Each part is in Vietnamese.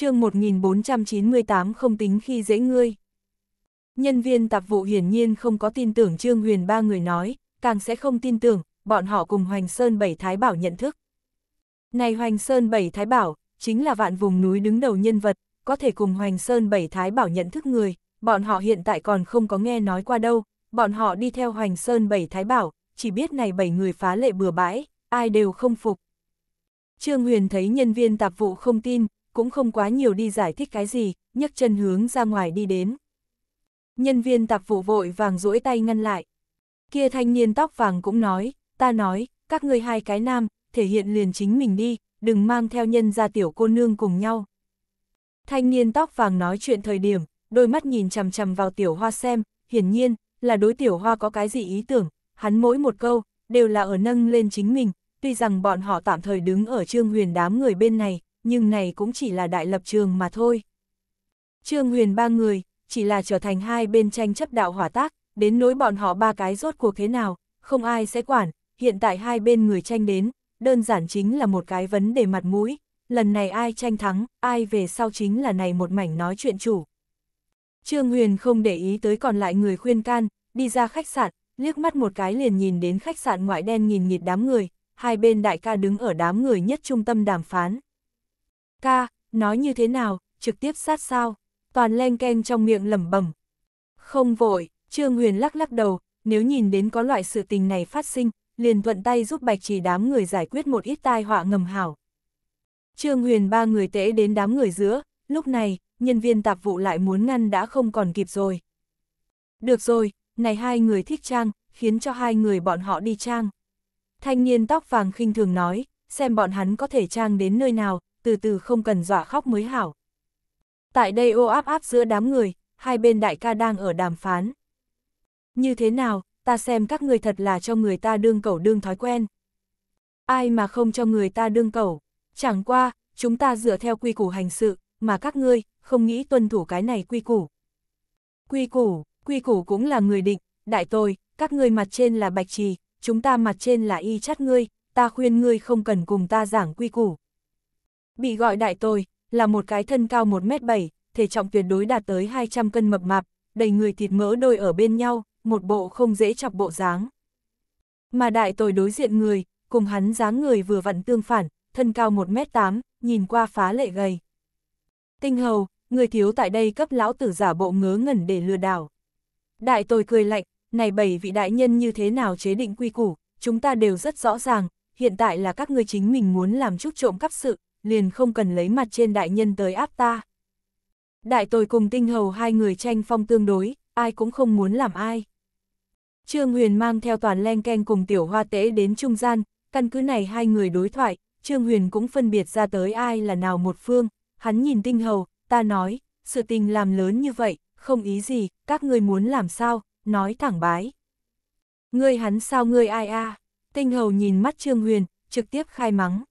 chương 1498 không tính khi dễ ngươi. Nhân viên tạp vụ hiển nhiên không có tin tưởng Trương Huyền ba người nói, càng sẽ không tin tưởng, bọn họ cùng Hoành Sơn Bảy Thái Bảo nhận thức. Này Hoành Sơn Bảy Thái Bảo, chính là vạn vùng núi đứng đầu nhân vật, có thể cùng Hoành Sơn Bảy Thái Bảo nhận thức người, bọn họ hiện tại còn không có nghe nói qua đâu, bọn họ đi theo Hoành Sơn Bảy Thái Bảo, chỉ biết này bảy người phá lệ bừa bãi, ai đều không phục. Trương Huyền thấy nhân viên tạp vụ không tin, cũng không quá nhiều đi giải thích cái gì, nhấc chân hướng ra ngoài đi đến. Nhân viên tạp vụ vội vàng duỗi tay ngăn lại. Kia thanh niên tóc vàng cũng nói, ta nói, các ngươi hai cái nam, thể hiện liền chính mình đi, đừng mang theo nhân ra tiểu cô nương cùng nhau. Thanh niên tóc vàng nói chuyện thời điểm, đôi mắt nhìn chằm chằm vào tiểu hoa xem, hiển nhiên, là đối tiểu hoa có cái gì ý tưởng, hắn mỗi một câu, đều là ở nâng lên chính mình, tuy rằng bọn họ tạm thời đứng ở trương huyền đám người bên này, nhưng này cũng chỉ là đại lập trường mà thôi. Trương Huyền ba người, chỉ là trở thành hai bên tranh chấp đạo hỏa tác, đến nỗi bọn họ ba cái rốt cuộc thế nào, không ai sẽ quản, hiện tại hai bên người tranh đến, đơn giản chính là một cái vấn đề mặt mũi, lần này ai tranh thắng, ai về sau chính là này một mảnh nói chuyện chủ. Trương Huyền không để ý tới còn lại người khuyên can, đi ra khách sạn, liếc mắt một cái liền nhìn đến khách sạn ngoại đen nghìn nghịt đám người, hai bên đại ca đứng ở đám người nhất trung tâm đàm phán. Ca, nói như thế nào, trực tiếp sát sao? Toàn len ken trong miệng lẩm bẩm. Không vội, Trương Huyền lắc lắc đầu, nếu nhìn đến có loại sự tình này phát sinh, liền thuận tay giúp Bạch trì đám người giải quyết một ít tai họa ngầm hảo. Trương Huyền ba người tễ đến đám người giữa, lúc này, nhân viên tạp vụ lại muốn ngăn đã không còn kịp rồi. Được rồi, này hai người thích trang, khiến cho hai người bọn họ đi trang. Thanh niên tóc vàng khinh thường nói, xem bọn hắn có thể trang đến nơi nào, từ từ không cần dọa khóc mới hảo. Tại đây ô áp áp giữa đám người, hai bên đại ca đang ở đàm phán. Như thế nào, ta xem các người thật là cho người ta đương cầu đương thói quen. Ai mà không cho người ta đương cầu chẳng qua, chúng ta dựa theo quy củ hành sự, mà các ngươi không nghĩ tuân thủ cái này quy củ. Quy củ, quy củ cũng là người định, đại tôi, các ngươi mặt trên là bạch trì, chúng ta mặt trên là y chát ngươi, ta khuyên ngươi không cần cùng ta giảng quy củ, Bị gọi đại tồi, là một cái thân cao 1m7, thể trọng tuyệt đối đạt tới 200 cân mập mạp, đầy người thịt mỡ đôi ở bên nhau, một bộ không dễ chọc bộ dáng. Mà đại tồi đối diện người, cùng hắn dáng người vừa vặn tương phản, thân cao 1m8, nhìn qua phá lệ gầy. Tinh hầu, người thiếu tại đây cấp lão tử giả bộ ngớ ngẩn để lừa đảo. Đại tồi cười lạnh, này bảy vị đại nhân như thế nào chế định quy củ, chúng ta đều rất rõ ràng, hiện tại là các ngươi chính mình muốn làm chút trộm cắp sự, liền không cần lấy mặt trên đại nhân tới áp ta. Đại tồi cùng tinh hầu hai người tranh phong tương đối, ai cũng không muốn làm ai. Trương Huyền mang theo toàn len ken cùng tiểu hoa tễ đến trung gian, căn cứ này hai người đối thoại, Trương Huyền cũng phân biệt ra tới ai là nào một phương, hắn nhìn tinh hầu, ta nói, sự tình làm lớn như vậy, không ý gì, các người muốn làm sao, nói thẳng bái. Ngươi hắn sao ngươi ai a? À? Tinh hầu nhìn mắt Trương Huyền, trực tiếp khai mắng.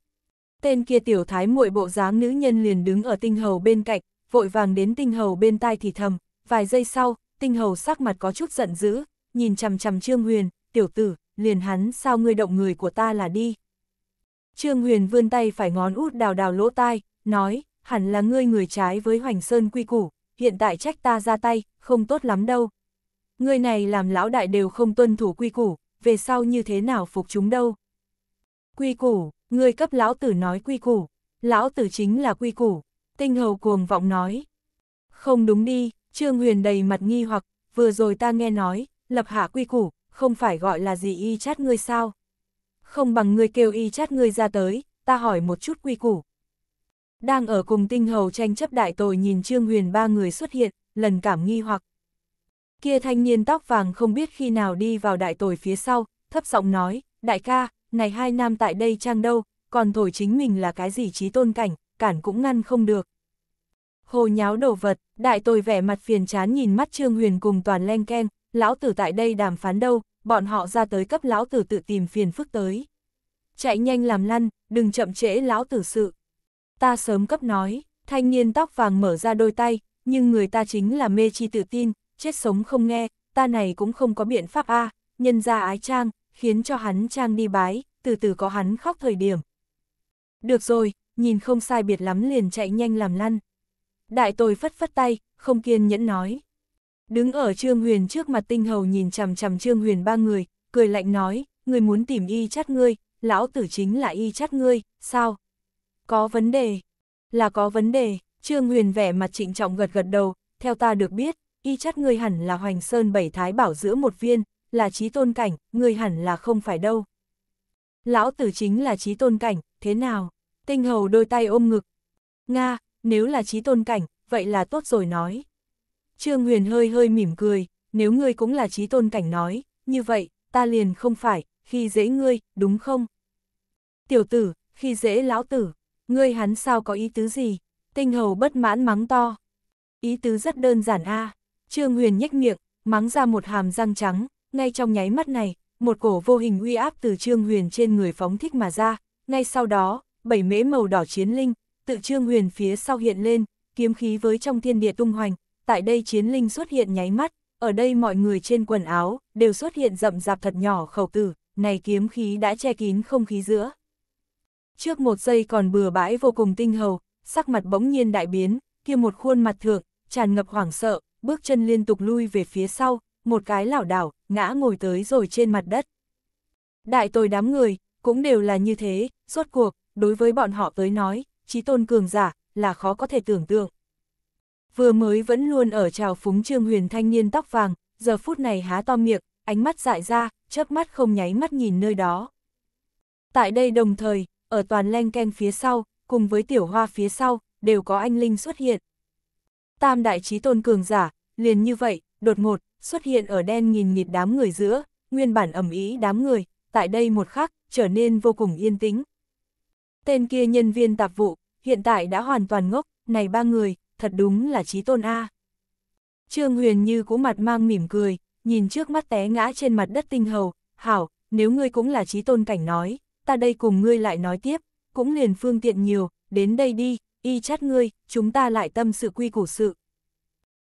Tên kia tiểu thái muội bộ dáng nữ nhân liền đứng ở tinh hầu bên cạnh, vội vàng đến tinh hầu bên tai thì thầm, vài giây sau, tinh hầu sắc mặt có chút giận dữ, nhìn chằm chằm Trương Huyền, tiểu tử, liền hắn sao ngươi động người của ta là đi. Trương Huyền vươn tay phải ngón út đào đào lỗ tai, nói, hẳn là ngươi người trái với Hoành Sơn quy củ, hiện tại trách ta ra tay, không tốt lắm đâu. Ngươi này làm lão đại đều không tuân thủ quy củ, về sau như thế nào phục chúng đâu. Quy củ, Người cấp lão tử nói quy củ, lão tử chính là quy củ, tinh hầu cuồng vọng nói. Không đúng đi, Trương Huyền đầy mặt nghi hoặc, vừa rồi ta nghe nói, lập hạ quy củ, không phải gọi là gì y chát ngươi sao? Không bằng ngươi kêu y chát ngươi ra tới, ta hỏi một chút quy củ. Đang ở cùng tinh hầu tranh chấp đại tội nhìn Trương Huyền ba người xuất hiện, lần cảm nghi hoặc. Kia thanh niên tóc vàng không biết khi nào đi vào đại tội phía sau, thấp giọng nói, đại ca, này hai nam tại đây trang đâu, còn thổi chính mình là cái gì trí tôn cảnh, cản cũng ngăn không được. Hồ nháo đổ vật, đại tồi vẻ mặt phiền chán nhìn mắt Trương Huyền cùng toàn len keng, lão tử tại đây đàm phán đâu, bọn họ ra tới cấp lão tử tự tìm phiền phức tới. Chạy nhanh làm lăn, đừng chậm trễ lão tử sự. Ta sớm cấp nói, thanh niên tóc vàng mở ra đôi tay, nhưng người ta chính là mê chi tự tin, chết sống không nghe, ta này cũng không có biện pháp a nhân ra ái trang, khiến cho hắn trang đi bái, từ từ có hắn khóc thời điểm. Được rồi, nhìn không sai biệt lắm liền chạy nhanh làm lăn. Đại tôi phất phất tay, không kiên nhẫn nói. Đứng ở Trương Huyền trước mặt tinh hầu nhìn chằm chằm Trương Huyền ba người, cười lạnh nói, người muốn tìm y chát ngươi, lão tử chính là y chát ngươi, sao? Có vấn đề, là có vấn đề, Trương Huyền vẻ mặt trịnh trọng gật gật đầu, theo ta được biết, y chát ngươi hẳn là Hoành Sơn bảy thái bảo giữa một viên, là trí tôn cảnh, người hẳn là không phải đâu. Lão tử chính là trí tôn cảnh, thế nào? Tinh hầu đôi tay ôm ngực. Nga, nếu là trí tôn cảnh, vậy là tốt rồi nói. Trương Huyền hơi hơi mỉm cười, nếu ngươi cũng là trí tôn cảnh nói, như vậy, ta liền không phải, khi dễ ngươi, đúng không? Tiểu tử, khi dễ lão tử, ngươi hắn sao có ý tứ gì? Tinh hầu bất mãn mắng to. Ý tứ rất đơn giản a Trương Huyền nhếch miệng, mắng ra một hàm răng trắng, ngay trong nháy mắt này, một cổ vô hình uy áp từ Trương Huyền trên người phóng thích mà ra, ngay sau đó, bảy mễ màu đỏ chiến linh, tự Trương Huyền phía sau hiện lên, kiếm khí với trong thiên địa tung hoành, tại đây chiến linh xuất hiện nháy mắt, ở đây mọi người trên quần áo đều xuất hiện rậm rạp thật nhỏ khẩu tử, này kiếm khí đã che kín không khí giữa. Trước một giây còn bừa bãi vô cùng tinh hầu, sắc mặt bỗng nhiên đại biến, kia một khuôn mặt thượng, tràn ngập hoảng sợ, bước chân liên tục lui về phía sau, một cái lảo đảo, ngã ngồi tới rồi trên mặt đất. Đại tôi đám người, cũng đều là như thế, suốt cuộc, đối với bọn họ tới nói, trí tôn cường giả, là khó có thể tưởng tượng. Vừa mới vẫn luôn ở trào phúng trương huyền thanh niên tóc vàng, giờ phút này há to miệng, ánh mắt dại ra, chớp mắt không nháy mắt nhìn nơi đó. Tại đây đồng thời, ở toàn len keng phía sau, cùng với tiểu hoa phía sau, đều có anh Linh xuất hiện. Tam đại trí tôn cường giả, liền như vậy, đột ngột, xuất hiện ở đen nghìn nghịt đám người giữa, nguyên bản ẩm ý đám người, tại đây một khắc, trở nên vô cùng yên tĩnh. Tên kia nhân viên tạp vụ, hiện tại đã hoàn toàn ngốc, này ba người, thật đúng là trí tôn A. Trương Huyền như cú mặt mang mỉm cười, nhìn trước mắt té ngã trên mặt đất tinh hầu, hảo, nếu ngươi cũng là trí tôn cảnh nói, ta đây cùng ngươi lại nói tiếp, cũng liền phương tiện nhiều, đến đây đi, y chát ngươi, chúng ta lại tâm sự quy củ sự.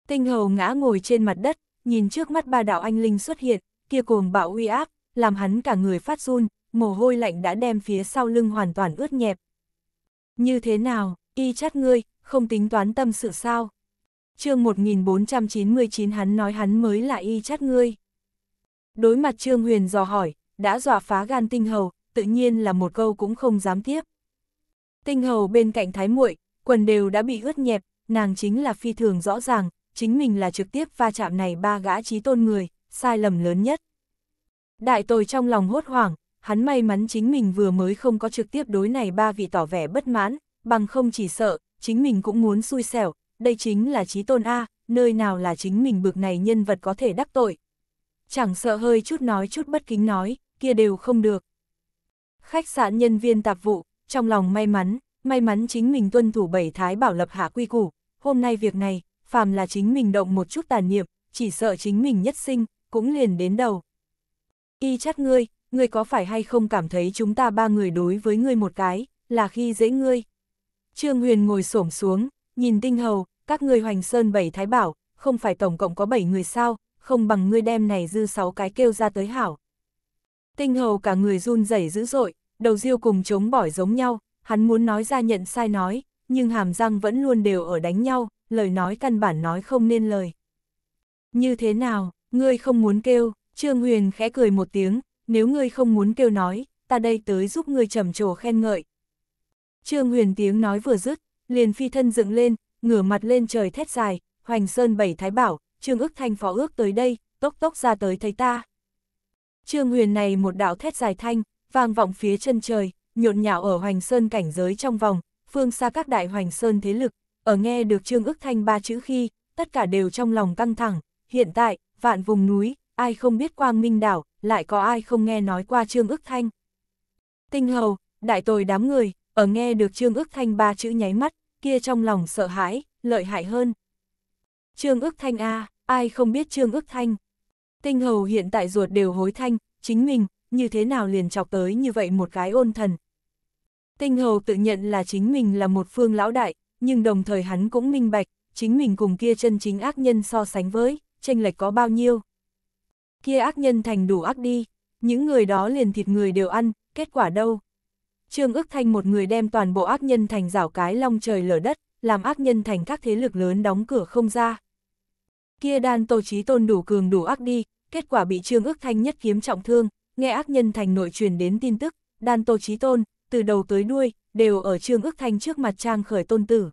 Tinh hầu ngã ngồi trên mặt đất, nhìn trước mắt ba đạo anh linh xuất hiện, kia cuồng bạo uy áp, làm hắn cả người phát run, mồ hôi lạnh đã đem phía sau lưng hoàn toàn ướt nhẹp. Như thế nào, y chát ngươi, không tính toán tâm sự sao? chương 1499 hắn nói hắn mới là y chát ngươi. Đối mặt Trương Huyền dò hỏi, đã dọa phá gan tinh hầu, tự nhiên là một câu cũng không dám tiếp. Tinh hầu bên cạnh thái muội, quần đều đã bị ướt nhẹp, nàng chính là phi thường rõ ràng, chính mình là trực tiếp va chạm này ba gã trí tôn người, sai lầm lớn nhất. Đại tồi trong lòng hốt hoảng, hắn may mắn chính mình vừa mới không có trực tiếp đối này ba vị tỏ vẻ bất mãn, bằng không chỉ sợ, chính mình cũng muốn xui xẻo, đây chính là trí tôn A, nơi nào là chính mình bực này nhân vật có thể đắc tội. Chẳng sợ hơi chút nói chút bất kính nói, kia đều không được. Khách sạn nhân viên tạp vụ, trong lòng may mắn, may mắn chính mình tuân thủ bảy thái bảo lập hạ quy củ, hôm nay việc này, phàm là chính mình động một chút tàn niệm, chỉ sợ chính mình nhất sinh, cũng liền đến đầu. Y chắc ngươi, ngươi có phải hay không cảm thấy chúng ta ba người đối với ngươi một cái, là khi dễ ngươi. Trương Huyền ngồi xổm xuống, nhìn tinh hầu, các ngươi hoành sơn bảy thái bảo, không phải tổng cộng có bảy người sao, không bằng ngươi đem này dư sáu cái kêu ra tới hảo. Tinh hầu cả người run rẩy dữ dội, đầu riêu cùng chống bỏi giống nhau, hắn muốn nói ra nhận sai nói, nhưng hàm răng vẫn luôn đều ở đánh nhau, lời nói căn bản nói không nên lời. Như thế nào, ngươi không muốn kêu, Trương Huyền khẽ cười một tiếng, nếu ngươi không muốn kêu nói, ta đây tới giúp ngươi trầm trồ khen ngợi. Trương Huyền tiếng nói vừa dứt, liền phi thân dựng lên, ngửa mặt lên trời thét dài, Hoành Sơn bảy thái bảo, Trương ước thanh phó ước tới đây, tốc tốc ra tới thấy ta. Trương Huyền này một đạo thét dài thanh, vang vọng phía chân trời, nhộn nhạo ở Hoành Sơn cảnh giới trong vòng, phương xa các đại Hoành Sơn thế lực, ở nghe được Trương Ước Thanh ba chữ khi, tất cả đều trong lòng căng thẳng, hiện tại, vạn vùng núi, ai không biết Quang Minh Đảo, lại có ai không nghe nói qua Trương Ước Thanh. Tinh hầu, đại tồi đám người, ở nghe được Trương Ước Thanh ba chữ nháy mắt, kia trong lòng sợ hãi, lợi hại hơn. Trương Ước Thanh A, ai không biết Trương Ước Thanh. Tinh hầu hiện tại ruột đều hối thanh, chính mình, như thế nào liền chọc tới như vậy một cái ôn thần. Tinh hầu tự nhận là chính mình là một phương lão đại, nhưng đồng thời hắn cũng minh bạch, chính mình cùng kia chân chính ác nhân so sánh với, tranh lệch có bao nhiêu. Kia ác nhân thành đủ ác đi, những người đó liền thịt người đều ăn, kết quả đâu. Trương ước thanh một người đem toàn bộ ác nhân thành rảo cái long trời lở đất, làm ác nhân thành các thế lực lớn đóng cửa không ra. Kia đan tô trí tôn đủ cường đủ ác đi, kết quả bị trương ước thanh nhất kiếm trọng thương, nghe ác nhân thành nội truyền đến tin tức, đan tô trí tôn, từ đầu tới đuôi, đều ở Trương Ước Thanh trước mặt trang khởi tôn tử.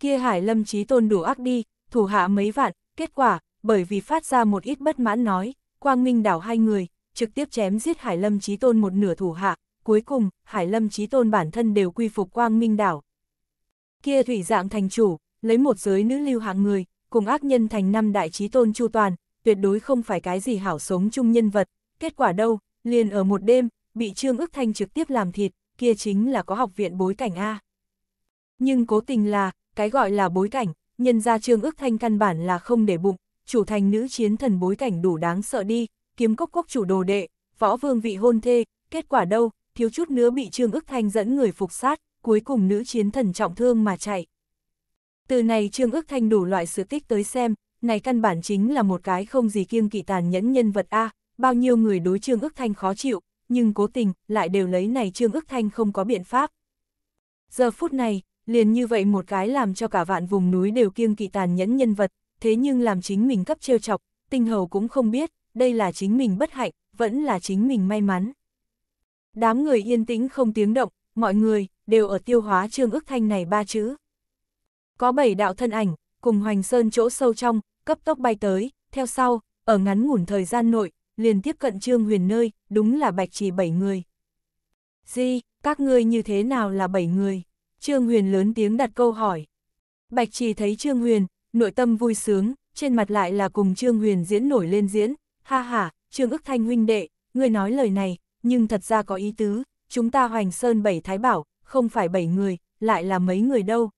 Kia Hải Lâm Chí Tôn đủ ác đi, thủ hạ mấy vạn, kết quả, bởi vì phát ra một ít bất mãn nói, Quang Minh đảo hai người, trực tiếp chém giết Hải Lâm Chí Tôn một nửa thủ hạ, cuối cùng, Hải Lâm Chí Tôn bản thân đều quy phục Quang Minh đảo. Kia thủy dạng thành chủ, lấy một giới nữ lưu hạng người, cùng ác nhân thành năm đại chí tôn chu toàn, tuyệt đối không phải cái gì hảo sống chung nhân vật, kết quả đâu, liền ở một đêm, bị Trương Ước Thanh trực tiếp làm thịt, kia chính là có học viện bối cảnh A. Nhưng cố tình là, cái gọi là bối cảnh, nhân ra Trương Ước Thanh căn bản là không để bụng, chủ thành nữ chiến thần bối cảnh đủ đáng sợ đi, kiếm cốc cốc chủ đồ đệ, võ vương vị hôn thê, kết quả đâu, thiếu chút nữa bị Trương Ước Thanh dẫn người phục sát, cuối cùng nữ chiến thần trọng thương mà chạy. Từ này Trương Ước Thanh đủ loại sự tích tới xem, này căn bản chính là một cái không gì kiêng kỵ tàn nhẫn nhân vật A, bao nhiêu người đối Trương Ước Thanh khó chịu, nhưng cố tình, lại đều lấy này Trương Ước Thanh không có biện pháp. Giờ phút này, liền như vậy một cái làm cho cả vạn vùng núi đều kiêng kỵ tàn nhẫn nhân vật, thế nhưng làm chính mình cấp trêu chọc, tinh hầu cũng không biết, đây là chính mình bất hạnh, vẫn là chính mình may mắn. Đám người yên tĩnh không tiếng động, mọi người, đều ở tiêu hóa Trương Ước Thanh này ba chữ. Có bảy đạo thân ảnh, cùng hoành sơn chỗ sâu trong, cấp tốc bay tới, theo sau, ở ngắn ngủn thời gian nội, liền tiếp cận Trương Huyền nơi, đúng là bạch chỉ bảy người. Di, các ngươi như thế nào là bảy người? Trương Huyền lớn tiếng đặt câu hỏi. Bạch chỉ thấy Trương Huyền, nội tâm vui sướng, trên mặt lại là cùng Trương Huyền diễn nổi lên diễn, ha ha, Trương ức thanh huynh đệ, ngươi nói lời này, nhưng thật ra có ý tứ, chúng ta hoành sơn bảy thái bảo, không phải bảy người, lại là mấy người đâu.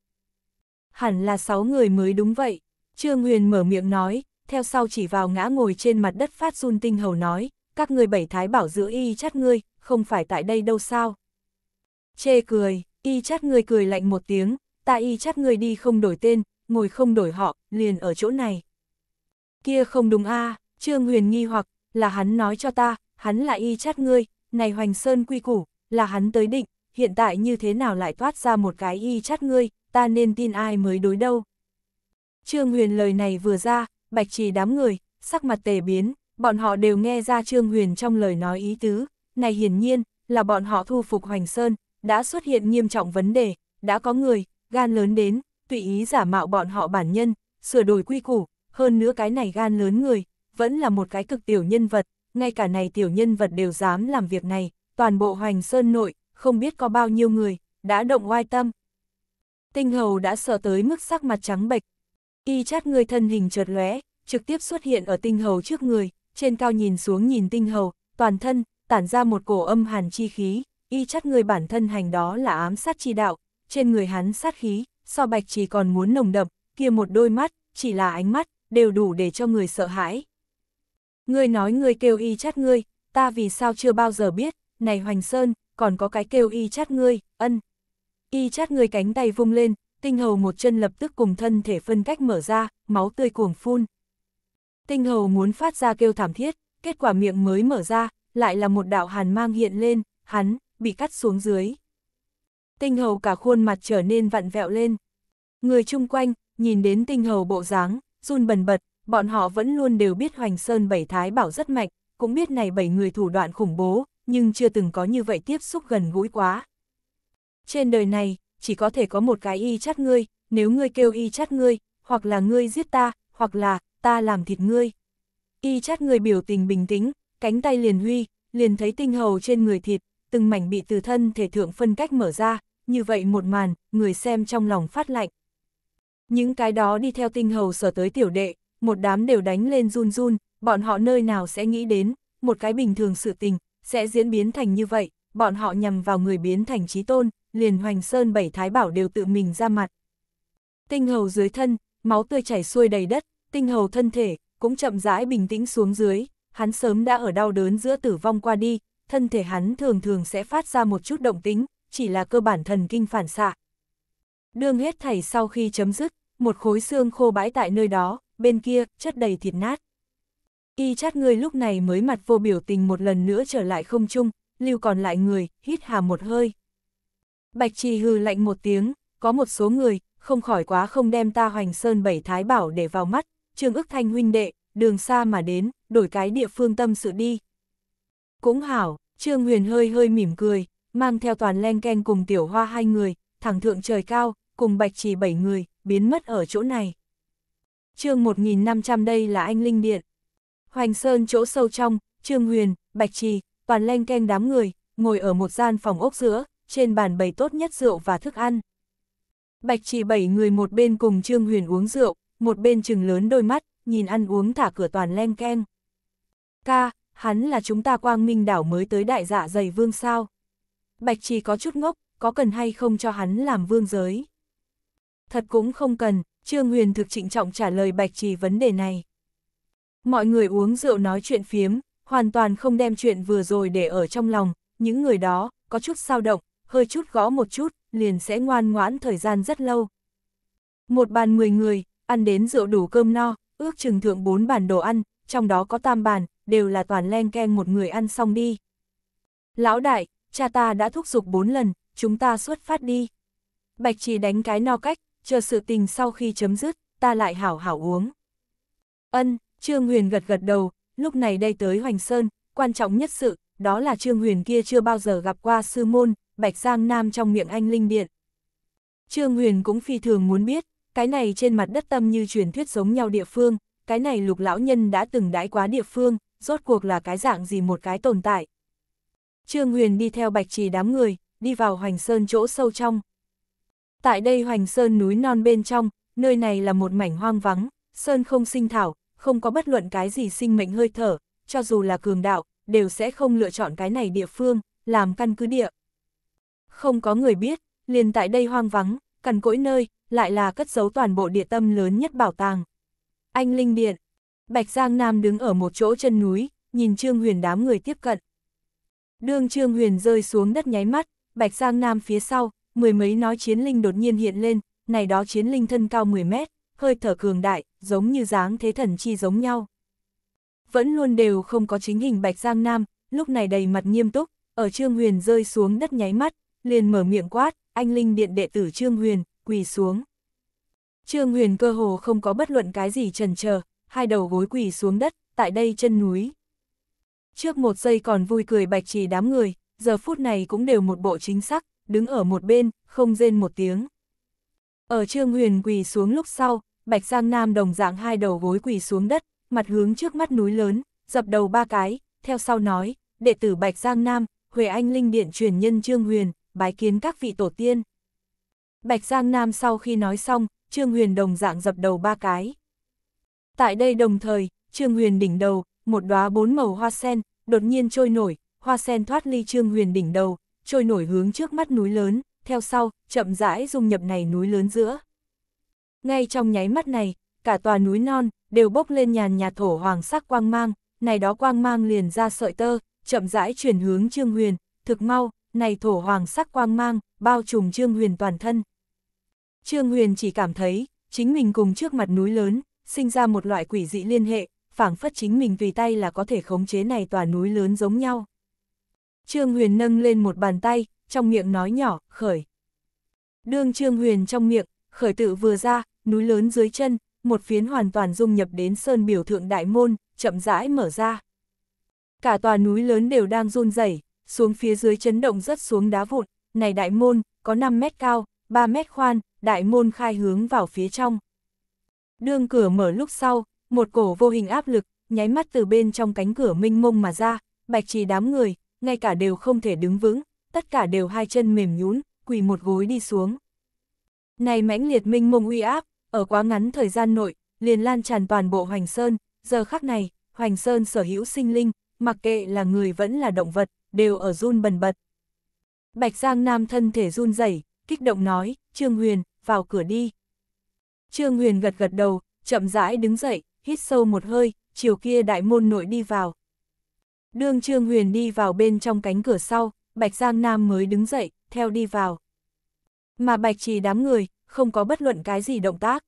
Hẳn là sáu người mới đúng vậy, Trương Huyền mở miệng nói, theo sau chỉ vào ngã ngồi trên mặt đất phát run tinh hầu nói, các người bảy thái bảo giữ y chát ngươi, không phải tại đây đâu sao. Chê cười, y chát ngươi cười lạnh một tiếng, ta y chát ngươi đi không đổi tên, ngồi không đổi họ, liền ở chỗ này. Kia không đúng a à, Trương Huyền nghi hoặc, là hắn nói cho ta, hắn là y chát ngươi, này hoành sơn quy củ, là hắn tới định, hiện tại như thế nào lại toát ra một cái y chát ngươi, ta nên tin ai mới đối đâu. Trương Huyền lời này vừa ra, bạch trì đám người, sắc mặt tề biến, bọn họ đều nghe ra Trương Huyền trong lời nói ý tứ, này hiển nhiên, là bọn họ thu phục Hoành Sơn, đã xuất hiện nghiêm trọng vấn đề, đã có người, gan lớn đến, tùy ý giả mạo bọn họ bản nhân, sửa đổi quy củ, hơn nữa cái này gan lớn người, vẫn là một cái cực tiểu nhân vật, ngay cả này tiểu nhân vật đều dám làm việc này, toàn bộ Hoành Sơn nội, không biết có bao nhiêu người, đã động oai tâm. Tinh hầu đã sợ tới mức sắc mặt trắng bệch, Y chát người thân hình chợt lóe, trực tiếp xuất hiện ở tinh hầu trước người, trên cao nhìn xuống nhìn tinh hầu, toàn thân, tản ra một cổ âm hàn chi khí, y chát người bản thân hành đó là ám sát chi đạo, trên người hắn sát khí, so bạch chỉ còn muốn nồng đậm, kia một đôi mắt, chỉ là ánh mắt, đều đủ để cho người sợ hãi. Ngươi nói ngươi kêu y chát ngươi, ta vì sao chưa bao giờ biết, này Hoành Sơn, còn có cái kêu y chát ngươi, ân. Y chát người cánh tay vung lên, tinh hầu một chân lập tức cùng thân thể phân cách mở ra, máu tươi cuồng phun. Tinh hầu muốn phát ra kêu thảm thiết, kết quả miệng mới mở ra, lại là một đạo hàn mang hiện lên, hắn, bị cắt xuống dưới. Tinh hầu cả khuôn mặt trở nên vặn vẹo lên. Người chung quanh, nhìn đến tinh hầu bộ dáng, run bần bật, bọn họ vẫn luôn đều biết Hoành Sơn bảy thái bảo rất mạnh, cũng biết này bảy người thủ đoạn khủng bố, nhưng chưa từng có như vậy tiếp xúc gần gũi quá. Trên đời này, chỉ có thể có một cái y chát ngươi, nếu ngươi kêu y chát ngươi, hoặc là ngươi giết ta, hoặc là ta làm thịt ngươi. Y chát ngươi biểu tình bình tĩnh, cánh tay liền huy, liền thấy tinh hầu trên người thịt, từng mảnh bị từ thân thể thượng phân cách mở ra, như vậy một màn, người xem trong lòng phát lạnh. Những cái đó đi theo tinh hầu sở tới tiểu đệ, một đám đều đánh lên run run, bọn họ nơi nào sẽ nghĩ đến, một cái bình thường sự tình, sẽ diễn biến thành như vậy, bọn họ nhằm vào người biến thành trí tôn, liền hoành sơn bảy thái bảo đều tự mình ra mặt. Tinh hầu dưới thân, máu tươi chảy xuôi đầy đất, tinh hầu thân thể, cũng chậm rãi bình tĩnh xuống dưới, hắn sớm đã ở đau đớn giữa tử vong qua đi, thân thể hắn thường thường sẽ phát ra một chút động tính, chỉ là cơ bản thần kinh phản xạ. Đương hết thảy sau khi chấm dứt, một khối xương khô bãi tại nơi đó, bên kia, chất đầy thịt nát. Y chát người lúc này mới mặt vô biểu tình một lần nữa trở lại không chung, lưu còn lại người, hít hà một hơi, Bạch Trì hừ lạnh một tiếng, có một số người, không khỏi quá không đem ta hoành sơn bảy thái bảo để vào mắt, trương ức thanh huynh đệ, đường xa mà đến, đổi cái địa phương tâm sự đi. Cũng hảo, trương huyền hơi hơi mỉm cười, mang theo toàn len ken cùng tiểu hoa hai người, thẳng thượng trời cao, cùng bạch trì bảy người, biến mất ở chỗ này. chương 1500 đây là anh Linh Điện. Hoành Sơn chỗ sâu trong, Trương Huyền, Bạch Trì, toàn len ken đám người, ngồi ở một gian phòng ốc giữa, trên bàn bày tốt nhất rượu và thức ăn. Bạch chỉ bảy người một bên cùng Trương Huyền uống rượu, một bên chừng lớn đôi mắt, nhìn ăn uống thả cửa toàn len keng. Ca, hắn là chúng ta quang minh đảo mới tới đại dạ dày vương sao. Bạch chỉ có chút ngốc, có cần hay không cho hắn làm vương giới. Thật cũng không cần, Trương Huyền thực trịnh trọng trả lời Bạch Trì vấn đề này. Mọi người uống rượu nói chuyện phiếm, hoàn toàn không đem chuyện vừa rồi để ở trong lòng, những người đó, có chút sao động, hơi chút gõ một chút, liền sẽ ngoan ngoãn thời gian rất lâu. Một bàn 10 người, ăn đến rượu đủ cơm no, ước chừng thượng 4 bàn đồ ăn, trong đó có tam bàn, đều là toàn len keng một người ăn xong đi. Lão đại, cha ta đã thúc giục 4 lần, chúng ta xuất phát đi. Bạch chỉ đánh cái no cách, chờ sự tình sau khi chấm dứt, ta lại hảo hảo uống. Ân, Trương Huyền gật gật đầu, lúc này đây tới Hoành Sơn, quan trọng nhất sự, đó là Trương Huyền kia chưa bao giờ gặp qua sư môn, Bạch Giang Nam trong miệng anh linh điện. Trương Huyền cũng phi thường muốn biết, cái này trên mặt đất tâm như truyền thuyết giống nhau địa phương, cái này lục lão nhân đã từng đãi quá địa phương, rốt cuộc là cái dạng gì một cái tồn tại. Trương Huyền đi theo bạch trì đám người, đi vào hoành sơn chỗ sâu trong. Tại đây hoành sơn núi non bên trong, nơi này là một mảnh hoang vắng, sơn không sinh thảo, không có bất luận cái gì sinh mệnh hơi thở, cho dù là cường đạo, đều sẽ không lựa chọn cái này địa phương, làm căn cứ địa không có người biết, liền tại đây hoang vắng, cằn cỗi nơi, lại là cất giấu toàn bộ địa tâm lớn nhất bảo tàng. Anh Linh Điện, Bạch Giang Nam đứng ở một chỗ chân núi, nhìn Trương Huyền đám người tiếp cận. Đương Trương Huyền rơi xuống đất nháy mắt, Bạch Giang Nam phía sau, mười mấy nói chiến linh đột nhiên hiện lên, này đó chiến linh thân cao 10 mét, hơi thở cường đại, giống như dáng thế thần chi giống nhau. Vẫn luôn đều không có chính hình Bạch Giang Nam, lúc này đầy mặt nghiêm túc, ở Trương Huyền rơi xuống đất nháy mắt, liền mở miệng quát, anh linh điện đệ tử Trương Huyền, quỳ xuống. Trương Huyền cơ hồ không có bất luận cái gì trần chờ, hai đầu gối quỳ xuống đất, tại đây chân núi. Trước một giây còn vui cười bạch trì đám người, giờ phút này cũng đều một bộ chính xác, đứng ở một bên, không rên một tiếng. Ở Trương Huyền quỳ xuống lúc sau, Bạch Giang Nam đồng dạng hai đầu gối quỳ xuống đất, mặt hướng trước mắt núi lớn, dập đầu ba cái, theo sau nói, đệ tử Bạch Giang Nam, Huệ Anh Linh Điện truyền nhân Trương Huyền, bái kiến các vị tổ tiên. Bạch Giang Nam sau khi nói xong, Trương Huyền đồng dạng dập đầu ba cái. Tại đây đồng thời, Trương Huyền đỉnh đầu, một đóa bốn màu hoa sen, đột nhiên trôi nổi, hoa sen thoát ly Trương Huyền đỉnh đầu, trôi nổi hướng trước mắt núi lớn, theo sau, chậm rãi dung nhập này núi lớn giữa. Ngay trong nháy mắt này, cả tòa núi non, đều bốc lên nhàn nhà thổ hoàng sắc quang mang, này đó quang mang liền ra sợi tơ, chậm rãi chuyển hướng Trương Huyền, thực mau, này thổ hoàng sắc quang mang, bao trùm Trương Huyền toàn thân. Trương Huyền chỉ cảm thấy, chính mình cùng trước mặt núi lớn, sinh ra một loại quỷ dị liên hệ, phảng phất chính mình tùy tay là có thể khống chế này tòa núi lớn giống nhau. Trương Huyền nâng lên một bàn tay, trong miệng nói nhỏ, khởi. Đương Trương Huyền trong miệng, khởi tự vừa ra, núi lớn dưới chân, một phiến hoàn toàn dung nhập đến sơn biểu thượng đại môn, chậm rãi mở ra. Cả tòa núi lớn đều đang run rẩy, xuống phía dưới chấn động rất xuống đá vụn, này đại môn, có 5 mét cao, 3 mét khoan, đại môn khai hướng vào phía trong. Đương cửa mở lúc sau, một cổ vô hình áp lực, nháy mắt từ bên trong cánh cửa minh mông mà ra, bạch trì đám người, ngay cả đều không thể đứng vững, tất cả đều hai chân mềm nhún, quỳ một gối đi xuống. Này mãnh liệt minh mông uy áp, ở quá ngắn thời gian nội, liền lan tràn toàn bộ Hoành Sơn, giờ khắc này, Hoành Sơn sở hữu sinh linh, mặc kệ là người vẫn là động vật, đều ở run bần bật. Bạch Giang Nam thân thể run rẩy, kích động nói, Trương Huyền, vào cửa đi. Trương Huyền gật gật đầu, chậm rãi đứng dậy, hít sâu một hơi, chiều kia đại môn nội đi vào. Đương Trương Huyền đi vào bên trong cánh cửa sau, Bạch Giang Nam mới đứng dậy, theo đi vào. Mà Bạch chỉ đám người, không có bất luận cái gì động tác.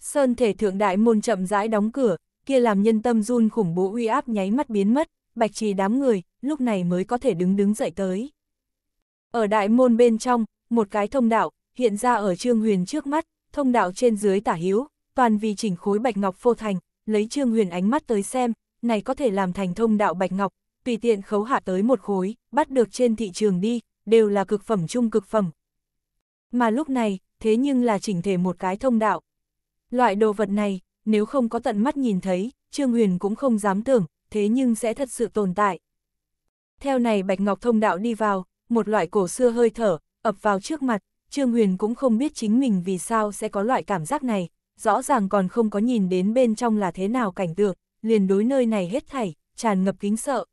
Sơn thể thượng đại môn chậm rãi đóng cửa, kia làm nhân tâm run khủng bố uy áp nháy mắt biến mất, Bạch Trì đám người, lúc này mới có thể đứng đứng dậy tới. Ở đại môn bên trong, một cái thông đạo, hiện ra ở Trương Huyền trước mắt, thông đạo trên dưới tả hữu toàn vì chỉnh khối bạch ngọc phô thành, lấy Trương Huyền ánh mắt tới xem, này có thể làm thành thông đạo bạch ngọc, tùy tiện khấu hạ tới một khối, bắt được trên thị trường đi, đều là cực phẩm chung cực phẩm. Mà lúc này, thế nhưng là chỉnh thể một cái thông đạo. Loại đồ vật này, nếu không có tận mắt nhìn thấy, Trương Huyền cũng không dám tưởng, thế nhưng sẽ thật sự tồn tại. Theo này Bạch Ngọc thông đạo đi vào, một loại cổ xưa hơi thở, ập vào trước mặt, Trương Huyền cũng không biết chính mình vì sao sẽ có loại cảm giác này, rõ ràng còn không có nhìn đến bên trong là thế nào cảnh tượng, liền đối nơi này hết thảy, tràn ngập kính sợ.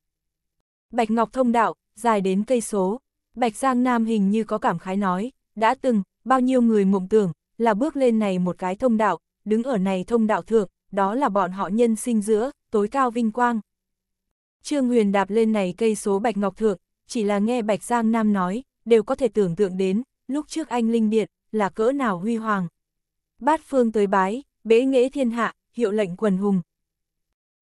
Bạch Ngọc thông đạo, dài đến cây số, Bạch Giang Nam hình như có cảm khái nói, đã từng, bao nhiêu người mộng tưởng, là bước lên này một cái thông đạo, đứng ở này thông đạo thượng, đó là bọn họ nhân sinh giữa, tối cao vinh quang, Trương Huyền đạp lên này cây số Bạch Ngọc Thượng, chỉ là nghe Bạch Giang Nam nói, đều có thể tưởng tượng đến, lúc trước anh Linh Điện, là cỡ nào huy hoàng. Bát phương tới bái, bế nghệ thiên hạ, hiệu lệnh quần hùng.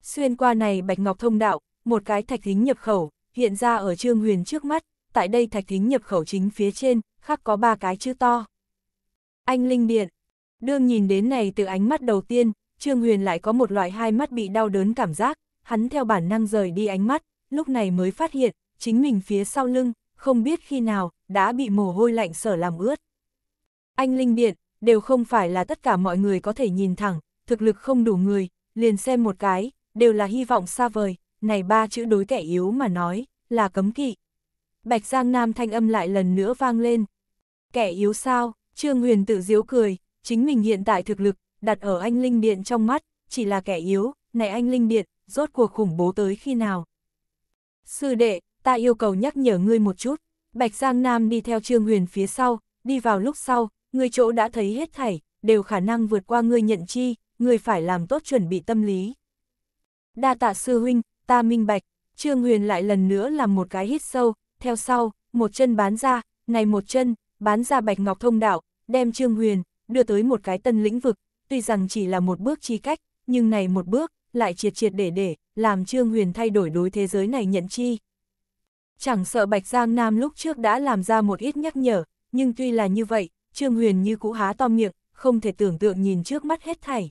Xuyên qua này Bạch Ngọc thông đạo, một cái thạch thính nhập khẩu, hiện ra ở Trương Huyền trước mắt, tại đây thạch thính nhập khẩu chính phía trên, khắc có ba cái chữ to. Anh Linh Điện, đương nhìn đến này từ ánh mắt đầu tiên, Trương Huyền lại có một loại hai mắt bị đau đớn cảm giác, hắn theo bản năng rời đi ánh mắt, lúc này mới phát hiện, chính mình phía sau lưng, không biết khi nào, đã bị mồ hôi lạnh sở làm ướt. Anh Linh Điện, đều không phải là tất cả mọi người có thể nhìn thẳng, thực lực không đủ người, liền xem một cái, đều là hy vọng xa vời, này ba chữ đối kẻ yếu mà nói, là cấm kỵ. Bạch Giang Nam thanh âm lại lần nữa vang lên. Kẻ yếu sao, Trương Huyền tự diếu cười, chính mình hiện tại thực lực, đặt ở anh Linh Điện trong mắt, chỉ là kẻ yếu, này anh Linh Điện, rốt cuộc khủng bố tới khi nào. Sư đệ, ta yêu cầu nhắc nhở ngươi một chút, Bạch Giang Nam đi theo Trương Huyền phía sau, đi vào lúc sau, ngươi chỗ đã thấy hết thảy, đều khả năng vượt qua ngươi nhận chi, ngươi phải làm tốt chuẩn bị tâm lý. Đa tạ sư huynh, ta minh bạch, Trương Huyền lại lần nữa làm một cái hít sâu, theo sau, một chân bán ra, này một chân, bán ra Bạch Ngọc Thông Đạo, đem Trương Huyền, đưa tới một cái tân lĩnh vực, tuy rằng chỉ là một bước chi cách, nhưng này một bước, lại triệt triệt để để, làm Trương Huyền thay đổi đối thế giới này nhận chi. Chẳng sợ Bạch Giang Nam lúc trước đã làm ra một ít nhắc nhở, nhưng tuy là như vậy, Trương Huyền như cũ há to miệng, không thể tưởng tượng nhìn trước mắt hết thảy.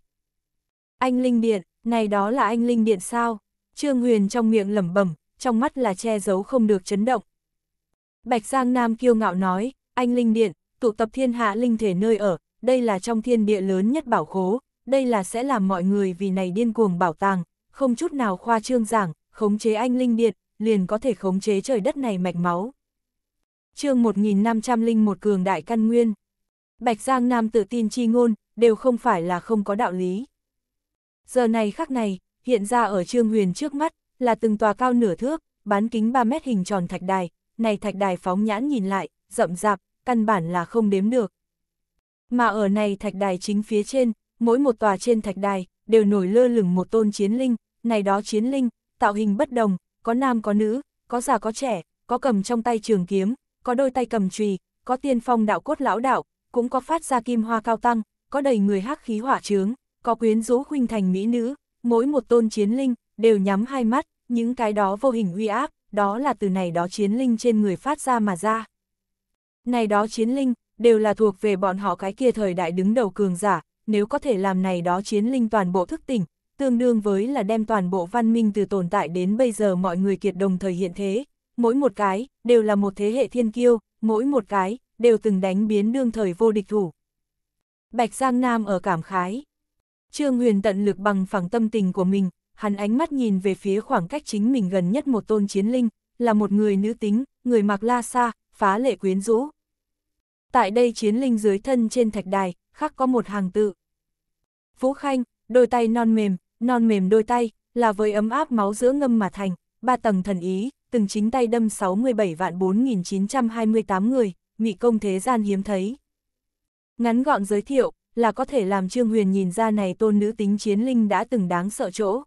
Anh Linh Điện, này đó là anh Linh Điện sao? Trương Huyền trong miệng lẩm bẩm, trong mắt là che giấu không được chấn động. Bạch Giang Nam kiêu ngạo nói, anh Linh Điện, tụ tập thiên hạ linh thể nơi ở, đây là trong thiên địa lớn nhất bảo khố, đây là sẽ làm mọi người vì này điên cuồng bảo tàng, không chút nào khoa trương giảng, khống chế anh linh điện, liền có thể khống chế trời đất này mạch máu. chương 1501 Cường Đại Căn Nguyên Bạch Giang Nam tự tin chi ngôn, đều không phải là không có đạo lý. Giờ này khắc này, hiện ra ở Trương Huyền trước mắt, là từng tòa cao nửa thước, bán kính 3 mét hình tròn thạch đài, này thạch đài phóng nhãn nhìn lại, rậm rạp, căn bản là không đếm được. Mà ở này thạch đài chính phía trên, mỗi một tòa trên thạch đài đều nổi lơ lửng một tôn chiến linh, này đó chiến linh, tạo hình bất đồng, có nam có nữ, có già có trẻ, có cầm trong tay trường kiếm, có đôi tay cầm chùy, có tiên phong đạo cốt lão đạo, cũng có phát ra kim hoa cao tăng, có đầy người hắc khí hỏa trướng, có quyến rũ huynh thành mỹ nữ, mỗi một tôn chiến linh đều nhắm hai mắt, những cái đó vô hình uy áp, đó là từ này đó chiến linh trên người phát ra mà ra. Này đó chiến linh đều là thuộc về bọn họ cái kia thời đại đứng đầu cường giả, nếu có thể làm này đó chiến linh toàn bộ thức tỉnh, tương đương với là đem toàn bộ văn minh từ tồn tại đến bây giờ mọi người kiệt đồng thời hiện thế, mỗi một cái, đều là một thế hệ thiên kiêu, mỗi một cái, đều từng đánh biến đương thời vô địch thủ. Bạch Giang Nam ở cảm khái. Trương Huyền tận lực bằng phẳng tâm tình của mình, hắn ánh mắt nhìn về phía khoảng cách chính mình gần nhất một tôn chiến linh, là một người nữ tính, người mặc la sa, phá lệ quyến rũ. Tại đây chiến linh dưới thân trên thạch đài, khắc có một hàng tự. Vũ Khanh, đôi tay non mềm, non mềm đôi tay, là với ấm áp máu giữa ngâm mà thành, ba tầng thần ý, từng chính tay đâm 67 vạn 4928 người, mị công thế gian hiếm thấy. Ngắn gọn giới thiệu, là có thể làm Trương Huyền nhìn ra này tôn nữ tính chiến linh đã từng đáng sợ chỗ.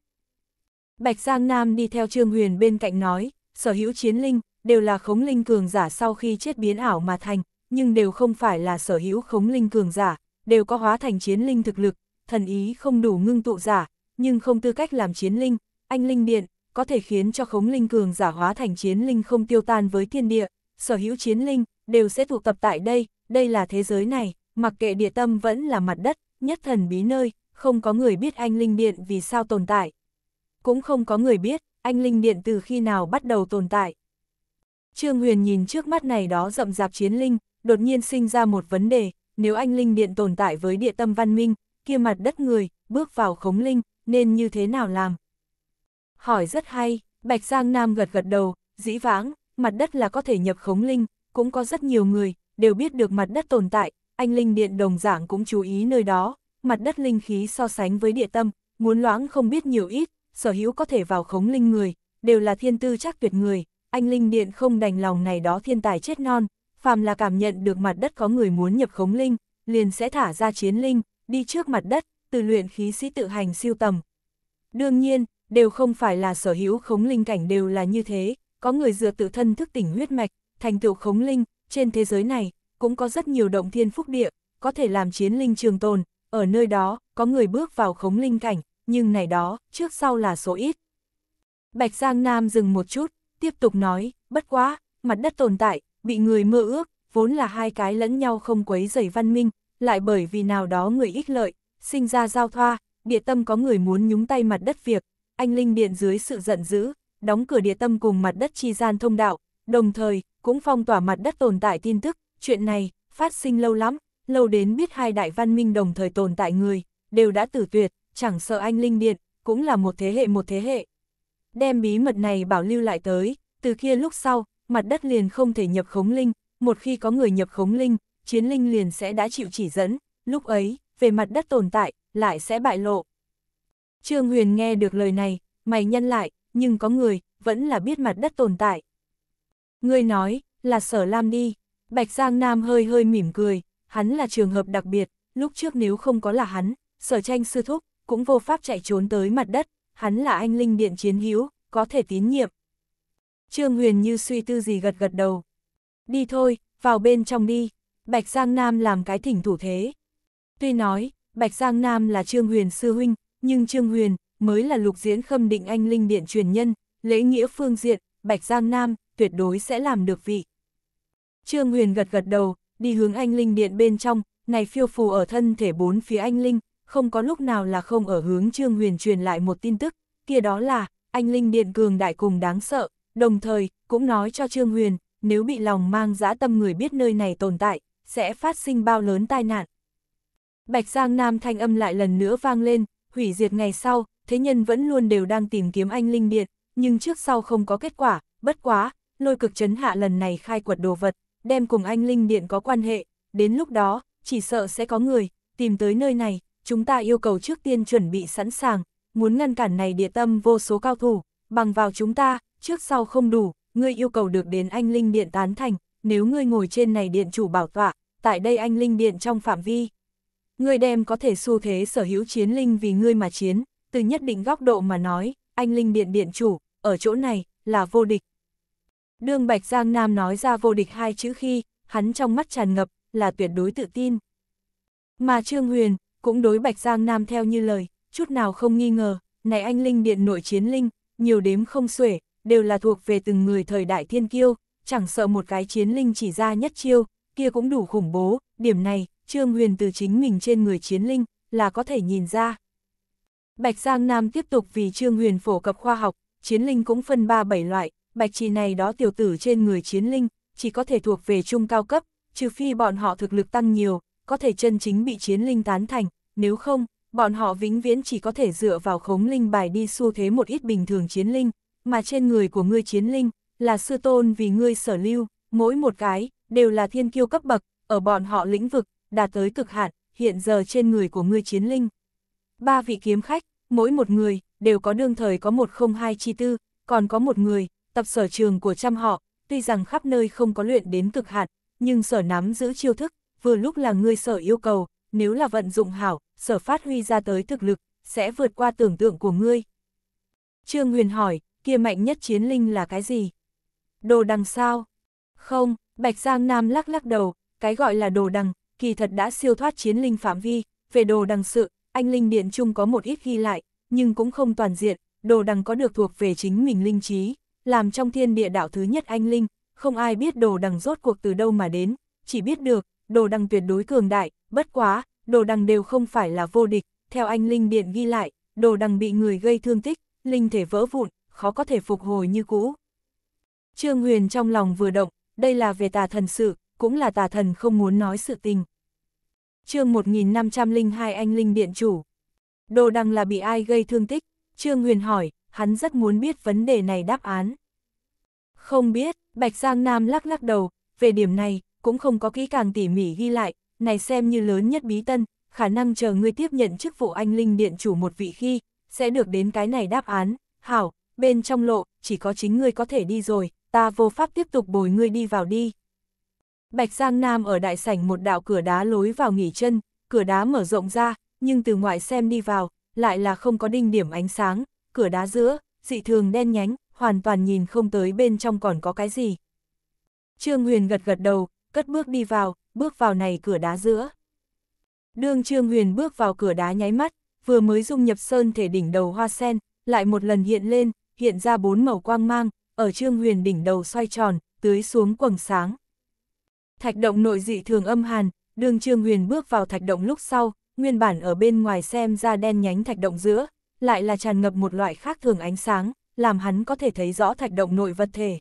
Bạch Giang Nam đi theo Trương Huyền bên cạnh nói, sở hữu chiến linh, đều là khống linh cường giả sau khi chết biến ảo mà thành, nhưng đều không phải là sở hữu khống linh cường giả, đều có hóa thành chiến linh thực lực, thần ý không đủ ngưng tụ giả, nhưng không tư cách làm chiến linh, anh linh điện, có thể khiến cho khống linh cường giả hóa thành chiến linh không tiêu tan với thiên địa, sở hữu chiến linh, đều sẽ tụ tập tại đây, đây là thế giới này, mặc kệ địa tâm vẫn là mặt đất, nhất thần bí nơi, không có người biết anh linh điện vì sao tồn tại. Cũng không có người biết, anh linh điện từ khi nào bắt đầu tồn tại. Trương Huyền nhìn trước mắt này đó rậm rạp chiến linh, đột nhiên sinh ra một vấn đề, nếu anh linh điện tồn tại với địa tâm văn minh, kia mặt đất người, bước vào khống linh, nên như thế nào làm? Hỏi rất hay, Bạch Giang Nam gật gật đầu, dĩ vãng, mặt đất là có thể nhập khống linh, cũng có rất nhiều người, đều biết được mặt đất tồn tại, anh Linh Điện đồng giảng cũng chú ý nơi đó, mặt đất linh khí so sánh với địa tâm, muốn loãng không biết nhiều ít, sở hữu có thể vào khống linh người, đều là thiên tư chắc tuyệt người, anh Linh Điện không đành lòng này đó thiên tài chết non, phàm là cảm nhận được mặt đất có người muốn nhập khống linh, liền sẽ thả ra chiến linh, đi trước mặt đất, từ luyện khí sĩ tự hành siêu tầm. Đương nhiên, đều không phải là sở hữu khống linh cảnh đều là như thế, có người dựa tự thân thức tỉnh huyết mạch, thành tựu khống linh, trên thế giới này, cũng có rất nhiều động thiên phúc địa, có thể làm chiến linh trường tồn, ở nơi đó, có người bước vào khống linh cảnh, nhưng này đó, trước sau là số ít. Bạch Giang Nam dừng một chút, tiếp tục nói, bất quá, mặt đất tồn tại, bị người mơ ước, vốn là hai cái lẫn nhau không quấy dày văn minh, lại bởi vì nào đó người ích lợi, sinh ra giao thoa, địa tâm có người muốn nhúng tay mặt đất việc, anh Linh Điện dưới sự giận dữ, đóng cửa địa tâm cùng mặt đất chi gian thông đạo, đồng thời cũng phong tỏa mặt đất tồn tại tin tức, chuyện này phát sinh lâu lắm, lâu đến biết hai đại văn minh đồng thời tồn tại người, đều đã tử tuyệt, chẳng sợ anh Linh Điện, cũng là một thế hệ một thế hệ. Đem bí mật này bảo lưu lại tới, từ kia lúc sau, mặt đất liền không thể nhập khống linh, một khi có người nhập khống linh, chiến linh liền sẽ đã chịu chỉ dẫn, lúc ấy, về mặt đất tồn tại, lại sẽ bại lộ. Trương Huyền nghe được lời này, mày nhân lại, nhưng có người, vẫn là biết mặt đất tồn tại. Người nói, là sở lam đi, Bạch Giang Nam hơi hơi mỉm cười, hắn là trường hợp đặc biệt, lúc trước nếu không có là hắn, sở tranh sư thúc, cũng vô pháp chạy trốn tới mặt đất, hắn là anh linh điện chiến hữu, có thể tín nhiệm. Trương Huyền như suy tư gì gật gật đầu. Đi thôi, vào bên trong đi. Bạch Giang Nam làm cái thỉnh thủ thế. Tuy nói, Bạch Giang Nam là Trương Huyền Sư Huynh, nhưng Trương Huyền mới là lục diễn khâm định anh linh điện truyền nhân, lễ nghĩa phương diện, Bạch Giang Nam tuyệt đối sẽ làm được vị. Trương Huyền gật gật đầu, đi hướng anh linh điện bên trong, này phiêu phù ở thân thể bốn phía anh linh, không có lúc nào là không ở hướng Trương Huyền truyền lại một tin tức, kia đó là, anh linh điện cường đại cùng đáng sợ, đồng thời, cũng nói cho Trương Huyền, nếu bị lòng mang dã tâm người biết nơi này tồn tại, sẽ phát sinh bao lớn tai nạn. Bạch Giang Nam thanh âm lại lần nữa vang lên, hủy diệt ngày sau, thế nhân vẫn luôn đều đang tìm kiếm anh Linh Điện, nhưng trước sau không có kết quả, bất quá, lôi cực chấn hạ lần này khai quật đồ vật, đem cùng anh Linh Điện có quan hệ, đến lúc đó, chỉ sợ sẽ có người, tìm tới nơi này, chúng ta yêu cầu trước tiên chuẩn bị sẵn sàng, muốn ngăn cản này địa tâm vô số cao thủ, bằng vào chúng ta, trước sau không đủ, ngươi yêu cầu được đến anh Linh Điện tán thành, nếu ngươi ngồi trên này điện chủ bảo tọa, tại đây anh linh điện trong phạm vi. Ngươi đem có thể xu thế sở hữu chiến linh vì ngươi mà chiến, từ nhất định góc độ mà nói, anh linh điện điện chủ, ở chỗ này, là vô địch. đường Bạch Giang Nam nói ra vô địch hai chữ khi, hắn trong mắt tràn ngập, là tuyệt đối tự tin. Mà Trương Huyền, cũng đối Bạch Giang Nam theo như lời, chút nào không nghi ngờ, này anh linh điện nội chiến linh, nhiều đếm không xuể, đều là thuộc về từng người thời đại thiên kiêu, chẳng sợ một cái chiến linh chỉ ra nhất chiêu, kia cũng đủ khủng bố, điểm này, Trương Huyền từ chính mình trên người chiến linh, là có thể nhìn ra. Bạch Giang Nam tiếp tục vì Trương Huyền phổ cập khoa học, chiến linh cũng phân ba bảy loại, bạch trì này đó tiểu tử trên người chiến linh, chỉ có thể thuộc về trung cao cấp, trừ phi bọn họ thực lực tăng nhiều, có thể chân chính bị chiến linh tán thành, nếu không, bọn họ vĩnh viễn chỉ có thể dựa vào khống linh bài đi xu thế một ít bình thường chiến linh, mà trên người của ngươi chiến linh, là sư tôn vì ngươi sở lưu, mỗi một cái, đều là thiên kiêu cấp bậc, ở bọn họ lĩnh vực, đạt tới cực hạn, hiện giờ trên người của ngươi chiến linh. Ba vị kiếm khách, mỗi một người, đều có đương thời có một không hai chi tư, còn có một người, tập sở trường của trăm họ, tuy rằng khắp nơi không có luyện đến cực hạn, nhưng sở nắm giữ chiêu thức, vừa lúc là ngươi sở yêu cầu, nếu là vận dụng hảo, sở phát huy ra tới thực lực, sẽ vượt qua tưởng tượng của ngươi. Trương Huyền hỏi, kia mạnh nhất chiến linh là cái gì? đồ đằng sao? Không, Bạch Giang Nam lắc lắc đầu, cái gọi là đồ đằng, kỳ thật đã siêu thoát chiến linh phạm vi, về đồ đằng sự, anh Linh Điện Trung có một ít ghi lại, nhưng cũng không toàn diện, đồ đằng có được thuộc về chính mình linh trí, làm trong thiên địa đạo thứ nhất anh Linh, không ai biết đồ đằng rốt cuộc từ đâu mà đến, chỉ biết được, đồ đằng tuyệt đối cường đại, bất quá, đồ đằng đều không phải là vô địch, theo anh Linh Điện ghi lại, đồ đằng bị người gây thương tích, linh thể vỡ vụn, khó có thể phục hồi như cũ. Trương Huyền trong lòng vừa động, đây là về tà thần sự, cũng là tà thần không muốn nói sự tình. chương 1502 anh Linh Điện Chủ Đồ đăng là bị ai gây thương tích? Trương Huyền hỏi, hắn rất muốn biết vấn đề này đáp án. Không biết, Bạch Giang Nam lắc lắc đầu, về điểm này, cũng không có kỹ càng tỉ mỉ ghi lại, này xem như lớn nhất bí tân, khả năng chờ ngươi tiếp nhận chức vụ anh Linh Điện Chủ một vị khi, sẽ được đến cái này đáp án, hảo, bên trong lộ, chỉ có chính ngươi có thể đi rồi, ta vô pháp tiếp tục bồi ngươi đi vào đi. Bạch Giang Nam ở đại sảnh một đạo cửa đá lối vào nghỉ chân, cửa đá mở rộng ra, nhưng từ ngoài xem đi vào, lại là không có đinh điểm ánh sáng, cửa đá giữa, dị thường đen nhánh, hoàn toàn nhìn không tới bên trong còn có cái gì. Trương Huyền gật gật đầu, cất bước đi vào, bước vào này cửa đá giữa. Đường Trương Huyền bước vào cửa đá nháy mắt, vừa mới dung nhập sơn thể đỉnh đầu hoa sen, lại một lần hiện lên, hiện ra bốn màu quang mang, ở Trương Huyền đỉnh đầu xoay tròn, tưới xuống quầng sáng. Thạch động nội dị thường âm hàn, đường Trương Huyền bước vào thạch động lúc sau, nguyên bản ở bên ngoài xem ra đen nhánh thạch động giữa, lại là tràn ngập một loại khác thường ánh sáng, làm hắn có thể thấy rõ thạch động nội vật thể.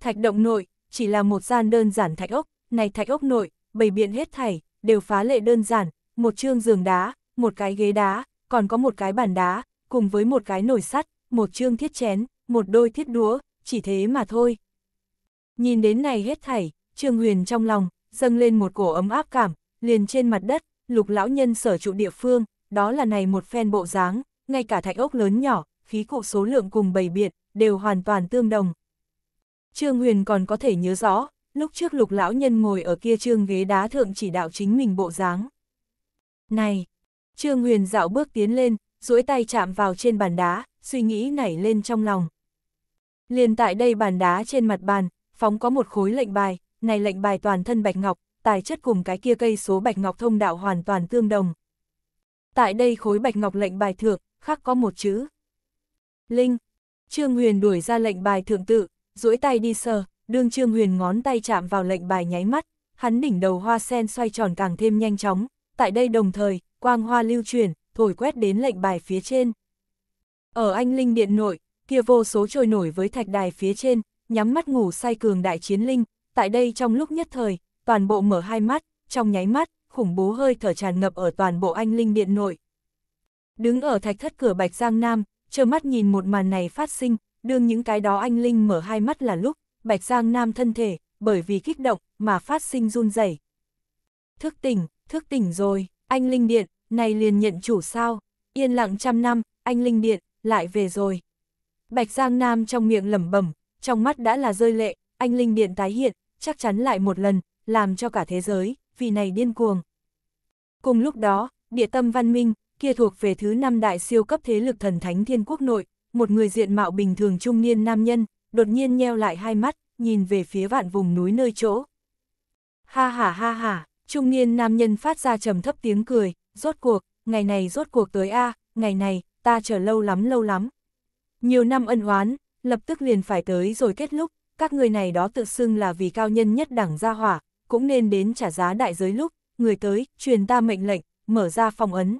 Thạch động nội, chỉ là một gian đơn giản thạch ốc, này thạch ốc nội, bày biện hết thảy, đều phá lệ đơn giản, một chương giường đá, một cái ghế đá, còn có một cái bàn đá, cùng với một cái nồi sắt, một chương thiết chén, một đôi thiết đũa, chỉ thế mà thôi. Nhìn đến này hết thảy, Trương Huyền trong lòng, dâng lên một cổ ấm áp cảm, liền trên mặt đất, lục lão nhân sở trụ địa phương, đó là này một phen bộ dáng, ngay cả thạch ốc lớn nhỏ, khí cụ số lượng cùng bầy biệt đều hoàn toàn tương đồng. Trương Huyền còn có thể nhớ rõ, lúc trước lục lão nhân ngồi ở kia trương ghế đá thượng chỉ đạo chính mình bộ dáng. Này! Trương Huyền dạo bước tiến lên, duỗi tay chạm vào trên bàn đá, suy nghĩ nảy lên trong lòng. Liền tại đây bàn đá trên mặt bàn, phóng có một khối lệnh bài, này lệnh bài toàn thân bạch ngọc, tài chất cùng cái kia cây số bạch ngọc thông đạo hoàn toàn tương đồng. Tại đây khối bạch ngọc lệnh bài thượng, khắc có một chữ. Linh. Trương Huyền đuổi ra lệnh bài thượng tự, duỗi tay đi sờ, đương Trương Huyền ngón tay chạm vào lệnh bài nháy mắt, hắn đỉnh đầu hoa sen xoay tròn càng thêm nhanh chóng, tại đây đồng thời, quang hoa lưu chuyển, thổi quét đến lệnh bài phía trên. Ở anh Linh Điện nội, kia vô số trôi nổi với thạch đài phía trên, nhắm mắt ngủ say cường đại chiến linh, tại đây trong lúc nhất thời, toàn bộ mở hai mắt, trong nháy mắt, khủng bố hơi thở tràn ngập ở toàn bộ anh linh điện nội. Đứng ở thạch thất cửa Bạch Giang Nam, trơ mắt nhìn một màn này phát sinh, đương những cái đó anh linh mở hai mắt là lúc, Bạch Giang Nam thân thể, bởi vì kích động, mà phát sinh run rẩy. Thức tỉnh, thức tỉnh rồi, anh linh điện, này liền nhận chủ sao, yên lặng trăm năm, anh linh điện, lại về rồi. Bạch Giang Nam trong miệng lẩm bẩm, trong mắt đã là rơi lệ, anh linh điện tái hiện, chắc chắn lại một lần, làm cho cả thế giới, vì này điên cuồng. Cùng lúc đó, địa tâm văn minh, kia thuộc về thứ năm đại siêu cấp thế lực thần thánh thiên quốc nội, một người diện mạo bình thường trung niên nam nhân, đột nhiên nheo lại hai mắt, nhìn về phía vạn vùng núi nơi chỗ. Ha ha ha ha, trung niên nam nhân phát ra trầm thấp tiếng cười, rốt cuộc, ngày này rốt cuộc tới a, ngày này, ta chờ lâu lắm lâu lắm, nhiều năm ân oán, lập tức liền phải tới rồi kết lúc, các người này đó tự xưng là vì cao nhân nhất đẳng gia hỏa, cũng nên đến trả giá đại giới lúc, người tới, truyền ta mệnh lệnh, mở ra phòng ấn.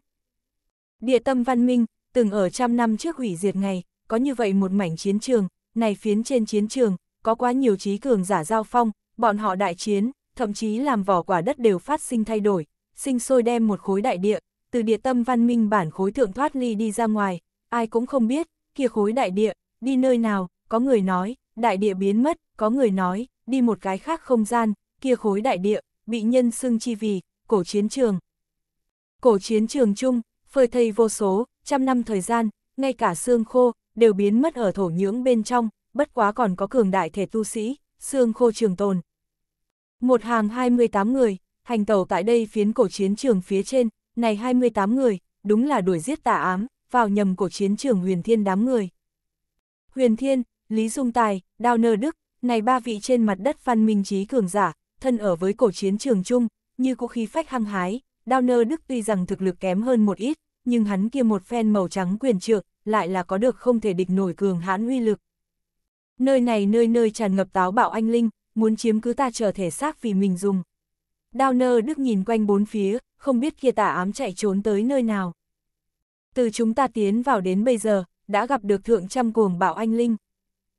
Địa tâm văn minh, từng ở trăm năm trước hủy diệt ngày, có như vậy một mảnh chiến trường, này phiến trên chiến trường, có quá nhiều trí cường giả giao phong, bọn họ đại chiến, thậm chí làm vỏ quả đất đều phát sinh thay đổi, sinh sôi đem một khối đại địa, từ địa tâm văn minh bản khối thượng thoát ly đi ra ngoài, ai cũng không biết, kia khối đại địa, đi nơi nào, có người nói, đại địa biến mất, có người nói, đi một cái khác không gian, kia khối đại địa, bị nhân xưng chi vì, cổ chiến trường. Cổ chiến trường chung, phơi thây vô số, trăm năm thời gian, ngay cả xương khô, đều biến mất ở thổ nhưỡng bên trong, bất quá còn có cường đại thể tu sĩ, xương khô trường tồn. Một hàng 28 người, hành tàu tại đây phiến cổ chiến trường phía trên, này 28 người, đúng là đuổi giết tà ám, vào nhầm của chiến trường huyền thiên đám người. Huyền thiên, Lý Dung Tài, Đao Nơ Đức, này ba vị trên mặt đất văn minh trí cường giả, thân ở với cổ chiến trường chung, như có khí phách hăng hái, Đao Nơ Đức tuy rằng thực lực kém hơn một ít, nhưng hắn kia một phen màu trắng quyền trượng, lại là có được không thể địch nổi cường hãn uy lực. Nơi này nơi nơi tràn ngập táo bạo anh linh, muốn chiếm cứ ta trở thể xác vì mình dùng. Đao nơ đức nhìn quanh bốn phía, không biết kia tà ám chạy trốn tới nơi nào. Từ chúng ta tiến vào đến bây giờ, đã gặp được thượng trăm cuồng bảo anh Linh.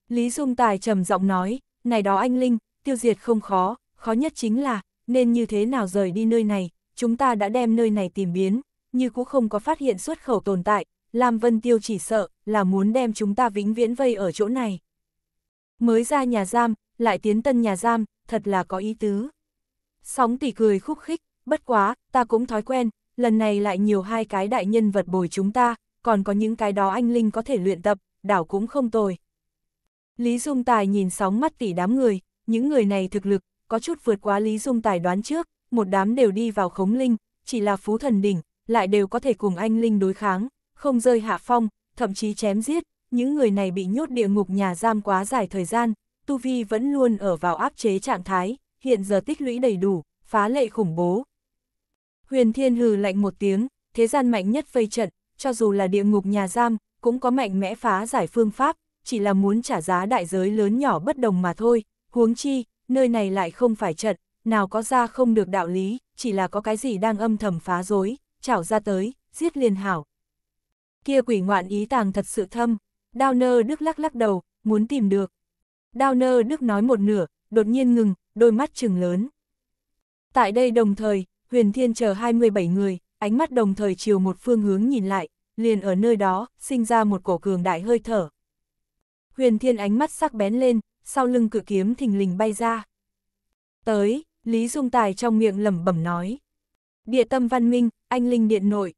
Lý Dung Tài trầm giọng nói, này đó anh Linh, tiêu diệt không khó, khó nhất chính là, nên như thế nào rời đi nơi này, chúng ta đã đem nơi này tìm biến, như cũng không có phát hiện xuất khẩu tồn tại, Lam Vân Tiêu chỉ sợ là muốn đem chúng ta vĩnh viễn vây ở chỗ này. Mới ra nhà giam, lại tiến tân nhà giam, thật là có ý tứ. Sóng tỷ cười khúc khích, bất quá, ta cũng thói quen, lần này lại nhiều hai cái đại nhân vật bồi chúng ta, còn có những cái đó anh Linh có thể luyện tập, đảo cũng không tồi. Lý Dung Tài nhìn sóng mắt tỉ đám người, những người này thực lực, có chút vượt quá Lý Dung Tài đoán trước, một đám đều đi vào khống linh, chỉ là phú thần đỉnh, lại đều có thể cùng anh Linh đối kháng, không rơi hạ phong, thậm chí chém giết, những người này bị nhốt địa ngục nhà giam quá dài thời gian, Tu Vi vẫn luôn ở vào áp chế trạng thái, hiện giờ tích lũy đầy đủ, phá lệ khủng bố, Huyền Thiên hừ lạnh một tiếng, thế gian mạnh nhất vây trận, cho dù là địa ngục nhà giam, cũng có mạnh mẽ phá giải phương pháp, chỉ là muốn trả giá đại giới lớn nhỏ bất đồng mà thôi, huống chi, nơi này lại không phải trận, nào có ra không được đạo lý, chỉ là có cái gì đang âm thầm phá rối, chảo ra tới, giết liền hảo. Kia quỷ ngoạn ý tàng thật sự thâm, đao nơ đức lắc lắc đầu, muốn tìm được. Đao nơ đức nói một nửa, đột nhiên ngừng, đôi mắt trừng lớn. Tại đây đồng thời, huyền thiên chờ 27 người, ánh mắt đồng thời chiều một phương hướng nhìn lại, liền ở nơi đó, sinh ra một cổ cường đại hơi thở. Huyền thiên ánh mắt sắc bén lên, sau lưng cự kiếm thình lình bay ra. Tới, Lý Dung Tài trong miệng lẩm bẩm nói. Địa tâm văn minh, anh linh điện nội.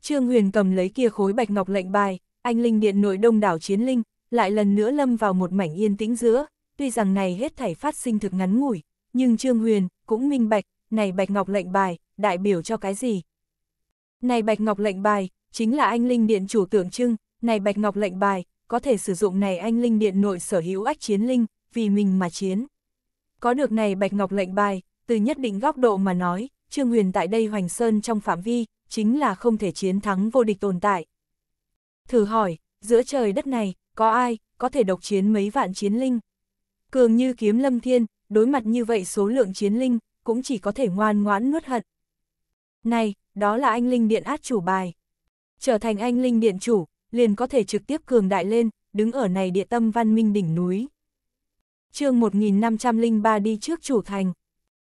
Trương Huyền cầm lấy kia khối bạch ngọc lệnh bài, anh linh điện nội đông đảo chiến linh, lại lần nữa lâm vào một mảnh yên tĩnh giữa, tuy rằng này hết thảy phát sinh thực ngắn ngủi, nhưng Trương Huyền cũng minh bạch, này Bạch Ngọc lệnh bài, đại biểu cho cái gì? Này Bạch Ngọc lệnh bài, chính là anh Linh Điện chủ tượng trưng, này Bạch Ngọc lệnh bài, có thể sử dụng này anh Linh Điện nội sở hữu ách chiến linh, vì mình mà chiến. Có được này Bạch Ngọc lệnh bài, từ nhất định góc độ mà nói, Trương Huyền tại đây Hoành Sơn trong phạm vi, chính là không thể chiến thắng vô địch tồn tại. Thử hỏi, giữa trời đất này, có ai, có thể độc chiến mấy vạn chiến linh? Cường như kiếm lâm thiên, đối mặt như vậy số lượng chiến linh, cũng chỉ có thể ngoan ngoãn nuốt hận. Này, đó là anh linh điện át chủ bài. Trở thành anh linh điện chủ, liền có thể trực tiếp cường đại lên, đứng ở này địa tâm văn minh đỉnh núi. chương 1503 đi trước chủ thành.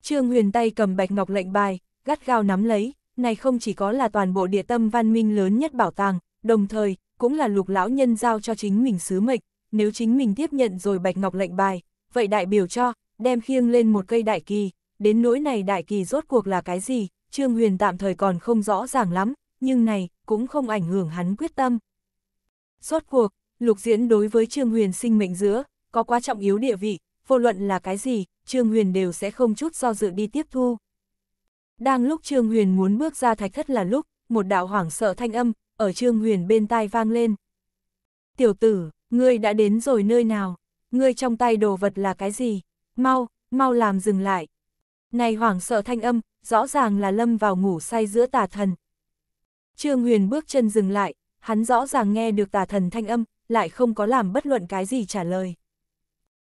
Trương Huyền tay cầm bạch ngọc lệnh bài, gắt gao nắm lấy, này không chỉ có là toàn bộ địa tâm văn minh lớn nhất bảo tàng, đồng thời, cũng là lục lão nhân giao cho chính mình sứ mệnh, nếu chính mình tiếp nhận rồi bạch ngọc lệnh bài, vậy đại biểu cho, đem khiêng lên một cây đại kỳ, đến nỗi này đại kỳ rốt cuộc là cái gì, Trương Huyền tạm thời còn không rõ ràng lắm, nhưng này, cũng không ảnh hưởng hắn quyết tâm. Rốt cuộc, lục diễn đối với Trương Huyền sinh mệnh giữa, có quá trọng yếu địa vị, vô luận là cái gì, Trương Huyền đều sẽ không chút do dự đi tiếp thu. Đang lúc Trương Huyền muốn bước ra thạch thất là lúc, một đạo hoảng sợ thanh âm, ở Trương Huyền bên tai vang lên. Tiểu tử, ngươi đã đến rồi nơi nào? Ngươi trong tay đồ vật là cái gì? Mau, mau làm dừng lại, này hoảng sợ thanh âm, rõ ràng là lâm vào ngủ say giữa tà thần. Trương Huyền bước chân dừng lại, hắn rõ ràng nghe được tà thần thanh âm, lại không có làm bất luận cái gì trả lời.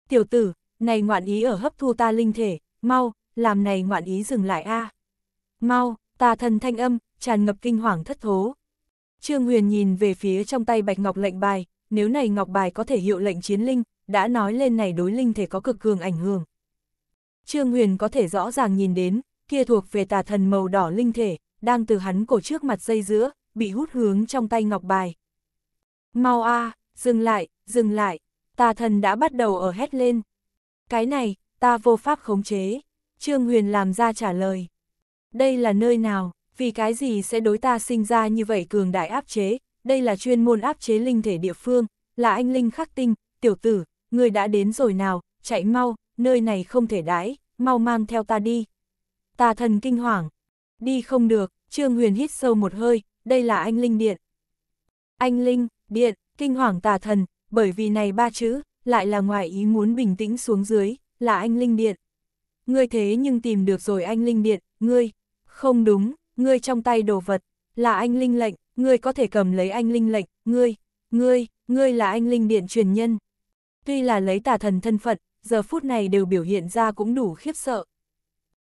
Tiểu tử, này ngoạn ý ở hấp thu ta linh thể, mau, làm này ngoạn ý dừng lại a. Mau, tà thần thanh âm, tràn ngập kinh hoàng thất thố. Trương Huyền nhìn về phía trong tay bạch ngọc lệnh bài, nếu này ngọc bài có thể hiệu lệnh chiến linh, đã nói lên này đối linh thể có cực cường ảnh hưởng. Trương Huyền có thể rõ ràng nhìn đến, kia thuộc về tà thần màu đỏ linh thể, đang từ hắn cổ trước mặt dây giữa, bị hút hướng trong tay ngọc bài. Mau a, dừng lại, dừng lại, tà thần đã bắt đầu ở hét lên. Cái này, ta vô pháp khống chế, Trương Huyền làm ra trả lời. Đây là nơi nào, vì cái gì sẽ đối ta sinh ra như vậy cường đại áp chế, đây là chuyên môn áp chế linh thể địa phương, là anh linh khắc tinh, tiểu tử, người đã đến rồi nào, chạy mau, nơi này không thể đãi, mau mang theo ta đi. Tà thần kinh hoàng, đi không được, Trương Huyền hít sâu một hơi, đây là anh Linh Điện. Anh Linh, Điện, kinh hoàng tà thần, bởi vì này ba chữ, lại là ngoài ý muốn bình tĩnh xuống dưới, là anh Linh Điện. Ngươi thế nhưng tìm được rồi anh Linh Điện, ngươi, không đúng, ngươi trong tay đồ vật, là anh Linh lệnh, ngươi có thể cầm lấy anh Linh lệnh, ngươi, ngươi, ngươi là anh Linh Điện truyền nhân. Tuy là lấy tà thần thân phận, giờ phút này đều biểu hiện ra cũng đủ khiếp sợ.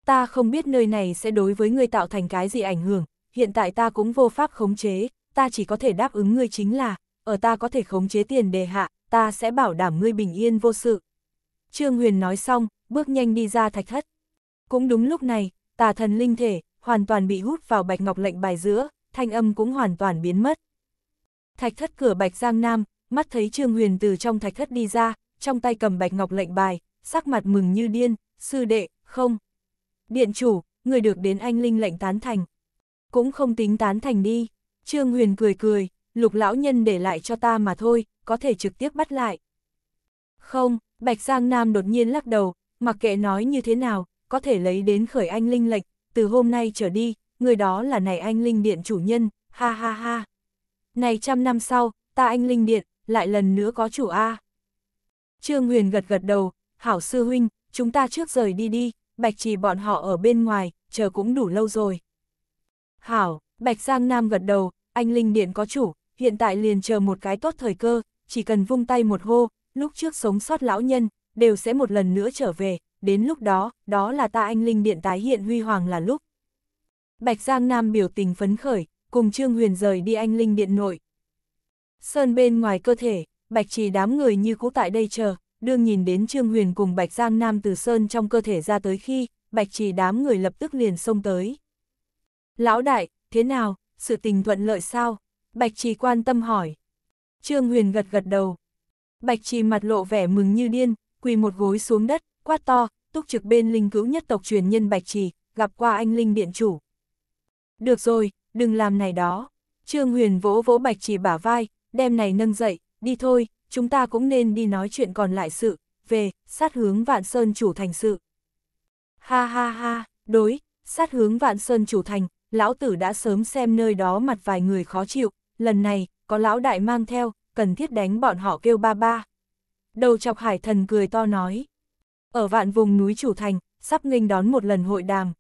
Ta không biết nơi này sẽ đối với ngươi tạo thành cái gì ảnh hưởng, hiện tại ta cũng vô pháp khống chế, ta chỉ có thể đáp ứng ngươi chính là, ở ta có thể khống chế tiền đề hạ, ta sẽ bảo đảm ngươi bình yên vô sự. Trương Huyền nói xong, bước nhanh đi ra thạch thất. Cũng đúng lúc này, tà thần linh thể, hoàn toàn bị hút vào bạch ngọc lệnh bài giữa, thanh âm cũng hoàn toàn biến mất. Thạch thất cửa bạch giang nam, mắt thấy Trương Huyền từ trong thạch thất đi ra, trong tay cầm bạch ngọc lệnh bài, sắc mặt mừng như điên, sư đệ, không. Điện chủ, người được đến anh linh lệnh tán thành. Cũng không tính tán thành đi. Trương Huyền cười cười, lục lão nhân để lại cho ta mà thôi, có thể trực tiếp bắt lại. Không, Bạch Giang Nam đột nhiên lắc đầu, mặc kệ nói như thế nào, có thể lấy đến khởi anh linh lệnh, từ hôm nay trở đi, người đó là này anh linh điện chủ nhân, ha ha ha. Này trăm năm sau, ta anh linh điện, lại lần nữa có chủ A. Trương Huyền gật gật đầu, hảo sư huynh, chúng ta trước rời đi đi, bạch trì bọn họ ở bên ngoài, chờ cũng đủ lâu rồi. Hảo, bạch Giang Nam gật đầu, anh Linh Điện có chủ, hiện tại liền chờ một cái tốt thời cơ, chỉ cần vung tay một hô, lúc trước sống sót lão nhân, đều sẽ một lần nữa trở về, đến lúc đó, đó là ta anh Linh Điện tái hiện huy hoàng là lúc. Bạch Giang Nam biểu tình phấn khởi, cùng Trương Huyền rời đi anh Linh Điện nội. Sơn bên ngoài cơ thể, Bạch Trì đám người như cũ tại đây chờ, đương nhìn đến Trương Huyền cùng Bạch Giang Nam từ Sơn trong cơ thể ra tới khi, Bạch Trì đám người lập tức liền xông tới. Lão đại, thế nào, sự tình thuận lợi sao? Bạch Trì quan tâm hỏi. Trương Huyền gật gật đầu. Bạch Trì mặt lộ vẻ mừng như điên, quỳ một gối xuống đất, quát to, túc trực bên linh cứu nhất tộc truyền nhân Bạch Trì, gặp qua anh linh điện chủ. Được rồi, đừng làm này đó. Trương Huyền vỗ vỗ Bạch Trì bả vai, đem này nâng dậy, đi thôi, chúng ta cũng nên đi nói chuyện còn lại sự, về, sát hướng vạn sơn chủ thành sự. Ha ha ha, đối, sát hướng vạn sơn chủ thành, lão tử đã sớm xem nơi đó mặt vài người khó chịu, lần này, có lão đại mang theo, cần thiết đánh bọn họ kêu ba ba. Đầu chọc hải thần cười to nói. Ở vạn vùng núi chủ thành, sắp nghênh đón một lần hội đàm.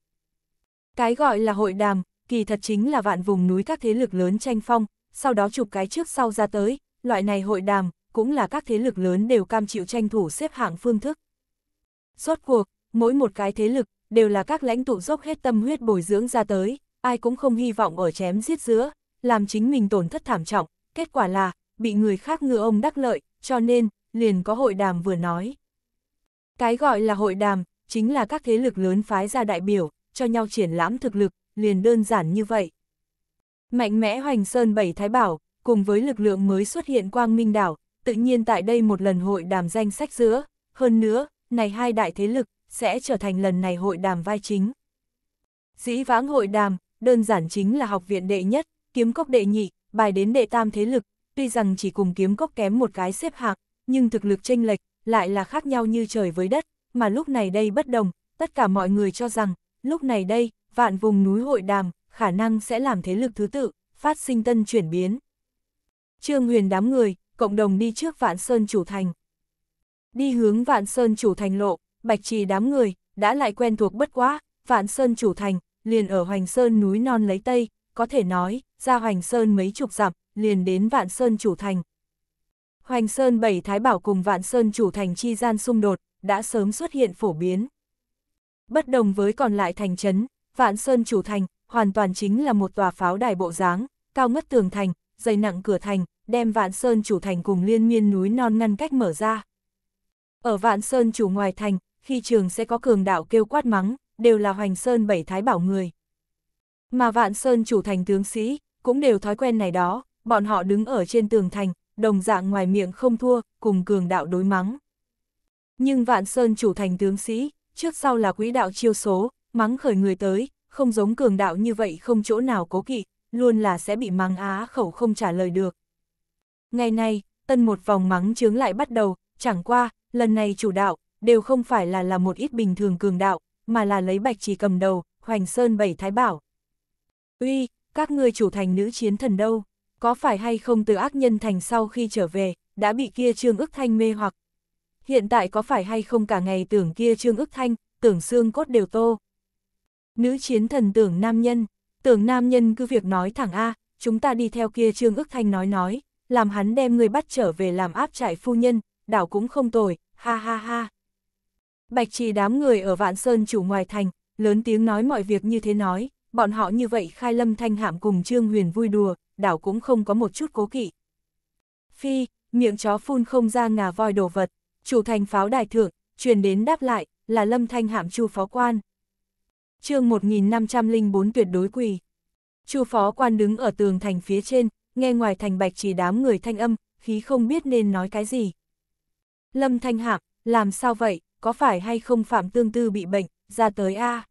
Cái gọi là hội đàm, kỳ thật chính là vạn vùng núi các thế lực lớn tranh phong, sau đó chụp cái trước sau ra tới, loại này hội đàm, cũng là các thế lực lớn đều cam chịu tranh thủ xếp hạng phương thức. Rốt cuộc, mỗi một cái thế lực, đều là các lãnh tụ dốc hết tâm huyết bồi dưỡng ra tới, ai cũng không hy vọng ở chém giết giữa, làm chính mình tổn thất thảm trọng, kết quả là, bị người khác ngựa ông đắc lợi, cho nên, liền có hội đàm vừa nói. Cái gọi là hội đàm, chính là các thế lực lớn phái ra đại biểu, cho nhau triển lãm thực lực, liền đơn giản như vậy. Mạnh mẽ hoành sơn bảy thái bảo, cùng với lực lượng mới xuất hiện quang minh đảo, tự nhiên tại đây một lần hội đàm danh sách giữa, hơn nữa, này hai đại thế lực, sẽ trở thành lần này hội đàm vai chính. Dĩ vãng hội đàm, đơn giản chính là học viện đệ nhất, kiếm cốc đệ nhị, bài đến đệ tam thế lực, tuy rằng chỉ cùng kiếm cốc kém một cái xếp hạng, nhưng thực lực chênh lệch lại là khác nhau như trời với đất, mà lúc này đây bất đồng, tất cả mọi người cho rằng, lúc này đây, vạn vùng núi hội đàm, khả năng sẽ làm thế lực thứ tự, phát sinh tân chuyển biến. Trương Huyền đám người, cộng đồng đi trước Vạn Sơn Chủ Thành. Đi hướng Vạn Sơn Chủ Thành lộ, Bạch Trì đám người, đã lại quen thuộc bất quá, Vạn Sơn Chủ Thành, liền ở Hoành Sơn núi non lấy Tây, có thể nói, ra Hoành Sơn mấy chục dặm, liền đến Vạn Sơn Chủ Thành. Hoành Sơn Bảy Thái Bảo cùng Vạn Sơn Chủ Thành chi gian xung đột, đã sớm xuất hiện phổ biến. Bất đồng với còn lại thành trấn, Vạn Sơn Chủ Thành, hoàn toàn chính là một tòa pháo đài bộ dáng, cao ngất tường thành, dày nặng cửa thành, đem Vạn Sơn chủ thành cùng liên miên núi non ngăn cách mở ra. Ở Vạn Sơn chủ ngoài thành, khi trường sẽ có cường đạo kêu quát mắng, đều là Hoành Sơn bảy thái bảo người. Mà Vạn Sơn chủ thành tướng sĩ, cũng đều thói quen này đó, bọn họ đứng ở trên tường thành, đồng dạng ngoài miệng không thua, cùng cường đạo đối mắng. Nhưng Vạn Sơn chủ thành tướng sĩ, trước sau là quỹ đạo chiêu số, mắng khởi người tới, không giống cường đạo như vậy không chỗ nào cố kỵ, luôn là sẽ bị mắng á khẩu không trả lời được. Ngày nay, tân một vòng mắng chướng lại bắt đầu, chẳng qua, lần này chủ đạo, đều không phải là là một ít bình thường cường đạo, mà là lấy bạch trì cầm đầu, hoành sơn bảy thái bảo. Uy, các ngươi chủ thành nữ chiến thần đâu, có phải hay không từ ác nhân thành sau khi trở về, đã bị kia trương ức thanh mê hoặc. Hiện tại có phải hay không cả ngày tưởng kia trương ức thanh, tưởng xương cốt đều tô. Nữ chiến thần tưởng nam nhân, Tưởng nam nhân cứ việc nói thẳng A, chúng ta đi theo kia Trương ức thanh nói nói, làm hắn đem người bắt trở về làm áp trại phu nhân, đảo cũng không tồi, ha ha ha. Bạch trì đám người ở Vạn Sơn chủ ngoài thành, lớn tiếng nói mọi việc như thế nói, bọn họ như vậy khai lâm thanh hạm cùng Trương Huyền vui đùa, đảo cũng không có một chút cố kỵ. Phi, miệng chó phun không ra ngà voi đồ vật, chủ thành pháo đài thượng, truyền đến đáp lại, là lâm thanh hạm chu phó quan chương 1504 tuyệt đối quỳ. Chu phó quan đứng ở tường thành phía trên, nghe ngoài thành bạch chỉ đám người thanh âm, khí không biết nên nói cái gì. Lâm thanh hạm, làm sao vậy, có phải hay không phạm tương tư bị bệnh, ra tới a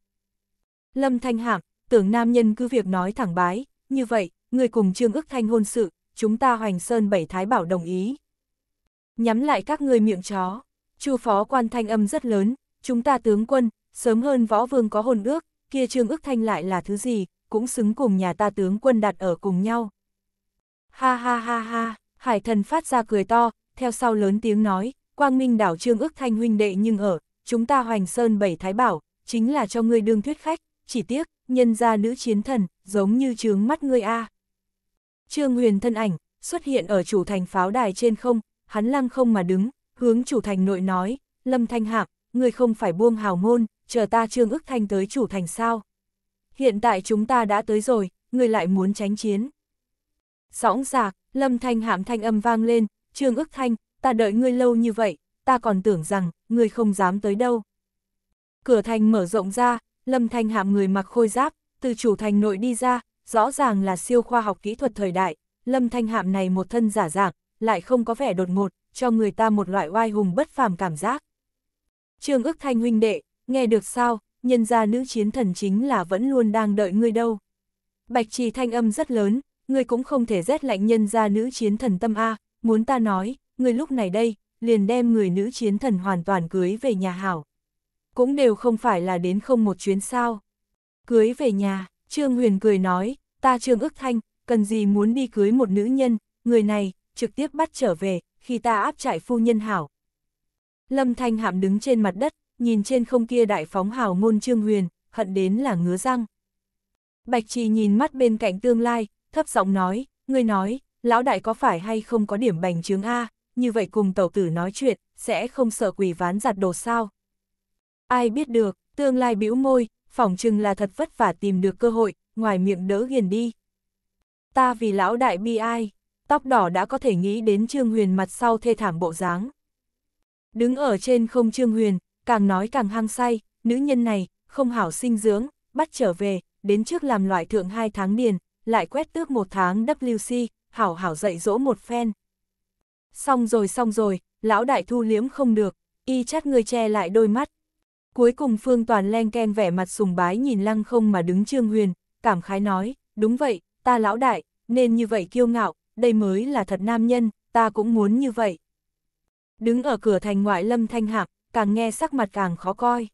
Lâm thanh hạm, tưởng nam nhân cứ việc nói thẳng bái, như vậy, người cùng trương ức thanh hôn sự, chúng ta hoành sơn bảy thái bảo đồng ý. Nhắm lại các người miệng chó, chu phó quan thanh âm rất lớn, chúng ta tướng quân, sớm hơn võ vương có hồn ước, kia trương ước thanh lại là thứ gì, cũng xứng cùng nhà ta tướng quân đặt ở cùng nhau. Ha ha ha ha, hải thần phát ra cười to, theo sau lớn tiếng nói, quang minh đảo trương ước thanh huynh đệ nhưng ở, chúng ta hoành sơn bảy thái bảo, chính là cho ngươi đương thuyết khách, chỉ tiếc, nhân ra nữ chiến thần, giống như trướng mắt ngươi a. Trương huyền thân ảnh, xuất hiện ở chủ thành pháo đài trên không, hắn lăng không mà đứng, hướng chủ thành nội nói, lâm thanh hạc, ngươi không phải buông hào ngôn, chờ ta trương ức thanh tới chủ thành sao. Hiện tại chúng ta đã tới rồi, người lại muốn tránh chiến. Sõng giạc, lâm thanh hạm thanh âm vang lên, trương ức thanh, ta đợi ngươi lâu như vậy, ta còn tưởng rằng, ngươi không dám tới đâu. Cửa thành mở rộng ra, lâm thanh hạm người mặc khôi giáp, từ chủ thành nội đi ra, rõ ràng là siêu khoa học kỹ thuật thời đại, lâm thanh hạm này một thân giả dạng, lại không có vẻ đột ngột, cho người ta một loại oai hùng bất phàm cảm giác. Trương ức thanh huynh đệ, Nghe được sao, nhân gia nữ chiến thần chính là vẫn luôn đang đợi ngươi đâu. Bạch trì thanh âm rất lớn, ngươi cũng không thể rét lạnh nhân gia nữ chiến thần tâm A, muốn ta nói, ngươi lúc này đây, liền đem người nữ chiến thần hoàn toàn cưới về nhà hảo. Cũng đều không phải là đến không một chuyến sao. Cưới về nhà, Trương Huyền cười nói, ta Trương ức thanh, cần gì muốn đi cưới một nữ nhân, người này, trực tiếp bắt trở về, khi ta áp trại phu nhân hảo. Lâm Thanh Hạm đứng trên mặt đất, nhìn trên không kia đại phóng hào ngôn trương huyền, hận đến là ngứa răng. Bạch trì nhìn mắt bên cạnh tương lai, thấp giọng nói, ngươi nói, lão đại có phải hay không có điểm bành trướng A, như vậy cùng tẩu tử nói chuyện, sẽ không sợ quỷ ván giặt đồ sao. Ai biết được, tương lai bĩu môi, phỏng chừng là thật vất vả tìm được cơ hội, ngoài miệng đỡ ghiền đi. Ta vì lão đại bi ai, tóc đỏ đã có thể nghĩ đến Trương Huyền mặt sau thê thảm bộ dáng. Đứng ở trên không Trương Huyền, càng nói càng hăng say, nữ nhân này, không hảo sinh dưỡng, bắt trở về, đến trước làm loại thượng hai tháng điền, lại quét tước một tháng WC, hảo hảo dạy dỗ một phen. Xong rồi xong rồi, lão đại thu liếm không được, y chắt người che lại đôi mắt. Cuối cùng Phương Toàn len ken vẻ mặt sùng bái nhìn lăng không mà đứng trương huyền, cảm khái nói, đúng vậy, ta lão đại, nên như vậy kiêu ngạo, đây mới là thật nam nhân, ta cũng muốn như vậy. Đứng ở cửa thành ngoại lâm thanh hạc, càng nghe sắc mặt càng khó coi.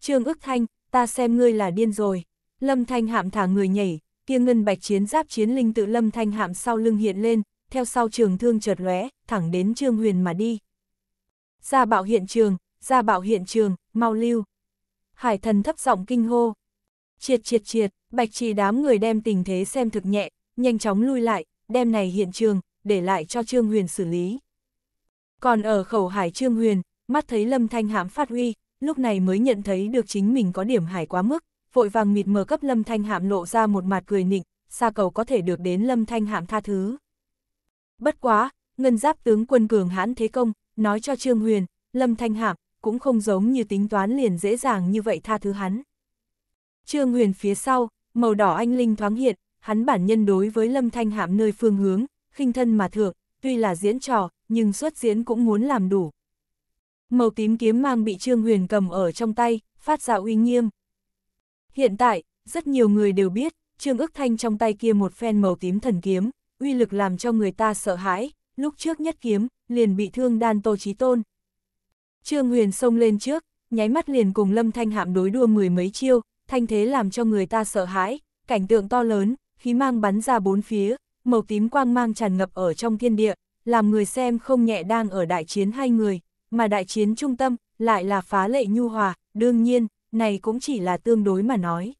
Trương ức thanh, ta xem ngươi là điên rồi. Lâm thanh hạm thả người nhảy, kia ngân bạch chiến giáp chiến linh tự lâm thanh hạm sau lưng hiện lên, theo sau trường thương chợt lóe, thẳng đến Trương Huyền mà đi. Ra bạo hiện trường, ra bạo hiện trường, mau lưu. Hải thần thấp giọng kinh hô. Triệt triệt triệt, bạch trì đám người đem tình thế xem thực nhẹ, nhanh chóng lui lại, đem này hiện trường, để lại cho Trương Huyền xử lý. Còn ở khẩu hải Trương Huyền, mắt thấy Lâm Thanh Hãm phát huy, lúc này mới nhận thấy được chính mình có điểm hải quá mức, vội vàng mịt mờ cấp Lâm Thanh hãm lộ ra một mặt cười nịnh, xa cầu có thể được đến Lâm Thanh hãm tha thứ. Bất quá, ngân giáp tướng quân cường hãn thế công, nói cho Trương Huyền, Lâm Thanh hãm cũng không giống như tính toán liền dễ dàng như vậy tha thứ hắn. Trương Huyền phía sau, màu đỏ anh linh thoáng hiện, hắn bản nhân đối với Lâm Thanh hãm nơi phương hướng, khinh thân mà thượng, tuy là diễn trò, nhưng xuất diễn cũng muốn làm đủ, Màu tím kiếm mang bị Trương Huyền cầm ở trong tay, phát ra uy nghiêm. Hiện tại, rất nhiều người đều biết, Trương ức thanh trong tay kia một phen màu tím thần kiếm, uy lực làm cho người ta sợ hãi, lúc trước nhất kiếm, liền bị thương đan tô trí tôn. Trương Huyền xông lên trước, nháy mắt liền cùng Lâm Thanh Hạm đối đua mười mấy chiêu, thanh thế làm cho người ta sợ hãi, cảnh tượng to lớn, khí mang bắn ra bốn phía, màu tím quang mang tràn ngập ở trong thiên địa, làm người xem không nhẹ đang ở đại chiến hai người, mà đại chiến trung tâm lại là phá lệ nhu hòa, đương nhiên, này cũng chỉ là tương đối mà nói.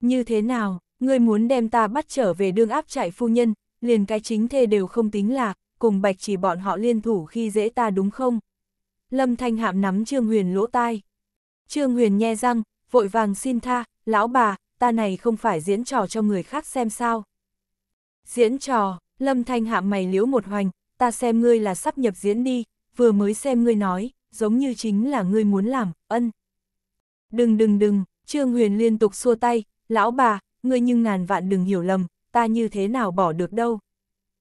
Như thế nào, ngươi muốn đem ta bắt trở về đương áp trại phu nhân, liền cái chính thê đều không tính là, cùng bạch chỉ bọn họ liên thủ khi dễ ta đúng không? Lâm Thanh Hạm nắm Trương Huyền lỗ tai. Trương Huyền nhe răng, vội vàng xin tha, lão bà, ta này không phải diễn trò cho người khác xem sao. Diễn trò, Lâm Thanh Hạm mày liếu một hoành, ta xem ngươi là sắp nhập diễn đi, vừa mới xem ngươi nói, giống như chính là ngươi muốn làm, ân. Đừng đừng đừng, Trương Huyền liên tục xua tay, lão bà, ngươi nhưng ngàn vạn đừng hiểu lầm, ta như thế nào bỏ được đâu.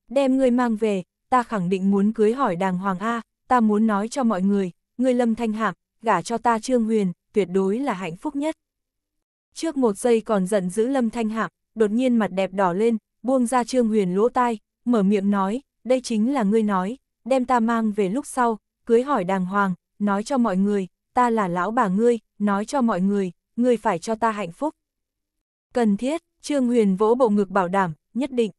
Đem ngươi mang về, ta khẳng định muốn cưới hỏi đàng hoàng A, ta muốn nói cho mọi người, ngươi lâm thanh hạm, gả cho ta Trương Huyền, tuyệt đối là hạnh phúc nhất. Trước một giây còn giận dữ lâm thanh hạm, đột nhiên mặt đẹp đỏ lên, buông ra Trương Huyền lỗ tai, mở miệng nói, đây chính là ngươi nói, đem ta mang về lúc sau, cưới hỏi đàng hoàng, nói cho mọi người, ta là lão bà ngươi, nói cho mọi người, ngươi phải cho ta hạnh phúc. Cần thiết, Trương Huyền vỗ bộ ngực bảo đảm, nhất định.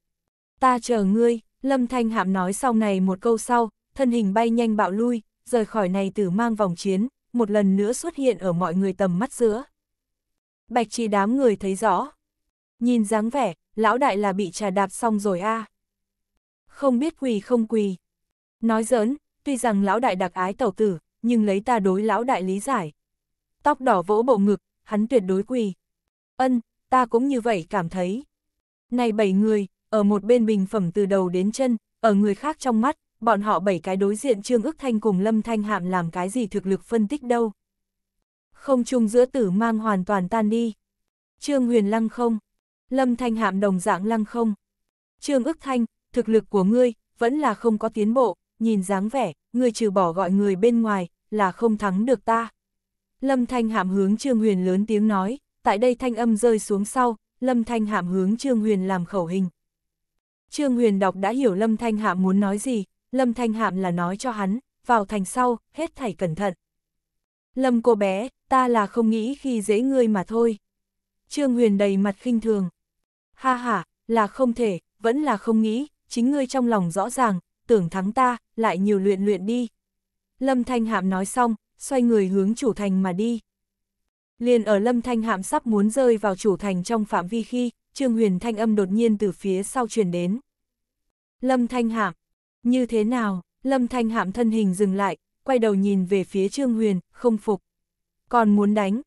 Ta chờ ngươi, Lâm Thanh Hạm nói sau này một câu sau, thân hình bay nhanh bạo lui, rời khỏi này tử mang vòng chiến, một lần nữa xuất hiện ở mọi người tầm mắt giữa. Bạch chỉ đám người thấy rõ. Nhìn dáng vẻ, lão đại là bị trà đạp xong rồi a Không biết quỳ không quỳ. Nói giỡn, tuy rằng lão đại đặc ái tẩu tử, nhưng lấy ta đối lão đại lý giải. Tóc đỏ vỗ bộ ngực, hắn tuyệt đối quỳ. Ân, ta cũng như vậy cảm thấy. Này bảy người, ở một bên bình phẩm từ đầu đến chân, ở người khác trong mắt, bọn họ bảy cái đối diện Trương ức Thanh cùng Lâm Thanh Hạm làm cái gì thực lực phân tích đâu. Không chung giữa tử mang hoàn toàn tan đi. Trương Huyền lăng không, Lâm Thanh Hạm đồng dạng lăng không. Trương ức Thanh, thực lực của ngươi, vẫn là không có tiến bộ, nhìn dáng vẻ, người trừ bỏ gọi người bên ngoài, là không thắng được ta. Lâm Thanh Hạm hướng Trương Huyền lớn tiếng nói, tại đây thanh âm rơi xuống sau, Lâm Thanh Hạm hướng Trương Huyền làm khẩu hình. Trương Huyền đọc đã hiểu Lâm Thanh Hạm muốn nói gì, Lâm Thanh Hạm là nói cho hắn, vào thành sau, hết thảy cẩn thận. Lâm cô bé, ta là không nghĩ khi dễ ngươi mà thôi. Trương Huyền đầy mặt khinh thường. Ha ha, là không thể, vẫn là không nghĩ, chính ngươi trong lòng rõ ràng, tưởng thắng ta, lại nhiều luyện luyện đi. Lâm Thanh Hạm nói xong, xoay người hướng chủ thành mà đi. Liền ở Lâm Thanh Hạm sắp muốn rơi vào chủ thành trong phạm vi khi, Trương Huyền Thanh âm đột nhiên từ phía sau truyền đến. Lâm Thanh Hạm, như thế nào? Lâm Thanh Hạm thân hình dừng lại, quay đầu nhìn về phía Trương Huyền, không phục. Còn muốn đánh?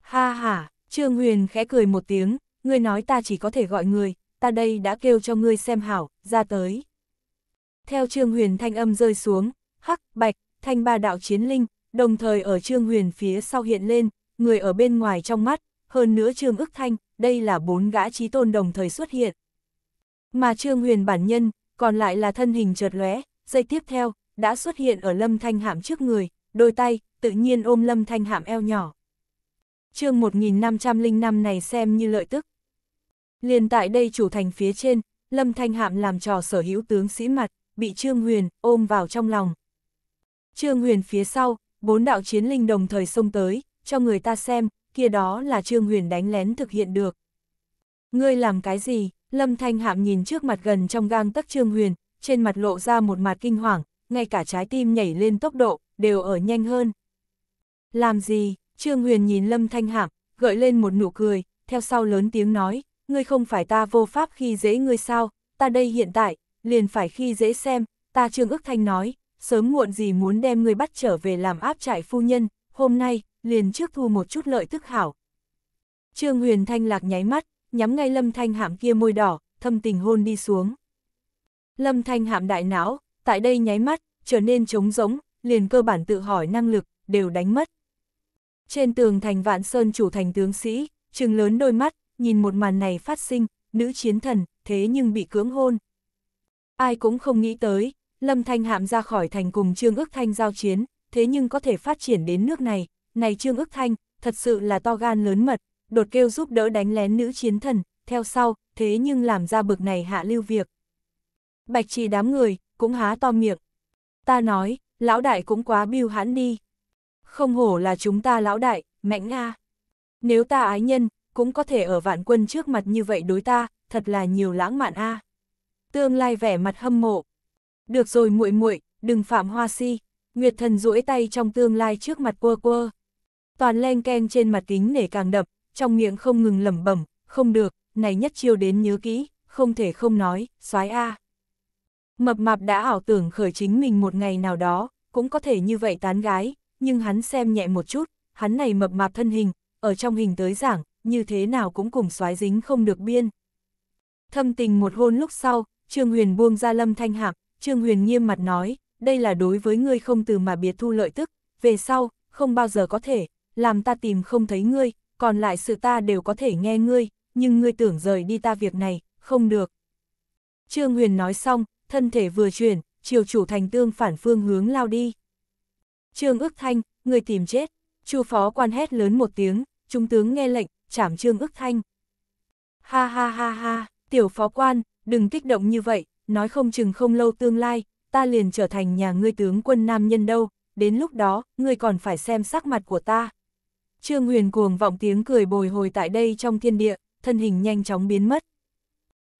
Ha ha, Trương Huyền khẽ cười một tiếng, ngươi nói ta chỉ có thể gọi người, ta đây đã kêu cho ngươi xem hảo, ra tới. Theo Trương Huyền thanh âm rơi xuống, hắc, bạch, thanh ba đạo chiến linh, đồng thời ở Trương Huyền phía sau hiện lên, người ở bên ngoài trong mắt, hơn nữa Trương ức thanh, đây là bốn gã trí tôn đồng thời xuất hiện. Mà Trương Huyền bản nhân, còn lại là thân hình chợt lóe, dây tiếp theo, đã xuất hiện ở Lâm Thanh Hạm trước người, đôi tay, tự nhiên ôm Lâm Thanh Hạm eo nhỏ. chương 1505 này xem như lợi tức. Liền tại đây chủ thành phía trên, Lâm Thanh Hạm làm trò sở hữu tướng sĩ mặt, bị Trương Huyền ôm vào trong lòng. Trương Huyền phía sau, bốn đạo chiến linh đồng thời xông tới, cho người ta xem, kia đó là Trương Huyền đánh lén thực hiện được. Ngươi làm cái gì? Lâm Thanh Hạm nhìn trước mặt gần trong gang tấc Trương Huyền, trên mặt lộ ra một mặt kinh hoàng, ngay cả trái tim nhảy lên tốc độ, đều ở nhanh hơn. Làm gì? Trương Huyền nhìn Lâm Thanh Hạm, gợi lên một nụ cười, theo sau lớn tiếng nói, ngươi không phải ta vô pháp khi dễ ngươi sao, ta đây hiện tại, liền phải khi dễ xem, ta Trương Ước Thanh nói, sớm muộn gì muốn đem ngươi bắt trở về làm áp trại phu nhân, hôm nay, liền trước thu một chút lợi tức hảo. Trương Huyền Thanh lạc nháy mắt, nhắm ngay Lâm Thanh Hạm kia môi đỏ, thâm tình hôn đi xuống. Lâm Thanh Hạm đại não, tại đây nháy mắt, trở nên trống rỗng, liền cơ bản tự hỏi năng lực, đều đánh mất. Trên tường thành vạn sơn chủ thành tướng sĩ, trừng lớn đôi mắt, nhìn một màn này phát sinh, nữ chiến thần, thế nhưng bị cưỡng hôn, Ai cũng không nghĩ tới, Lâm Thanh Hạm ra khỏi thành cùng Trương Ước Thanh giao chiến, thế nhưng có thể phát triển đến nước này, này Trương Ước Thanh, thật sự là to gan lớn mật, đột kêu giúp đỡ đánh lén nữ chiến thần, theo sau, thế nhưng làm ra bực này hạ lưu việc. Bạch trì đám người, cũng há to miệng. Ta nói, lão đại cũng quá biêu hãn đi. Không hổ là chúng ta lão đại, mạnh a. Nếu ta ái nhân, cũng có thể ở vạn quân trước mặt như vậy đối ta, thật là nhiều lãng mạn a tương lai vẻ mặt hâm mộ. Được rồi muội muội, đừng phạm hoa si, Nguyệt thần duỗi tay trong tương lai trước mặt quơ quơ. Toàn len keng trên mặt kính nể càng đậm, trong miệng không ngừng lẩm bẩm, không được, này nhất chiêu đến nhớ kỹ, không thể không nói, soái a. Mập mạp đã ảo tưởng khởi chính mình một ngày nào đó, cũng có thể như vậy tán gái, nhưng hắn xem nhẹ một chút, hắn này mập mạp thân hình, ở trong hình tới giảng, như thế nào cũng cùng soái dính không được biên. Thâm tình một hôn lúc sau, Trương Huyền buông ra lâm thanh Hạc. Trương Huyền nghiêm mặt nói, đây là đối với ngươi không từ mà biệt thu lợi tức, về sau, không bao giờ có thể, làm ta tìm không thấy ngươi, còn lại sự ta đều có thể nghe ngươi, nhưng ngươi tưởng rời đi ta việc này, không được. Trương Huyền nói xong, thân thể vừa chuyển, triều chủ thành tương phản phương hướng lao đi. Trương ước thanh, người tìm chết, chu phó quan hét lớn một tiếng, trung tướng nghe lệnh, chảm trương ước thanh. Ha ha ha ha, tiểu phó quan, đừng kích động như vậy, nói không chừng không lâu tương lai, ta liền trở thành nhà ngươi tướng quân nam nhân đâu, đến lúc đó, ngươi còn phải xem sắc mặt của ta. Trương Huyền cuồng vọng tiếng cười bồi hồi tại đây trong thiên địa, thân hình nhanh chóng biến mất.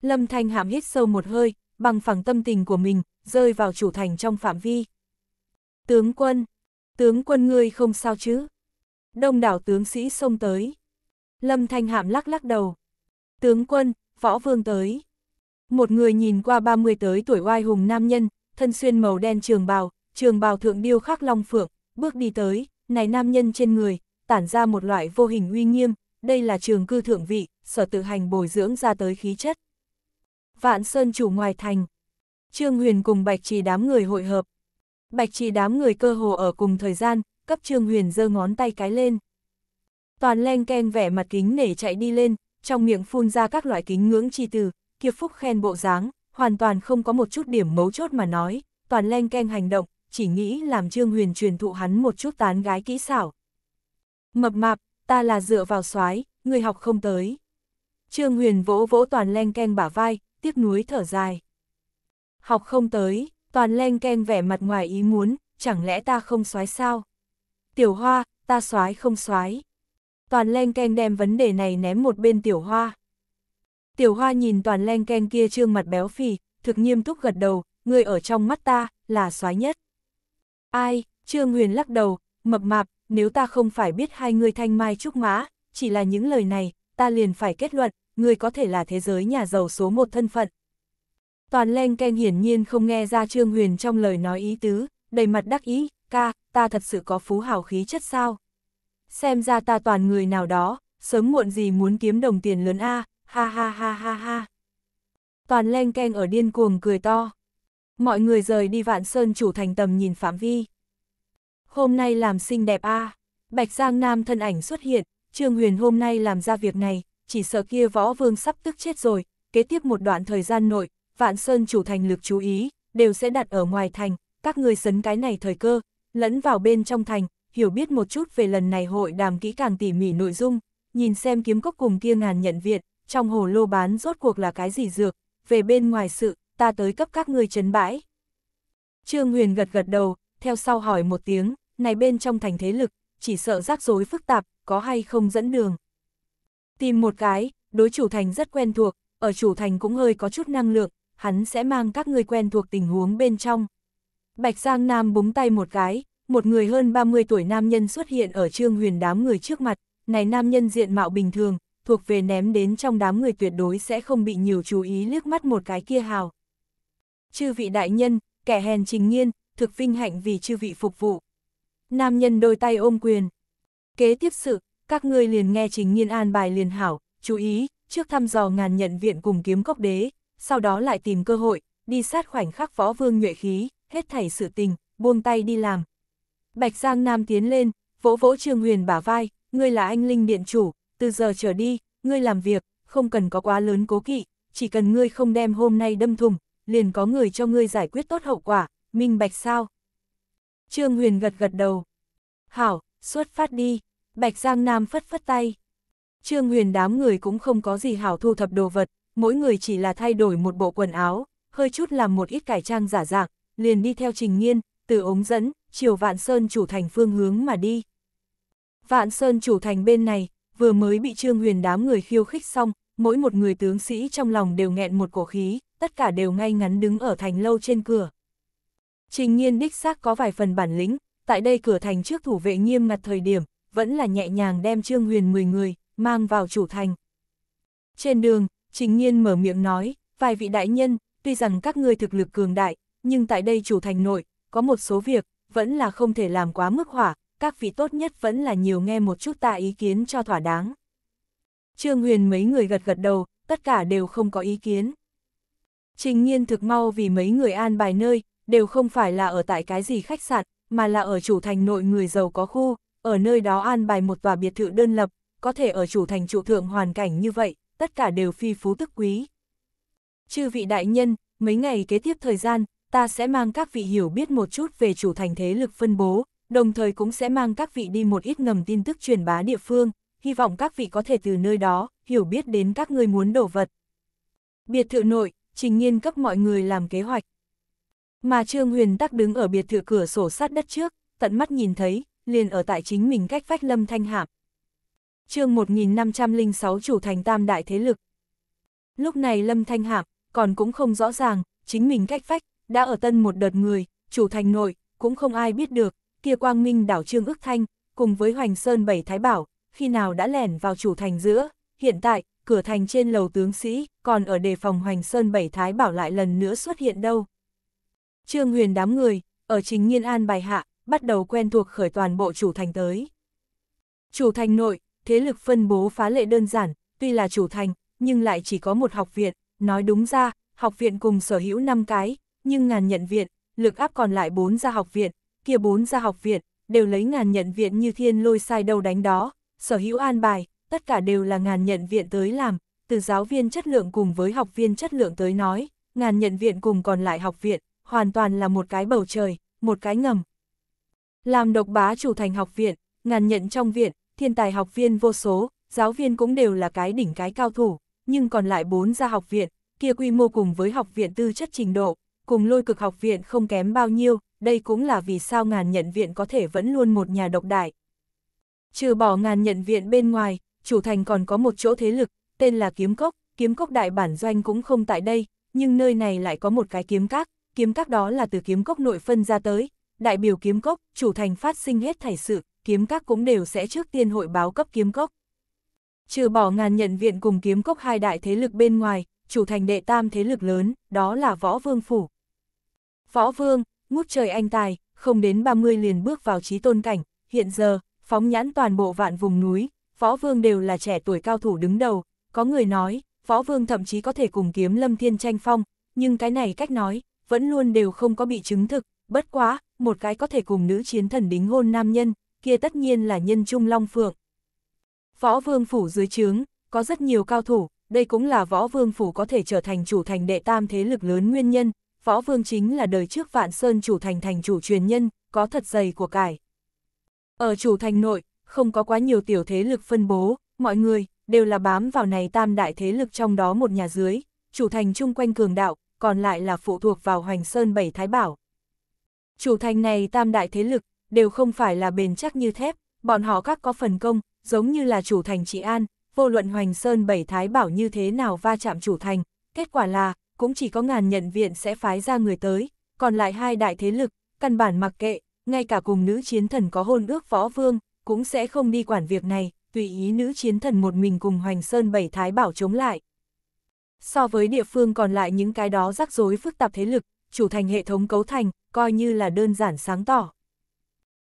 Lâm Thanh Hạm hít sâu một hơi, bằng phẳng tâm tình của mình, rơi vào chủ thành trong phạm vi. Tướng quân, tướng quân ngươi không sao chứ? Đông đảo tướng sĩ xông tới. Lâm Thanh Hạm lắc lắc đầu. Tướng quân, võ vương tới. Một người nhìn qua 30 tới tuổi oai hùng nam nhân, thân xuyên màu đen trường bào, trường bào thượng điêu khắc long phượng, bước đi tới, này nam nhân trên người, tản ra một loại vô hình uy nghiêm, đây là trường cư thượng vị, sở tự hành bồi dưỡng ra tới khí chất. Vạn Sơn chủ ngoài thành. Trương Huyền cùng Bạch Trì đám người hội hợp. Bạch Trì đám người cơ hồ ở cùng thời gian, cấp Trương Huyền giơ ngón tay cái lên. Toàn len keng vẻ mặt kính nể chạy đi lên, trong miệng phun ra các loại kính ngưỡng chi từ, kia phúc khen bộ dáng, hoàn toàn không có một chút điểm mấu chốt mà nói, toàn len keng hành động, chỉ nghĩ làm Trương Huyền truyền thụ hắn một chút tán gái kỹ xảo. Mập mạp, ta là dựa vào soái người học không tới. Trương Huyền vỗ vỗ toàn len keng bả vai, tiếc nuối thở dài. Học không tới, toàn len keng vẻ mặt ngoài ý muốn, chẳng lẽ ta không soái sao? Tiểu hoa, ta soái không soái Toàn len keng đem vấn đề này ném một bên tiểu hoa. Tiểu hoa nhìn toàn len ken kia trương mặt béo phì, thực nghiêm túc gật đầu, người ở trong mắt ta, là soái nhất. Ai, trương huyền lắc đầu, mập mạp, nếu ta không phải biết hai người thanh mai trúc mã, chỉ là những lời này, ta liền phải kết luận, người có thể là thế giới nhà giàu số một thân phận. Toàn len ken hiển nhiên không nghe ra trương huyền trong lời nói ý tứ, đầy mặt đắc ý, ca, ta thật sự có phú hào khí chất sao. Xem ra ta toàn người nào đó, sớm muộn gì muốn kiếm đồng tiền lớn A, Ha ha ha ha ha. Toàn len keng ở điên cuồng cười to. Mọi người rời đi vạn sơn chủ thành tầm nhìn phạm vi. Hôm nay làm xinh đẹp a à. Bạch Giang Nam thân ảnh xuất hiện, Trương Huyền hôm nay làm ra việc này, chỉ sợ kia võ vương sắp tức chết rồi, kế tiếp một đoạn thời gian nội, vạn sơn chủ thành lực chú ý, đều sẽ đặt ở ngoài thành, các người sấn cái này thời cơ, lẫn vào bên trong thành, hiểu biết một chút về lần này hội đàm kỹ càng tỉ mỉ nội dung, nhìn xem kiếm cốc cùng kia ngàn nhận viện, trong hồ lô bán rốt cuộc là cái gì dược, về bên ngoài sự, ta tới cấp các ngươi chấn bãi. Trương Huyền gật gật đầu, theo sau hỏi một tiếng, này bên trong thành thế lực, chỉ sợ rắc rối phức tạp, có hay không dẫn đường. Tìm một cái, đối chủ thành rất quen thuộc, ở chủ thành cũng hơi có chút năng lượng, hắn sẽ mang các ngươi quen thuộc tình huống bên trong. Bạch Giang Nam búng tay một cái, một người hơn 30 tuổi nam nhân xuất hiện ở trương huyền đám người trước mặt, này nam nhân diện mạo bình thường, thuộc về ném đến trong đám người tuyệt đối sẽ không bị nhiều chú ý liếc mắt một cái kia hào. Chư vị đại nhân, kẻ hèn trình nghiên, thực vinh hạnh vì chư vị phục vụ. Nam nhân đôi tay ôm quyền. Kế tiếp sự, các ngươi liền nghe trình nghiên an bài liền hảo, chú ý, trước thăm dò ngàn nhận viện cùng kiếm cốc đế, sau đó lại tìm cơ hội, đi sát khoảnh khắc võ vương nhuệ khí, hết thảy sự tình, buông tay đi làm. Bạch Giang Nam tiến lên, vỗ vỗ Trương Huyền bả vai, ngươi là anh linh điện chủ, từ giờ trở đi, ngươi làm việc, không cần có quá lớn cố kỵ, chỉ cần ngươi không đem hôm nay đâm thùng, liền có người cho ngươi giải quyết tốt hậu quả, minh bạch sao. Trương Huyền gật gật đầu. Hảo, xuất phát đi, Bạch Giang Nam phất phất tay. Trương Huyền đám người cũng không có gì hảo thu thập đồ vật, mỗi người chỉ là thay đổi một bộ quần áo, hơi chút làm một ít cải trang giả dạng, liền đi theo trình nghiên, từ ống dẫn, chiều Vạn Sơn chủ thành phương hướng mà đi. Vạn Sơn chủ thành bên này, vừa mới bị Trương Huyền đám người khiêu khích xong, mỗi một người tướng sĩ trong lòng đều nghẹn một cổ khí, tất cả đều ngay ngắn đứng ở thành lâu trên cửa. Trình nhiên đích xác có vài phần bản lĩnh, tại đây cửa thành trước thủ vệ nghiêm ngặt thời điểm, vẫn là nhẹ nhàng đem Trương Huyền 10 người, mang vào chủ thành. Trên đường, Trình nhiên mở miệng nói, vài vị đại nhân, tuy rằng các ngươi thực lực cường đại, nhưng tại đây chủ thành nội, có một số việc, vẫn là không thể làm quá mức hỏa, các vị tốt nhất vẫn là nhiều nghe một chút ta ý kiến cho thỏa đáng. Trương Huyền mấy người gật gật đầu, tất cả đều không có ý kiến. Trình nhiên thực mau vì mấy người an bài nơi, đều không phải là ở tại cái gì khách sạn, mà là ở chủ thành nội người giàu có khu, ở nơi đó an bài một tòa biệt thự đơn lập, có thể ở chủ thành trụ thượng hoàn cảnh như vậy, tất cả đều phi phú tức quý. Chư vị đại nhân, mấy ngày kế tiếp thời gian, ta sẽ mang các vị hiểu biết một chút về chủ thành thế lực phân bố, đồng thời cũng sẽ mang các vị đi một ít ngầm tin tức truyền bá địa phương, hy vọng các vị có thể từ nơi đó hiểu biết đến các người muốn đổ vật. Biệt thự nội, Trình Nhiên cấp mọi người làm kế hoạch. Mà Trương Huyền Tắc đứng ở biệt thự cửa sổ sát đất trước, tận mắt nhìn thấy, liền ở tại chính mình cách vách Lâm Thanh Hạm. Chương 1506 chủ thành tam đại thế lực. Lúc này Lâm Thanh Hạm còn cũng không rõ ràng, chính mình cách vách đã ở tân một đợt người, chủ thành nội cũng không ai biết được, kia quang minh đảo Trương Ước Thanh, cùng với Hoành Sơn Bảy Thái Bảo, khi nào đã lẻn vào chủ thành giữa, hiện tại, cửa thành trên lầu tướng sĩ, còn ở đề phòng Hoành Sơn Bảy Thái Bảo lại lần nữa xuất hiện đâu. Trương Huyền đám người, ở chính nghiên an bài hạ, bắt đầu quen thuộc khởi toàn bộ chủ thành tới. Chủ thành nội, thế lực phân bố phá lệ đơn giản, tuy là chủ thành, nhưng lại chỉ có một học viện, nói đúng ra, học viện cùng sở hữu 5 cái, nhưng ngàn nhận viện, lực áp còn lại 4 gia học viện, kia bốn gia học viện, đều lấy ngàn nhận viện như thiên lôi sai đầu đánh đó, sở hữu an bài, tất cả đều là ngàn nhận viện tới làm, từ giáo viên chất lượng cùng với học viên chất lượng tới nói, ngàn nhận viện cùng còn lại học viện, hoàn toàn là một cái bầu trời, một cái ngầm. Làm độc bá chủ thành học viện, ngàn nhận trong viện, thiên tài học viên vô số, giáo viên cũng đều là cái đỉnh cái cao thủ, nhưng còn lại bốn gia học viện, kia quy mô cùng với học viện tư chất trình độ, cùng lôi cực học viện không kém bao nhiêu, đây cũng là vì sao ngàn nhận viện có thể vẫn luôn một nhà độc đại. Trừ bỏ ngàn nhận viện bên ngoài, chủ thành còn có một chỗ thế lực, tên là Kiếm Cốc, Kiếm Cốc đại bản doanh cũng không tại đây, nhưng nơi này lại có một cái kiếm các, kiếm các đó là từ kiếm cốc nội phân ra tới, đại biểu kiếm cốc, chủ thành phát sinh hết thảy sự, kiếm các cũng đều sẽ trước tiên hội báo cấp kiếm cốc. Trừ bỏ ngàn nhận viện cùng kiếm cốc hai đại thế lực bên ngoài, chủ thành đệ tam thế lực lớn, đó là Võ Vương Phủ. Võ Vương, ngút trời anh tài, không đến 30 liền bước vào trí tôn cảnh, hiện giờ, phóng nhãn toàn bộ vạn vùng núi, võ vương đều là trẻ tuổi cao thủ đứng đầu, có người nói, võ vương thậm chí có thể cùng kiếm lâm thiên tranh phong, nhưng cái này cách nói, vẫn luôn đều không có bị chứng thực, bất quá, một cái có thể cùng nữ chiến thần đính hôn nam nhân, kia tất nhiên là nhân trung long phượng. Võ vương phủ dưới trướng, có rất nhiều cao thủ, đây cũng là võ vương phủ có thể trở thành chủ thành đệ tam thế lực lớn nguyên nhân, võ vương chính là đời trước vạn sơn chủ thành thành chủ truyền nhân, có thật dày của cải. Ở chủ thành nội, không có quá nhiều tiểu thế lực phân bố, mọi người đều là bám vào này tam đại thế lực trong đó một nhà dưới, chủ thành chung quanh cường đạo, còn lại là phụ thuộc vào hoành sơn bảy thái bảo. Chủ thành này tam đại thế lực, đều không phải là bền chắc như thép, bọn họ các có phần công, giống như là chủ thành trị an, vô luận hoành sơn bảy thái bảo như thế nào va chạm chủ thành, kết quả là, cũng chỉ có ngàn nhận viện sẽ phái ra người tới, còn lại hai đại thế lực, căn bản mặc kệ, ngay cả cùng nữ chiến thần có hôn ước võ vương, cũng sẽ không đi quản việc này, tùy ý nữ chiến thần một mình cùng Hoành Sơn bảy thái bảo chống lại. So với địa phương còn lại những cái đó rắc rối phức tạp thế lực, chủ thành hệ thống cấu thành, coi như là đơn giản sáng tỏ.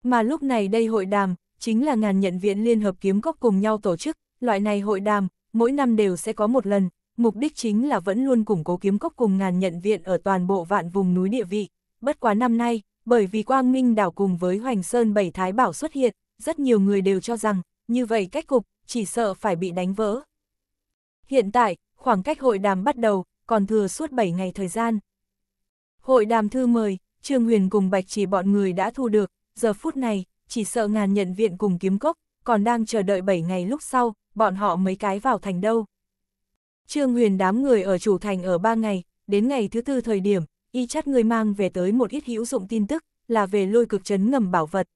Mà lúc này đây hội đàm, chính là ngàn nhận viện Liên Hợp Kiếm Cốc cùng nhau tổ chức, loại này hội đàm, mỗi năm đều sẽ có một lần, mục đích chính là vẫn luôn củng cố kiếm cốc cùng ngàn nhận viện ở toàn bộ vạn vùng núi địa vị. Bất quá năm nay, bởi vì Quang Minh đảo cùng với Hoành Sơn Bảy Thái Bảo xuất hiện, rất nhiều người đều cho rằng, như vậy cách cục, chỉ sợ phải bị đánh vỡ. Hiện tại, khoảng cách hội đàm bắt đầu, còn thừa suốt 7 ngày thời gian. Hội đàm thư mời, Trương Huyền cùng Bạch chỉ bọn người đã thu được, giờ phút này, chỉ sợ ngàn nhận viện cùng kiếm cốc, còn đang chờ đợi 7 ngày lúc sau, bọn họ mấy cái vào thành đâu. Trương Huyền đám người ở chủ thành ở ba ngày, đến ngày thứ tư thời điểm, y chắt người mang về tới một ít hữu dụng tin tức, là về lôi cực chấn ngầm bảo vật.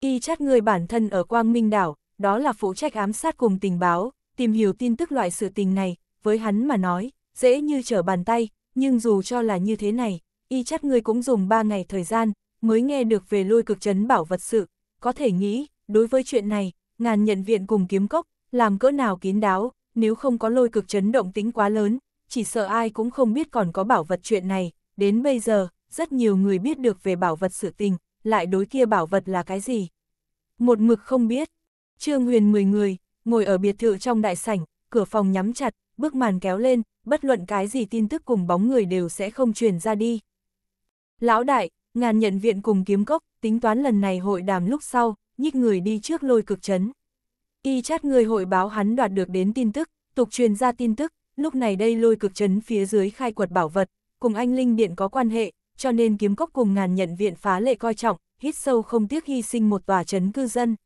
Y chắt người bản thân ở Quang Minh Đảo, đó là phụ trách ám sát cùng tình báo, tìm hiểu tin tức loại sự tình này, với hắn mà nói, dễ như trở bàn tay, nhưng dù cho là như thế này, y chắt người cũng dùng 3 ngày thời gian, mới nghe được về lôi cực chấn bảo vật sự, có thể nghĩ, đối với chuyện này, ngàn nhận viện cùng kiếm cốc, làm cỡ nào kín đáo, nếu không có lôi cực chấn động tính quá lớn, chỉ sợ ai cũng không biết còn có bảo vật chuyện này, đến bây giờ, rất nhiều người biết được về bảo vật sự tình, lại đối kia bảo vật là cái gì. Một mực không biết, Trương Huyền 10 người, ngồi ở biệt thự trong đại sảnh, cửa phòng nhắm chặt, bước màn kéo lên, bất luận cái gì tin tức cùng bóng người đều sẽ không truyền ra đi. Lão đại, ngàn nhận viện cùng kiếm cốc, tính toán lần này hội đàm lúc sau, nhích người đi trước lôi cực chấn. Y chát người hội báo hắn đoạt được đến tin tức, tục truyền ra tin tức, lúc này đây lôi cực trấn phía dưới khai quật bảo vật, cùng anh Linh Điện có quan hệ, cho nên kiếm cốc cùng ngàn nhận viện phá lệ coi trọng, hít sâu không tiếc hy sinh một tòa trấn cư dân.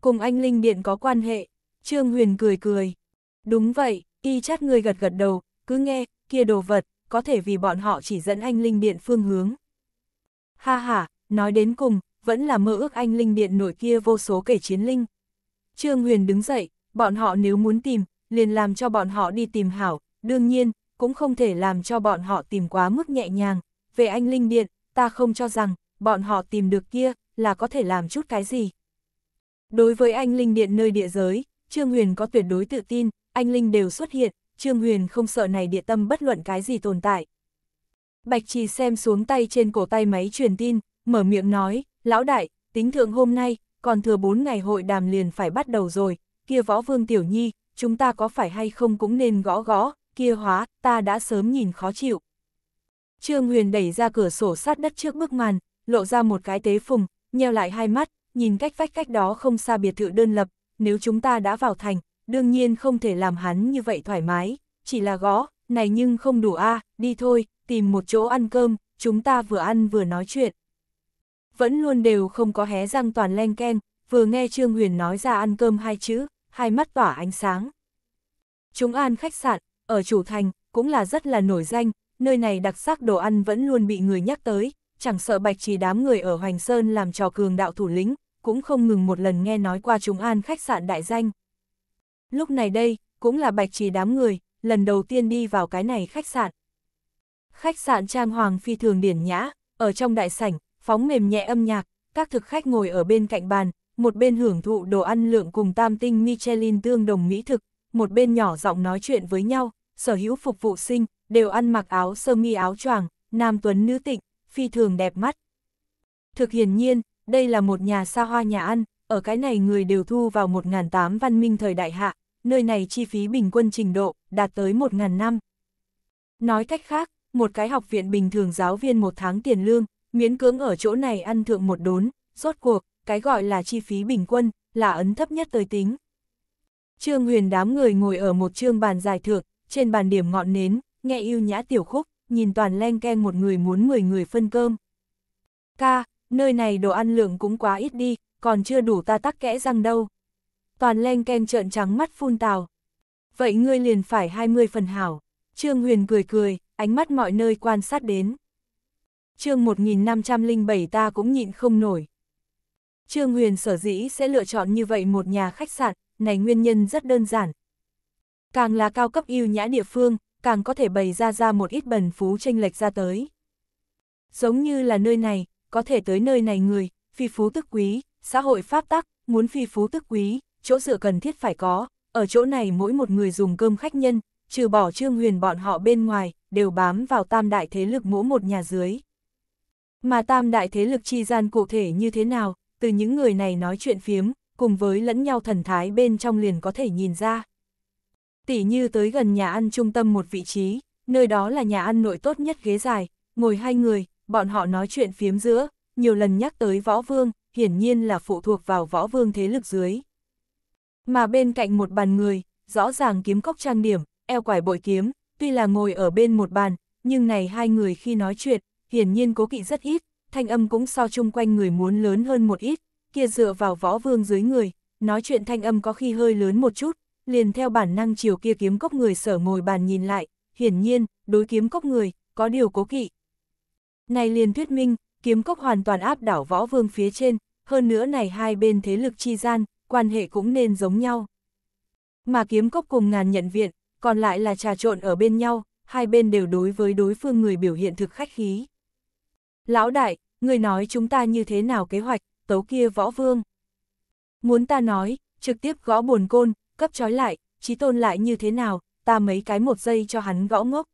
Cùng anh Linh Điện có quan hệ, Trương Huyền cười cười. Đúng vậy, y chát người gật gật đầu, cứ nghe, kia đồ vật, có thể vì bọn họ chỉ dẫn anh Linh Điện phương hướng. Ha ha, nói đến cùng, vẫn là mơ ước anh Linh Điện nổi kia vô số kể chiến linh. Trương Huyền đứng dậy, bọn họ nếu muốn tìm, liền làm cho bọn họ đi tìm hảo, đương nhiên, cũng không thể làm cho bọn họ tìm quá mức nhẹ nhàng. Về anh Linh Điện, ta không cho rằng, bọn họ tìm được kia, là có thể làm chút cái gì. Đối với anh Linh Điện nơi địa giới, Trương Huyền có tuyệt đối tự tin, anh Linh đều xuất hiện, Trương Huyền không sợ này địa tâm bất luận cái gì tồn tại. Bạch Trì xem xuống tay trên cổ tay máy truyền tin, mở miệng nói, lão đại, tính thượng hôm nay, còn thừa 4 ngày hội đàm liền phải bắt đầu rồi, kia võ vương tiểu nhi, chúng ta có phải hay không cũng nên gõ gõ, kia hóa, ta đã sớm nhìn khó chịu. Trương Huyền đẩy ra cửa sổ sát đất trước bức màn, lộ ra một cái tế phùng, nheo lại hai mắt, nhìn cách vách cách đó không xa biệt thự đơn lập, nếu chúng ta đã vào thành, đương nhiên không thể làm hắn như vậy thoải mái, chỉ là gõ, này nhưng không đủ a đi thôi, tìm một chỗ ăn cơm, chúng ta vừa ăn vừa nói chuyện vẫn luôn đều không có hé răng toàn len ken, vừa nghe Trương Huyền nói ra ăn cơm hai chữ, hai mắt tỏa ánh sáng. Chúng an khách sạn, ở chủ thành, cũng là rất là nổi danh, nơi này đặc sắc đồ ăn vẫn luôn bị người nhắc tới, chẳng sợ bạch chỉ đám người ở Hoành Sơn làm trò cường đạo thủ lĩnh, cũng không ngừng một lần nghe nói qua chúng an khách sạn đại danh. Lúc này đây, cũng là bạch trì đám người, lần đầu tiên đi vào cái này khách sạn. Khách sạn trang hoàng phi thường điển nhã, ở trong đại sảnh, phóng mềm nhẹ âm nhạc, các thực khách ngồi ở bên cạnh bàn, một bên hưởng thụ đồ ăn lượng cùng tam tinh Michelin tương đồng mỹ thực, một bên nhỏ giọng nói chuyện với nhau, sở hữu phục vụ sinh, đều ăn mặc áo sơ mi áo choàng, nam tuấn nữ tịnh, phi thường đẹp mắt. Thực hiển nhiên, đây là một nhà xa hoa nhà ăn, ở cái này người đều thu vào 1.800 văn minh thời đại hạ, nơi này chi phí bình quân trình độ đạt tới 1.000 năm. Nói cách khác, một cái học viện bình thường giáo viên một tháng tiền lương miễn cưỡng ở chỗ này ăn thượng một đốn, rốt cuộc, cái gọi là chi phí bình quân, là ấn thấp nhất tới tính. Trương Huyền đám người ngồi ở một trương bàn dài thượng, trên bàn điểm ngọn nến, nghe yêu nhã tiểu khúc, nhìn toàn len keng một người muốn 10 người phân cơm. Ca, nơi này đồ ăn lượng cũng quá ít đi, còn chưa đủ ta tắc kẽ răng đâu. Toàn len keng trợn trắng mắt phun tào. Vậy ngươi liền phải 20 phần hảo. Trương Huyền cười cười, ánh mắt mọi nơi quan sát đến chương 1507 ta cũng nhịn không nổi. Trương Huyền sở dĩ sẽ lựa chọn như vậy một nhà khách sạn, này nguyên nhân rất đơn giản. Càng là cao cấp yêu nhã địa phương, càng có thể bày ra ra một ít bần phú tranh lệch ra tới. Giống như là nơi này, có thể tới nơi này người, phi phú tức quý, xã hội pháp tắc, muốn phi phú tức quý, chỗ dựa cần thiết phải có, ở chỗ này mỗi một người dùng cơm khách nhân, trừ bỏ Trương Huyền bọn họ bên ngoài, đều bám vào tam đại thế lực mỗi một nhà dưới. Mà tam đại thế lực chi gian cụ thể như thế nào, từ những người này nói chuyện phiếm, cùng với lẫn nhau thần thái bên trong liền có thể nhìn ra. Tỷ như tới gần nhà ăn trung tâm một vị trí, nơi đó là nhà ăn nội tốt nhất ghế dài, ngồi hai người, bọn họ nói chuyện phiếm giữa, nhiều lần nhắc tới võ vương, hiển nhiên là phụ thuộc vào võ vương thế lực dưới. Mà bên cạnh một bàn người, rõ ràng kiếm cốc trang điểm, eo quải bội kiếm, tuy là ngồi ở bên một bàn, nhưng này hai người khi nói chuyện, hiển nhiên cố kỵ rất ít, thanh âm cũng so chung quanh người muốn lớn hơn một ít, kia dựa vào võ vương dưới người, nói chuyện thanh âm có khi hơi lớn một chút, liền theo bản năng chiều kia kiếm cốc người sở ngồi bàn nhìn lại, hiển nhiên, đối kiếm cốc người, có điều cố kỵ. Này liền thuyết minh, kiếm cốc hoàn toàn áp đảo võ vương phía trên, hơn nữa này hai bên thế lực chi gian, quan hệ cũng nên giống nhau. Mà kiếm cốc cùng ngàn nhận viện, còn lại là trà trộn ở bên nhau, hai bên đều đối với đối phương người biểu hiện thực khách khí. Lão đại, người nói chúng ta như thế nào kế hoạch, tấu kia võ vương. Muốn ta nói, trực tiếp gõ buồn côn, cấp trói lại, trí tôn lại như thế nào, ta mấy cái một giây cho hắn gõ ngốc.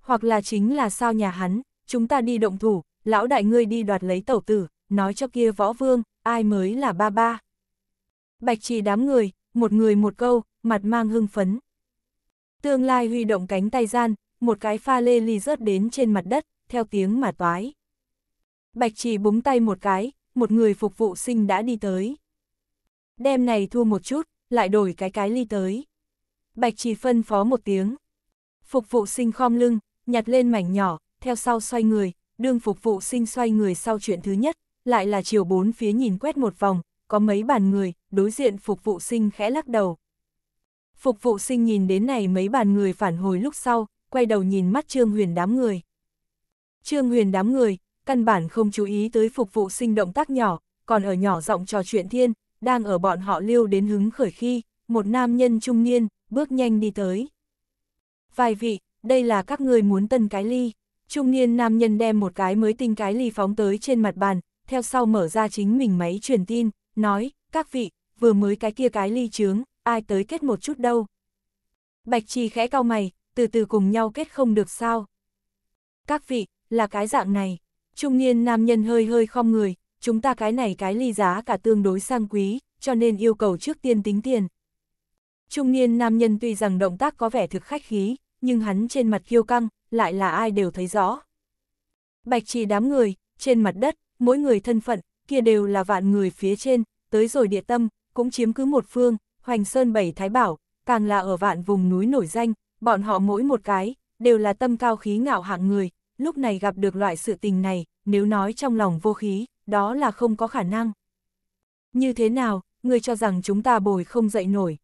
Hoặc là chính là sao nhà hắn, chúng ta đi động thủ, lão đại ngươi đi đoạt lấy tẩu tử, nói cho kia võ vương, ai mới là ba ba. Bạch trì đám người, một người một câu, mặt mang hưng phấn. Tương lai huy động cánh tay gian, một cái pha lê ly rớt đến trên mặt đất, theo tiếng mà toái. Bạch trì búng tay một cái, một người phục vụ sinh đã đi tới. đêm này thua một chút, lại đổi cái cái ly tới. Bạch trì phân phó một tiếng. Phục vụ sinh khom lưng, nhặt lên mảnh nhỏ, theo sau xoay người, đương phục vụ sinh xoay người sau chuyện thứ nhất, lại là chiều bốn phía nhìn quét một vòng, có mấy bàn người, đối diện phục vụ sinh khẽ lắc đầu. Phục vụ sinh nhìn đến này mấy bàn người phản hồi lúc sau, quay đầu nhìn mắt Trương Huyền đám người. Trương Huyền đám người, căn bản không chú ý tới phục vụ sinh động tác nhỏ, còn ở nhỏ giọng trò chuyện thiên, đang ở bọn họ lưu đến hứng khởi khi, một nam nhân trung niên, bước nhanh đi tới. Vài vị, đây là các người muốn tân cái ly. Trung niên nam nhân đem một cái mới tinh cái ly phóng tới trên mặt bàn, theo sau mở ra chính mình máy truyền tin, nói, các vị, vừa mới cái kia cái ly trướng, ai tới kết một chút đâu. Bạch trì khẽ cao mày, từ từ cùng nhau kết không được sao. Các vị, là cái dạng này. Trung niên nam nhân hơi hơi khom người, chúng ta cái này cái ly giá cả tương đối sang quý, cho nên yêu cầu trước tiên tính tiền. Trung niên nam nhân tuy rằng động tác có vẻ thực khách khí, nhưng hắn trên mặt kiêu căng, lại là ai đều thấy rõ. Bạch trì đám người, trên mặt đất, mỗi người thân phận, kia đều là vạn người phía trên, tới rồi địa tâm, cũng chiếm cứ một phương, hoành sơn bảy thái bảo, càng là ở vạn vùng núi nổi danh, bọn họ mỗi một cái, đều là tâm cao khí ngạo hạng người, lúc này gặp được loại sự tình này, nếu nói trong lòng vô khí, đó là không có khả năng. Như thế nào, người cho rằng chúng ta bồi không dậy nổi.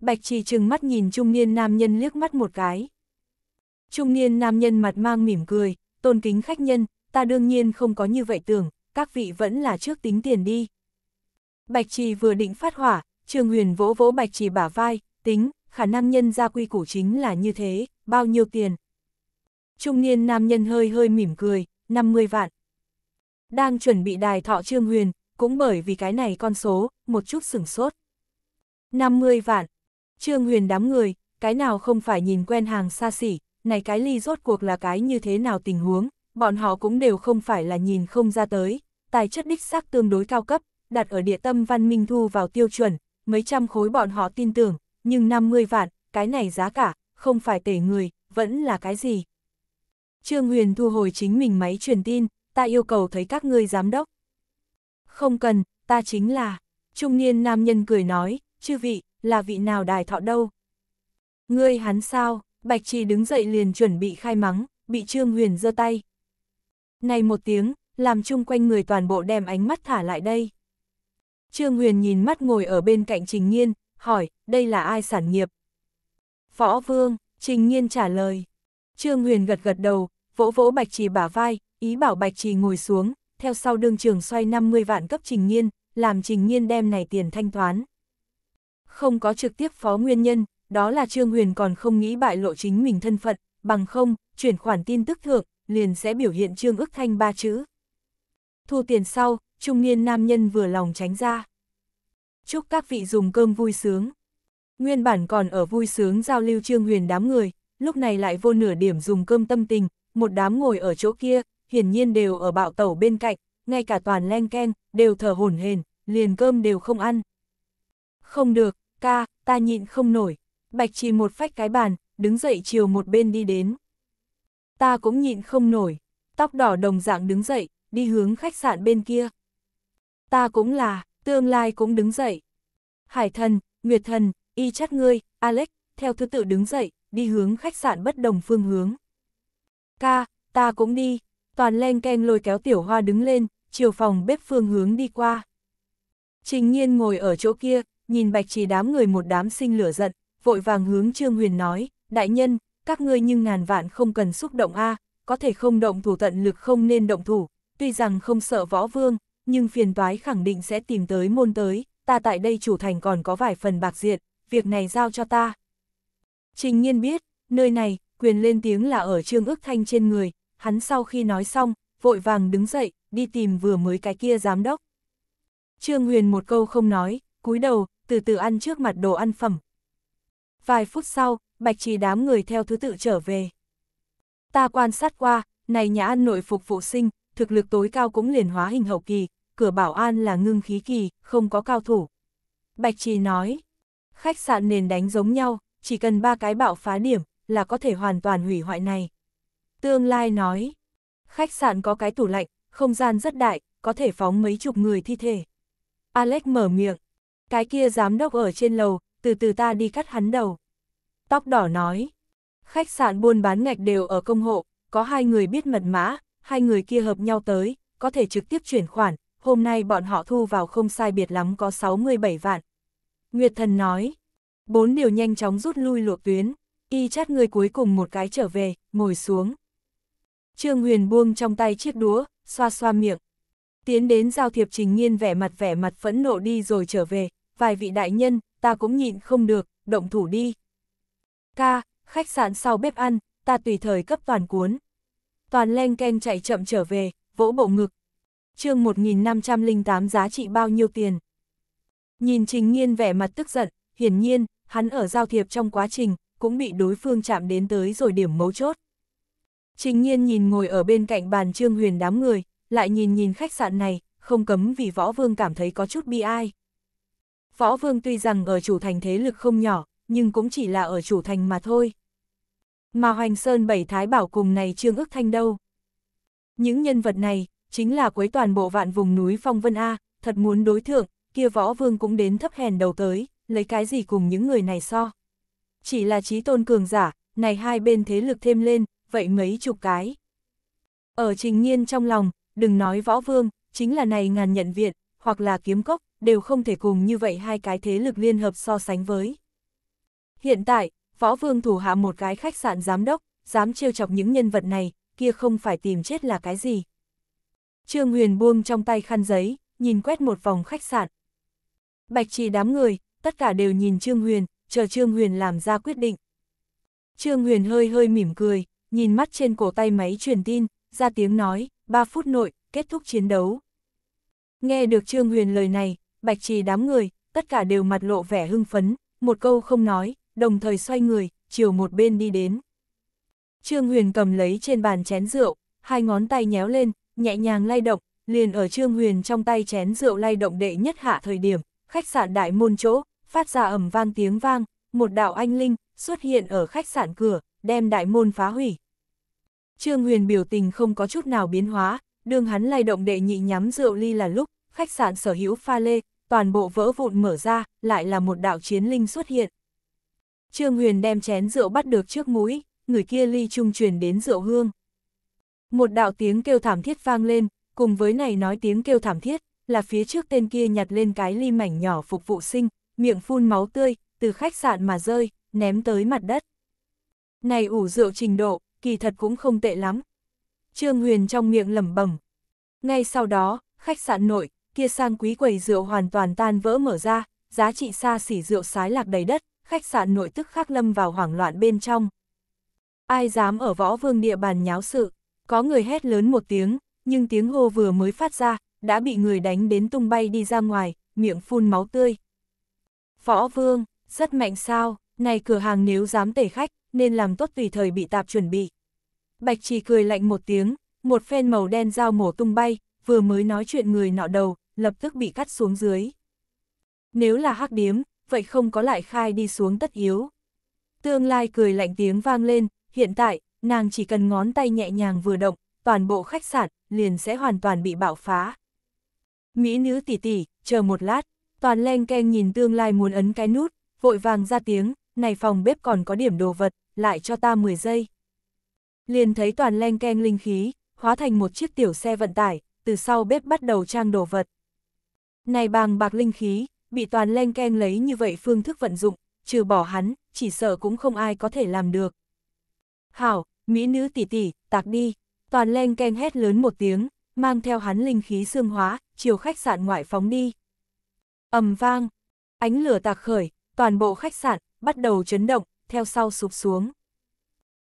Bạch trì trừng mắt nhìn trung niên nam nhân liếc mắt một cái. Trung niên nam nhân mặt mang mỉm cười, tôn kính khách nhân, ta đương nhiên không có như vậy tưởng, các vị vẫn là trước tính tiền đi. Bạch trì vừa định phát hỏa, Trương Huyền vỗ vỗ Bạch trì bả vai, tính, khả năng nhân ra quy củ chính là như thế, bao nhiêu tiền trung niên nam nhân hơi hơi mỉm cười, 50 vạn. Đang chuẩn bị đài thọ Trương Huyền, cũng bởi vì cái này con số, một chút sửng sốt. 50 vạn. Trương Huyền đám người, cái nào không phải nhìn quen hàng xa xỉ, này cái ly rốt cuộc là cái như thế nào tình huống, bọn họ cũng đều không phải là nhìn không ra tới, tài chất đích xác tương đối cao cấp, đặt ở địa tâm văn minh thu vào tiêu chuẩn, mấy trăm khối bọn họ tin tưởng, nhưng 50 vạn, cái này giá cả, không phải tể người, vẫn là cái gì, Trương Huyền thu hồi chính mình máy truyền tin, ta yêu cầu thấy các ngươi giám đốc. Không cần, ta chính là, trung niên nam nhân cười nói, chư vị, là vị nào đài thọ đâu. Ngươi hắn sao, Bạch Trì đứng dậy liền chuẩn bị khai mắng, bị Trương Huyền giơ tay. Này một tiếng, làm chung quanh người toàn bộ đem ánh mắt thả lại đây. Trương Huyền nhìn mắt ngồi ở bên cạnh Trình Nhiên, hỏi, đây là ai sản nghiệp? Phó Vương, Trình Nhiên trả lời. Trương Huyền gật gật đầu, vỗ vỗ Bạch Trì bả vai, ý bảo Bạch Trì ngồi xuống, theo sau đương trường xoay 50 vạn cấp Trình Nhiên, làm Trình Nhiên đem này tiền thanh toán. Không có trực tiếp phó nguyên nhân, đó là Trương Huyền còn không nghĩ bại lộ chính mình thân phận, bằng không, chuyển khoản tin tức thượng, liền sẽ biểu hiện Trương ức thanh ba chữ. Thu tiền sau, trung niên nam nhân vừa lòng tránh ra. Chúc các vị dùng cơm vui sướng. Nguyên bản còn ở vui sướng giao lưu Trương Huyền đám người, lúc này lại vô nửa điểm dùng cơm tâm tình, một đám ngồi ở chỗ kia, hiển nhiên đều ở bạo tẩu bên cạnh, ngay cả toàn len ken, đều thở hổn hển, liền cơm đều không ăn. Không được, ca, ta nhịn không nổi. Bạch trì một phách cái bàn, đứng dậy chiều một bên đi đến. Ta cũng nhịn không nổi, tóc đỏ đồng dạng đứng dậy, đi hướng khách sạn bên kia. Ta cũng là, tương lai cũng đứng dậy. Hải thần, Nguyệt thần, y chắc ngươi, Alex, theo thứ tự đứng dậy, đi hướng khách sạn bất đồng phương hướng ca, ta cũng đi, toàn len ken lôi kéo tiểu hoa đứng lên, chiều phòng bếp phương hướng đi qua. Trình nhiên ngồi ở chỗ kia, nhìn bạch trì đám người một đám sinh lửa giận, vội vàng hướng Trương Huyền nói, đại nhân, các ngươi nhưng ngàn vạn không cần xúc động a có thể không động thủ tận lực không nên động thủ, tuy rằng không sợ võ vương, nhưng phiền toái khẳng định sẽ tìm tới môn tới, ta tại đây chủ thành còn có vài phần bạc diện, việc này giao cho ta. Trình nhiên biết, nơi này, quyền lên tiếng là ở Trương Ước Thanh trên người, hắn sau khi nói xong, vội vàng đứng dậy, đi tìm vừa mới cái kia giám đốc. Trương Huyền một câu không nói, cúi đầu, từ từ ăn trước mặt đồ ăn phẩm. Vài phút sau, Bạch Trì đám người theo thứ tự trở về. Ta quan sát qua, này nhà ăn nội phục vụ sinh, thực lực tối cao cũng liền hóa hình hậu kỳ, cửa bảo an là ngưng khí kỳ, không có cao thủ. Bạch Trì nói, khách sạn nền đánh giống nhau, chỉ cần ba cái bạo phá điểm, là có thể hoàn toàn hủy hoại này. Tương lai nói, khách sạn có cái tủ lạnh, không gian rất đại, có thể phóng mấy chục người thi thể. Alex mở miệng, cái kia giám đốc ở trên lầu, từ từ ta đi cắt hắn đầu. Tóc đỏ nói, khách sạn buôn bán ngạch đều ở công hộ, có hai người biết mật mã, hai người kia hợp nhau tới, có thể trực tiếp chuyển khoản, hôm nay bọn họ thu vào không sai biệt lắm có 67 vạn. Nguyệt thần nói, bốn điều nhanh chóng rút lui luộc tuyến, y chát người cuối cùng một cái trở về, ngồi xuống. Trương Huyền buông trong tay chiếc đũa, xoa xoa miệng. Tiến đến giao thiệp trình nghiên vẻ mặt vẻ mặt phẫn nộ đi rồi trở về, vài vị đại nhân, ta cũng nhịn không được, động thủ đi. Ca, khách sạn sau bếp ăn, ta tùy thời cấp toàn cuốn. Toàn len ken chạy chậm trở về, vỗ bộ ngực. chương 1508 giá trị bao nhiêu tiền. Nhìn trình nghiên vẻ mặt tức giận, hiển nhiên, hắn ở giao thiệp trong quá trình, cũng bị đối phương chạm đến tới rồi điểm mấu chốt. Trình nhiên nhìn ngồi ở bên cạnh bàn trương huyền đám người, lại nhìn nhìn khách sạn này, không cấm vì võ vương cảm thấy có chút bi ai. Võ vương tuy rằng ở chủ thành thế lực không nhỏ, nhưng cũng chỉ là ở chủ thành mà thôi. Mà Hoành Sơn bảy thái bảo cùng này trương ức thanh đâu. Những nhân vật này, chính là quấy toàn bộ vạn vùng núi Phong Vân A, thật muốn đối thượng, kia võ vương cũng đến thấp hèn đầu tới, lấy cái gì cùng những người này so chỉ là trí tôn cường giả, này hai bên thế lực thêm lên, vậy mấy chục cái. Ở trình nhiên trong lòng, đừng nói võ vương, chính là này ngàn nhận viện, hoặc là kiếm cốc, đều không thể cùng như vậy hai cái thế lực liên hợp so sánh với. Hiện tại, võ vương thủ hạ một cái khách sạn giám đốc, dám trêu chọc những nhân vật này, kia không phải tìm chết là cái gì. Trương Huyền buông trong tay khăn giấy, nhìn quét một vòng khách sạn. Bạch trì đám người, tất cả đều nhìn Trương Huyền, chờ Trương Huyền làm ra quyết định. Trương Huyền hơi hơi mỉm cười, nhìn mắt trên cổ tay máy truyền tin, ra tiếng nói, 3 phút nội, kết thúc chiến đấu. Nghe được Trương Huyền lời này, bạch trì đám người, tất cả đều mặt lộ vẻ hưng phấn, một câu không nói, đồng thời xoay người, chiều một bên đi đến. Trương Huyền cầm lấy trên bàn chén rượu, hai ngón tay nhéo lên, nhẹ nhàng lay động, liền ở Trương Huyền trong tay chén rượu lay động đệ nhất hạ thời điểm, khách sạn đại môn chỗ, phát ra ầm vang tiếng vang, một đạo anh linh xuất hiện ở khách sạn cửa, đem đại môn phá hủy. Trương Huyền biểu tình không có chút nào biến hóa, đường hắn lay động đệ nhị nhắm rượu ly là lúc, khách sạn sở hữu pha lê, toàn bộ vỡ vụn mở ra, lại là một đạo chiến linh xuất hiện. Trương Huyền đem chén rượu bắt được trước mũi, người kia ly trung truyền đến rượu hương. Một đạo tiếng kêu thảm thiết vang lên, cùng với này nói tiếng kêu thảm thiết, là phía trước tên kia nhặt lên cái ly mảnh nhỏ phục vụ sinh, miệng phun máu tươi, từ khách sạn mà rơi, ném tới mặt đất. Này ủ rượu trình độ, kỳ thật cũng không tệ lắm. Trương Huyền trong miệng lẩm bẩm. Ngay sau đó, khách sạn nội, kia sang quý quầy rượu hoàn toàn tan vỡ mở ra, giá trị xa xỉ rượu sái lạc đầy đất, khách sạn nội tức khắc lâm vào hoảng loạn bên trong. Ai dám ở võ vương địa bàn nháo sự, có người hét lớn một tiếng, nhưng tiếng hô vừa mới phát ra, đã bị người đánh đến tung bay đi ra ngoài, miệng phun máu tươi. Phó Vương, rất mạnh sao, này cửa hàng nếu dám tể khách, nên làm tốt tùy thời bị tạp chuẩn bị. Bạch Trì cười lạnh một tiếng, một phen màu đen dao mổ tung bay, vừa mới nói chuyện người nọ đầu, lập tức bị cắt xuống dưới. Nếu là hắc điếm, vậy không có lại khai đi xuống tất yếu. Tương lai cười lạnh tiếng vang lên, hiện tại, nàng chỉ cần ngón tay nhẹ nhàng vừa động, toàn bộ khách sạn liền sẽ hoàn toàn bị bạo phá. Mỹ nữ tỷ tỷ, chờ một lát, Toàn len keng nhìn tương lai muốn ấn cái nút, vội vàng ra tiếng, này phòng bếp còn có điểm đồ vật, lại cho ta 10 giây. Liền thấy toàn len keng linh khí, hóa thành một chiếc tiểu xe vận tải, từ sau bếp bắt đầu trang đồ vật. Này bàng bạc linh khí, bị toàn len keng lấy như vậy phương thức vận dụng, trừ bỏ hắn, chỉ sợ cũng không ai có thể làm được. Hảo, mỹ nữ tỷ tỷ, tạc đi, toàn len keng hét lớn một tiếng, mang theo hắn linh khí xương hóa, chiều khách sạn ngoại phóng đi ầm vang, ánh lửa tạc khởi, toàn bộ khách sạn bắt đầu chấn động, theo sau sụp xuống.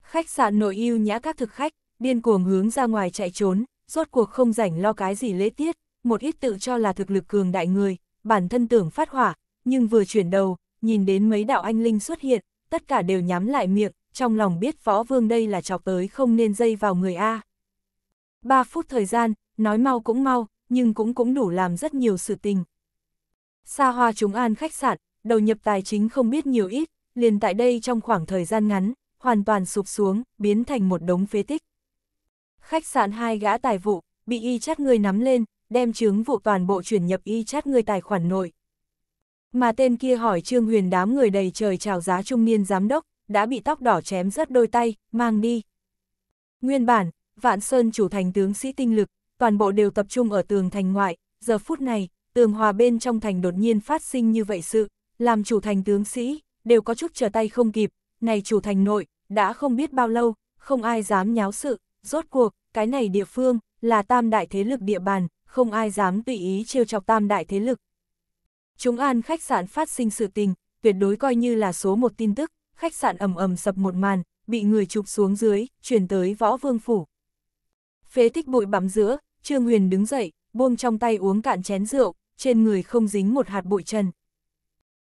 Khách sạn nội yêu nhã các thực khách, điên cuồng hướng ra ngoài chạy trốn, rốt cuộc không rảnh lo cái gì lễ tiết, một ít tự cho là thực lực cường đại người, bản thân tưởng phát hỏa, nhưng vừa chuyển đầu, nhìn đến mấy đạo anh linh xuất hiện, tất cả đều nhắm lại miệng, trong lòng biết võ vương đây là chọc tới không nên dây vào người A. Ba phút thời gian, nói mau cũng mau, nhưng cũng cũng đủ làm rất nhiều sự tình, xa hoa chúng an khách sạn, đầu nhập tài chính không biết nhiều ít, liền tại đây trong khoảng thời gian ngắn, hoàn toàn sụp xuống, biến thành một đống phế tích. Khách sạn hai gã tài vụ, bị y chát người nắm lên, đem chứng vụ toàn bộ chuyển nhập y chát người tài khoản nội. Mà tên kia hỏi Trương Huyền đám người đầy trời chào giá trung niên giám đốc, đã bị tóc đỏ chém rớt đôi tay, mang đi. Nguyên bản, Vạn Sơn chủ thành tướng sĩ tinh lực, toàn bộ đều tập trung ở tường thành ngoại, giờ phút này, tường hòa bên trong thành đột nhiên phát sinh như vậy sự, làm chủ thành tướng sĩ, đều có chút trở tay không kịp, này chủ thành nội, đã không biết bao lâu, không ai dám nháo sự, rốt cuộc, cái này địa phương, là tam đại thế lực địa bàn, không ai dám tùy ý trêu chọc tam đại thế lực. Chúng an khách sạn phát sinh sự tình, tuyệt đối coi như là số một tin tức, khách sạn ầm ầm sập một màn, bị người chụp xuống dưới, chuyển tới võ vương phủ. Phế thích bụi bám giữa, Trương Huyền đứng dậy, buông trong tay uống cạn chén rượu, trên người không dính một hạt bụi trần.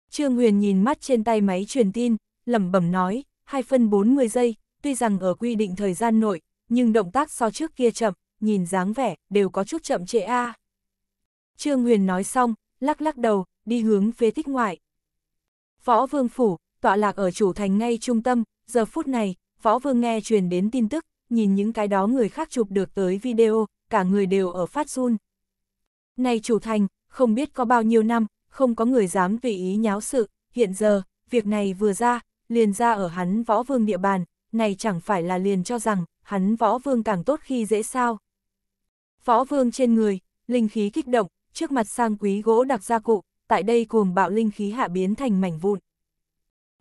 Trương Huyền nhìn mắt trên tay máy truyền tin, lẩm bẩm nói, 2 phân 40 giây, tuy rằng ở quy định thời gian nội, nhưng động tác so trước kia chậm, nhìn dáng vẻ, đều có chút chậm trễ a. Trương Huyền nói xong, lắc lắc đầu, đi hướng phía tích ngoại. Võ Vương Phủ, tọa lạc ở chủ thành ngay trung tâm, giờ phút này, Võ Vương nghe truyền đến tin tức, nhìn những cái đó người khác chụp được tới video, cả người đều ở phát run. Này chủ thành, không biết có bao nhiêu năm, không có người dám tùy ý nháo sự, hiện giờ, việc này vừa ra, liền ra ở hắn võ vương địa bàn, này chẳng phải là liền cho rằng, hắn võ vương càng tốt khi dễ sao. Võ vương trên người, linh khí kích động, trước mặt sang quý gỗ đặc gia cụ, tại đây cuồng bạo linh khí hạ biến thành mảnh vụn.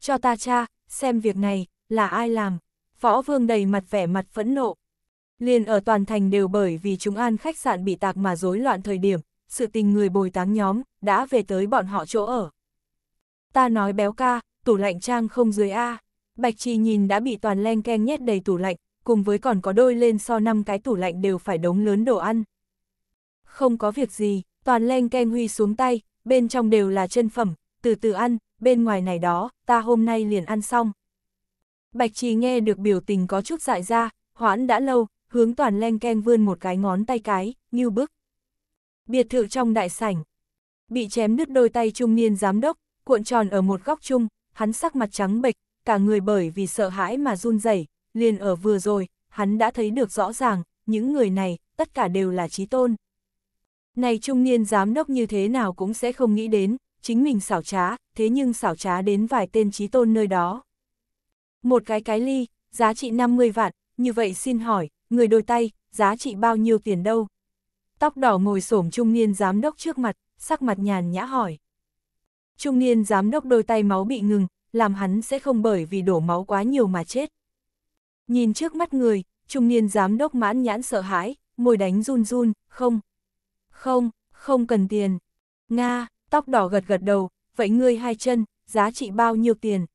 Cho ta cha, xem việc này, là ai làm, võ vương đầy mặt vẻ mặt phẫn nộ. Liền ở toàn thành đều bởi vì chúng an khách sạn bị tạc mà rối loạn thời điểm, sự tình người bồi táng nhóm, đã về tới bọn họ chỗ ở. Ta nói béo ca, tủ lạnh trang không dưới A. Bạch Trì nhìn đã bị toàn len keng nhét đầy tủ lạnh, cùng với còn có đôi lên so năm cái tủ lạnh đều phải đống lớn đồ ăn. Không có việc gì, toàn len keng huy xuống tay, bên trong đều là chân phẩm, từ từ ăn, bên ngoài này đó, ta hôm nay liền ăn xong. Bạch Trì nghe được biểu tình có chút dại ra, hoãn đã lâu, hướng toàn len keng vươn một cái ngón tay cái, như bức. Biệt thự trong đại sảnh. Bị chém nứt đôi tay trung niên giám đốc, cuộn tròn ở một góc chung, hắn sắc mặt trắng bệch, cả người bởi vì sợ hãi mà run rẩy, liền ở vừa rồi, hắn đã thấy được rõ ràng, những người này, tất cả đều là trí tôn. Này trung niên giám đốc như thế nào cũng sẽ không nghĩ đến, chính mình xảo trá, thế nhưng xảo trá đến vài tên trí tôn nơi đó. Một cái cái ly, giá trị 50 vạn, như vậy xin hỏi, người đôi tay, giá trị bao nhiêu tiền đâu? Tóc đỏ ngồi xổm trung niên giám đốc trước mặt, sắc mặt nhàn nhã hỏi. Trung niên giám đốc đôi tay máu bị ngừng, làm hắn sẽ không bởi vì đổ máu quá nhiều mà chết. Nhìn trước mắt người, trung niên giám đốc mãn nhãn sợ hãi, môi đánh run run, không. Không, không cần tiền. Nga, tóc đỏ gật gật đầu, vậy ngươi hai chân, giá trị bao nhiêu tiền?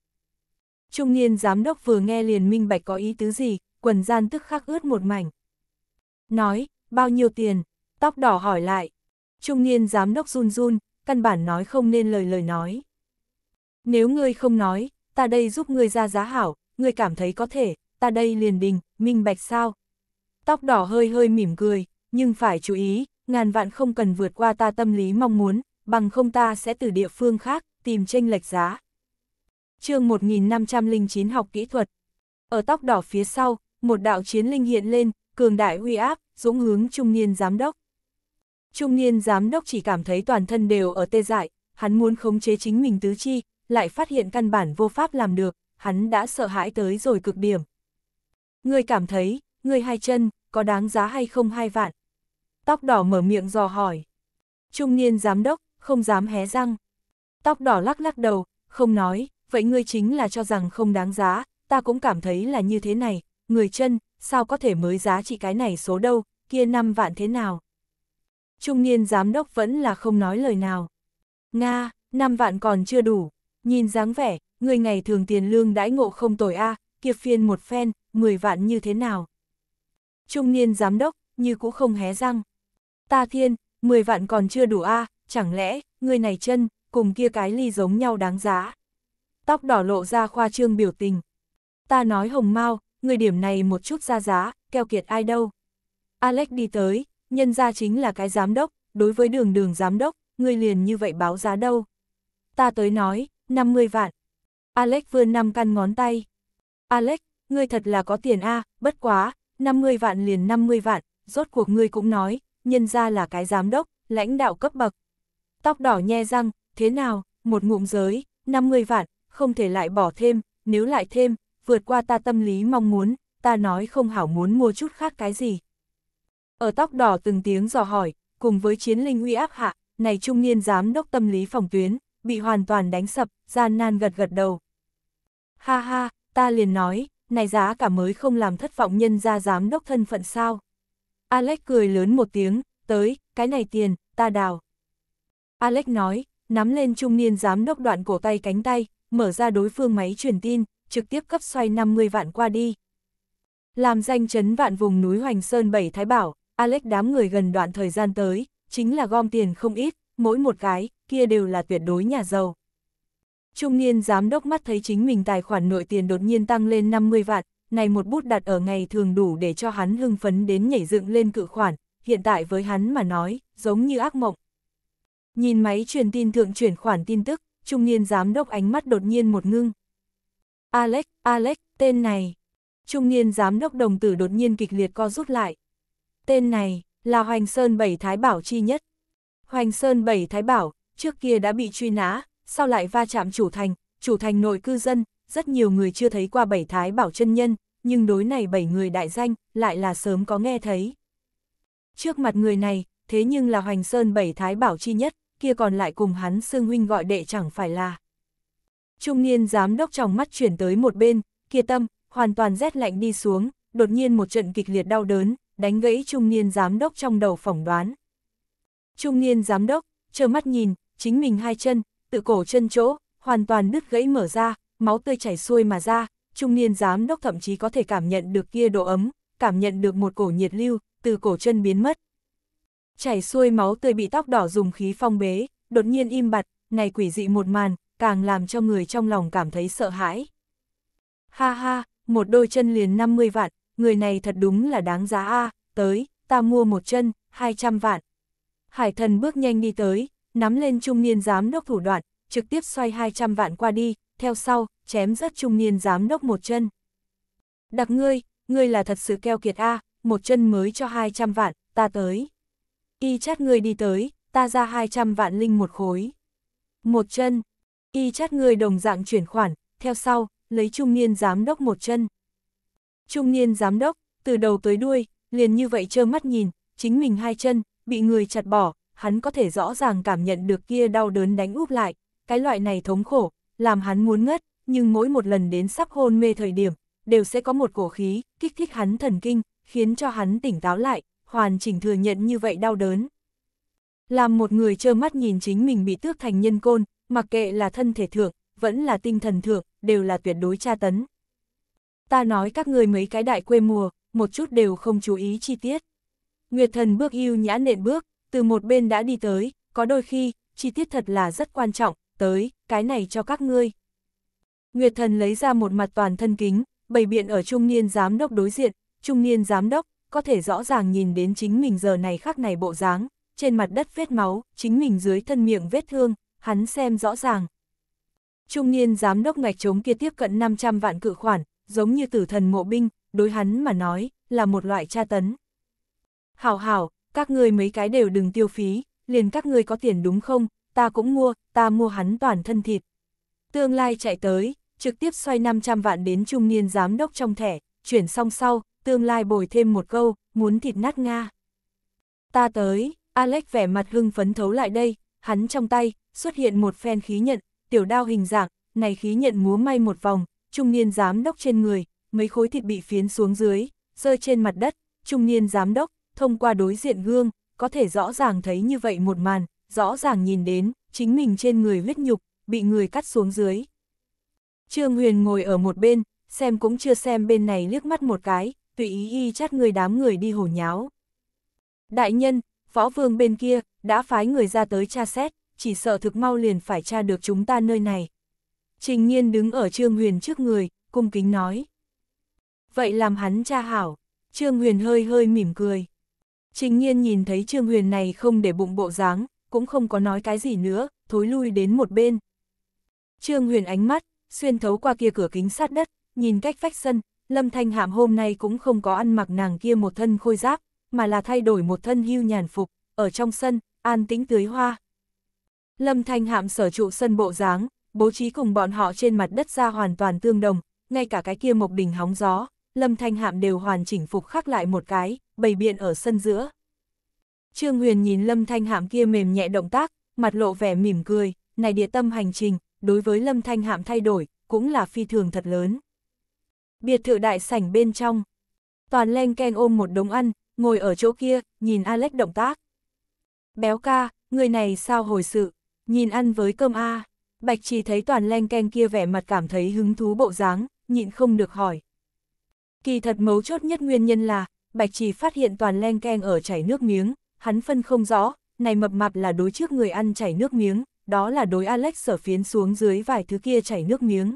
Trung niên giám đốc vừa nghe liền minh bạch có ý tứ gì, quần gian tức khắc ướt một mảnh. Nói, bao nhiêu tiền? tóc đỏ hỏi lại. Trung niên giám đốc run run, căn bản nói không nên lời lời nói. Nếu ngươi không nói, ta đây giúp ngươi ra giá hảo, ngươi cảm thấy có thể, ta đây liền đình, minh bạch sao. Tóc đỏ hơi hơi mỉm cười, nhưng phải chú ý, ngàn vạn không cần vượt qua ta tâm lý mong muốn, bằng không ta sẽ từ địa phương khác, tìm tranh lệch giá. chương 1509 học kỹ thuật. Ở tóc đỏ phía sau, một đạo chiến linh hiện lên, cường đại uy áp, dũng hướng trung niên giám đốc. Trung niên giám đốc chỉ cảm thấy toàn thân đều ở tê dại, hắn muốn khống chế chính mình tứ chi, lại phát hiện căn bản vô pháp làm được, hắn đã sợ hãi tới rồi cực điểm. Người cảm thấy, người hai chân, có đáng giá hay không hai vạn? Tóc đỏ mở miệng dò hỏi. Trung niên giám đốc, không dám hé răng. Tóc đỏ lắc lắc đầu, không nói, vậy ngươi chính là cho rằng không đáng giá, ta cũng cảm thấy là như thế này, người chân, sao có thể mới giá trị cái này số đâu, kia năm vạn thế nào? trung niên giám đốc vẫn là không nói lời nào. Nga, 5 vạn còn chưa đủ, nhìn dáng vẻ, người ngày thường tiền lương đãi ngộ không tồi a, à, kiệp phiên một phen, 10 vạn như thế nào. Trung niên giám đốc, như cũng không hé răng. Ta thiên, 10 vạn còn chưa đủ a, chẳng lẽ, người này chân, cùng kia cái ly giống nhau đáng giá. Tóc đỏ lộ ra khoa trương biểu tình. Ta nói hồng mau, người điểm này một chút ra giá, keo kiệt ai đâu. Alex đi tới, nhân ra chính là cái giám đốc, đối với đường đường giám đốc, ngươi liền như vậy báo giá đâu. Ta tới nói, 50 vạn. Alex vươn năm căn ngón tay. Alex, ngươi thật là có tiền a, bất quá, 50 vạn liền 50 vạn, rốt cuộc ngươi cũng nói, nhân ra là cái giám đốc, lãnh đạo cấp bậc. Tóc đỏ nhe răng, thế nào, một ngụm giới, 50 vạn, không thể lại bỏ thêm, nếu lại thêm, vượt qua ta tâm lý mong muốn, ta nói không hảo muốn mua chút khác cái gì, ở tóc đỏ từng tiếng dò hỏi, cùng với chiến linh uy áp hạ, này trung niên giám đốc tâm lý phòng tuyến, bị hoàn toàn đánh sập, gian nan gật gật đầu. Ha ha, ta liền nói, này giá cả mới không làm thất vọng nhân ra giám đốc thân phận sao. Alex cười lớn một tiếng, tới, cái này tiền, ta đào. Alex nói, nắm lên trung niên giám đốc đoạn cổ tay cánh tay, mở ra đối phương máy truyền tin, trực tiếp cấp xoay 50 vạn qua đi. Làm danh chấn vạn vùng núi Hoành Sơn Bảy Thái Bảo, Alex đám người gần đoạn thời gian tới, chính là gom tiền không ít, mỗi một cái, kia đều là tuyệt đối nhà giàu. Trung niên giám đốc mắt thấy chính mình tài khoản nội tiền đột nhiên tăng lên 50 vạn, này một bút đặt ở ngày thường đủ để cho hắn hưng phấn đến nhảy dựng lên cự khoản, hiện tại với hắn mà nói, giống như ác mộng. Nhìn máy truyền tin thượng chuyển khoản tin tức, trung niên giám đốc ánh mắt đột nhiên một ngưng. Alex, Alex, tên này. Trung niên giám đốc đồng tử đột nhiên kịch liệt co rút lại, Tên này là Hoành Sơn Bảy Thái Bảo chi nhất. Hoành Sơn Bảy Thái Bảo, trước kia đã bị truy nã, sau lại va chạm chủ thành, chủ thành nội cư dân, rất nhiều người chưa thấy qua Bảy Thái Bảo chân nhân, nhưng đối này bảy người đại danh lại là sớm có nghe thấy. Trước mặt người này, thế nhưng là Hoành Sơn Bảy Thái Bảo chi nhất, kia còn lại cùng hắn xương huynh gọi đệ chẳng phải là. Trung niên giám đốc trong mắt chuyển tới một bên, kia tâm, hoàn toàn rét lạnh đi xuống, đột nhiên một trận kịch liệt đau đớn, đánh gãy trung niên giám đốc trong đầu phỏng đoán. Trung niên giám đốc, trơ mắt nhìn, chính mình hai chân, tự cổ chân chỗ, hoàn toàn đứt gãy mở ra, máu tươi chảy xuôi mà ra, trung niên giám đốc thậm chí có thể cảm nhận được kia độ ấm, cảm nhận được một cổ nhiệt lưu, từ cổ chân biến mất. Chảy xuôi máu tươi bị tóc đỏ dùng khí phong bế, đột nhiên im bặt, này quỷ dị một màn, càng làm cho người trong lòng cảm thấy sợ hãi. Ha ha, một đôi chân liền 50 vạn, người này thật đúng là đáng giá a à, tới, ta mua một chân, 200 vạn. Hải thần bước nhanh đi tới, nắm lên trung niên giám đốc thủ đoạn, trực tiếp xoay 200 vạn qua đi, theo sau, chém rất trung niên giám đốc một chân. Đặc ngươi, ngươi là thật sự keo kiệt a à, một chân mới cho 200 vạn, ta tới. Y chát ngươi đi tới, ta ra 200 vạn linh một khối. Một chân, y chát ngươi đồng dạng chuyển khoản, theo sau, lấy trung niên giám đốc một chân. Trung niên giám đốc, từ đầu tới đuôi, liền như vậy trơ mắt nhìn, chính mình hai chân, bị người chặt bỏ, hắn có thể rõ ràng cảm nhận được kia đau đớn đánh úp lại, cái loại này thống khổ, làm hắn muốn ngất, nhưng mỗi một lần đến sắp hôn mê thời điểm, đều sẽ có một cổ khí, kích thích hắn thần kinh, khiến cho hắn tỉnh táo lại, hoàn chỉnh thừa nhận như vậy đau đớn. Làm một người trơ mắt nhìn chính mình bị tước thành nhân côn, mặc kệ là thân thể thượng, vẫn là tinh thần thượng, đều là tuyệt đối tra tấn ta nói các người mấy cái đại quê mùa, một chút đều không chú ý chi tiết. Nguyệt thần bước yêu nhã nện bước, từ một bên đã đi tới, có đôi khi, chi tiết thật là rất quan trọng, tới, cái này cho các ngươi. Nguyệt thần lấy ra một mặt toàn thân kính, bày biện ở trung niên giám đốc đối diện, trung niên giám đốc, có thể rõ ràng nhìn đến chính mình giờ này khác này bộ dáng, trên mặt đất vết máu, chính mình dưới thân miệng vết thương, hắn xem rõ ràng. Trung niên giám đốc ngạch trống kia tiếp cận 500 vạn cự khoản, giống như tử thần mộ binh, đối hắn mà nói, là một loại tra tấn. Hảo hảo, các ngươi mấy cái đều đừng tiêu phí, liền các ngươi có tiền đúng không, ta cũng mua, ta mua hắn toàn thân thịt. Tương lai chạy tới, trực tiếp xoay 500 vạn đến trung niên giám đốc trong thẻ, chuyển xong sau, tương lai bồi thêm một câu, muốn thịt nát Nga. Ta tới, Alex vẻ mặt hưng phấn thấu lại đây, hắn trong tay, xuất hiện một phen khí nhận, tiểu đao hình dạng, này khí nhận múa may một vòng, trung niên giám đốc trên người, mấy khối thịt bị phiến xuống dưới, rơi trên mặt đất, trung niên giám đốc, thông qua đối diện gương, có thể rõ ràng thấy như vậy một màn, rõ ràng nhìn đến, chính mình trên người huyết nhục, bị người cắt xuống dưới. Trương Huyền ngồi ở một bên, xem cũng chưa xem bên này liếc mắt một cái, tùy ý y chát người đám người đi hổ nháo. Đại nhân, phó vương bên kia, đã phái người ra tới tra xét, chỉ sợ thực mau liền phải tra được chúng ta nơi này, Trình Nhiên đứng ở Trương Huyền trước người, cung kính nói. Vậy làm hắn cha hảo, Trương Huyền hơi hơi mỉm cười. Trình Nhiên nhìn thấy Trương Huyền này không để bụng bộ dáng, cũng không có nói cái gì nữa, thối lui đến một bên. Trương Huyền ánh mắt, xuyên thấu qua kia cửa kính sát đất, nhìn cách vách sân, Lâm Thanh Hạm hôm nay cũng không có ăn mặc nàng kia một thân khôi giáp, mà là thay đổi một thân hưu nhàn phục, ở trong sân, an tĩnh tưới hoa. Lâm Thanh Hạm sở trụ sân bộ dáng, bố trí cùng bọn họ trên mặt đất ra hoàn toàn tương đồng, ngay cả cái kia một đỉnh hóng gió, Lâm Thanh Hạm đều hoàn chỉnh phục khắc lại một cái, bày biện ở sân giữa. Trương Huyền nhìn Lâm Thanh Hạm kia mềm nhẹ động tác, mặt lộ vẻ mỉm cười, này địa tâm hành trình, đối với Lâm Thanh Hạm thay đổi, cũng là phi thường thật lớn. Biệt thự đại sảnh bên trong, toàn len ken ôm một đống ăn, ngồi ở chỗ kia, nhìn Alex động tác. Béo ca, người này sao hồi sự, nhìn ăn với cơm A. À. Bạch Trì thấy toàn len ken kia vẻ mặt cảm thấy hứng thú bộ dáng, nhịn không được hỏi. Kỳ thật mấu chốt nhất nguyên nhân là, Bạch Trì phát hiện toàn len ken ở chảy nước miếng, hắn phân không rõ, này mập mạp là đối trước người ăn chảy nước miếng, đó là đối Alex sở phiến xuống dưới vài thứ kia chảy nước miếng.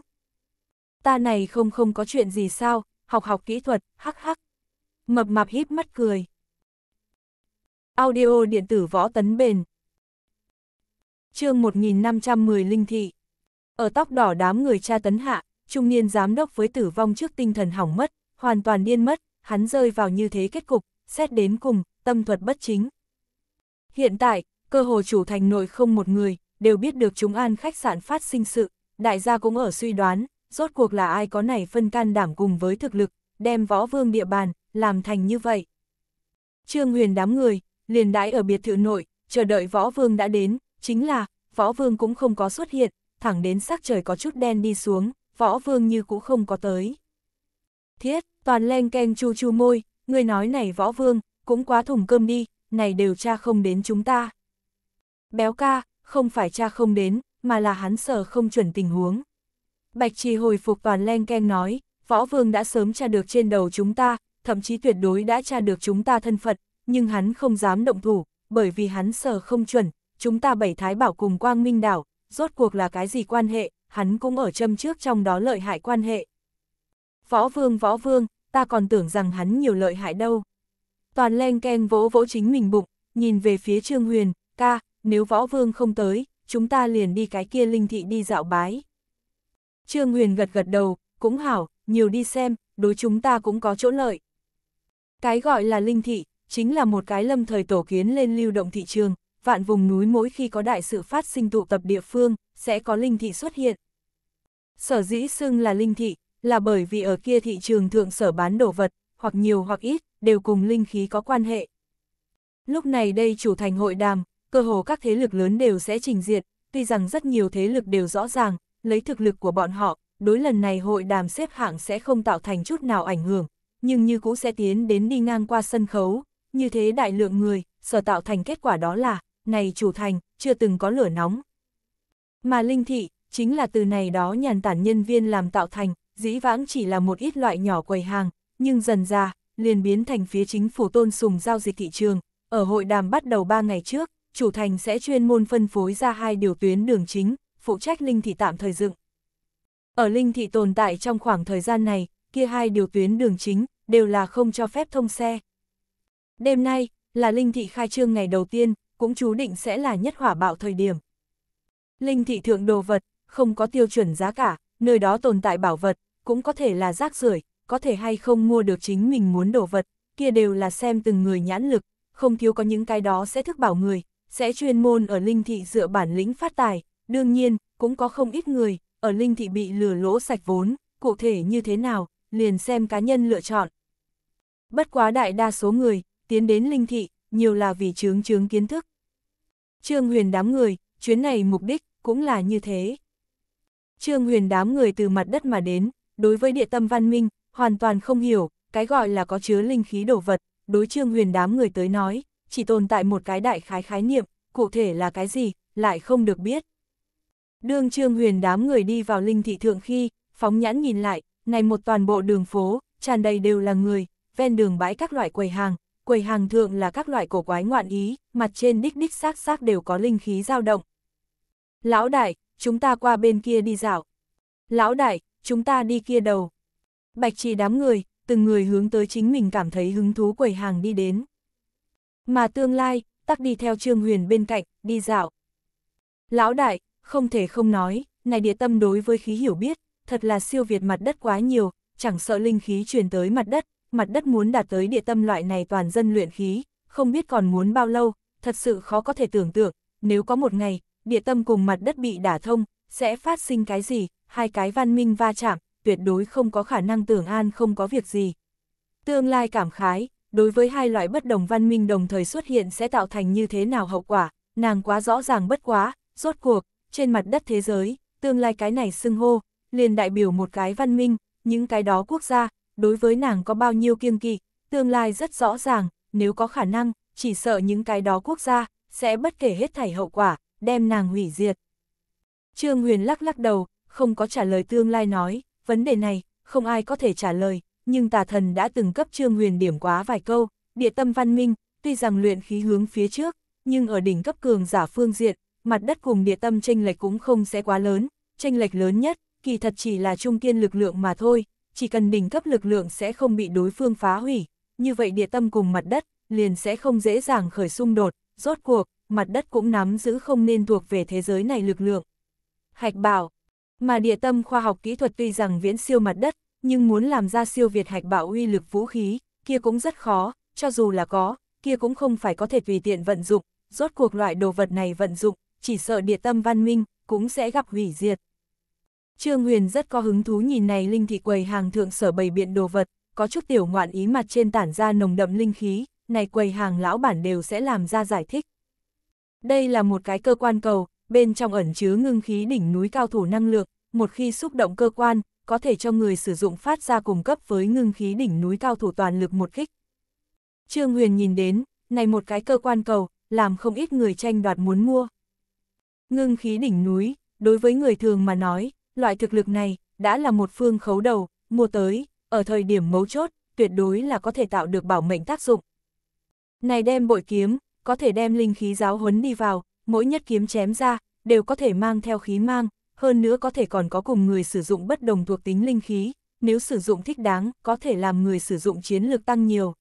Ta này không không có chuyện gì sao, học học kỹ thuật, hắc hắc. Mập mạp híp mắt cười. Audio điện tử võ tấn bền, chương 1510 Linh Thị. Ở tóc đỏ đám người cha tấn hạ, trung niên giám đốc với tử vong trước tinh thần hỏng mất, hoàn toàn điên mất, hắn rơi vào như thế kết cục, xét đến cùng, tâm thuật bất chính. Hiện tại, cơ hồ chủ thành nội không một người, đều biết được chúng an khách sạn phát sinh sự, đại gia cũng ở suy đoán, rốt cuộc là ai có này phân can đảm cùng với thực lực, đem võ vương địa bàn, làm thành như vậy. Trương huyền đám người, liền đãi ở biệt thự nội, chờ đợi võ vương đã đến, Chính là, võ vương cũng không có xuất hiện, thẳng đến sắc trời có chút đen đi xuống, võ vương như cũ không có tới. Thiết, toàn len keng chu chu môi, người nói này võ vương, cũng quá thùng cơm đi, này đều cha không đến chúng ta. Béo ca, không phải cha không đến, mà là hắn sở không chuẩn tình huống. Bạch trì hồi phục toàn len keng nói, võ vương đã sớm tra được trên đầu chúng ta, thậm chí tuyệt đối đã tra được chúng ta thân phận, nhưng hắn không dám động thủ, bởi vì hắn sở không chuẩn, chúng ta bảy thái bảo cùng quang minh đảo, rốt cuộc là cái gì quan hệ, hắn cũng ở châm trước trong đó lợi hại quan hệ. Võ vương võ vương, ta còn tưởng rằng hắn nhiều lợi hại đâu. Toàn len keng vỗ vỗ chính mình bụng, nhìn về phía Trương Huyền, ca, nếu võ vương không tới, chúng ta liền đi cái kia linh thị đi dạo bái. Trương Huyền gật gật đầu, cũng hảo, nhiều đi xem, đối chúng ta cũng có chỗ lợi. Cái gọi là linh thị, chính là một cái lâm thời tổ kiến lên lưu động thị trường, vạn vùng núi mỗi khi có đại sự phát sinh tụ tập địa phương, sẽ có linh thị xuất hiện. Sở dĩ xưng là linh thị, là bởi vì ở kia thị trường thượng sở bán đồ vật, hoặc nhiều hoặc ít, đều cùng linh khí có quan hệ. Lúc này đây chủ thành hội đàm, cơ hồ các thế lực lớn đều sẽ trình diệt tuy rằng rất nhiều thế lực đều rõ ràng, lấy thực lực của bọn họ, đối lần này hội đàm xếp hạng sẽ không tạo thành chút nào ảnh hưởng, nhưng như cũ sẽ tiến đến đi ngang qua sân khấu, như thế đại lượng người, sở tạo thành kết quả đó là này chủ thành, chưa từng có lửa nóng. Mà linh thị, chính là từ này đó nhàn tản nhân viên làm tạo thành, dĩ vãng chỉ là một ít loại nhỏ quầy hàng, nhưng dần ra, liền biến thành phía chính phủ tôn sùng giao dịch thị trường. Ở hội đàm bắt đầu 3 ngày trước, chủ thành sẽ chuyên môn phân phối ra hai điều tuyến đường chính, phụ trách linh thị tạm thời dựng. Ở linh thị tồn tại trong khoảng thời gian này, kia hai điều tuyến đường chính đều là không cho phép thông xe. Đêm nay, là linh thị khai trương ngày đầu tiên, cũng chú định sẽ là nhất hỏa bạo thời điểm. Linh thị thượng đồ vật, không có tiêu chuẩn giá cả, nơi đó tồn tại bảo vật, cũng có thể là rác rưởi có thể hay không mua được chính mình muốn đồ vật, kia đều là xem từng người nhãn lực, không thiếu có những cái đó sẽ thức bảo người, sẽ chuyên môn ở linh thị dựa bản lĩnh phát tài, đương nhiên, cũng có không ít người, ở linh thị bị lừa lỗ sạch vốn, cụ thể như thế nào, liền xem cá nhân lựa chọn. Bất quá đại đa số người, tiến đến linh thị, nhiều là vì chướng chướng kiến thức, Trương Huyền đám người, chuyến này mục đích cũng là như thế. Trương Huyền đám người từ mặt đất mà đến, đối với địa tâm văn minh, hoàn toàn không hiểu, cái gọi là có chứa linh khí đồ vật, đối Trương Huyền đám người tới nói, chỉ tồn tại một cái đại khái khái niệm, cụ thể là cái gì, lại không được biết. Đường Trương Huyền đám người đi vào linh thị thượng khi, phóng nhãn nhìn lại, này một toàn bộ đường phố, tràn đầy đều là người, ven đường bãi các loại quầy hàng, quầy hàng thượng là các loại cổ quái ngoạn ý, mặt trên đích đích xác xác đều có linh khí dao động. Lão đại, chúng ta qua bên kia đi dạo. Lão đại, chúng ta đi kia đầu. Bạch chỉ đám người, từng người hướng tới chính mình cảm thấy hứng thú quầy hàng đi đến. Mà tương lai, tắc đi theo Trương Huyền bên cạnh, đi dạo. Lão đại, không thể không nói, này địa tâm đối với khí hiểu biết, thật là siêu việt mặt đất quá nhiều, chẳng sợ linh khí truyền tới mặt đất, mặt đất muốn đạt tới địa tâm loại này toàn dân luyện khí, không biết còn muốn bao lâu, thật sự khó có thể tưởng tượng, nếu có một ngày, địa tâm cùng mặt đất bị đả thông, sẽ phát sinh cái gì, hai cái văn minh va chạm, tuyệt đối không có khả năng tưởng an không có việc gì. Tương lai cảm khái, đối với hai loại bất đồng văn minh đồng thời xuất hiện sẽ tạo thành như thế nào hậu quả, nàng quá rõ ràng bất quá, rốt cuộc, trên mặt đất thế giới, tương lai cái này xưng hô, liền đại biểu một cái văn minh, những cái đó quốc gia, đối với nàng có bao nhiêu kiêng kỵ, tương lai rất rõ ràng, nếu có khả năng, chỉ sợ những cái đó quốc gia, sẽ bất kể hết thảy hậu quả, đem nàng hủy diệt. Trương Huyền lắc lắc đầu, không có trả lời tương lai nói, vấn đề này, không ai có thể trả lời, nhưng tà thần đã từng cấp Trương Huyền điểm quá vài câu, địa tâm văn minh, tuy rằng luyện khí hướng phía trước, nhưng ở đỉnh cấp cường giả phương diện, mặt đất cùng địa tâm tranh lệch cũng không sẽ quá lớn, tranh lệch lớn nhất, kỳ thật chỉ là trung kiên lực lượng mà thôi, chỉ cần đỉnh cấp lực lượng sẽ không bị đối phương phá hủy, như vậy địa tâm cùng mặt đất liền sẽ không dễ dàng khởi xung đột, rốt cuộc, mặt đất cũng nắm giữ không nên thuộc về thế giới này lực lượng. Hạch bảo, mà địa tâm khoa học kỹ thuật tuy rằng viễn siêu mặt đất, nhưng muốn làm ra siêu việt hạch bảo uy lực vũ khí, kia cũng rất khó, cho dù là có, kia cũng không phải có thể tùy tiện vận dụng, rốt cuộc loại đồ vật này vận dụng, chỉ sợ địa tâm văn minh cũng sẽ gặp hủy diệt. Trương Huyền rất có hứng thú nhìn này linh thị quầy hàng thượng sở bày biện đồ vật, có chút tiểu ngoạn ý mặt trên tản ra nồng đậm linh khí, này quầy hàng lão bản đều sẽ làm ra giải thích. Đây là một cái cơ quan cầu, bên trong ẩn chứa ngưng khí đỉnh núi cao thủ năng lượng, một khi xúc động cơ quan, có thể cho người sử dụng phát ra cùng cấp với ngưng khí đỉnh núi cao thủ toàn lực một kích. Trương Huyền nhìn đến, này một cái cơ quan cầu, làm không ít người tranh đoạt muốn mua. Ngưng khí đỉnh núi, đối với người thường mà nói, loại thực lực này, đã là một phương khấu đầu, mua tới, ở thời điểm mấu chốt, tuyệt đối là có thể tạo được bảo mệnh tác dụng. Này đem bội kiếm, có thể đem linh khí giáo huấn đi vào, mỗi nhất kiếm chém ra, đều có thể mang theo khí mang, hơn nữa có thể còn có cùng người sử dụng bất đồng thuộc tính linh khí, nếu sử dụng thích đáng, có thể làm người sử dụng chiến lược tăng nhiều.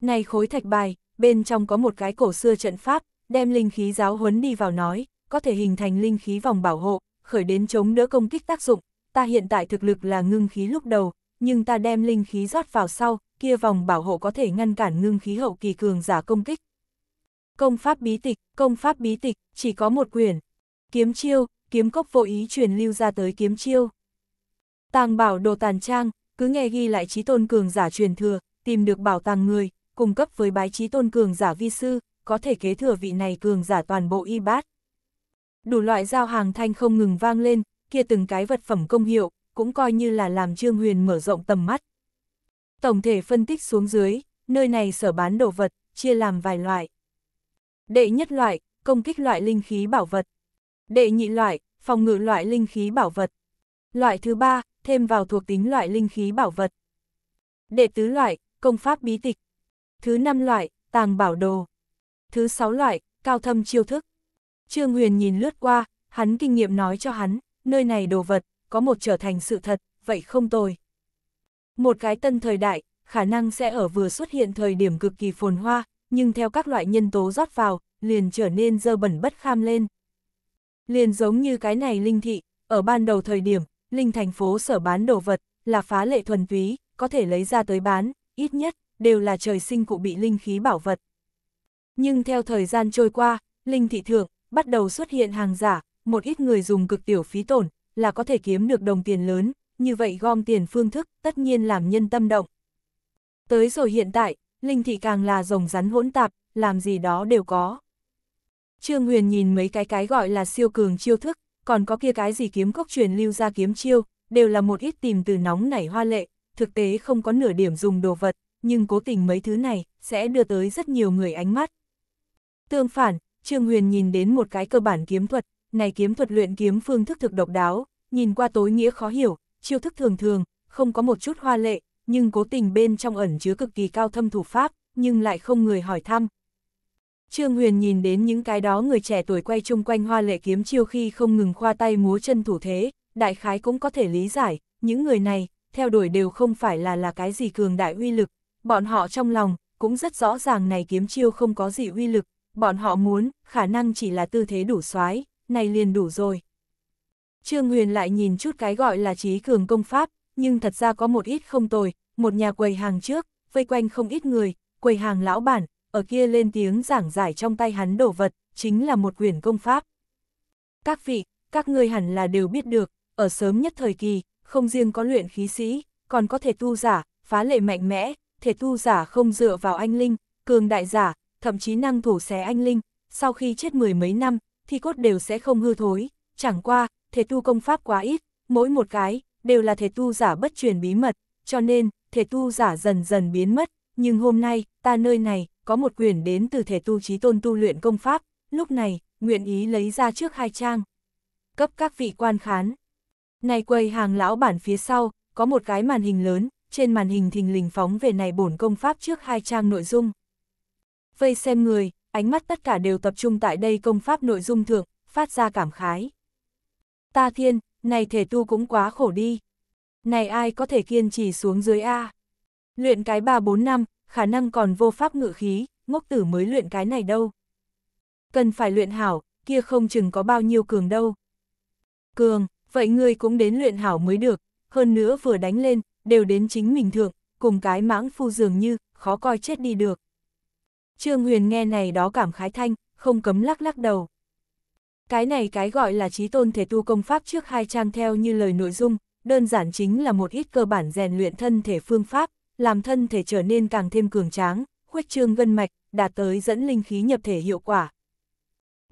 Này khối thạch bài, bên trong có một cái cổ xưa trận pháp, đem linh khí giáo huấn đi vào nói, có thể hình thành linh khí vòng bảo hộ, khởi đến chống đỡ công kích tác dụng, ta hiện tại thực lực là ngưng khí lúc đầu, nhưng ta đem linh khí rót vào sau, kia vòng bảo hộ có thể ngăn cản ngưng khí hậu kỳ cường giả công kích. Công pháp bí tịch, công pháp bí tịch, chỉ có một quyển. Kiếm chiêu, kiếm cốc vô ý truyền lưu ra tới kiếm chiêu. Tàng bảo đồ tàn trang, cứ nghe ghi lại trí tôn cường giả truyền thừa, tìm được bảo tàng người, cung cấp với bái trí tôn cường giả vi sư, có thể kế thừa vị này cường giả toàn bộ y bát. Đủ loại giao hàng thanh không ngừng vang lên, kia từng cái vật phẩm công hiệu, cũng coi như là làm Trương Huyền mở rộng tầm mắt. Tổng thể phân tích xuống dưới, nơi này sở bán đồ vật, chia làm vài loại. Đệ nhất loại, công kích loại linh khí bảo vật. Đệ nhị loại, phòng ngự loại linh khí bảo vật. Loại thứ ba, thêm vào thuộc tính loại linh khí bảo vật. Đệ tứ loại, công pháp bí tịch. Thứ năm loại, tàng bảo đồ. Thứ sáu loại, cao thâm chiêu thức. Trương Huyền nhìn lướt qua, hắn kinh nghiệm nói cho hắn, nơi này đồ vật, có một trở thành sự thật, vậy không tồi. Một cái tân thời đại, khả năng sẽ ở vừa xuất hiện thời điểm cực kỳ phồn hoa, nhưng theo các loại nhân tố rót vào, liền trở nên dơ bẩn bất kham lên. Liền giống như cái này linh thị, ở ban đầu thời điểm, linh thành phố sở bán đồ vật, là phá lệ thuần túy, có thể lấy ra tới bán, ít nhất, đều là trời sinh cụ bị linh khí bảo vật. Nhưng theo thời gian trôi qua, linh thị thượng, bắt đầu xuất hiện hàng giả, một ít người dùng cực tiểu phí tổn, là có thể kiếm được đồng tiền lớn, như vậy gom tiền phương thức, tất nhiên làm nhân tâm động. Tới rồi hiện tại, linh thị càng là rồng rắn hỗn tạp, làm gì đó đều có. Trương Huyền nhìn mấy cái cái gọi là siêu cường chiêu thức, còn có kia cái gì kiếm cốc truyền lưu ra kiếm chiêu, đều là một ít tìm từ nóng nảy hoa lệ, thực tế không có nửa điểm dùng đồ vật, nhưng cố tình mấy thứ này sẽ đưa tới rất nhiều người ánh mắt. Tương phản, Trương Huyền nhìn đến một cái cơ bản kiếm thuật, này kiếm thuật luyện kiếm phương thức thực độc đáo, nhìn qua tối nghĩa khó hiểu, chiêu thức thường thường, không có một chút hoa lệ, nhưng cố tình bên trong ẩn chứa cực kỳ cao thâm thủ pháp, nhưng lại không người hỏi thăm. Trương Huyền nhìn đến những cái đó người trẻ tuổi quay chung quanh hoa lệ kiếm chiêu khi không ngừng khoa tay múa chân thủ thế, đại khái cũng có thể lý giải, những người này, theo đuổi đều không phải là là cái gì cường đại uy lực, bọn họ trong lòng, cũng rất rõ ràng này kiếm chiêu không có gì uy lực, bọn họ muốn, khả năng chỉ là tư thế đủ soái này liền đủ rồi. Trương Huyền lại nhìn chút cái gọi là trí cường công pháp, nhưng thật ra có một ít không tồi, một nhà quầy hàng trước, vây quanh không ít người, quầy hàng lão bản, ở kia lên tiếng giảng giải trong tay hắn đổ vật, chính là một quyển công pháp. Các vị, các ngươi hẳn là đều biết được, ở sớm nhất thời kỳ, không riêng có luyện khí sĩ, còn có thể tu giả, phá lệ mạnh mẽ, thể tu giả không dựa vào anh linh, cường đại giả, thậm chí năng thủ xé anh linh, sau khi chết mười mấy năm, thì cốt đều sẽ không hư thối, chẳng qua, thể tu công pháp quá ít, mỗi một cái, đều là thể tu giả bất truyền bí mật, cho nên, thể tu giả dần dần biến mất, nhưng hôm nay, ta nơi này, có một quyển đến từ thể tu trí tôn tu luyện công pháp, lúc này, nguyện ý lấy ra trước hai trang. Cấp các vị quan khán. Này quầy hàng lão bản phía sau, có một cái màn hình lớn, trên màn hình thình lình phóng về này bổn công pháp trước hai trang nội dung vây xem người, ánh mắt tất cả đều tập trung tại đây công pháp nội dung thượng, phát ra cảm khái. Ta thiên, này thể tu cũng quá khổ đi. Này ai có thể kiên trì xuống dưới A. Luyện cái 3-4 năm, khả năng còn vô pháp ngự khí, ngốc tử mới luyện cái này đâu. Cần phải luyện hảo, kia không chừng có bao nhiêu cường đâu. Cường, vậy ngươi cũng đến luyện hảo mới được, hơn nữa vừa đánh lên, đều đến chính mình thượng, cùng cái mãng phu dường như, khó coi chết đi được. Trương Huyền nghe này đó cảm khái thanh, không cấm lắc lắc đầu. Cái này cái gọi là trí tôn thể tu công pháp trước hai trang theo như lời nội dung, đơn giản chính là một ít cơ bản rèn luyện thân thể phương pháp, làm thân thể trở nên càng thêm cường tráng, khuếch trương gân mạch, đạt tới dẫn linh khí nhập thể hiệu quả.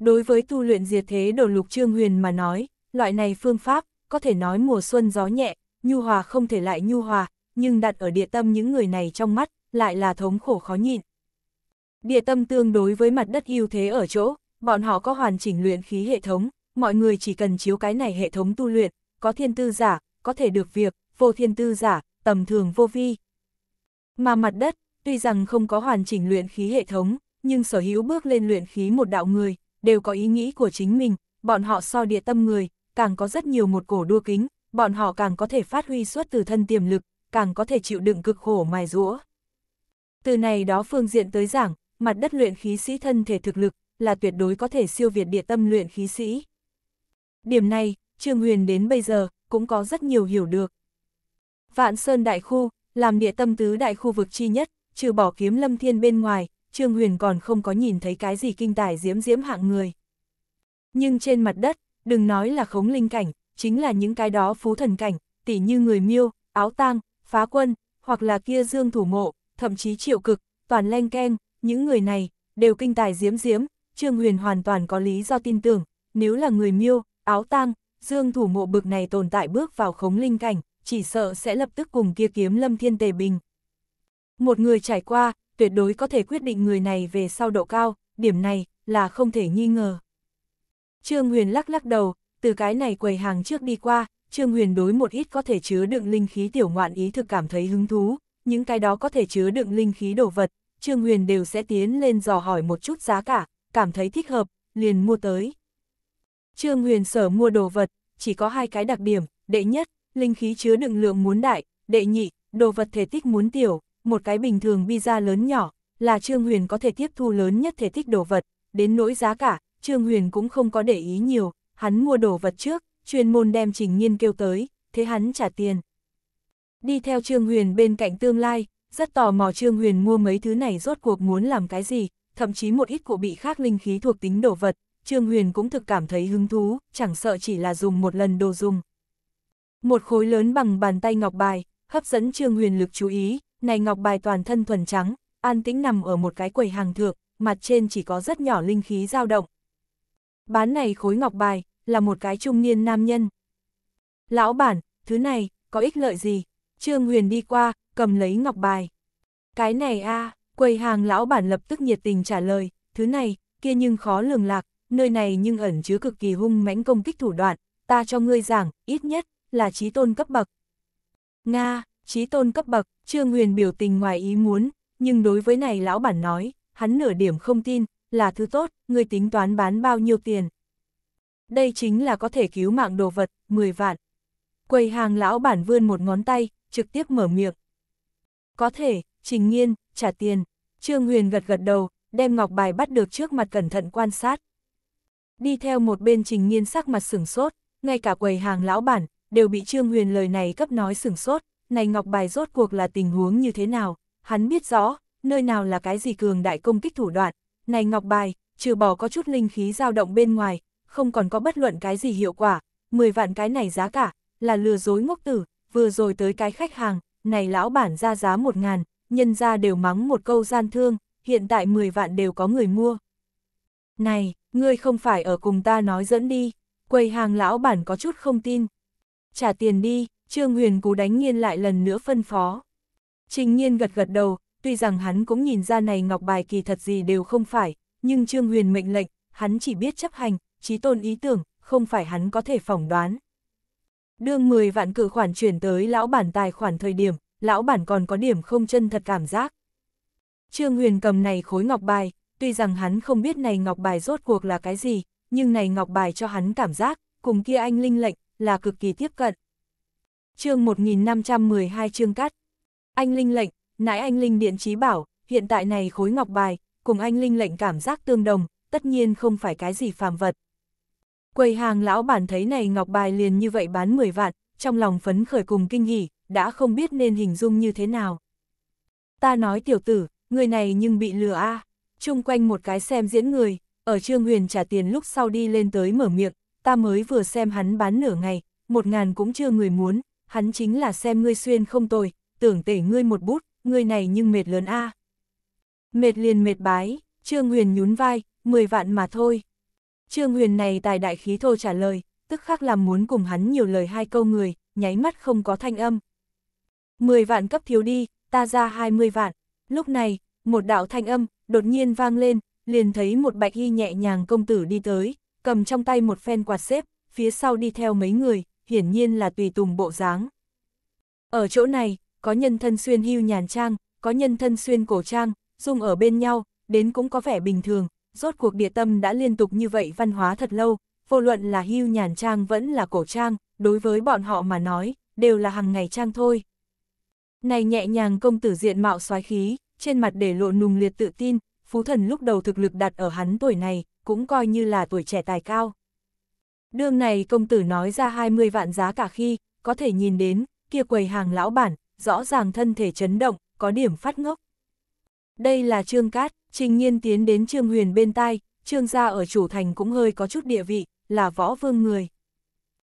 Đối với tu luyện diệt thế đồ lục trương huyền mà nói, loại này phương pháp, có thể nói mùa xuân gió nhẹ, nhu hòa không thể lại nhu hòa, nhưng đặt ở địa tâm những người này trong mắt, lại là thống khổ khó nhịn. Địa tâm tương đối với mặt đất ưu thế ở chỗ, bọn họ có hoàn chỉnh luyện khí hệ thống, mọi người chỉ cần chiếu cái này hệ thống tu luyện, có thiên tư giả, có thể được việc, vô thiên tư giả, tầm thường vô vi. Mà mặt đất, tuy rằng không có hoàn chỉnh luyện khí hệ thống, nhưng sở hữu bước lên luyện khí một đạo người, đều có ý nghĩ của chính mình, bọn họ so địa tâm người, càng có rất nhiều một cổ đua kính, bọn họ càng có thể phát huy suốt từ thân tiềm lực, càng có thể chịu đựng cực khổ mài rũa. Từ này đó phương diện tới giảng, mặt đất luyện khí sĩ thân thể thực lực, là tuyệt đối có thể siêu việt địa tâm luyện khí sĩ. Điểm này, Trương Huyền đến bây giờ, cũng có rất nhiều hiểu được. Vạn Sơn Đại Khu, làm địa tâm tứ đại khu vực chi nhất, trừ bỏ kiếm lâm thiên bên ngoài, Trương Huyền còn không có nhìn thấy cái gì kinh tài diễm diễm hạng người. Nhưng trên mặt đất, đừng nói là khống linh cảnh, chính là những cái đó phú thần cảnh, tỉ như người miêu, áo tang, phá quân, hoặc là kia dương thủ mộ, thậm chí triệu cực, toàn len keng, những người này đều kinh tài diếm diếm, Trương Huyền hoàn toàn có lý do tin tưởng, nếu là người miêu, áo tang, dương thủ mộ bực này tồn tại bước vào khống linh cảnh, chỉ sợ sẽ lập tức cùng kia kiếm lâm thiên tề bình. Một người trải qua, tuyệt đối có thể quyết định người này về sau độ cao, điểm này là không thể nghi ngờ. Trương Huyền lắc lắc đầu, từ cái này quầy hàng trước đi qua, Trương Huyền đối một ít có thể chứa đựng linh khí tiểu ngoạn ý thực cảm thấy hứng thú, những cái đó có thể chứa đựng linh khí đồ vật, Trương Huyền đều sẽ tiến lên dò hỏi một chút giá cả, cảm thấy thích hợp, liền mua tới. Trương Huyền sở mua đồ vật, chỉ có hai cái đặc điểm, đệ nhất, linh khí chứa đựng lượng muốn đại, đệ nhị, đồ vật thể tích muốn tiểu, một cái bình thường bi ra lớn nhỏ, là Trương Huyền có thể tiếp thu lớn nhất thể tích đồ vật, đến nỗi giá cả, Trương Huyền cũng không có để ý nhiều, hắn mua đồ vật trước, chuyên môn đem trình nhiên kêu tới, thế hắn trả tiền. Đi theo Trương Huyền bên cạnh tương lai, rất tò mò Trương Huyền mua mấy thứ này rốt cuộc muốn làm cái gì, thậm chí một ít cụ bị khác linh khí thuộc tính đồ vật, Trương Huyền cũng thực cảm thấy hứng thú, chẳng sợ chỉ là dùng một lần đồ dùng. Một khối lớn bằng bàn tay ngọc bài, hấp dẫn Trương Huyền lực chú ý, này ngọc bài toàn thân thuần trắng, an tĩnh nằm ở một cái quầy hàng thượng, mặt trên chỉ có rất nhỏ linh khí dao động. Bán này khối ngọc bài, là một cái trung niên nam nhân. Lão bản, thứ này, có ích lợi gì? Trương Huyền đi qua, cầm lấy ngọc bài. Cái này a à, quầy hàng lão bản lập tức nhiệt tình trả lời, thứ này, kia nhưng khó lường lạc, nơi này nhưng ẩn chứa cực kỳ hung mãnh công kích thủ đoạn, ta cho ngươi giảng, ít nhất, là trí tôn cấp bậc. Nga, trí tôn cấp bậc, Trương Huyền biểu tình ngoài ý muốn, nhưng đối với này lão bản nói, hắn nửa điểm không tin, là thứ tốt, ngươi tính toán bán bao nhiêu tiền. Đây chính là có thể cứu mạng đồ vật, 10 vạn. Quầy hàng lão bản vươn một ngón tay, trực tiếp mở miệng. Có thể, trình nghiên, trả tiền. Trương Huyền gật gật đầu, đem ngọc bài bắt được trước mặt cẩn thận quan sát. Đi theo một bên trình nghiên sắc mặt sửng sốt, ngay cả quầy hàng lão bản, đều bị Trương Huyền lời này cấp nói sửng sốt, này ngọc bài rốt cuộc là tình huống như thế nào, hắn biết rõ, nơi nào là cái gì cường đại công kích thủ đoạn, này ngọc bài, trừ bỏ có chút linh khí dao động bên ngoài, không còn có bất luận cái gì hiệu quả, 10 vạn cái này giá cả, là lừa dối ngốc tử, vừa rồi tới cái khách hàng, này lão bản ra giá một ngàn, nhân ra đều mắng một câu gian thương, hiện tại 10 vạn đều có người mua. Này, ngươi không phải ở cùng ta nói dẫn đi, quầy hàng lão bản có chút không tin. Trả tiền đi, Trương Huyền cú đánh nghiên lại lần nữa phân phó. Trình nhiên gật gật đầu, tuy rằng hắn cũng nhìn ra này ngọc bài kỳ thật gì đều không phải, nhưng Trương Huyền mệnh lệnh, hắn chỉ biết chấp hành, trí tôn ý tưởng, không phải hắn có thể phỏng đoán. Đương 10 vạn cử khoản chuyển tới lão bản tài khoản thời điểm, lão bản còn có điểm không chân thật cảm giác. Trương Huyền cầm này khối ngọc bài, tuy rằng hắn không biết này ngọc bài rốt cuộc là cái gì, nhưng này ngọc bài cho hắn cảm giác, cùng kia anh linh lệnh, là cực kỳ tiếp cận. chương 1512 chương cắt. Anh linh lệnh, nãy anh linh điện trí bảo, hiện tại này khối ngọc bài, cùng anh linh lệnh cảm giác tương đồng, tất nhiên không phải cái gì phàm vật. Quầy hàng lão bản thấy này ngọc bài liền như vậy bán 10 vạn, trong lòng phấn khởi cùng kinh hỉ, đã không biết nên hình dung như thế nào. Ta nói tiểu tử, người này nhưng bị lừa a à. chung quanh một cái xem diễn người, ở Trương Huyền trả tiền lúc sau đi lên tới mở miệng, ta mới vừa xem hắn bán nửa ngày, một ngàn cũng chưa người muốn, hắn chính là xem ngươi xuyên không tồi, tưởng tể ngươi một bút, ngươi này nhưng mệt lớn a Mệt liền mệt bái, Trương Huyền nhún vai, 10 vạn mà thôi. Trương Huyền này tài đại khí thô trả lời, tức khắc làm muốn cùng hắn nhiều lời hai câu người, nháy mắt không có thanh âm. mười vạn cấp thiếu đi, ta ra hai mươi vạn. Lúc này, một đạo thanh âm, đột nhiên vang lên, liền thấy một bạch y nhẹ nhàng công tử đi tới, cầm trong tay một phen quạt xếp, phía sau đi theo mấy người, hiển nhiên là tùy tùng bộ dáng. Ở chỗ này, có nhân thân xuyên hưu nhàn trang, có nhân thân xuyên cổ trang, dùng ở bên nhau, đến cũng có vẻ bình thường, rốt cuộc địa tâm đã liên tục như vậy văn hóa thật lâu, vô luận là hưu nhàn trang vẫn là cổ trang, đối với bọn họ mà nói, đều là hàng ngày trang thôi. Này nhẹ nhàng công tử diện mạo xoái khí, trên mặt để lộ nùng liệt tự tin, phú thần lúc đầu thực lực đặt ở hắn tuổi này, cũng coi như là tuổi trẻ tài cao. Đương này công tử nói ra 20 vạn giá cả khi, có thể nhìn đến, kia quầy hàng lão bản, rõ ràng thân thể chấn động, có điểm phát ngốc. Đây là Trương Cát, Trình Nhiên tiến đến Trương Huyền bên tai, Trương gia ở chủ thành cũng hơi có chút địa vị, là võ vương người.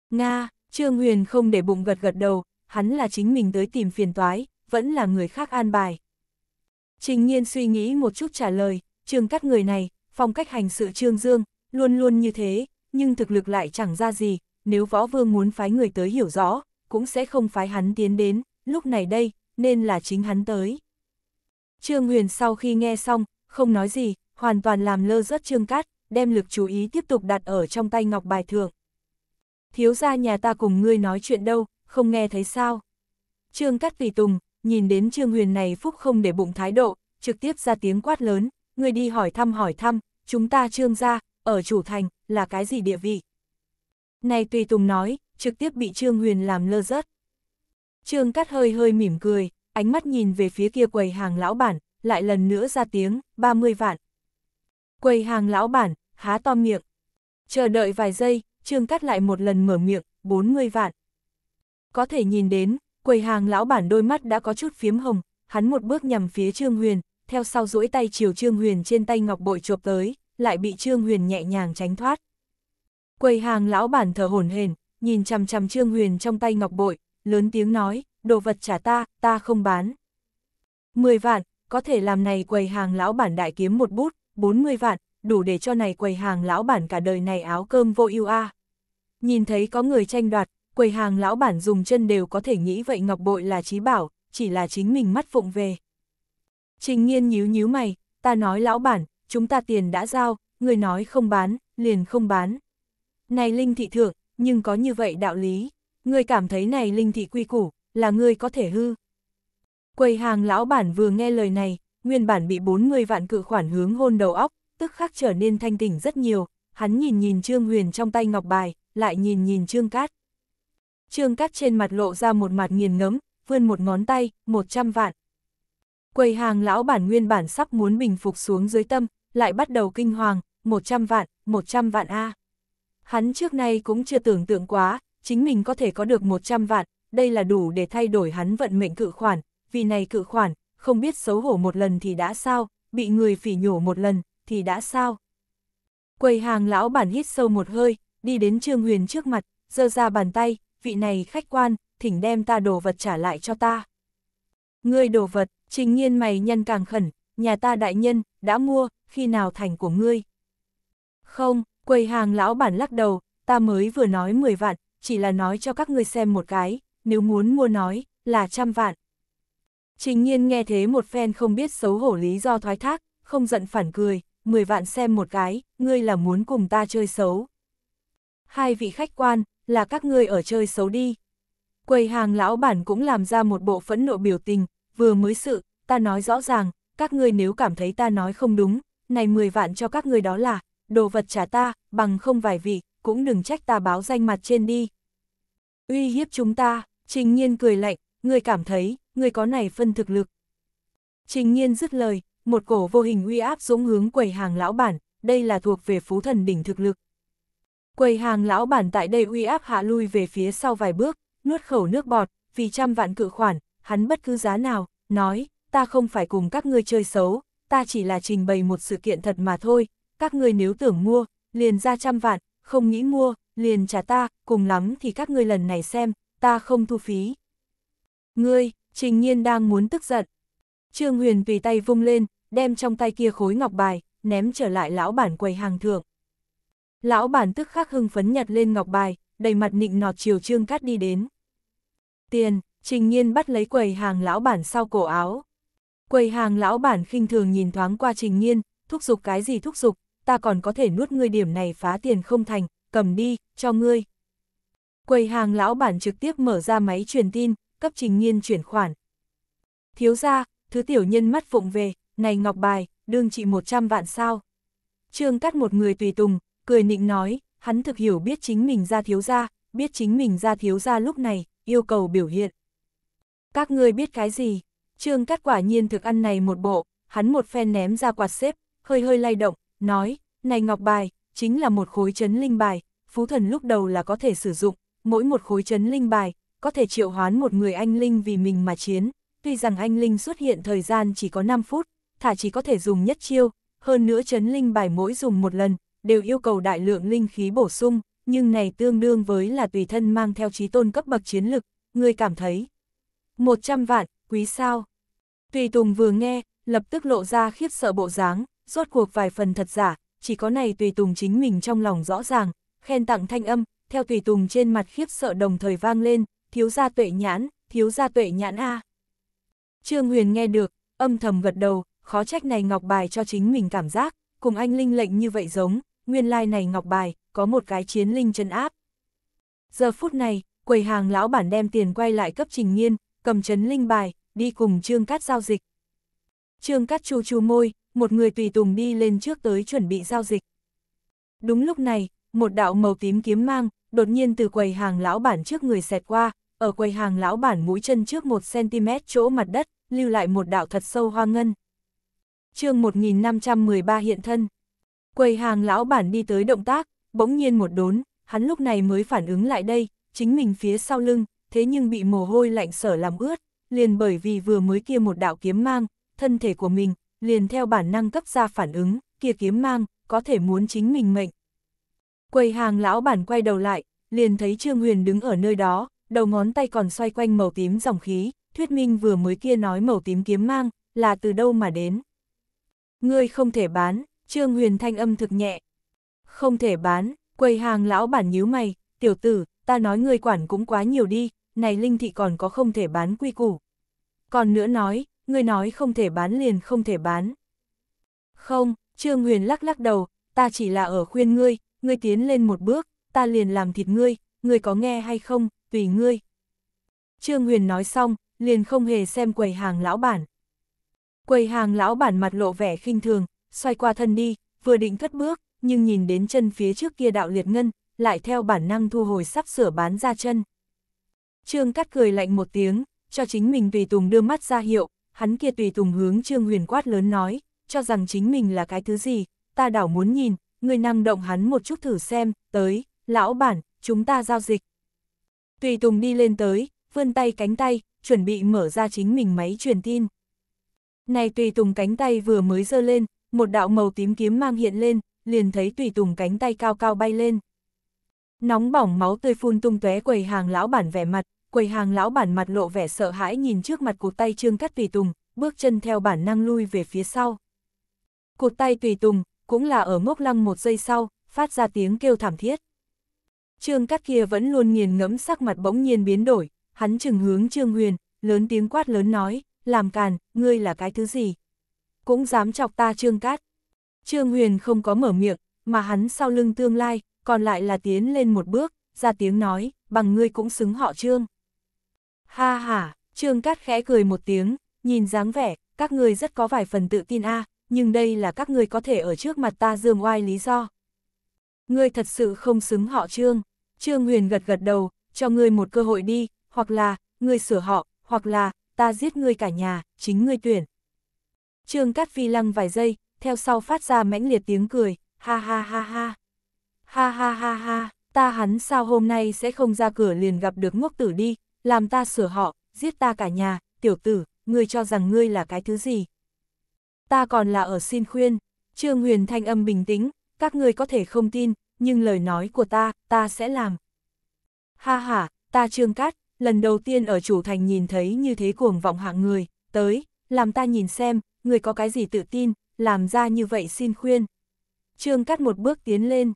Nga, Trương Huyền không để bụng gật gật đầu, hắn là chính mình tới tìm phiền toái, vẫn là người khác an bài. Trình Nhiên suy nghĩ một chút trả lời, Trương Cát người này, phong cách hành sự Trương Dương, luôn luôn như thế, nhưng thực lực lại chẳng ra gì, nếu võ vương muốn phái người tới hiểu rõ, cũng sẽ không phái hắn tiến đến, lúc này đây, nên là chính hắn tới. Trương Huyền sau khi nghe xong, không nói gì, hoàn toàn làm lơ rớt Trương Cát, đem lực chú ý tiếp tục đặt ở trong tay ngọc bài thượng. Thiếu gia nhà ta cùng ngươi nói chuyện đâu, không nghe thấy sao? Trương Cát tùy tùng, nhìn đến Trương Huyền này phúc không để bụng thái độ, trực tiếp ra tiếng quát lớn, ngươi đi hỏi thăm hỏi thăm, chúng ta Trương gia, ở chủ thành, là cái gì địa vị? Này tùy tùng nói, trực tiếp bị Trương Huyền làm lơ rớt. Trương Cát hơi hơi mỉm cười, ánh mắt nhìn về phía kia quầy hàng lão bản, lại lần nữa ra tiếng, 30 vạn. Quầy hàng lão bản, há to miệng. Chờ đợi vài giây, Trương Cát lại một lần mở miệng, 40 vạn. Có thể nhìn đến, quầy hàng lão bản đôi mắt đã có chút phiếm hồng, hắn một bước nhằm phía Trương Huyền, theo sau duỗi tay chiều Trương Huyền trên tay ngọc bội chụp tới, lại bị Trương Huyền nhẹ nhàng tránh thoát. Quầy hàng lão bản thở hổn hển, nhìn chằm chằm Trương Huyền trong tay ngọc bội, lớn tiếng nói, đồ vật trả ta, ta không bán. 10 vạn, có thể làm này quầy hàng lão bản đại kiếm một bút, 40 vạn, đủ để cho này quầy hàng lão bản cả đời này áo cơm vô ưu a. Nhìn thấy có người tranh đoạt, quầy hàng lão bản dùng chân đều có thể nghĩ vậy ngọc bội là trí bảo, chỉ là chính mình mắt phụng về. Trình nghiên nhíu nhíu mày, ta nói lão bản, chúng ta tiền đã giao, người nói không bán, liền không bán. Này linh thị thượng, nhưng có như vậy đạo lý, người cảm thấy này linh thị quy củ, là ngươi có thể hư. Quầy hàng lão bản vừa nghe lời này, nguyên bản bị 40 vạn cự khoản hướng hôn đầu óc, tức khắc trở nên thanh tỉnh rất nhiều, hắn nhìn nhìn Trương Huyền trong tay ngọc bài, lại nhìn nhìn Trương Cát. Trương Cát trên mặt lộ ra một mặt nghiền ngấm, vươn một ngón tay, 100 vạn. Quầy hàng lão bản nguyên bản sắp muốn bình phục xuống dưới tâm, lại bắt đầu kinh hoàng, 100 vạn, 100 vạn A. Hắn trước nay cũng chưa tưởng tượng quá, chính mình có thể có được 100 vạn, đây là đủ để thay đổi hắn vận mệnh cự khoản, vì này cự khoản, không biết xấu hổ một lần thì đã sao, bị người phỉ nhổ một lần, thì đã sao. Quầy hàng lão bản hít sâu một hơi, đi đến Trương Huyền trước mặt, giơ ra bàn tay, vị này khách quan, thỉnh đem ta đồ vật trả lại cho ta. Ngươi đồ vật, trình nhiên mày nhân càng khẩn, nhà ta đại nhân, đã mua, khi nào thành của ngươi. Không, quầy hàng lão bản lắc đầu, ta mới vừa nói 10 vạn, chỉ là nói cho các ngươi xem một cái, nếu muốn mua nói, là trăm vạn. Trình nhiên nghe thế một phen không biết xấu hổ lý do thoái thác, không giận phản cười, mười vạn xem một cái, ngươi là muốn cùng ta chơi xấu. Hai vị khách quan, là các ngươi ở chơi xấu đi. Quầy hàng lão bản cũng làm ra một bộ phẫn nộ biểu tình, vừa mới sự, ta nói rõ ràng, các ngươi nếu cảm thấy ta nói không đúng, này mười vạn cho các ngươi đó là, đồ vật trả ta, bằng không vài vị, cũng đừng trách ta báo danh mặt trên đi. Uy hiếp chúng ta. Trình Nhiên cười lạnh, người cảm thấy, người có này phân thực lực. Trình Nhiên dứt lời, một cổ vô hình uy áp dũng hướng quầy hàng lão bản, đây là thuộc về phú thần đỉnh thực lực. Quầy hàng lão bản tại đây uy áp hạ lui về phía sau vài bước, nuốt khẩu nước bọt, vì trăm vạn cự khoản, hắn bất cứ giá nào, nói, ta không phải cùng các ngươi chơi xấu, ta chỉ là trình bày một sự kiện thật mà thôi, các ngươi nếu tưởng mua, liền ra trăm vạn, không nghĩ mua, liền trả ta, cùng lắm thì các ngươi lần này xem, ta không thu phí. Ngươi, trình nhiên đang muốn tức giận. Trương Huyền tùy tay vung lên, đem trong tay kia khối ngọc bài, ném trở lại lão bản quầy hàng thượng. Lão bản tức khắc hưng phấn nhặt lên ngọc bài, đầy mặt nịnh nọt chiều Trương Cát đi đến. Tiền, trình nhiên bắt lấy quầy hàng lão bản sau cổ áo. Quầy hàng lão bản khinh thường nhìn thoáng qua trình nhiên, thúc giục cái gì thúc giục, ta còn có thể nuốt ngươi điểm này phá tiền không thành, cầm đi, cho ngươi, quầy hàng lão bản trực tiếp mở ra máy truyền tin, cấp trình nghiên chuyển khoản. Thiếu ra, thứ tiểu nhân mắt phụng về, này ngọc bài, đương trị 100 vạn sao. Trương cắt một người tùy tùng, cười nịnh nói, hắn thực hiểu biết chính mình ra thiếu ra, biết chính mình ra thiếu ra lúc này, yêu cầu biểu hiện. Các ngươi biết cái gì? Trương cắt quả nhiên thực ăn này một bộ, hắn một phen ném ra quạt xếp, hơi hơi lay động, nói, này ngọc bài, chính là một khối chấn linh bài, phú thần lúc đầu là có thể sử dụng, mỗi một khối chấn linh bài có thể triệu hoán một người anh linh vì mình mà chiến, tuy rằng anh linh xuất hiện thời gian chỉ có 5 phút, thả chỉ có thể dùng nhất chiêu, hơn nữa chấn linh bài mỗi dùng một lần, đều yêu cầu đại lượng linh khí bổ sung, nhưng này tương đương với là tùy thân mang theo trí tôn cấp bậc chiến lực, người cảm thấy. 100 vạn, quý sao? Tùy Tùng vừa nghe, lập tức lộ ra khiếp sợ bộ dáng, rốt cuộc vài phần thật giả, chỉ có này Tùy Tùng chính mình trong lòng rõ ràng, khen tặng thanh âm, theo tùy tùng trên mặt khiếp sợ đồng thời vang lên, thiếu gia tuệ nhãn, thiếu gia tuệ nhãn A. Trương Huyền nghe được, âm thầm gật đầu, khó trách này ngọc bài cho chính mình cảm giác, cùng anh linh lệnh như vậy giống, nguyên lai này ngọc bài, có một cái chiến linh chân áp. Giờ phút này, quầy hàng lão bản đem tiền quay lại cấp trình nghiên, cầm chấn linh bài, đi cùng Trương Cát giao dịch. Trương Cát chu chu môi, một người tùy tùng đi lên trước tới chuẩn bị giao dịch. Đúng lúc này, một đạo màu tím kiếm mang, đột nhiên từ quầy hàng lão bản trước người xẹt qua, ở quầy hàng lão bản mũi chân trước 1cm chỗ mặt đất, lưu lại một đạo thật sâu hoa ngân. chương 1513 hiện thân. Quầy hàng lão bản đi tới động tác, bỗng nhiên một đốn, hắn lúc này mới phản ứng lại đây, chính mình phía sau lưng, thế nhưng bị mồ hôi lạnh sở làm ướt, liền bởi vì vừa mới kia một đạo kiếm mang, thân thể của mình, liền theo bản năng cấp ra phản ứng, kia kiếm mang, có thể muốn chính mình mệnh, Quầy hàng lão bản quay đầu lại, liền thấy Trương Huyền đứng ở nơi đó, đầu ngón tay còn xoay quanh màu tím dòng khí, thuyết minh vừa mới kia nói màu tím kiếm mang, là từ đâu mà đến. Ngươi không thể bán, Trương Huyền thanh âm thực nhẹ. Không thể bán, quầy hàng lão bản nhíu mày, tiểu tử, ta nói ngươi quản cũng quá nhiều đi, này linh thị còn có không thể bán quy củ. Còn nữa nói, ngươi nói không thể bán liền không thể bán. Không, Trương Huyền lắc lắc đầu, ta chỉ là ở khuyên ngươi, ngươi tiến lên một bước, ta liền làm thịt ngươi, ngươi có nghe hay không, tùy ngươi. Trương Huyền nói xong, liền không hề xem quầy hàng lão bản. Quầy hàng lão bản mặt lộ vẻ khinh thường, xoay qua thân đi, vừa định thất bước, nhưng nhìn đến chân phía trước kia đạo liệt ngân, lại theo bản năng thu hồi sắp sửa bán ra chân. Trương cắt cười lạnh một tiếng, cho chính mình tùy tùng đưa mắt ra hiệu, hắn kia tùy tùng hướng Trương Huyền quát lớn nói, cho rằng chính mình là cái thứ gì, ta đảo muốn nhìn, người năng động hắn một chút thử xem, tới, lão bản, chúng ta giao dịch. Tùy Tùng đi lên tới, vươn tay cánh tay, chuẩn bị mở ra chính mình máy truyền tin. Này Tùy Tùng cánh tay vừa mới giơ lên, một đạo màu tím kiếm mang hiện lên, liền thấy Tùy Tùng cánh tay cao cao bay lên. Nóng bỏng máu tươi phun tung tóe quầy hàng lão bản vẻ mặt, quầy hàng lão bản mặt lộ vẻ sợ hãi nhìn trước mặt cụt tay Trương Cắt Tùy Tùng, bước chân theo bản năng lui về phía sau. Cụt tay Tùy Tùng, cũng là ở mốc lăng một giây sau, phát ra tiếng kêu thảm thiết. Trương Cát kia vẫn luôn nghiền ngẫm sắc mặt bỗng nhiên biến đổi, hắn chừng hướng Trương Huyền, lớn tiếng quát lớn nói, làm càn, ngươi là cái thứ gì? Cũng dám chọc ta Trương Cát. Trương Huyền không có mở miệng, mà hắn sau lưng tương lai, còn lại là tiến lên một bước, ra tiếng nói, bằng ngươi cũng xứng họ Trương. Ha ha, Trương Cát khẽ cười một tiếng, nhìn dáng vẻ, các ngươi rất có vài phần tự tin a, à, nhưng đây là các ngươi có thể ở trước mặt ta dương oai lý do. Ngươi thật sự không xứng họ Trương. Trương Huyền gật gật đầu, cho ngươi một cơ hội đi, hoặc là, ngươi sửa họ, hoặc là, ta giết ngươi cả nhà, chính ngươi tuyển. Trương Cát Phi lăng vài giây, theo sau phát ra mãnh liệt tiếng cười, ha ha ha ha. Ha ha ha ha, ta hắn sao hôm nay sẽ không ra cửa liền gặp được ngốc tử đi, làm ta sửa họ, giết ta cả nhà, tiểu tử, ngươi cho rằng ngươi là cái thứ gì ta còn là ở xin khuyên. Trương Huyền thanh âm bình tĩnh, các người có thể không tin, nhưng lời nói của ta, ta sẽ làm. Ha ha, ta Trương Cát, lần đầu tiên ở chủ thành nhìn thấy như thế cuồng vọng hạng người, tới, làm ta nhìn xem, người có cái gì tự tin, làm ra như vậy xin khuyên. Trương Cát một bước tiến lên.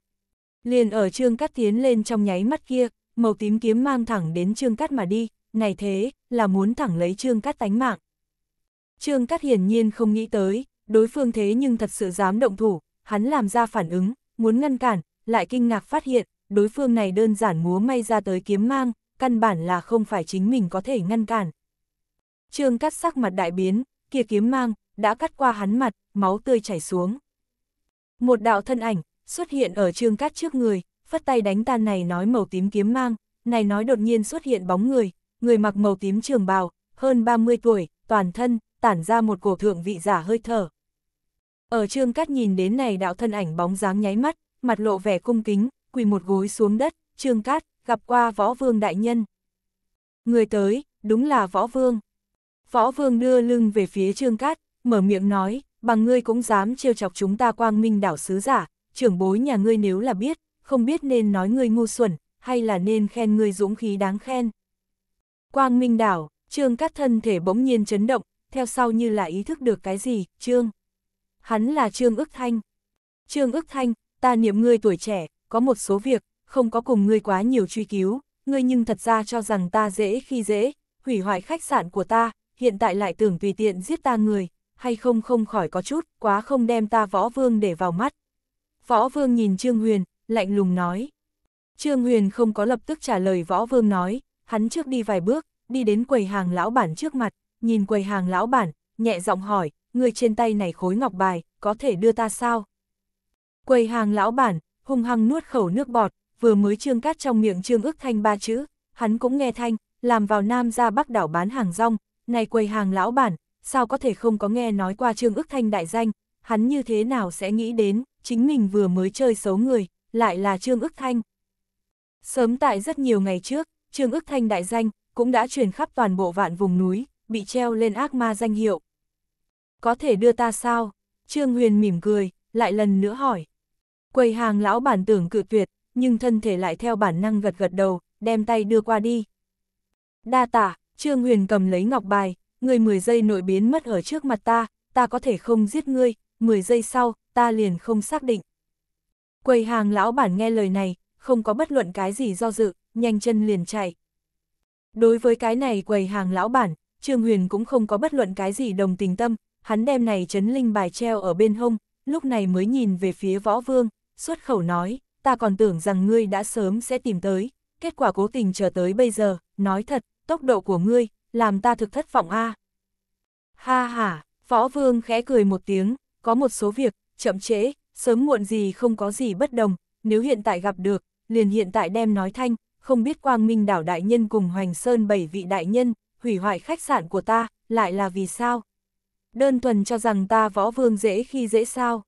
Liền ở Trương Cát tiến lên trong nháy mắt kia, màu tím kiếm mang thẳng đến Trương Cát mà đi, này thế, là muốn thẳng lấy Trương Cát tánh mạng. Trương Cát hiển nhiên không nghĩ tới, đối phương thế nhưng thật sự dám động thủ, hắn làm ra phản ứng, muốn ngăn cản, lại kinh ngạc phát hiện, đối phương này đơn giản múa may ra tới kiếm mang, căn bản là không phải chính mình có thể ngăn cản. Trương Cát sắc mặt đại biến, kia kiếm mang, đã cắt qua hắn mặt, máu tươi chảy xuống. Một đạo thân ảnh, xuất hiện ở Trương Cát trước người, phất tay đánh tan này nói màu tím kiếm mang, này nói đột nhiên xuất hiện bóng người, người mặc màu tím trường bào, hơn 30 tuổi, toàn thân, tản ra một cổ thượng vị giả hơi thở. Ở Trương Cát nhìn đến này đạo thân ảnh bóng dáng nháy mắt, mặt lộ vẻ cung kính, quỳ một gối xuống đất, Trương Cát, gặp qua võ vương đại nhân. Người tới, đúng là võ vương. Võ vương đưa lưng về phía Trương Cát, mở miệng nói, bằng ngươi cũng dám trêu chọc chúng ta quang minh đảo sứ giả, trưởng bối nhà ngươi nếu là biết, không biết nên nói ngươi ngu xuẩn, hay là nên khen ngươi dũng khí đáng khen. Quang minh đảo, Trương Cát thân thể bỗng nhiên chấn động, theo sau như là ý thức được cái gì, Trương. Hắn là Trương ức thanh. Trương ức thanh, ta niệm ngươi tuổi trẻ, có một số việc, không có cùng ngươi quá nhiều truy cứu, ngươi nhưng thật ra cho rằng ta dễ khi dễ, hủy hoại khách sạn của ta, hiện tại lại tưởng tùy tiện giết ta người, hay không không khỏi có chút, quá không đem ta võ vương để vào mắt. Võ vương nhìn Trương Huyền, lạnh lùng nói. Trương Huyền không có lập tức trả lời võ vương nói, hắn trước đi vài bước, đi đến quầy hàng lão bản trước mặt nhìn quầy hàng lão bản, nhẹ giọng hỏi, người trên tay này khối ngọc bài, có thể đưa ta sao? Quầy hàng lão bản, hung hăng nuốt khẩu nước bọt, vừa mới trương cắt trong miệng trương ức thanh ba chữ, hắn cũng nghe thanh, làm vào nam ra bắc đảo bán hàng rong, này quầy hàng lão bản, sao có thể không có nghe nói qua trương ức thanh đại danh, hắn như thế nào sẽ nghĩ đến, chính mình vừa mới chơi xấu người, lại là trương ức thanh. Sớm tại rất nhiều ngày trước, trương ức thanh đại danh, cũng đã truyền khắp toàn bộ vạn vùng núi, bị treo lên ác ma danh hiệu. Có thể đưa ta sao? Trương Huyền mỉm cười, lại lần nữa hỏi. Quầy hàng lão bản tưởng cự tuyệt, nhưng thân thể lại theo bản năng gật gật đầu, đem tay đưa qua đi. Đa tả, Trương Huyền cầm lấy ngọc bài, người 10 giây nội biến mất ở trước mặt ta, ta có thể không giết ngươi, 10 giây sau, ta liền không xác định. Quầy hàng lão bản nghe lời này, không có bất luận cái gì do dự, nhanh chân liền chạy. Đối với cái này quầy hàng lão bản, Trương Huyền cũng không có bất luận cái gì đồng tình tâm, hắn đem này chấn linh bài treo ở bên hông, lúc này mới nhìn về phía võ vương, xuất khẩu nói, ta còn tưởng rằng ngươi đã sớm sẽ tìm tới, kết quả cố tình chờ tới bây giờ, nói thật, tốc độ của ngươi, làm ta thực thất vọng a. Ha ha, võ vương khẽ cười một tiếng, có một số việc, chậm trễ, sớm muộn gì không có gì bất đồng, nếu hiện tại gặp được, liền hiện tại đem nói thanh, không biết quang minh đảo đại nhân cùng hoành sơn bảy vị đại nhân, hủy hoại khách sạn của ta, lại là vì sao? Đơn thuần cho rằng ta võ vương dễ khi dễ sao?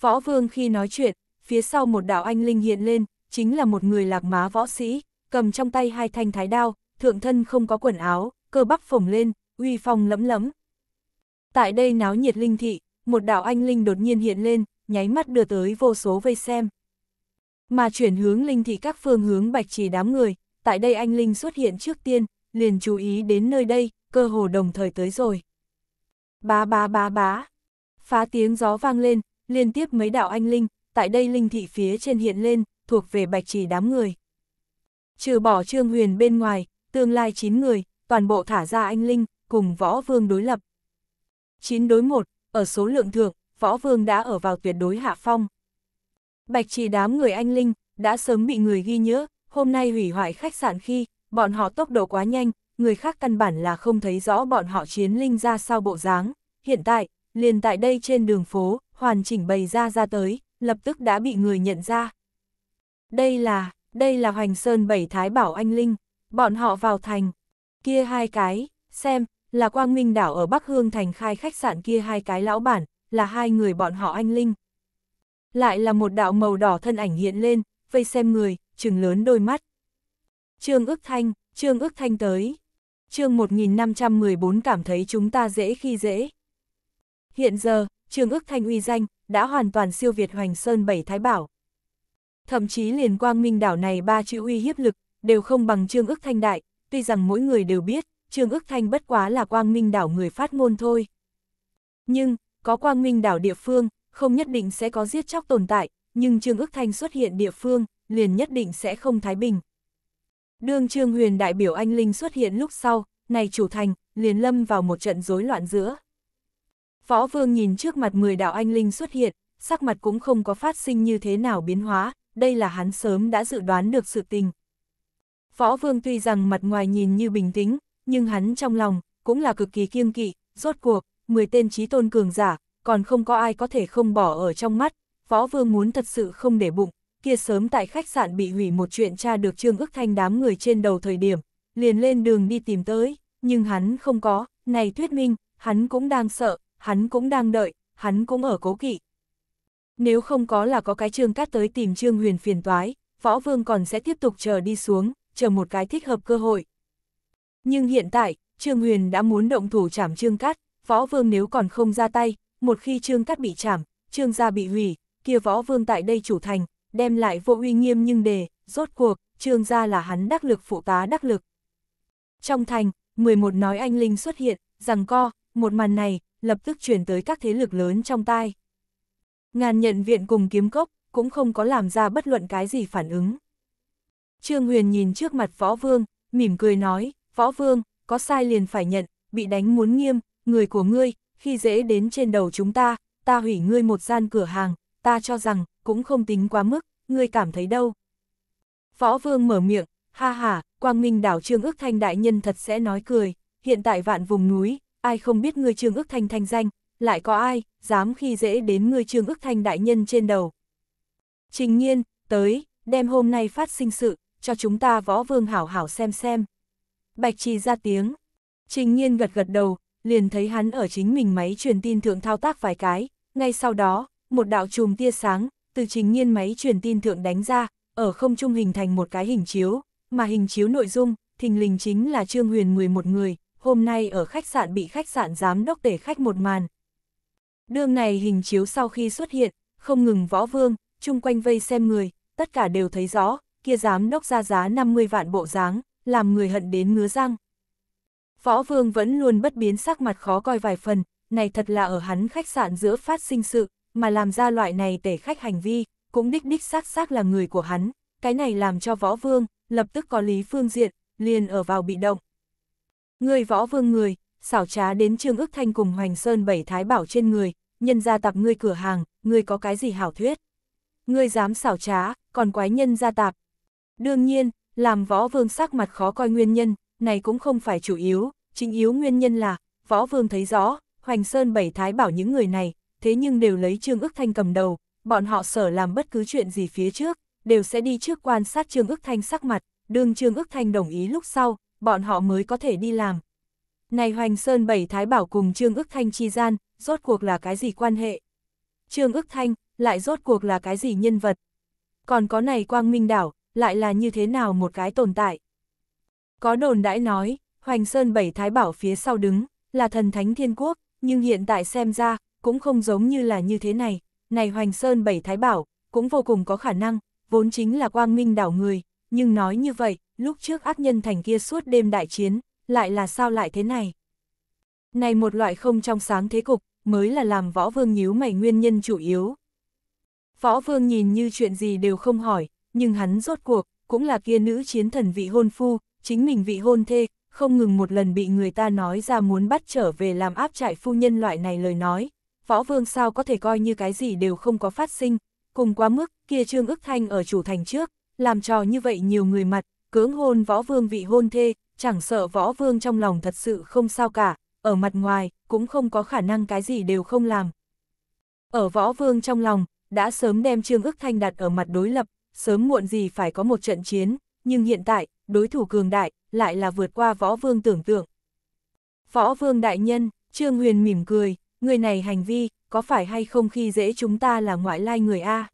Võ vương khi nói chuyện, phía sau một đạo anh linh hiện lên, chính là một người lạc má võ sĩ, cầm trong tay hai thanh thái đao, thượng thân không có quần áo, cơ bắp phồng lên, uy phong lẫm lẫm. Tại đây náo nhiệt linh thị, một đạo anh linh đột nhiên hiện lên, nháy mắt đưa tới vô số vây xem. Mà chuyển hướng linh thị các phương hướng bạch trì đám người, tại đây anh linh xuất hiện trước tiên, liền chú ý đến nơi đây, cơ hồ đồng thời tới rồi. Bá bá bá bá. Phá tiếng gió vang lên, liên tiếp mấy đạo anh linh, tại đây linh thị phía trên hiện lên, thuộc về bạch chỉ đám người. Trừ bỏ Trương Huyền bên ngoài, tương lai 9 người, toàn bộ thả ra anh linh, cùng võ vương đối lập. 9 đối 1, ở số lượng thượng, võ vương đã ở vào tuyệt đối hạ phong. Bạch chỉ đám người anh linh, đã sớm bị người ghi nhớ, hôm nay hủy hoại khách sạn khi, bọn họ tốc độ quá nhanh, người khác căn bản là không thấy rõ bọn họ chiến linh ra sao bộ dáng. Hiện tại, liền tại đây trên đường phố, hoàn chỉnh bày ra ra tới, lập tức đã bị người nhận ra. Đây là, đây là Hoành Sơn Bảy Thái Bảo Anh Linh, bọn họ vào thành. Kia hai cái, xem, là Quang Minh Đảo ở Bắc Hương Thành khai khách sạn kia hai cái lão bản, là hai người bọn họ Anh Linh. Lại là một đạo màu đỏ thân ảnh hiện lên, vây xem người, trừng lớn đôi mắt. Trương ước thanh, Trương ước thanh tới. Trương 1514 cảm thấy chúng ta dễ khi dễ. Hiện giờ, Trương ước thanh uy danh, đã hoàn toàn siêu việt Hoành Sơn Bảy Thái Bảo. Thậm chí liền quang minh đảo này ba chữ uy hiếp lực, đều không bằng Trương ước thanh đại, tuy rằng mỗi người đều biết, Trương ước thanh bất quá là quang minh đảo người phát ngôn thôi. Nhưng, có quang minh đảo địa phương, không nhất định sẽ có giết chóc tồn tại, nhưng Trương ước thanh xuất hiện địa phương, liền nhất định sẽ không thái bình, Đương Trương Huyền đại biểu anh Linh xuất hiện lúc sau, này chủ thành, liền lâm vào một trận rối loạn giữa. Phó Vương nhìn trước mặt 10 đạo anh Linh xuất hiện, sắc mặt cũng không có phát sinh như thế nào biến hóa, đây là hắn sớm đã dự đoán được sự tình. Phó Vương tuy rằng mặt ngoài nhìn như bình tĩnh, nhưng hắn trong lòng, cũng là cực kỳ kiêng kỵ, rốt cuộc, 10 tên trí tôn cường giả, còn không có ai có thể không bỏ ở trong mắt, Phó Vương muốn thật sự không để bụng, kia sớm tại khách sạn bị hủy một chuyện tra được Trương ức thanh đám người trên đầu thời điểm, liền lên đường đi tìm tới, nhưng hắn không có, này thuyết minh, hắn cũng đang sợ, hắn cũng đang đợi, hắn cũng ở cố kỵ. Nếu không có là có cái Trương Cát tới tìm Trương Huyền phiền toái, Võ Vương còn sẽ tiếp tục chờ đi xuống, chờ một cái thích hợp cơ hội. Nhưng hiện tại, Trương Huyền đã muốn động thủ chảm Trương Cát, Võ Vương nếu còn không ra tay, một khi Trương Cát bị chảm, Trương gia bị hủy, kia Võ Vương tại đây chủ thành, đem lại vô uy nghiêm nhưng đề, rốt cuộc, trương gia là hắn đắc lực phụ tá đắc lực. Trong thành, 11 nói anh Linh xuất hiện, rằng co, một màn này, lập tức chuyển tới các thế lực lớn trong tai. Ngàn nhận viện cùng kiếm cốc, cũng không có làm ra bất luận cái gì phản ứng. Trương Huyền nhìn trước mặt Võ Vương, mỉm cười nói, Võ Vương, có sai liền phải nhận, bị đánh muốn nghiêm, người của ngươi, khi dễ đến trên đầu chúng ta, ta hủy ngươi một gian cửa hàng, ta cho rằng, cũng không tính quá mức, ngươi cảm thấy đâu. Võ Vương mở miệng, ha ha, Quang Minh đảo Trương ước Thanh đại nhân thật sẽ nói cười, hiện tại vạn vùng núi, ai không biết ngươi Trương ước Thanh thanh danh, lại có ai, dám khi dễ đến ngươi Trương ước Thanh đại nhân trên đầu. Trình nhiên, tới, đem hôm nay phát sinh sự, cho chúng ta Võ Vương hảo hảo xem xem. Bạch Trì ra tiếng, Trình nhiên gật gật đầu, liền thấy hắn ở chính mình máy truyền tin thượng thao tác vài cái, ngay sau đó, một đạo chùm tia sáng, từ chính nhiên máy truyền tin thượng đánh ra, ở không trung hình thành một cái hình chiếu, mà hình chiếu nội dung, thình lình chính là Trương Huyền 11 người, hôm nay ở khách sạn bị khách sạn giám đốc để khách một màn. đương này hình chiếu sau khi xuất hiện, không ngừng võ vương, chung quanh vây xem người, tất cả đều thấy rõ, kia giám đốc ra giá 50 vạn bộ dáng, làm người hận đến ngứa răng. Võ vương vẫn luôn bất biến sắc mặt khó coi vài phần, này thật là ở hắn khách sạn giữa phát sinh sự, mà làm ra loại này tể khách hành vi, cũng đích đích xác xác là người của hắn, cái này làm cho võ vương, lập tức có lý phương diện, liền ở vào bị động. Người võ vương người, xảo trá đến Trương ức thanh cùng Hoành Sơn bảy thái bảo trên người, nhân gia tạp ngươi cửa hàng, ngươi có cái gì hảo thuyết. Ngươi dám xảo trá, còn quái nhân gia tạp. Đương nhiên, làm võ vương sắc mặt khó coi nguyên nhân, này cũng không phải chủ yếu, chính yếu nguyên nhân là, võ vương thấy rõ, Hoành Sơn bảy thái bảo những người này, thế nhưng đều lấy Trương Ước Thanh cầm đầu, bọn họ sở làm bất cứ chuyện gì phía trước, đều sẽ đi trước quan sát Trương Ước Thanh sắc mặt, đương Trương Ước Thanh đồng ý lúc sau, bọn họ mới có thể đi làm. Này Hoành Sơn Bảy Thái Bảo cùng Trương Ước Thanh chi gian, rốt cuộc là cái gì quan hệ? Trương Ước Thanh, lại rốt cuộc là cái gì nhân vật? Còn có này Quang Minh Đảo, lại là như thế nào một cái tồn tại? Có đồn đãi nói, Hoành Sơn Bảy Thái Bảo phía sau đứng, là thần thánh thiên quốc, nhưng hiện tại xem ra, cũng không giống như là như thế này, này Hoành Sơn Bảy Thái Bảo, cũng vô cùng có khả năng, vốn chính là quang minh đảo người, nhưng nói như vậy, lúc trước ác nhân thành kia suốt đêm đại chiến, lại là sao lại thế này? Này một loại không trong sáng thế cục, mới là làm võ vương nhíu mày nguyên nhân chủ yếu. Võ vương nhìn như chuyện gì đều không hỏi, nhưng hắn rốt cuộc, cũng là kia nữ chiến thần vị hôn phu, chính mình vị hôn thê, không ngừng một lần bị người ta nói ra muốn bắt trở về làm áp trại phu nhân loại này lời nói, võ vương sao có thể coi như cái gì đều không có phát sinh, cùng quá mức, kia Trương Ước Thanh ở chủ thành trước, làm trò như vậy nhiều người mặt, cưỡng hôn võ vương vị hôn thê, chẳng sợ võ vương trong lòng thật sự không sao cả, ở mặt ngoài, cũng không có khả năng cái gì đều không làm. Ở võ vương trong lòng, đã sớm đem Trương Ước Thanh đặt ở mặt đối lập, sớm muộn gì phải có một trận chiến, nhưng hiện tại, đối thủ cường đại, lại là vượt qua võ vương tưởng tượng. Võ vương đại nhân, Trương Huyền mỉm cười, người này hành vi, có phải hay không khi dễ chúng ta là ngoại lai người A?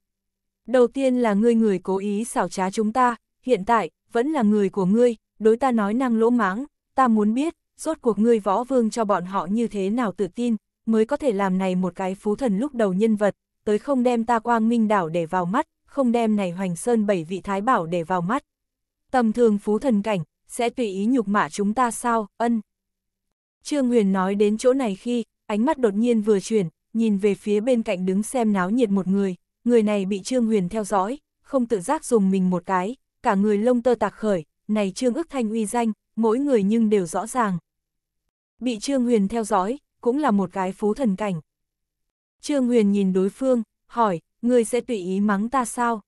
Đầu tiên là ngươi người cố ý xảo trá chúng ta, hiện tại, vẫn là người của ngươi, đối ta nói năng lỗ mãng, ta muốn biết, rốt cuộc ngươi võ vương cho bọn họ như thế nào tự tin, mới có thể làm này một cái phú thần lúc đầu nhân vật, tới không đem ta quang minh đảo để vào mắt, không đem này hoành sơn bảy vị thái bảo để vào mắt. Tầm thường phú thần cảnh, sẽ tùy ý nhục mạ chúng ta sao, ân. Trương Huyền nói đến chỗ này khi, ánh mắt đột nhiên vừa chuyển, nhìn về phía bên cạnh đứng xem náo nhiệt một người, người này bị Trương Huyền theo dõi, không tự giác dùng mình một cái, cả người lông tơ tạc khởi, này Trương ức thanh uy danh, mỗi người nhưng đều rõ ràng. Bị Trương Huyền theo dõi, cũng là một cái phú thần cảnh. Trương Huyền nhìn đối phương, hỏi, người sẽ tùy ý mắng ta sao?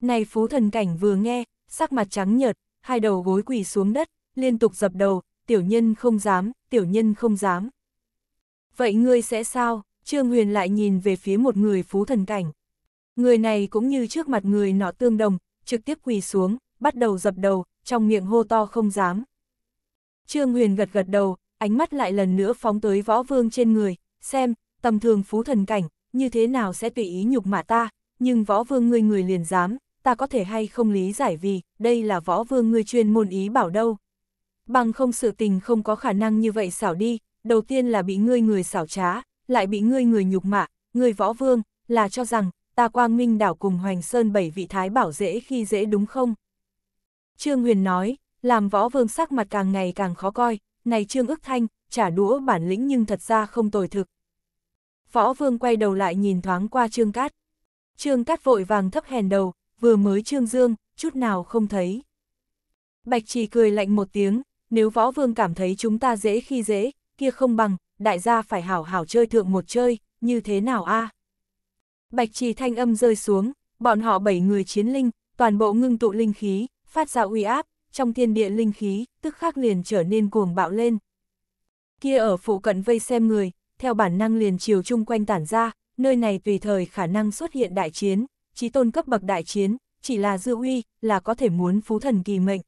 Này phú thần cảnh vừa nghe, sắc mặt trắng nhợt, hai đầu gối quỳ xuống đất, liên tục dập đầu, tiểu nhân không dám, tiểu nhân không dám. Vậy ngươi sẽ sao? Trương Huyền lại nhìn về phía một người phú thần cảnh. Người này cũng như trước mặt người nọ tương đồng, trực tiếp quỳ xuống, bắt đầu dập đầu, trong miệng hô to không dám. Trương Huyền gật gật đầu, ánh mắt lại lần nữa phóng tới võ vương trên người, xem, tầm thường phú thần cảnh, như thế nào sẽ tùy ý nhục mạ ta, nhưng võ vương ngươi người liền dám, ta có thể hay không lý giải vì, đây là võ vương ngươi chuyên môn ý bảo đâu. Bằng không sự tình không có khả năng như vậy xảo đi, đầu tiên là bị ngươi người xảo trá, lại bị ngươi người nhục mạ, ngươi võ vương, là cho rằng, ta quang minh đảo cùng hoành sơn bảy vị thái bảo dễ khi dễ đúng không? Trương Huyền nói, làm võ vương sắc mặt càng ngày càng khó coi, này Trương ức thanh, trả đũa bản lĩnh nhưng thật ra không tồi thực. Võ vương quay đầu lại nhìn thoáng qua Trương Cát. Trương Cát vội vàng thấp hèn đầu, vừa mới Trương Dương, chút nào không thấy. Bạch trì cười lạnh một tiếng, nếu võ vương cảm thấy chúng ta dễ khi dễ, kia không bằng, đại gia phải hảo hảo chơi thượng một chơi, như thế nào a Bạch trì thanh âm rơi xuống, bọn họ bảy người chiến linh, toàn bộ ngưng tụ linh khí, phát ra uy áp, trong thiên địa linh khí, tức khắc liền trở nên cuồng bạo lên. Kia ở phụ cận vây xem người, theo bản năng liền chiều chung quanh tản ra, nơi này tùy thời khả năng xuất hiện đại chiến, trí tôn cấp bậc đại chiến, chỉ là dư uy, là có thể muốn phú thần kỳ mệnh.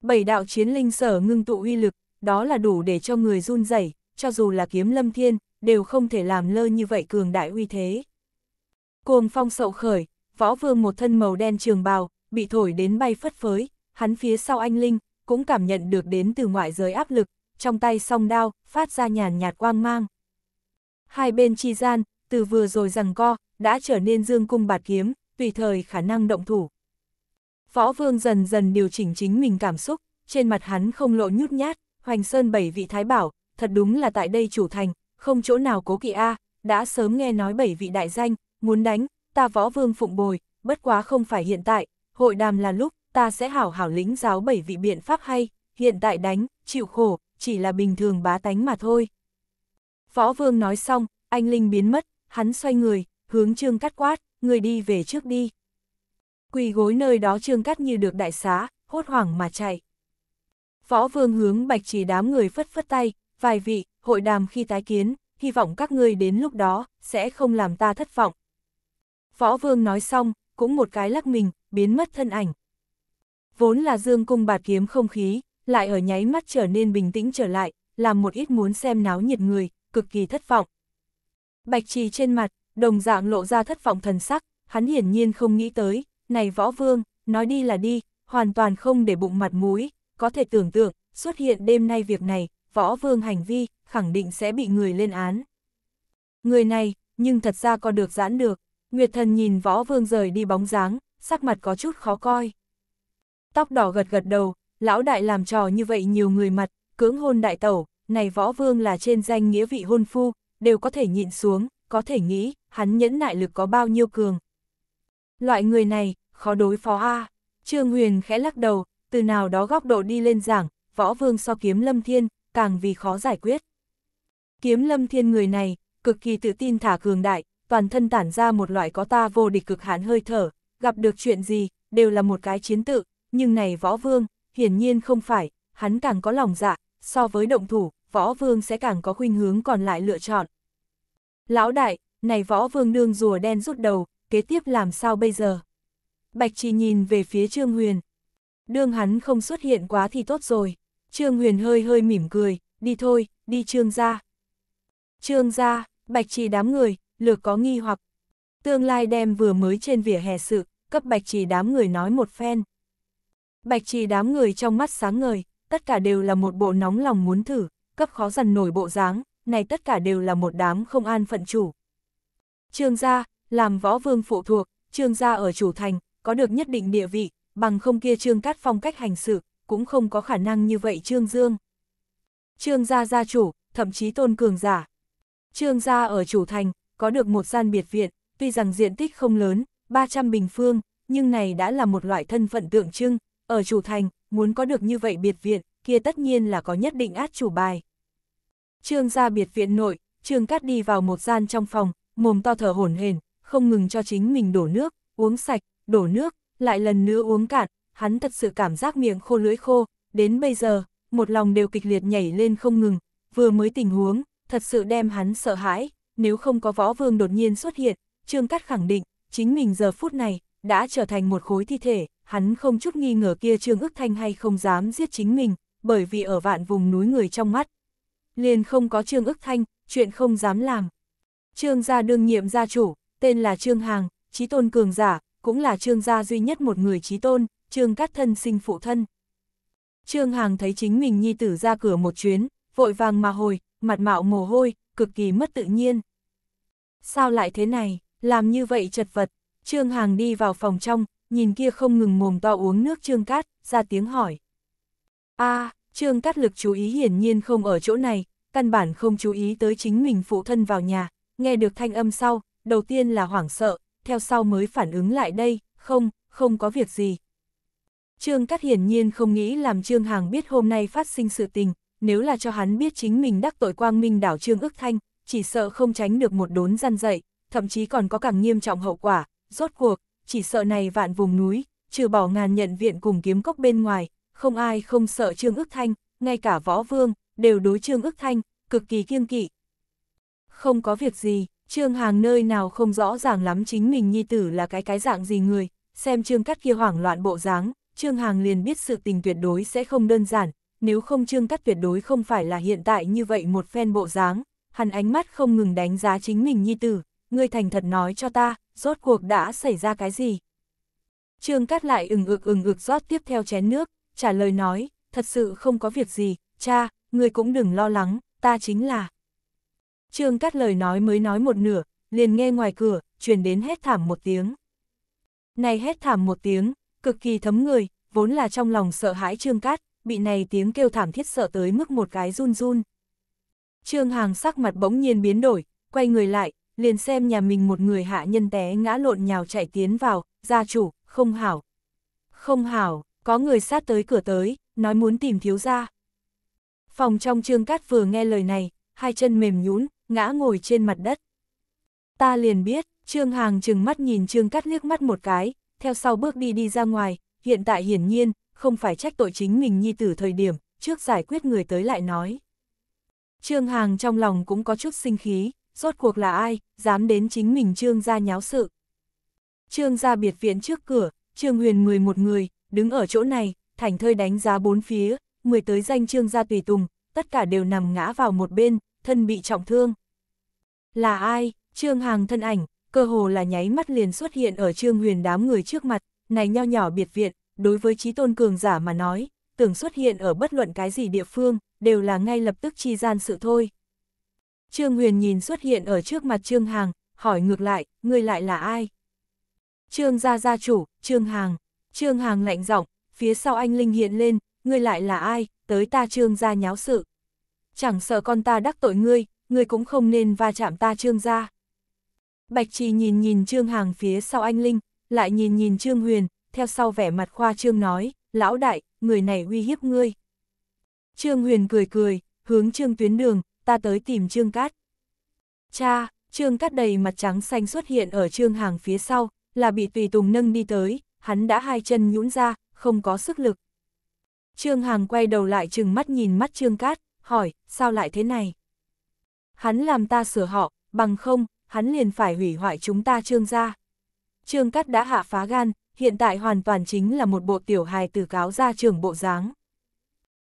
Bảy đạo chiến linh sở ngưng tụ uy lực, đó là đủ để cho người run rẩy, cho dù là kiếm lâm thiên, đều không thể làm lơ như vậy cường đại uy thế. Cuồng phong sậu khởi, võ vương một thân màu đen trường bào, bị thổi đến bay phất phới, hắn phía sau anh Linh, cũng cảm nhận được đến từ ngoại giới áp lực, trong tay song đao, phát ra nhàn nhạt quang mang. Hai bên chi gian, từ vừa rồi rằng co, đã trở nên dương cung bạt kiếm, tùy thời khả năng động thủ. Võ vương dần dần điều chỉnh chính mình cảm xúc, trên mặt hắn không lộ nhút nhát, Hoành Sơn bảy vị thái bảo, thật đúng là tại đây chủ thành, không chỗ nào cố kỵ a, đã sớm nghe nói bảy vị đại danh, muốn đánh, ta võ vương phụng bồi, bất quá không phải hiện tại, hội đàm là lúc, ta sẽ hảo hảo lĩnh giáo bảy vị biện pháp hay, hiện tại đánh, chịu khổ, chỉ là bình thường bá tánh mà thôi. Võ vương nói xong, anh Linh biến mất, hắn xoay người, hướng trương cắt quát, người đi về trước đi. Quỳ gối nơi đó trương cắt như được đại xá, hốt hoảng mà chạy. Võ Vương hướng Bạch Chỉ đám người phất phất tay, vài vị, hội đàm khi tái kiến, hy vọng các ngươi đến lúc đó, sẽ không làm ta thất vọng. Võ Vương nói xong, cũng một cái lắc mình, biến mất thân ảnh. Vốn là dương cung bạt kiếm không khí, lại ở nháy mắt trở nên bình tĩnh trở lại, làm một ít muốn xem náo nhiệt người, cực kỳ thất vọng. Bạch Trì trên mặt, đồng dạng lộ ra thất vọng thần sắc, hắn hiển nhiên không nghĩ tới, này Võ Vương, nói đi là đi, hoàn toàn không để bụng mặt mũi, có thể tưởng tượng, xuất hiện đêm nay việc này, võ vương hành vi, khẳng định sẽ bị người lên án. Người này, nhưng thật ra có được giãn được, Nguyệt Thần nhìn võ vương rời đi bóng dáng, sắc mặt có chút khó coi. Tóc đỏ gật gật đầu, lão đại làm trò như vậy nhiều người mặt, cưỡng hôn đại tẩu, này võ vương là trên danh nghĩa vị hôn phu, đều có thể nhịn xuống, có thể nghĩ, hắn nhẫn nại lực có bao nhiêu cường. Loại người này, khó đối phó a Trương Huyền khẽ lắc đầu, từ nào đó góc độ đi lên giảng, võ vương so kiếm lâm thiên, càng vì khó giải quyết. Kiếm lâm thiên người này, cực kỳ tự tin thả cường đại, toàn thân tản ra một loại có ta vô địch cực hán hơi thở, gặp được chuyện gì, đều là một cái chiến tự, nhưng này võ vương, hiển nhiên không phải, hắn càng có lòng dạ, so với động thủ, võ vương sẽ càng có khuynh hướng còn lại lựa chọn. Lão đại, này võ vương nương rùa đen rút đầu, kế tiếp làm sao bây giờ? Bạch chỉ nhìn về phía Trương Huyền, đương hắn không xuất hiện quá thì tốt rồi. Trương Huyền hơi hơi mỉm cười, đi thôi, đi Trương gia. Trương gia, Bạch Trì đám người, lược có nghi hoặc. Tương lai đem vừa mới trên vỉa hè sự, cấp Bạch Trì đám người nói một phen. Bạch Trì đám người trong mắt sáng ngời, tất cả đều là một bộ nóng lòng muốn thử, cấp khó dần nổi bộ dáng, này tất cả đều là một đám không an phận chủ. Trương gia, làm võ vương phụ thuộc, Trương gia ở chủ thành, có được nhất định địa vị, bằng không kia Trương Cát Phong cách hành xử, cũng không có khả năng như vậy Trương Dương. Trương gia gia chủ, thậm chí tôn cường giả. Trương gia ở chủ thành, có được một gian biệt viện, tuy rằng diện tích không lớn, 300 bình phương, nhưng này đã là một loại thân phận tượng trưng, ở chủ thành, muốn có được như vậy biệt viện, kia tất nhiên là có nhất định át chủ bài. Trương gia biệt viện nội, Trương Cát đi vào một gian trong phòng, mồm to thở hổn hển, không ngừng cho chính mình đổ nước, uống sạch, đổ nước, lại lần nữa uống cạn, hắn thật sự cảm giác miệng khô lưỡi khô, đến bây giờ, một lòng đều kịch liệt nhảy lên không ngừng, vừa mới tình huống, thật sự đem hắn sợ hãi, nếu không có võ vương đột nhiên xuất hiện, Trương Cát khẳng định, chính mình giờ phút này, đã trở thành một khối thi thể, hắn không chút nghi ngờ kia Trương ức thanh hay không dám giết chính mình, bởi vì ở vạn vùng núi người trong mắt. Liền không có Trương ức thanh, chuyện không dám làm. Trương gia đương nhiệm gia chủ, tên là Trương Hàng, trí tôn cường giả, cũng là trương gia duy nhất một người trí tôn, trương cát thân sinh phụ thân. Trương Hàng thấy chính mình nhi tử ra cửa một chuyến, vội vàng mà hồi, mặt mạo mồ hôi, cực kỳ mất tự nhiên. Sao lại thế này, làm như vậy chật vật, Trương Hàng đi vào phòng trong, nhìn kia không ngừng mồm to uống nước Trương Cát, ra tiếng hỏi. a à, Trương Cát lực chú ý hiển nhiên không ở chỗ này, căn bản không chú ý tới chính mình phụ thân vào nhà, nghe được thanh âm sau, đầu tiên là hoảng sợ, theo sau mới phản ứng lại đây, không, không có việc gì. Trương Cát hiển nhiên không nghĩ làm Trương Hàng biết hôm nay phát sinh sự tình, nếu là cho hắn biết chính mình đắc tội quang minh đảo Trương ức thanh, chỉ sợ không tránh được một đốn gian dậy, thậm chí còn có càng nghiêm trọng hậu quả, rốt cuộc, chỉ sợ này vạn vùng núi, trừ bỏ ngàn nhận viện cùng kiếm cốc bên ngoài, không ai không sợ Trương ức thanh, ngay cả võ vương, đều đối Trương ức thanh, cực kỳ kiêng kỵ. Không có việc gì, Trương Hàng nơi nào không rõ ràng lắm chính mình nhi tử là cái cái dạng gì người, xem Trương Cắt kia hoảng loạn bộ dáng, Trương Hàng liền biết sự tình tuyệt đối sẽ không đơn giản, nếu không Trương Cắt tuyệt đối không phải là hiện tại như vậy một phen bộ dáng, hắn ánh mắt không ngừng đánh giá chính mình nhi tử, người thành thật nói cho ta, rốt cuộc đã xảy ra cái gì? Trương Cát lại ừng ực ừng ực rót tiếp theo chén nước, trả lời nói, thật sự không có việc gì, cha, người cũng đừng lo lắng, ta chính là Trương Cát lời nói mới nói một nửa, liền nghe ngoài cửa, truyền đến hét thảm một tiếng. Này hét thảm một tiếng, cực kỳ thấm người, vốn là trong lòng sợ hãi Trương Cát, bị này tiếng kêu thảm thiết sợ tới mức một cái run run. Trương Hàng sắc mặt bỗng nhiên biến đổi, quay người lại, liền xem nhà mình một người hạ nhân té ngã lộn nhào chạy tiến vào, gia chủ, không hảo. Không hảo, có người sát tới cửa tới, nói muốn tìm thiếu gia. Phòng trong Trương Cát vừa nghe lời này, hai chân mềm nhũn ngã ngồi trên mặt đất. Ta liền biết, Trương Hàng chừng mắt nhìn Trương cắt liếc mắt một cái, theo sau bước đi đi ra ngoài, hiện tại hiển nhiên, không phải trách tội chính mình nhi tử thời điểm, trước giải quyết người tới lại nói. Trương Hàng trong lòng cũng có chút sinh khí, rốt cuộc là ai, dám đến chính mình Trương ra nháo sự. Trương ra biệt viện trước cửa, Trương Huyền mười một người, đứng ở chỗ này, thành thơi đánh giá bốn phía, mười tới danh Trương gia tùy tùng, tất cả đều nằm ngã vào một bên, thân bị trọng thương. Là ai? Trương Hàng thân ảnh, cơ hồ là nháy mắt liền xuất hiện ở Trương Huyền đám người trước mặt, này nho nhỏ biệt viện, đối với trí tôn cường giả mà nói, tưởng xuất hiện ở bất luận cái gì địa phương, đều là ngay lập tức chi gian sự thôi. Trương Huyền nhìn xuất hiện ở trước mặt Trương Hàng, hỏi ngược lại, người lại là ai? Trương gia gia chủ, Trương Hàng. Trương Hàng lạnh giọng, phía sau anh Linh hiện lên, người lại là ai, tới ta Trương gia nháo sự chẳng sợ con ta đắc tội ngươi, ngươi cũng không nên va chạm ta trương gia Bạch Trì nhìn nhìn trương hàng phía sau anh Linh, lại nhìn nhìn trương huyền, theo sau vẻ mặt khoa trương nói, lão đại, người này uy hiếp ngươi. Trương huyền cười cười, hướng trương tuyến đường, ta tới tìm trương cát. Cha, trương cát đầy mặt trắng xanh xuất hiện ở trương hàng phía sau, là bị tùy tùng nâng đi tới, hắn đã hai chân nhũn ra, không có sức lực. Trương Hàng quay đầu lại chừng mắt nhìn mắt Trương Cát, hỏi, sao lại thế này? Hắn làm ta sửa họ, bằng không, hắn liền phải hủy hoại chúng ta trương gia. Trương Cát đã hạ phá gan, hiện tại hoàn toàn chính là một bộ tiểu hài tử cáo ra trường bộ dáng.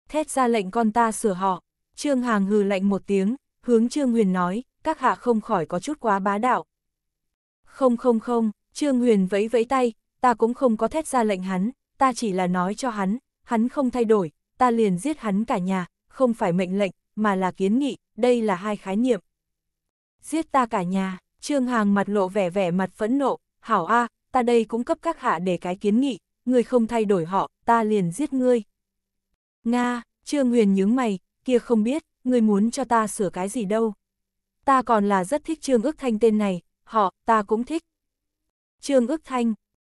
Thét ra lệnh con ta sửa họ, Trương Hàng hừ lạnh một tiếng, hướng Trương Huyền nói, các hạ không khỏi có chút quá bá đạo. Không không không, Trương Huyền vẫy vẫy tay, ta cũng không có thét ra lệnh hắn, ta chỉ là nói cho hắn, hắn không thay đổi, ta liền giết hắn cả nhà, không phải mệnh lệnh, mà là kiến nghị, đây là hai khái niệm. Giết ta cả nhà, Trương Hàng mặt lộ vẻ vẻ mặt phẫn nộ, hảo a, ta đây cũng cấp các hạ để cái kiến nghị, người không thay đổi họ, ta liền giết ngươi. Nga, Trương Huyền nhướng mày, kia không biết, người muốn cho ta sửa cái gì đâu. Ta còn là rất thích Trương ước thanh tên này, họ, ta cũng thích. Trương ước thanh,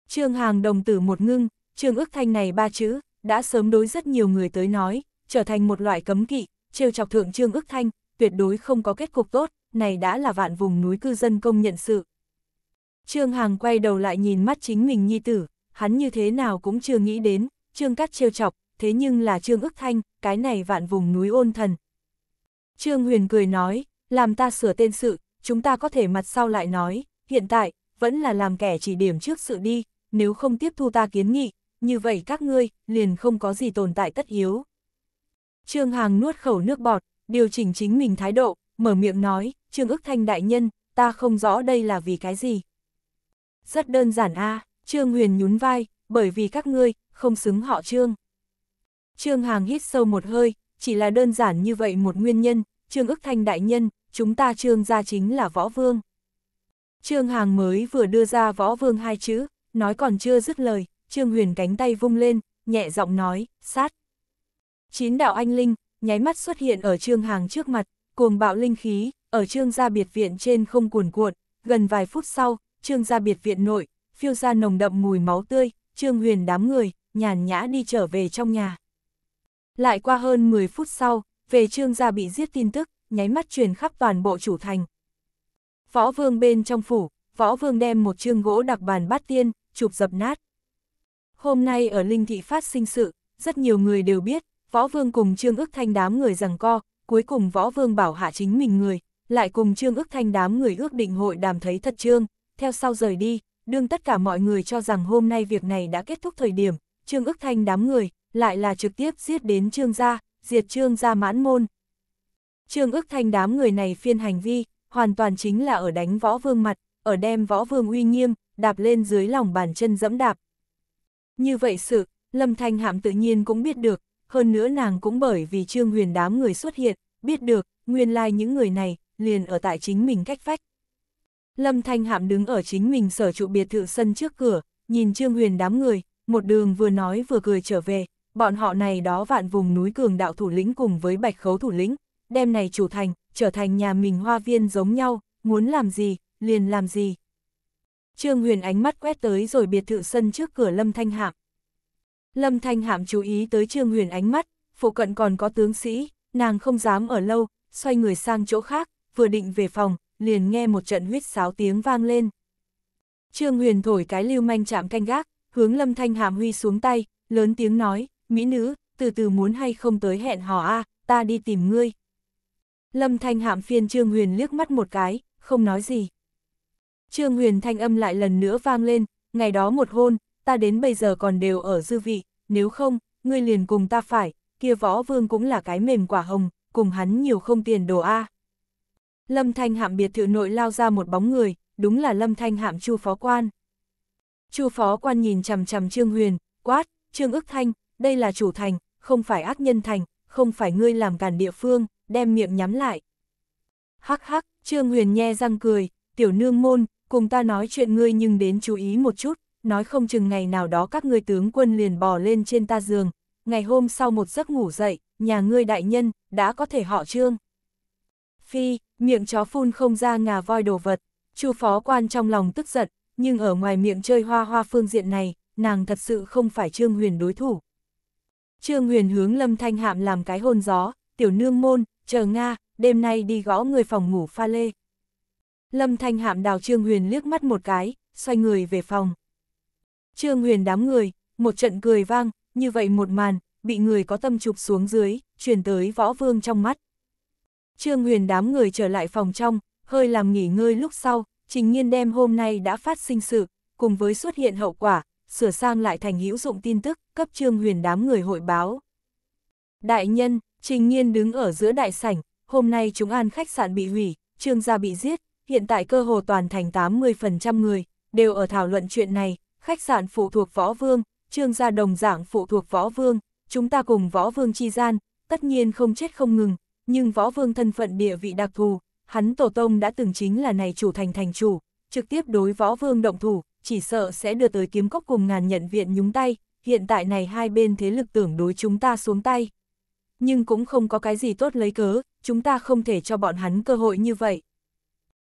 Trương Hàng đồng tử một ngưng, Trương ước thanh này ba chữ, đã sớm đối rất nhiều người tới nói, trở thành một loại cấm kỵ, trêu chọc thượng trương ức thanh, tuyệt đối không có kết cục tốt, này đã là vạn vùng núi cư dân công nhận sự. Trương hàng quay đầu lại nhìn mắt chính mình nhi tử, hắn như thế nào cũng chưa nghĩ đến, Trương cắt trêu chọc, thế nhưng là Trương ức thanh, cái này vạn vùng núi ôn thần. Trương Huyền cười nói, làm ta sửa tên sự, chúng ta có thể mặt sau lại nói, hiện tại, vẫn là làm kẻ chỉ điểm trước sự đi, nếu không tiếp thu ta kiến nghị, như vậy các ngươi, liền không có gì tồn tại tất yếu. Trương Hàng nuốt khẩu nước bọt, điều chỉnh chính mình thái độ, mở miệng nói, Trương ức thanh đại nhân, ta không rõ đây là vì cái gì. Rất đơn giản a Trương Huyền nhún vai, bởi vì các ngươi, không xứng họ Trương. Trương Hàng hít sâu một hơi, chỉ là đơn giản như vậy một nguyên nhân, Trương ức thanh đại nhân, chúng ta Trương gia chính là võ vương. Trương Hàng mới vừa đưa ra võ vương hai chữ, nói còn chưa dứt lời, Trương Huyền cánh tay vung lên, nhẹ giọng nói, sát. Chín đạo anh linh, nháy mắt xuất hiện ở trương hàng trước mặt, cuồng bạo linh khí, ở trương gia biệt viện trên không cuồn cuộn, gần vài phút sau, trương gia biệt viện nội, phiêu ra nồng đậm mùi máu tươi, trương huyền đám người, nhàn nhã đi trở về trong nhà. Lại qua hơn 10 phút sau, về trương gia bị giết tin tức, nháy mắt truyền khắp toàn bộ chủ thành. Võ vương bên trong phủ, võ vương đem một trương gỗ đặc bàn bát tiên, chụp dập nát. Hôm nay ở Linh Thị phát sinh sự, rất nhiều người đều biết, Võ Vương cùng Trương Ước Thanh đám người rằng co, cuối cùng Võ Vương bảo hạ chính mình người, lại cùng Trương Ước Thanh đám người ước định hội đàm thấy thật trương, theo sau rời đi, đương tất cả mọi người cho rằng hôm nay việc này đã kết thúc thời điểm, Trương Ước Thanh đám người, lại là trực tiếp giết đến Trương gia, diệt Trương gia mãn môn. Trương Ước Thanh đám người này phiên hành vi, hoàn toàn chính là ở đánh Võ Vương mặt, ở đem Võ Vương uy nghiêm, đạp lên dưới lòng bàn chân dẫm đạp. Như vậy sự, Lâm Thanh Hạm tự nhiên cũng biết được, hơn nữa nàng cũng bởi vì Trương Huyền đám người xuất hiện, biết được, nguyên lai like những người này, liền ở tại chính mình cách phách Lâm Thanh Hạm đứng ở chính mình sở trụ biệt thự sân trước cửa, nhìn Trương Huyền đám người, một đường vừa nói vừa cười trở về, bọn họ này đó vạn vùng núi cường đạo thủ lĩnh cùng với bạch khấu thủ lĩnh, đem này chủ thành, trở thành nhà mình hoa viên giống nhau, muốn làm gì, liền làm gì. Trương Huyền ánh mắt quét tới rồi biệt thự sân trước cửa Lâm Thanh Hạm. Lâm Thanh Hạm chú ý tới Trương Huyền ánh mắt, phụ cận còn có tướng sĩ, nàng không dám ở lâu, xoay người sang chỗ khác, vừa định về phòng, liền nghe một trận huyết sáo tiếng vang lên. Trương Huyền thổi cái lưu manh chạm canh gác, hướng Lâm Thanh Hạm huy xuống tay, lớn tiếng nói, mỹ nữ, từ từ muốn hay không tới hẹn hò a, ta đi tìm ngươi. Lâm Thanh Hạm phiên Trương Huyền liếc mắt một cái, không nói gì. Trương Huyền thanh âm lại lần nữa vang lên, ngày đó một hôn, ta đến bây giờ còn đều ở dư vị, nếu không, ngươi liền cùng ta phải, kia võ vương cũng là cái mềm quả hồng, cùng hắn nhiều không tiền đồ a. Lâm Thanh Hạm biệt thự nội lao ra một bóng người, đúng là Lâm Thanh Hạm Chu phó quan. Chu phó quan nhìn chằm chằm Trương Huyền, quát, Trương Ức Thanh, đây là chủ thành, không phải ác nhân thành, không phải ngươi làm cản địa phương, đem miệng nhắm lại. Hắc hắc, Trương Huyền nhe răng cười, tiểu nương môn, cùng ta nói chuyện ngươi nhưng đến chú ý một chút, nói không chừng ngày nào đó các ngươi tướng quân liền bò lên trên ta giường, ngày hôm sau một giấc ngủ dậy, nhà ngươi đại nhân, đã có thể họ trương. Phi, miệng chó phun không ra ngà voi đồ vật, chu phó quan trong lòng tức giận, nhưng ở ngoài miệng chơi hoa hoa phương diện này, nàng thật sự không phải Trương Huyền đối thủ. Trương Huyền hướng Lâm Thanh Hạm làm cái hôn gió, tiểu nương môn, chờ Nga, đêm nay đi gõ người phòng ngủ pha lê. Lâm Thanh Hạm đào Trương Huyền liếc mắt một cái, xoay người về phòng. Trương Huyền đám người, một trận cười vang, như vậy một màn, bị người có tâm chụp xuống dưới, truyền tới võ vương trong mắt. Trương Huyền đám người trở lại phòng trong, hơi làm nghỉ ngơi lúc sau, Trình Nghiên đem hôm nay đã phát sinh sự, cùng với xuất hiện hậu quả, sửa sang lại thành hữu dụng tin tức, cấp Trương Huyền đám người hội báo. Đại nhân, Trình Nghiên đứng ở giữa đại sảnh, hôm nay chúng an khách sạn bị hủy, Trương gia bị giết, hiện tại cơ hồ toàn thành 80% người, đều ở thảo luận chuyện này, khách sạn phụ thuộc võ vương, trương gia đồng dạng phụ thuộc võ vương, chúng ta cùng võ vương chi gian, tất nhiên không chết không ngừng, nhưng võ vương thân phận địa vị đặc thù, hắn tổ tông đã từng chính là này chủ thành thành chủ, trực tiếp đối võ vương động thủ, chỉ sợ sẽ đưa tới kiếm cốc cùng ngàn nhận viện nhúng tay, hiện tại này hai bên thế lực tưởng đối chúng ta xuống tay. Nhưng cũng không có cái gì tốt lấy cớ, chúng ta không thể cho bọn hắn cơ hội như vậy.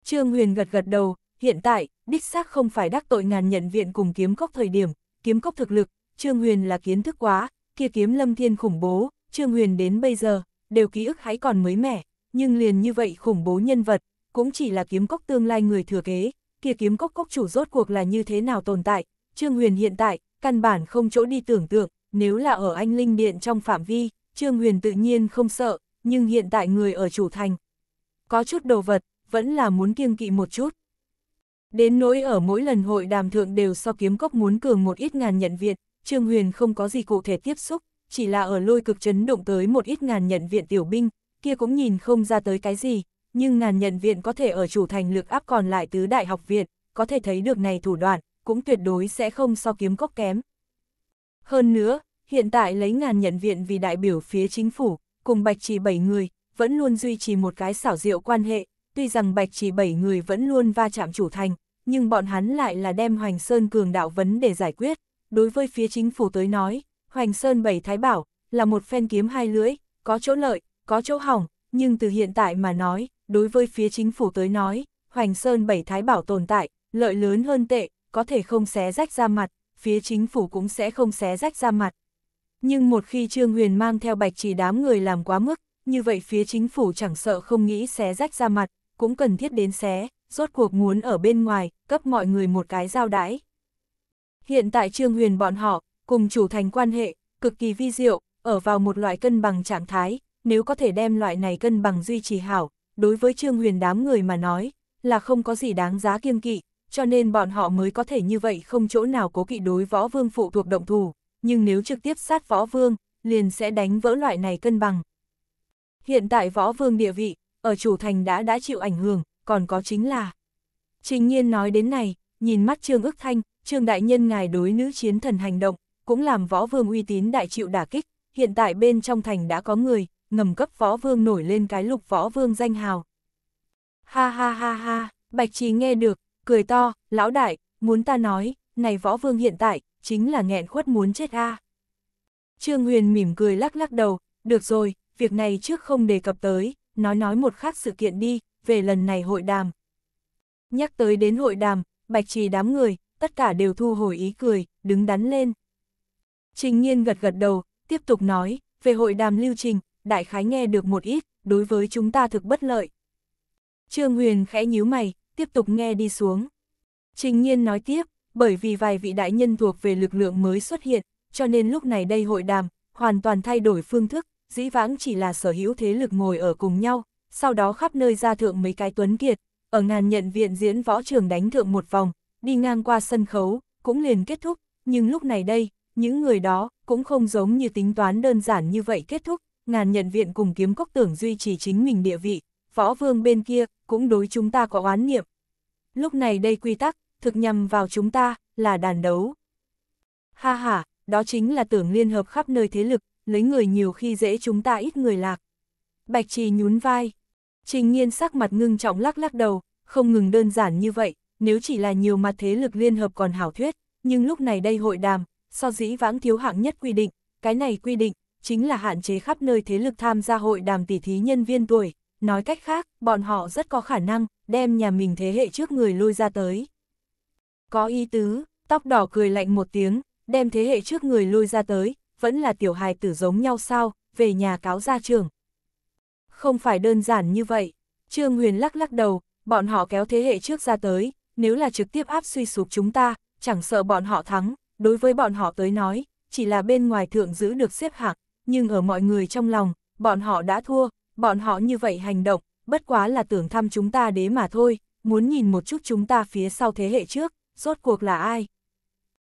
Trương Huyền gật gật đầu, hiện tại, đích xác không phải đắc tội ngàn nhận viện cùng kiếm cốc thời điểm, kiếm cốc thực lực, Trương Huyền là kiến thức quá, kia kiếm lâm thiên khủng bố, Trương Huyền đến bây giờ, đều ký ức hãy còn mới mẻ, nhưng liền như vậy khủng bố nhân vật, cũng chỉ là kiếm cốc tương lai người thừa kế, kia kiếm cốc cốc chủ rốt cuộc là như thế nào tồn tại, Trương Huyền hiện tại, căn bản không chỗ đi tưởng tượng, nếu là ở anh Linh Điện trong phạm vi, Trương Huyền tự nhiên không sợ, nhưng hiện tại người ở chủ thành. Có chút đồ vật, vẫn là muốn kiêng kỵ một chút. Đến nỗi ở mỗi lần hội đàm thượng đều so kiếm cốc muốn cường một ít ngàn nhận viện, Trương Huyền không có gì cụ thể tiếp xúc, chỉ là ở lôi cực chấn động tới một ít ngàn nhận viện tiểu binh, kia cũng nhìn không ra tới cái gì, nhưng ngàn nhận viện có thể ở chủ thành lực áp còn lại tứ đại học viện, có thể thấy được này thủ đoạn, cũng tuyệt đối sẽ không so kiếm cốc kém. Hơn nữa, hiện tại lấy ngàn nhận viện vì đại biểu phía chính phủ, cùng bạch trì 7 người, vẫn luôn duy trì một cái xảo diệu quan hệ, tuy rằng bạch chỉ bảy người vẫn luôn va chạm chủ thành, nhưng bọn hắn lại là đem Hoành Sơn cường đạo vấn để giải quyết. Đối với phía chính phủ tới nói, Hoành Sơn bảy thái bảo là một phen kiếm hai lưỡi, có chỗ lợi, có chỗ hỏng, nhưng từ hiện tại mà nói, đối với phía chính phủ tới nói, Hoành Sơn bảy thái bảo tồn tại, lợi lớn hơn tệ, có thể không xé rách ra mặt, phía chính phủ cũng sẽ không xé rách ra mặt. Nhưng một khi Trương Huyền mang theo bạch chỉ đám người làm quá mức, như vậy phía chính phủ chẳng sợ không nghĩ xé rách ra mặt, cũng cần thiết đến xé, rốt cuộc muốn ở bên ngoài, cấp mọi người một cái giao đãi. Hiện tại Trương Huyền bọn họ, cùng chủ thành quan hệ, cực kỳ vi diệu, ở vào một loại cân bằng trạng thái, nếu có thể đem loại này cân bằng duy trì hảo, đối với Trương Huyền đám người mà nói, là không có gì đáng giá kiêng kỵ, cho nên bọn họ mới có thể như vậy không chỗ nào cố kỵ đối võ vương phụ thuộc động thủ, nhưng nếu trực tiếp sát võ vương, liền sẽ đánh vỡ loại này cân bằng. Hiện tại võ vương địa vị, ở chủ thành đã đã chịu ảnh hưởng, còn có chính là. Trình nhiên nói đến này, nhìn mắt Trương ức thanh, Trương đại nhân ngài đối nữ chiến thần hành động, cũng làm võ vương uy tín đại chịu đả kích, hiện tại bên trong thành đã có người, ngầm cấp võ vương nổi lên cái lục võ vương danh hào. Ha ha ha ha, Bạch Trí nghe được, cười to, lão đại, muốn ta nói, này võ vương hiện tại, chính là nghẹn khuất muốn chết a. Trương Huyền mỉm cười lắc lắc đầu, được rồi, việc này trước không đề cập tới, nói nói một khác sự kiện đi, về lần này hội đàm. Nhắc tới đến hội đàm, bạch trì đám người, tất cả đều thu hồi ý cười, đứng đắn lên. Trình nhiên gật gật đầu, tiếp tục nói, về hội đàm lưu trình, đại khái nghe được một ít, đối với chúng ta thực bất lợi. Trương Huyền khẽ nhíu mày, tiếp tục nghe đi xuống. Trình nhiên nói tiếp, bởi vì vài vị đại nhân thuộc về lực lượng mới xuất hiện, cho nên lúc này đây hội đàm, hoàn toàn thay đổi phương thức, dĩ vãng chỉ là sở hữu thế lực ngồi ở cùng nhau, sau đó khắp nơi ra thượng mấy cái tuấn kiệt, ở ngàn nhận viện diễn võ trường đánh thượng một vòng, đi ngang qua sân khấu, cũng liền kết thúc, nhưng lúc này đây, những người đó cũng không giống như tính toán đơn giản như vậy kết thúc, ngàn nhận viện cùng kiếm cốc tưởng duy trì chính mình địa vị, võ vương bên kia cũng đối chúng ta có oán niệm. Lúc này đây quy tắc, thực nhằm vào chúng ta, là đàn đấu. Ha ha, đó chính là tưởng liên hợp khắp nơi thế lực, lấy người nhiều khi dễ chúng ta ít người lạc. Bạch Trì nhún vai. Trình nghiên sắc mặt ngưng trọng lắc lắc đầu, không ngừng đơn giản như vậy, nếu chỉ là nhiều mặt thế lực liên hợp còn hảo thuyết, nhưng lúc này đây hội đàm, so dĩ vãng thiếu hạng nhất quy định, cái này quy định, chính là hạn chế khắp nơi thế lực tham gia hội đàm tỉ thí nhân viên tuổi, nói cách khác, bọn họ rất có khả năng, đem nhà mình thế hệ trước người lôi ra tới. Có ý tứ, tóc đỏ cười lạnh một tiếng, đem thế hệ trước người lôi ra tới, vẫn là tiểu hài tử giống nhau sao, về nhà cáo ra trường. Không phải đơn giản như vậy, Trương Huyền lắc lắc đầu, bọn họ kéo thế hệ trước ra tới, nếu là trực tiếp áp suy sụp chúng ta, chẳng sợ bọn họ thắng, đối với bọn họ tới nói, chỉ là bên ngoài thượng giữ được xếp hạng, nhưng ở mọi người trong lòng, bọn họ đã thua, bọn họ như vậy hành động, bất quá là tưởng thăm chúng ta đế mà thôi, muốn nhìn một chút chúng ta phía sau thế hệ trước, rốt cuộc là ai.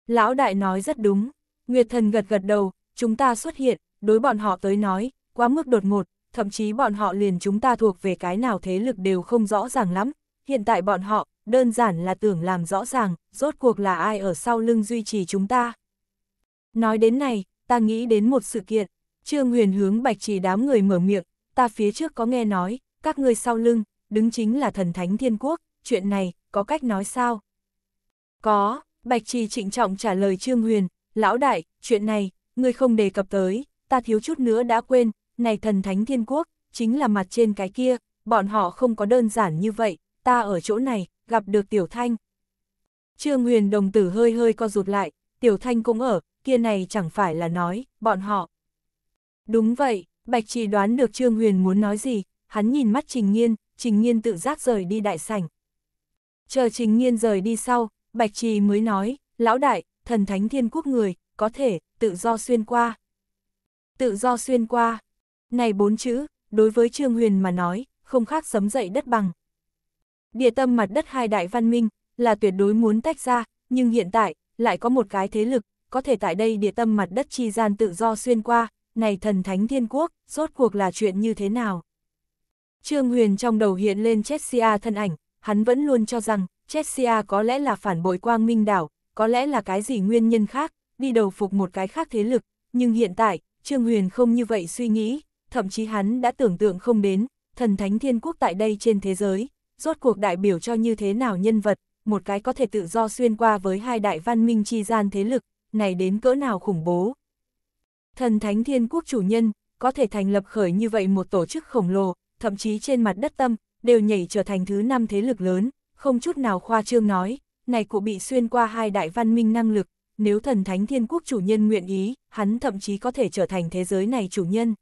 Lão đại nói rất đúng, Nguyệt thần gật gật đầu, chúng ta xuất hiện, đối bọn họ tới nói, quá mức đột ngột, thậm chí bọn họ liền chúng ta thuộc về cái nào thế lực đều không rõ ràng lắm. Hiện tại bọn họ, đơn giản là tưởng làm rõ ràng, rốt cuộc là ai ở sau lưng duy trì chúng ta. Nói đến này, ta nghĩ đến một sự kiện, Trương Huyền hướng bạch chỉ đám người mở miệng, ta phía trước có nghe nói, các ngươi sau lưng, đứng chính là thần thánh thiên quốc, chuyện này, có cách nói sao? Có, bạch trì trịnh trọng trả lời Trương Huyền, Lão đại, chuyện này, ngươi không đề cập tới, ta thiếu chút nữa đã quên, này thần thánh thiên quốc, chính là mặt trên cái kia, bọn họ không có đơn giản như vậy, ta ở chỗ này, gặp được Tiểu Thanh. Trương Huyền đồng tử hơi hơi co rụt lại, Tiểu Thanh cũng ở, kia này chẳng phải là nói, bọn họ. Đúng vậy, Bạch Trì đoán được Trương Huyền muốn nói gì, hắn nhìn mắt Trình Nhiên, Trình Nhiên tự giác rời đi đại sảnh. Chờ Trình Nhiên rời đi sau, Bạch Trì mới nói, lão đại, thần thánh thiên quốc người, có thể, tự do xuyên qua. Tự do xuyên qua. Này bốn chữ, đối với Trương Huyền mà nói, không khác sấm dậy đất bằng. Địa tâm mặt đất hai đại văn minh, là tuyệt đối muốn tách ra, nhưng hiện tại, lại có một cái thế lực, có thể tại đây địa tâm mặt đất chi gian tự do xuyên qua, này thần thánh thiên quốc, rốt cuộc là chuyện như thế nào? Trương Huyền trong đầu hiện lên Chessia thân ảnh, hắn vẫn luôn cho rằng, Chessia có lẽ là phản bội quang minh đảo, có lẽ là cái gì nguyên nhân khác, đi đầu phục một cái khác thế lực, nhưng hiện tại, Trương Huyền không như vậy suy nghĩ, thậm chí hắn đã tưởng tượng không đến, thần thánh thiên quốc tại đây trên thế giới, rốt cuộc đại biểu cho như thế nào nhân vật, một cái có thể tự do xuyên qua với hai đại văn minh chi gian thế lực, này đến cỡ nào khủng bố. Thần thánh thiên quốc chủ nhân, có thể thành lập khởi như vậy một tổ chức khổng lồ, thậm chí trên mặt đất tâm, đều nhảy trở thành thứ năm thế lực lớn, không chút nào khoa trương nói, này cụ bị xuyên qua hai đại văn minh năng lực, nếu thần thánh thiên quốc chủ nhân nguyện ý, hắn thậm chí có thể trở thành thế giới này chủ nhân.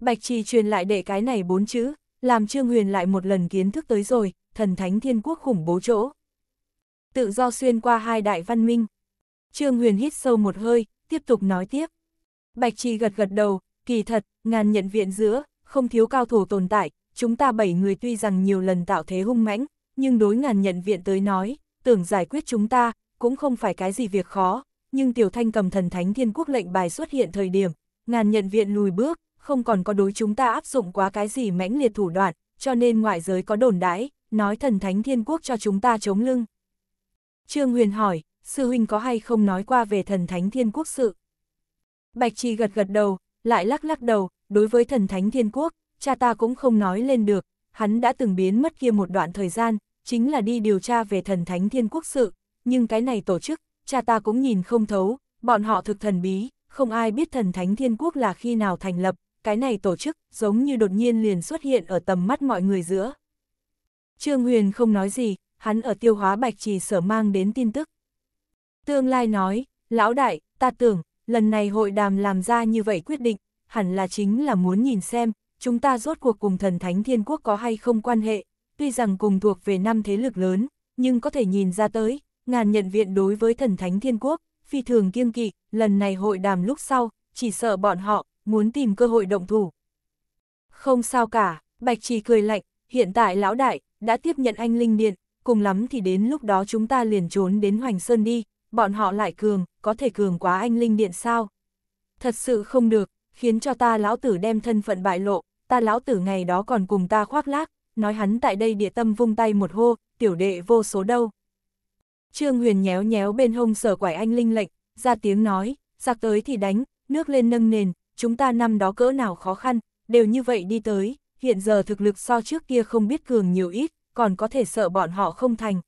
Bạch Trì truyền lại đệ cái này bốn chữ, làm Trương Huyền lại một lần kiến thức tới rồi, thần thánh thiên quốc khủng bố chỗ. Tự do xuyên qua hai đại văn minh. Trương Huyền hít sâu một hơi, tiếp tục nói tiếp. Bạch Trì gật gật đầu, kỳ thật, ngàn nhận viện giữa, không thiếu cao thủ tồn tại, chúng ta bảy người tuy rằng nhiều lần tạo thế hung mãnh, nhưng đối ngàn nhận viện tới nói, tưởng giải quyết chúng ta, cũng không phải cái gì việc khó, nhưng Tiểu Thanh cầm thần thánh thiên quốc lệnh bài xuất hiện thời điểm, ngàn nhận viện lùi bước, không còn có đối chúng ta áp dụng quá cái gì mãnh liệt thủ đoạn, cho nên ngoại giới có đồn đãi, nói thần thánh thiên quốc cho chúng ta chống lưng. Trương Huyền hỏi, sư huynh có hay không nói qua về thần thánh thiên quốc sự? Bạch Trì gật gật đầu, lại lắc lắc đầu, đối với thần thánh thiên quốc, cha ta cũng không nói lên được, hắn đã từng biến mất kia một đoạn thời gian, chính là đi điều tra về thần thánh thiên quốc sự, nhưng cái này tổ chức, cha ta cũng nhìn không thấu, bọn họ thực thần bí, không ai biết thần thánh thiên quốc là khi nào thành lập, cái này tổ chức giống như đột nhiên liền xuất hiện ở tầm mắt mọi người giữa. Trương Huyền không nói gì, hắn ở tiêu hóa bạch trì sở mang đến tin tức. Tương lai nói, lão đại, ta tưởng, lần này hội đàm làm ra như vậy quyết định, hẳn là chính là muốn nhìn xem, chúng ta rốt cuộc cùng thần thánh thiên quốc có hay không quan hệ, tuy rằng cùng thuộc về năm thế lực lớn, nhưng có thể nhìn ra tới, ngàn nhận viện đối với thần thánh thiên quốc, phi thường kiêng kỵ, lần này hội đàm lúc sau, chỉ sợ bọn họ, muốn tìm cơ hội động thủ. Không sao cả, Bạch Trì cười lạnh, hiện tại lão đại, đã tiếp nhận anh Linh Điện, cùng lắm thì đến lúc đó chúng ta liền trốn đến Hoành Sơn đi, bọn họ lại cường, có thể cường quá anh Linh Điện sao? Thật sự không được, khiến cho ta lão tử đem thân phận bại lộ, ta lão tử ngày đó còn cùng ta khoác lác, nói hắn tại đây địa tâm vung tay một hô, tiểu đệ vô số đâu. Trương Huyền nhéo nhéo bên hông sở quải anh linh lệnh, ra tiếng nói, giặc tới thì đánh, nước lên nâng nền, chúng ta năm đó cỡ nào khó khăn, đều như vậy đi tới, hiện giờ thực lực so trước kia không biết cường nhiều ít, còn có thể sợ bọn họ không thành.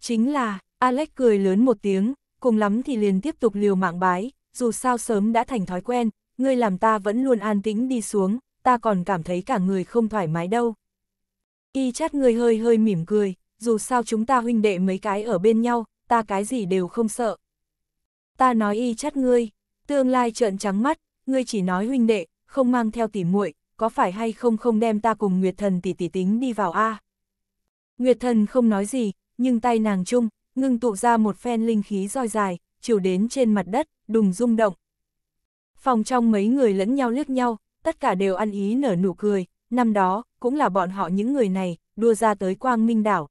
Chính là, Alex cười lớn một tiếng, cùng lắm thì liền tiếp tục liều mạng bái, dù sao sớm đã thành thói quen, ngươi làm ta vẫn luôn an tĩnh đi xuống, ta còn cảm thấy cả người không thoải mái đâu. Y chát người hơi hơi mỉm cười, dù sao chúng ta huynh đệ mấy cái ở bên nhau, ta cái gì đều không sợ. Ta nói y chát ngươi, tương lai trợn trắng mắt, ngươi chỉ nói huynh đệ, không mang theo tỉ muội, có phải hay không không đem ta cùng Nguyệt Thần tỷ tỷ tính đi vào a? Nguyệt Thần không nói gì, nhưng tay nàng chung, ngưng tụ ra một phen linh khí roi dài, chiều đến trên mặt đất, đùng rung động. Phòng trong mấy người lẫn nhau liếc nhau, tất cả đều ăn ý nở nụ cười, năm đó, cũng là bọn họ những người này, đua ra tới quang minh đảo.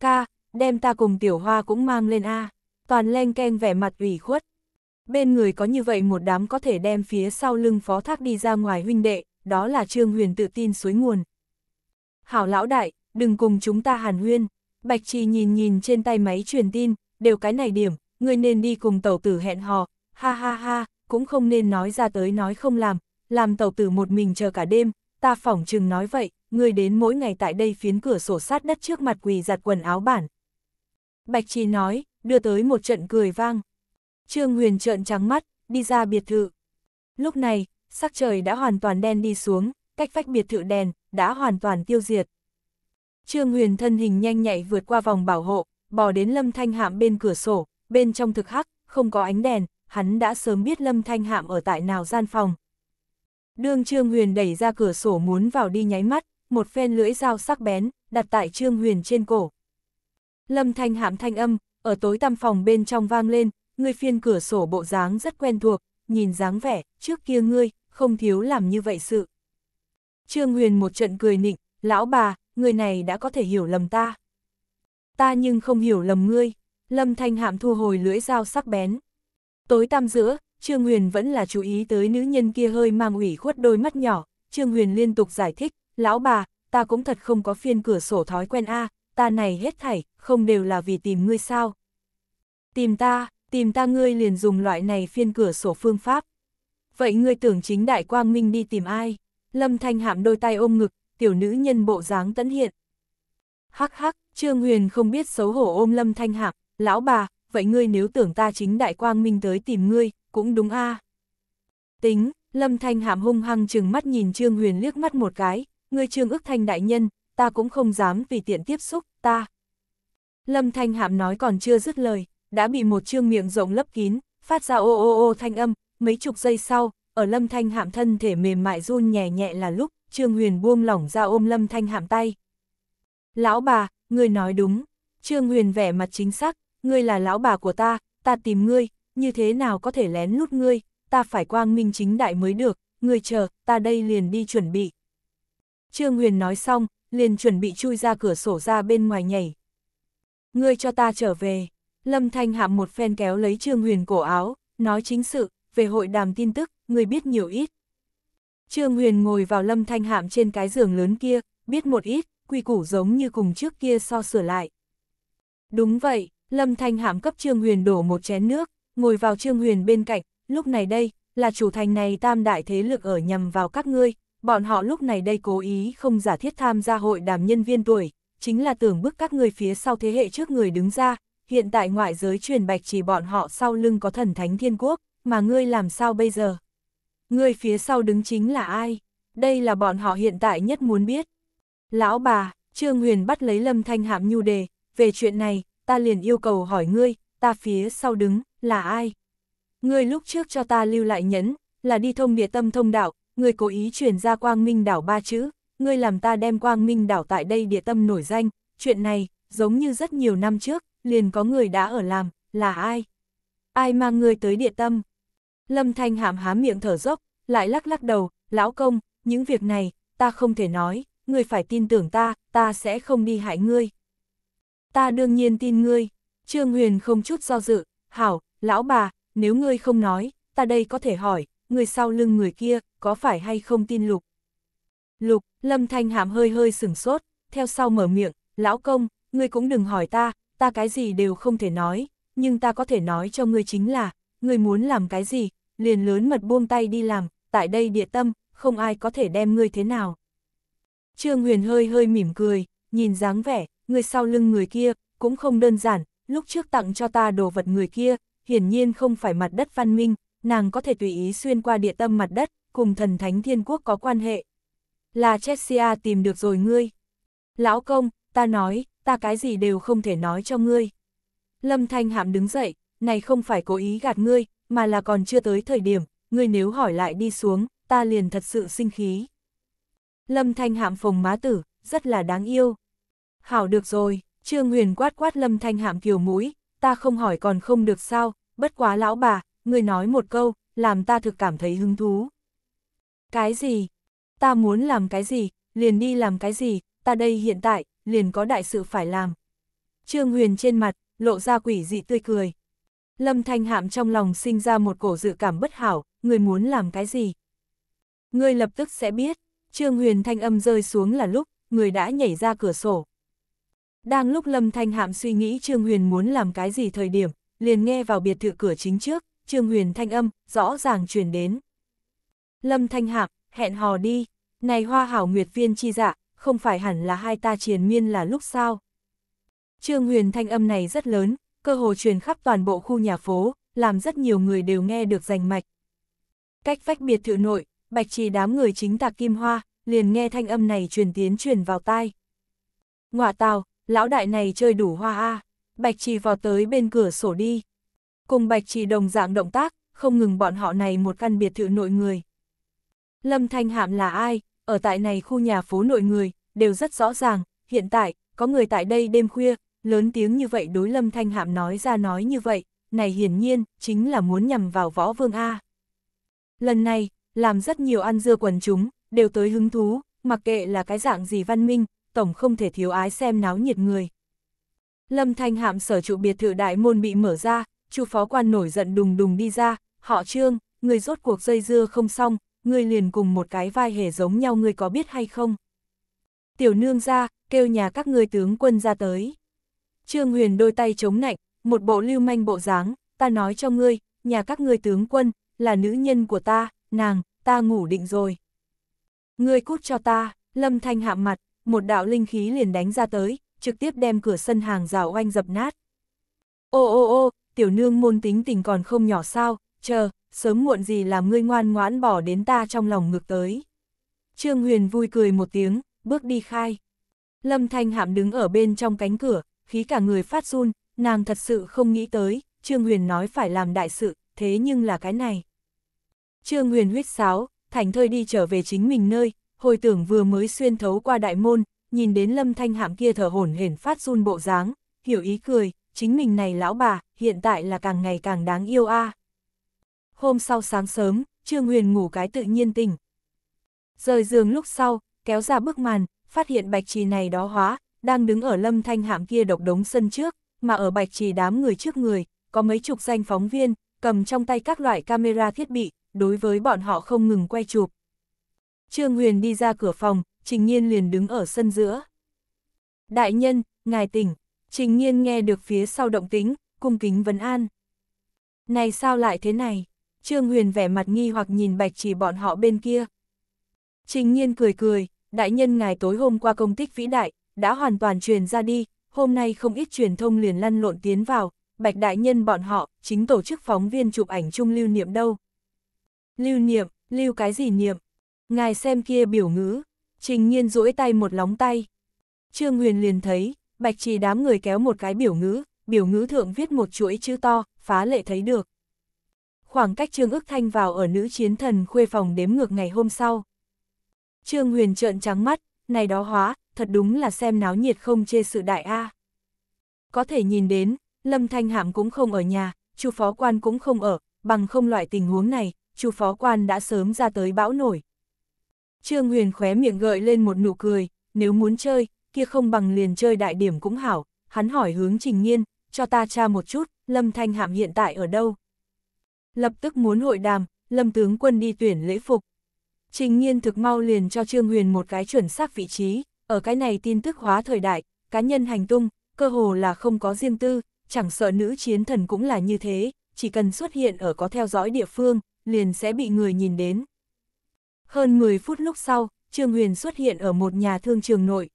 Ca, đem ta cùng tiểu hoa cũng mang lên A, toàn len keng vẻ mặt ủy khuất. Bên người có như vậy một đám có thể đem phía sau lưng phó thác đi ra ngoài huynh đệ, đó là Trương Huyền tự tin suối nguồn. Hảo lão đại, đừng cùng chúng ta hàn huyên. Bạch Trì nhìn nhìn trên tay máy truyền tin, đều cái này điểm, người nên đi cùng tẩu tử hẹn hò, ha ha ha, cũng không nên nói ra tới nói không làm, làm tẩu tử một mình chờ cả đêm, ta phỏng chừng nói vậy, ngươi đến mỗi ngày tại đây phiến cửa sổ sát đất trước mặt quỳ giặt quần áo bản. Bạch Trì nói, đưa tới một trận cười vang. Trương Huyền trợn trắng mắt, đi ra biệt thự. Lúc này, sắc trời đã hoàn toàn đen đi xuống, cách vách biệt thự đèn, đã hoàn toàn tiêu diệt. Trương Huyền thân hình nhanh nhạy vượt qua vòng bảo hộ, bò đến Lâm Thanh Hạm bên cửa sổ, bên trong thực hắc, không có ánh đèn, hắn đã sớm biết Lâm Thanh Hạm ở tại nào gian phòng. Đương Trương Huyền đẩy ra cửa sổ muốn vào đi nháy mắt, một phen lưỡi dao sắc bén, đặt tại Trương Huyền trên cổ. Lâm thanh hạm thanh âm, ở tối tăm phòng bên trong vang lên, người phiên cửa sổ bộ dáng rất quen thuộc, nhìn dáng vẻ, trước kia ngươi, không thiếu làm như vậy sự. Trương Huyền một trận cười nịnh, lão bà, người này đã có thể hiểu lầm ta. Ta nhưng không hiểu lầm ngươi, lâm thanh hạm thu hồi lưỡi dao sắc bén. Tối tăm giữa, Trương Huyền vẫn là chú ý tới nữ nhân kia hơi mang ủy khuất đôi mắt nhỏ, Trương Huyền liên tục giải thích, lão bà, ta cũng thật không có phiên cửa sổ thói quen a, ta này hết thảy, không đều là vì tìm ngươi sao. Tìm ta, tìm ta ngươi liền dùng loại này phiên cửa sổ phương pháp. Vậy ngươi tưởng chính đại quang minh đi tìm ai? Lâm Thanh Hạm đôi tay ôm ngực, tiểu nữ nhân bộ dáng tấn hiện. Hắc hắc, Trương Huyền không biết xấu hổ ôm Lâm Thanh Hạm, lão bà, vậy ngươi nếu tưởng ta chính đại quang minh tới tìm ngươi, cũng đúng a à. Tính, Lâm Thanh hàm hung hăng chừng mắt nhìn Trương Huyền liếc mắt một cái, ngươi Trương ức thanh đại nhân, ta cũng không dám vì tiện tiếp xúc, ta. Lâm Thanh hàm nói còn chưa dứt lời, đã bị một trương miệng rộng lấp kín, phát ra ô ô ô thanh âm, mấy chục giây sau, ở Lâm Thanh hàm thân thể mềm mại run nhẹ nhẹ là lúc, Trương Huyền buông lỏng ra ôm Lâm Thanh hàm tay. Lão bà, người nói đúng, Trương Huyền vẻ mặt chính xác, ngươi là lão bà của ta, ta tìm ngươi, như thế nào có thể lén lút ngươi, ta phải quang minh chính đại mới được, ngươi chờ, ta đây liền đi chuẩn bị. Trương Huyền nói xong, liền chuẩn bị chui ra cửa sổ ra bên ngoài nhảy. Ngươi cho ta trở về, Lâm Thanh Hạm một phen kéo lấy Trương Huyền cổ áo, nói chính sự, về hội đàm tin tức, ngươi biết nhiều ít. Trương Huyền ngồi vào Lâm Thanh Hạm trên cái giường lớn kia, biết một ít, quy củ giống như cùng trước kia so sửa lại. Đúng vậy, Lâm Thanh Hạm cấp Trương Huyền đổ một chén nước, ngồi vào Trương Huyền bên cạnh, lúc này đây, là chủ thành này tam đại thế lực ở nhằm vào các ngươi, bọn họ lúc này đây cố ý không giả thiết tham gia hội đàm nhân viên tuổi, chính là tưởng bức các người phía sau thế hệ trước người đứng ra, hiện tại ngoại giới truyền bạch chỉ bọn họ sau lưng có thần thánh thiên quốc, mà ngươi làm sao bây giờ? Ngươi phía sau đứng chính là ai? Đây là bọn họ hiện tại nhất muốn biết. Lão bà, Trương Huyền bắt lấy Lâm Thanh Hạm nhu đề, về chuyện này, ta liền yêu cầu hỏi ngươi, ta phía sau đứng, là ai? Ngươi lúc trước cho ta lưu lại nhẫn, là đi thông địa tâm thông đạo, ngươi cố ý chuyển ra quang minh đảo ba chữ, ngươi làm ta đem quang minh đảo tại đây địa tâm nổi danh, chuyện này, giống như rất nhiều năm trước, liền có người đã ở làm, là ai? Ai mang ngươi tới địa tâm? Lâm Thanh hạm há miệng thở dốc, lại lắc lắc đầu, lão công, những việc này, ta không thể nói, ngươi phải tin tưởng ta, ta sẽ không đi hại ngươi. Ta đương nhiên tin ngươi. Trương Huyền không chút do dự, hảo, lão bà, nếu ngươi không nói, ta đây có thể hỏi, người sau lưng người kia, có phải hay không tin lục? Lục, lâm thanh hàm hơi hơi sửng sốt, theo sau mở miệng, lão công, ngươi cũng đừng hỏi ta, ta cái gì đều không thể nói, nhưng ta có thể nói cho ngươi chính là, ngươi muốn làm cái gì, liền lớn mật buông tay đi làm, tại đây địa tâm, không ai có thể đem ngươi thế nào. Trương Huyền hơi hơi mỉm cười, nhìn dáng vẻ, người sau lưng người kia, cũng không đơn giản, lúc trước tặng cho ta đồ vật người kia, hiển nhiên không phải mặt đất văn minh, nàng có thể tùy ý xuyên qua địa tâm mặt đất, cùng thần thánh thiên quốc có quan hệ. Là Chessia tìm được rồi ngươi. Lão công, ta nói, ta cái gì đều không thể nói cho ngươi. Lâm Thanh Hạm đứng dậy, này không phải cố ý gạt ngươi, mà là còn chưa tới thời điểm, ngươi nếu hỏi lại đi xuống, ta liền thật sự sinh khí. Lâm Thanh Hạm phồng má tử, rất là đáng yêu. Hảo được rồi, Trương Huyền quát quát Lâm Thanh Hạm kiều mũi, ta không hỏi còn không được sao, bất quá lão bà, người nói một câu, làm ta thực cảm thấy hứng thú. Cái gì? Ta muốn làm cái gì, liền đi làm cái gì, ta đây hiện tại, liền có đại sự phải làm. Trương Huyền trên mặt, lộ ra quỷ dị tươi cười. Lâm Thanh Hạm trong lòng sinh ra một cổ dự cảm bất hảo, người muốn làm cái gì? Người lập tức sẽ biết, Trương Huyền thanh âm rơi xuống là lúc, người đã nhảy ra cửa sổ. Đang lúc Lâm Thanh Hạm suy nghĩ Trương Huyền muốn làm cái gì thời điểm, liền nghe vào biệt thự cửa chính trước, Trương Huyền thanh âm, rõ ràng truyền đến. Lâm Thanh Hạm, hẹn hò đi, này hoa hảo nguyệt viên chi dạ, không phải hẳn là hai ta triền miên là lúc sao. Trương Huyền thanh âm này rất lớn, cơ hồ truyền khắp toàn bộ khu nhà phố, làm rất nhiều người đều nghe được rành mạch. Cách vách biệt thự nội, bạch trì đám người chính tạc kim hoa, liền nghe thanh âm này truyền tiến truyền vào tai. Ngoạ tào, lão đại này chơi đủ hoa a Bạch Trì vào tới bên cửa sổ đi. Cùng Bạch Trì đồng dạng động tác, không ngừng bọn họ này một căn biệt thự nội người. Lâm Thanh Hạm là ai, ở tại này khu nhà phố nội người, đều rất rõ ràng, hiện tại, có người tại đây đêm khuya, lớn tiếng như vậy đối Lâm Thanh Hạm nói ra nói như vậy, này hiển nhiên, chính là muốn nhằm vào võ vương A. Lần này, làm rất nhiều ăn dưa quần chúng, đều tới hứng thú, mặc kệ là cái dạng gì văn minh, tổng không thể thiếu ái xem náo nhiệt người. Lâm Thanh Hạm sở trụ biệt thự đại môn bị mở ra, chu phó quan nổi giận đùng đùng đi ra, họ trương, người rốt cuộc dây dưa không xong, người liền cùng một cái vai hề giống nhau người có biết hay không. Tiểu nương ra, kêu nhà các người tướng quân ra tới. Trương Huyền đôi tay chống nạnh, một bộ lưu manh bộ dáng, ta nói cho ngươi, nhà các ngươi tướng quân, là nữ nhân của ta, nàng, ta ngủ định rồi. Ngươi cút cho ta, lâm thanh hạ mặt, một đạo linh khí liền đánh ra tới, trực tiếp đem cửa sân hàng rào oanh dập nát. Ô ô ô, tiểu nương môn tính tình còn không nhỏ sao, chờ, sớm muộn gì làm ngươi ngoan ngoãn bỏ đến ta trong lòng ngược tới. Trương Huyền vui cười một tiếng, bước đi khai. Lâm Thanh Hạm đứng ở bên trong cánh cửa, khí cả người phát run, nàng thật sự không nghĩ tới, Trương Huyền nói phải làm đại sự, thế nhưng là cái này. Trương Huyền huyết sáo, thành thơi đi trở về chính mình nơi, hồi tưởng vừa mới xuyên thấu qua đại môn, nhìn đến lâm thanh hạm kia thở hổn hển phát run bộ dáng, hiểu ý cười, chính mình này lão bà, hiện tại là càng ngày càng đáng yêu a. À. Hôm sau sáng sớm, Trương Huyền ngủ cái tự nhiên tỉnh. Rời giường lúc sau, kéo ra bức màn, phát hiện bạch trì này đó hóa, đang đứng ở lâm thanh hạm kia độc đống sân trước, mà ở bạch trì đám người trước người, có mấy chục danh phóng viên, cầm trong tay các loại camera thiết bị, đối với bọn họ không ngừng quay chụp. Trương Huyền đi ra cửa phòng, Trình Nhiên liền đứng ở sân giữa. Đại nhân, ngài tỉnh, Trình Nhiên nghe được phía sau động tính, cung kính vấn an. Này sao lại thế này? Trương Huyền vẻ mặt nghi hoặc nhìn bạch chỉ bọn họ bên kia. Trình Nhiên cười cười, đại nhân ngài tối hôm qua công tích vĩ đại, đã hoàn toàn truyền ra đi, hôm nay không ít truyền thông liền lăn lộn tiến vào, bạch đại nhân bọn họ, chính tổ chức phóng viên chụp ảnh chung lưu niệm đâu. Lưu niệm, lưu cái gì niệm, Ngài xem kia biểu ngữ, trình nhiên duỗi tay một lóng tay. Trương Huyền liền thấy, bạch trì đám người kéo một cái biểu ngữ, biểu ngữ thượng viết một chuỗi chữ to, phá lệ thấy được. Khoảng cách Trương ước thanh vào ở nữ chiến thần khuê phòng đếm ngược ngày hôm sau. Trương Huyền trợn trắng mắt, này đó hóa, thật đúng là xem náo nhiệt không chê sự đại A. Có thể nhìn đến, Lâm Thanh Hạm cũng không ở nhà, chu phó quan cũng không ở, bằng không loại tình huống này, chu phó quan đã sớm ra tới bão nổi. Trương Huyền khóe miệng gợi lên một nụ cười, nếu muốn chơi, kia không bằng liền chơi đại điểm cũng hảo, hắn hỏi hướng trình nhiên, cho ta tra một chút, Lâm Thanh Hạm hiện tại ở đâu. Lập tức muốn hội đàm, Lâm tướng quân đi tuyển lễ phục. Trình nhiên thực mau liền cho Trương Huyền một cái chuẩn xác vị trí, ở cái này tin tức hóa thời đại, cá nhân hành tung, cơ hồ là không có riêng tư, chẳng sợ nữ chiến thần cũng là như thế, chỉ cần xuất hiện ở có theo dõi địa phương, liền sẽ bị người nhìn đến. Hơn 10 phút lúc sau, Trương Huyền xuất hiện ở một nhà thương trường nội.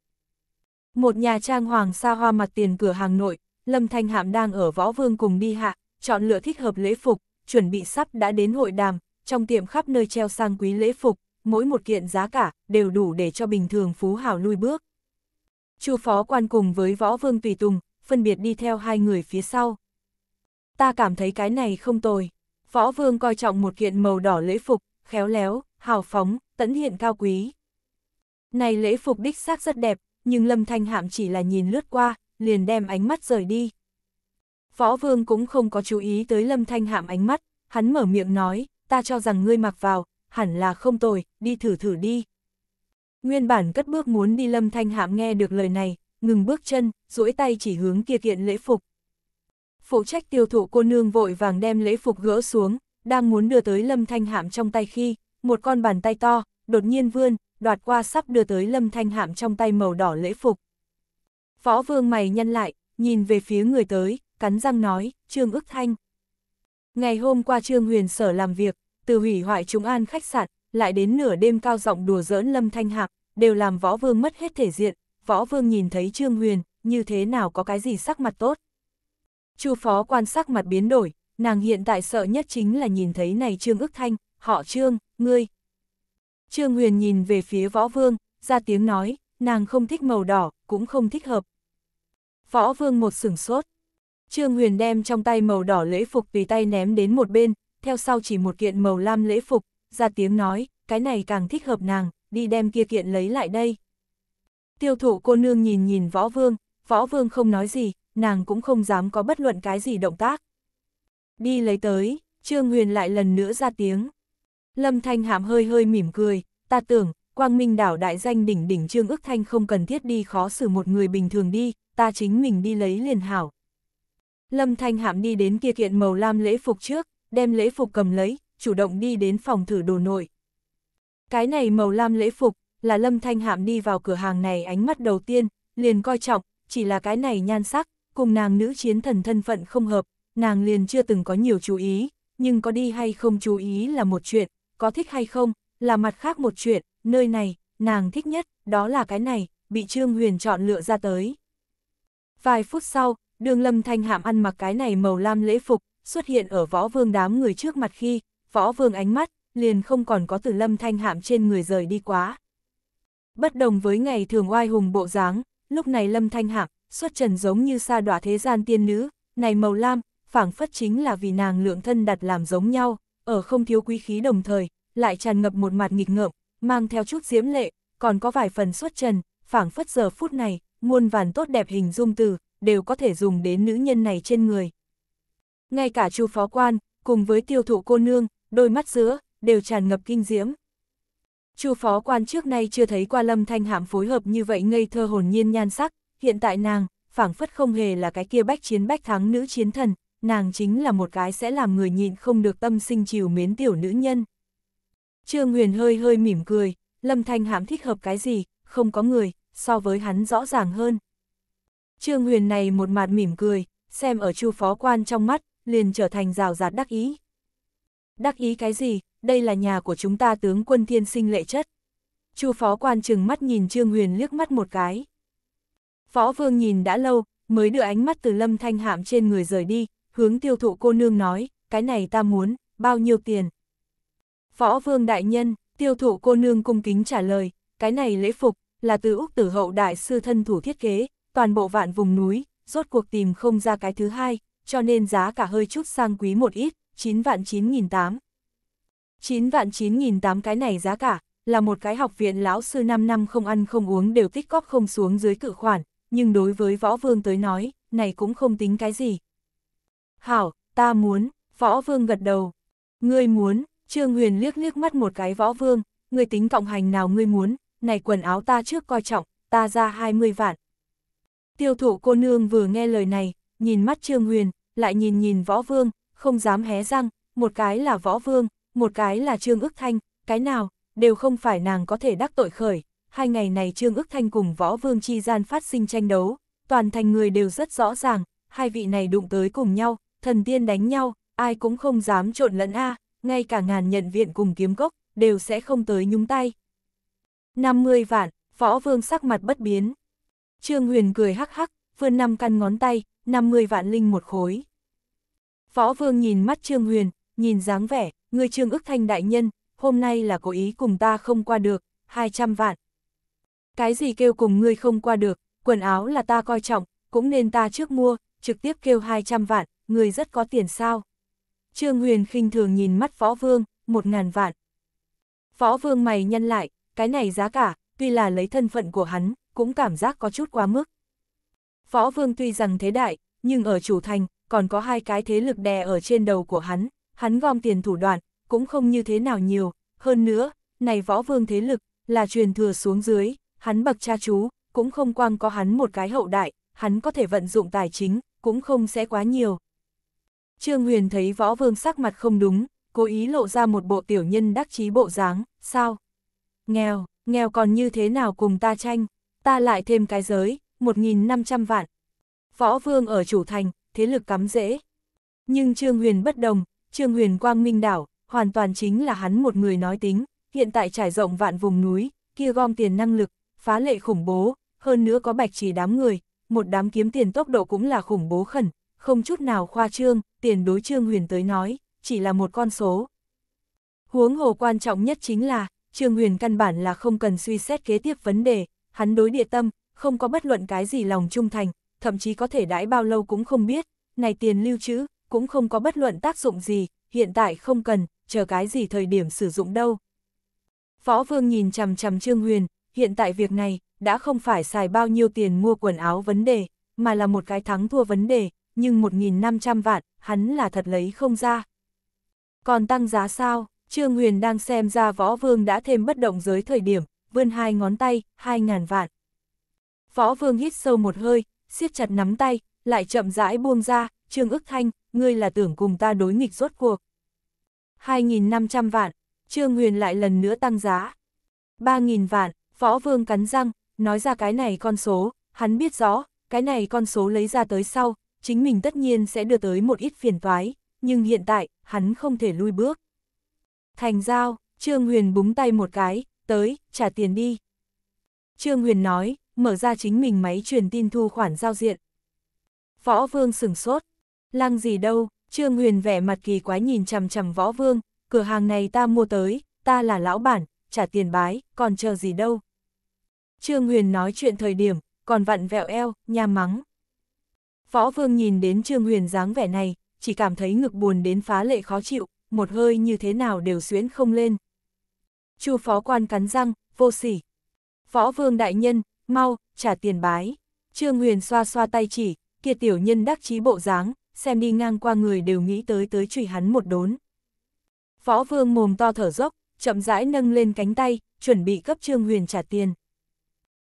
Một nhà trang hoàng xa hoa mặt tiền cửa hàng nội, Lâm Thanh Hạm đang ở võ vương cùng đi hạ, chọn lựa thích hợp lễ phục, chuẩn bị sắp đã đến hội đàm, trong tiệm khắp nơi treo sang quý lễ phục, mỗi một kiện giá cả đều đủ để cho bình thường phú hào lui bước. Chu phó quan cùng với võ vương tùy tùng, phân biệt đi theo hai người phía sau. Ta cảm thấy cái này không tồi. Võ vương coi trọng một kiện màu đỏ lễ phục, khéo léo, hào phóng, tẫn hiện cao quý. Này lễ phục đích xác rất đẹp, nhưng Lâm Thanh Hạm chỉ là nhìn lướt qua, liền đem ánh mắt rời đi. Võ Vương cũng không có chú ý tới Lâm Thanh Hạm ánh mắt, hắn mở miệng nói, ta cho rằng ngươi mặc vào, hẳn là không tồi, đi thử thử đi. Nguyên bản cất bước muốn đi Lâm Thanh Hạm nghe được lời này, ngừng bước chân, duỗi tay chỉ hướng kia kiện lễ phục. Phụ trách tiêu thụ cô nương vội vàng đem lễ phục gỡ xuống, đang muốn đưa tới Lâm Thanh Hạm trong tay khi, một con bàn tay to, đột nhiên vươn, đoạt qua sắp đưa tới Lâm Thanh Hạm trong tay màu đỏ lễ phục. phó Vương mày nhăn lại, nhìn về phía người tới, cắn răng nói, Trương ức thanh. Ngày hôm qua Trương Huyền Sở làm việc, từ hủy hoại chúng an khách sạn, lại đến nửa đêm cao giọng đùa giỡn Lâm Thanh Hạc, đều làm Võ Vương mất hết thể diện, Võ Vương nhìn thấy Trương Huyền, như thế nào có cái gì sắc mặt tốt. Chu phó quan sắc mặt biến đổi, nàng hiện tại sợ nhất chính là nhìn thấy này Trương ức thanh, họ Trương, ngươi. Trương Huyền nhìn về phía võ vương, ra tiếng nói, nàng không thích màu đỏ, cũng không thích hợp. Võ vương một sửng sốt. Trương Huyền đem trong tay màu đỏ lễ phục vì tay ném đến một bên, theo sau chỉ một kiện màu lam lễ phục, ra tiếng nói, cái này càng thích hợp nàng, đi đem kia kiện lấy lại đây. Tiêu thụ cô nương nhìn nhìn võ vương, võ vương không nói gì, nàng cũng không dám có bất luận cái gì động tác. Đi lấy tới, Trương Huyền lại lần nữa ra tiếng. Lâm Thanh Hàm hơi hơi mỉm cười, ta tưởng, Quang Minh đảo đại danh đỉnh đỉnh Trương ước Thanh không cần thiết đi khó xử một người bình thường đi, ta chính mình đi lấy liền hảo. Lâm Thanh Hàm đi đến kia kiện màu lam lễ phục trước, đem lễ phục cầm lấy, chủ động đi đến phòng thử đồ nội. Cái này màu lam lễ phục, là Lâm Thanh hàm đi vào cửa hàng này ánh mắt đầu tiên, liền coi trọng, chỉ là cái này nhan sắc, cùng nàng nữ chiến thần thân phận không hợp, nàng liền chưa từng có nhiều chú ý, nhưng có đi hay không chú ý là một chuyện, có thích hay không, là mặt khác một chuyện, nơi này, nàng thích nhất, đó là cái này, bị Trương Huyền chọn lựa ra tới. Vài phút sau, đường lâm thanh hạm ăn mặc cái này màu lam lễ phục, xuất hiện ở võ vương đám người trước mặt khi, võ vương ánh mắt, liền không còn có từ lâm thanh hạm trên người rời đi quá. Bất đồng với ngày thường oai hùng bộ dáng, lúc này lâm thanh hạm, xuất trần giống như sa đọa thế gian tiên nữ, này màu lam, phảng phất chính là vì nàng lượng thân đặt làm giống nhau, ở không thiếu quý khí đồng thời, lại tràn ngập một mặt nghịch ngợm, mang theo chút diễm lệ, còn có vài phần xuất trần, phảng phất giờ phút này, muôn vàn tốt đẹp hình dung từ, đều có thể dùng đến nữ nhân này trên người. Ngay cả chu phó quan, cùng với tiêu thụ cô nương, đôi mắt giữa, đều tràn ngập kinh diễm. Chu phó quan trước nay chưa thấy qua lâm thanh hạm phối hợp như vậy ngây thơ hồn nhiên nhan sắc, hiện tại nàng, phảng phất không hề là cái kia bách chiến bách thắng nữ chiến thần, nàng chính là một cái sẽ làm người nhịn không được tâm sinh chiều mến tiểu nữ nhân. Trương Huyền hơi hơi mỉm cười, Lâm Thanh Hãm thích hợp cái gì, không có người, so với hắn rõ ràng hơn. Trương Huyền này một mặt mỉm cười, xem ở chu phó quan trong mắt, liền trở thành rào rạt đắc ý. Đắc ý cái gì, đây là nhà của chúng ta tướng quân thiên sinh lệ chất. chu phó quan chừng mắt nhìn Trương Huyền liếc mắt một cái. Phó vương nhìn đã lâu, mới đưa ánh mắt từ lâm thanh hạm trên người rời đi, hướng tiêu thụ cô nương nói, cái này ta muốn, bao nhiêu tiền? Võ vương đại nhân, tiêu thụ cô nương cung kính trả lời, cái này lễ phục, là từ Úc tử hậu đại sư thân thủ thiết kế, toàn bộ vạn vùng núi, rốt cuộc tìm không ra cái thứ hai, cho nên giá cả hơi chút sang quý một ít, 9 vạn 9.008. 9 vạn 9.008 cái này giá cả, là một cái học viện lão sư 5 năm không ăn không uống đều tích góp không xuống dưới cự khoản, nhưng đối với võ vương tới nói, này cũng không tính cái gì, Hảo, ta muốn, võ vương gật đầu. Ngươi muốn, Trương Huyền liếc liếc mắt một cái võ vương, ngươi tính cộng hành nào ngươi muốn, này quần áo ta trước coi trọng, ta ra 20 vạn. Tiêu thụ cô nương vừa nghe lời này, nhìn mắt Trương Huyền, lại nhìn nhìn võ vương, không dám hé răng, một cái là võ vương, một cái là Trương ức thanh, cái nào, đều không phải nàng có thể đắc tội khởi. Hai ngày này Trương ức thanh cùng võ vương chi gian phát sinh tranh đấu, toàn thành người đều rất rõ ràng, hai vị này đụng tới cùng nhau, thần tiên đánh nhau, ai cũng không dám trộn lẫn a, à, ngay cả ngàn nhận viện cùng kiếm gốc đều sẽ không tới nhúng tay. 50 vạn, võ vương sắc mặt bất biến. Trương Huyền cười hắc hắc, vươn năm căn ngón tay, 50 vạn linh một khối. Võ vương nhìn mắt Trương Huyền, nhìn dáng vẻ, người Trương ức thanh đại nhân, hôm nay là cố ý cùng ta không qua được, 200 vạn. Cái gì kêu cùng ngươi không qua được, quần áo là ta coi trọng, cũng nên ta trước mua, trực tiếp kêu 200 vạn, người rất có tiền sao. Trương Huyền khinh thường nhìn mắt Phó Vương, một ngàn vạn. Phó Vương mày nhân lại, cái này giá cả, tuy là lấy thân phận của hắn, cũng cảm giác có chút quá mức. Phó Vương tuy rằng thế đại, nhưng ở chủ thành, còn có hai cái thế lực đè ở trên đầu của hắn, hắn gom tiền thủ đoạn, cũng không như thế nào nhiều, hơn nữa, này Võ Vương thế lực, là truyền thừa xuống dưới, hắn bậc cha chú, cũng không quang có hắn một cái hậu đại, hắn có thể vận dụng tài chính, cũng không sẽ quá nhiều. Trương Huyền thấy võ vương sắc mặt không đúng, cố ý lộ ra một bộ tiểu nhân đắc chí bộ dáng, sao? Nghèo, nghèo còn như thế nào cùng ta tranh, ta lại thêm cái giới, 1.500 vạn. Võ vương ở chủ thành, thế lực cắm dễ. Nhưng Trương Huyền bất đồng, Trương Huyền quang minh đảo, hoàn toàn chính là hắn một người nói tính, hiện tại trải rộng vạn vùng núi, kia gom tiền năng lực, phá lệ khủng bố, hơn nữa có bạch chỉ đám người, một đám kiếm tiền tốc độ cũng là khủng bố khẩn, không chút nào khoa trương, tiền đối Trương Huyền tới nói, chỉ là một con số. Huống hồ quan trọng nhất chính là, Trương Huyền căn bản là không cần suy xét kế tiếp vấn đề, hắn đối địa tâm, không có bất luận cái gì lòng trung thành, thậm chí có thể đãi bao lâu cũng không biết, này tiền lưu trữ, cũng không có bất luận tác dụng gì, hiện tại không cần, chờ cái gì thời điểm sử dụng đâu. Võ Vương nhìn chằm chằm Trương Huyền, hiện tại việc này, đã không phải xài bao nhiêu tiền mua quần áo vấn đề, mà là một cái thắng thua vấn đề, nhưng 1.500 vạn, hắn là thật lấy không ra. Còn tăng giá sao, Trương Huyền đang xem ra võ vương đã thêm bất động giới thời điểm, vươn hai ngón tay, 2.000 vạn. Võ vương hít sâu một hơi, siết chặt nắm tay, lại chậm rãi buông ra, Trương ức thanh, ngươi là tưởng cùng ta đối nghịch rốt cuộc. 2.500 vạn, Trương Huyền lại lần nữa tăng giá. 3.000 vạn, võ vương cắn răng, nói ra cái này con số, hắn biết rõ, cái này con số lấy ra tới sau, chính mình tất nhiên sẽ đưa tới một ít phiền toái, nhưng hiện tại, hắn không thể lui bước. Thành giao, Trương Huyền búng tay một cái, tới, trả tiền đi. Trương Huyền nói, mở ra chính mình máy truyền tin thu khoản giao diện. Võ Vương sửng sốt, lăng gì đâu, Trương Huyền vẻ mặt kỳ quái nhìn chằm chằm Võ Vương, cửa hàng này ta mua tới, ta là lão bản, trả tiền bái, còn chờ gì đâu. Trương Huyền nói chuyện thời điểm, còn vặn vẹo eo, nhà mắng. Võ Vương nhìn đến Trương Huyền dáng vẻ này, chỉ cảm thấy ngực buồn đến phá lệ khó chịu, một hơi như thế nào đều xuyến không lên. Chu phó quan cắn răng, vô sỉ. Võ Vương đại nhân, mau, trả tiền bái. Trương Huyền xoa xoa tay chỉ, kia tiểu nhân đắc chí bộ dáng, xem đi ngang qua người đều nghĩ tới tới chửi hắn một đốn. Võ Vương mồm to thở dốc, chậm rãi nâng lên cánh tay, chuẩn bị cấp Trương Huyền trả tiền.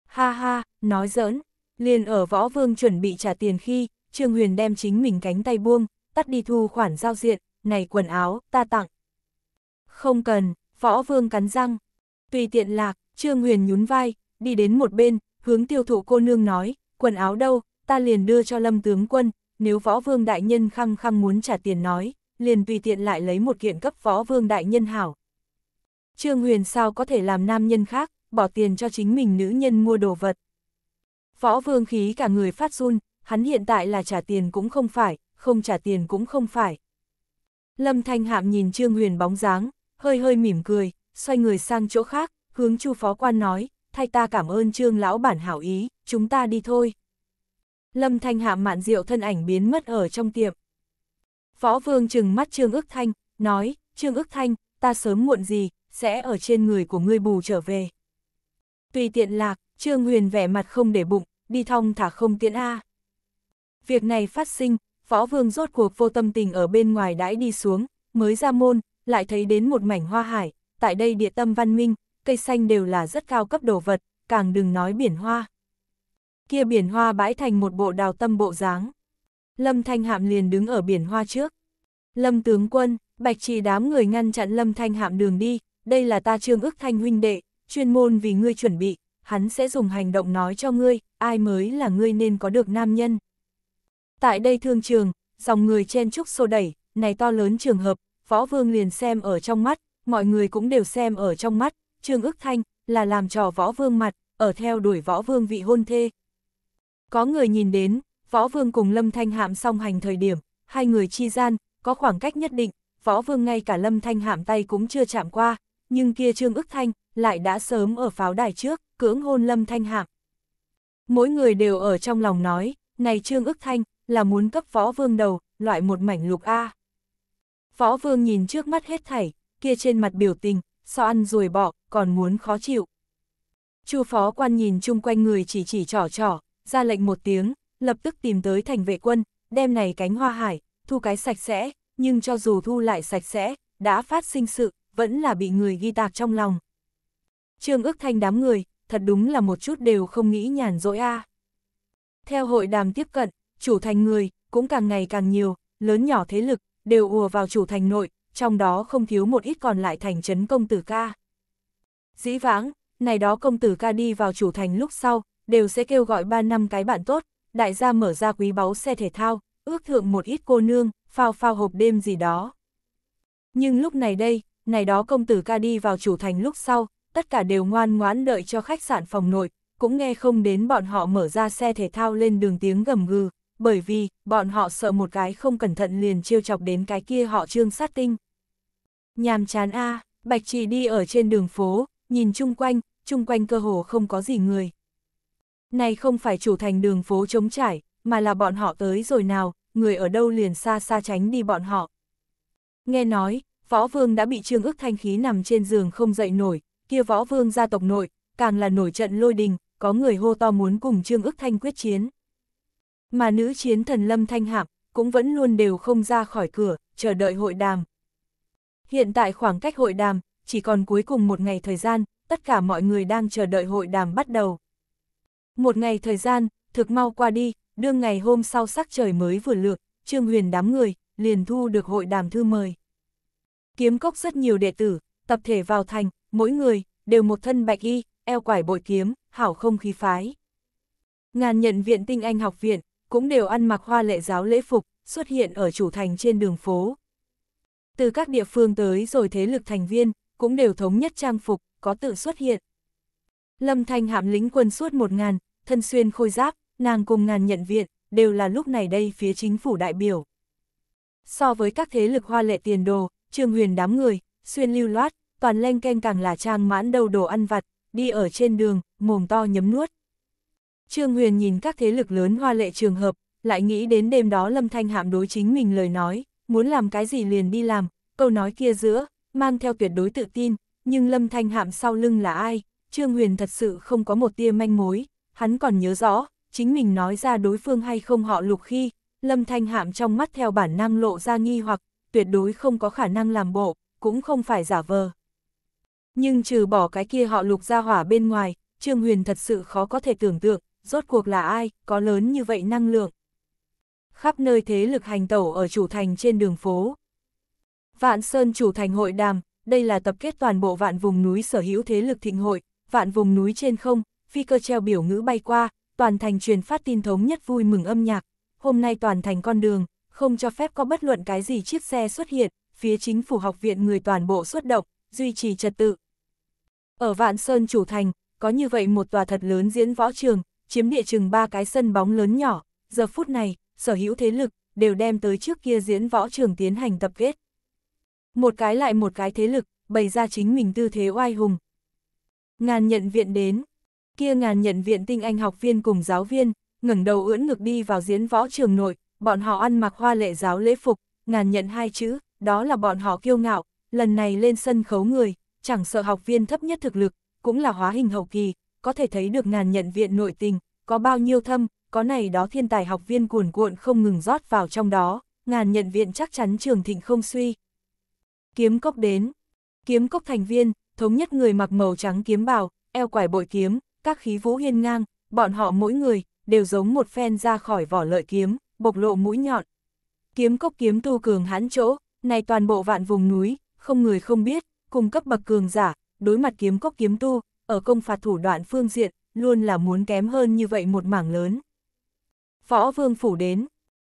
Ha ha, nói giỡn, liền ở Võ Vương chuẩn bị trả tiền khi, Trương Huyền đem chính mình cánh tay buông, tắt đi thu khoản giao diện, này quần áo, ta tặng. Không cần, võ vương cắn răng. Tùy tiện lạc, Trương Huyền nhún vai, đi đến một bên, hướng tiêu thụ cô nương nói, quần áo đâu, ta liền đưa cho lâm tướng quân, nếu võ vương đại nhân khăng khăng muốn trả tiền nói, liền tùy tiện lại lấy một kiện cấp võ vương đại nhân hảo. Trương Huyền sao có thể làm nam nhân khác, bỏ tiền cho chính mình nữ nhân mua đồ vật. Võ vương khí cả người phát run, hắn hiện tại là trả tiền cũng không phải, không trả tiền cũng không phải. Lâm Thanh Hạm nhìn Trương Huyền bóng dáng, hơi hơi mỉm cười, xoay người sang chỗ khác, hướng Chu phó quan nói, thay ta cảm ơn Trương lão bản hảo ý, chúng ta đi thôi. Lâm Thanh Hạm mạn rượu thân ảnh biến mất ở trong tiệm. Phó Vương trừng mắt Trương Ước Thanh, nói, Trương Ước Thanh, ta sớm muộn gì, sẽ ở trên người của ngươi bù trở về. Tùy tiện lạc, Trương Huyền vẻ mặt không để bụng, đi thong thả không tiễn A. À. Việc này phát sinh, võ vương rốt cuộc vô tâm tình ở bên ngoài đãi đi xuống, mới ra môn, lại thấy đến một mảnh hoa hải, tại đây địa tâm văn minh, cây xanh đều là rất cao cấp đồ vật, càng đừng nói biển hoa. Kia biển hoa bãi thành một bộ đào tâm bộ dáng. Lâm Thanh Hạm liền đứng ở biển hoa trước. Lâm tướng quân, bạch trì đám người ngăn chặn Lâm Thanh Hạm đường đi, đây là ta trương ức thanh huynh đệ, chuyên môn vì ngươi chuẩn bị, hắn sẽ dùng hành động nói cho ngươi, ai mới là ngươi nên có được nam nhân. Tại đây thương trường, dòng người chen chúc xô đẩy, này to lớn trường hợp, võ vương liền xem ở trong mắt, mọi người cũng đều xem ở trong mắt, Trương ức thanh, là làm trò võ vương mặt, ở theo đuổi võ vương vị hôn thê. Có người nhìn đến, võ vương cùng Lâm Thanh Hạm song hành thời điểm, hai người chi gian, có khoảng cách nhất định, võ vương ngay cả Lâm Thanh Hạm tay cũng chưa chạm qua, nhưng kia Trương ức thanh, lại đã sớm ở pháo đài trước, cưỡng hôn Lâm Thanh Hạm. Mỗi người đều ở trong lòng nói, này Trương ức thanh, là muốn cấp phó vương đầu, loại một mảnh lục A. phó vương nhìn trước mắt hết thảy, kia trên mặt biểu tình, so ăn rồi bỏ, còn muốn khó chịu. Chu phó quan nhìn chung quanh người chỉ chỉ trỏ trỏ, ra lệnh một tiếng, lập tức tìm tới thành vệ quân, đem này cánh hoa hải, thu cái sạch sẽ, nhưng cho dù thu lại sạch sẽ, đã phát sinh sự, vẫn là bị người ghi tạc trong lòng. Trương ước thanh đám người, thật đúng là một chút đều không nghĩ nhàn dỗi a. Theo hội đàm tiếp cận, chủ thành người, cũng càng ngày càng nhiều, lớn nhỏ thế lực, đều ùa vào chủ thành nội, trong đó không thiếu một ít còn lại thành trấn công tử ca. Dĩ vãng, này đó công tử ca đi vào chủ thành lúc sau, đều sẽ kêu gọi ba năm cái bạn tốt, đại gia mở ra quý báu xe thể thao, ước thượng một ít cô nương, phao phao hộp đêm gì đó. Nhưng lúc này đây, này đó công tử ca đi vào chủ thành lúc sau, tất cả đều ngoan ngoãn đợi cho khách sạn phòng nội, cũng nghe không đến bọn họ mở ra xe thể thao lên đường tiếng gầm gừ, bởi vì bọn họ sợ một cái không cẩn thận liền chiêu chọc đến cái kia họ trương sát tinh. Nhàm chán a à, Bạch Trì đi ở trên đường phố, nhìn chung quanh, chung quanh cơ hồ không có gì người. Này không phải chủ thành đường phố trống trải, mà là bọn họ tới rồi nào, người ở đâu liền xa xa tránh đi bọn họ. Nghe nói, võ vương đã bị trương ức thanh khí nằm trên giường không dậy nổi, kia võ vương gia tộc nội, càng là nổi trận lôi đình, có người hô to muốn cùng trương ức thanh quyết chiến. Mà nữ chiến thần Lâm Thanh Hạm cũng vẫn luôn đều không ra khỏi cửa, chờ đợi hội đàm. Hiện tại khoảng cách hội đàm, chỉ còn cuối cùng một ngày thời gian, tất cả mọi người đang chờ đợi hội đàm bắt đầu. Một ngày thời gian, thực mau qua đi, đương ngày hôm sau sắc trời mới vừa lược, Trương Huyền đám người, liền thu được hội đàm thư mời. Kiếm cốc rất nhiều đệ tử, tập thể vào thành, mỗi người, đều một thân bạch y, eo quải bội kiếm, hảo không khí phái. Ngàn nhận viện tinh anh học viện, cũng đều ăn mặc hoa lệ giáo lễ phục, xuất hiện ở chủ thành trên đường phố. Từ các địa phương tới rồi thế lực thành viên, cũng đều thống nhất trang phục, có tự xuất hiện. Lâm Thanh hạm lính quân suốt một ngàn, thân xuyên khôi giáp, nàng cùng ngàn nhận viện, đều là lúc này đây phía chính phủ đại biểu. So với các thế lực hoa lệ tiền đồ, trường huyền đám người, xuyên lưu loát, toàn len canh càng là trang mãn đầu đồ ăn vặt, đi ở trên đường, mồm to nhấm nuốt, Trương Huyền nhìn các thế lực lớn hoa lệ trường hợp, lại nghĩ đến đêm đó Lâm Thanh Hạm đối chính mình lời nói, muốn làm cái gì liền đi làm, câu nói kia giữa, mang theo tuyệt đối tự tin, nhưng Lâm Thanh Hạm sau lưng là ai, Trương Huyền thật sự không có một tia manh mối, hắn còn nhớ rõ, chính mình nói ra đối phương hay không họ lục khi, Lâm Thanh Hạm trong mắt theo bản năng lộ ra nghi hoặc, tuyệt đối không có khả năng làm bộ, cũng không phải giả vờ. Nhưng trừ bỏ cái kia họ lục ra hỏa bên ngoài, Trương Huyền thật sự khó có thể tưởng tượng, rốt cuộc là ai, có lớn như vậy năng lượng. Khắp nơi thế lực hành tẩu ở chủ thành trên đường phố. Vạn Sơn chủ thành hội đàm, đây là tập kết toàn bộ vạn vùng núi sở hữu thế lực thịnh hội, vạn vùng núi trên không, phi cơ treo biểu ngữ bay qua, toàn thành truyền phát tin thống nhất vui mừng âm nhạc. Hôm nay toàn thành con đường, không cho phép có bất luận cái gì chiếc xe xuất hiện, phía chính phủ học viện người toàn bộ xuất động, duy trì trật tự. Ở Vạn Sơn chủ thành, có như vậy một tòa thật lớn diễn võ trường, chiếm địa chừng ba cái sân bóng lớn nhỏ, giờ phút này, sở hữu thế lực, đều đem tới trước kia diễn võ trường tiến hành tập kết. Một cái lại một cái thế lực, bày ra chính mình tư thế oai hùng. Ngàn nhận viện đến, kia ngàn nhận viện tinh anh học viên cùng giáo viên, ngẩng đầu ưỡn ngực đi vào diễn võ trường nội, bọn họ ăn mặc hoa lệ giáo lễ phục, ngàn nhận hai chữ, đó là bọn họ kiêu ngạo, lần này lên sân khấu người, chẳng sợ học viên thấp nhất thực lực, cũng là hóa hình hậu kỳ, có thể thấy được ngàn nhận viện nội tình, có bao nhiêu thâm, có này đó thiên tài học viên cuồn cuộn không ngừng rót vào trong đó, ngàn nhận viện chắc chắn trường thịnh không suy. Kiếm cốc đến. Kiếm cốc thành viên, thống nhất người mặc màu trắng kiếm bào, eo quải bội kiếm, các khí vũ hiên ngang, bọn họ mỗi người, đều giống một phen ra khỏi vỏ lợi kiếm, bộc lộ mũi nhọn. Kiếm cốc kiếm tu cường hãn chỗ, này toàn bộ vạn vùng núi, không người không biết, cùng cấp bậc cường giả, đối mặt kiếm cốc kiếm tu, ở công phạt thủ đoạn phương diện, luôn là muốn kém hơn như vậy một mảng lớn. Võ vương phủ đến.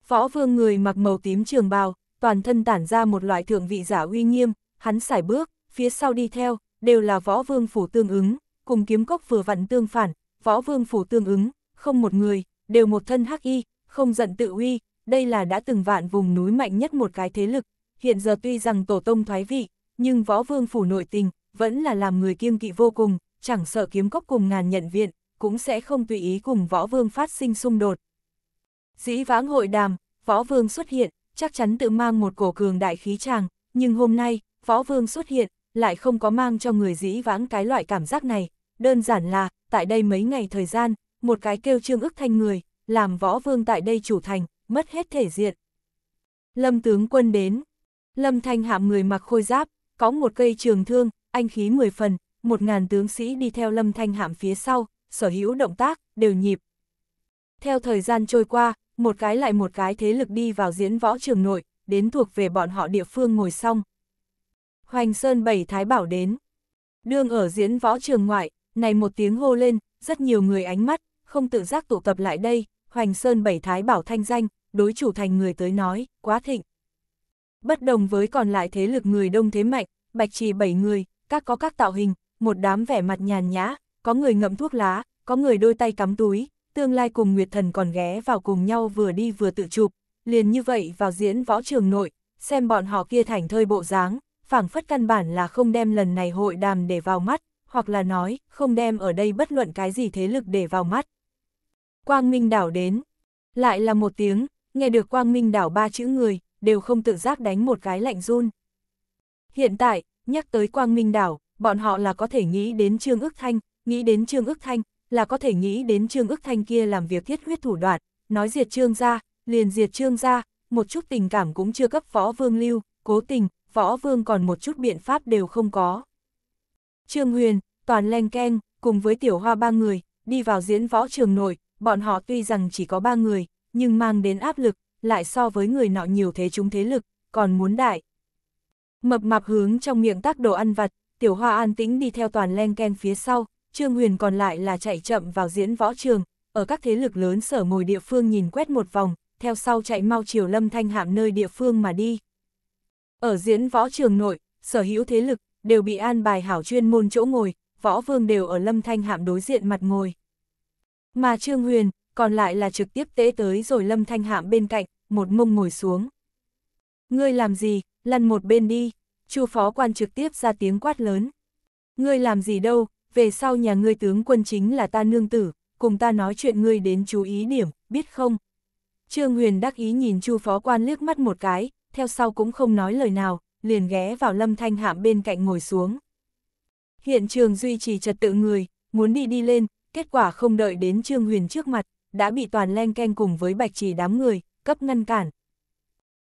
Võ vương người mặc màu tím trường bào, toàn thân tản ra một loại thượng vị giả uy nghiêm, hắn xài bước, phía sau đi theo, đều là võ vương phủ tương ứng, cùng kiếm cốc vừa vặn tương phản, võ vương phủ tương ứng, không một người, đều một thân hắc y, không giận tự uy, đây là đã từng vạn vùng núi mạnh nhất một cái thế lực, hiện giờ tuy rằng tổ tông thoái vị, nhưng võ vương phủ nội tình, vẫn là làm người kiêng kỵ vô cùng, chẳng sợ kiếm cốc cùng ngàn nhận viện, cũng sẽ không tùy ý cùng võ vương phát sinh xung đột. Dĩ vãng hội đàm, võ vương xuất hiện, chắc chắn tự mang một cổ cường đại khí tràng, nhưng hôm nay, võ vương xuất hiện, lại không có mang cho người dĩ vãng cái loại cảm giác này, đơn giản là, tại đây mấy ngày thời gian, một cái kêu trương ức thanh người, làm võ vương tại đây chủ thành, mất hết thể diện. Lâm tướng quân đến, lâm thanh hạm người mặc khôi giáp, có một cây trường thương, anh khí mười phần, một ngàn tướng sĩ đi theo lâm thanh hạm phía sau, sở hữu động tác, đều nhịp. Theo thời gian trôi qua, một cái lại một cái thế lực đi vào diễn võ trường nội, đến thuộc về bọn họ địa phương ngồi xong. Hoành Sơn bảy thái bảo đến. Đương ở diễn võ trường ngoại, này một tiếng hô lên, rất nhiều người ánh mắt, không tự giác tụ tập lại đây, Hoành Sơn bảy thái bảo thanh danh, đối chủ thành người tới nói, quá thịnh. Bất đồng với còn lại thế lực người đông thế mạnh, bạch trì bảy người, các có các tạo hình, một đám vẻ mặt nhàn nhã, có người ngậm thuốc lá, có người đôi tay cắm túi, tương lai cùng Nguyệt Thần còn ghé vào cùng nhau vừa đi vừa tự chụp, liền như vậy vào diễn võ trường nội, xem bọn họ kia thành thơi bộ dáng, phảng phất căn bản là không đem lần này hội đàm để vào mắt, hoặc là nói, không đem ở đây bất luận cái gì thế lực để vào mắt. Quang Minh đảo đến, lại là một tiếng, nghe được Quang Minh đảo ba chữ người, đều không tự giác đánh một cái lạnh run. Hiện tại, nhắc tới Quang Minh đảo, bọn họ là có thể nghĩ đến Trương Ước Thanh, nghĩ đến Trương Ước Thanh, là có thể nghĩ đến Trương Ước Thanh kia làm việc thiết huyết thủ đoạn, nói diệt Trương ra, liền diệt Trương ra, một chút tình cảm cũng chưa cấp Võ Vương lưu, cố tình, Võ Vương còn một chút biện pháp đều không có. Trương Huyền, Toàn Lanh Keng, cùng với Tiểu Hoa ba người, đi vào diễn võ trường nội, bọn họ tuy rằng chỉ có ba người, nhưng mang đến áp lực, lại so với người nọ nhiều thế chúng thế lực, còn muốn đại. Mập mạp hướng trong miệng tác đồ ăn vặt, Tiểu Hoa an tĩnh đi theo toàn len ken phía sau, Trương Huyền còn lại là chạy chậm vào diễn võ trường, ở các thế lực lớn sở ngồi địa phương nhìn quét một vòng, theo sau chạy mau chiều lâm thanh hạm nơi địa phương mà đi. Ở diễn võ trường nội, sở hữu thế lực, đều bị an bài hảo chuyên môn chỗ ngồi, võ vương đều ở lâm thanh hạm đối diện mặt ngồi. Mà Trương Huyền, còn lại là trực tiếp tế tới rồi lâm thanh hạm bên cạnh, một mông ngồi xuống. Ngươi làm gì, lăn một bên đi chu phó quan trực tiếp ra tiếng quát lớn. Ngươi làm gì đâu, về sau nhà ngươi tướng quân chính là ta nương tử, cùng ta nói chuyện ngươi đến chú ý điểm, biết không? Trương Huyền đắc ý nhìn chu phó quan liếc mắt một cái, theo sau cũng không nói lời nào, liền ghé vào lâm thanh hạm bên cạnh ngồi xuống. Hiện trường duy trì trật tự người, muốn đi đi lên, kết quả không đợi đến Trương Huyền trước mặt, đã bị toàn len keng cùng với bạch trì đám người, cấp ngăn cản.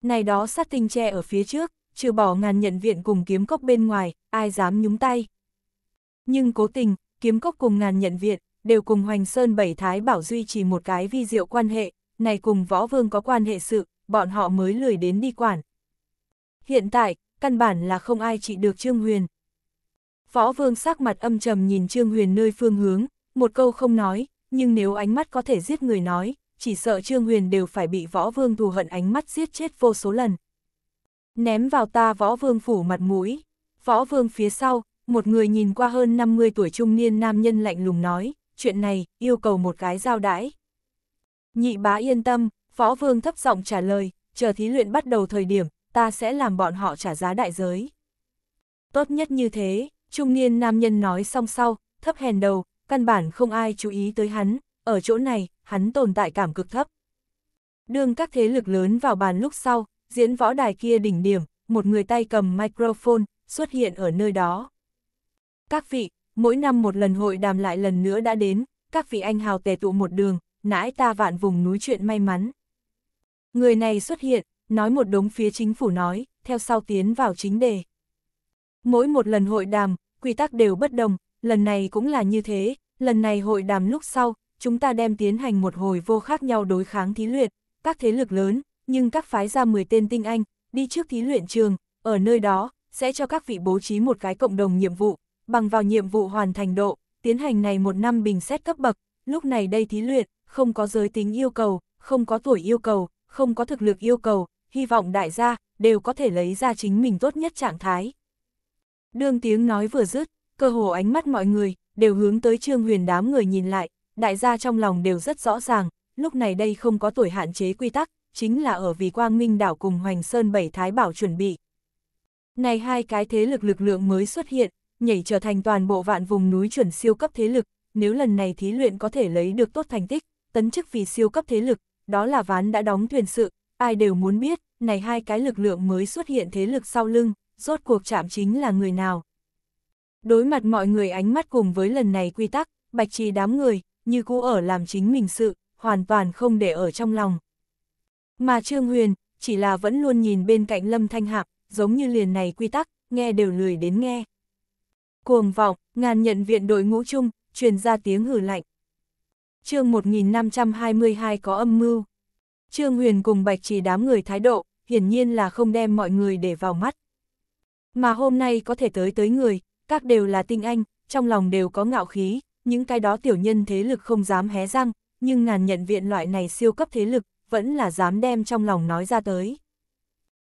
Này đó sát tinh tre ở phía trước, trừ bỏ ngàn nhận viện cùng kiếm cốc bên ngoài, ai dám nhúng tay. Nhưng cố tình, kiếm cốc cùng ngàn nhận viện, đều cùng Hoành Sơn Bảy Thái Bảo duy trì một cái vi diệu quan hệ, này cùng võ vương có quan hệ sự, bọn họ mới lười đến đi quản. Hiện tại, căn bản là không ai trị được Trương Huyền. Võ vương sắc mặt âm trầm nhìn Trương Huyền nơi phương hướng, một câu không nói, nhưng nếu ánh mắt có thể giết người nói, chỉ sợ Trương Huyền đều phải bị võ vương thù hận ánh mắt giết chết vô số lần. Ném vào ta võ vương phủ mặt mũi. Võ vương phía sau, một người nhìn qua hơn 50 tuổi trung niên nam nhân lạnh lùng nói, chuyện này, yêu cầu một cái giao đãi. Nhị bá yên tâm, võ vương thấp giọng trả lời, chờ thí luyện bắt đầu thời điểm, ta sẽ làm bọn họ trả giá đại giới. Tốt nhất như thế, trung niên nam nhân nói xong sau, thấp hèn đầu, căn bản không ai chú ý tới hắn, ở chỗ này, hắn tồn tại cảm cực thấp. Đương các thế lực lớn vào bàn lúc sau, diễn võ đài kia đỉnh điểm, một người tay cầm microphone, xuất hiện ở nơi đó. Các vị, mỗi năm một lần hội đàm lại lần nữa đã đến, các vị anh hào tề tụ một đường, nãi ta vạn vùng núi chuyện may mắn. Người này xuất hiện, nói một đống phía chính phủ nói, theo sau tiến vào chính đề. Mỗi một lần hội đàm, quy tắc đều bất đồng, lần này cũng là như thế, lần này hội đàm lúc sau, chúng ta đem tiến hành một hồi vô khác nhau đối kháng thí luyện, các thế lực lớn, nhưng các phái ra 10 tên tinh anh, đi trước thí luyện trường, ở nơi đó, sẽ cho các vị bố trí một cái cộng đồng nhiệm vụ, bằng vào nhiệm vụ hoàn thành độ, tiến hành này một năm bình xét cấp bậc, lúc này đây thí luyện, không có giới tính yêu cầu, không có tuổi yêu cầu, không có thực lực yêu cầu, hy vọng đại gia, đều có thể lấy ra chính mình tốt nhất trạng thái. Đương tiếng nói vừa dứt, cơ hồ ánh mắt mọi người, đều hướng tới trương huyền đám người nhìn lại, đại gia trong lòng đều rất rõ ràng, lúc này đây không có tuổi hạn chế quy tắc, chính là ở vì Quang Minh đảo cùng Hoành Sơn Bảy Thái Bảo chuẩn bị. Này hai cái thế lực lực lượng mới xuất hiện, nhảy trở thành toàn bộ vạn vùng núi chuẩn siêu cấp thế lực, nếu lần này thí luyện có thể lấy được tốt thành tích, tấn chức vì siêu cấp thế lực, đó là ván đã đóng thuyền sự, ai đều muốn biết, này hai cái lực lượng mới xuất hiện thế lực sau lưng, rốt cuộc chạm chính là người nào. Đối mặt mọi người ánh mắt cùng với lần này quy tắc, bạch trì đám người, như cũ ở làm chính mình sự, hoàn toàn không để ở trong lòng. Mà Trương Huyền, chỉ là vẫn luôn nhìn bên cạnh Lâm Thanh Hạc, giống như liền này quy tắc, nghe đều lười đến nghe. Cuồng vọng, ngàn nhận viện đội ngũ chung, truyền ra tiếng hử lạnh. chương 1522 có âm mưu. Trương Huyền cùng Bạch chỉ đám người thái độ, hiển nhiên là không đem mọi người để vào mắt. Mà hôm nay có thể tới tới người, các đều là tinh anh, trong lòng đều có ngạo khí, những cái đó tiểu nhân thế lực không dám hé răng, nhưng ngàn nhận viện loại này siêu cấp thế lực, vẫn là dám đem trong lòng nói ra tới.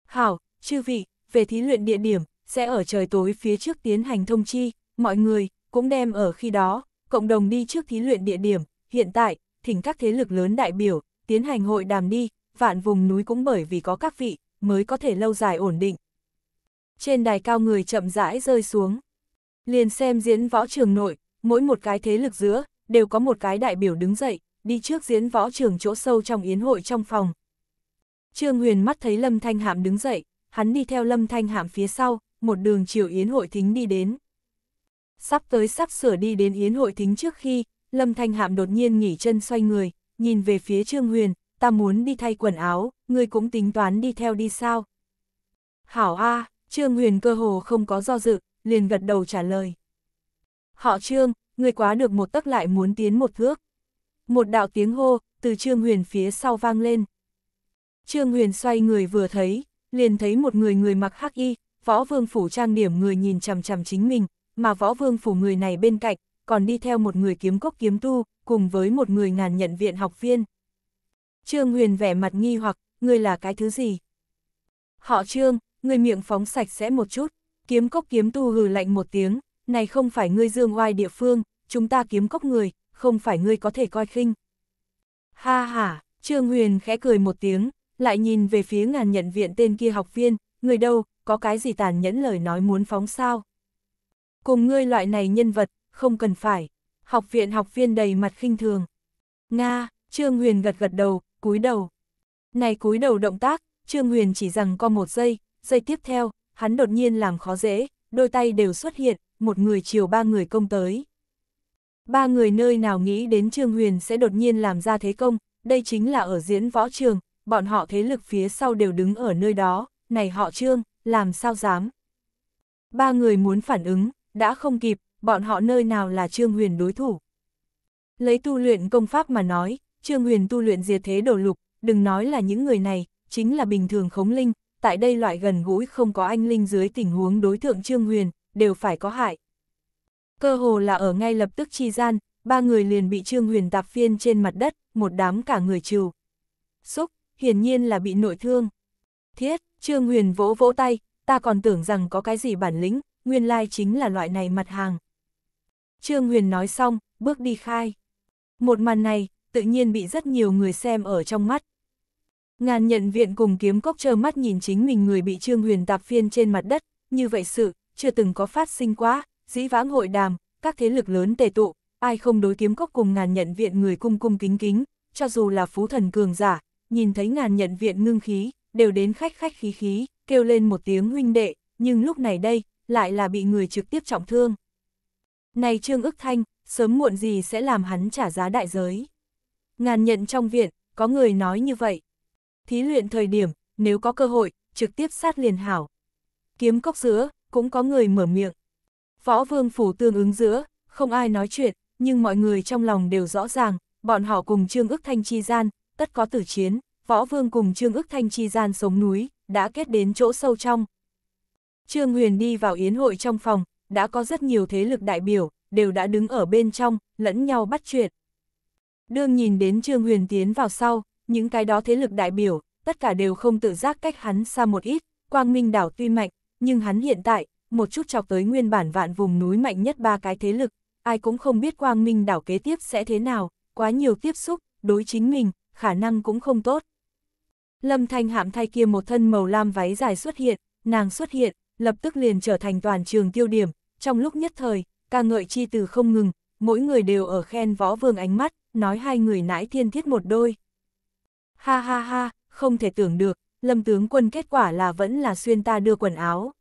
Hảo, chư vị, về thí luyện địa điểm, sẽ ở trời tối phía trước tiến hành thông chi, mọi người, cũng đem ở khi đó, cộng đồng đi trước thí luyện địa điểm, hiện tại, thỉnh các thế lực lớn đại biểu, tiến hành hội đàm đi, vạn vùng núi cũng bởi vì có các vị, mới có thể lâu dài ổn định. Trên đài cao người chậm rãi rơi xuống, liền xem diễn võ trường nội, mỗi một cái thế lực giữa, đều có một cái đại biểu đứng dậy, đi trước diễn võ trường chỗ sâu trong yến hội trong phòng. Trương Huyền mắt thấy Lâm Thanh Hạm đứng dậy, hắn đi theo Lâm Thanh Hạm phía sau, một đường chiều yến hội thính đi đến. Sắp tới sắp sửa đi đến yến hội thính trước khi, Lâm Thanh Hạm đột nhiên nghỉ chân xoay người, nhìn về phía Trương Huyền, ta muốn đi thay quần áo, ngươi cũng tính toán đi theo đi sao? Hảo A, Trương Huyền cơ hồ không có do dự, liền gật đầu trả lời. Họ Trương, ngươi quá được một tấc lại muốn tiến một thước một đạo tiếng hô, từ Trương Huyền phía sau vang lên. Trương Huyền xoay người vừa thấy, liền thấy một người người mặc hắc y, võ vương phủ trang điểm người nhìn chằm chằm chính mình, mà võ vương phủ người này bên cạnh, còn đi theo một người kiếm cốc kiếm tu, cùng với một người ngàn nhận viện học viên. Trương Huyền vẻ mặt nghi hoặc, người là cái thứ gì? Họ Trương, người miệng phóng sạch sẽ một chút, kiếm cốc kiếm tu hừ lạnh một tiếng, này không phải ngươi dương oai địa phương, chúng ta kiếm cốc người, không phải ngươi có thể coi khinh. Ha ha, Trương Huyền khẽ cười một tiếng, lại nhìn về phía ngàn nhận viện tên kia học viên, người đâu, có cái gì tàn nhẫn lời nói muốn phóng sao. Cùng ngươi loại này nhân vật, không cần phải. Học viện học viên đầy mặt khinh thường. Nga, Trương Huyền gật gật đầu, cúi đầu. Này cúi đầu động tác, Trương Huyền chỉ rằng có một giây, giây tiếp theo, hắn đột nhiên làm khó dễ, đôi tay đều xuất hiện, một người chiều ba người công tới. Ba người nơi nào nghĩ đến Trương Huyền sẽ đột nhiên làm ra thế công, đây chính là ở diễn võ trường, bọn họ thế lực phía sau đều đứng ở nơi đó, này họ Trương, làm sao dám. Ba người muốn phản ứng, đã không kịp, bọn họ nơi nào là Trương Huyền đối thủ. Lấy tu luyện công pháp mà nói, Trương Huyền tu luyện diệt thế đổ lục, đừng nói là những người này, chính là bình thường khống linh, tại đây loại gần gũi không có anh linh dưới tình huống đối tượng Trương Huyền, đều phải có hại. Cơ hồ là ở ngay lập tức chi gian, ba người liền bị Trương Huyền tạp phiên trên mặt đất, một đám cả người trừ. Xúc, hiển nhiên là bị nội thương. Thiết, Trương Huyền vỗ vỗ tay, ta còn tưởng rằng có cái gì bản lĩnh, nguyên lai chính là loại này mặt hàng. Trương Huyền nói xong, bước đi khai. Một màn này, tự nhiên bị rất nhiều người xem ở trong mắt. Ngàn nhận viện cùng kiếm cốc trơ mắt nhìn chính mình người bị Trương Huyền tạp phiên trên mặt đất, như vậy sự, chưa từng có phát sinh quá, Dĩ vãng hội đàm, các thế lực lớn tề tụ, ai không đối kiếm cốc cùng ngàn nhận viện người cung cung kính kính, cho dù là phú thần cường giả, nhìn thấy ngàn nhận viện ngưng khí, đều đến khách khách khí khí, kêu lên một tiếng huynh đệ, nhưng lúc này đây, lại là bị người trực tiếp trọng thương. Này Trương ức thanh, sớm muộn gì sẽ làm hắn trả giá đại giới. Ngàn nhận trong viện, có người nói như vậy. Thí luyện thời điểm, nếu có cơ hội, trực tiếp sát liền hảo. Kiếm cốc giữa, cũng có người mở miệng. Võ Vương Phủ tương ứng giữa, không ai nói chuyện, nhưng mọi người trong lòng đều rõ ràng, bọn họ cùng Trương ức Thanh chi gian, tất có tử chiến, Võ Vương cùng Trương ức Thanh chi gian sống núi, đã kết đến chỗ sâu trong. Trương Huyền đi vào yến hội trong phòng, đã có rất nhiều thế lực đại biểu, đều đã đứng ở bên trong, lẫn nhau bắt chuyện. Đương nhìn đến Trương Huyền tiến vào sau, những cái đó thế lực đại biểu, tất cả đều không tự giác cách hắn xa một ít, quang minh đảo tuy mạnh, nhưng hắn hiện tại, một chút chọc tới nguyên bản vạn vùng núi mạnh nhất ba cái thế lực, ai cũng không biết quang minh đảo kế tiếp sẽ thế nào, quá nhiều tiếp xúc, đối chính mình, khả năng cũng không tốt. Lâm Thanh hạm thay kia một thân màu lam váy dài xuất hiện, nàng xuất hiện, lập tức liền trở thành toàn trường tiêu điểm, trong lúc nhất thời, ca ngợi chi từ không ngừng, mỗi người đều ở khen võ vương ánh mắt, nói hai người nãi thiên thiết một đôi. Ha ha ha, không thể tưởng được, lâm tướng quân kết quả là vẫn là xuyên ta đưa quần áo.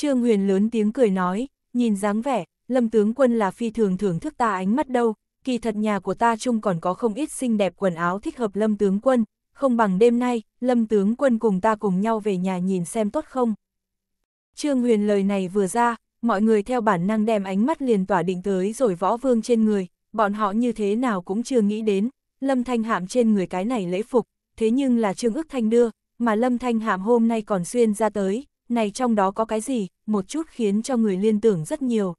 Trương Huyền lớn tiếng cười nói, nhìn dáng vẻ, lâm tướng quân là phi thường thưởng thức ta ánh mắt đâu, kỳ thật nhà của ta chung còn có không ít xinh đẹp quần áo thích hợp lâm tướng quân, không bằng đêm nay, lâm tướng quân cùng ta cùng nhau về nhà nhìn xem tốt không. Trương Huyền lời này vừa ra, mọi người theo bản năng đem ánh mắt liền tỏa định tới rồi võ vương trên người, bọn họ như thế nào cũng chưa nghĩ đến, lâm thanh hạm trên người cái này lễ phục, thế nhưng là trương ức thanh đưa, mà lâm thanh hạm hôm nay còn xuyên ra tới, này trong đó có cái gì, một chút khiến cho người liên tưởng rất nhiều.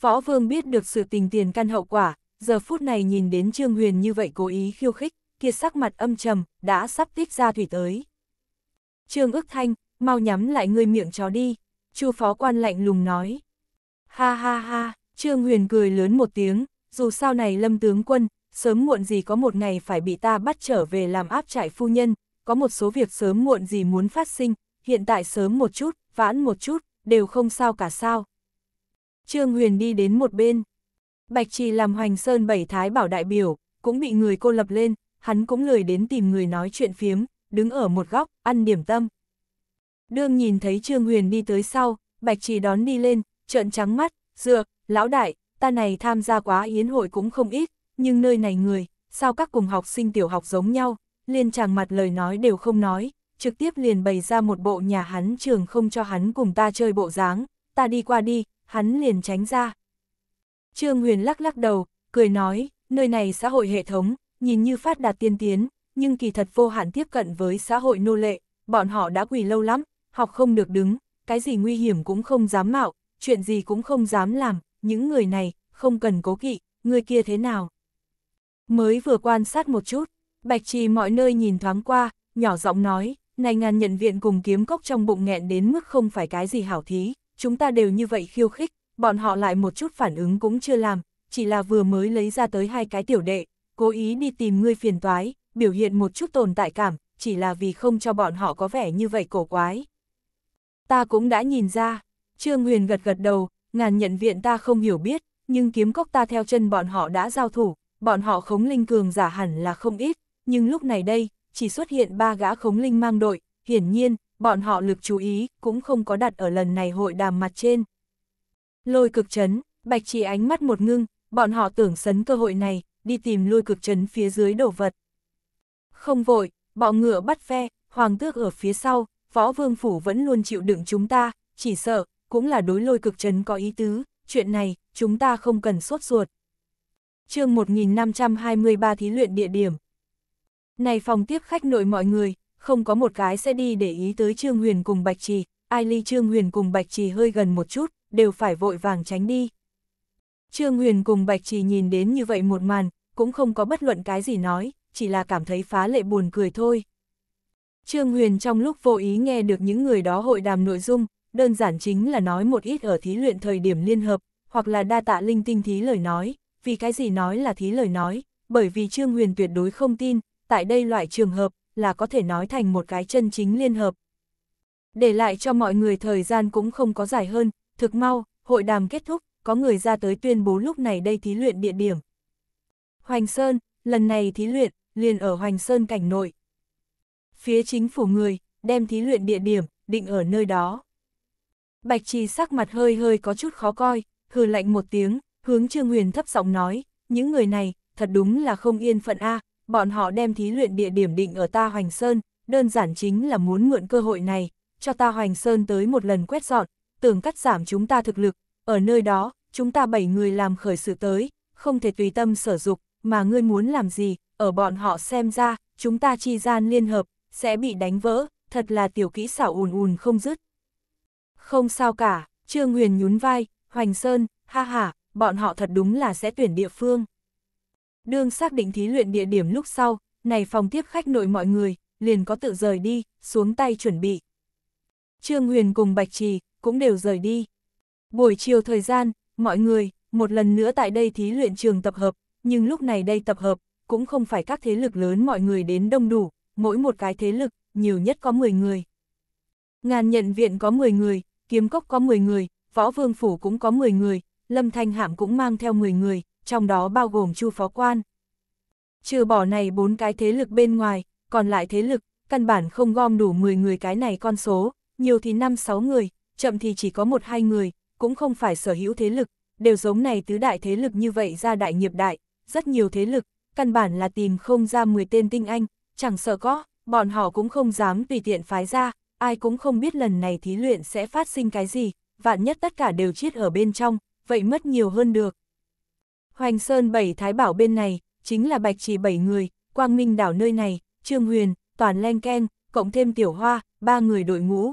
Võ Vương biết được sự tình tiền căn hậu quả, giờ phút này nhìn đến Trương Huyền như vậy cố ý khiêu khích, kia sắc mặt âm trầm, đã sắp tích ra thủy tới. Trương ước thanh, mau nhắm lại người miệng chó đi, chu phó quan lạnh lùng nói. Ha ha ha, Trương Huyền cười lớn một tiếng, dù sao này lâm tướng quân, sớm muộn gì có một ngày phải bị ta bắt trở về làm áp trại phu nhân, có một số việc sớm muộn gì muốn phát sinh, hiện tại sớm một chút, vãn một chút, đều không sao cả sao. Trương Huyền đi đến một bên. Bạch Trì làm Hoành Sơn bảy thái bảo đại biểu, cũng bị người cô lập lên, hắn cũng lười đến tìm người nói chuyện phiếm, đứng ở một góc, ăn điểm tâm. Đương nhìn thấy Trương Huyền đi tới sau, Bạch Trì đón đi lên, trợn trắng mắt, dựa, lão đại, ta này tham gia quá yến hội cũng không ít, nhưng nơi này người, sao các cùng học sinh tiểu học giống nhau, liên chàng mặt lời nói đều không nói, trực tiếp liền bày ra một bộ nhà hắn trường không cho hắn cùng ta chơi bộ dáng, ta đi qua đi, hắn liền tránh ra. Trương Huyền lắc lắc đầu, cười nói, nơi này xã hội hệ thống, nhìn như phát đạt tiên tiến, nhưng kỳ thật vô hạn tiếp cận với xã hội nô lệ, bọn họ đã quỳ lâu lắm, học không được đứng, cái gì nguy hiểm cũng không dám mạo, chuyện gì cũng không dám làm, những người này, không cần cố kỵ, người kia thế nào. Mới vừa quan sát một chút, Bạch Trì mọi nơi nhìn thoáng qua, nhỏ giọng nói, này ngàn nhận viện cùng kiếm cốc trong bụng nghẹn đến mức không phải cái gì hảo thí, chúng ta đều như vậy khiêu khích, bọn họ lại một chút phản ứng cũng chưa làm, chỉ là vừa mới lấy ra tới hai cái tiểu đệ, cố ý đi tìm ngươi phiền toái, biểu hiện một chút tồn tại cảm, chỉ là vì không cho bọn họ có vẻ như vậy cổ quái. Ta cũng đã nhìn ra, Trương Huyền gật gật đầu, ngàn nhận viện ta không hiểu biết, nhưng kiếm cốc ta theo chân bọn họ đã giao thủ, bọn họ khống linh cường giả hẳn là không ít, nhưng lúc này đây, chỉ xuất hiện ba gã khống linh mang đội, hiển nhiên, bọn họ lực chú ý cũng không có đặt ở lần này hội đàm mặt trên. Lôi cực chấn, bạch chỉ ánh mắt một ngưng, bọn họ tưởng sấn cơ hội này, đi tìm lôi cực chấn phía dưới đổ vật. Không vội, bọ ngựa bắt phe, hoàng tước ở phía sau, võ vương phủ vẫn luôn chịu đựng chúng ta, chỉ sợ, cũng là đối lôi cực chấn có ý tứ, chuyện này, chúng ta không cần sốt ruột. chương 1523 thí luyện địa điểm, này phòng tiếp khách nội mọi người, không có một cái sẽ đi để ý tới Trương Huyền cùng Bạch Trì, ai ly Trương Huyền cùng Bạch Trì hơi gần một chút, đều phải vội vàng tránh đi. Trương Huyền cùng Bạch Trì nhìn đến như vậy một màn, cũng không có bất luận cái gì nói, chỉ là cảm thấy phá lệ buồn cười thôi. Trương Huyền trong lúc vô ý nghe được những người đó hội đàm nội dung, đơn giản chính là nói một ít ở thí luyện thời điểm liên hợp, hoặc là đa tạ linh tinh thí lời nói, vì cái gì nói là thí lời nói, bởi vì Trương Huyền tuyệt đối không tin, tại đây loại trường hợp là có thể nói thành một cái chân chính liên hợp. Để lại cho mọi người thời gian cũng không có dài hơn, thực mau, hội đàm kết thúc, có người ra tới tuyên bố lúc này đây thí luyện địa điểm. Hoành Sơn, lần này thí luyện, liền ở Hoành Sơn cảnh nội. Phía chính phủ người, đem thí luyện địa điểm, định ở nơi đó. Bạch Trì sắc mặt hơi hơi có chút khó coi, hừ lạnh một tiếng, hướng Trương Huyền thấp giọng nói, những người này, thật đúng là không yên phận a, à, bọn họ đem thí luyện địa điểm định ở ta Hoành Sơn, đơn giản chính là muốn mượn cơ hội này, cho ta Hoành Sơn tới một lần quét dọn, tưởng cắt giảm chúng ta thực lực, ở nơi đó, chúng ta bảy người làm khởi sự tới, không thể tùy tâm sở dục, mà ngươi muốn làm gì, ở bọn họ xem ra, chúng ta chi gian liên hợp, sẽ bị đánh vỡ, thật là tiểu kỹ xảo ùn ùn không dứt. Không sao cả, Trương Huyền nhún vai, Hoành Sơn, ha ha, bọn họ thật đúng là sẽ tuyển địa phương. Đương xác định thí luyện địa điểm lúc sau, này phòng tiếp khách nội mọi người, liền có tự rời đi, xuống tay chuẩn bị. Trương Huyền cùng Bạch Trì, cũng đều rời đi. Buổi chiều thời gian, mọi người, một lần nữa tại đây thí luyện trường tập hợp, nhưng lúc này đây tập hợp, cũng không phải các thế lực lớn mọi người đến đông đủ, mỗi một cái thế lực, nhiều nhất có 10 người. Ngàn nhận viện có 10 người, kiếm cốc có 10 người, võ vương phủ cũng có 10 người, lâm thanh hạm cũng mang theo 10 người, trong đó bao gồm chu phó quan. Trừ bỏ này bốn cái thế lực bên ngoài, còn lại thế lực, căn bản không gom đủ 10 người cái này con số, nhiều thì 5-6 người, chậm thì chỉ có 1-2 người, cũng không phải sở hữu thế lực, đều giống này tứ đại thế lực như vậy ra đại nghiệp đại, rất nhiều thế lực, căn bản là tìm không ra 10 tên tinh anh, chẳng sợ có, bọn họ cũng không dám tùy tiện phái ra, ai cũng không biết lần này thí luyện sẽ phát sinh cái gì, vạn nhất tất cả đều chết ở bên trong, vậy mất nhiều hơn được, Hoành Sơn bảy thái bảo bên này, chính là bạch chỉ bảy người, quang minh đảo nơi này, Trương Huyền, Toàn Len Ken, cộng thêm Tiểu Hoa, ba người đội ngũ.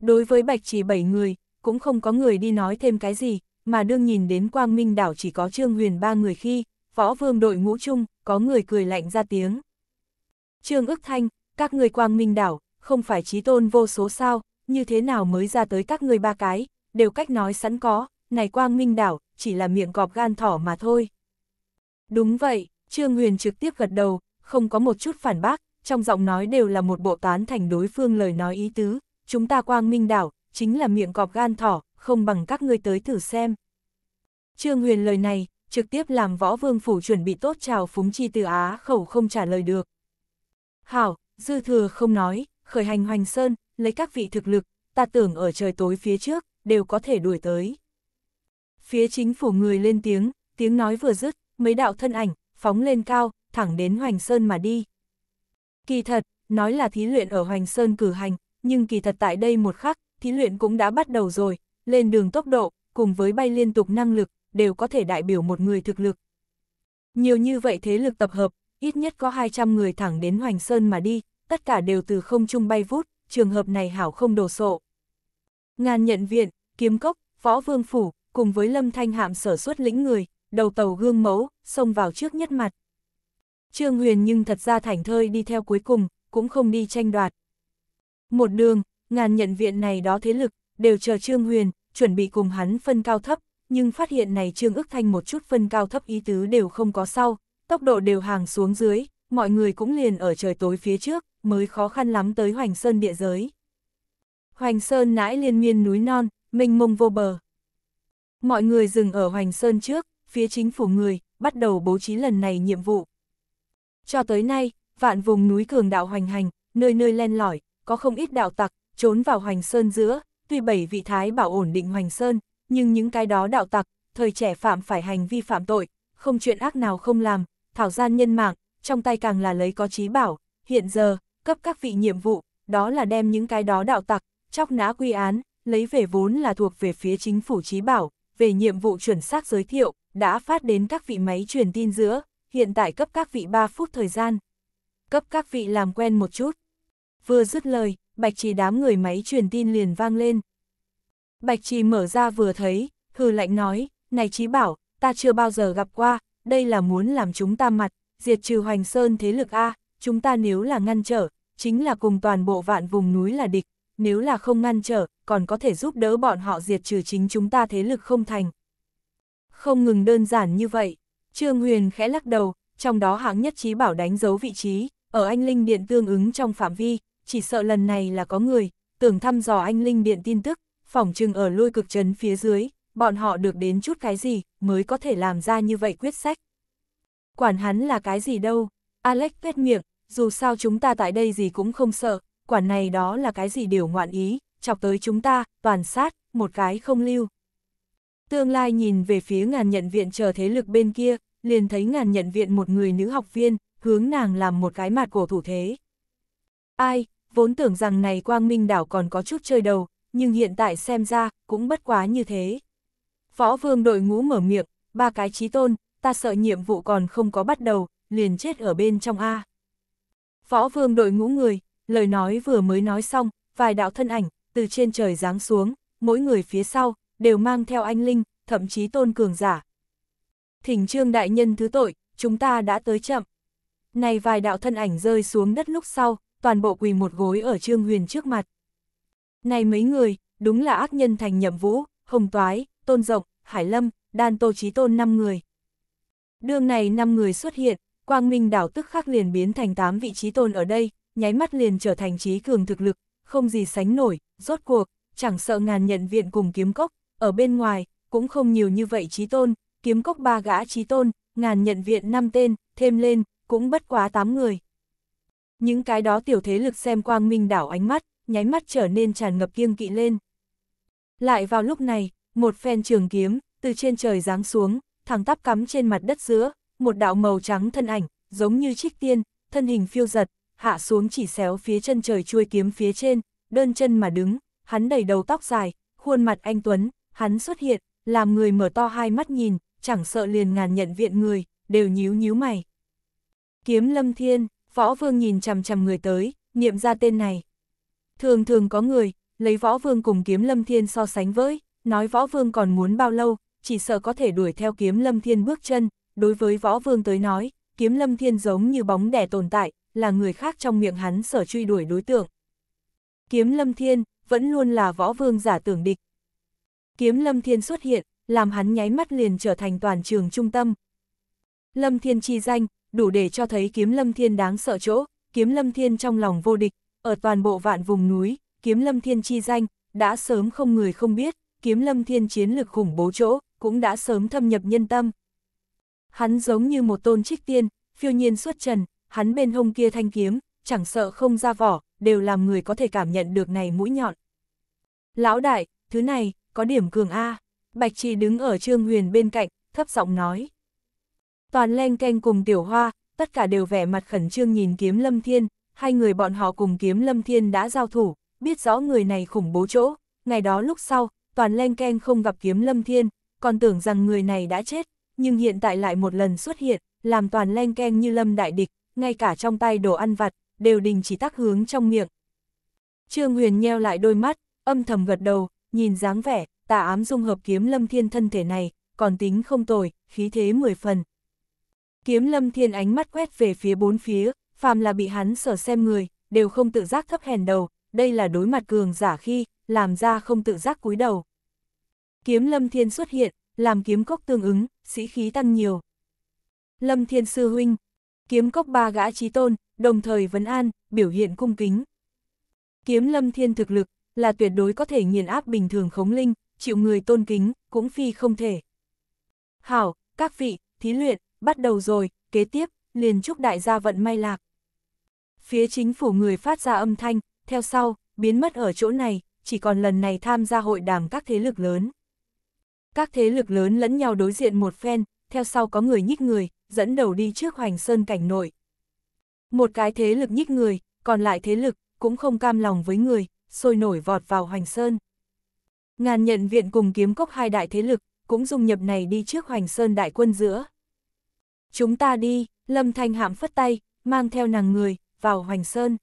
Đối với bạch chỉ bảy người, cũng không có người đi nói thêm cái gì, mà đương nhìn đến quang minh đảo chỉ có Trương Huyền ba người khi, võ vương đội ngũ chung, có người cười lạnh ra tiếng. Trương ức thanh, các người quang minh đảo, không phải trí tôn vô số sao, như thế nào mới ra tới các người ba cái, đều cách nói sẵn có, này quang minh đảo, chỉ là miệng cọp gan thỏ mà thôi. Đúng vậy, Trương Huyền trực tiếp gật đầu, không có một chút phản bác, trong giọng nói đều là một bộ tán thành đối phương lời nói ý tứ, chúng ta quang minh đảo, chính là miệng cọp gan thỏ, không bằng các ngươi tới thử xem. Trương Huyền lời này, trực tiếp làm võ vương phủ chuẩn bị tốt chào phúng chi từ Á khẩu không trả lời được. Hảo, dư thừa không nói, khởi hành hoành sơn, lấy các vị thực lực, ta tưởng ở trời tối phía trước, đều có thể đuổi tới. Phía chính phủ người lên tiếng, tiếng nói vừa dứt, mấy đạo thân ảnh, phóng lên cao, thẳng đến Hoành Sơn mà đi. Kỳ thật, nói là thí luyện ở Hoành Sơn cử hành, nhưng kỳ thật tại đây một khắc, thí luyện cũng đã bắt đầu rồi, lên đường tốc độ, cùng với bay liên tục năng lực, đều có thể đại biểu một người thực lực. Nhiều như vậy thế lực tập hợp, ít nhất có 200 người thẳng đến Hoành Sơn mà đi, tất cả đều từ không trung bay vút, trường hợp này hảo không đồ sộ. Ngàn nhận viện, kiếm cốc, võ vương phủ, cùng với lâm thanh hạm sở xuất lĩnh người, đầu tàu gương mẫu, xông vào trước nhất mặt. Trương Huyền nhưng thật ra thảnh thơi đi theo cuối cùng, cũng không đi tranh đoạt. Một đường, ngàn nhận viện này đó thế lực, đều chờ Trương Huyền, chuẩn bị cùng hắn phân cao thấp, nhưng phát hiện này Trương ức thanh một chút phân cao thấp ý tứ đều không có sau, tốc độ đều hàng xuống dưới, mọi người cũng liền ở trời tối phía trước, mới khó khăn lắm tới Hoành Sơn địa giới. Hoành Sơn nãi liên miên núi non, mênh mông vô bờ. Mọi người dừng ở Hoành Sơn trước, phía chính phủ người, bắt đầu bố trí lần này nhiệm vụ. Cho tới nay, vạn vùng núi cường đạo hoành hành, nơi nơi len lỏi, có không ít đạo tặc, trốn vào Hoành Sơn giữa, tuy bảy vị thái bảo ổn định Hoành Sơn, nhưng những cái đó đạo tặc, thời trẻ phạm phải hành vi phạm tội, không chuyện ác nào không làm, thảo gian nhân mạng, trong tay càng là lấy có trí bảo, hiện giờ, cấp các vị nhiệm vụ, đó là đem những cái đó đạo tặc, chóc nã quy án, lấy về vốn là thuộc về phía chính phủ trí bảo, về nhiệm vụ chuẩn xác giới thiệu, đã phát đến các vị máy truyền tin giữa, hiện tại cấp các vị 3 phút thời gian. Cấp các vị làm quen một chút. Vừa dứt lời, Bạch Trì đám người máy truyền tin liền vang lên. Bạch Trì mở ra vừa thấy, hừ lạnh nói, này Chí Bảo, ta chưa bao giờ gặp qua, đây là muốn làm chúng ta mặt, diệt trừ Hoành Sơn thế lực A, chúng ta nếu là ngăn trở, chính là cùng toàn bộ vạn vùng núi là địch, nếu là không ngăn trở, còn có thể giúp đỡ bọn họ diệt trừ chính chúng ta thế lực không thành. Không ngừng đơn giản như vậy, Trương Huyền khẽ lắc đầu, trong đó hãng nhất trí bảo đánh dấu vị trí, ở anh Linh Điện tương ứng trong phạm vi, chỉ sợ lần này là có người, tưởng thăm dò anh Linh Điện tin tức, phỏng chừng ở lôi cực trấn phía dưới, bọn họ được đến chút cái gì mới có thể làm ra như vậy quyết sách. Quản hắn là cái gì đâu, Alex vết miệng, dù sao chúng ta tại đây gì cũng không sợ, quản này đó là cái gì điều ngoạn ý, chọc tới chúng ta, toàn sát, một cái không lưu. Tương lai nhìn về phía ngàn nhận viện chờ thế lực bên kia, liền thấy ngàn nhận viện một người nữ học viên, hướng nàng làm một cái mặt cổ thủ thế. Ai, vốn tưởng rằng này quang minh đảo còn có chút chơi đầu, nhưng hiện tại xem ra, cũng bất quá như thế. Võ vương đội ngũ mở miệng, ba cái trí tôn, ta sợ nhiệm vụ còn không có bắt đầu, liền chết ở bên trong A. Võ vương đội ngũ người, lời nói vừa mới nói xong, vài đạo thân ảnh, từ trên trời giáng xuống, mỗi người phía sau, đều mang theo anh linh, thậm chí tôn cường giả. Thỉnh trương đại nhân thứ tội, chúng ta đã tới chậm. Này vài đạo thân ảnh rơi xuống đất lúc sau, toàn bộ quỳ một gối ở trương huyền trước mặt. Này mấy người, đúng là ác nhân thành nhậm vũ, hồng toái, tôn rộng, hải lâm, đan tô trí tôn 5 người. Đường này 5 người xuất hiện, quang minh đảo tức khắc liền biến thành 8 vị trí tôn ở đây, nháy mắt liền trở thành trí cường thực lực, không gì sánh nổi, rốt cuộc, chẳng sợ ngàn nhận viện cùng kiếm cốc, ở bên ngoài, cũng không nhiều như vậy trí tôn, kiếm cốc ba gã trí tôn, ngàn nhận viện năm tên, thêm lên, cũng bất quá tám người. Những cái đó tiểu thế lực xem quang minh đảo ánh mắt, nháy mắt trở nên tràn ngập kiêng kỵ lên. Lại vào lúc này, một phen trường kiếm, từ trên trời giáng xuống, thẳng tắp cắm trên mặt đất giữa, một đạo màu trắng thân ảnh, giống như trích tiên, thân hình phiêu giật, hạ xuống chỉ xéo phía chân trời chuôi kiếm phía trên, đơn chân mà đứng, hắn đầy đầu tóc dài, khuôn mặt anh Tuấn, hắn xuất hiện, làm người mở to hai mắt nhìn, chẳng sợ liền ngàn nhận viện người, đều nhíu nhíu mày. Kiếm lâm thiên, võ vương nhìn chằm chằm người tới, niệm ra tên này. Thường thường có người, lấy võ vương cùng kiếm lâm thiên so sánh với, nói võ vương còn muốn bao lâu, chỉ sợ có thể đuổi theo kiếm lâm thiên bước chân, đối với võ vương tới nói, kiếm lâm thiên giống như bóng đẻ tồn tại, là người khác trong miệng hắn sở truy đuổi đối tượng. Kiếm Lâm Thiên, vẫn luôn là võ vương giả tưởng địch. Kiếm Lâm Thiên xuất hiện, làm hắn nháy mắt liền trở thành toàn trường trung tâm. Lâm Thiên chi danh, đủ để cho thấy kiếm Lâm Thiên đáng sợ chỗ, kiếm Lâm Thiên trong lòng vô địch, ở toàn bộ vạn vùng núi, kiếm Lâm Thiên chi danh, đã sớm không người không biết, kiếm Lâm Thiên chiến lực khủng bố chỗ, cũng đã sớm thâm nhập nhân tâm. Hắn giống như một tôn trích tiên, phiêu nhiên xuất trần, hắn bên hông kia thanh kiếm, chẳng sợ không ra vỏ, đều làm người có thể cảm nhận được này mũi nhọn. Lão đại, thứ này, có điểm cường A. Bạch Trì đứng ở Trương Huyền bên cạnh, thấp giọng nói. Toàn len canh cùng tiểu hoa, tất cả đều vẻ mặt khẩn trương nhìn kiếm lâm thiên, hai người bọn họ cùng kiếm lâm thiên đã giao thủ, biết rõ người này khủng bố chỗ. Ngày đó lúc sau, toàn len canh không gặp kiếm lâm thiên, còn tưởng rằng người này đã chết, nhưng hiện tại lại một lần xuất hiện, làm toàn len keng như lâm đại địch, ngay cả trong tay đồ ăn vặt, đều đình chỉ tác hướng trong miệng. Trương Huyền nheo lại đôi mắt, âm thầm gật đầu, nhìn dáng vẻ, tà ám dung hợp kiếm lâm thiên thân thể này, còn tính không tồi, khí thế mười phần. Kiếm lâm thiên ánh mắt quét về phía bốn phía, phàm là bị hắn sở xem người, đều không tự giác thấp hèn đầu, đây là đối mặt cường giả khi, làm ra không tự giác cúi đầu. Kiếm lâm thiên xuất hiện, làm kiếm cốc tương ứng, sĩ khí tăng nhiều. Lâm thiên sư huynh, kiếm cốc ba gã trí tôn, đồng thời vấn an, biểu hiện cung kính. Kiếm lâm thiên thực lực, là tuyệt đối có thể nghiền áp bình thường khống linh, chịu người tôn kính, cũng phi không thể. Hảo, các vị, thí luyện, bắt đầu rồi, kế tiếp, liền chúc đại gia vận may lạc. Phía chính phủ người phát ra âm thanh, theo sau, biến mất ở chỗ này, chỉ còn lần này tham gia hội đàm các thế lực lớn. Các thế lực lớn lẫn nhau đối diện một phen, theo sau có người nhích người, dẫn đầu đi trước hoành sơn cảnh nội. Một cái thế lực nhích người, còn lại thế lực, cũng không cam lòng với người, sôi nổi vọt vào hoành sơn. Ngàn nhận viện cùng kiếm cốc hai đại thế lực, cũng dùng nhập này đi trước hoành sơn đại quân giữa. Chúng ta đi, lâm thanh hạm phất tay, mang theo nàng người, vào hoành sơn.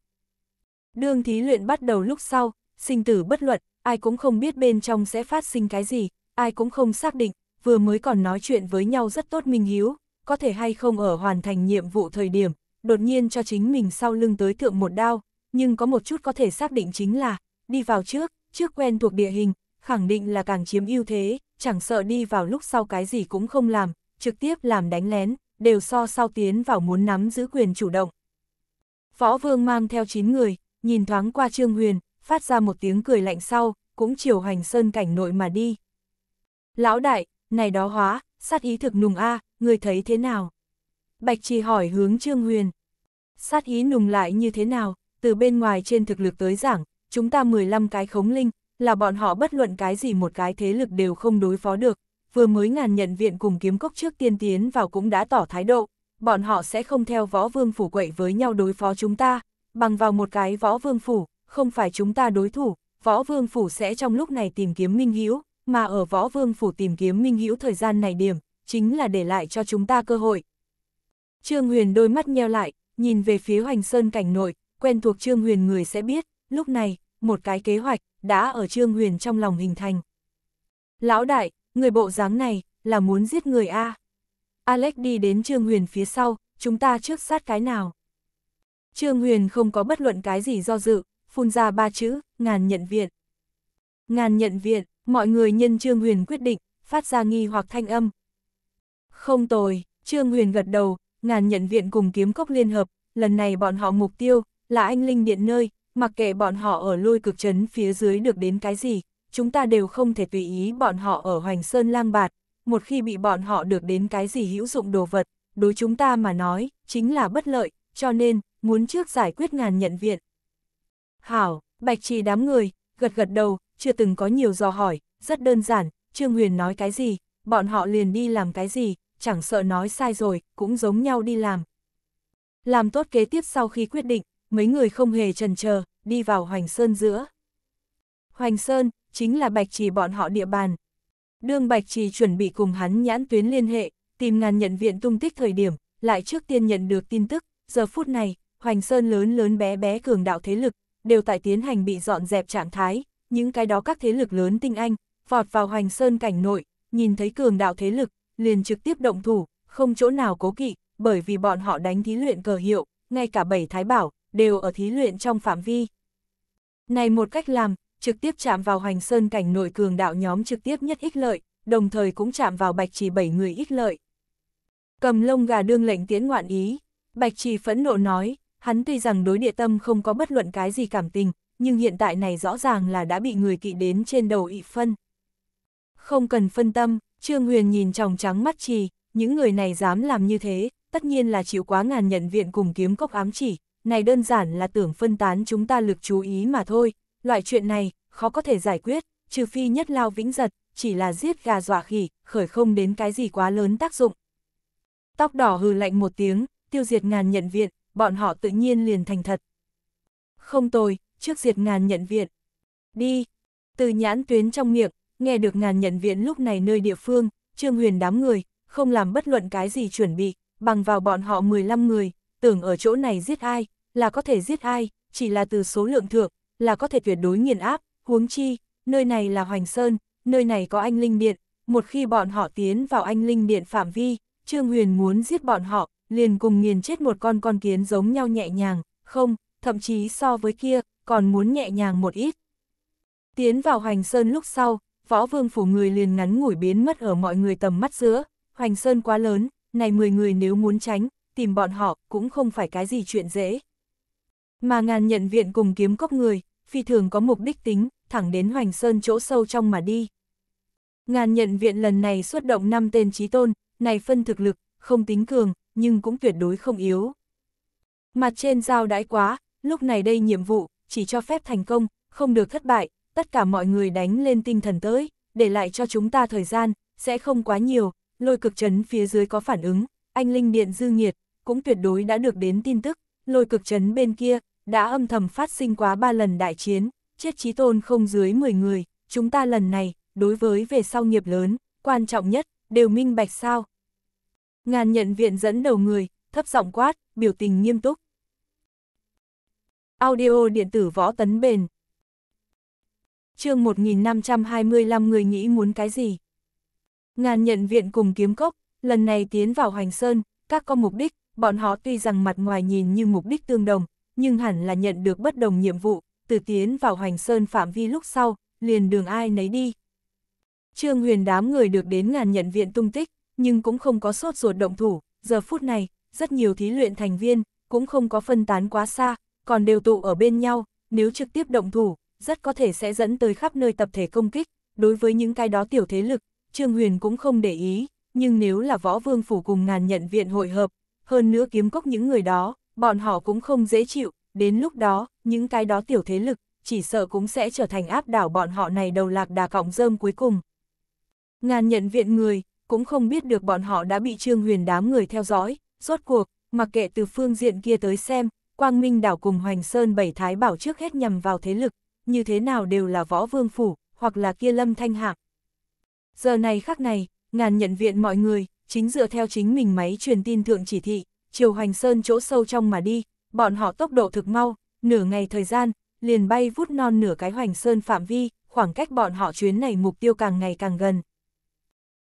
Đường thí luyện bắt đầu lúc sau, sinh tử bất luận, ai cũng không biết bên trong sẽ phát sinh cái gì, ai cũng không xác định, vừa mới còn nói chuyện với nhau rất tốt minh hiếu, có thể hay không ở hoàn thành nhiệm vụ thời điểm, đột nhiên cho chính mình sau lưng tới thượng một đao, nhưng có một chút có thể xác định chính là, đi vào trước, trước quen thuộc địa hình, khẳng định là càng chiếm ưu thế, chẳng sợ đi vào lúc sau cái gì cũng không làm, trực tiếp làm đánh lén, đều so sau tiến vào muốn nắm giữ quyền chủ động. Võ Vương mang theo 9 người, nhìn thoáng qua Trương Huyền, phát ra một tiếng cười lạnh sau, cũng chiều hành sơn cảnh nội mà đi. Lão đại, này đó hóa, sát ý thực nùng a, à, người thấy thế nào? Bạch Trì hỏi hướng Trương Huyền. Sát ý nùng lại như thế nào, từ bên ngoài trên thực lực tới giảng, chúng ta 15 cái khống linh, là bọn họ bất luận cái gì một cái thế lực đều không đối phó được, vừa mới ngàn nhận viện cùng kiếm cốc trước tiên tiến vào cũng đã tỏ thái độ, bọn họ sẽ không theo võ vương phủ quậy với nhau đối phó chúng ta, bằng vào một cái võ vương phủ, không phải chúng ta đối thủ, võ vương phủ sẽ trong lúc này tìm kiếm minh hiếu mà ở võ vương phủ tìm kiếm minh hữu thời gian này điểm, chính là để lại cho chúng ta cơ hội. Trương Huyền đôi mắt nheo lại, nhìn về phía hoành sơn cảnh nội, quen thuộc Trương Huyền người sẽ biết, lúc này, một cái kế hoạch, đã ở Trương Huyền trong lòng hình thành. Lão đại, người bộ dáng này, là muốn giết người A. Alex đi đến Trương Huyền phía sau, chúng ta trước sát cái nào. Trương Huyền không có bất luận cái gì do dự, phun ra ba chữ, ngàn nhận viện. Ngàn nhận viện, Mọi người nhân Trương Huyền quyết định, phát ra nghi hoặc thanh âm. Không tồi, Trương Huyền gật đầu, ngàn nhận viện cùng kiếm cốc liên hợp, lần này bọn họ mục tiêu là anh Linh Điện nơi, mặc kệ bọn họ ở lôi cực trấn phía dưới được đến cái gì, chúng ta đều không thể tùy ý bọn họ ở Hoành Sơn lang bạt, một khi bị bọn họ được đến cái gì hữu dụng đồ vật, đối chúng ta mà nói, chính là bất lợi, cho nên, muốn trước giải quyết ngàn nhận viện. Hảo, bạch trì đám người, gật gật đầu, chưa từng có nhiều dò hỏi, rất đơn giản, Trương Huyền nói cái gì, bọn họ liền đi làm cái gì, chẳng sợ nói sai rồi, cũng giống nhau đi làm. Làm tốt kế tiếp sau khi quyết định, mấy người không hề trần chờ đi vào Hoành Sơn giữa. Hoành Sơn, chính là Bạch Trì bọn họ địa bàn. Đương Bạch Trì chuẩn bị cùng hắn nhãn tuyến liên hệ, tìm ngàn nhận viện tung tích thời điểm, lại trước tiên nhận được tin tức, giờ phút này, Hoành Sơn lớn lớn bé bé cường đạo thế lực, đều tại tiến hành bị dọn dẹp trạng thái, những cái đó các thế lực lớn tinh anh, vọt vào hoành sơn cảnh nội, nhìn thấy cường đạo thế lực, liền trực tiếp động thủ, không chỗ nào cố kỵ, bởi vì bọn họ đánh thí luyện cờ hiệu, ngay cả bảy thái bảo, đều ở thí luyện trong phạm vi. Này một cách làm, trực tiếp chạm vào hoành sơn cảnh nội cường đạo nhóm trực tiếp nhất ích lợi, đồng thời cũng chạm vào bạch trì bảy người ích lợi. Cầm lông gà đương lệnh tiến ngoạn ý, bạch trì phẫn nộ nói, hắn tuy rằng đối địa tâm không có bất luận cái gì cảm tình, nhưng hiện tại này rõ ràng là đã bị người kỵ đến trên đầu ị phân. Không cần phân tâm, Trương Huyền nhìn tròng trắng mắt trì, những người này dám làm như thế, tất nhiên là chịu quá ngàn nhận viện cùng kiếm cốc ám chỉ, này đơn giản là tưởng phân tán chúng ta lực chú ý mà thôi, loại chuyện này, khó có thể giải quyết, trừ phi nhất lao vĩnh giật, chỉ là giết gà dọa khỉ, khởi không đến cái gì quá lớn tác dụng. Tóc đỏ hừ lạnh một tiếng, tiêu diệt ngàn nhận viện, bọn họ tự nhiên liền thành thật. Không tồi, trước diệt ngàn nhận viện. Đi! Từ nhãn tuyến trong miệng, nghe được ngàn nhận viện lúc này nơi địa phương, Trương Huyền đám người, không làm bất luận cái gì chuẩn bị, bằng vào bọn họ 15 người, tưởng ở chỗ này giết ai, là có thể giết ai, chỉ là từ số lượng thượng, là có thể tuyệt đối nghiền áp, huống chi, nơi này là Hoành Sơn, nơi này có anh Linh Điện, một khi bọn họ tiến vào anh Linh Điện phạm vi, Trương Huyền muốn giết bọn họ, liền cùng nghiền chết một con con kiến giống nhau nhẹ nhàng, không, thậm chí so với kia, còn muốn nhẹ nhàng một ít. Tiến vào Hoành Sơn lúc sau, võ vương phủ người liền ngắn ngủi biến mất ở mọi người tầm mắt giữa, Hoành Sơn quá lớn, này 10 người nếu muốn tránh, tìm bọn họ cũng không phải cái gì chuyện dễ. Mà ngàn nhận viện cùng kiếm cốc người, phi thường có mục đích tính, thẳng đến Hoành Sơn chỗ sâu trong mà đi. Ngàn nhận viện lần này xuất động 5 tên trí tôn, này phân thực lực, không tính cường, nhưng cũng tuyệt đối không yếu. Mặt trên giao đãi quá, lúc này đây nhiệm vụ, chỉ cho phép thành công, không được thất bại, tất cả mọi người đánh lên tinh thần tới, để lại cho chúng ta thời gian, sẽ không quá nhiều, lôi cực trấn phía dưới có phản ứng, anh Linh Điện Dư nhiệt cũng tuyệt đối đã được đến tin tức, lôi cực trấn bên kia, đã âm thầm phát sinh quá ba lần đại chiến, chết trí tôn không dưới 10 người, chúng ta lần này, đối với về sau nghiệp lớn, quan trọng nhất, đều minh bạch sao. Ngàn nhận viện dẫn đầu người, thấp giọng quát, biểu tình nghiêm túc. Audio điện tử võ tấn bền. chương 1525 người nghĩ muốn cái gì? Ngàn nhận viện cùng kiếm cốc, lần này tiến vào Hoành Sơn, các có mục đích, bọn họ tuy rằng mặt ngoài nhìn như mục đích tương đồng, nhưng hẳn là nhận được bất đồng nhiệm vụ, từ tiến vào Hoành Sơn phạm vi lúc sau, liền đường ai nấy đi. Trương huyền đám người được đến ngàn nhận viện tung tích, nhưng cũng không có sốt ruột động thủ, giờ phút này, rất nhiều thí luyện thành viên, cũng không có phân tán quá xa, còn đều tụ ở bên nhau, nếu trực tiếp động thủ, rất có thể sẽ dẫn tới khắp nơi tập thể công kích, đối với những cái đó tiểu thế lực, Trương Huyền cũng không để ý, nhưng nếu là võ vương phủ cùng ngàn nhận viện hội hợp, hơn nữa kiếm cốc những người đó, bọn họ cũng không dễ chịu, đến lúc đó, những cái đó tiểu thế lực, chỉ sợ cũng sẽ trở thành áp đảo bọn họ này đầu lạc đà cọng rơm cuối cùng. Ngàn nhận viện người, cũng không biết được bọn họ đã bị Trương Huyền đám người theo dõi, rốt cuộc, mặc kệ từ phương diện kia tới xem, Quang Minh đảo cùng Hoành Sơn bảy thái bảo trước hết nhằm vào thế lực, như thế nào đều là võ vương phủ, hoặc là kia lâm thanh Hạc Giờ này khắc này, ngàn nhận viện mọi người, chính dựa theo chính mình máy truyền tin thượng chỉ thị, chiều Hoành Sơn chỗ sâu trong mà đi, bọn họ tốc độ thực mau, nửa ngày thời gian, liền bay vút non nửa cái Hoành Sơn phạm vi, khoảng cách bọn họ chuyến này mục tiêu càng ngày càng gần.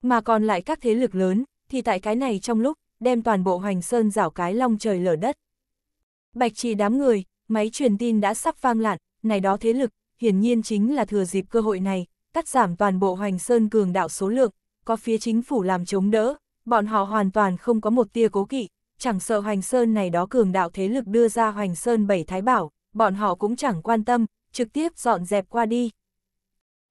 Mà còn lại các thế lực lớn, thì tại cái này trong lúc, đem toàn bộ Hoành Sơn rảo cái long trời lở đất. Bạch trì đám người, máy truyền tin đã sắp vang lạn, này đó thế lực, hiển nhiên chính là thừa dịp cơ hội này, cắt giảm toàn bộ hoành sơn cường đạo số lượng, có phía chính phủ làm chống đỡ, bọn họ hoàn toàn không có một tia cố kỵ, chẳng sợ hoành sơn này đó cường đạo thế lực đưa ra hoành sơn bảy thái bảo, bọn họ cũng chẳng quan tâm, trực tiếp dọn dẹp qua đi.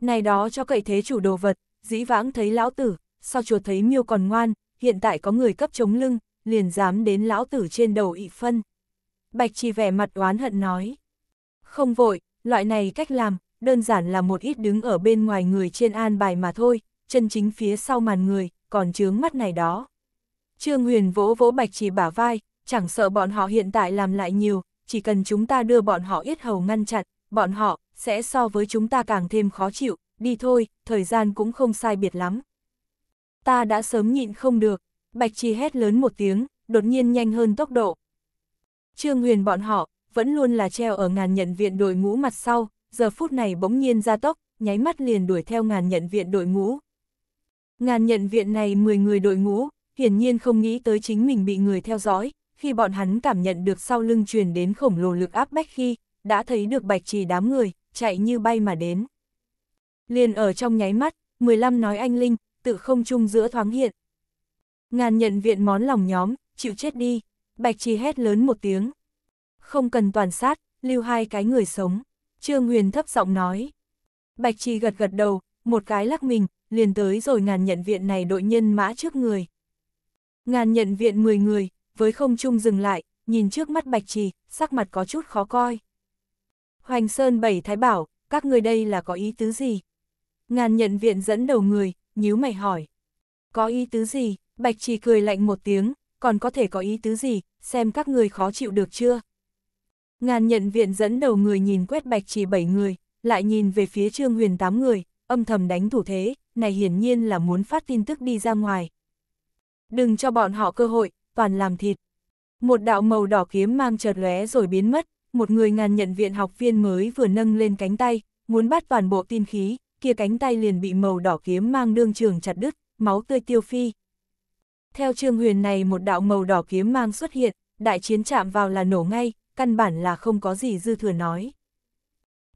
Này đó cho cậy thế chủ đồ vật, dĩ vãng thấy lão tử, sao chùa thấy miêu còn ngoan, hiện tại có người cấp chống lưng, liền dám đến lão tử trên đầu ị phân. Bạch Trì vẻ mặt oán hận nói. Không vội, loại này cách làm, đơn giản là một ít đứng ở bên ngoài người trên an bài mà thôi, chân chính phía sau màn người, còn chướng mắt này đó. Trương Huyền vỗ vỗ Bạch Trì bả vai, chẳng sợ bọn họ hiện tại làm lại nhiều, chỉ cần chúng ta đưa bọn họ ít hầu ngăn chặn, bọn họ sẽ so với chúng ta càng thêm khó chịu, đi thôi, thời gian cũng không sai biệt lắm. Ta đã sớm nhịn không được, Bạch Trì hét lớn một tiếng, đột nhiên nhanh hơn tốc độ, Trương Huyền bọn họ, vẫn luôn là treo ở ngàn nhận viện đội ngũ mặt sau, giờ phút này bỗng nhiên ra tốc, nháy mắt liền đuổi theo ngàn nhận viện đội ngũ. Ngàn nhận viện này 10 người đội ngũ, hiển nhiên không nghĩ tới chính mình bị người theo dõi, khi bọn hắn cảm nhận được sau lưng truyền đến khổng lồ lực áp bách khi, đã thấy được bạch trì đám người, chạy như bay mà đến. Liền ở trong nháy mắt, 15 nói anh Linh, tự không chung giữa thoáng hiện. Ngàn nhận viện món lòng nhóm, chịu chết đi. Bạch Chi hét lớn một tiếng. Không cần toàn sát, lưu hai cái người sống. Trương Huyền thấp giọng nói. Bạch Chi gật gật đầu, một cái lắc mình, liền tới rồi ngàn nhận viện này đội nhân mã trước người. Ngàn nhận viện 10 người, với không trung dừng lại, nhìn trước mắt Bạch Trì, sắc mặt có chút khó coi. Hoành Sơn Bảy Thái bảo, các người đây là có ý tứ gì? Ngàn nhận viện dẫn đầu người, nhíu mày hỏi. Có ý tứ gì? Bạch Trì cười lạnh một tiếng, còn có thể có ý tứ gì, xem các người khó chịu được chưa. Ngàn nhận viện dẫn đầu người nhìn quét bạch chỉ bảy người, lại nhìn về phía trương huyền tám người, âm thầm đánh thủ thế, này hiển nhiên là muốn phát tin tức đi ra ngoài. Đừng cho bọn họ cơ hội, toàn làm thịt. Một đạo màu đỏ kiếm mang chợt lóe rồi biến mất, một người ngàn nhận viện học viên mới vừa nâng lên cánh tay, muốn bắt toàn bộ tin khí, kia cánh tay liền bị màu đỏ kiếm mang đương trường chặt đứt, máu tươi tiêu phi, theo Trương Huyền này một đạo màu đỏ kiếm mang xuất hiện, đại chiến chạm vào là nổ ngay, căn bản là không có gì dư thừa nói.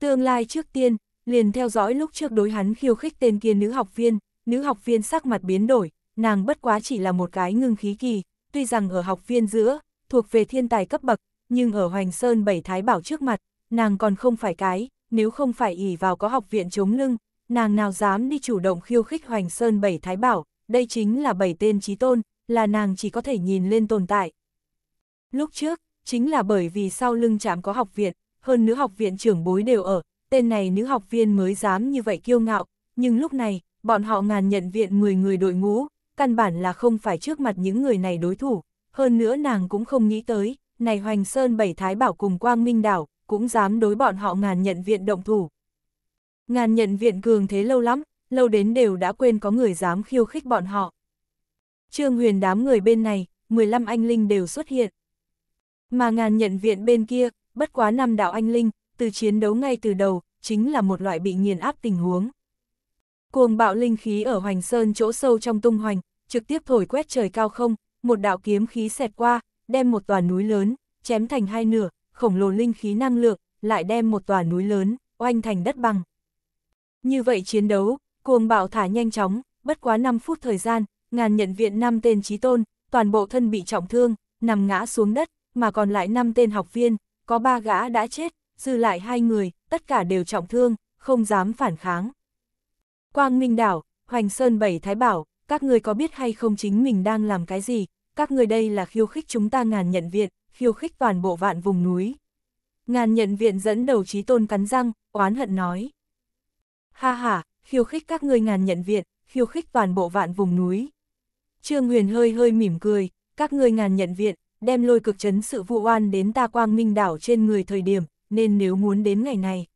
Tương lai trước tiên, liền theo dõi lúc trước đối hắn khiêu khích tên kia nữ học viên, nữ học viên sắc mặt biến đổi, nàng bất quá chỉ là một cái ngưng khí kỳ, tuy rằng ở học viên giữa, thuộc về thiên tài cấp bậc, nhưng ở Hoành Sơn bảy thái bảo trước mặt, nàng còn không phải cái, nếu không phải ỷ vào có học viện chống lưng, nàng nào dám đi chủ động khiêu khích Hoành Sơn bảy thái bảo, đây chính là bảy tên trí tôn, là nàng chỉ có thể nhìn lên tồn tại. Lúc trước, chính là bởi vì sau lưng chạm có học viện, hơn nữ học viện trưởng bối đều ở, tên này nữ học viên mới dám như vậy kiêu ngạo, nhưng lúc này, bọn họ ngàn nhận viện 10 người đội ngũ, căn bản là không phải trước mặt những người này đối thủ, hơn nữa nàng cũng không nghĩ tới, này Hoành Sơn Bảy Thái Bảo cùng Quang Minh Đảo, cũng dám đối bọn họ ngàn nhận viện động thủ. Ngàn nhận viện cường thế lâu lắm, lâu đến đều đã quên có người dám khiêu khích bọn họ. Trương Huyền đám người bên này, 15 anh linh đều xuất hiện. Mà ngàn nhận viện bên kia, bất quá năm đạo anh linh, từ chiến đấu ngay từ đầu, chính là một loại bị nghiền áp tình huống. Cuồng bạo linh khí ở Hoành Sơn chỗ sâu trong tung hoành, trực tiếp thổi quét trời cao không, một đạo kiếm khí xẹt qua, đem một tòa núi lớn, chém thành hai nửa, khổng lồ linh khí năng lượng, lại đem một tòa núi lớn, oanh thành đất bằng. Như vậy chiến đấu, cuồng bạo thả nhanh chóng, bất quá 5 phút thời gian, Ngàn nhận viện năm tên trí tôn, toàn bộ thân bị trọng thương, nằm ngã xuống đất, mà còn lại năm tên học viên, có ba gã đã chết, dư lại hai người, tất cả đều trọng thương, không dám phản kháng. Quang Minh Đảo, Hoành Sơn Bảy Thái Bảo, các người có biết hay không chính mình đang làm cái gì, các người đây là khiêu khích chúng ta ngàn nhận viện, khiêu khích toàn bộ vạn vùng núi. Ngàn nhận viện dẫn đầu trí tôn cắn răng, oán hận nói. Ha ha, khiêu khích các ngươi ngàn nhận viện, khiêu khích toàn bộ vạn vùng núi, Trương Huyền hơi hơi mỉm cười, các ngươi ngàn nhận viện, đem lôi cực chấn sự vụ oan đến ta quang minh đảo trên người thời điểm, nên nếu muốn đến ngày này.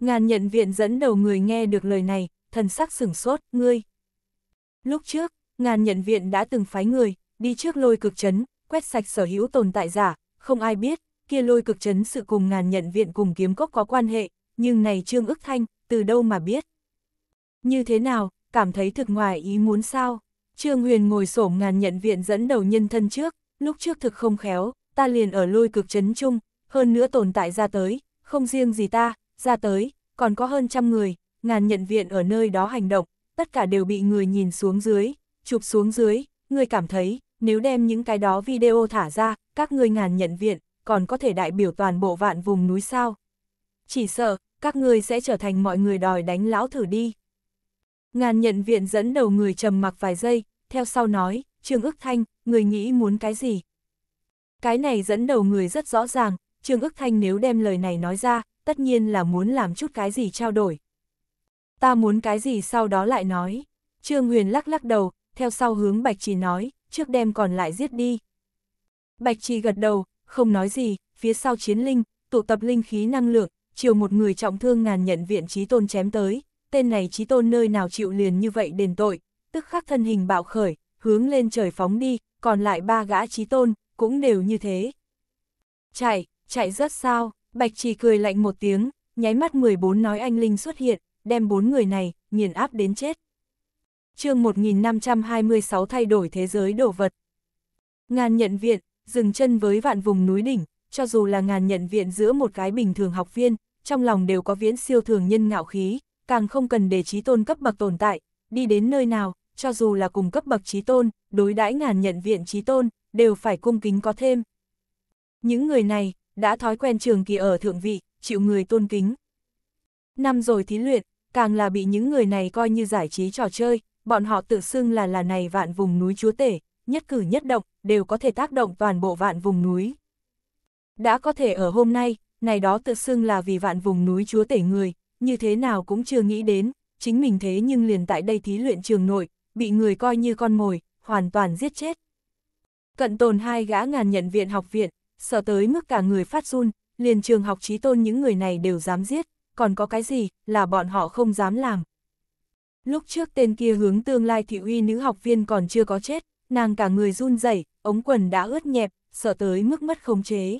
Ngàn nhận viện dẫn đầu người nghe được lời này, thần sắc sửng sốt, ngươi. Lúc trước, ngàn nhận viện đã từng phái người, đi trước lôi cực chấn, quét sạch sở hữu tồn tại giả, không ai biết, kia lôi cực chấn sự cùng ngàn nhận viện cùng kiếm cốc có quan hệ, nhưng này Trương ức thanh, từ đâu mà biết. Như thế nào, cảm thấy thực ngoài ý muốn sao? Trương Huyền ngồi xổm ngàn nhận viện dẫn đầu nhân thân trước, lúc trước thực không khéo, ta liền ở lôi cực chấn chung, hơn nữa tồn tại ra tới, không riêng gì ta, ra tới, còn có hơn trăm người, ngàn nhận viện ở nơi đó hành động, tất cả đều bị người nhìn xuống dưới, chụp xuống dưới, người cảm thấy, nếu đem những cái đó video thả ra, các người ngàn nhận viện, còn có thể đại biểu toàn bộ vạn vùng núi sao. Chỉ sợ, các người sẽ trở thành mọi người đòi đánh lão thử đi. Ngàn nhận viện dẫn đầu người trầm mặc vài giây, theo sau nói, Trương ức thanh, người nghĩ muốn cái gì? Cái này dẫn đầu người rất rõ ràng, Trương ức thanh nếu đem lời này nói ra, tất nhiên là muốn làm chút cái gì trao đổi. Ta muốn cái gì sau đó lại nói. Trương Huyền lắc lắc đầu, theo sau hướng Bạch Trì nói, trước đem còn lại giết đi. Bạch Trì gật đầu, không nói gì, phía sau chiến linh, tụ tập linh khí năng lượng, chiều một người trọng thương ngàn nhận viện trí tôn chém tới, tên này chí tôn nơi nào chịu liền như vậy đền tội, tức khắc thân hình bạo khởi, hướng lên trời phóng đi, còn lại ba gã chí tôn, cũng đều như thế. Chạy, chạy rất sao, Bạch Trì cười lạnh một tiếng, nháy mắt 14 nói anh Linh xuất hiện, đem bốn người này, nghiền áp đến chết. chương 1526 thay đổi thế giới đổ vật. Ngàn nhận viện, dừng chân với vạn vùng núi đỉnh, cho dù là ngàn nhận viện giữa một cái bình thường học viên, trong lòng đều có viễn siêu thường nhân ngạo khí, càng không cần để trí tôn cấp bậc tồn tại, đi đến nơi nào, cho dù là cùng cấp bậc trí tôn, đối đãi ngàn nhận viện trí tôn, đều phải cung kính có thêm. Những người này, đã thói quen trường kỳ ở thượng vị, chịu người tôn kính. Năm rồi thí luyện, càng là bị những người này coi như giải trí trò chơi, bọn họ tự xưng là là này vạn vùng núi chúa tể, nhất cử nhất động, đều có thể tác động toàn bộ vạn vùng núi. Đã có thể ở hôm nay, này đó tự xưng là vì vạn vùng núi chúa tể người, như thế nào cũng chưa nghĩ đến, chính mình thế nhưng liền tại đây thí luyện trường nội, bị người coi như con mồi, hoàn toàn giết chết. Cận tồn hai gã ngàn nhận viện học viện, sợ tới mức cả người phát run, liền trường học trí tôn những người này đều dám giết, còn có cái gì là bọn họ không dám làm. Lúc trước tên kia hướng tương lai thị uy nữ học viên còn chưa có chết, nàng cả người run rẩy, ống quần đã ướt nhẹp, sợ tới mức mất khống chế.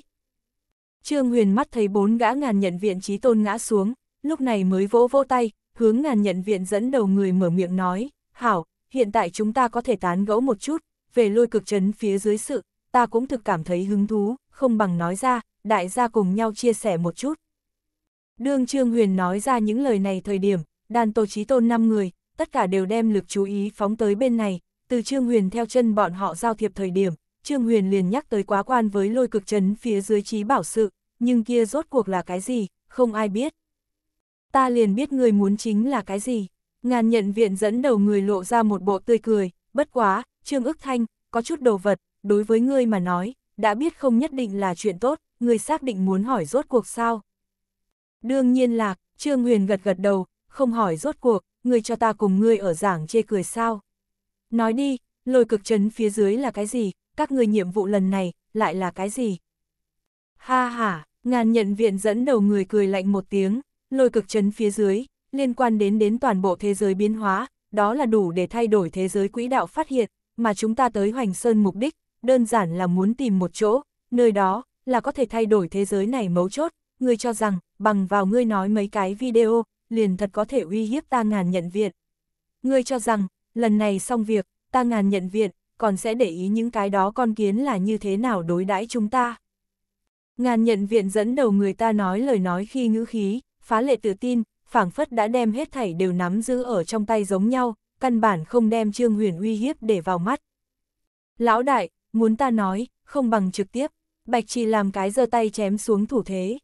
Trương Huyền mắt thấy bốn gã ngàn nhận viện trí tôn ngã xuống, lúc này mới vỗ vỗ tay, hướng ngàn nhận viện dẫn đầu người mở miệng nói, Hảo, hiện tại chúng ta có thể tán gẫu một chút, về lôi cực trấn phía dưới sự, ta cũng thực cảm thấy hứng thú, không bằng nói ra, đại gia cùng nhau chia sẻ một chút. Đương Trương Huyền nói ra những lời này thời điểm, đàn tổ trí tôn 5 người, tất cả đều đem lực chú ý phóng tới bên này, từ Trương Huyền theo chân bọn họ giao thiệp thời điểm, Trương Huyền liền nhắc tới quá quan với lôi cực trấn phía dưới trí bảo sự, nhưng kia rốt cuộc là cái gì, không ai biết ta liền biết người muốn chính là cái gì. Ngàn nhận viện dẫn đầu người lộ ra một bộ tươi cười, bất quá, Trương ức thanh, có chút đồ vật, đối với ngươi mà nói, đã biết không nhất định là chuyện tốt, ngươi xác định muốn hỏi rốt cuộc sao. Đương nhiên là, Trương Huyền gật gật đầu, không hỏi rốt cuộc, ngươi cho ta cùng ngươi ở giảng chê cười sao. Nói đi, lôi cực trấn phía dưới là cái gì, các ngươi nhiệm vụ lần này, lại là cái gì? Ha ha, ngàn nhận viện dẫn đầu người cười lạnh một tiếng, lôi cực chấn phía dưới, liên quan đến đến toàn bộ thế giới biến hóa, đó là đủ để thay đổi thế giới quỹ đạo phát hiện, mà chúng ta tới Hoành Sơn mục đích, đơn giản là muốn tìm một chỗ, nơi đó, là có thể thay đổi thế giới này mấu chốt, ngươi cho rằng, bằng vào ngươi nói mấy cái video, liền thật có thể uy hiếp ta ngàn nhận viện. Ngươi cho rằng, lần này xong việc, ta ngàn nhận viện, còn sẽ để ý những cái đó con kiến là như thế nào đối đãi chúng ta. Ngàn nhận viện dẫn đầu người ta nói lời nói khi ngữ khí, phá lệ tự tin, phảng phất đã đem hết thảy đều nắm giữ ở trong tay giống nhau, căn bản không đem Trương Huyền uy hiếp để vào mắt. Lão đại, muốn ta nói, không bằng trực tiếp, Bạch Trì làm cái giơ tay chém xuống thủ thế.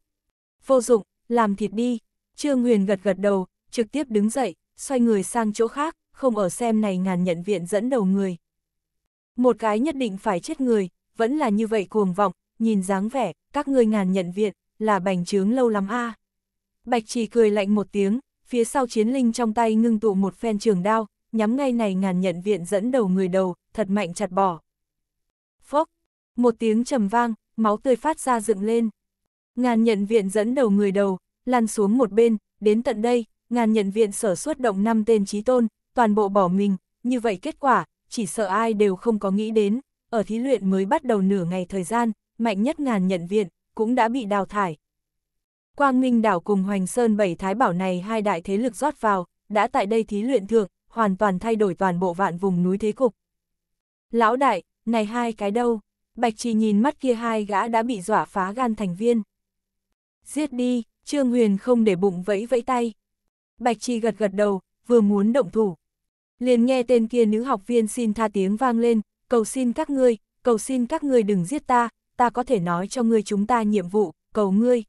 Vô dụng, làm thịt đi, Trương Huyền gật gật đầu, trực tiếp đứng dậy, xoay người sang chỗ khác, không ở xem này ngàn nhận viện dẫn đầu người. Một cái nhất định phải chết người, vẫn là như vậy cuồng vọng, nhìn dáng vẻ, các ngươi ngàn nhận viện, là bành trướng lâu lắm a à. Bạch trì cười lạnh một tiếng, phía sau chiến linh trong tay ngưng tụ một phen trường đao, nhắm ngay này ngàn nhận viện dẫn đầu người đầu, thật mạnh chặt bỏ. Phốc, một tiếng trầm vang, máu tươi phát ra dựng lên. Ngàn nhận viện dẫn đầu người đầu, lăn xuống một bên, đến tận đây, ngàn nhận viện sở xuất động năm tên trí tôn, toàn bộ bỏ mình, như vậy kết quả, chỉ sợ ai đều không có nghĩ đến, ở thí luyện mới bắt đầu nửa ngày thời gian, mạnh nhất ngàn nhận viện, cũng đã bị đào thải. Quang Minh đảo cùng Hoành Sơn bảy thái bảo này hai đại thế lực rót vào, đã tại đây thí luyện thượng, hoàn toàn thay đổi toàn bộ vạn vùng núi thế cục. Lão đại, này hai cái đâu? Bạch Trì nhìn mắt kia hai gã đã bị dọa phá gan thành viên. Giết đi, Trương Huyền không để bụng vẫy vẫy tay. Bạch Trì gật gật đầu, vừa muốn động thủ. Liền nghe tên kia nữ học viên xin tha tiếng vang lên, cầu xin các ngươi, cầu xin các ngươi đừng giết ta, ta có thể nói cho ngươi chúng ta nhiệm vụ, cầu ngươi.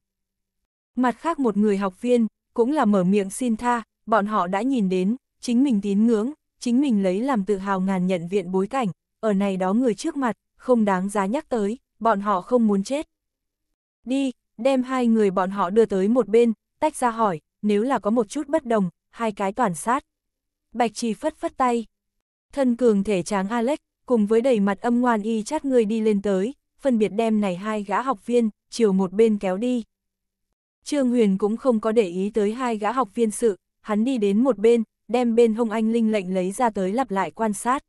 Mặt khác một người học viên, cũng là mở miệng xin tha, bọn họ đã nhìn đến, chính mình tín ngưỡng, chính mình lấy làm tự hào ngàn nhận viện bối cảnh, ở này đó người trước mặt, không đáng giá nhắc tới, bọn họ không muốn chết. Đi, đem hai người bọn họ đưa tới một bên, tách ra hỏi, nếu là có một chút bất đồng, hai cái toàn sát. Bạch Trì phất phất tay. Thân cường thể tráng Alex, cùng với đầy mặt âm ngoan y chát người đi lên tới, phân biệt đem này hai gã học viên, chiều một bên kéo đi. Trương Huyền cũng không có để ý tới hai gã học viên sự, hắn đi đến một bên, đem bên hông anh linh lệnh lấy ra tới lặp lại quan sát.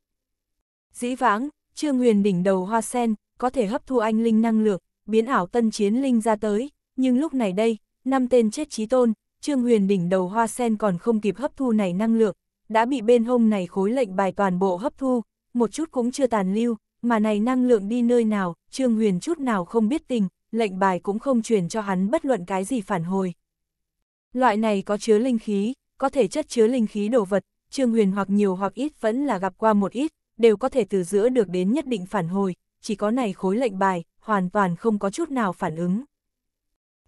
Dĩ vãng, Trương Huyền đỉnh đầu hoa sen, có thể hấp thu anh linh năng lượng, biến ảo tân chiến linh ra tới, nhưng lúc này đây, năm tên chết trí tôn, Trương Huyền đỉnh đầu hoa sen còn không kịp hấp thu này năng lượng, đã bị bên hông này khối lệnh bài toàn bộ hấp thu, một chút cũng chưa tàn lưu, mà này năng lượng đi nơi nào, Trương Huyền chút nào không biết tình, lệnh bài cũng không truyền cho hắn bất luận cái gì phản hồi. Loại này có chứa linh khí, có thể chất chứa linh khí đồ vật, Trương Huyền hoặc nhiều hoặc ít vẫn là gặp qua một ít, đều có thể từ giữa được đến nhất định phản hồi, chỉ có này khối lệnh bài, hoàn toàn không có chút nào phản ứng.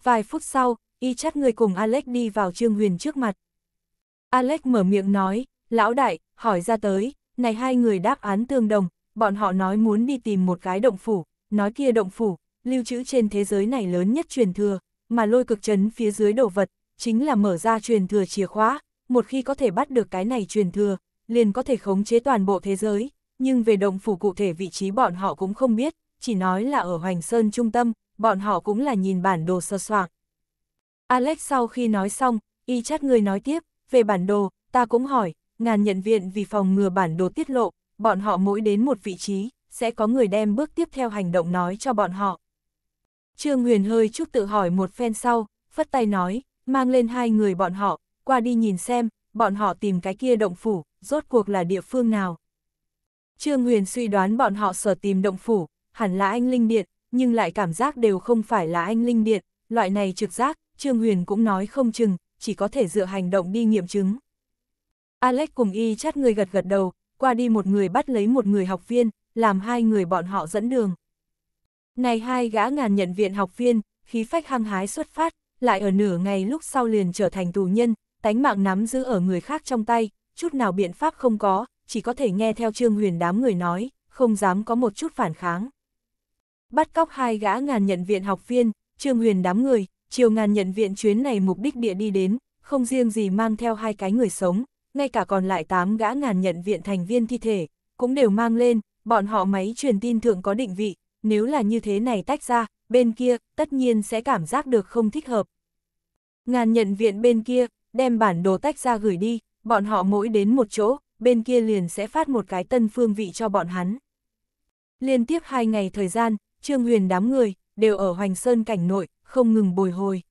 Vài phút sau, y chắt người cùng Alex đi vào Trương Huyền trước mặt. Alex mở miệng nói, lão đại, hỏi ra tới, này hai người đáp án tương đồng, bọn họ nói muốn đi tìm một cái động phủ, nói kia động phủ, lưu trữ trên thế giới này lớn nhất truyền thừa, mà lôi cực chấn phía dưới đồ vật, chính là mở ra truyền thừa chìa khóa, một khi có thể bắt được cái này truyền thừa, liền có thể khống chế toàn bộ thế giới, nhưng về động phủ cụ thể vị trí bọn họ cũng không biết, chỉ nói là ở Hoành Sơn trung tâm, bọn họ cũng là nhìn bản đồ sơ soạn. Alex sau khi nói xong, y chắc người nói tiếp, về bản đồ, ta cũng hỏi, ngàn nhận viện vì phòng ngừa bản đồ tiết lộ, bọn họ mỗi đến một vị trí, sẽ có người đem bước tiếp theo hành động nói cho bọn họ. Trương Huyền hơi chút tự hỏi một phen sau, phất tay nói, mang lên hai người bọn họ, qua đi nhìn xem, bọn họ tìm cái kia động phủ, rốt cuộc là địa phương nào. Trương Huyền suy đoán bọn họ sở tìm động phủ, hẳn là anh Linh Điện, nhưng lại cảm giác đều không phải là anh Linh Điện, loại này trực giác, Trương Huyền cũng nói không chừng, chỉ có thể dựa hành động đi nghiệm chứng. Alex cùng y chát người gật gật đầu, qua đi một người bắt lấy một người học viên, làm hai người bọn họ dẫn đường. Này hai gã ngàn nhận viện học viên, khí phách hăng hái xuất phát, lại ở nửa ngày lúc sau liền trở thành tù nhân, tánh mạng nắm giữ ở người khác trong tay, chút nào biện pháp không có, chỉ có thể nghe theo Trương Huyền đám người nói, không dám có một chút phản kháng. Bắt cóc hai gã ngàn nhận viện học viên, Trương Huyền đám người, chiều ngàn nhận viện chuyến này mục đích địa đi đến, không riêng gì mang theo hai cái người sống, ngay cả còn lại tám gã ngàn nhận viện thành viên thi thể, cũng đều mang lên, bọn họ máy truyền tin thượng có định vị, nếu là như thế này tách ra, bên kia, tất nhiên sẽ cảm giác được không thích hợp. Ngàn nhận viện bên kia, đem bản đồ tách ra gửi đi, bọn họ mỗi đến một chỗ, bên kia liền sẽ phát một cái tân phương vị cho bọn hắn. Liên tiếp hai ngày thời gian, Trương Huyền đám người, đều ở Hoành Sơn cảnh nội, không ngừng bồi hồi.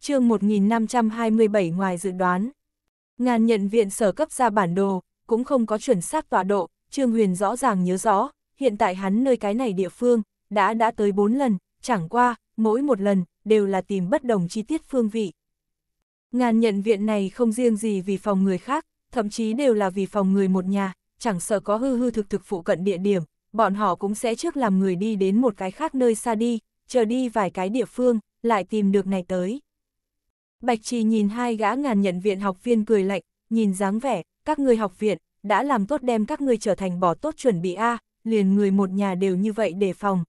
chương 1527 ngoài dự đoán, ngàn nhận viện sở cấp ra bản đồ, cũng không có chuẩn xác tọa độ, Trương Huyền rõ ràng nhớ rõ, hiện tại hắn nơi cái này địa phương, đã đã tới 4 lần, chẳng qua, mỗi một lần, đều là tìm bất đồng chi tiết phương vị. Ngàn nhận viện này không riêng gì vì phòng người khác, thậm chí đều là vì phòng người một nhà, chẳng sợ có hư hư thực thực phụ cận địa điểm, bọn họ cũng sẽ trước làm người đi đến một cái khác nơi xa đi, chờ đi vài cái địa phương, lại tìm được này tới. Bạch Trì nhìn hai gã ngàn nhận viện học viên cười lạnh, nhìn dáng vẻ, các người học viện, đã làm tốt đem các ngươi trở thành bỏ tốt chuẩn bị A, liền người một nhà đều như vậy để phòng.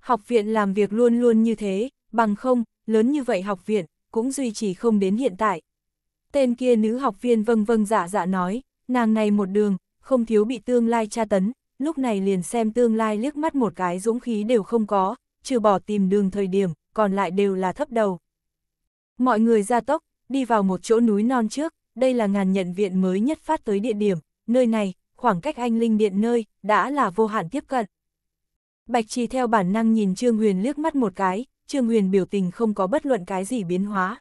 Học viện làm việc luôn luôn như thế, bằng không, lớn như vậy học viện, cũng duy trì không đến hiện tại. Tên kia nữ học viên vâng vâng dạ dạ nói, nàng này một đường, không thiếu bị tương lai tra tấn, lúc này liền xem tương lai liếc mắt một cái dũng khí đều không có, trừ bỏ tìm đường thời điểm, còn lại đều là thấp đầu. Mọi người ra tốc, đi vào một chỗ núi non trước, đây là ngàn nhận viện mới nhất phát tới địa điểm, nơi này, khoảng cách anh linh điện nơi, đã là vô hạn tiếp cận. Bạch Trì theo bản năng nhìn Trương Huyền liếc mắt một cái, Trương Huyền biểu tình không có bất luận cái gì biến hóa.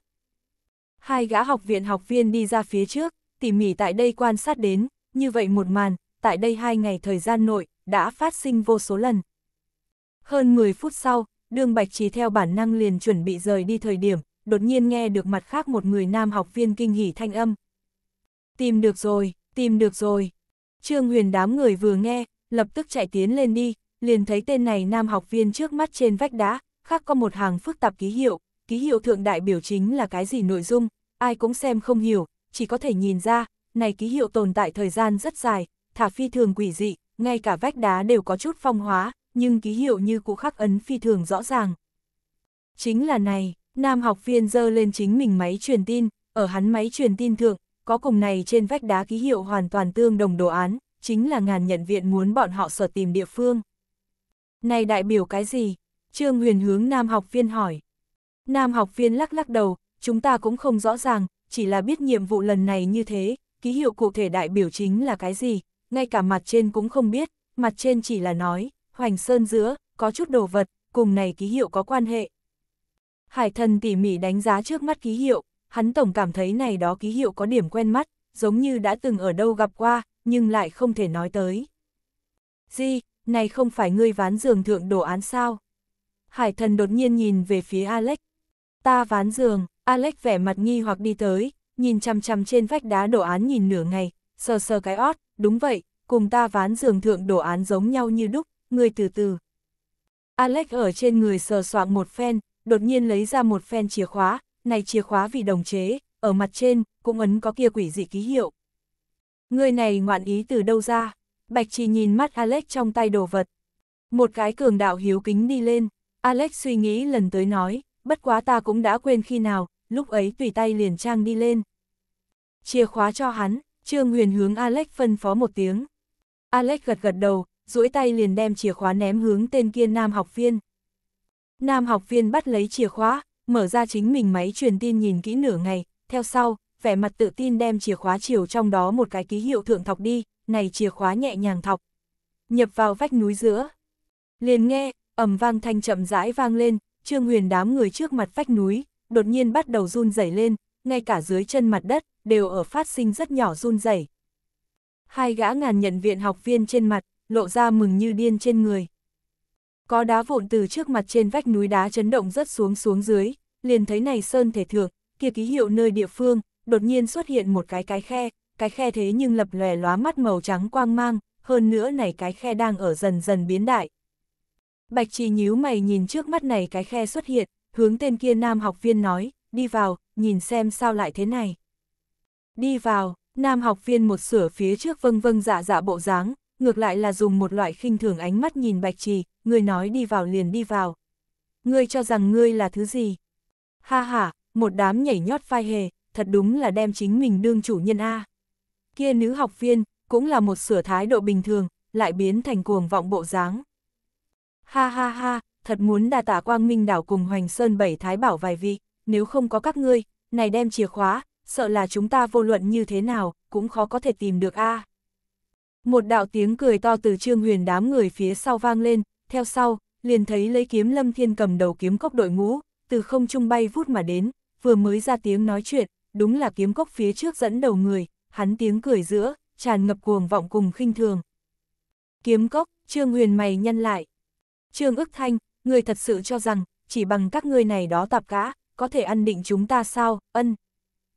Hai gã học viện học viên đi ra phía trước, tỉ mỉ tại đây quan sát đến, như vậy một màn, tại đây hai ngày thời gian nội, đã phát sinh vô số lần. Hơn 10 phút sau, đường Bạch Trì theo bản năng liền chuẩn bị rời đi thời điểm, đột nhiên nghe được mặt khác một người nam học viên kinh hỉ thanh âm. Tìm được rồi, tìm được rồi. Trương Huyền đám người vừa nghe, lập tức chạy tiến lên đi, liền thấy tên này nam học viên trước mắt trên vách đá, khác có một hàng phức tạp ký hiệu, ký hiệu thượng đại biểu chính là cái gì nội dung, ai cũng xem không hiểu, chỉ có thể nhìn ra, này ký hiệu tồn tại thời gian rất dài, thả phi thường quỷ dị, ngay cả vách đá đều có chút phong hóa, nhưng ký hiệu như cũ khắc ấn phi thường rõ ràng. Chính là này, nam học viên dơ lên chính mình máy truyền tin, ở hắn máy truyền tin thượng, có cùng này trên vách đá ký hiệu hoàn toàn tương đồng đồ án, chính là ngàn nhận viện muốn bọn họ sở tìm địa phương. Này đại biểu cái gì? Trương Huyền hướng nam học viên hỏi. Nam học viên lắc lắc đầu, chúng ta cũng không rõ ràng, chỉ là biết nhiệm vụ lần này như thế, ký hiệu cụ thể đại biểu chính là cái gì, ngay cả mặt trên cũng không biết, mặt trên chỉ là nói, hoành sơn giữa, có chút đồ vật, cùng này ký hiệu có quan hệ. Hải thần tỉ mỉ đánh giá trước mắt ký hiệu, hắn tổng cảm thấy này đó ký hiệu có điểm quen mắt, giống như đã từng ở đâu gặp qua, nhưng lại không thể nói tới. Di, này không phải ngươi ván giường thượng đồ án sao? Hải thần đột nhiên nhìn về phía Alex. Ta ván giường, Alex vẻ mặt nghi hoặc đi tới, nhìn chằm chằm trên vách đá đồ án nhìn nửa ngày, sờ sờ cái ót, đúng vậy, cùng ta ván giường thượng đồ án giống nhau như đúc, ngươi từ từ. Alex ở trên người sờ soạng một phen, đột nhiên lấy ra một phen chìa khóa, này chìa khóa vì đồng chế, ở mặt trên, cũng ấn có kia quỷ dị ký hiệu. Người này ngoạn ý từ đâu ra? Bạch chỉ nhìn mắt Alex trong tay đồ vật. Một cái cường đạo hiếu kính đi lên. Alex suy nghĩ lần tới nói, bất quá ta cũng đã quên khi nào, lúc ấy tùy tay liền trang đi lên. Chìa khóa cho hắn, Trương Huyền hướng Alex phân phó một tiếng. Alex gật gật đầu, duỗi tay liền đem chìa khóa ném hướng tên kia nam học viên. Nam học viên bắt lấy chìa khóa, mở ra chính mình máy truyền tin nhìn kỹ nửa ngày, theo sau, vẻ mặt tự tin đem chìa khóa chiều trong đó một cái ký hiệu thượng thọc đi, này chìa khóa nhẹ nhàng thọc. Nhập vào vách núi giữa. Liền nghe, ầm vang thanh chậm rãi vang lên, Trương Huyền đám người trước mặt vách núi, đột nhiên bắt đầu run rẩy lên, ngay cả dưới chân mặt đất đều ở phát sinh rất nhỏ run rẩy. Hai gã ngàn nhận viện học viên trên mặt, lộ ra mừng như điên trên người. Có đá vụn từ trước mặt trên vách núi đá chấn động rất xuống xuống dưới, liền thấy này sơn thể thượng, kia ký hiệu nơi địa phương, đột nhiên xuất hiện một cái cái khe, cái khe thế nhưng lập lòe lóa mắt màu trắng quang mang, hơn nữa này cái khe đang ở dần dần biến đại. Bạch Trì nhíu mày nhìn trước mắt này cái khe xuất hiện, hướng tên kia nam học viên nói, đi vào, nhìn xem sao lại thế này. Đi vào, nam học viên một sửa phía trước vâng vâng dạ dạ bộ dáng, ngược lại là dùng một loại khinh thường ánh mắt nhìn Bạch Trì, người nói đi vào liền đi vào. Ngươi cho rằng ngươi là thứ gì? Ha ha, một đám nhảy nhót phai hề, thật đúng là đem chính mình đương chủ nhân A. Kia nữ học viên, cũng là một sửa thái độ bình thường, lại biến thành cuồng vọng bộ dáng. Ha ha ha, thật muốn đà tả quang minh đảo cùng hoành sơn bảy thái bảo vài vị, nếu không có các ngươi, này đem chìa khóa, sợ là chúng ta vô luận như thế nào, cũng khó có thể tìm được a. Một đạo tiếng cười to từ trương huyền đám người phía sau vang lên, theo sau, liền thấy lấy kiếm lâm thiên cầm đầu kiếm cốc đội ngũ, từ không trung bay vút mà đến, vừa mới ra tiếng nói chuyện, đúng là kiếm cốc phía trước dẫn đầu người, hắn tiếng cười giữa, tràn ngập cuồng vọng cùng khinh thường. Kiếm cốc, Trương Huyền mày nhân lại. Trương ức thanh, người thật sự cho rằng, chỉ bằng các ngươi này đó tạp cá, có thể ăn định chúng ta sao, ân.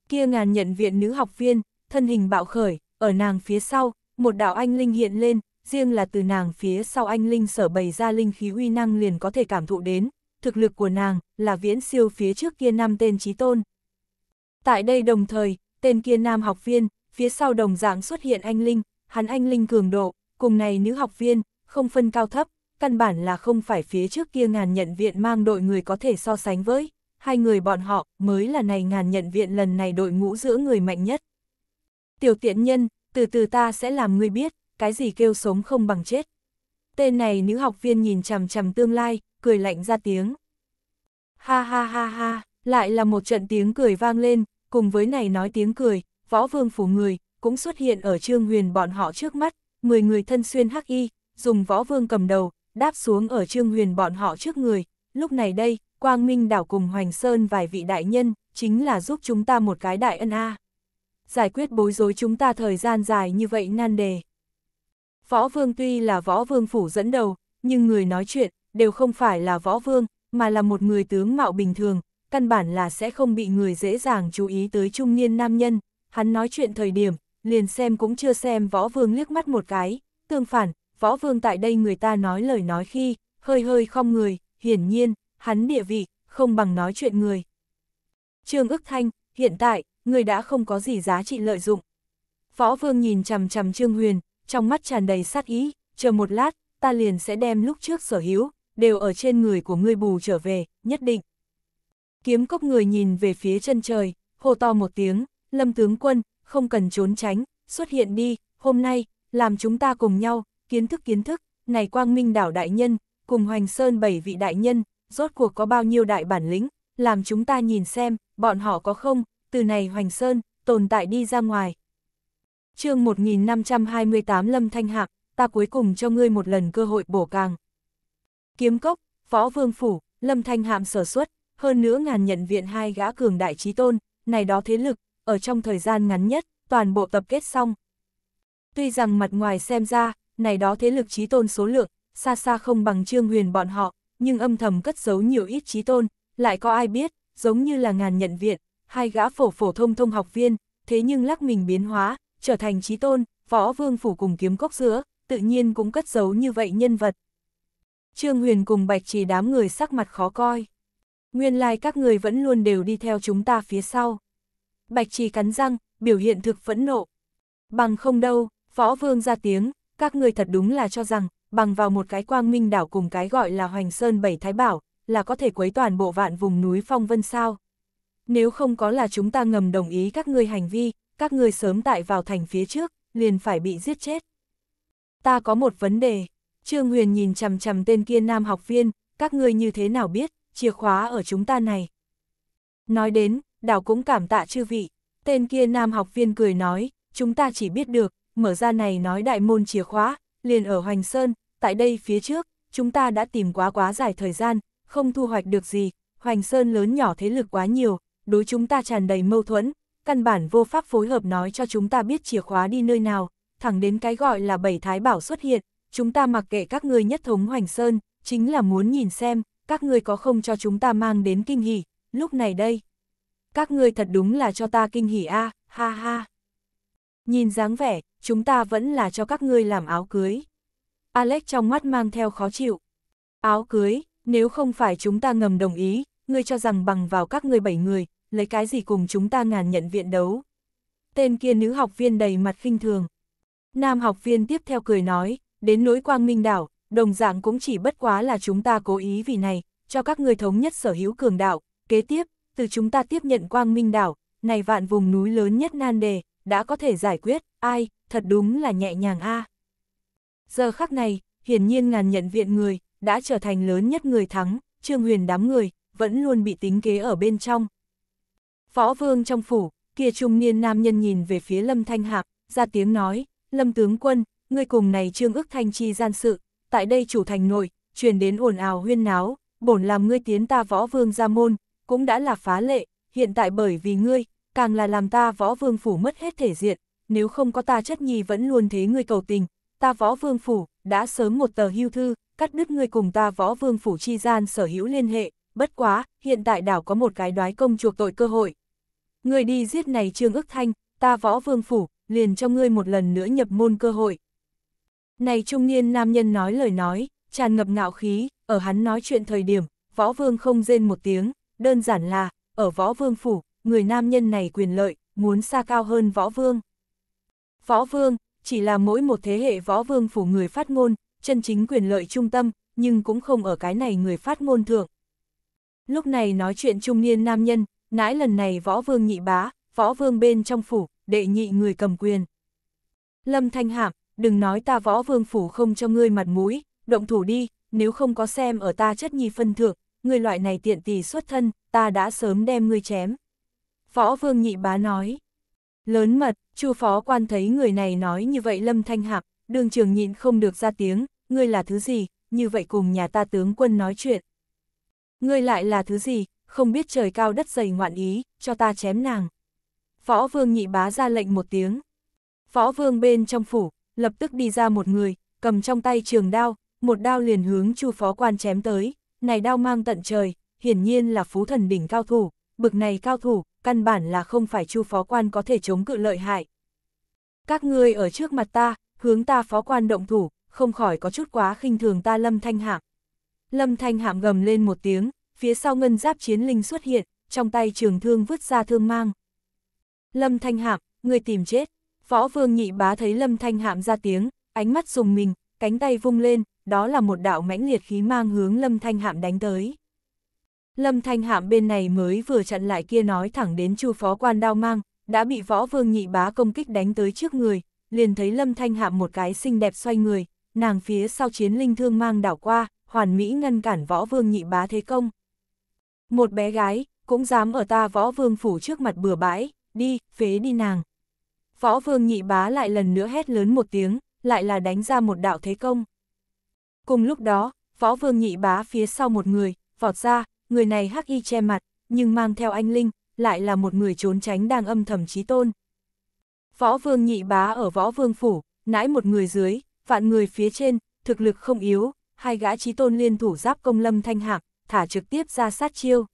Kia ngàn nhận viện nữ học viên, thân hình bạo khởi, ở nàng phía sau, một đạo anh linh hiện lên, riêng là từ nàng phía sau anh linh sở bày ra linh khí uy năng liền có thể cảm thụ đến, thực lực của nàng là viễn siêu phía trước kia năm tên trí tôn. Tại đây đồng thời, tên kia nam học viên, phía sau đồng dạng xuất hiện anh Linh, hắn anh Linh cường độ, cùng này nữ học viên, không phân cao thấp, căn bản là không phải phía trước kia ngàn nhận viện mang đội người có thể so sánh với, hai người bọn họ mới là này ngàn nhận viện lần này đội ngũ giữa người mạnh nhất. Tiểu tiện nhân, từ từ ta sẽ làm ngươi biết, cái gì kêu sống không bằng chết. Tên này nữ học viên nhìn chằm chằm tương lai, cười lạnh ra tiếng. Ha ha ha ha. Lại là một trận tiếng cười vang lên, cùng với này nói tiếng cười, võ vương phủ người, cũng xuất hiện ở trương huyền bọn họ trước mắt, 10 người thân xuyên hắc y, dùng võ vương cầm đầu, đáp xuống ở trương huyền bọn họ trước người, lúc này đây, Quang Minh đảo cùng Hoành Sơn vài vị đại nhân, chính là giúp chúng ta một cái đại ân a. Giải quyết bối rối chúng ta thời gian dài như vậy nan đề. Võ vương tuy là võ vương phủ dẫn đầu, nhưng người nói chuyện, đều không phải là võ vương, mà là một người tướng mạo bình thường, căn bản là sẽ không bị người dễ dàng chú ý tới trung niên nam nhân, hắn nói chuyện thời điểm, liền xem cũng chưa xem võ vương liếc mắt một cái, tương phản, võ vương tại đây người ta nói lời nói khi, hơi hơi không người, hiển nhiên, hắn địa vị, không bằng nói chuyện người. Trương ức thanh, hiện tại, người đã không có gì giá trị lợi dụng. Võ vương nhìn chằm chằm Trương Huyền, trong mắt tràn đầy sát ý, chờ một lát, ta liền sẽ đem lúc trước sở hữu, đều ở trên người của ngươi bù trở về, nhất định. Kiếm cốc người nhìn về phía chân trời, hô to một tiếng, lâm tướng quân, không cần trốn tránh, xuất hiện đi, hôm nay, làm chúng ta cùng nhau, kiến thức kiến thức, này quang minh đảo đại nhân, cùng hoành sơn bảy vị đại nhân, rốt cuộc có bao nhiêu đại bản lĩnh, làm chúng ta nhìn xem, bọn họ có không, từ này hoành sơn, tồn tại đi ra ngoài. chương 1528 Lâm Thanh Hạc, ta cuối cùng cho ngươi một lần cơ hội bổ càng. Kiếm cốc, phó vương phủ, Lâm Thanh Hạm sở xuất, hơn nữa ngàn nhận viện hai gã cường đại trí tôn, này đó thế lực, ở trong thời gian ngắn nhất, toàn bộ tập kết xong. Tuy rằng mặt ngoài xem ra, này đó thế lực trí tôn số lượng, xa xa không bằng trương huyền bọn họ, nhưng âm thầm cất giấu nhiều ít trí tôn, lại có ai biết, giống như là ngàn nhận viện, hai gã phổ phổ thông thông học viên, thế nhưng lắc mình biến hóa, trở thành trí tôn, võ vương phủ cùng kiếm cốc giữa, tự nhiên cũng cất giấu như vậy nhân vật. Trương Huyền cùng Bạch Trì đám người sắc mặt khó coi. Nguyên lai like các người vẫn luôn đều đi theo chúng ta phía sau. Bạch trì cắn răng, biểu hiện thực phẫn nộ. Bằng không đâu, võ vương ra tiếng, các người thật đúng là cho rằng, bằng vào một cái quang minh đảo cùng cái gọi là hoành sơn bảy thái bảo, là có thể quấy toàn bộ vạn vùng núi phong vân sao. Nếu không có là chúng ta ngầm đồng ý các người hành vi, các người sớm tại vào thành phía trước, liền phải bị giết chết. Ta có một vấn đề, Trương Huyền nhìn chằm chằm tên kia nam học viên, các người như thế nào biết? chìa khóa ở chúng ta này. Nói đến, đảo cũng cảm tạ chư vị, tên kia nam học viên cười nói, chúng ta chỉ biết được, mở ra này nói đại môn chìa khóa, liền ở Hoành Sơn, tại đây phía trước, chúng ta đã tìm quá quá dài thời gian, không thu hoạch được gì, Hoành Sơn lớn nhỏ thế lực quá nhiều, đối chúng ta tràn đầy mâu thuẫn, căn bản vô pháp phối hợp nói cho chúng ta biết chìa khóa đi nơi nào, thẳng đến cái gọi là bảy thái bảo xuất hiện, chúng ta mặc kệ các ngươi nhất thống Hoành Sơn, chính là muốn nhìn xem, các ngươi có không cho chúng ta mang đến kinh hỉ, lúc này đây. Các ngươi thật đúng là cho ta kinh hỉ a, ha ha. Nhìn dáng vẻ, chúng ta vẫn là cho các ngươi làm áo cưới. Alex trong mắt mang theo khó chịu. Áo cưới, nếu không phải chúng ta ngầm đồng ý, ngươi cho rằng bằng vào các ngươi bảy người, lấy cái gì cùng chúng ta ngàn nhận viện đấu. Tên kia nữ học viên đầy mặt khinh thường. Nam học viên tiếp theo cười nói, đến nỗi quang minh đảo, đồng dạng cũng chỉ bất quá là chúng ta cố ý vì này, cho các người thống nhất sở hữu cường đạo, kế tiếp, từ chúng ta tiếp nhận quang minh đảo, này vạn vùng núi lớn nhất nan đề, đã có thể giải quyết, ai, thật đúng là nhẹ nhàng a. Giờ khắc này, hiển nhiên ngàn nhận viện người, đã trở thành lớn nhất người thắng, trương huyền đám người, vẫn luôn bị tính kế ở bên trong. Phó vương trong phủ, kia trung niên nam nhân nhìn về phía lâm thanh hạc, ra tiếng nói, lâm tướng quân, ngươi cùng này trương ức thanh chi gian sự, tại đây chủ thành nội, truyền đến ồn ào huyên náo, bổn làm ngươi tiến ta võ vương ra môn, cũng đã là phá lệ, hiện tại bởi vì ngươi, càng là làm ta võ vương phủ mất hết thể diện, nếu không có ta chất nhi vẫn luôn thế ngươi cầu tình, ta võ vương phủ, đã sớm một tờ hưu thư, cắt đứt ngươi cùng ta võ vương phủ chi gian sở hữu liên hệ, bất quá, hiện tại đảo có một cái đoái công chuộc tội cơ hội. Ngươi đi giết này trương ức thanh, ta võ vương phủ, liền cho ngươi một lần nữa nhập môn cơ hội. Này trung niên nam nhân nói lời nói, tràn ngập ngạo khí, ở hắn nói chuyện thời điểm, võ vương không rên một tiếng, đơn giản là, ở võ vương phủ, người nam nhân này quyền lợi, muốn xa cao hơn võ vương. Võ vương, chỉ là mỗi một thế hệ võ vương phủ người phát ngôn, chân chính quyền lợi trung tâm, nhưng cũng không ở cái này người phát ngôn thượng. Lúc này nói chuyện trung niên nam nhân, nãy lần này võ vương nhị bá, võ vương bên trong phủ, đệ nhị người cầm quyền. Lâm Thanh Hạm, đừng nói ta võ vương phủ không cho ngươi mặt mũi, động thủ đi, nếu không có xem ở ta chất nhi phân thượng, ngươi loại này tiện tỷ xuất thân, ta đã sớm đem ngươi chém. Võ vương nhị bá nói, lớn mật, chu phó quan thấy người này nói như vậy lâm thanh hạc, đường trường nhịn không được ra tiếng, ngươi là thứ gì, như vậy cùng nhà ta tướng quân nói chuyện. Ngươi lại là thứ gì, không biết trời cao đất dày ngoạn ý, cho ta chém nàng. Võ vương nhị bá ra lệnh một tiếng. Võ vương bên trong phủ, lập tức đi ra một người, cầm trong tay trường đao, một đao liền hướng Chu phó quan chém tới, này đao mang tận trời, hiển nhiên là phú thần đỉnh cao thủ, bực này cao thủ, căn bản là không phải Chu phó quan có thể chống cự lợi hại. Các ngươi ở trước mặt ta, hướng ta phó quan động thủ, không khỏi có chút quá khinh thường ta Lâm Thanh Hạm. Lâm Thanh Hạm gầm lên một tiếng, phía sau ngân giáp chiến linh xuất hiện, trong tay trường thương vứt ra thương mang. Lâm Thanh Hạm, người tìm chết. Võ vương nhị bá thấy lâm thanh hạm ra tiếng, ánh mắt dùng mình, cánh tay vung lên, đó là một đạo mãnh liệt khí mang hướng lâm thanh hạm đánh tới. Lâm thanh hạm bên này mới vừa chặn lại kia nói thẳng đến chu phó quan đao mang, đã bị võ vương nhị bá công kích đánh tới trước người, liền thấy lâm thanh hạm một cái xinh đẹp xoay người, nàng phía sau chiến linh thương mang đảo qua, hoàn mỹ ngăn cản võ vương nhị bá thế công. Một bé gái, cũng dám ở ta võ vương phủ trước mặt bừa bãi, đi, phế đi nàng. Võ vương nhị bá lại lần nữa hét lớn một tiếng, lại là đánh ra một đạo thế công. Cùng lúc đó, võ vương nhị bá phía sau một người, vọt ra, người này hắc y che mặt, nhưng mang theo anh Linh, lại là một người trốn tránh đang âm thầm trí tôn. Võ vương nhị bá ở võ vương phủ, nãi một người dưới, vạn người phía trên, thực lực không yếu, hai gã trí tôn liên thủ giáp công lâm thanh hạc, thả trực tiếp ra sát chiêu.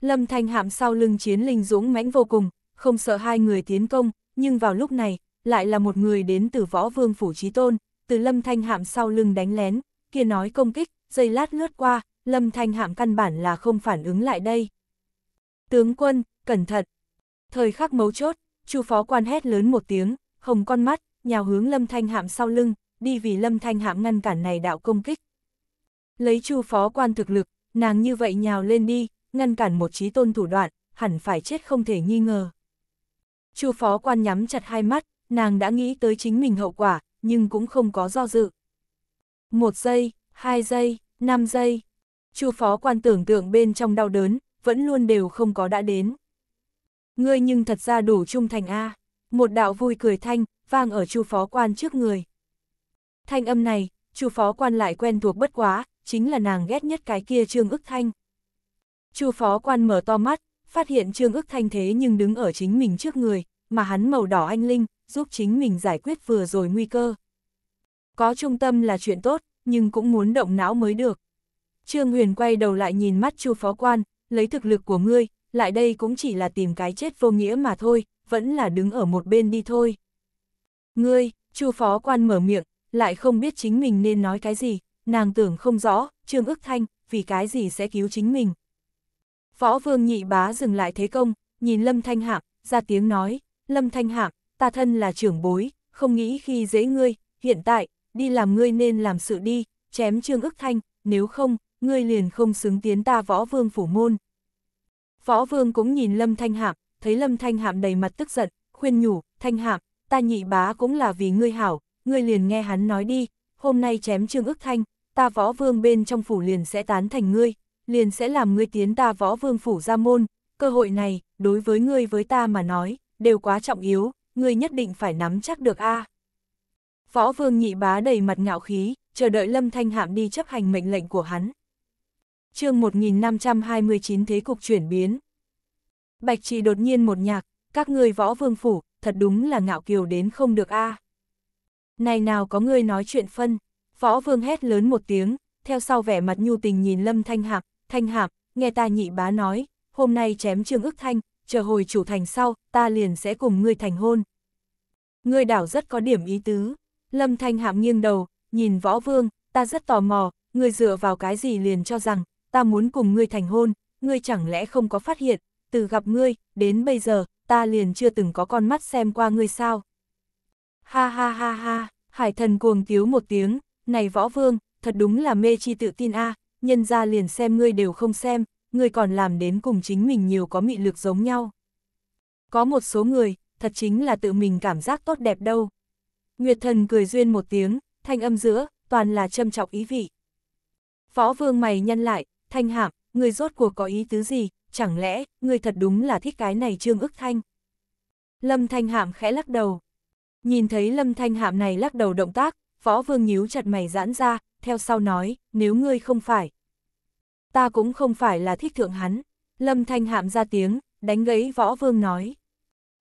Lâm thanh hạm sau lưng chiến linh dũng mãnh vô cùng, không sợ hai người tiến công, nhưng vào lúc này, lại là một người đến từ võ vương phủ trí tôn, từ lâm thanh hạm sau lưng đánh lén, kia nói công kích, dây lát lướt qua, lâm thanh hạm căn bản là không phản ứng lại đây. Tướng quân, cẩn thận. Thời khắc mấu chốt, chu phó quan hét lớn một tiếng, hồng con mắt, nhào hướng lâm thanh hạm sau lưng, đi vì lâm thanh hạm ngăn cản này đạo công kích. Lấy chu phó quan thực lực, nàng như vậy nhào lên đi, ngăn cản một trí tôn thủ đoạn, hẳn phải chết không thể nghi ngờ. Chu phó quan nhắm chặt hai mắt, nàng đã nghĩ tới chính mình hậu quả, nhưng cũng không có do dự. Một giây, hai giây, năm giây. Chu phó quan tưởng tượng bên trong đau đớn, vẫn luôn đều không có đã đến. Ngươi nhưng thật ra đủ trung thành A. Một đạo vui cười thanh, vang ở chu phó quan trước người. Thanh âm này, chu phó quan lại quen thuộc bất quá, chính là nàng ghét nhất cái kia trương ức thanh. chu phó quan mở to mắt, phát hiện Trương ức thanh thế nhưng đứng ở chính mình trước người, mà hắn màu đỏ anh linh, giúp chính mình giải quyết vừa rồi nguy cơ. Có trung tâm là chuyện tốt, nhưng cũng muốn động não mới được. Trương Huyền quay đầu lại nhìn mắt Chu phó quan, lấy thực lực của ngươi, lại đây cũng chỉ là tìm cái chết vô nghĩa mà thôi, vẫn là đứng ở một bên đi thôi. Ngươi, Chu phó quan mở miệng, lại không biết chính mình nên nói cái gì, nàng tưởng không rõ, Trương ức thanh, vì cái gì sẽ cứu chính mình. Võ vương nhị bá dừng lại thế công, nhìn Lâm Thanh Hạc, ra tiếng nói, Lâm Thanh Hạc, ta thân là trưởng bối, không nghĩ khi dễ ngươi, hiện tại, đi làm ngươi nên làm sự đi, chém trương ức thanh, nếu không, ngươi liền không xứng tiến ta võ vương phủ môn. Võ vương cũng nhìn Lâm Thanh Hạm, thấy Lâm Thanh Hạm đầy mặt tức giận, khuyên nhủ, Thanh Hạm, ta nhị bá cũng là vì ngươi hảo, ngươi liền nghe hắn nói đi, hôm nay chém trương ức thanh, ta võ vương bên trong phủ liền sẽ tán thành ngươi, liền sẽ làm ngươi tiến ta võ vương phủ ra môn, cơ hội này, đối với ngươi với ta mà nói, đều quá trọng yếu, ngươi nhất định phải nắm chắc được a. À. Võ vương nhị bá đầy mặt ngạo khí, chờ đợi Lâm Thanh Hạm đi chấp hành mệnh lệnh của hắn. chương 1529 thế cục chuyển biến. Bạch trì đột nhiên một nhạc, các ngươi võ vương phủ, thật đúng là ngạo kiều đến không được a. À. Này nào có ngươi nói chuyện phân, võ vương hét lớn một tiếng, theo sau vẻ mặt nhu tình nhìn Lâm Thanh Hạc, Thanh Hạc, nghe ta nhị bá nói, hôm nay chém Trương Ước Thanh, chờ hồi chủ thành sau, ta liền sẽ cùng ngươi thành hôn. Ngươi đảo rất có điểm ý tứ. Lâm Thanh Hạm nghiêng đầu, nhìn võ vương, ta rất tò mò, ngươi dựa vào cái gì liền cho rằng, ta muốn cùng ngươi thành hôn, ngươi chẳng lẽ không có phát hiện, từ gặp ngươi, đến bây giờ, ta liền chưa từng có con mắt xem qua ngươi sao. Ha ha ha ha, hải thần cuồng tiếu một tiếng, này võ vương, thật đúng là mê chi tự tin a à, nhân ra liền xem ngươi đều không xem, ngươi còn làm đến cùng chính mình nhiều có mị lực giống nhau. Có một số người, thật chính là tự mình cảm giác tốt đẹp đâu. Nguyệt thần cười duyên một tiếng, thanh âm giữa, toàn là châm trọng ý vị. Phó vương mày nhăn lại, thanh hạm, ngươi rốt cuộc có ý tứ gì, chẳng lẽ, ngươi thật đúng là thích cái này trương ức thanh. Lâm thanh hạm khẽ lắc đầu. Nhìn thấy lâm thanh hạm này lắc đầu động tác, Phó vương nhíu chặt mày giãn ra, theo sau nói, nếu ngươi không phải. Ta cũng không phải là thích thượng hắn. Lâm Thanh Hạm ra tiếng, đánh gãy võ vương nói.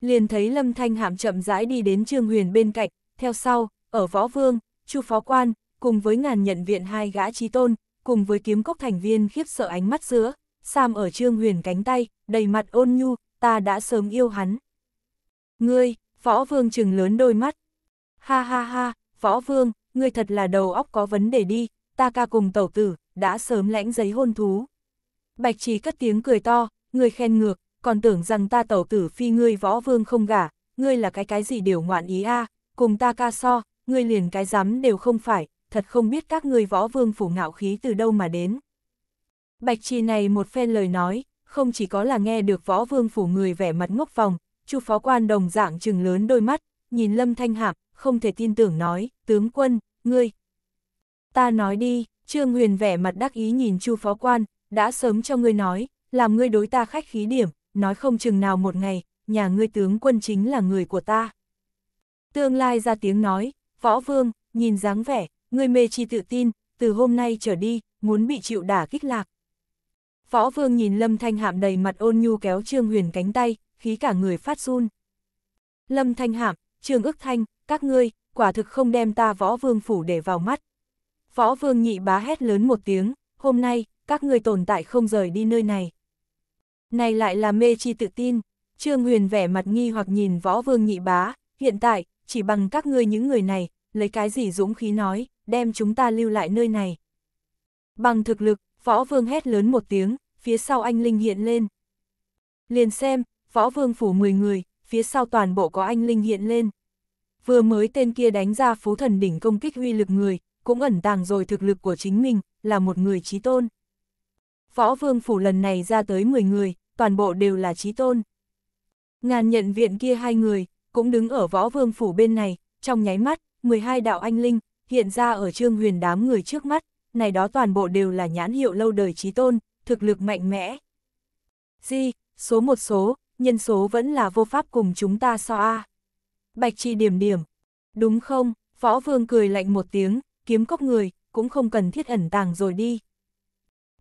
Liền thấy Lâm Thanh Hạm chậm rãi đi đến Trương Huyền bên cạnh, theo sau, ở võ vương, chu phó quan, cùng với ngàn nhận viện hai gã trí tôn, cùng với kiếm cốc thành viên khiếp sợ ánh mắt giữa, Sam ở Trương Huyền cánh tay, đầy mặt ôn nhu, ta đã sớm yêu hắn. Ngươi, võ vương trừng lớn đôi mắt. Ha ha ha, võ vương, ngươi thật là đầu óc có vấn đề đi, ta ca cùng tẩu tử, đã sớm lãnh giấy hôn thú. Bạch Trí cất tiếng cười to, ngươi khen ngược, còn tưởng rằng ta tẩu tử phi ngươi võ vương không gả, ngươi là cái cái gì điều ngoạn ý a cùng ta ca so, ngươi liền cái dám đều không phải, thật không biết các ngươi võ vương phủ ngạo khí từ đâu mà đến. Bạch Trì này một phen lời nói, không chỉ có là nghe được võ vương phủ người vẻ mặt ngốc vòng, chu phó quan đồng dạng trừng lớn đôi mắt, nhìn Lâm Thanh Hạm, không thể tin tưởng nói, tướng quân, ngươi. Ta nói đi, Trương Huyền vẻ mặt đắc ý nhìn Chu phó quan, đã sớm cho ngươi nói, làm ngươi đối ta khách khí điểm, nói không chừng nào một ngày, nhà ngươi tướng quân chính là người của ta. Tương lai ra tiếng nói, võ vương, nhìn dáng vẻ, ngươi mê chi tự tin, từ hôm nay trở đi, muốn bị chịu đả kích lạc. Võ vương nhìn Lâm Thanh Hạm đầy mặt ôn nhu kéo Trương Huyền cánh tay, khí cả người phát run. Lâm Thanh Hạm, Trương ức thanh, các ngươi, quả thực không đem ta võ vương phủ để vào mắt. Võ vương nhị bá hét lớn một tiếng, hôm nay, các ngươi tồn tại không rời đi nơi này. Này lại là mê chi tự tin, Trương Huyền vẻ mặt nghi hoặc nhìn võ vương nhị bá, hiện tại, chỉ bằng các ngươi những người này, lấy cái gì dũng khí nói, đem chúng ta lưu lại nơi này. Bằng thực lực, võ vương hét lớn một tiếng, phía sau anh Linh hiện lên. Liền xem, võ vương phủ 10 người, phía sau toàn bộ có anh linh hiện lên. Vừa mới tên kia đánh ra phú thần đỉnh công kích huy lực người, cũng ẩn tàng rồi thực lực của chính mình, là một người trí tôn. Võ vương phủ lần này ra tới 10 người, toàn bộ đều là trí tôn. Ngàn nhận viện kia hai người, cũng đứng ở võ vương phủ bên này, trong nháy mắt, 12 đạo anh linh, hiện ra ở trương huyền đám người trước mắt, này đó toàn bộ đều là nhãn hiệu lâu đời trí tôn, thực lực mạnh mẽ. Di, số một số, nhân số vẫn là vô pháp cùng chúng ta so a. Bạch Chi điểm điểm. Đúng không? Võ Vương cười lạnh một tiếng, kiếm cốc người, cũng không cần thiết ẩn tàng rồi đi.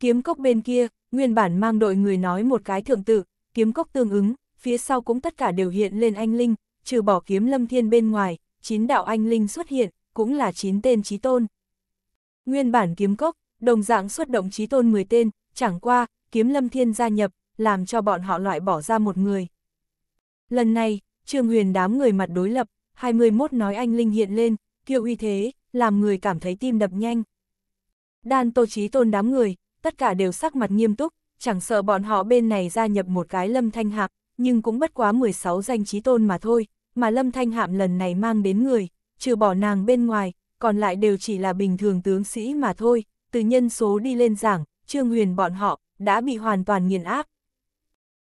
Kiếm cốc bên kia, nguyên bản mang đội người nói một cái thượng tự, kiếm cốc tương ứng, phía sau cũng tất cả đều hiện lên anh Linh, trừ bỏ kiếm lâm thiên bên ngoài, chín đạo anh Linh xuất hiện, cũng là chín tên trí tôn. Nguyên bản kiếm cốc, đồng dạng xuất động trí tôn 10 tên, chẳng qua, kiếm lâm thiên gia nhập, làm cho bọn họ loại bỏ ra một người. Lần này, Trương Huyền đám người mặt đối lập, 21 nói anh Linh hiện lên, kiêu uy thế, làm người cảm thấy tim đập nhanh. Đan Tô Chí Tôn đám người, tất cả đều sắc mặt nghiêm túc, chẳng sợ bọn họ bên này gia nhập một cái Lâm Thanh Hạc, nhưng cũng bất quá 16 danh Chí Tôn mà thôi, mà Lâm Thanh Hạm lần này mang đến người, trừ bỏ nàng bên ngoài, còn lại đều chỉ là bình thường tướng sĩ mà thôi, từ nhân số đi lên giảng, Trương Huyền bọn họ đã bị hoàn toàn nghiền áp.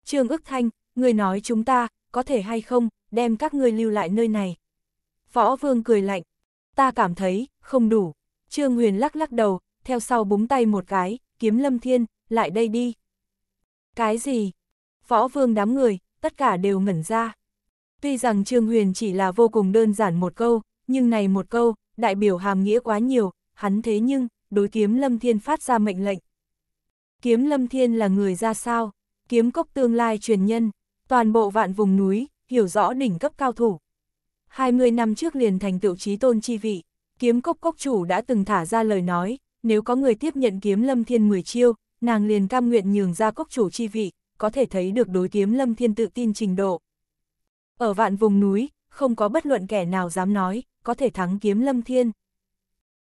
Trương ức thanh, người nói chúng ta, có thể hay không, đem các ngươi lưu lại nơi này. Phó Vương cười lạnh. Ta cảm thấy, không đủ. Trương Huyền lắc lắc đầu, theo sau búng tay một cái, kiếm Lâm Thiên, lại đây đi. Cái gì? Phó Vương đám người, tất cả đều ngẩn ra. Tuy rằng Trương Huyền chỉ là vô cùng đơn giản một câu, nhưng này một câu, đại biểu hàm nghĩa quá nhiều, hắn thế nhưng, đối kiếm Lâm Thiên phát ra mệnh lệnh. Kiếm Lâm Thiên là người ra sao? kiếm cốc tương lai truyền nhân, toàn bộ vạn vùng núi, hiểu rõ đỉnh cấp cao thủ. 20 năm trước liền thành tựu trí tôn chi vị, kiếm cốc cốc chủ đã từng thả ra lời nói, nếu có người tiếp nhận kiếm lâm thiên 10 chiêu, nàng liền cam nguyện nhường ra cốc chủ chi vị, có thể thấy được đối kiếm lâm thiên tự tin trình độ. Ở vạn vùng núi, không có bất luận kẻ nào dám nói, có thể thắng kiếm lâm thiên.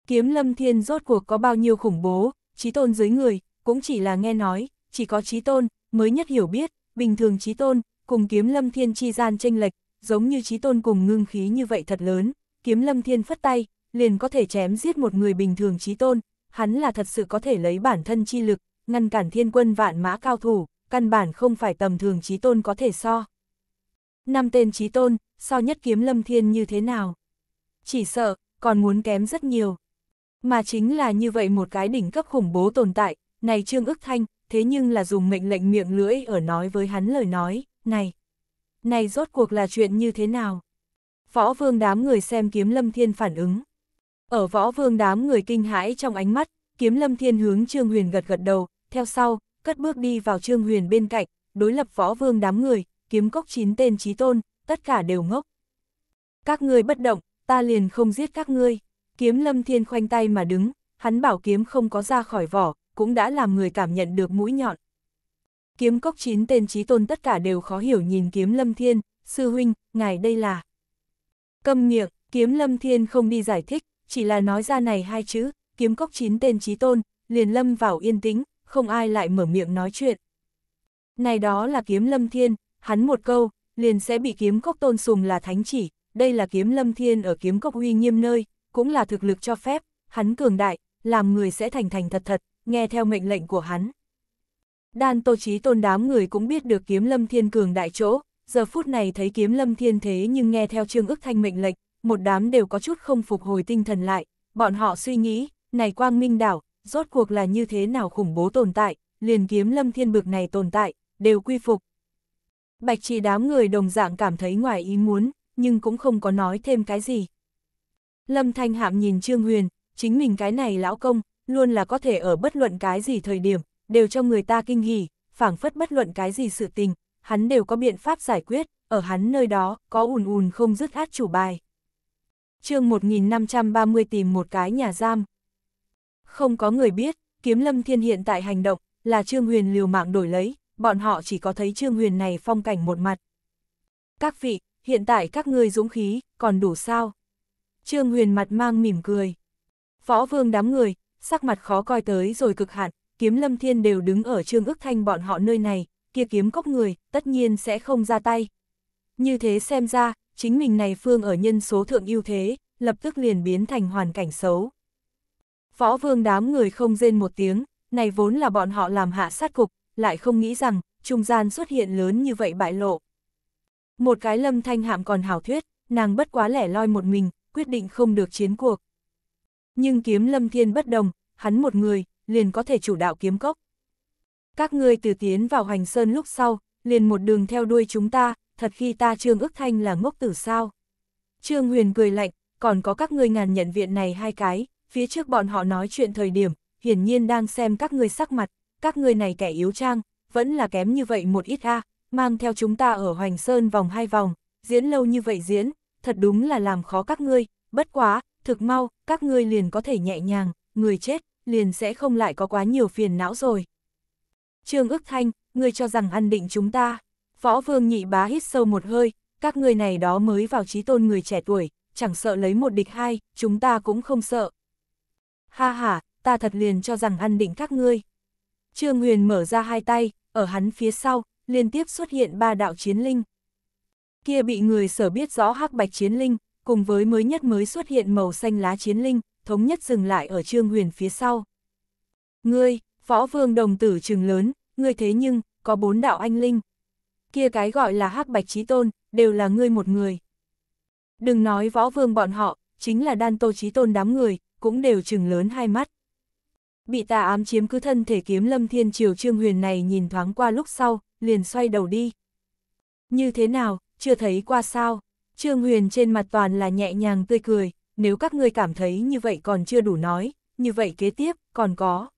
Kiếm lâm thiên rốt cuộc có bao nhiêu khủng bố, trí tôn dưới người, cũng chỉ là nghe nói, chỉ có trí tôn, mới nhất hiểu biết, bình thường trí tôn, cùng kiếm lâm thiên chi gian tranh lệch, giống như trí tôn cùng ngưng khí như vậy thật lớn, kiếm lâm thiên phất tay, liền có thể chém giết một người bình thường trí tôn, hắn là thật sự có thể lấy bản thân chi lực, ngăn cản thiên quân vạn mã cao thủ, căn bản không phải tầm thường trí tôn có thể so. Năm tên trí tôn, so nhất kiếm lâm thiên như thế nào? Chỉ sợ, còn muốn kém rất nhiều. Mà chính là như vậy một cái đỉnh cấp khủng bố tồn tại, này Trương ức thanh, thế nhưng là dùng mệnh lệnh miệng lưỡi ở nói với hắn lời nói, này, này rốt cuộc là chuyện như thế nào? Võ vương đám người xem kiếm lâm thiên phản ứng. Ở võ vương đám người kinh hãi trong ánh mắt, kiếm lâm thiên hướng Trương Huyền gật gật đầu, theo sau, cất bước đi vào Trương Huyền bên cạnh, đối lập võ vương đám người, kiếm cốc chín tên trí tôn, tất cả đều ngốc. Các ngươi bất động, ta liền không giết các ngươi. Kiếm lâm thiên khoanh tay mà đứng, hắn bảo kiếm không có ra khỏi vỏ, cũng đã làm người cảm nhận được mũi nhọn. Kiếm cốc chín tên trí tôn tất cả đều khó hiểu nhìn kiếm lâm thiên, sư huynh, ngài đây là. Câm miệng, kiếm lâm thiên không đi giải thích, chỉ là nói ra này hai chữ, kiếm cốc chín tên trí tôn, liền lâm vào yên tĩnh, không ai lại mở miệng nói chuyện. Này đó là kiếm lâm thiên, hắn một câu, liền sẽ bị kiếm cốc tôn sùng là thánh chỉ, đây là kiếm lâm thiên ở kiếm cốc huy nghiêm nơi, cũng là thực lực cho phép, hắn cường đại, làm người sẽ thành thành thật thật, nghe theo mệnh lệnh của hắn. Đan Tô Chí Tôn đám người cũng biết được kiếm lâm thiên cường đại chỗ, giờ phút này thấy kiếm lâm thiên thế nhưng nghe theo trương ức thanh mệnh lệnh, một đám đều có chút không phục hồi tinh thần lại, bọn họ suy nghĩ, này quang minh đảo, rốt cuộc là như thế nào khủng bố tồn tại, liền kiếm lâm thiên bực này tồn tại, đều quy phục. Bạch chỉ đám người đồng dạng cảm thấy ngoài ý muốn, nhưng cũng không có nói thêm cái gì. Lâm Thanh Hạm nhìn Trương Huyền, chính mình cái này lão công, luôn là có thể ở bất luận cái gì thời điểm, đều cho người ta kinh hỉ, phảng phất bất luận cái gì sự tình, hắn đều có biện pháp giải quyết, ở hắn nơi đó, có ùn ùn không dứt át chủ bài. chương 1530 tìm một cái nhà giam. Không có người biết, kiếm lâm thiên hiện tại hành động, là Trương Huyền liều mạng đổi lấy, bọn họ chỉ có thấy Trương Huyền này phong cảnh một mặt. Các vị, hiện tại các ngươi dũng khí, còn đủ sao? Trương Huyền mặt mang mỉm cười. Võ vương đám người, sắc mặt khó coi tới rồi cực hạn, kiếm lâm thiên đều đứng ở trương ức thanh bọn họ nơi này, kia kiếm cốc người, tất nhiên sẽ không ra tay. Như thế xem ra, chính mình này phương ở nhân số thượng ưu thế, lập tức liền biến thành hoàn cảnh xấu. Võ vương đám người không rên một tiếng, này vốn là bọn họ làm hạ sát cục, lại không nghĩ rằng, trung gian xuất hiện lớn như vậy bại lộ. Một cái lâm thanh hạm còn hào thuyết, nàng bất quá lẻ loi một mình, quyết định không được chiến cuộc nhưng kiếm lâm thiên bất đồng, hắn một người, liền có thể chủ đạo kiếm cốc. Các ngươi từ tiến vào hoành sơn lúc sau, liền một đường theo đuôi chúng ta, thật khi ta Trương ước thanh là ngốc tử sao. Trương Huyền cười lạnh, còn có các ngươi ngàn nhận viện này hai cái, phía trước bọn họ nói chuyện thời điểm, hiển nhiên đang xem các ngươi sắc mặt, các ngươi này kẻ yếu trang, vẫn là kém như vậy một ít a, mang theo chúng ta ở Hoành Sơn vòng hai vòng, diễn lâu như vậy diễn, thật đúng là làm khó các ngươi, bất quá, thực mau, các ngươi liền có thể nhẹ nhàng, người chết, liền sẽ không lại có quá nhiều phiền não rồi. Trương ức thanh, ngươi cho rằng ăn định chúng ta. Võ vương nhị bá hít sâu một hơi, các ngươi này đó mới vào trí tôn người trẻ tuổi, chẳng sợ lấy một địch hai, chúng ta cũng không sợ. Ha ha, ta thật liền cho rằng ăn định các ngươi. Trương Huyền mở ra hai tay, ở hắn phía sau, liên tiếp xuất hiện ba đạo chiến linh. Kia bị người sở biết rõ hắc bạch chiến linh, cùng với mới nhất mới xuất hiện màu xanh lá chiến linh, thống nhất dừng lại ở Trương Huyền phía sau. Ngươi, võ vương đồng tử trừng lớn, ngươi thế nhưng, có bốn đạo anh linh. Kia cái gọi là hắc bạch trí tôn, đều là ngươi một người. Đừng nói võ vương bọn họ, chính là đan tô trí tôn đám người, cũng đều trừng lớn hai mắt. Bị tà ám chiếm cứ thân thể kiếm lâm thiên triều trương huyền này nhìn thoáng qua lúc sau, liền xoay đầu đi. Như thế nào, chưa thấy qua sao? Trương Huyền trên mặt toàn là nhẹ nhàng tươi cười, nếu các ngươi cảm thấy như vậy còn chưa đủ nói, như vậy kế tiếp, còn có.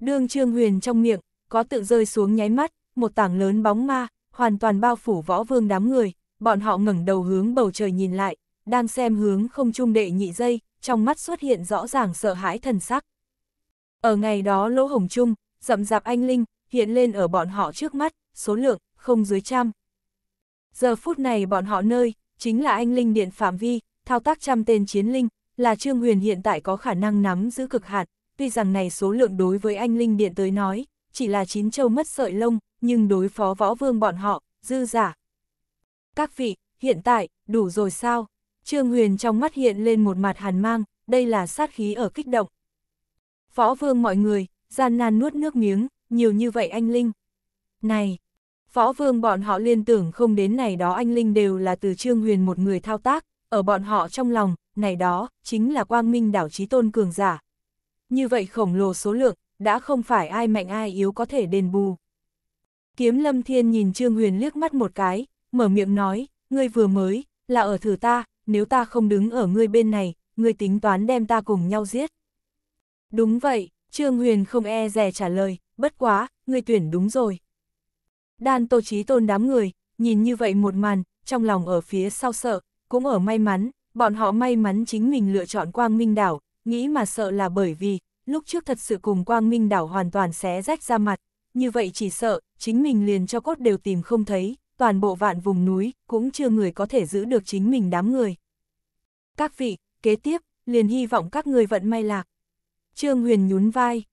Đương Trương Huyền trong miệng, có tự rơi xuống nháy mắt, một tảng lớn bóng ma, hoàn toàn bao phủ võ vương đám người, bọn họ ngẩng đầu hướng bầu trời nhìn lại, đang xem hướng không trung đệ nhị dây, trong mắt xuất hiện rõ ràng sợ hãi thần sắc. Ở ngày đó lỗ hồng trung, rậm rạp anh linh, hiện lên ở bọn họ trước mắt, số lượng, không dưới trăm, Giờ phút này bọn họ nơi, chính là anh linh điện phạm vi, thao tác trăm tên chiến linh, là Trương Huyền hiện tại có khả năng nắm giữ cực hạn, tuy rằng này số lượng đối với anh linh điện tới nói, chỉ là chín châu mất sợi lông, nhưng đối phó võ vương bọn họ, dư giả. Các vị, hiện tại, đủ rồi sao? Trương Huyền trong mắt hiện lên một mặt hàn mang, đây là sát khí ở kích động. Võ vương mọi người, gian nan nuốt nước miếng, nhiều như vậy anh Linh. Này, Võ vương bọn họ liên tưởng không đến này đó anh Linh đều là từ Trương Huyền một người thao tác, ở bọn họ trong lòng, này đó, chính là quang minh đảo trí tôn cường giả. Như vậy khổng lồ số lượng, đã không phải ai mạnh ai yếu có thể đền bù. Kiếm lâm thiên nhìn Trương Huyền liếc mắt một cái, mở miệng nói, ngươi vừa mới, là ở thử ta, nếu ta không đứng ở ngươi bên này, ngươi tính toán đem ta cùng nhau giết. Đúng vậy, Trương Huyền không e rè trả lời, bất quá, ngươi tuyển đúng rồi. Đan Tô Chí Tôn đám người, nhìn như vậy một màn, trong lòng ở phía sau sợ, cũng ở may mắn, bọn họ may mắn chính mình lựa chọn Quang Minh Đảo, nghĩ mà sợ là bởi vì, lúc trước thật sự cùng Quang Minh Đảo hoàn toàn xé rách ra mặt, như vậy chỉ sợ, chính mình liền cho cốt đều tìm không thấy, toàn bộ vạn vùng núi, cũng chưa người có thể giữ được chính mình đám người. Các vị, kế tiếp, liền hy vọng các người vận may lạc. Trương Huyền nhún vai.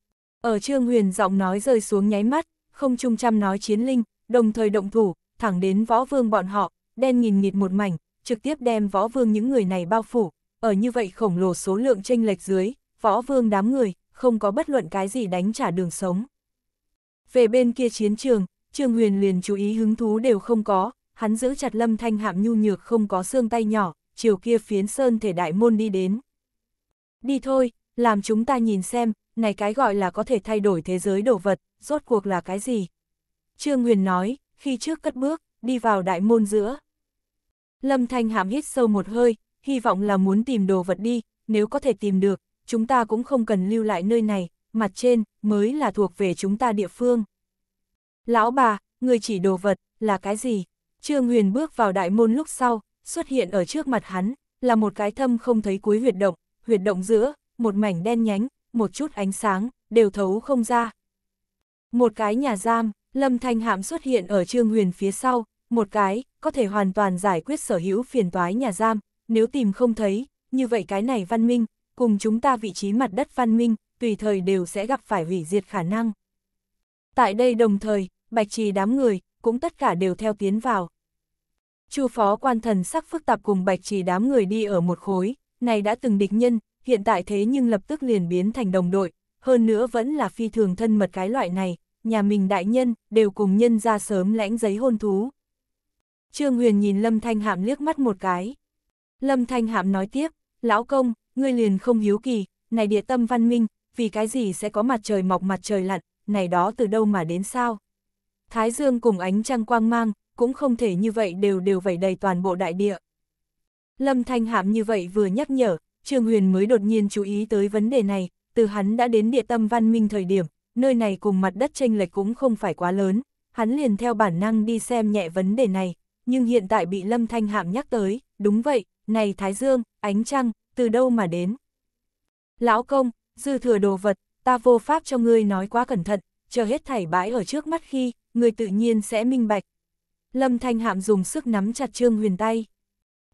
Ở Trương Huyền giọng nói rơi xuống nháy mắt, không trung chăm nói chiến linh, đồng thời động thủ, thẳng đến võ vương bọn họ, đen nghìn nghịt một mảnh, trực tiếp đem võ vương những người này bao phủ, ở như vậy khổng lồ số lượng chênh lệch dưới, võ vương đám người, không có bất luận cái gì đánh trả đường sống. Về bên kia chiến trường, Trương Huyền liền chú ý hứng thú đều không có, hắn giữ chặt lâm thanh hạm nhu nhược không có xương tay nhỏ, chiều kia phiến sơn thể đại môn đi đến. Đi thôi, làm chúng ta nhìn xem, này cái gọi là có thể thay đổi thế giới đồ vật, rốt cuộc là cái gì? Trương Huyền nói, khi trước cất bước, đi vào đại môn giữa. Lâm Thanh Hàm hít sâu một hơi, hy vọng là muốn tìm đồ vật đi, nếu có thể tìm được, chúng ta cũng không cần lưu lại nơi này, mặt trên mới là thuộc về chúng ta địa phương. Lão bà, người chỉ đồ vật, là cái gì? Trương Huyền bước vào đại môn lúc sau, xuất hiện ở trước mặt hắn, là một cái thâm không thấy cuối huyệt động, huyệt động giữa, một mảnh đen nhánh, một chút ánh sáng, đều thấu không ra. Một cái nhà giam, Lâm Thanh Hạm xuất hiện ở Trương Huyền phía sau, một cái, có thể hoàn toàn giải quyết sở hữu phiền toái nhà giam, nếu tìm không thấy, như vậy cái này văn minh, cùng chúng ta vị trí mặt đất văn minh, tùy thời đều sẽ gặp phải hủy diệt khả năng. Tại đây đồng thời, bạch trì đám người, cũng tất cả đều theo tiến vào. Chu phó quan thần sắc phức tạp cùng bạch trì đám người đi ở một khối, này đã từng địch nhân, hiện tại thế nhưng lập tức liền biến thành đồng đội, hơn nữa vẫn là phi thường thân mật cái loại này, nhà mình đại nhân, đều cùng nhân ra sớm lãnh giấy hôn thú. Trương Huyền nhìn Lâm Thanh Hạm liếc mắt một cái. Lâm Thanh Hạm nói tiếp, lão công, ngươi liền không hiếu kỳ, này địa tâm văn minh, vì cái gì sẽ có mặt trời mọc mặt trời lặn, này đó từ đâu mà đến sao? Thái dương cùng ánh trăng quang mang, cũng không thể như vậy đều đều vẩy đầy toàn bộ đại địa. Lâm Thanh Hạm như vậy vừa nhắc nhở, Trương Huyền mới đột nhiên chú ý tới vấn đề này, từ hắn đã đến địa tâm văn minh thời điểm, nơi này cùng mặt đất tranh lệch cũng không phải quá lớn, hắn liền theo bản năng đi xem nhẹ vấn đề này, nhưng hiện tại bị Lâm Thanh Hạm nhắc tới, đúng vậy, này Thái Dương, ánh trăng, từ đâu mà đến? Lão công, dư thừa đồ vật, ta vô pháp cho ngươi nói quá cẩn thận, chờ hết thảy bãi ở trước mắt khi, ngươi tự nhiên sẽ minh bạch. Lâm Thanh Hạm dùng sức nắm chặt Trương Huyền tay.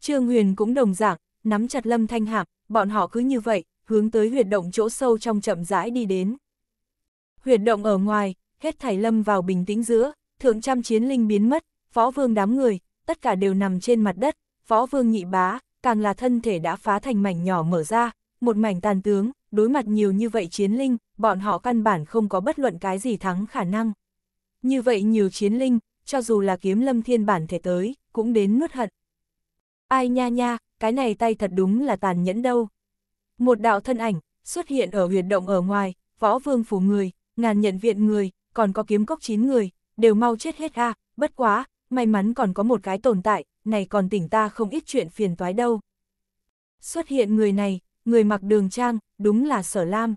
Trương Huyền cũng đồng dạng, nắm chặt Lâm Thanh Hạm, bọn họ cứ như vậy, hướng tới huyệt động chỗ sâu trong chậm rãi đi đến huyệt động ở ngoài, hết thảy lâm vào bình tĩnh giữa, thượng trăm chiến linh biến mất, phó vương đám người, tất cả đều nằm trên mặt đất, phó vương nhị bá, càng là thân thể đã phá thành mảnh nhỏ mở ra, một mảnh tàn tướng, đối mặt nhiều như vậy chiến linh, bọn họ căn bản không có bất luận cái gì thắng khả năng. Như vậy nhiều chiến linh, cho dù là kiếm lâm thiên bản thể tới, cũng đến nuốt hận. Ai nha nha, cái này tay thật đúng là tàn nhẫn đâu. Một đạo thân ảnh, xuất hiện ở huyệt động ở ngoài, võ vương phủ người, ngàn nhận viện người, còn có kiếm cốc 9 người, đều mau chết hết a bất quá, may mắn còn có một cái tồn tại, này còn tỉnh ta không ít chuyện phiền toái đâu. Xuất hiện người này, người mặc đường trang, đúng là sở lam.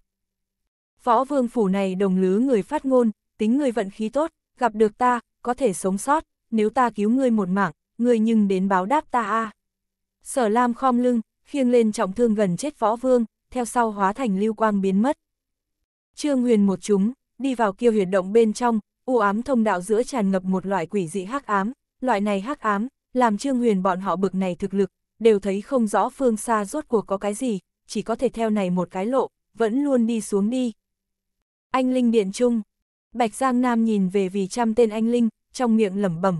Võ vương phủ này đồng lứa người phát ngôn, tính người vận khí tốt, gặp được ta, có thể sống sót, nếu ta cứu ngươi một mạng, ngươi nhưng đến báo đáp ta a Sở lam khom lưng, khiêng lên trọng thương gần chết võ vương, theo sau hóa thành lưu quang biến mất. Trương Huyền một chúng, đi vào kia huyệt động bên trong, u ám thông đạo giữa tràn ngập một loại quỷ dị hắc ám, loại này hắc ám, làm Trương Huyền bọn họ bực này thực lực, đều thấy không rõ phương xa rốt cuộc có cái gì, chỉ có thể theo này một cái lộ, vẫn luôn đi xuống đi. Anh Linh Điện Trung Bạch Giang Nam nhìn về vì trăm tên anh Linh, trong miệng lẩm bẩm.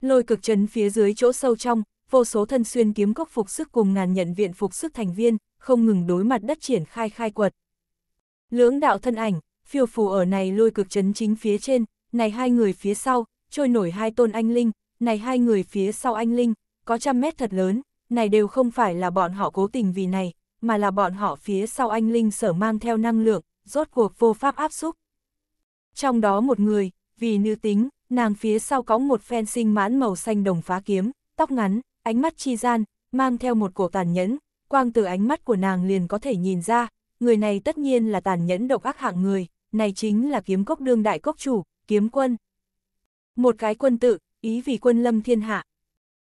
Lôi cực trấn phía dưới chỗ sâu trong, vô số thân xuyên kiếm cốc phục sức cùng ngàn nhận viện phục sức thành viên, không ngừng đối mặt đất triển khai khai quật. Lưỡng đạo thân ảnh, phiêu phù ở này lôi cực chấn chính phía trên, này hai người phía sau, trôi nổi hai tôn anh linh, này hai người phía sau anh linh, có trăm mét thật lớn, này đều không phải là bọn họ cố tình vì này, mà là bọn họ phía sau anh linh sở mang theo năng lượng, rốt cuộc vô pháp áp xúc. Trong đó một người, vì nữ tính, nàng phía sau có một phen sinh mãn màu xanh đồng phá kiếm, tóc ngắn, ánh mắt chi gian, mang theo một cổ tàn nhẫn, quang từ ánh mắt của nàng liền có thể nhìn ra, người này tất nhiên là tàn nhẫn độc ác hạng người, này chính là kiếm cốc đương đại cốc chủ, kiếm quân. Một cái quân tự, ý vì quân lâm thiên hạ.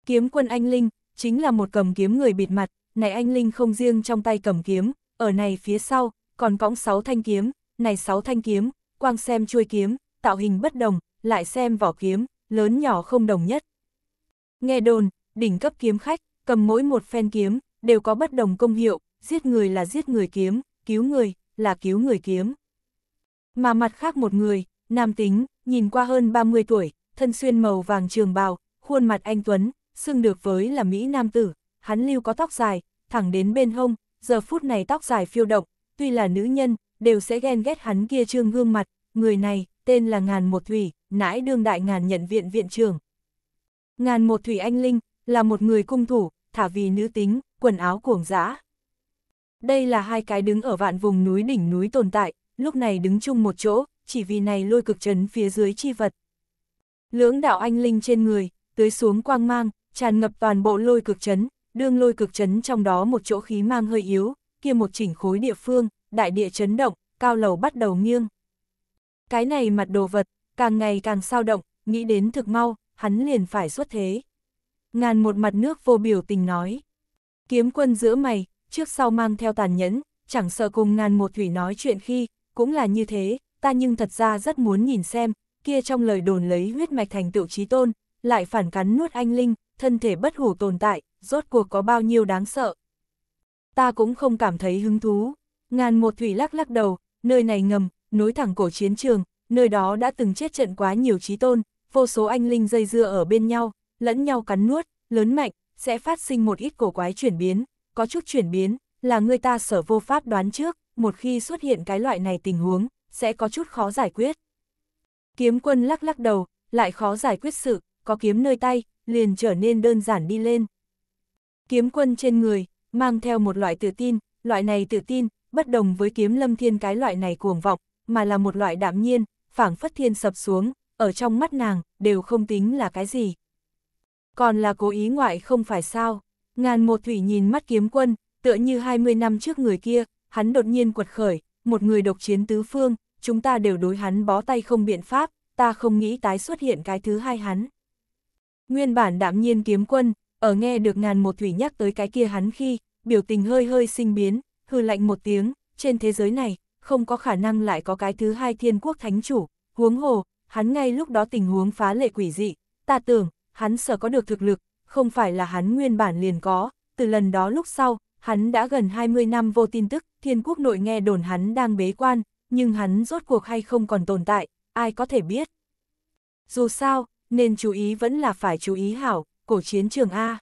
Kiếm quân anh Linh, chính là một cầm kiếm người bịt mặt, này anh Linh không riêng trong tay cầm kiếm, ở này phía sau, còn cõng sáu thanh kiếm, này sáu thanh kiếm, quang xem chuôi kiếm, tạo hình bất đồng, lại xem vỏ kiếm, lớn nhỏ không đồng nhất. Nghe đồn, đỉnh cấp kiếm khách, cầm mỗi một phen kiếm, đều có bất đồng công hiệu, giết người là giết người kiếm, cứu người, là cứu người kiếm. Mà mặt khác một người, nam tính, nhìn qua hơn 30 tuổi, thân xuyên màu vàng trường bào, khuôn mặt anh Tuấn, xưng được với là Mỹ nam tử, hắn lưu có tóc dài, thẳng đến bên hông, giờ phút này tóc dài phiêu động, tuy là nữ nhân, đều sẽ ghen ghét hắn kia trương gương mặt, người này, tên là Ngàn Một Thủy, nãi đương đại ngàn nhận viện viện trưởng. Ngàn Một Thủy Anh Linh, là một người cung thủ, thả vì nữ tính, quần áo cuồng dã, đây là hai cái đứng ở vạn vùng núi đỉnh núi tồn tại, lúc này đứng chung một chỗ, chỉ vì này lôi cực trấn phía dưới chi vật. Lưỡng đạo anh linh trên người, tưới xuống quang mang, tràn ngập toàn bộ lôi cực trấn, đương lôi cực trấn trong đó một chỗ khí mang hơi yếu, kia một chỉnh khối địa phương, đại địa chấn động, cao lầu bắt đầu nghiêng. Cái này mặt đồ vật, càng ngày càng sao động, nghĩ đến thực mau, hắn liền phải xuất thế. Ngàn một mặt nước vô biểu tình nói. Kiếm quân giữa mày, trước sau mang theo tàn nhẫn, chẳng sợ cùng ngàn một thủy nói chuyện khi, cũng là như thế, ta nhưng thật ra rất muốn nhìn xem, kia trong lời đồn lấy huyết mạch thành tựu trí tôn, lại phản cắn nuốt anh linh, thân thể bất hủ tồn tại, rốt cuộc có bao nhiêu đáng sợ. Ta cũng không cảm thấy hứng thú, ngàn một thủy lắc lắc đầu, nơi này ngầm, nối thẳng cổ chiến trường, nơi đó đã từng chết trận quá nhiều trí tôn, vô số anh linh dây dưa ở bên nhau, lẫn nhau cắn nuốt, lớn mạnh, sẽ phát sinh một ít cổ quái chuyển biến, có chút chuyển biến, là người ta sở vô pháp đoán trước, một khi xuất hiện cái loại này tình huống, sẽ có chút khó giải quyết. Kiếm quân lắc lắc đầu, lại khó giải quyết sự, có kiếm nơi tay, liền trở nên đơn giản đi lên. Kiếm quân trên người, mang theo một loại tự tin, loại này tự tin, bất đồng với kiếm lâm thiên cái loại này cuồng vọng, mà là một loại đạm nhiên, phảng phất thiên sập xuống, ở trong mắt nàng, đều không tính là cái gì. Còn là cố ý ngoại không phải sao. Ngàn một thủy nhìn mắt kiếm quân, tựa như 20 năm trước người kia, hắn đột nhiên quật khởi, một người độc chiến tứ phương, chúng ta đều đối hắn bó tay không biện pháp, ta không nghĩ tái xuất hiện cái thứ hai hắn. Nguyên bản đạm nhiên kiếm quân, ở nghe được ngàn một thủy nhắc tới cái kia hắn khi, biểu tình hơi hơi sinh biến, hư lạnh một tiếng, trên thế giới này, không có khả năng lại có cái thứ hai thiên quốc thánh chủ, huống hồ, hắn ngay lúc đó tình huống phá lệ quỷ dị, ta tưởng, hắn sở có được thực lực, không phải là hắn nguyên bản liền có, từ lần đó lúc sau, hắn đã gần 20 năm vô tin tức, thiên quốc nội nghe đồn hắn đang bế quan, nhưng hắn rốt cuộc hay không còn tồn tại, ai có thể biết. Dù sao, nên chú ý vẫn là phải chú ý hảo, cổ chiến trường A.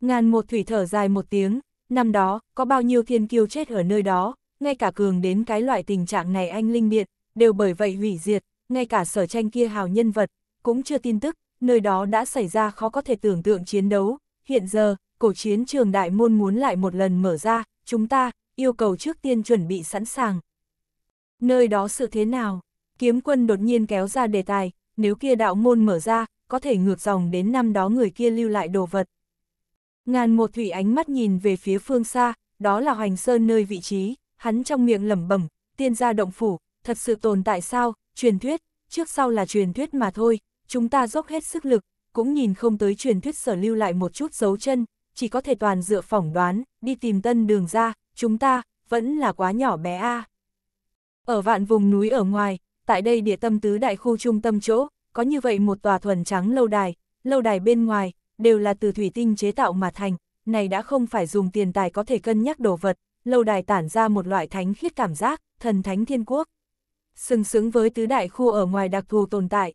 Ngàn một thủy thở dài một tiếng, năm đó, có bao nhiêu thiên kiêu chết ở nơi đó, ngay cả cường đến cái loại tình trạng này anh linh điện, đều bởi vậy hủy diệt, ngay cả sở tranh kia hào nhân vật, cũng chưa tin tức, nơi đó đã xảy ra khó có thể tưởng tượng chiến đấu, hiện giờ, cổ chiến trường đại môn muốn lại một lần mở ra, chúng ta, yêu cầu trước tiên chuẩn bị sẵn sàng. Nơi đó sự thế nào? Kiếm quân đột nhiên kéo ra đề tài, nếu kia đạo môn mở ra, có thể ngược dòng đến năm đó người kia lưu lại đồ vật. Ngàn một thủy ánh mắt nhìn về phía phương xa, đó là hoành sơn nơi vị trí, hắn trong miệng lẩm bẩm, tiên gia động phủ, thật sự tồn tại sao, truyền thuyết, trước sau là truyền thuyết mà thôi, chúng ta dốc hết sức lực, cũng nhìn không tới truyền thuyết sở lưu lại một chút dấu chân, chỉ có thể toàn dựa phỏng đoán, đi tìm tân đường ra, chúng ta, vẫn là quá nhỏ bé a. Ở vạn vùng núi ở ngoài, tại đây địa tâm tứ đại khu trung tâm chỗ, có như vậy một tòa thuần trắng lâu đài, lâu đài bên ngoài, đều là từ thủy tinh chế tạo mà thành, này đã không phải dùng tiền tài có thể cân nhắc đồ vật, lâu đài tản ra một loại thánh khiết cảm giác, thần thánh thiên quốc. Sừng sững với tứ đại khu ở ngoài đặc thù tồn tại,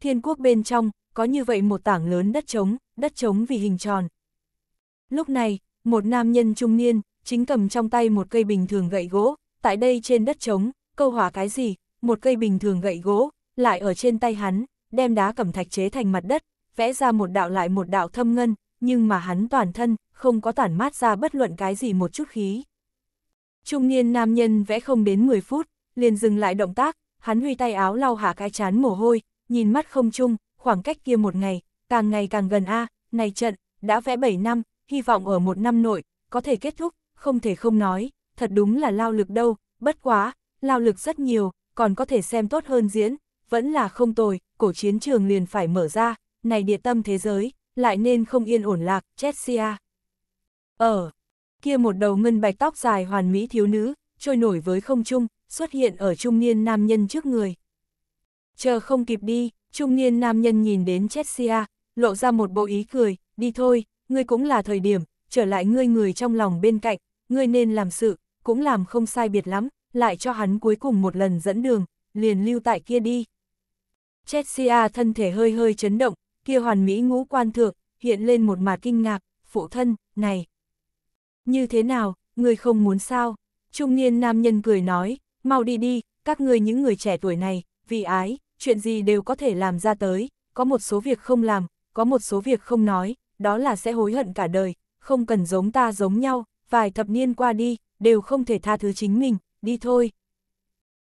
Thiên quốc bên trong, có như vậy một tảng lớn đất trống, đất trống vì hình tròn. Lúc này, một nam nhân trung niên, chính cầm trong tay một cây bình thường gậy gỗ, tại đây trên đất trống, câu hỏa cái gì, một cây bình thường gậy gỗ, lại ở trên tay hắn, đem đá cẩm thạch chế thành mặt đất, vẽ ra một đạo lại một đạo thâm ngân, nhưng mà hắn toàn thân, không có tản mát ra bất luận cái gì một chút khí. Trung niên nam nhân vẽ không đến 10 phút, liền dừng lại động tác, hắn huy tay áo lau hạ cái chán mồ hôi, nhìn mắt không chung, khoảng cách kia một ngày, càng ngày càng gần a, này trận, đã vẽ 7 năm, hy vọng ở một năm nội, có thể kết thúc, không thể không nói, thật đúng là lao lực đâu, bất quá, lao lực rất nhiều, còn có thể xem tốt hơn diễn, vẫn là không tồi, cổ chiến trường liền phải mở ra, này địa tâm thế giới, lại nên không yên ổn lạc, chết xia Ở, kia một đầu ngân bạch tóc dài hoàn mỹ thiếu nữ, trôi nổi với không chung xuất hiện ở trung niên nam nhân trước người. Chờ không kịp đi, trung niên nam nhân nhìn đến Chessia, lộ ra một bộ ý cười, đi thôi, ngươi cũng là thời điểm, trở lại ngươi người trong lòng bên cạnh, ngươi nên làm sự, cũng làm không sai biệt lắm, lại cho hắn cuối cùng một lần dẫn đường, liền lưu tại kia đi. Chessia thân thể hơi hơi chấn động, kia hoàn mỹ ngũ quan thượng, hiện lên một mặt kinh ngạc, phụ thân, này. Như thế nào, ngươi không muốn sao? Trung niên nam nhân cười nói, mau đi đi, các ngươi những người trẻ tuổi này, vì ái, chuyện gì đều có thể làm ra tới, có một số việc không làm, có một số việc không nói, đó là sẽ hối hận cả đời, không cần giống ta giống nhau, vài thập niên qua đi, đều không thể tha thứ chính mình, đi thôi.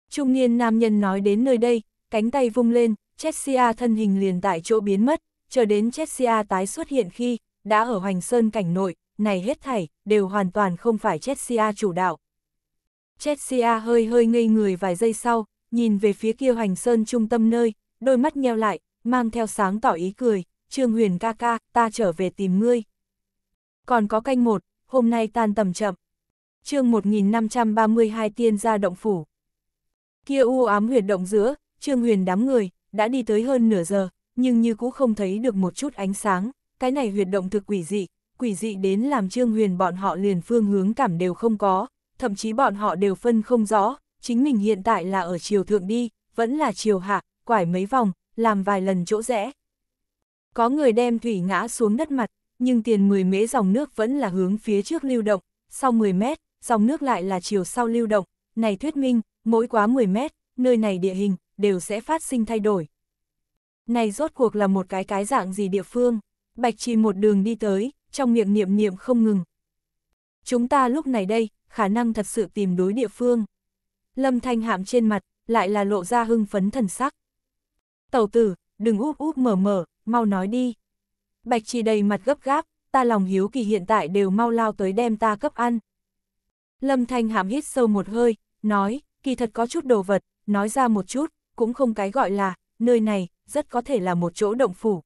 Trung niên nam nhân nói đến nơi đây, cánh tay vung lên, Chessia thân hình liền tại chỗ biến mất, chờ đến Chessia tái xuất hiện khi, đã ở Hoành Sơn cảnh nội, này hết thảy, đều hoàn toàn không phải Chessia chủ đạo. Chessia hơi hơi ngây người vài giây sau, nhìn về phía kia hoành sơn trung tâm nơi, đôi mắt nheo lại, mang theo sáng tỏ ý cười, Trương Huyền ca ca, ta trở về tìm ngươi. Còn có canh một, hôm nay tan tầm chậm. Chương 1532 tiên ra động phủ. Kia u ám huyệt động giữa, Trương Huyền đám người đã đi tới hơn nửa giờ, nhưng như cũng không thấy được một chút ánh sáng, cái này huyệt động thực quỷ dị, quỷ dị đến làm Trương Huyền bọn họ liền phương hướng cảm đều không có, thậm chí bọn họ đều phân không rõ, chính mình hiện tại là ở chiều thượng đi, vẫn là chiều hạ, quải mấy vòng, làm vài lần chỗ rẽ. Có người đem thủy ngã xuống đất mặt, nhưng tiền 10 mế dòng nước vẫn là hướng phía trước lưu động, sau 10 mét, dòng nước lại là chiều sau lưu động, này thuyết minh, mỗi quá 10 mét, nơi này địa hình, đều sẽ phát sinh thay đổi. Này rốt cuộc là một cái cái dạng gì địa phương, bạch trì một đường đi tới, trong miệng niệm niệm không ngừng. Chúng ta lúc này đây, khả năng thật sự tìm đối địa phương. Lâm Thanh Hạm trên mặt, lại là lộ ra hưng phấn thần sắc. Tẩu tử, đừng úp úp mở mở, mau nói đi. Bạch chỉ đầy mặt gấp gáp, ta lòng hiếu kỳ hiện tại đều mau lao tới đem ta cấp ăn. Lâm Thanh Hạm hít sâu một hơi, nói, kỳ thật có chút đồ vật, nói ra một chút, cũng không cái gọi là, nơi này, rất có thể là một chỗ động phủ.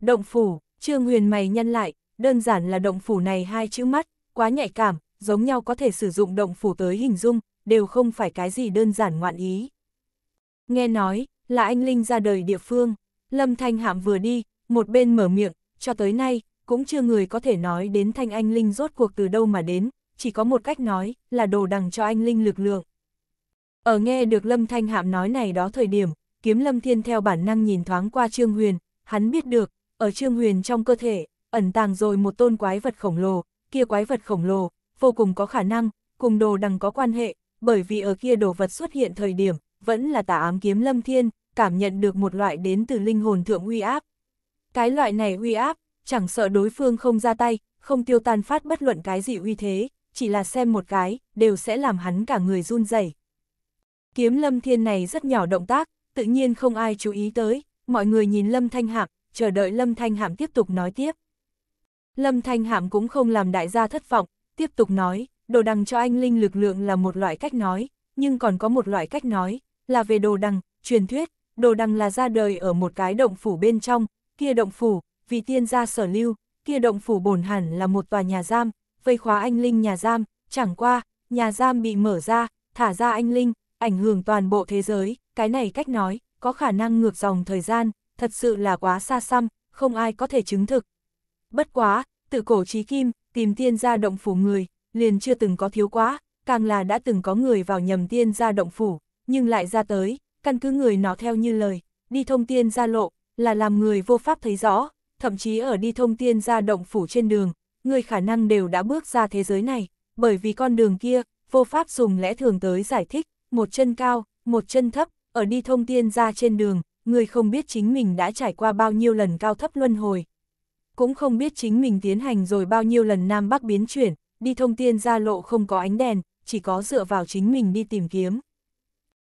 Động phủ, Trương Huyền mày nhân lại, đơn giản là động phủ này hai chữ mắt, quá nhạy cảm, giống nhau có thể sử dụng động phủ tới hình dung, đều không phải cái gì đơn giản ngoạn ý. Nghe nói, là anh Linh ra đời địa phương, Lâm Thanh Hạm vừa đi, một bên mở miệng, cho tới nay, cũng chưa người có thể nói đến Thanh Anh Linh rốt cuộc từ đâu mà đến, chỉ có một cách nói, là đồ đằng cho anh Linh lực lượng. Ở nghe được Lâm Thanh Hạm nói này đó thời điểm, kiếm Lâm Thiên theo bản năng nhìn thoáng qua Trương Huyền, hắn biết được, ở Trương Huyền trong cơ thể, ẩn tàng rồi một tôn quái vật khổng lồ, kia quái vật khổng lồ, vô cùng có khả năng, cùng đồ đằng có quan hệ, bởi vì ở kia đồ vật xuất hiện thời điểm, vẫn là tà ám kiếm lâm thiên, cảm nhận được một loại đến từ linh hồn thượng uy áp. Cái loại này uy áp, chẳng sợ đối phương không ra tay, không tiêu tan phát bất luận cái gì uy thế, chỉ là xem một cái, đều sẽ làm hắn cả người run rẩy. Kiếm lâm thiên này rất nhỏ động tác, tự nhiên không ai chú ý tới, mọi người nhìn lâm thanh hạm, chờ đợi lâm thanh hạm tiếp tục nói tiếp. Lâm thanh hạm cũng không làm đại gia thất vọng, tiếp tục nói, đồ đằng cho anh linh lực lượng là một loại cách nói, nhưng còn có một loại cách nói, là về đồ đằng, truyền thuyết, đồ đằng là ra đời ở một cái động phủ bên trong, kia động phủ, vì tiên gia sở lưu, kia động phủ bổn hẳn là một tòa nhà giam, vây khóa anh linh nhà giam, chẳng qua, nhà giam bị mở ra, thả ra anh linh, ảnh hưởng toàn bộ thế giới, cái này cách nói, có khả năng ngược dòng thời gian, thật sự là quá xa xăm, không ai có thể chứng thực. Bất quá, tự cổ trí kim, tìm tiên gia động phủ người, liền chưa từng có thiếu quá, càng là đã từng có người vào nhầm tiên ra động phủ, nhưng lại ra tới, căn cứ người nó theo như lời, đi thông tiên ra lộ, là làm người vô pháp thấy rõ, thậm chí ở đi thông tiên ra động phủ trên đường, người khả năng đều đã bước ra thế giới này, bởi vì con đường kia, vô pháp dùng lẽ thường tới giải thích, một chân cao, một chân thấp, ở đi thông tiên ra trên đường, người không biết chính mình đã trải qua bao nhiêu lần cao thấp luân hồi. Cũng không biết chính mình tiến hành rồi bao nhiêu lần Nam Bắc biến chuyển, đi thông tiên ra lộ không có ánh đèn, chỉ có dựa vào chính mình đi tìm kiếm.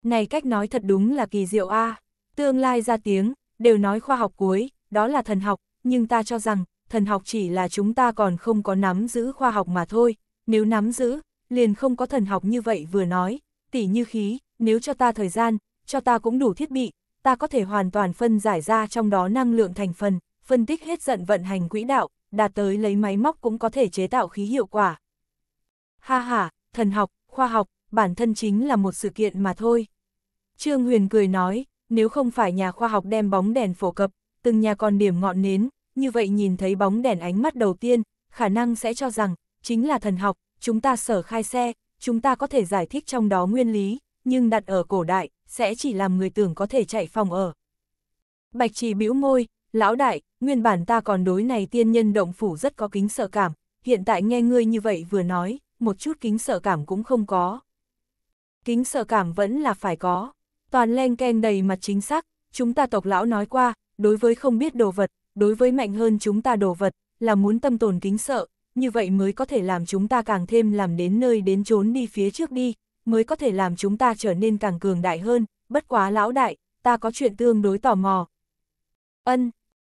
Này cách nói thật đúng là kỳ diệu a à. tương lai ra tiếng, đều nói khoa học cuối, đó là thần học, nhưng ta cho rằng, thần học chỉ là chúng ta còn không có nắm giữ khoa học mà thôi, nếu nắm giữ, liền không có thần học như vậy vừa nói, tỉ như khí, nếu cho ta thời gian, cho ta cũng đủ thiết bị, ta có thể hoàn toàn phân giải ra trong đó năng lượng thành phần, phân tích hết giận vận hành quỹ đạo, đạt tới lấy máy móc cũng có thể chế tạo khí hiệu quả. Ha ha, thần học, khoa học, bản thân chính là một sự kiện mà thôi. Trương Huyền cười nói, nếu không phải nhà khoa học đem bóng đèn phổ cập, từng nhà còn điểm ngọn nến, như vậy nhìn thấy bóng đèn ánh mắt đầu tiên, khả năng sẽ cho rằng, chính là thần học, chúng ta sở khai xe, chúng ta có thể giải thích trong đó nguyên lý, nhưng đặt ở cổ đại, sẽ chỉ làm người tưởng có thể chạy phòng ở. Bạch chỉ bĩu môi, lão đại, nguyên bản ta còn đối này tiên nhân động phủ rất có kính sợ cảm, hiện tại nghe ngươi như vậy vừa nói, một chút kính sợ cảm cũng không có. Kính sợ cảm vẫn là phải có, toàn len ken đầy mặt chính xác, chúng ta tộc lão nói qua, đối với không biết đồ vật, đối với mạnh hơn chúng ta đồ vật, là muốn tâm tồn kính sợ, như vậy mới có thể làm chúng ta càng thêm làm đến nơi đến trốn đi phía trước đi, mới có thể làm chúng ta trở nên càng cường đại hơn, bất quá lão đại, ta có chuyện tương đối tò mò. Ân,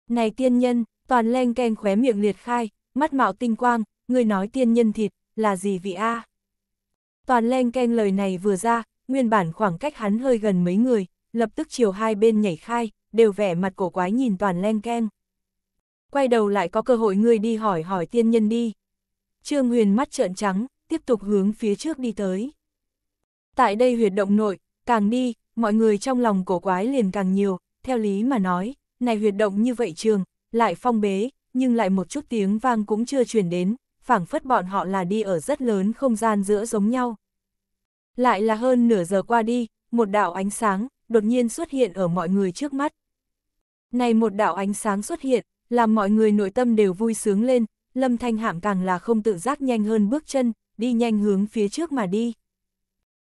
này tiên nhân, toàn len ken khóe miệng liệt khai, mắt mạo tinh quang, người nói tiên nhân thịt, là gì vị a? Toàn len ken lời này vừa ra, nguyên bản khoảng cách hắn hơi gần mấy người, lập tức chiều hai bên nhảy khai, đều vẻ mặt cổ quái nhìn toàn len ken. Quay đầu lại có cơ hội người đi hỏi hỏi tiên nhân đi. Trương Huyền mắt trợn trắng, tiếp tục hướng phía trước đi tới. Tại đây huyệt động nội, càng đi, mọi người trong lòng cổ quái liền càng nhiều, theo lý mà nói, này huyệt động như vậy trường, lại phong bế, nhưng lại một chút tiếng vang cũng chưa truyền đến, phảng phất bọn họ là đi ở rất lớn không gian giữa giống nhau. Lại là hơn nửa giờ qua đi, một đạo ánh sáng, đột nhiên xuất hiện ở mọi người trước mắt. Này một đạo ánh sáng xuất hiện, làm mọi người nội tâm đều vui sướng lên, lâm thanh hạm càng là không tự giác nhanh hơn bước chân, đi nhanh hướng phía trước mà đi.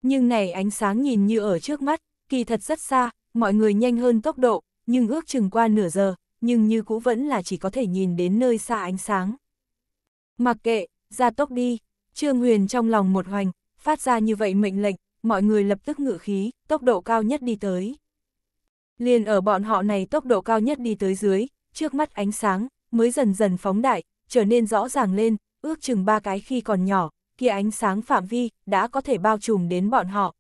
Nhưng này ánh sáng nhìn như ở trước mắt, kỳ thật rất xa, mọi người nhanh hơn tốc độ, nhưng ước chừng qua nửa giờ, nhưng như cũ vẫn là chỉ có thể nhìn đến nơi xa ánh sáng. Mặc kệ, ra tốc đi, Trương Huyền trong lòng một hoành, phát ra như vậy mệnh lệnh, mọi người lập tức ngự khí, tốc độ cao nhất đi tới. Liền ở bọn họ này tốc độ cao nhất đi tới dưới, trước mắt ánh sáng, mới dần dần phóng đại, trở nên rõ ràng lên, ước chừng ba cái khi còn nhỏ, kia ánh sáng phạm vi, đã có thể bao trùm đến bọn họ.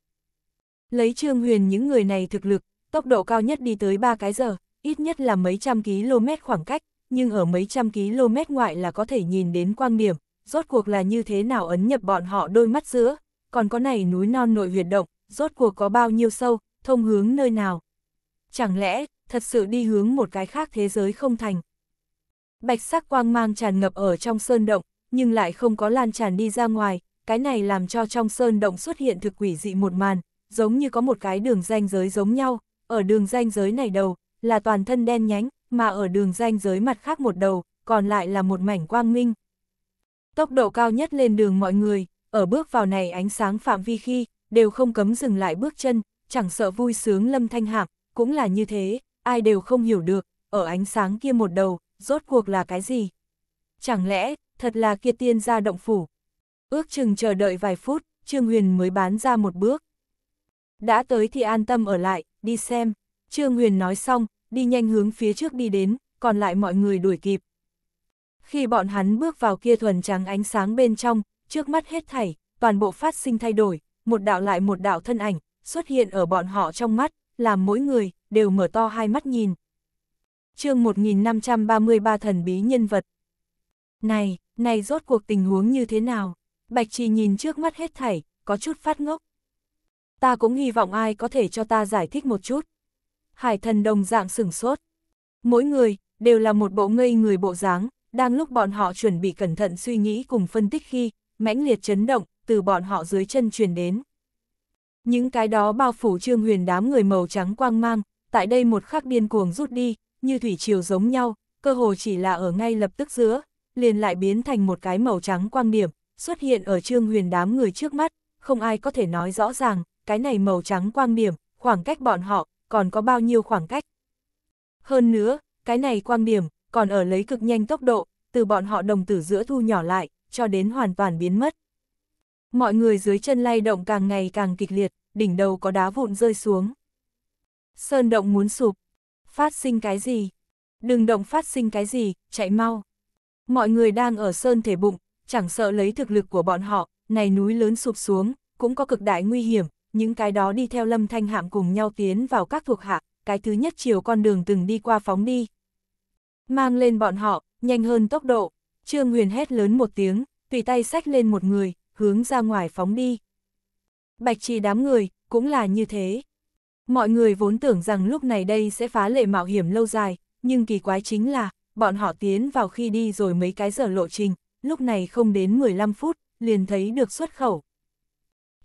Lấy Trương Huyền những người này thực lực, tốc độ cao nhất đi tới 3 cái giờ, ít nhất là mấy trăm km khoảng cách, nhưng ở mấy trăm km ngoại là có thể nhìn đến quang điểm, rốt cuộc là như thế nào ấn nhập bọn họ đôi mắt giữa, còn có này núi non nội huyệt động, rốt cuộc có bao nhiêu sâu, thông hướng nơi nào. Chẳng lẽ, thật sự đi hướng một cái khác thế giới không thành. Bạch sắc quang mang tràn ngập ở trong sơn động, nhưng lại không có lan tràn đi ra ngoài, cái này làm cho trong sơn động xuất hiện thực quỷ dị một màn, giống như có một cái đường ranh giới giống nhau, ở đường ranh giới này đầu, là toàn thân đen nhánh, mà ở đường ranh giới mặt khác một đầu, còn lại là một mảnh quang minh. Tốc độ cao nhất lên đường mọi người, ở bước vào này ánh sáng phạm vi khi, đều không cấm dừng lại bước chân, chẳng sợ vui sướng lâm thanh hạp, cũng là như thế, ai đều không hiểu được, ở ánh sáng kia một đầu, rốt cuộc là cái gì. Chẳng lẽ, thật là kia tiên ra động phủ. Ước chừng chờ đợi vài phút, Trương Huyền mới bán ra một bước. Đã tới thì an tâm ở lại, đi xem. Trương Huyền nói xong, đi nhanh hướng phía trước đi đến, còn lại mọi người đuổi kịp. Khi bọn hắn bước vào kia thuần trắng ánh sáng bên trong, trước mắt hết thảy, toàn bộ phát sinh thay đổi, một đạo lại một đạo thân ảnh, xuất hiện ở bọn họ trong mắt, làm mỗi người, đều mở to hai mắt nhìn. chương 1533 thần bí nhân vật. Này, này rốt cuộc tình huống như thế nào? Bạch Trì nhìn trước mắt hết thảy, có chút phát ngốc ta cũng hy vọng ai có thể cho ta giải thích một chút. Hải thần đồng dạng sửng sốt. Mỗi người, đều là một bộ ngây người bộ dáng, đang lúc bọn họ chuẩn bị cẩn thận suy nghĩ cùng phân tích khi, mãnh liệt chấn động, từ bọn họ dưới chân truyền đến. Những cái đó bao phủ trương huyền đám người màu trắng quang mang, tại đây một khắc điên cuồng rút đi, như thủy triều giống nhau, cơ hồ chỉ là ở ngay lập tức giữa, liền lại biến thành một cái màu trắng quang điểm, xuất hiện ở trương huyền đám người trước mắt, không ai có thể nói rõ ràng, cái này màu trắng quang điểm, khoảng cách bọn họ, còn có bao nhiêu khoảng cách. Hơn nữa, cái này quang điểm, còn ở lấy cực nhanh tốc độ, từ bọn họ đồng tử giữa thu nhỏ lại, cho đến hoàn toàn biến mất. Mọi người dưới chân lay động càng ngày càng kịch liệt, đỉnh đầu có đá vụn rơi xuống. Sơn động muốn sụp. Phát sinh cái gì? Đừng động phát sinh cái gì, chạy mau. Mọi người đang ở sơn thể bụng, chẳng sợ lấy thực lực của bọn họ, này núi lớn sụp xuống, cũng có cực đại nguy hiểm, những cái đó đi theo lâm thanh hạng cùng nhau tiến vào các thuộc hạ, cái thứ nhất chiều con đường từng đi qua phóng đi. Mang lên bọn họ, nhanh hơn tốc độ, Trương Huyền hét lớn một tiếng, tùy tay sách lên một người, hướng ra ngoài phóng đi. Bạch trì đám người, cũng là như thế. Mọi người vốn tưởng rằng lúc này đây sẽ phá lệ mạo hiểm lâu dài, nhưng kỳ quái chính là, bọn họ tiến vào khi đi rồi mấy cái giờ lộ trình, lúc này không đến 15 phút, liền thấy được xuất khẩu,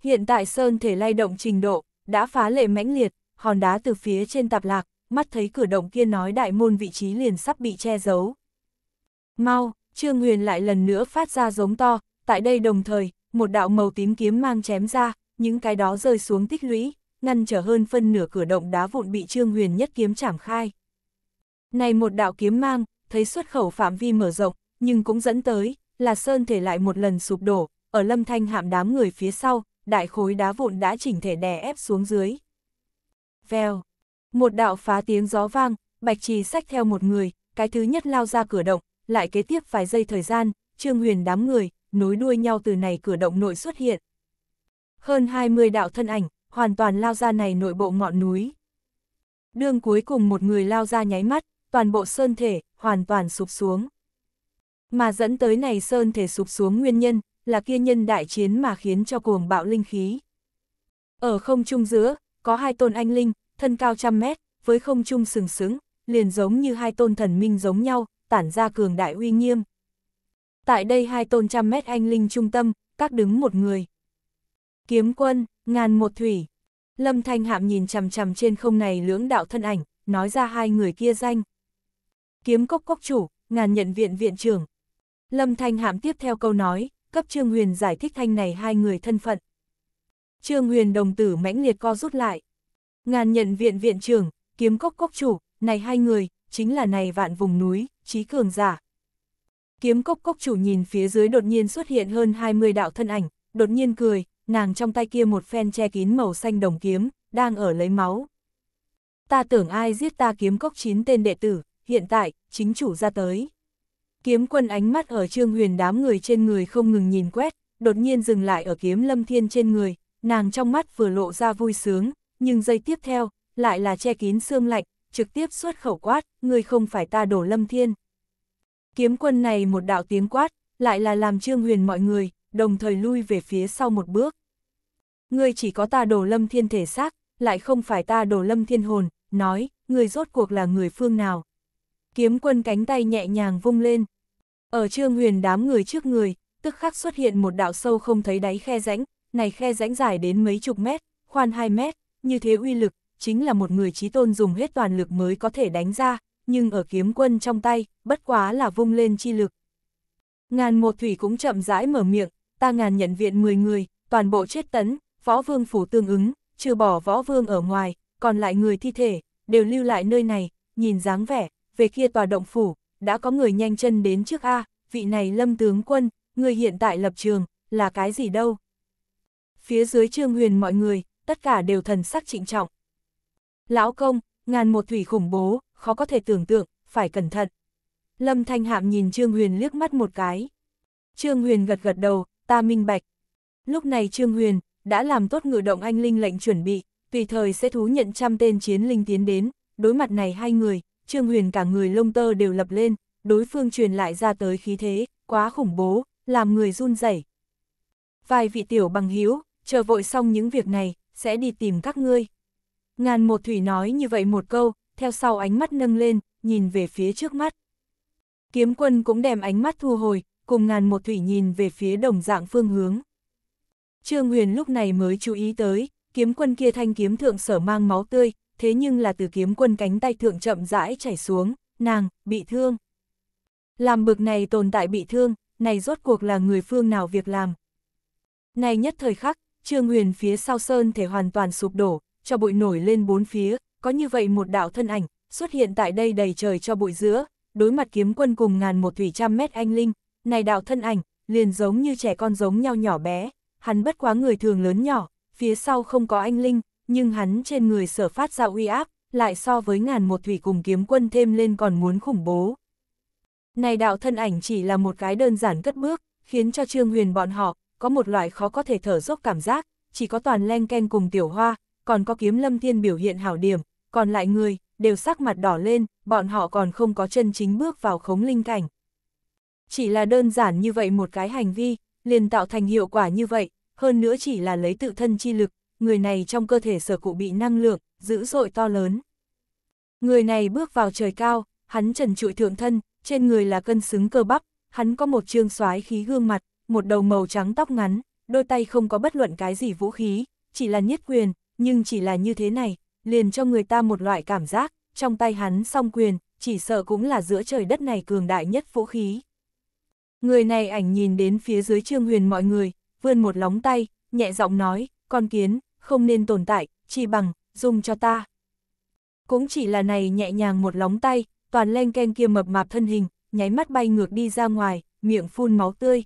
Hiện tại sơn thể lay động trình độ, đã phá lệ mãnh liệt, hòn đá từ phía trên tạp lạc, mắt thấy cửa động kia nói đại môn vị trí liền sắp bị che giấu. Mau, Trương Huyền lại lần nữa phát ra giống to, tại đây đồng thời, một đạo màu tím kiếm mang chém ra, những cái đó rơi xuống tích lũy, ngăn trở hơn phân nửa cửa động đá vụn bị Trương Huyền nhất kiếm chảm khai. Này một đạo kiếm mang, thấy xuất khẩu phạm vi mở rộng, nhưng cũng dẫn tới, là Sơn thể lại một lần sụp đổ, ở lâm thanh hạm đám người phía sau, đại khối đá vụn đã chỉnh thể đè ép xuống dưới. Vèo, một đạo phá tiếng gió vang, Bạch Trì sách theo một người, cái thứ nhất lao ra cửa động, lại kế tiếp vài giây thời gian, Trương Huyền đám người, nối đuôi nhau từ này cửa động nội xuất hiện. Hơn 20 đạo thân ảnh, hoàn toàn lao ra này nội bộ ngọn núi. Đường cuối cùng một người lao ra nháy mắt, toàn bộ sơn thể, hoàn toàn sụp xuống. Mà dẫn tới này sơn thể sụp xuống nguyên nhân, là kia nhân đại chiến mà khiến cho cuồng bạo linh khí. Ở không trung giữa, có hai tôn anh linh, thân cao trăm mét, với không trung sừng sững, liền giống như hai tôn thần minh giống nhau, tản ra cường đại uy nghiêm. Tại đây hai tôn trăm mét anh linh trung tâm, các đứng một người. Kiếm quân, ngàn một thủy. Lâm Thanh Hạm nhìn chằm chằm trên không này lưỡng đạo thân ảnh, nói ra hai người kia danh. Kiếm cốc cốc chủ, ngàn nhận viện viện trưởng. Lâm Thanh Hạm tiếp theo câu nói, cấp Trương Huyền giải thích thanh này hai người thân phận. Trương Huyền đồng tử mãnh liệt co rút lại. Ngàn nhận viện viện trưởng, kiếm cốc cốc chủ, này hai người, chính là này vạn vùng núi, trí cường giả. Kiếm cốc cốc chủ nhìn phía dưới đột nhiên xuất hiện hơn 20 đạo thân ảnh, đột nhiên cười, nàng trong tay kia một phen che kín màu xanh đồng kiếm, đang ở lấy máu. Ta tưởng ai giết ta kiếm cốc chín tên đệ tử, hiện tại, chính chủ ra tới. Kiếm quân ánh mắt ở trương huyền đám người trên người không ngừng nhìn quét, đột nhiên dừng lại ở kiếm lâm thiên trên người, nàng trong mắt vừa lộ ra vui sướng, nhưng giây tiếp theo, lại là che kín xương lạnh, trực tiếp xuất khẩu quát, người không phải ta đổ lâm thiên. Kiếm quân này một đạo tiếng quát, lại là làm trương huyền mọi người, đồng thời lui về phía sau một bước. Người chỉ có ta đổ lâm thiên thể xác, lại không phải ta đổ lâm thiên hồn, nói, người rốt cuộc là người phương nào. Kiếm quân cánh tay nhẹ nhàng vung lên, ở Trương Huyền đám người trước người, tức khắc xuất hiện một đạo sâu không thấy đáy khe rãnh, này khe rãnh dài đến mấy chục mét, khoan 2 mét, như thế uy lực, chính là một người trí tôn dùng hết toàn lực mới có thể đánh ra, nhưng ở kiếm quân trong tay, bất quá là vung lên chi lực. Ngàn một thủy cũng chậm rãi mở miệng, ta ngàn nhận viện 10 người, toàn bộ chết tấn, võ vương phủ tương ứng, trừ bỏ võ vương ở ngoài, còn lại người thi thể, đều lưu lại nơi này, nhìn dáng vẻ, về kia tòa động phủ, đã có người nhanh chân đến trước A, vị này lâm tướng quân, người hiện tại lập trường, là cái gì đâu. Phía dưới trương huyền mọi người, tất cả đều thần sắc trịnh trọng. Lão công, ngàn một thủy khủng bố, khó có thể tưởng tượng, phải cẩn thận. Lâm Thanh Hạm nhìn Trương Huyền liếc mắt một cái. Trương Huyền gật gật đầu, ta minh bạch. Lúc này Trương Huyền đã làm tốt ngự động anh linh lệnh chuẩn bị, tùy thời sẽ thú nhận trăm tên chiến linh tiến đến, đối mặt này hai người, Trương Huyền cả người lông tơ đều lập lên, đối phương truyền lại ra tới khí thế, quá khủng bố, làm người run rẩy. Vài vị tiểu bằng hiếu, chờ vội xong những việc này, sẽ đi tìm các ngươi. Ngàn một thủy nói như vậy một câu, theo sau ánh mắt nâng lên, nhìn về phía trước mắt. Kiếm quân cũng đem ánh mắt thu hồi, cùng ngàn một thủy nhìn về phía đồng dạng phương hướng. Trương Huyền lúc này mới chú ý tới, kiếm quân kia thanh kiếm thượng sở mang máu tươi, thế nhưng là từ kiếm quân cánh tay thượng chậm rãi chảy xuống, nàng, bị thương. Làm bực này tồn tại bị thương, này rốt cuộc là người phương nào việc làm. Này nhất thời khắc, Trương Huyền phía sau sơn thể hoàn toàn sụp đổ, cho bụi nổi lên bốn phía, có như vậy một đạo thân ảnh, xuất hiện tại đây đầy trời cho bụi giữa, đối mặt kiếm quân cùng ngàn một thủy trăm mét anh linh, này đạo thân ảnh, liền giống như trẻ con giống nhau nhỏ bé, hắn bất quá người thường lớn nhỏ, phía sau không có anh linh, nhưng hắn trên người sở phát ra uy áp, lại so với ngàn một thủy cùng kiếm quân thêm lên còn muốn khủng bố. Này đạo thân ảnh chỉ là một cái đơn giản cất bước, khiến cho Trương Huyền bọn họ có một loại khó có thể thở dốc cảm giác, chỉ có toàn len ken cùng tiểu hoa, còn có kiếm lâm thiên biểu hiện hảo điểm, còn lại người, đều sắc mặt đỏ lên, bọn họ còn không có chân chính bước vào khống linh cảnh. Chỉ là đơn giản như vậy một cái hành vi, liền tạo thành hiệu quả như vậy, hơn nữa chỉ là lấy tự thân chi lực, người này trong cơ thể sở cụ bị năng lượng, dữ dội to lớn. Người này bước vào trời cao, hắn trần trụi thượng thân, trên người là cân xứng cơ bắp, hắn có một trương soái khí gương mặt, một đầu màu trắng tóc ngắn, đôi tay không có bất luận cái gì vũ khí, chỉ là nhất quyền, nhưng chỉ là như thế này, liền cho người ta một loại cảm giác, trong tay hắn song quyền, chỉ sợ cũng là giữa trời đất này cường đại nhất vũ khí. Người này ảnh nhìn đến phía dưới Trương Huyền mọi người, vươn một lóng tay, nhẹ giọng nói, con kiến, không nên tồn tại, chỉ bằng, dùng cho ta. Cũng chỉ là này nhẹ nhàng một lóng tay, toàn len ken kia mập mạp thân hình, nháy mắt bay ngược đi ra ngoài, miệng phun máu tươi.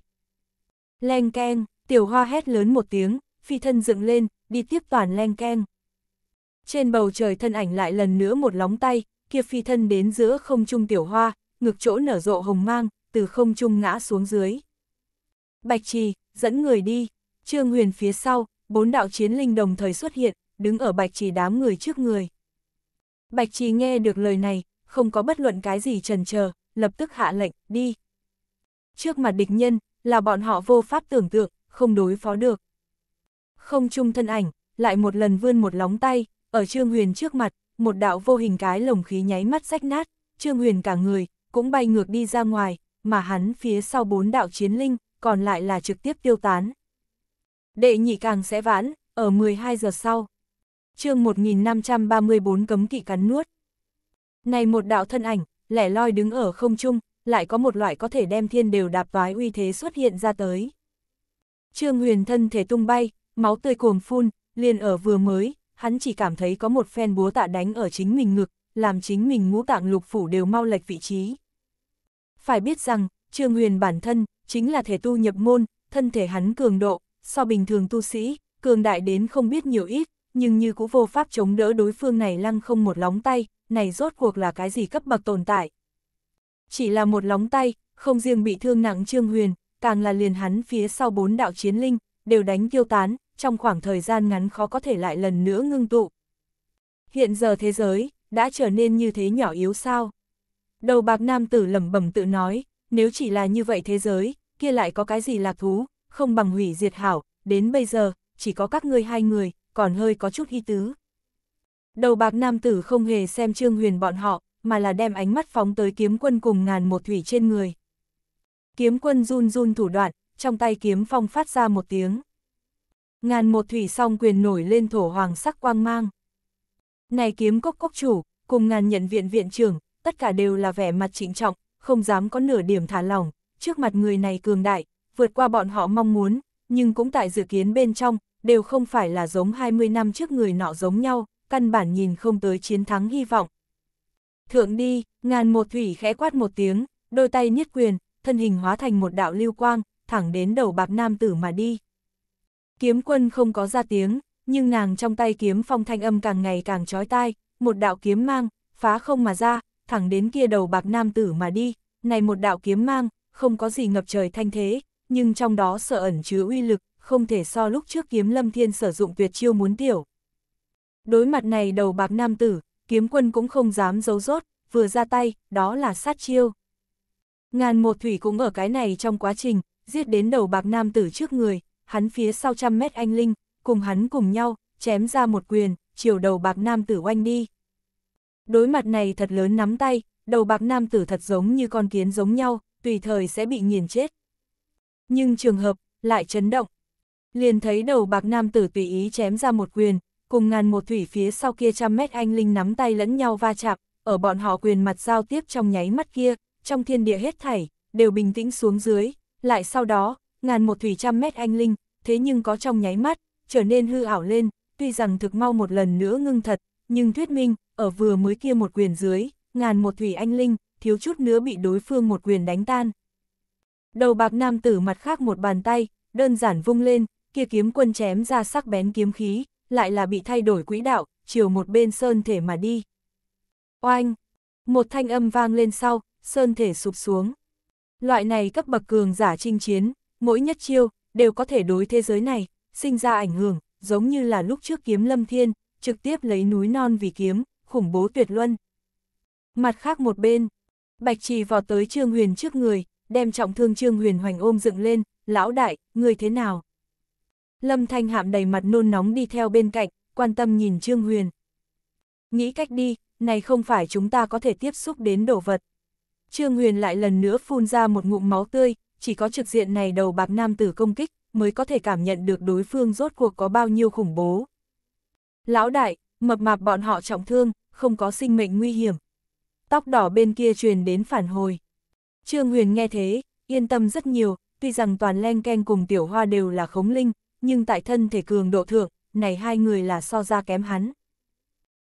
Len ken, tiểu hoa hét lớn một tiếng, phi thân dựng lên, đi tiếp toàn len ken. Trên bầu trời thân ảnh lại lần nữa một lóng tay, kia phi thân đến giữa không trung tiểu hoa, ngực chỗ nở rộ hồng mang, từ không trung ngã xuống dưới. Bạch trì, dẫn người đi, trương huyền phía sau, bốn đạo chiến linh đồng thời xuất hiện, đứng ở bạch trì đám người trước người. Bạch trì nghe được lời này, không có bất luận cái gì trần chờ lập tức hạ lệnh, đi. Trước mặt địch nhân, là bọn họ vô pháp tưởng tượng, không đối phó được. Không chung thân ảnh, lại một lần vươn một lóng tay, ở Trương Huyền trước mặt, một đạo vô hình cái lồng khí nháy mắt rách nát, Trương Huyền cả người, cũng bay ngược đi ra ngoài, mà hắn phía sau bốn đạo chiến linh, còn lại là trực tiếp tiêu tán đệ nhị càng sẽ vãn, ở 12 giờ sau. chương 1534 cấm kỵ cắn nuốt. Này một đạo thân ảnh, lẻ loi đứng ở không trung, lại có một loại có thể đem thiên đều đạp toái uy thế xuất hiện ra tới. Trương Huyền thân thể tung bay, máu tươi cuồng phun, liền ở vừa mới, hắn chỉ cảm thấy có một phen búa tạ đánh ở chính mình ngực, làm chính mình ngũ tạng lục phủ đều mau lệch vị trí. Phải biết rằng, Trương Huyền bản thân, chính là thể tu nhập môn, thân thể hắn cường độ, so bình thường tu sĩ, cường đại đến không biết nhiều ít, nhưng như cũ vô pháp chống đỡ đối phương này lăng không một lóng tay, này rốt cuộc là cái gì cấp bậc tồn tại. Chỉ là một lóng tay, không riêng bị thương nặng Trương Huyền, càng là liền hắn phía sau bốn đạo chiến linh, đều đánh tiêu tán, trong khoảng thời gian ngắn khó có thể lại lần nữa ngưng tụ. Hiện giờ thế giới, đã trở nên như thế nhỏ yếu sao? Đầu bạc nam tử lẩm bẩm tự nói, nếu chỉ là như vậy thế giới, kia lại có cái gì lạc thú, không bằng hủy diệt hảo, đến bây giờ, chỉ có các ngươi hai người, còn hơi có chút y tứ. Đầu bạc nam tử không hề xem Trương Huyền bọn họ, mà là đem ánh mắt phóng tới kiếm quân cùng ngàn một thủy trên người. Kiếm quân run run thủ đoạn, trong tay kiếm phong phát ra một tiếng. Ngàn một thủy song quyền nổi lên thổ hoàng sắc quang mang. Này kiếm cốc cốc chủ, cùng ngàn nhận viện viện trưởng, tất cả đều là vẻ mặt trịnh trọng, không dám có nửa điểm thả lỏng, trước mặt người này cường đại, vượt qua bọn họ mong muốn, nhưng cũng tại dự kiến bên trong, đều không phải là giống 20 năm trước người nọ giống nhau, căn bản nhìn không tới chiến thắng hy vọng. Thượng đi, ngàn một thủy khẽ quát một tiếng, đôi tay niết quyền, thân hình hóa thành một đạo lưu quang, thẳng đến đầu bạc nam tử mà đi. Kiếm quân không có ra tiếng, nhưng nàng trong tay kiếm phong thanh âm càng ngày càng trói tai, một đạo kiếm mang, phá không mà ra, thẳng đến kia đầu bạc nam tử mà đi, này một đạo kiếm mang, không có gì ngập trời thanh thế, nhưng trong đó sở ẩn chứa uy lực, không thể so lúc trước kiếm lâm thiên sử dụng tuyệt chiêu muốn tiểu. Đối mặt này đầu bạc nam tử, kiếm quân cũng không dám giấu rốt, vừa ra tay, đó là sát chiêu. Ngàn một thủy cũng ở cái này trong quá trình, giết đến đầu bạc nam tử trước người, hắn phía sau trăm mét anh linh, cùng hắn cùng nhau, chém ra một quyền, chiều đầu bạc nam tử oanh đi. Đối mặt này thật lớn nắm tay, đầu bạc nam tử thật giống như con kiến giống nhau, tùy thời sẽ bị nghiền chết. Nhưng trường hợp, lại chấn động. Liền thấy đầu bạc nam tử tùy ý chém ra một quyền, cùng ngàn một thủy phía sau kia trăm mét anh linh nắm tay lẫn nhau va chạm, ở bọn họ quyền mặt giao tiếp trong nháy mắt kia, trong thiên địa hết thảy, đều bình tĩnh xuống dưới, lại sau đó, ngàn một thủy trăm mét anh linh, thế nhưng có trong nháy mắt, trở nên hư ảo lên, tuy rằng thực mau một lần nữa ngưng thật, nhưng thuyết minh, ở vừa mới kia một quyền dưới, ngàn một thủy anh linh, thiếu chút nữa bị đối phương một quyền đánh tan. Đầu bạc nam tử mặt khác một bàn tay, đơn giản vung lên, kia kiếm quân chém ra sắc bén kiếm khí, lại là bị thay đổi quỹ đạo, chiều một bên sơn thể mà đi. Oanh! Một thanh âm vang lên sau, sơn thể sụp xuống. Loại này cấp bậc cường giả chinh chiến, mỗi nhất chiêu, đều có thể đối thế giới này, sinh ra ảnh hưởng, giống như là lúc trước kiếm lâm thiên, trực tiếp lấy núi non vì kiếm, khủng bố tuyệt luân. Mặt khác một bên, Bạch Trì vọt tới Trương Huyền trước người, đem trọng thương Trương Huyền Hoành ôm dựng lên, lão đại, người thế nào? Lâm Thanh Hạm đầy mặt nôn nóng đi theo bên cạnh, quan tâm nhìn Trương Huyền. Nghĩ cách đi, này không phải chúng ta có thể tiếp xúc đến đồ vật. Trương Huyền lại lần nữa phun ra một ngụm máu tươi, chỉ có trực diện này đầu bạc nam tử công kích, mới có thể cảm nhận được đối phương rốt cuộc có bao nhiêu khủng bố. Lão đại, mập mạp bọn họ trọng thương, không có sinh mệnh nguy hiểm. Tóc đỏ bên kia truyền đến phản hồi. Trương Huyền nghe thế, yên tâm rất nhiều, tuy rằng toàn len ken cùng tiểu hoa đều là khống linh, nhưng tại thân thể cường độ thượng, này hai người là so ra kém hắn.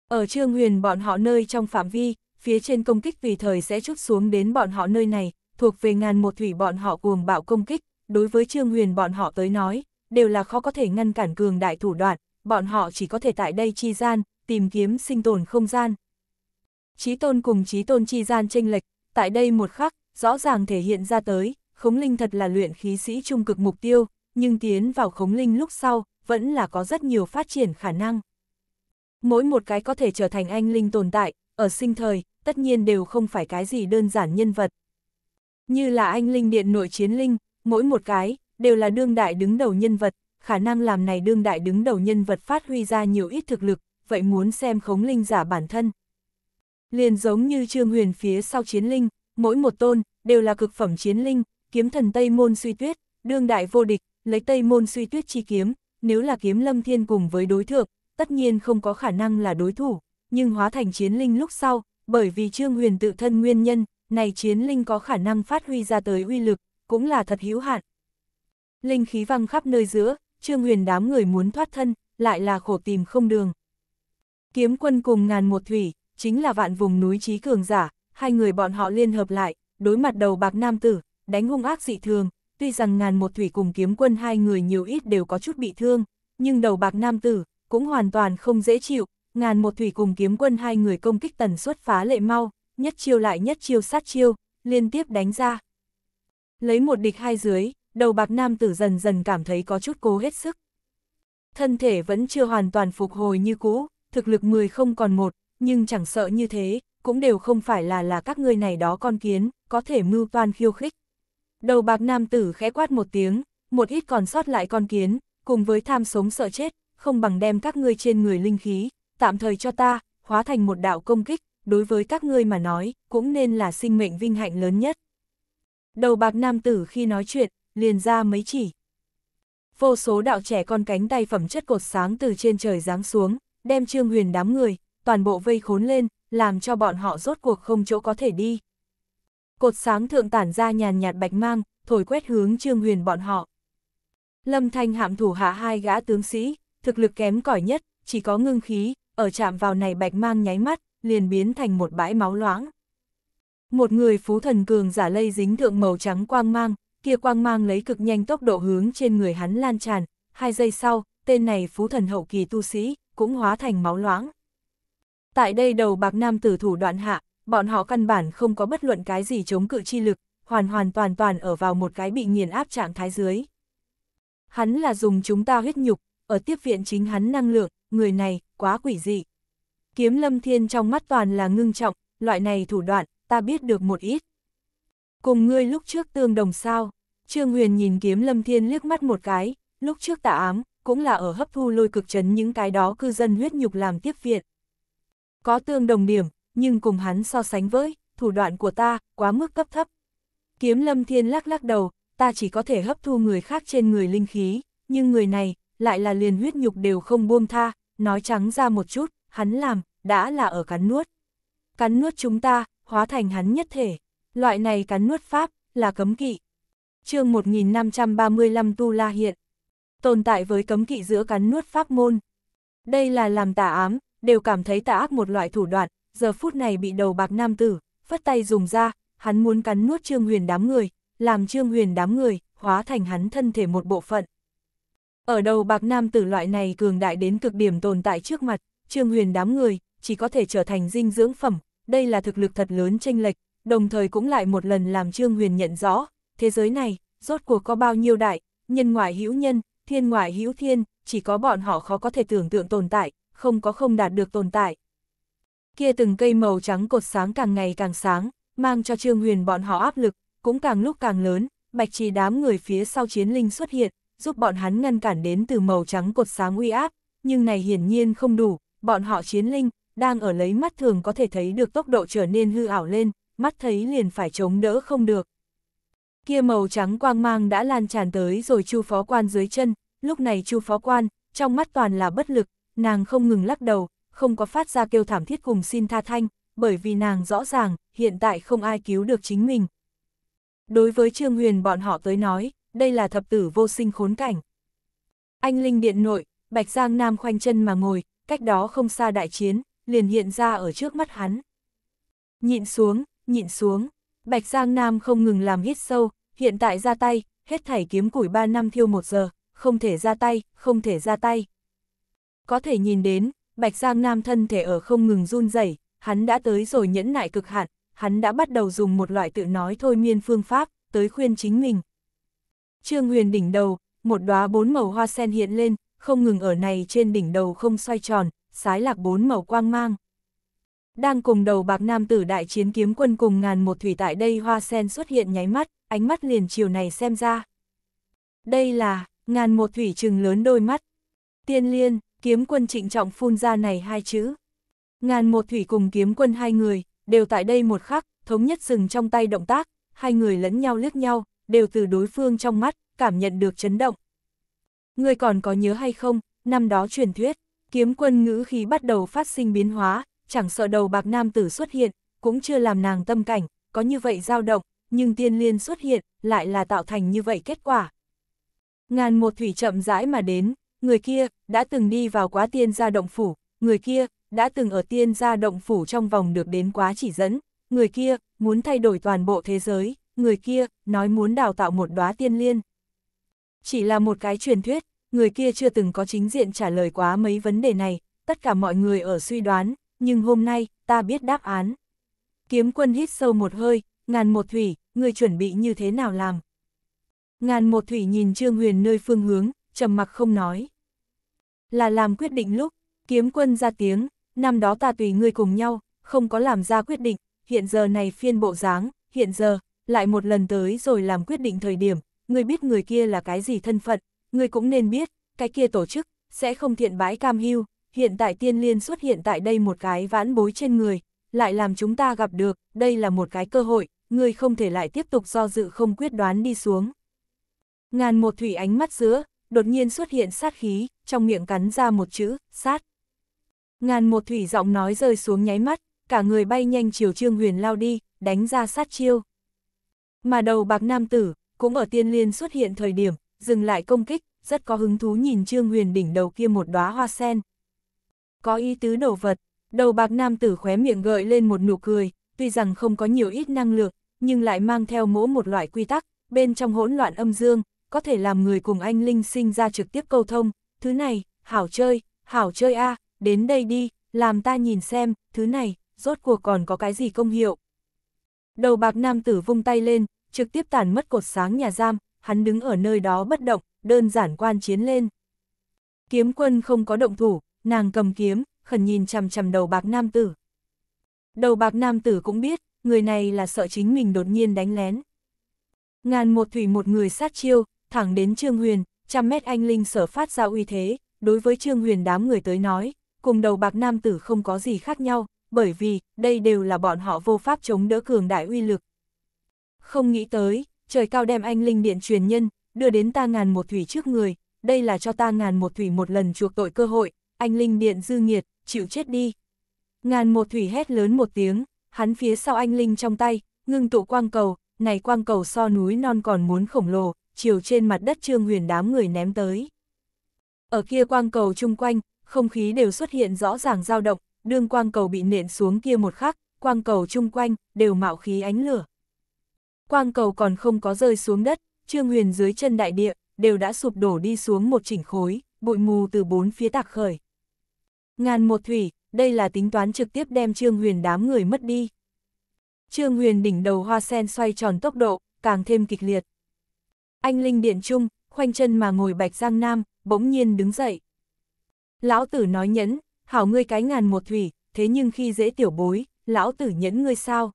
Ở Trương Huyền bọn họ nơi trong phạm vi, phía trên công kích tùy thời sẽ chút xuống đến bọn họ nơi này, thuộc về ngàn một thủy bọn họ cuồng bạo công kích, đối với Trương Huyền bọn họ tới nói, đều là khó có thể ngăn cản cường đại thủ đoạn, bọn họ chỉ có thể tại đây chi gian, tìm kiếm sinh tồn không gian. Chí tôn cùng chí tôn chi gian chênh lệch, tại đây một khắc, rõ ràng thể hiện ra tới, khống linh thật là luyện khí sĩ trung cực mục tiêu, nhưng tiến vào khống linh lúc sau, vẫn là có rất nhiều phát triển khả năng. Mỗi một cái có thể trở thành anh linh tồn tại, ở sinh thời, tất nhiên đều không phải cái gì đơn giản nhân vật. Như là anh linh điện nội chiến linh, mỗi một cái, đều là đương đại đứng đầu nhân vật, khả năng làm này đương đại đứng đầu nhân vật phát huy ra nhiều ít thực lực, vậy muốn xem khống linh giả bản thân. Liền giống như trương huyền phía sau chiến linh, mỗi một tôn đều là cực phẩm chiến linh, kiếm thần Tây Môn Suy Tuyết, đương đại vô địch, lấy Tây Môn Suy Tuyết chi kiếm, nếu là kiếm Lâm Thiên cùng với đối thượng, tất nhiên không có khả năng là đối thủ, nhưng hóa thành chiến linh lúc sau, bởi vì Trương Huyền tự thân nguyên nhân, này chiến linh có khả năng phát huy ra tới uy lực, cũng là thật hữu hạn. Linh khí văng khắp nơi giữa, Trương Huyền đám người muốn thoát thân, lại là khổ tìm không đường. Kiếm quân cùng ngàn một thủy, chính là vạn vùng núi trí cường giả, hai người bọn họ liên hợp lại, đối mặt đầu bạc nam tử, đánh hung ác dị thường, tuy rằng ngàn một thủy cùng kiếm quân hai người nhiều ít đều có chút bị thương, nhưng đầu bạc nam tử cũng hoàn toàn không dễ chịu, ngàn một thủy cùng kiếm quân hai người công kích tần suất phá lệ mau, nhất chiêu lại nhất chiêu sát chiêu, liên tiếp đánh ra. Lấy một địch hai dưới, đầu bạc nam tử dần dần cảm thấy có chút cố hết sức. Thân thể vẫn chưa hoàn toàn phục hồi như cũ, thực lực 10 không còn một, nhưng chẳng sợ như thế, cũng đều không phải là là các ngươi này đó con kiến, có thể mưu toan khiêu khích. Đầu bạc nam tử khẽ quát một tiếng, một ít còn sót lại con kiến, cùng với tham sống sợ chết, không bằng đem các ngươi trên người linh khí, tạm thời cho ta, hóa thành một đạo công kích, đối với các ngươi mà nói, cũng nên là sinh mệnh vinh hạnh lớn nhất. Đầu bạc nam tử khi nói chuyện, liền ra mấy chỉ. Vô số đạo trẻ con cánh tay phẩm chất cột sáng từ trên trời giáng xuống, đem trương huyền đám người, toàn bộ vây khốn lên, làm cho bọn họ rốt cuộc không chỗ có thể đi. Cột sáng thượng tản ra nhàn nhạt bạch mang, thổi quét hướng Trương Huyền bọn họ. Lâm Thanh hạm thủ hạ hai gã tướng sĩ, thực lực kém cỏi nhất, chỉ có ngưng khí, ở chạm vào này bạch mang nháy mắt, liền biến thành một bãi máu loãng. Một người phú thần cường giả lây dính thượng màu trắng quang mang, kia quang mang lấy cực nhanh tốc độ hướng trên người hắn lan tràn, hai giây sau, tên này phú thần hậu kỳ tu sĩ, cũng hóa thành máu loãng. Tại đây đầu bạc nam tử thủ đoạn hạ, bọn họ căn bản không có bất luận cái gì chống cự chi lực, hoàn hoàn toàn toàn ở vào một cái bị nghiền áp trạng thái dưới. Hắn là dùng chúng ta huyết nhục, ở tiếp viện chính hắn năng lượng, người này, quá quỷ dị. Kiếm lâm thiên trong mắt toàn là ngưng trọng, loại này thủ đoạn, ta biết được một ít. Cùng ngươi lúc trước tương đồng sao, Trương Huyền nhìn kiếm lâm thiên liếc mắt một cái, lúc trước tạ ám, cũng là ở hấp thu lôi cực trấn những cái đó cư dân huyết nhục làm tiếp viện. Có tương đồng điểm, nhưng cùng hắn so sánh với, thủ đoạn của ta, quá mức cấp thấp. Kiếm lâm thiên lắc lắc đầu, ta chỉ có thể hấp thu người khác trên người linh khí, nhưng người này, lại là liền huyết nhục đều không buông tha, nói trắng ra một chút, hắn làm, đã là ở cắn nuốt. Cắn nuốt chúng ta, hóa thành hắn nhất thể. Loại này cắn nuốt pháp, là cấm kỵ. chương 1535 Tu La Hiện. Tồn tại với cấm kỵ giữa cắn nuốt pháp môn. Đây là làm tà ám, đều cảm thấy tà ác một loại thủ đoạn, giờ phút này bị đầu bạc nam tử, phất tay dùng ra, hắn muốn cắn nuốt Trương Huyền đám người, làm Trương Huyền đám người, hóa thành hắn thân thể một bộ phận. Ở đầu bạc nam tử loại này cường đại đến cực điểm tồn tại trước mặt, Trương Huyền đám người, chỉ có thể trở thành dinh dưỡng phẩm, đây là thực lực thật lớn tranh lệch, đồng thời cũng lại một lần làm Trương Huyền nhận rõ, thế giới này, rốt cuộc có bao nhiêu đại, nhân ngoại hữu nhân, thiên ngoại hữu thiên, chỉ có bọn họ khó có thể tưởng tượng tồn tại, không có không đạt được tồn tại. Kia từng cây màu trắng cột sáng càng ngày càng sáng, mang cho Trương Huyền bọn họ áp lực, cũng càng lúc càng lớn, bạch trì đám người phía sau chiến linh xuất hiện, giúp bọn hắn ngăn cản đến từ màu trắng cột sáng uy áp, nhưng này hiển nhiên không đủ, bọn họ chiến linh, đang ở lấy mắt thường có thể thấy được tốc độ trở nên hư ảo lên, mắt thấy liền phải chống đỡ không được. Kia màu trắng quang mang đã lan tràn tới rồi chu phó quan dưới chân, lúc này chu phó quan, trong mắt toàn là bất lực, nàng không ngừng lắc đầu, không có phát ra kêu thảm thiết cùng xin tha thanh, bởi vì nàng rõ ràng, hiện tại không ai cứu được chính mình. Đối với Trương Huyền bọn họ tới nói, đây là thập tử vô sinh khốn cảnh. Anh Linh Điện nội, Bạch Giang Nam khoanh chân mà ngồi, cách đó không xa đại chiến, liền hiện ra ở trước mắt hắn. Nhịn xuống, nhịn xuống, Bạch Giang Nam không ngừng làm hít sâu, hiện tại ra tay, hết thảy kiếm củi 3 năm thiêu 1 giờ, không thể ra tay, không thể ra tay. Có thể nhìn đến, Bạch Giang Nam thân thể ở không ngừng run rẩy, hắn đã tới rồi nhẫn nại cực hạn, hắn đã bắt đầu dùng một loại tự nói thôi miên phương pháp, tới khuyên chính mình. Trương Huyền đỉnh đầu, một đóa bốn màu hoa sen hiện lên, không ngừng ở này trên đỉnh đầu không xoay tròn, sái lạc bốn màu quang mang. Đang cùng đầu bạc nam tử đại chiến kiếm quân cùng ngàn một thủy tại đây hoa sen xuất hiện nháy mắt, ánh mắt liền chiều này xem ra. Đây là, ngàn một thủy trừng lớn đôi mắt. Tiên liên, Kiếm quân trịnh trọng phun ra này hai chữ. Ngàn một thủy cùng kiếm quân hai người, đều tại đây một khắc, thống nhất dừng trong tay động tác, hai người lẫn nhau liếc nhau, đều từ đối phương trong mắt, cảm nhận được chấn động. Người còn có nhớ hay không, năm đó truyền thuyết, kiếm quân ngữ khí bắt đầu phát sinh biến hóa, chẳng sợ đầu bạc nam tử xuất hiện, cũng chưa làm nàng tâm cảnh, có như vậy dao động, nhưng tiên liên xuất hiện, lại là tạo thành như vậy kết quả. Ngàn một thủy chậm rãi mà đến, người kia, đã từng đi vào quá tiên gia động phủ, người kia, đã từng ở tiên gia động phủ trong vòng được đến quá chỉ dẫn, người kia, muốn thay đổi toàn bộ thế giới, người kia, nói muốn đào tạo một đóa tiên liên. Chỉ là một cái truyền thuyết, người kia chưa từng có chính diện trả lời quá mấy vấn đề này, tất cả mọi người ở suy đoán, nhưng hôm nay, ta biết đáp án. Kiếm quân hít sâu một hơi, ngàn một thủy, người chuẩn bị như thế nào làm? Ngàn một thủy nhìn Trương Huyền nơi phương hướng, trầm mặc không nói. Là làm quyết định lúc, kiếm quân ra tiếng, năm đó ta tùy ngươi cùng nhau, không có làm ra quyết định, hiện giờ này phiên bộ dáng, hiện giờ, lại một lần tới rồi làm quyết định thời điểm, ngươi biết người kia là cái gì thân phận, ngươi cũng nên biết, cái kia tổ chức, sẽ không thiện bãi cam hưu, hiện tại tiên liên xuất hiện tại đây một cái vãn bối trên người, lại làm chúng ta gặp được, đây là một cái cơ hội, ngươi không thể lại tiếp tục do dự không quyết đoán đi xuống. Ngàn một thủy ánh mắt giữa, đột nhiên xuất hiện sát khí, trong miệng cắn ra một chữ, sát. Ngàn một thủy giọng nói rơi xuống nháy mắt, cả người bay nhanh chiều Trương Huyền lao đi, đánh ra sát chiêu. Mà đầu bạc nam tử, cũng ở tiên liên xuất hiện thời điểm, dừng lại công kích, rất có hứng thú nhìn Trương Huyền đỉnh đầu kia một đóa hoa sen. Có ý tứ đồ vật, đầu bạc nam tử khóe miệng gợi lên một nụ cười, tuy rằng không có nhiều ít năng lượng, nhưng lại mang theo mỗ một loại quy tắc, bên trong hỗn loạn âm dương, có thể làm người cùng anh Linh sinh ra trực tiếp câu thông, thứ này, hảo chơi, hảo chơi a đến đây đi, làm ta nhìn xem, thứ này, rốt cuộc còn có cái gì công hiệu. Đầu bạc nam tử vung tay lên, trực tiếp tàn mất cột sáng nhà giam, hắn đứng ở nơi đó bất động, đơn giản quan chiến lên. Kiếm quân không có động thủ, nàng cầm kiếm, khẩn nhìn chằm chằm đầu bạc nam tử. Đầu bạc nam tử cũng biết, người này là sợ chính mình đột nhiên đánh lén. Ngàn một thủy một người sát chiêu, thẳng đến Trương Huyền, trăm mét anh linh sở phát ra uy thế, đối với Trương Huyền đám người tới nói, cùng đầu bạc nam tử không có gì khác nhau, bởi vì đây đều là bọn họ vô pháp chống đỡ cường đại uy lực. Không nghĩ tới, trời cao đem anh linh điện truyền nhân, đưa đến ta ngàn một thủy trước người, đây là cho ta ngàn một thủy một lần chuộc tội cơ hội, anh linh điện dư nghiệt, chịu chết đi. Ngàn một thủy hét lớn một tiếng, hắn phía sau anh linh trong tay, ngưng tụ quang cầu, này quang cầu so núi non còn muốn khổng lồ, chiều trên mặt đất Trương Huyền đám người ném tới. Ở kia quang cầu chung quanh, không khí đều xuất hiện rõ ràng dao động, đương quang cầu bị nện xuống kia một khắc, quang cầu chung quanh đều mạo khí ánh lửa. Quang cầu còn không có rơi xuống đất, Trương Huyền dưới chân đại địa đều đã sụp đổ đi xuống một chỉnh khối, bụi mù từ bốn phía tạc khởi. Ngàn một thủy, đây là tính toán trực tiếp đem Trương Huyền đám người mất đi. Trương Huyền đỉnh đầu hoa sen xoay tròn tốc độ, càng thêm kịch liệt. Anh Linh Điện Trung, khoanh chân mà ngồi Bạch Giang Nam, bỗng nhiên đứng dậy. Lão tử nói nhẫn, hảo ngươi cái ngàn một thủy, thế nhưng khi dễ tiểu bối, lão tử nhẫn ngươi sao?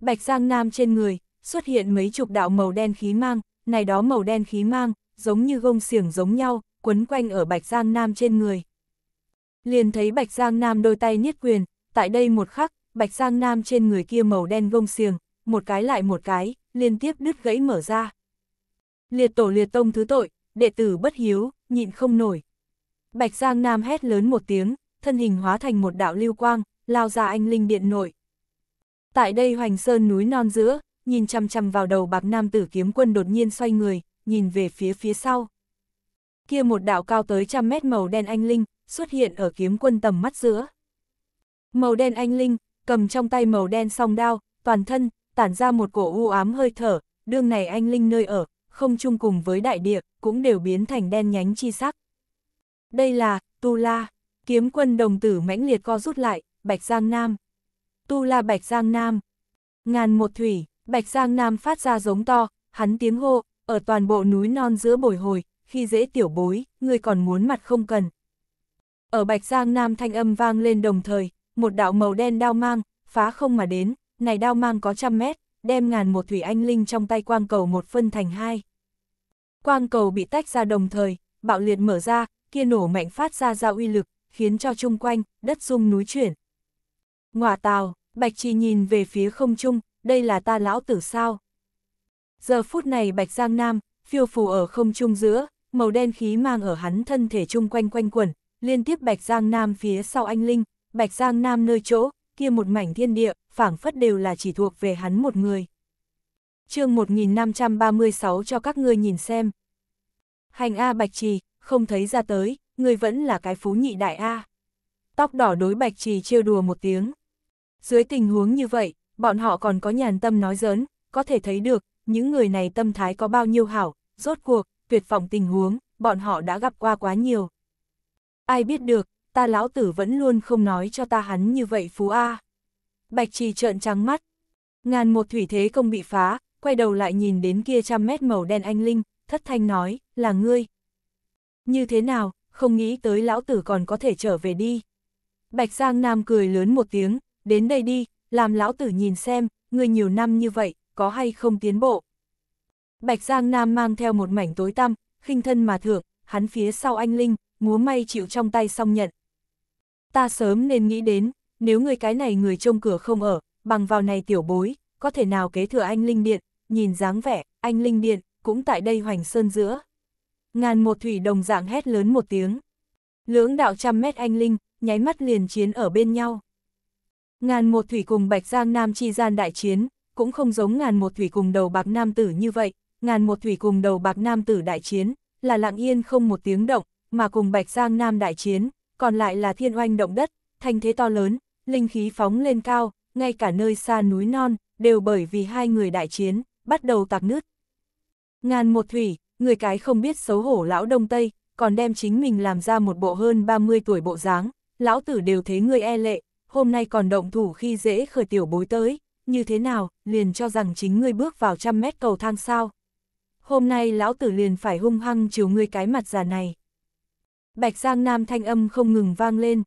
Bạch Giang Nam trên người, xuất hiện mấy chục đạo màu đen khí mang, này đó màu đen khí mang, giống như gông xiềng giống nhau, quấn quanh ở Bạch Giang Nam trên người. Liền thấy Bạch Giang Nam đôi tay niết quyền, tại đây một khắc, Bạch Giang Nam trên người kia màu đen gông xiềng, một cái lại một cái, liên tiếp đứt gãy mở ra. Liệt tổ liệt tông thứ tội, đệ tử bất hiếu, nhịn không nổi. Bạch Giang Nam hét lớn một tiếng, thân hình hóa thành một đạo lưu quang, lao ra anh linh điện nội. Tại đây hoành sơn núi non giữa, nhìn chăm chăm vào đầu bạc nam tử kiếm quân đột nhiên xoay người, nhìn về phía phía sau. Kia một đạo cao tới trăm mét màu đen anh linh, xuất hiện ở kiếm quân tầm mắt giữa. Màu đen anh linh, cầm trong tay màu đen song đao, toàn thân, tản ra một cổ u ám hơi thở, đương này anh linh nơi ở, không chung cùng với đại địa, cũng đều biến thành đen nhánh chi sắc. Đây là, Tu La, kiếm quân đồng tử mãnh liệt co rút lại, Bạch Giang Nam. Tu La Bạch Giang Nam. Ngàn một thủy, Bạch Giang Nam phát ra giống to, hắn tiếng hô, ở toàn bộ núi non giữa bồi hồi, khi dễ tiểu bối, người còn muốn mặt không cần. Ở Bạch Giang Nam thanh âm vang lên đồng thời, một đạo màu đen đao mang, phá không mà đến, này đao mang có trăm mét, đem ngàn một thủy anh linh trong tay quang cầu một phân thành hai. Quang cầu bị tách ra đồng thời, bạo liệt mở ra, kia nổ mạnh phát ra ra uy lực, khiến cho chung quanh, đất rung núi chuyển. Ngoà tào, Bạch Trì nhìn về phía không trung, đây là ta lão tử sao. Giờ phút này Bạch Giang Nam, phiêu phù ở không trung giữa, màu đen khí mang ở hắn thân thể chung quanh quanh quẩn, liên tiếp Bạch Giang Nam phía sau anh Linh, Bạch Giang Nam nơi chỗ, kia một mảnh thiên địa, phảng phất đều là chỉ thuộc về hắn một người. chương 1536 cho các ngươi nhìn xem. Hành A Bạch Trì, không thấy ra tới, người vẫn là cái phú nhị đại A. Tóc đỏ đối Bạch Trì trêu đùa một tiếng. Dưới tình huống như vậy, bọn họ còn có nhàn tâm nói giỡn, có thể thấy được, những người này tâm thái có bao nhiêu hảo, rốt cuộc, tuyệt vọng tình huống, bọn họ đã gặp qua quá nhiều. Ai biết được, ta lão tử vẫn luôn không nói cho ta hắn như vậy phú A. Bạch trì trợn trắng mắt. Ngàn một thủy thế công bị phá, quay đầu lại nhìn đến kia trăm mét màu đen anh Linh, thất thanh nói, là ngươi. Như thế nào, không nghĩ tới lão tử còn có thể trở về đi. Bạch Giang Nam cười lớn một tiếng, đến đây đi, làm lão tử nhìn xem, ngươi nhiều năm như vậy, có hay không tiến bộ. Bạch Giang Nam mang theo một mảnh tối tăm, khinh thân mà thượng, hắn phía sau anh Linh, múa may chịu trong tay song nhận, ta sớm nên nghĩ đến, nếu người cái này người trông cửa không ở, bằng vào này tiểu bối, có thể nào kế thừa anh Linh Điện, nhìn dáng vẻ, anh Linh Điện, cũng tại đây hoành sơn giữa. Ngàn một thủy đồng dạng hét lớn một tiếng. Lưỡng đạo trăm mét anh Linh, nháy mắt liền chiến ở bên nhau. Ngàn một thủy cùng Bạch Giang Nam chi gian đại chiến, cũng không giống ngàn một thủy cùng đầu bạc nam tử như vậy, ngàn một thủy cùng đầu bạc nam tử đại chiến, là lặng yên không một tiếng động, mà cùng Bạch Giang Nam đại chiến, còn lại là thiên oanh động đất, thành thế to lớn, linh khí phóng lên cao, ngay cả nơi xa núi non, đều bởi vì hai người đại chiến, bắt đầu tạc nứt. Ngàn một thủy, người cái không biết xấu hổ lão Đông Tây, còn đem chính mình làm ra một bộ hơn 30 tuổi bộ dáng, lão tử đều thế người e lệ, hôm nay còn động thủ khi dễ khởi tiểu bối tới, như thế nào, liền cho rằng chính ngươi bước vào trăm mét cầu thang sao. Hôm nay lão tử liền phải hung hăng chiều ngươi cái mặt già này. Bạch Giang Nam thanh âm không ngừng vang lên.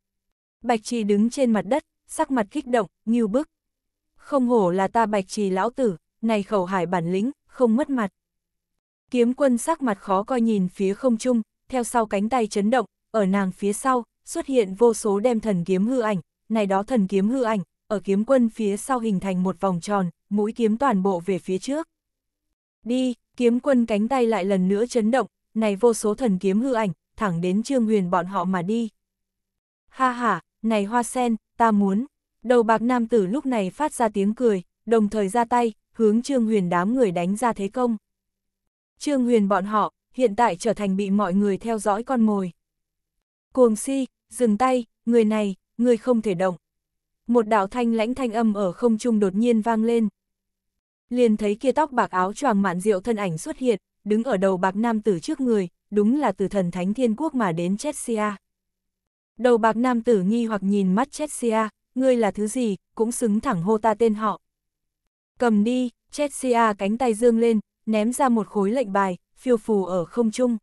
Bạch Trì đứng trên mặt đất, sắc mặt kích động, như bức. Không hổ là ta Bạch Trì lão tử, này khẩu hải bản lĩnh, không mất mặt. Kiếm quân sắc mặt khó coi nhìn phía không trung, theo sau cánh tay chấn động, ở nàng phía sau, xuất hiện vô số đem thần kiếm hư ảnh, này đó thần kiếm hư ảnh, ở kiếm quân phía sau hình thành một vòng tròn, mũi kiếm toàn bộ về phía trước. Đi, kiếm quân cánh tay lại lần nữa chấn động, này vô số thần kiếm hư ảnh, thẳng đến Trương Huyền bọn họ mà đi. Ha ha, này hoa sen, ta muốn. Đầu bạc nam tử lúc này phát ra tiếng cười, đồng thời ra tay, hướng Trương Huyền đám người đánh ra thế công. Trương Huyền bọn họ, hiện tại trở thành bị mọi người theo dõi con mồi. Cuồng si, dừng tay, người này, người không thể động. Một đạo thanh lãnh thanh âm ở không trung đột nhiên vang lên. Liền thấy kia tóc bạc áo choàng mạn rượu thân ảnh xuất hiện, đứng ở đầu bạc nam tử trước người, đúng là từ thần thánh thiên quốc mà đến Cheshire. Đầu bạc nam tử nghi hoặc nhìn mắt Cheshire, ngươi là thứ gì, cũng xứng thẳng hô ta tên họ. Cầm đi, Cheshire cánh tay dương lên, ném ra một khối lệnh bài, phiêu phù ở không trung.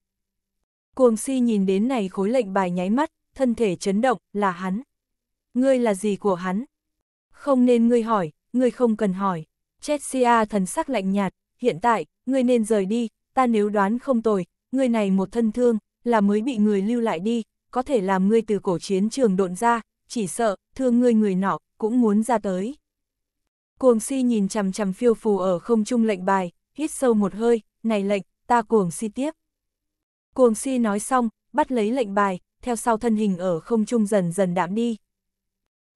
Cuồng si nhìn đến này khối lệnh bài nháy mắt, thân thể chấn động, là hắn. Ngươi là gì của hắn? Không nên ngươi hỏi, ngươi không cần hỏi. Cheshire thần sắc lạnh nhạt, hiện tại, ngươi nên rời đi, ta nếu đoán không tồi, người này một thân thương, là mới bị người lưu lại đi, có thể làm ngươi từ cổ chiến trường độn ra, chỉ sợ, thương ngươi người nọ, cũng muốn ra tới. Cuồng si nhìn chằm chằm phiêu phù ở không trung lệnh bài, hít sâu một hơi, này lệnh, ta cuồng si tiếp. Cuồng si nói xong, bắt lấy lệnh bài, theo sau thân hình ở không trung dần dần đạm đi.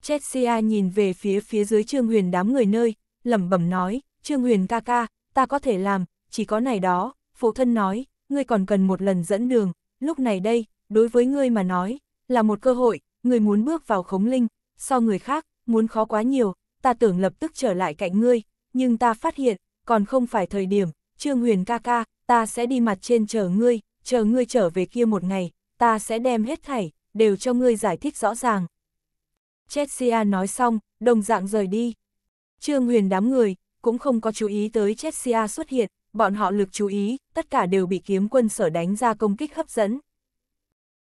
Chết Chelsea nhìn về phía phía dưới Trương Huyền đám người nơi, lẩm bẩm nói, Trương Huyền ca ca, ta có thể làm, chỉ có này đó, phụ thân nói, ngươi còn cần một lần dẫn đường, lúc này đây, đối với ngươi mà nói, là một cơ hội, ngươi muốn bước vào khống linh, so người khác, muốn khó quá nhiều, ta tưởng lập tức trở lại cạnh ngươi, nhưng ta phát hiện, còn không phải thời điểm, Trương Huyền ca ca, ta sẽ đi mặt trên chờ ngươi, chờ ngươi trở về kia một ngày, ta sẽ đem hết thảy, đều cho ngươi giải thích rõ ràng. Chessia nói xong, đồng dạng rời đi. Trương Huyền đám người, cũng không có chú ý tới Chessia xuất hiện, bọn họ lực chú ý, tất cả đều bị kiếm quân sở đánh ra công kích hấp dẫn.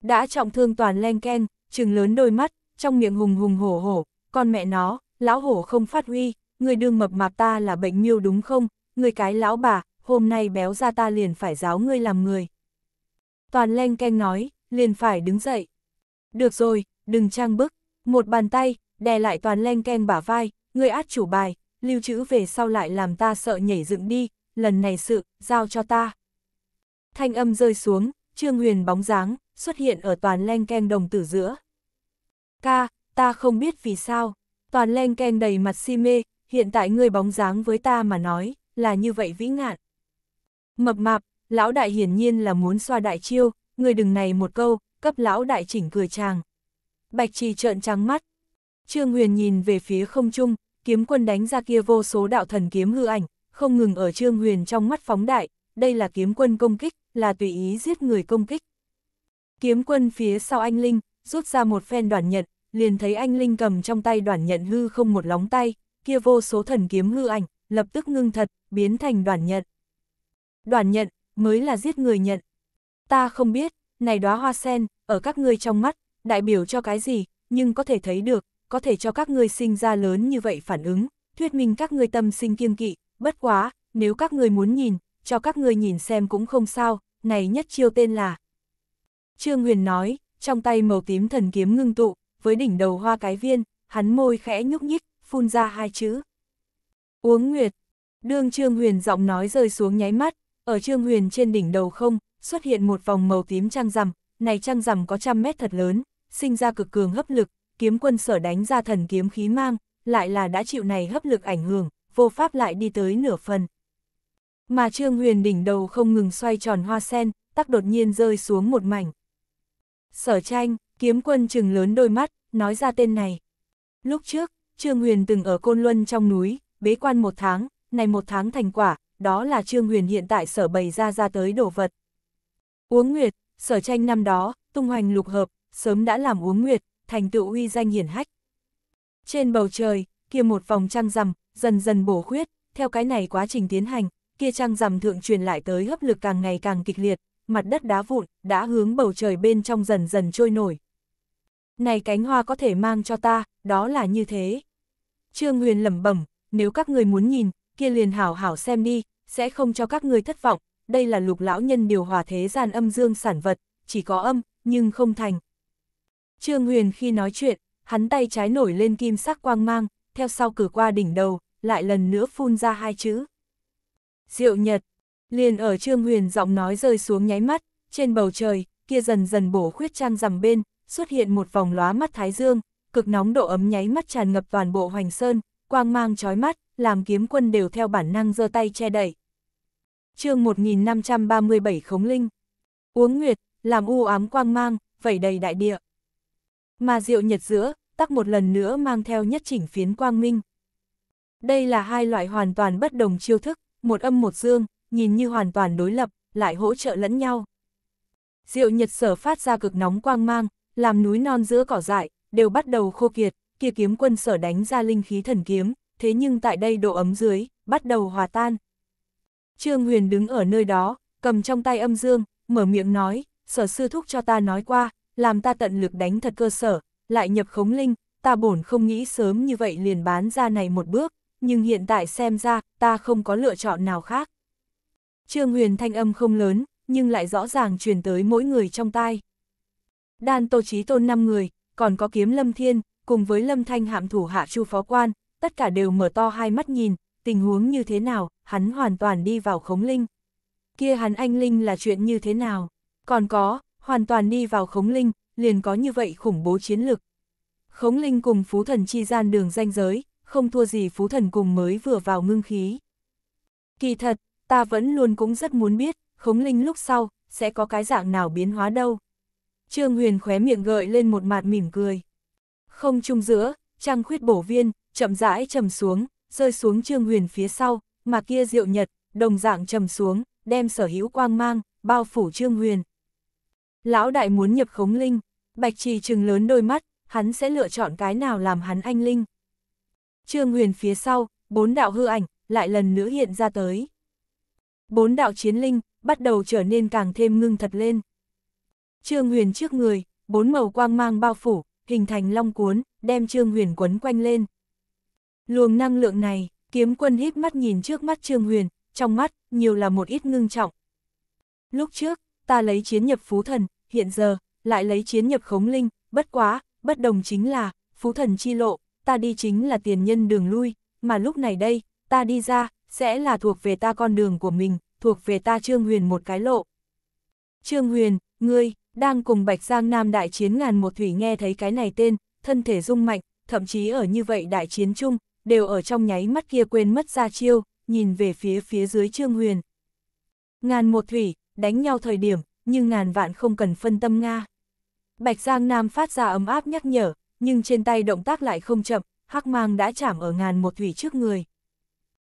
Đã trọng thương toàn len ken, trừng lớn đôi mắt, trong miệng hùng hùng hổ hổ, con mẹ nó, lão hổ không phát huy, người đương mập mạp ta là bệnh miêu đúng không, người cái lão bà, hôm nay béo ra ta liền phải giáo ngươi làm người. Toàn len ken nói, liền phải đứng dậy. Được rồi, đừng trang bức, một bàn tay, đè lại toàn len ken bả vai, người át chủ bài, lưu trữ về sau lại làm ta sợ nhảy dựng đi, lần này sự, giao cho ta. Thanh âm rơi xuống, Trương Huyền bóng dáng, xuất hiện ở toàn len keng đồng tử giữa. Ca, ta không biết vì sao, toàn len keng đầy mặt si mê, hiện tại ngươi bóng dáng với ta mà nói, là như vậy vĩ ngạn. Mập mạp, lão đại hiển nhiên là muốn xoa đại chiêu, người đừng này một câu, cấp lão đại chỉnh cười chàng. Bạch trì trợn trắng mắt. Trương Huyền nhìn về phía không trung, kiếm quân đánh ra kia vô số đạo thần kiếm hư ảnh, không ngừng ở Trương Huyền trong mắt phóng đại, đây là kiếm quân công kích, là tùy ý giết người công kích. Kiếm quân phía sau anh Linh, rút ra một phen đoàn nhận, liền thấy anh Linh cầm trong tay đoàn nhận hư không một lóng tay, kia vô số thần kiếm hư ảnh, lập tức ngưng thật, biến thành đoàn nhận. Đoàn nhận, mới là giết người nhận. Ta không biết, này đóa hoa sen, ở các ngươi trong mắt, đại biểu cho cái gì, nhưng có thể thấy được, có thể cho các ngươi sinh ra lớn như vậy phản ứng, thuyết minh các ngươi tâm sinh kiêng kỵ, bất quá, nếu các người muốn nhìn, cho các người nhìn xem cũng không sao, này nhất chiêu tên là. Trương Huyền nói, trong tay màu tím thần kiếm ngưng tụ, với đỉnh đầu hoa cái viên, hắn môi khẽ nhúc nhích, phun ra hai chữ. Uống Nguyệt, đương Trương Huyền giọng nói rơi xuống nháy mắt, ở Trương Huyền trên đỉnh đầu không, xuất hiện một vòng màu tím trăng rằm, này trăng rằm có trăm mét thật lớn, sinh ra cực cường hấp lực, kiếm quân sở đánh ra thần kiếm khí mang, lại là đã chịu này hấp lực ảnh hưởng, vô pháp lại đi tới nửa phần. Mà Trương Huyền đỉnh đầu không ngừng xoay tròn hoa sen, tắc đột nhiên rơi xuống một mảnh. Sở tranh, kiếm quân trừng lớn đôi mắt, nói ra tên này. Lúc trước, Trương Huyền từng ở Côn Luân trong núi, bế quan một tháng, này một tháng thành quả, đó là Trương Huyền hiện tại sở bày ra ra tới đồ vật. Uống Nguyệt, sở tranh năm đó, tung hoành lục hợp, sớm đã làm uống Nguyệt, thành tựu uy danh hiển hách. Trên bầu trời, kia một vòng trăng rằm, dần dần bổ khuyết, theo cái này quá trình tiến hành, kia trăng rằm thượng truyền lại tới hấp lực càng ngày càng kịch liệt, mặt đất đá vụn đã hướng bầu trời bên trong dần dần trôi nổi. Này cánh hoa có thể mang cho ta, đó là như thế. Trương Huyền lẩm bẩm, nếu các người muốn nhìn, kia liền hảo hảo xem đi, sẽ không cho các người thất vọng, đây là lục lão nhân điều hòa thế gian âm dương sản vật, chỉ có âm, nhưng không thành. Trương Huyền khi nói chuyện, hắn tay trái nổi lên kim sắc quang mang, theo sau cử qua đỉnh đầu, lại lần nữa phun ra hai chữ. Diệu Nhật, liền ở Trương Huyền giọng nói rơi xuống nháy mắt, trên bầu trời, kia dần dần bổ khuyết trăng rằm bên, xuất hiện một vòng lóa mắt thái dương, cực nóng độ ấm nháy mắt tràn ngập toàn bộ hoành sơn, quang mang chói mắt, làm kiếm quân đều theo bản năng giơ tay che đậy. chương 1537 Khống Linh Uống Nguyệt, làm u ám quang mang, vẩy đầy đại địa. Mà diệu nhật giữa, tắc một lần nữa mang theo nhất chỉnh phiến quang minh. Đây là hai loại hoàn toàn bất đồng chiêu thức, một âm một dương, nhìn như hoàn toàn đối lập, lại hỗ trợ lẫn nhau. Diệu Nhật Sở phát ra cực nóng quang mang, làm núi non giữa cỏ dại, đều bắt đầu khô kiệt, kia kiếm quân sở đánh ra linh khí thần kiếm, thế nhưng tại đây độ ấm dưới, bắt đầu hòa tan. Trương Huyền đứng ở nơi đó, cầm trong tay âm dương, mở miệng nói, sở sư thúc cho ta nói qua, làm ta tận lực đánh thật cơ sở, lại nhập khống linh, ta bổn không nghĩ sớm như vậy liền bán ra này một bước, nhưng hiện tại xem ra, ta không có lựa chọn nào khác. Trương Huyền thanh âm không lớn, nhưng lại rõ ràng truyền tới mỗi người trong tai. Đan Tô Chí Tôn 5 người, còn có Kiếm Lâm Thiên, cùng với Lâm Thanh hạm thủ hạ Chu Phó Quan, tất cả đều mở to hai mắt nhìn, tình huống như thế nào, hắn hoàn toàn đi vào khống linh. Kia hắn anh linh là chuyện như thế nào? Còn có, hoàn toàn đi vào khống linh, liền có như vậy khủng bố chiến lực. Khống linh cùng phú thần chi gian đường danh giới, không thua gì phú thần cùng mới vừa vào ngưng khí. Kỳ thật, ta vẫn luôn cũng rất muốn biết, khống linh lúc sau, sẽ có cái dạng nào biến hóa đâu. Trương Huyền khóe miệng gợi lên một mặt mỉm cười. Không chung giữa, trăng khuyết bổ viên, chậm rãi trầm xuống, rơi xuống Trương Huyền phía sau, mà kia diệu nhật, đồng dạng trầm xuống, đem sở hữu quang mang, bao phủ Trương Huyền. Lão đại muốn nhập khống linh, bạch trì trừng lớn đôi mắt, hắn sẽ lựa chọn cái nào làm hắn anh linh. Trương huyền phía sau, bốn đạo hư ảnh, lại lần nữa hiện ra tới. Bốn đạo chiến linh, bắt đầu trở nên càng thêm ngưng thật lên. Trương huyền trước người, bốn màu quang mang bao phủ, hình thành long cuốn, đem Trương huyền quấn quanh lên. Luồng năng lượng này, kiếm quân híp mắt nhìn trước mắt Trương huyền, trong mắt, nhiều là một ít ngưng trọng. Lúc trước, ta lấy chiến nhập phú thần, hiện giờ, lại lấy chiến nhập khống linh, bất quá, bất đồng chính là, phú thần chi lộ, ta đi chính là tiền nhân đường lui, mà lúc này đây, ta đi ra, sẽ là thuộc về ta con đường của mình, thuộc về ta Trương Huyền một cái lộ. Trương Huyền, ngươi, đang cùng Bạch Giang Nam đại chiến ngàn một thủy nghe thấy cái này tên, thân thể rung mạnh, thậm chí ở như vậy đại chiến chung, đều ở trong nháy mắt kia quên mất ra chiêu, nhìn về phía phía dưới Trương Huyền. Ngàn một thủy, đánh nhau thời điểm, nhưng ngàn vạn không cần phân tâm Nga. Bạch Giang Nam phát ra ấm áp nhắc nhở, nhưng trên tay động tác lại không chậm, hắc mang đã chạm ở ngàn một thủy trước người.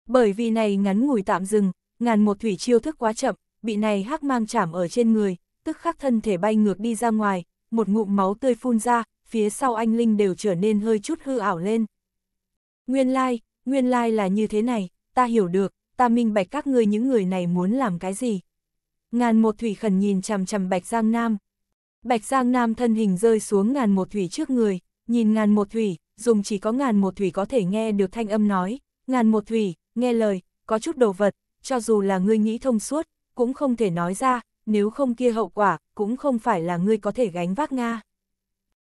Bởi vì này ngắn ngủi tạm dừng, ngàn một thủy chiêu thức quá chậm, bị này hắc mang chạm ở trên người, tức khắc thân thể bay ngược đi ra ngoài, một ngụm máu tươi phun ra, phía sau anh Linh đều trở nên hơi chút hư ảo lên. Nguyên lai, like, nguyên lai like là như thế này, ta hiểu được, ta minh bạch các ngươi những người này muốn làm cái gì ngàn một thủy khẩn nhìn chằm chằm Bạch Giang Nam. Bạch Giang Nam thân hình rơi xuống ngàn một thủy trước người, nhìn ngàn một thủy, dùng chỉ có ngàn một thủy có thể nghe được thanh âm nói, ngàn một thủy, nghe lời, có chút đồ vật, cho dù là ngươi nghĩ thông suốt, cũng không thể nói ra, nếu không kia hậu quả, cũng không phải là ngươi có thể gánh vác Nga.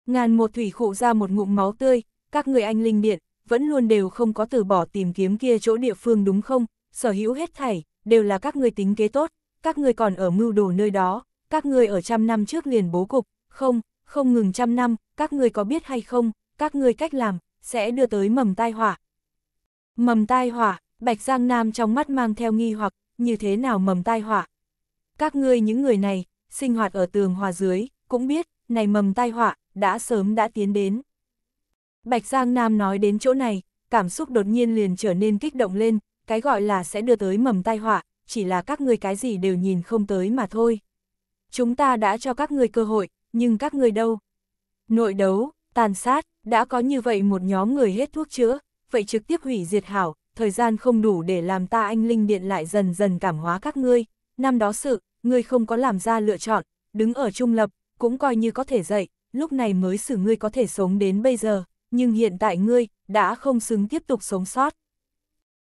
Ngàn một thủy khụ ra một ngụm máu tươi, các người anh linh điện, vẫn luôn đều không có từ bỏ tìm kiếm kia chỗ địa phương đúng không, sở hữu hết thảy, đều là các người tính kế tốt, các người còn ở mưu đồ nơi đó, các người ở trăm năm trước liền bố cục, không, không ngừng trăm năm, các người có biết hay không, các người cách làm, sẽ đưa tới mầm tai họa. Mầm tai họa, Bạch Giang Nam trong mắt mang theo nghi hoặc, như thế nào mầm tai họa? Các ngươi những người này, sinh hoạt ở tường hòa dưới, cũng biết, này mầm tai họa, đã sớm đã tiến đến. Bạch Giang Nam nói đến chỗ này, cảm xúc đột nhiên liền trở nên kích động lên, cái gọi là sẽ đưa tới mầm tai họa, chỉ là các ngươi cái gì đều nhìn không tới mà thôi. Chúng ta đã cho các ngươi cơ hội, nhưng các ngươi đâu? Nội đấu, tàn sát, đã có như vậy một nhóm người hết thuốc chữa, vậy trực tiếp hủy diệt hảo, thời gian không đủ để làm ta anh linh điện lại dần dần cảm hóa các ngươi. Năm đó sự, ngươi không có làm ra lựa chọn, đứng ở trung lập, cũng coi như có thể dậy, lúc này mới xử ngươi có thể sống đến bây giờ, nhưng hiện tại ngươi, đã không xứng tiếp tục sống sót.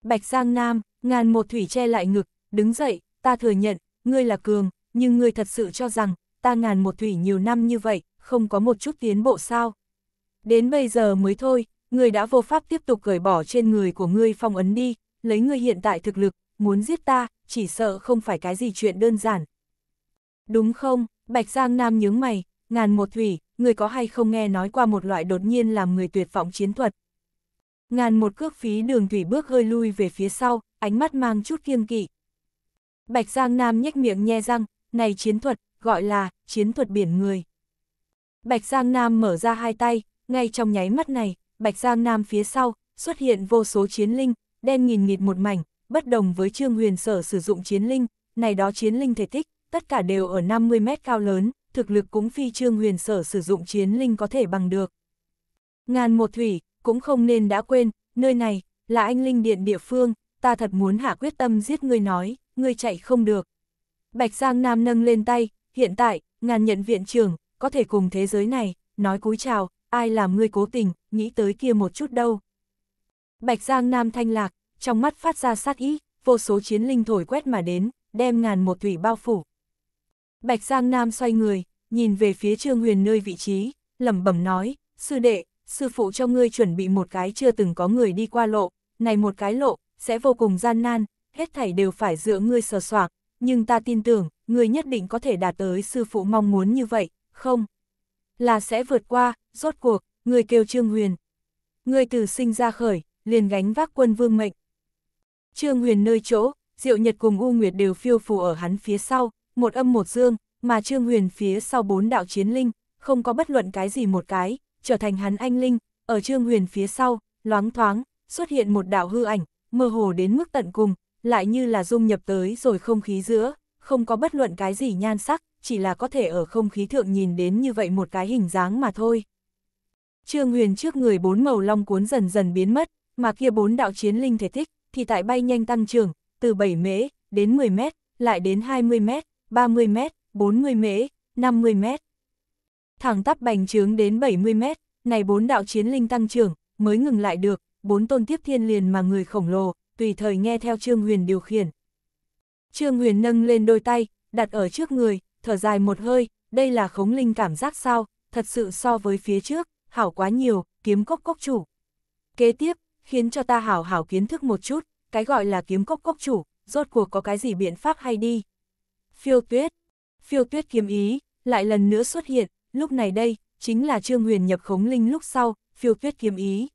Bạch Giang Nam, ngàn một thủy che lại ngực, đứng dậy, ta thừa nhận, ngươi là cường, nhưng ngươi thật sự cho rằng, ta ngàn một thủy nhiều năm như vậy, không có một chút tiến bộ sao. Đến bây giờ mới thôi, ngươi đã vô pháp tiếp tục cởi bỏ trên người của ngươi phong ấn đi, lấy ngươi hiện tại thực lực, muốn giết ta, chỉ sợ không phải cái gì chuyện đơn giản. Đúng không, Bạch Giang Nam nhướng mày, ngàn một thủy, người có hay không nghe nói qua một loại đột nhiên làm người tuyệt vọng chiến thuật. Ngàn một cước phí đường thủy bước hơi lui về phía sau, ánh mắt mang chút kiêng kỵ, Bạch Giang Nam nhếch miệng nhe răng, này chiến thuật, gọi là, chiến thuật biển người. Bạch Giang Nam mở ra hai tay, ngay trong nháy mắt này, Bạch Giang Nam phía sau, xuất hiện vô số chiến linh, đen nghìn nghịt một mảnh, bất đồng với Trương Huyền Sở sử dụng chiến linh, này đó chiến linh thể tích, tất cả đều ở 50 mét cao lớn, thực lực cũng phi Trương Huyền Sở sử dụng chiến linh có thể bằng được. Ngàn một thủy, cũng không nên đã quên, nơi này, là anh linh điện địa phương, ta thật muốn hạ quyết tâm giết ngươi nói, ngươi chạy không được. Bạch Giang Nam nâng lên tay, hiện tại, ngàn nhận viện trưởng, có thể cùng thế giới này, nói cúi chào, ai làm ngươi cố tình, nghĩ tới kia một chút đâu. Bạch Giang Nam thanh lạc, trong mắt phát ra sát ý, vô số chiến linh thổi quét mà đến, đem ngàn một thủy bao phủ. Bạch Giang Nam xoay người, nhìn về phía Trương Huyền nơi vị trí, lẩm bẩm nói, sư đệ, sư phụ cho ngươi chuẩn bị một cái chưa từng có người đi qua lộ, này một cái lộ, sẽ vô cùng gian nan, hết thảy đều phải dựa ngươi sờ soạc, nhưng ta tin tưởng, ngươi nhất định có thể đạt tới sư phụ mong muốn như vậy, không? Là sẽ vượt qua, rốt cuộc, ngươi kêu Trương Huyền. Ngươi từ sinh ra khởi, liền gánh vác quân vương mệnh. Trương Huyền nơi chỗ, Diệu Nhật cùng U Nguyệt đều phiêu phù ở hắn phía sau, một âm một dương, mà Trương Huyền phía sau bốn đạo chiến linh, không có bất luận cái gì một cái, trở thành hắn anh linh, ở Trương Huyền phía sau, loáng thoáng, xuất hiện một đạo hư ảnh, mơ hồ đến mức tận cùng, lại như là dung nhập tới rồi không khí giữa, không có bất luận cái gì nhan sắc, chỉ là có thể ở không khí thượng nhìn đến như vậy một cái hình dáng mà thôi. Trương Huyền trước người bốn màu long cuốn dần dần biến mất, mà kia bốn đạo chiến linh thể thích, thì tại bay nhanh tăng trưởng, từ 7 mễ, đến 10 mét, lại đến 20 mét, 30 mét, 40 mễ, 50 mét. Thẳng tắp bành trướng đến 70 mét, này bốn đạo chiến linh tăng trưởng, mới ngừng lại được, bốn tôn tiếp thiên liền mà người khổng lồ, tùy thời nghe theo Trương Huyền điều khiển. Trương Huyền nâng lên đôi tay, đặt ở trước người, thở dài một hơi, đây là khống linh cảm giác sao, thật sự so với phía trước, hảo quá nhiều, kiếm cốc cốc chủ. Kế tiếp, khiến cho ta hảo hảo kiến thức một chút, cái gọi là kiếm cốc cốc chủ, rốt cuộc có cái gì biện pháp hay đi. Phiêu tuyết, phiêu tuyết kiếm ý, lại lần nữa xuất hiện, lúc này đây, chính là Trương Huyền nhập khống linh lúc sau, phiêu tuyết kiếm ý.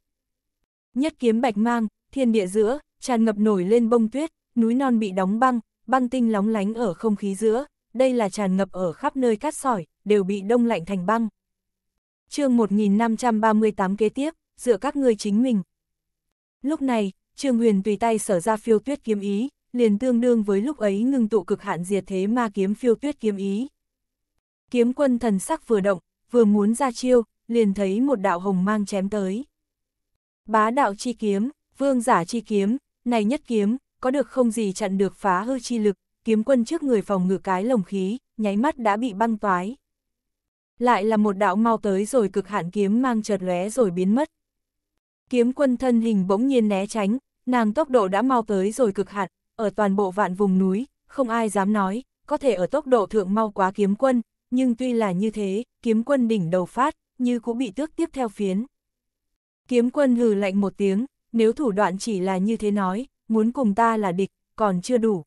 Nhất kiếm bạch mang, thiên địa giữa, tràn ngập nổi lên bông tuyết, núi non bị đóng băng, băng tinh lóng lánh ở không khí giữa, đây là tràn ngập ở khắp nơi cát sỏi, đều bị đông lạnh thành băng. chương 1538 kế tiếp, dựa các ngươi chính mình. Lúc này, Trương Huyền tùy tay sở ra phiêu tuyết kiếm ý, liền tương đương với lúc ấy ngưng tụ cực hạn diệt thế ma kiếm phiêu tuyết kiếm ý. Kiếm quân thần sắc vừa động, vừa muốn ra chiêu, liền thấy một đạo hồng mang chém tới. Bá đạo chi kiếm, vương giả chi kiếm, này nhất kiếm, có được không gì chặn được phá hư chi lực, kiếm quân trước người phòng ngự cái lồng khí, nháy mắt đã bị băng toái. Lại là một đạo mau tới rồi cực hạn kiếm mang chợt lóe rồi biến mất. Kiếm quân thân hình bỗng nhiên né tránh, nàng tốc độ đã mau tới rồi cực hạn, ở toàn bộ vạn vùng núi, không ai dám nói, có thể ở tốc độ thượng mau quá kiếm quân, nhưng tuy là như thế, kiếm quân đỉnh đầu phát, như cũng bị tước tiếp theo phiến. Kiếm quân hừ lạnh một tiếng, nếu thủ đoạn chỉ là như thế nói, muốn cùng ta là địch, còn chưa đủ.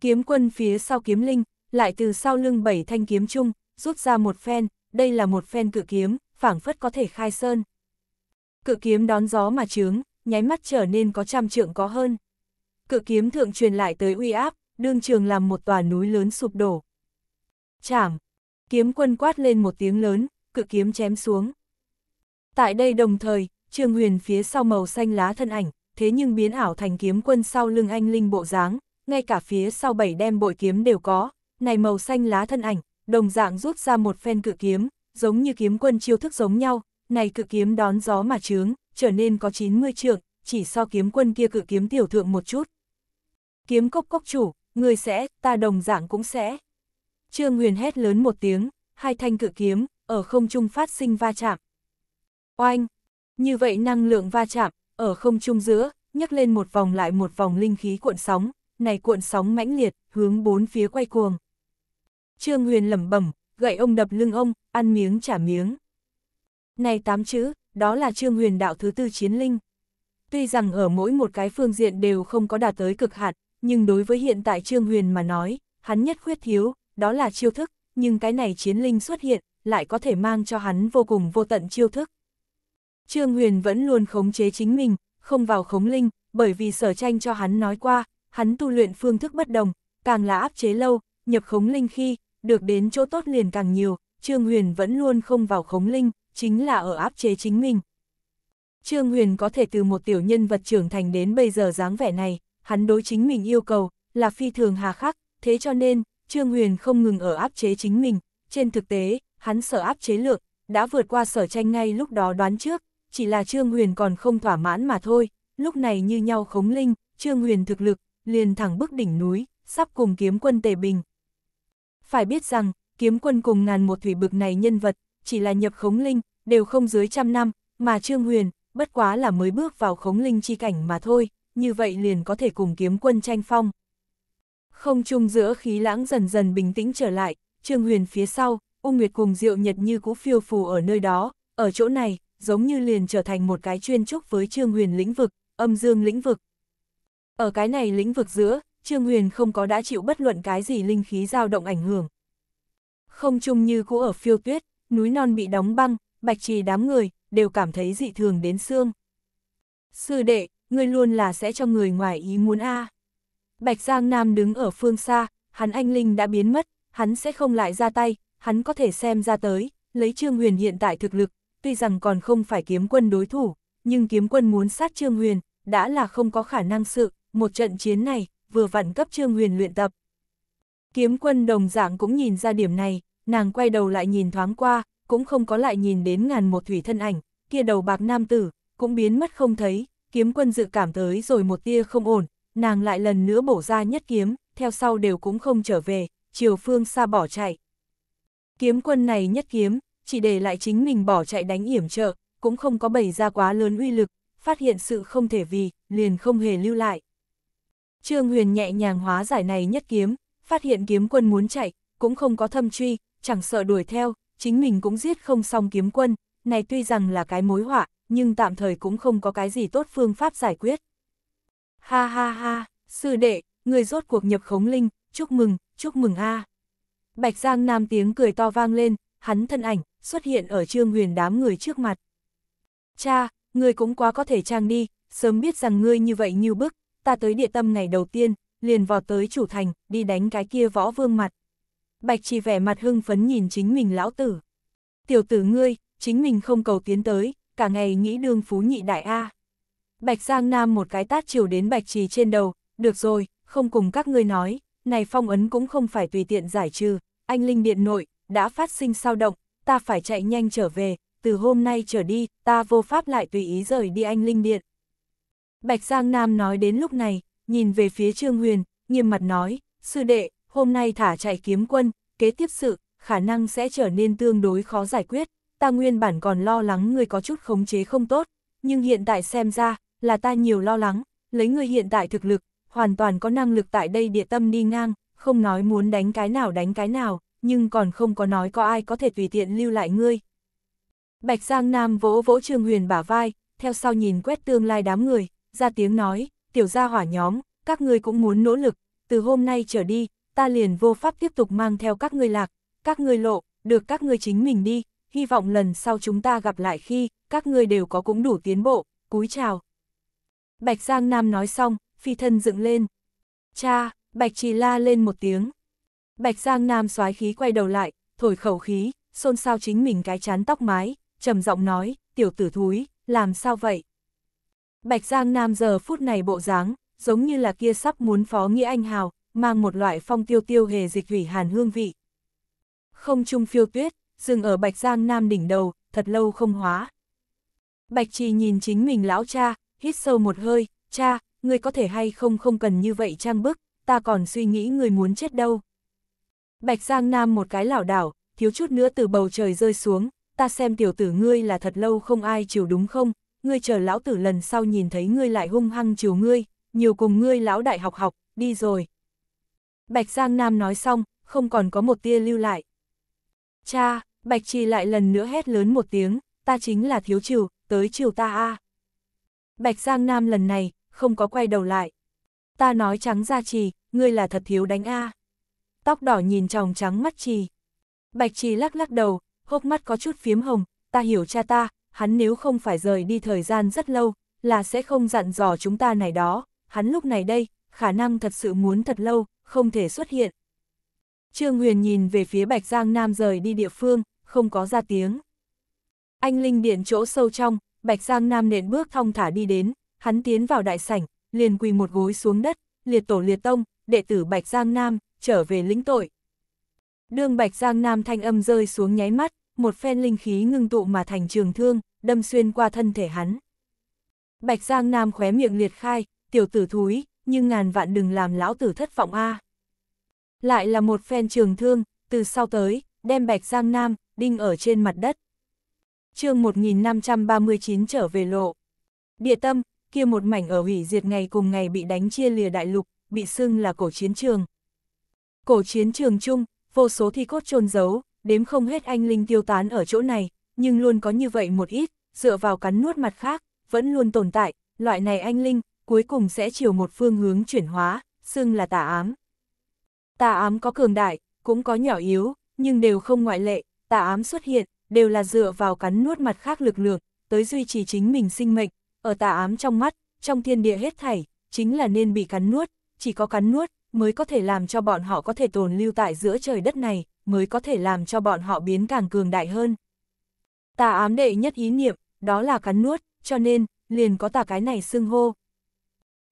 Kiếm quân phía sau kiếm linh, lại từ sau lưng bảy thanh kiếm chung, rút ra một phen, đây là một phen cự kiếm, phảng phất có thể khai sơn. Cự kiếm đón gió mà trướng, nháy mắt trở nên có trăm trượng có hơn. Cự kiếm thượng truyền lại tới uy áp, đương trường làm một tòa núi lớn sụp đổ. Chảm! Kiếm quân quát lên một tiếng lớn, cự kiếm chém xuống. Tại đây đồng thời, Trương Huyền phía sau màu xanh lá thân ảnh, thế nhưng biến ảo thành kiếm quân sau lưng anh linh bộ dáng, ngay cả phía sau bảy đem bội kiếm đều có, này màu xanh lá thân ảnh, đồng dạng rút ra một phen cự kiếm, giống như kiếm quân chiêu thức giống nhau, này cự kiếm đón gió mà trướng, trở nên có 90 trượng, chỉ so kiếm quân kia cự kiếm tiểu thượng một chút. Kiếm cốc cốc chủ, người sẽ, ta đồng dạng cũng sẽ. Trương Huyền hét lớn một tiếng, hai thanh cự kiếm, ở không trung phát sinh va chạm. Oanh! Như vậy năng lượng va chạm, ở không trung giữa, nhấc lên một vòng lại một vòng linh khí cuộn sóng, này cuộn sóng mãnh liệt, hướng bốn phía quay cuồng. Trương Huyền lẩm bẩm, gậy ông đập lưng ông, ăn miếng trả miếng. Này tám chữ, đó là Trương Huyền đạo thứ tư chiến linh. Tuy rằng ở mỗi một cái phương diện đều không có đạt tới cực hạn, nhưng đối với hiện tại Trương Huyền mà nói, hắn nhất khuyết thiếu, đó là chiêu thức, nhưng cái này chiến linh xuất hiện, lại có thể mang cho hắn vô cùng vô tận chiêu thức. Trương Huyền vẫn luôn khống chế chính mình, không vào khống linh, bởi vì sở tranh cho hắn nói qua, hắn tu luyện phương thức bất đồng, càng là áp chế lâu, nhập khống linh khi, được đến chỗ tốt liền càng nhiều, Trương Huyền vẫn luôn không vào khống linh, chính là ở áp chế chính mình. Trương Huyền có thể từ một tiểu nhân vật trưởng thành đến bây giờ dáng vẻ này, hắn đối chính mình yêu cầu, là phi thường hà khắc, thế cho nên, Trương Huyền không ngừng ở áp chế chính mình, trên thực tế, hắn sở áp chế lượng, đã vượt qua sở tranh ngay lúc đó đoán trước, chỉ là Trương Huyền còn không thỏa mãn mà thôi, lúc này như nhau khống linh, Trương Huyền thực lực, liền thẳng bước đỉnh núi, sắp cùng kiếm quân tề bình. Phải biết rằng, kiếm quân cùng ngàn một thủy bực này nhân vật, chỉ là nhập khống linh, đều không dưới trăm năm, mà Trương Huyền, bất quá là mới bước vào khống linh chi cảnh mà thôi, như vậy liền có thể cùng kiếm quân tranh phong. Không chung giữa khí lãng dần dần bình tĩnh trở lại, Trương Huyền phía sau, U Nguyệt cùng Diệu Nhật như cũ phiêu phù ở nơi đó, ở chỗ này, giống như liền trở thành một cái chuyên trúc với Trương Huyền lĩnh vực, âm dương lĩnh vực. Ở cái này lĩnh vực giữa, Trương Huyền không có đã chịu bất luận cái gì linh khí dao động ảnh hưởng. Không chung như cũ ở phiêu tuyết, núi non bị đóng băng, bạch trì đám người, đều cảm thấy dị thường đến xương. Sư đệ, ngươi luôn là sẽ cho người ngoài ý muốn a. Bạch Giang Nam đứng ở phương xa, hắn anh linh đã biến mất, hắn sẽ không lại ra tay, hắn có thể xem ra tới, lấy Trương Huyền hiện tại thực lực, tuy rằng còn không phải kiếm quân đối thủ, nhưng kiếm quân muốn sát Trương Huyền, đã là không có khả năng sự, một trận chiến này, vừa vặn cấp Trương Huyền luyện tập. Kiếm quân đồng dạng cũng nhìn ra điểm này, nàng quay đầu lại nhìn thoáng qua, cũng không có lại nhìn đến ngàn một thủy thân ảnh, kia đầu bạc nam tử, cũng biến mất không thấy, kiếm quân dự cảm tới rồi một tia không ổn, nàng lại lần nữa bổ ra nhất kiếm, theo sau đều cũng không trở về, chiều phương xa bỏ chạy. Kiếm quân này nhất kiếm, chỉ để lại chính mình bỏ chạy đánh yểm trợ, cũng không có bày ra quá lớn uy lực, phát hiện sự không thể vì, liền không hề lưu lại. Trương Huyền nhẹ nhàng hóa giải này nhất kiếm, phát hiện kiếm quân muốn chạy, cũng không có thâm truy, chẳng sợ đuổi theo, chính mình cũng giết không xong kiếm quân, này tuy rằng là cái mối họa, nhưng tạm thời cũng không có cái gì tốt phương pháp giải quyết. Ha ha ha, sư đệ, người rốt cuộc nhập khống linh, chúc mừng, chúc mừng a. Bạch Giang Nam tiếng cười to vang lên, hắn thân ảnh, xuất hiện ở trương huyền đám người trước mặt. Cha, ngươi cũng quá có thể trang đi, sớm biết rằng ngươi như vậy như bức, ta tới địa tâm ngày đầu tiên, liền vọt tới chủ thành, đi đánh cái kia võ vương mặt. Bạch chỉ vẻ mặt hưng phấn nhìn chính mình lão tử. Tiểu tử ngươi, chính mình không cầu tiến tới, cả ngày nghĩ đương phú nhị đại A. Bạch Giang Nam một cái tát chiều đến Bạch Trì trên đầu, được rồi, không cùng các ngươi nói, này phong ấn cũng không phải tùy tiện giải trừ, anh Linh Điện nội, đã phát sinh sao động, ta phải chạy nhanh trở về, từ hôm nay trở đi, ta vô pháp lại tùy ý rời đi anh Linh Điện. Bạch Giang Nam nói đến lúc này, nhìn về phía Trương Huyền, nghiêm mặt nói, sư đệ, hôm nay thả chạy kiếm quân, kế tiếp sự, khả năng sẽ trở nên tương đối khó giải quyết, ta nguyên bản còn lo lắng người có chút khống chế không tốt, nhưng hiện tại xem ra, là ta nhiều lo lắng, lấy người hiện tại thực lực, hoàn toàn có năng lực tại đây địa tâm đi ngang, không nói muốn đánh cái nào đánh cái nào, nhưng còn không có nói có ai có thể tùy tiện lưu lại ngươi. Bạch Giang Nam vỗ vỗ Trương Huyền bả vai, theo sau nhìn quét tương lai đám người, ra tiếng nói, tiểu gia hỏa nhóm, các ngươi cũng muốn nỗ lực, từ hôm nay trở đi, ta liền vô pháp tiếp tục mang theo các ngươi lạc, các ngươi lộ, được các ngươi chính mình đi, hy vọng lần sau chúng ta gặp lại khi, các ngươi đều có cũng đủ tiến bộ, cúi chào. Bạch Giang Nam nói xong, phi thân dựng lên. Cha, Bạch Trì la lên một tiếng. Bạch Giang Nam xoái khí quay đầu lại, thổi khẩu khí, xôn xao chính mình cái chán tóc mái, trầm giọng nói, tiểu tử thúi, làm sao vậy? Bạch Giang Nam giờ phút này bộ dáng, giống như là kia sắp muốn phó nghĩa anh hào, mang một loại phong tiêu tiêu hề dịch hủy hàn hương vị. Không trung phiêu tuyết, dừng ở Bạch Giang Nam đỉnh đầu, thật lâu không hóa. Bạch Trì nhìn chính mình lão cha, hít sâu một hơi, cha, ngươi có thể hay không không cần như vậy trang bức, ta còn suy nghĩ người muốn chết đâu. Bạch Giang Nam một cái lảo đảo, thiếu chút nữa từ bầu trời rơi xuống, ta xem tiểu tử ngươi là thật lâu không ai chiều đúng không, ngươi chờ lão tử lần sau nhìn thấy ngươi lại hung hăng chiều ngươi, nhiều cùng ngươi lão đại học học, đi rồi. Bạch Giang Nam nói xong, không còn có một tia lưu lại. Cha, Bạch Trì lại lần nữa hét lớn một tiếng, ta chính là thiếu chiều, tới chiều ta a. Bạch Giang Nam lần này, không có quay đầu lại. Ta nói trắng ra trì, ngươi là thật thiếu đánh a. À tóc đỏ nhìn tròng trắng mắt trì. Bạch trì lắc lắc đầu, hốc mắt có chút phiếm hồng, ta hiểu cha ta, hắn nếu không phải rời đi thời gian rất lâu, là sẽ không dặn dò chúng ta này đó, hắn lúc này đây, khả năng thật sự muốn thật lâu, không thể xuất hiện. Trương Huyền nhìn về phía Bạch Giang Nam rời đi địa phương, không có ra tiếng. Anh Linh Điện chỗ sâu trong, Bạch Giang Nam nện bước thong thả đi đến, hắn tiến vào đại sảnh, liền quỳ một gối xuống đất, liệt tổ liệt tông, đệ tử Bạch Giang Nam, trở về lĩnh tội. Đường Bạch Giang Nam thanh âm rơi xuống nháy mắt, một phen linh khí ngưng tụ mà thành trường thương, đâm xuyên qua thân thể hắn. Bạch Giang Nam khóe miệng liệt khai, tiểu tử thúi, nhưng ngàn vạn đừng làm lão tử thất vọng a. À. Lại là một phen trường thương, từ sau tới, đem Bạch Giang Nam, đinh ở trên mặt đất. chương 1539 trở về lộ. Địa tâm, kia một mảnh ở hủy diệt ngày cùng ngày bị đánh chia lìa đại lục, bị xưng là cổ chiến trường, Cổ chiến trường chung, vô số thi cốt chôn giấu, đếm không hết anh linh tiêu tán ở chỗ này, nhưng luôn có như vậy một ít, dựa vào cắn nuốt mặt khác, vẫn luôn tồn tại, loại này anh linh, cuối cùng sẽ chiều một phương hướng chuyển hóa, xưng là tà ám. Tà ám có cường đại, cũng có nhỏ yếu, nhưng đều không ngoại lệ, tà ám xuất hiện, đều là dựa vào cắn nuốt mặt khác lực lượng, tới duy trì chính mình sinh mệnh, ở tà ám trong mắt, trong thiên địa hết thảy, chính là nên bị cắn nuốt, chỉ có cắn nuốt, mới có thể làm cho bọn họ có thể tồn lưu tại giữa trời đất này, mới có thể làm cho bọn họ biến càng cường đại hơn. Tà ám đệ nhất ý niệm, đó là cắn nuốt, cho nên, liền có tà cái này xưng hô.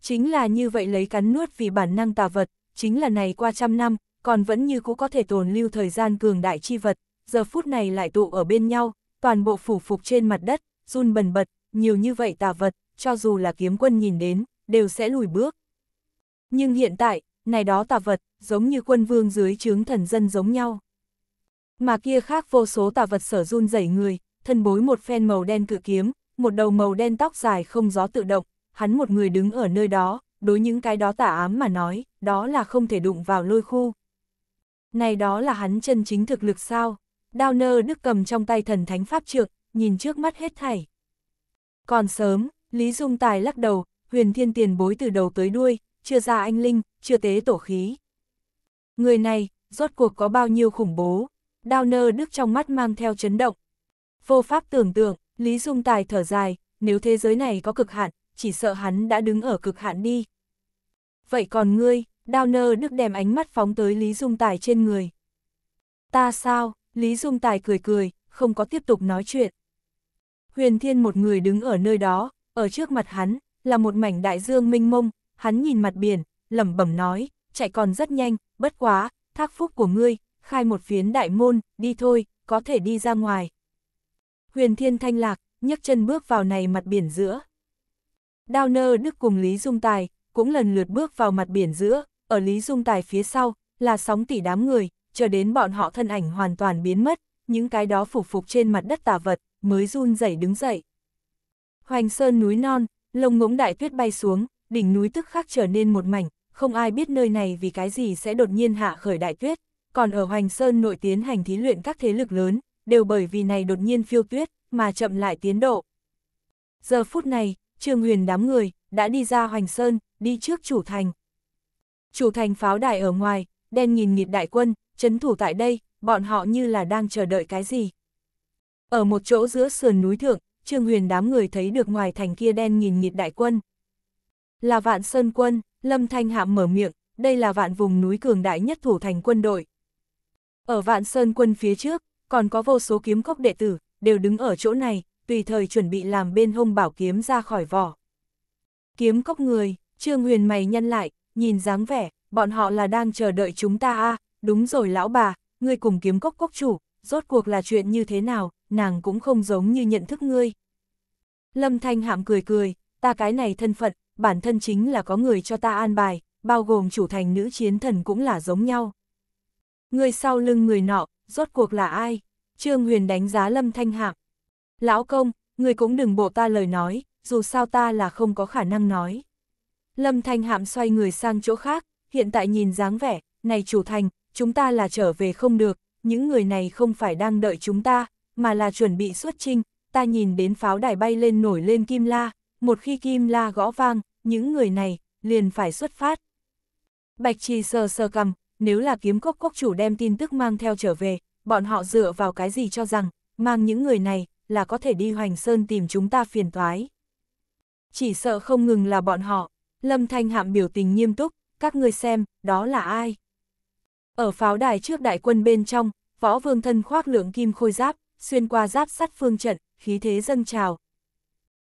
Chính là như vậy lấy cắn nuốt vì bản năng tà vật, chính là này qua trăm năm, còn vẫn như cũ có thể tồn lưu thời gian cường đại chi vật, giờ phút này lại tụ ở bên nhau, toàn bộ phủ phục trên mặt đất, run bần bật, nhiều như vậy tà vật, cho dù là kiếm quân nhìn đến, đều sẽ lùi bước. Nhưng hiện tại, này đó tà vật, giống như quân vương dưới chướng thần dân giống nhau. Mà kia khác vô số tà vật sở run rẩy người, thân bối một phen màu đen cự kiếm, một đầu màu đen tóc dài không gió tự động, hắn một người đứng ở nơi đó, đối những cái đó tả ám mà nói, đó là không thể đụng vào lôi khu. Này đó là hắn chân chính thực lực sao? Đao nơ đức cầm trong tay thần thánh pháp trượng, nhìn trước mắt hết thảy. Còn sớm, Lý Dung Tài lắc đầu, huyền thiên tiền bối từ đầu tới đuôi, chưa ra anh Linh, chưa tế tổ khí. Người này, rốt cuộc có bao nhiêu khủng bố, đao nơ đức trong mắt mang theo chấn động. Vô pháp tưởng tượng, Lý Dung Tài thở dài, nếu thế giới này có cực hạn, chỉ sợ hắn đã đứng ở cực hạn đi. Vậy còn ngươi, đao nơ đức đem ánh mắt phóng tới Lý Dung Tài trên người. Ta sao, Lý Dung Tài cười cười, không có tiếp tục nói chuyện. Huyền Thiên một người đứng ở nơi đó, ở trước mặt hắn, là một mảnh đại dương minh mông, hắn nhìn mặt biển, lẩm bẩm nói, chạy còn rất nhanh, bất quá, thác phúc của ngươi, khai một phiến đại môn, đi thôi, có thể đi ra ngoài. Huyền Thiên Thanh Lạc, nhấc chân bước vào này mặt biển giữa. Đao nơ Đức cùng Lý Dung Tài, cũng lần lượt bước vào mặt biển giữa, ở Lý Dung Tài phía sau, là sóng tỷ đám người, chờ đến bọn họ thân ảnh hoàn toàn biến mất, những cái đó phủ phục trên mặt đất tà vật, mới run rẩy đứng dậy. Hoành sơn núi non, lông ngỗng đại tuyết bay xuống, đỉnh núi tức khắc trở nên một mảnh, không ai biết nơi này vì cái gì sẽ đột nhiên hạ khởi đại tuyết, còn ở Hoành Sơn nội tiến hành thí luyện các thế lực lớn, đều bởi vì này đột nhiên phiêu tuyết, mà chậm lại tiến độ. Giờ phút này, Trương Huyền đám người, đã đi ra Hoành Sơn, đi trước chủ thành. Chủ thành pháo đài ở ngoài, đen nghìn nghịt đại quân, chấn thủ tại đây, bọn họ như là đang chờ đợi cái gì. Ở một chỗ giữa sườn núi thượng, Trương Huyền đám người thấy được ngoài thành kia đen nghìn nghịt đại quân. Là vạn sơn quân. Lâm Thanh Hạm mở miệng, đây là vạn vùng núi cường đại nhất thủ thành quân đội. Ở vạn sơn quân phía trước, còn có vô số kiếm cốc đệ tử, đều đứng ở chỗ này, tùy thời chuẩn bị làm bên hông bảo kiếm ra khỏi vỏ. Kiếm cốc người, Trương Huyền mày nhăn lại, nhìn dáng vẻ, bọn họ là đang chờ đợi chúng ta a à, đúng rồi lão bà, ngươi cùng kiếm cốc cốc chủ, rốt cuộc là chuyện như thế nào, nàng cũng không giống như nhận thức ngươi. Lâm Thanh Hạm cười cười, ta cái này thân phận, bản thân chính là có người cho ta an bài, bao gồm chủ thành nữ chiến thần cũng là giống nhau. Người sau lưng người nọ, rốt cuộc là ai? Trương Huyền đánh giá Lâm Thanh Hạc. Lão công, người cũng đừng bộ ta lời nói, dù sao ta là không có khả năng nói. Lâm Thanh Hạm xoay người sang chỗ khác, hiện tại nhìn dáng vẻ, này chủ thành, chúng ta là trở về không được, những người này không phải đang đợi chúng ta, mà là chuẩn bị xuất trinh, ta nhìn đến pháo đài bay lên nổi lên kim la, một khi kim la gõ vang, những người này liền phải xuất phát. Bạch Trì sờ sờ cầm, nếu là kiếm cốc cốc chủ đem tin tức mang theo trở về, bọn họ dựa vào cái gì cho rằng, mang những người này là có thể đi hoành sơn tìm chúng ta phiền toái. Chỉ sợ không ngừng là bọn họ, Lâm Thanh Hạm biểu tình nghiêm túc, các người xem, đó là ai? Ở pháo đài trước đại quân bên trong, võ vương thân khoác lượng kim khôi giáp, xuyên qua giáp sắt phương trận, khí thế dâng trào.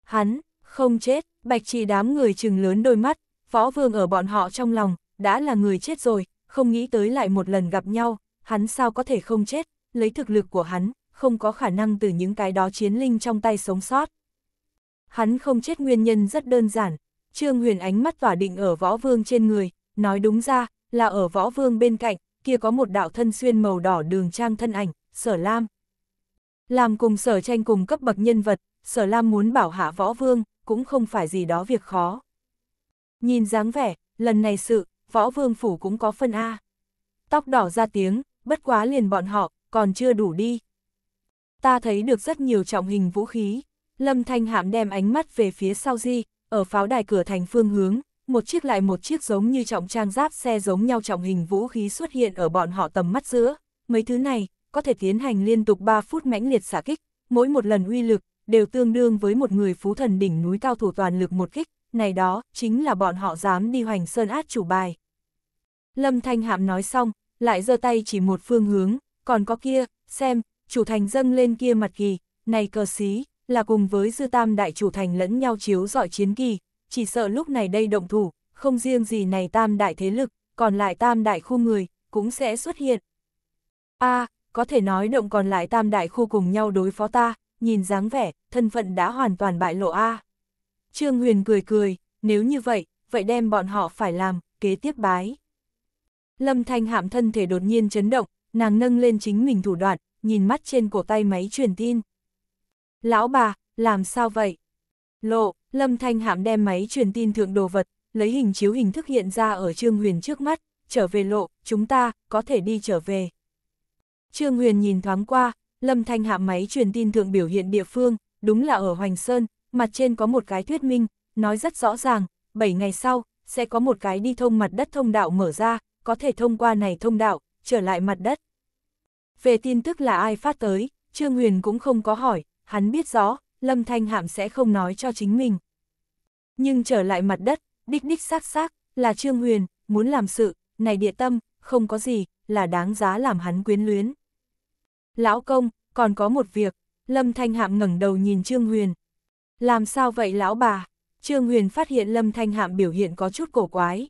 Hắn, không chết, bạch chỉ đám người chừng lớn đôi mắt, võ vương ở bọn họ trong lòng, đã là người chết rồi, không nghĩ tới lại một lần gặp nhau, hắn sao có thể không chết, lấy thực lực của hắn, không có khả năng từ những cái đó chiến linh trong tay sống sót. Hắn không chết nguyên nhân rất đơn giản, Trương Huyền ánh mắt tỏa định ở võ vương trên người, nói đúng ra, là ở võ vương bên cạnh, kia có một đạo thân xuyên màu đỏ đường trang thân ảnh, sở lam. Làm cùng sở tranh cùng cấp bậc nhân vật, sở lam muốn bảo hạ võ vương, cũng không phải gì đó việc khó. Nhìn dáng vẻ, lần này sự, võ vương phủ cũng có phân A. Tóc đỏ ra tiếng, bất quá liền bọn họ, còn chưa đủ đi. Ta thấy được rất nhiều trọng hình vũ khí, Lâm Thanh Hạm đem ánh mắt về phía sau di, ở pháo đài cửa thành phương hướng, một chiếc lại một chiếc giống như trọng trang giáp xe giống nhau trọng hình vũ khí xuất hiện ở bọn họ tầm mắt giữa. Mấy thứ này, có thể tiến hành liên tục 3 phút mãnh liệt xả kích, mỗi một lần uy lực, đều tương đương với một người phú thần đỉnh núi cao thủ toàn lực một kích, này đó, chính là bọn họ dám đi hoành sơn át chủ bài. Lâm Thanh Hạm nói xong, lại giơ tay chỉ một phương hướng, còn có kia, xem, chủ thành dâng lên kia mặt kỳ, này cờ xí, là cùng với dư tam đại chủ thành lẫn nhau chiếu dọi chiến kỳ, chỉ sợ lúc này đây động thủ, không riêng gì này tam đại thế lực, còn lại tam đại khu người, cũng sẽ xuất hiện. a có thể nói động còn lại tam đại khu cùng nhau đối phó ta, nhìn dáng vẻ, thân phận đã hoàn toàn bại lộ a. Trương Huyền cười cười, nếu như vậy, vậy đem bọn họ phải làm, kế tiếp bái. Lâm Thanh Hạm thân thể đột nhiên chấn động, nàng nâng lên chính mình thủ đoạn, nhìn mắt trên cổ tay máy truyền tin. Lão bà, làm sao vậy? Lộ, Lâm Thanh Hạm đem máy truyền tin thượng đồ vật, lấy hình chiếu hình thức hiện ra ở Trương Huyền trước mắt, trở về lộ, chúng ta, có thể đi trở về. Trương Huyền nhìn thoáng qua, Lâm Thanh hạ máy truyền tin thượng biểu hiện địa phương, đúng là ở Hoành Sơn, mặt trên có một cái thuyết minh, nói rất rõ ràng, 7 ngày sau, sẽ có một cái đi thông mặt đất thông đạo mở ra, có thể thông qua này thông đạo, trở lại mặt đất. Về tin tức là ai phát tới, Trương Huyền cũng không có hỏi, hắn biết rõ, Lâm Thanh Hạm sẽ không nói cho chính mình. Nhưng trở lại mặt đất, đích đích xác xác, là Trương Huyền, muốn làm sự, này địa tâm, không có gì, là đáng giá làm hắn quyến luyến. Lão công, còn có một việc, Lâm Thanh Hạm ngẩng đầu nhìn Trương Huyền. Làm sao vậy lão bà? Trương Huyền phát hiện Lâm Thanh Hạm biểu hiện có chút cổ quái.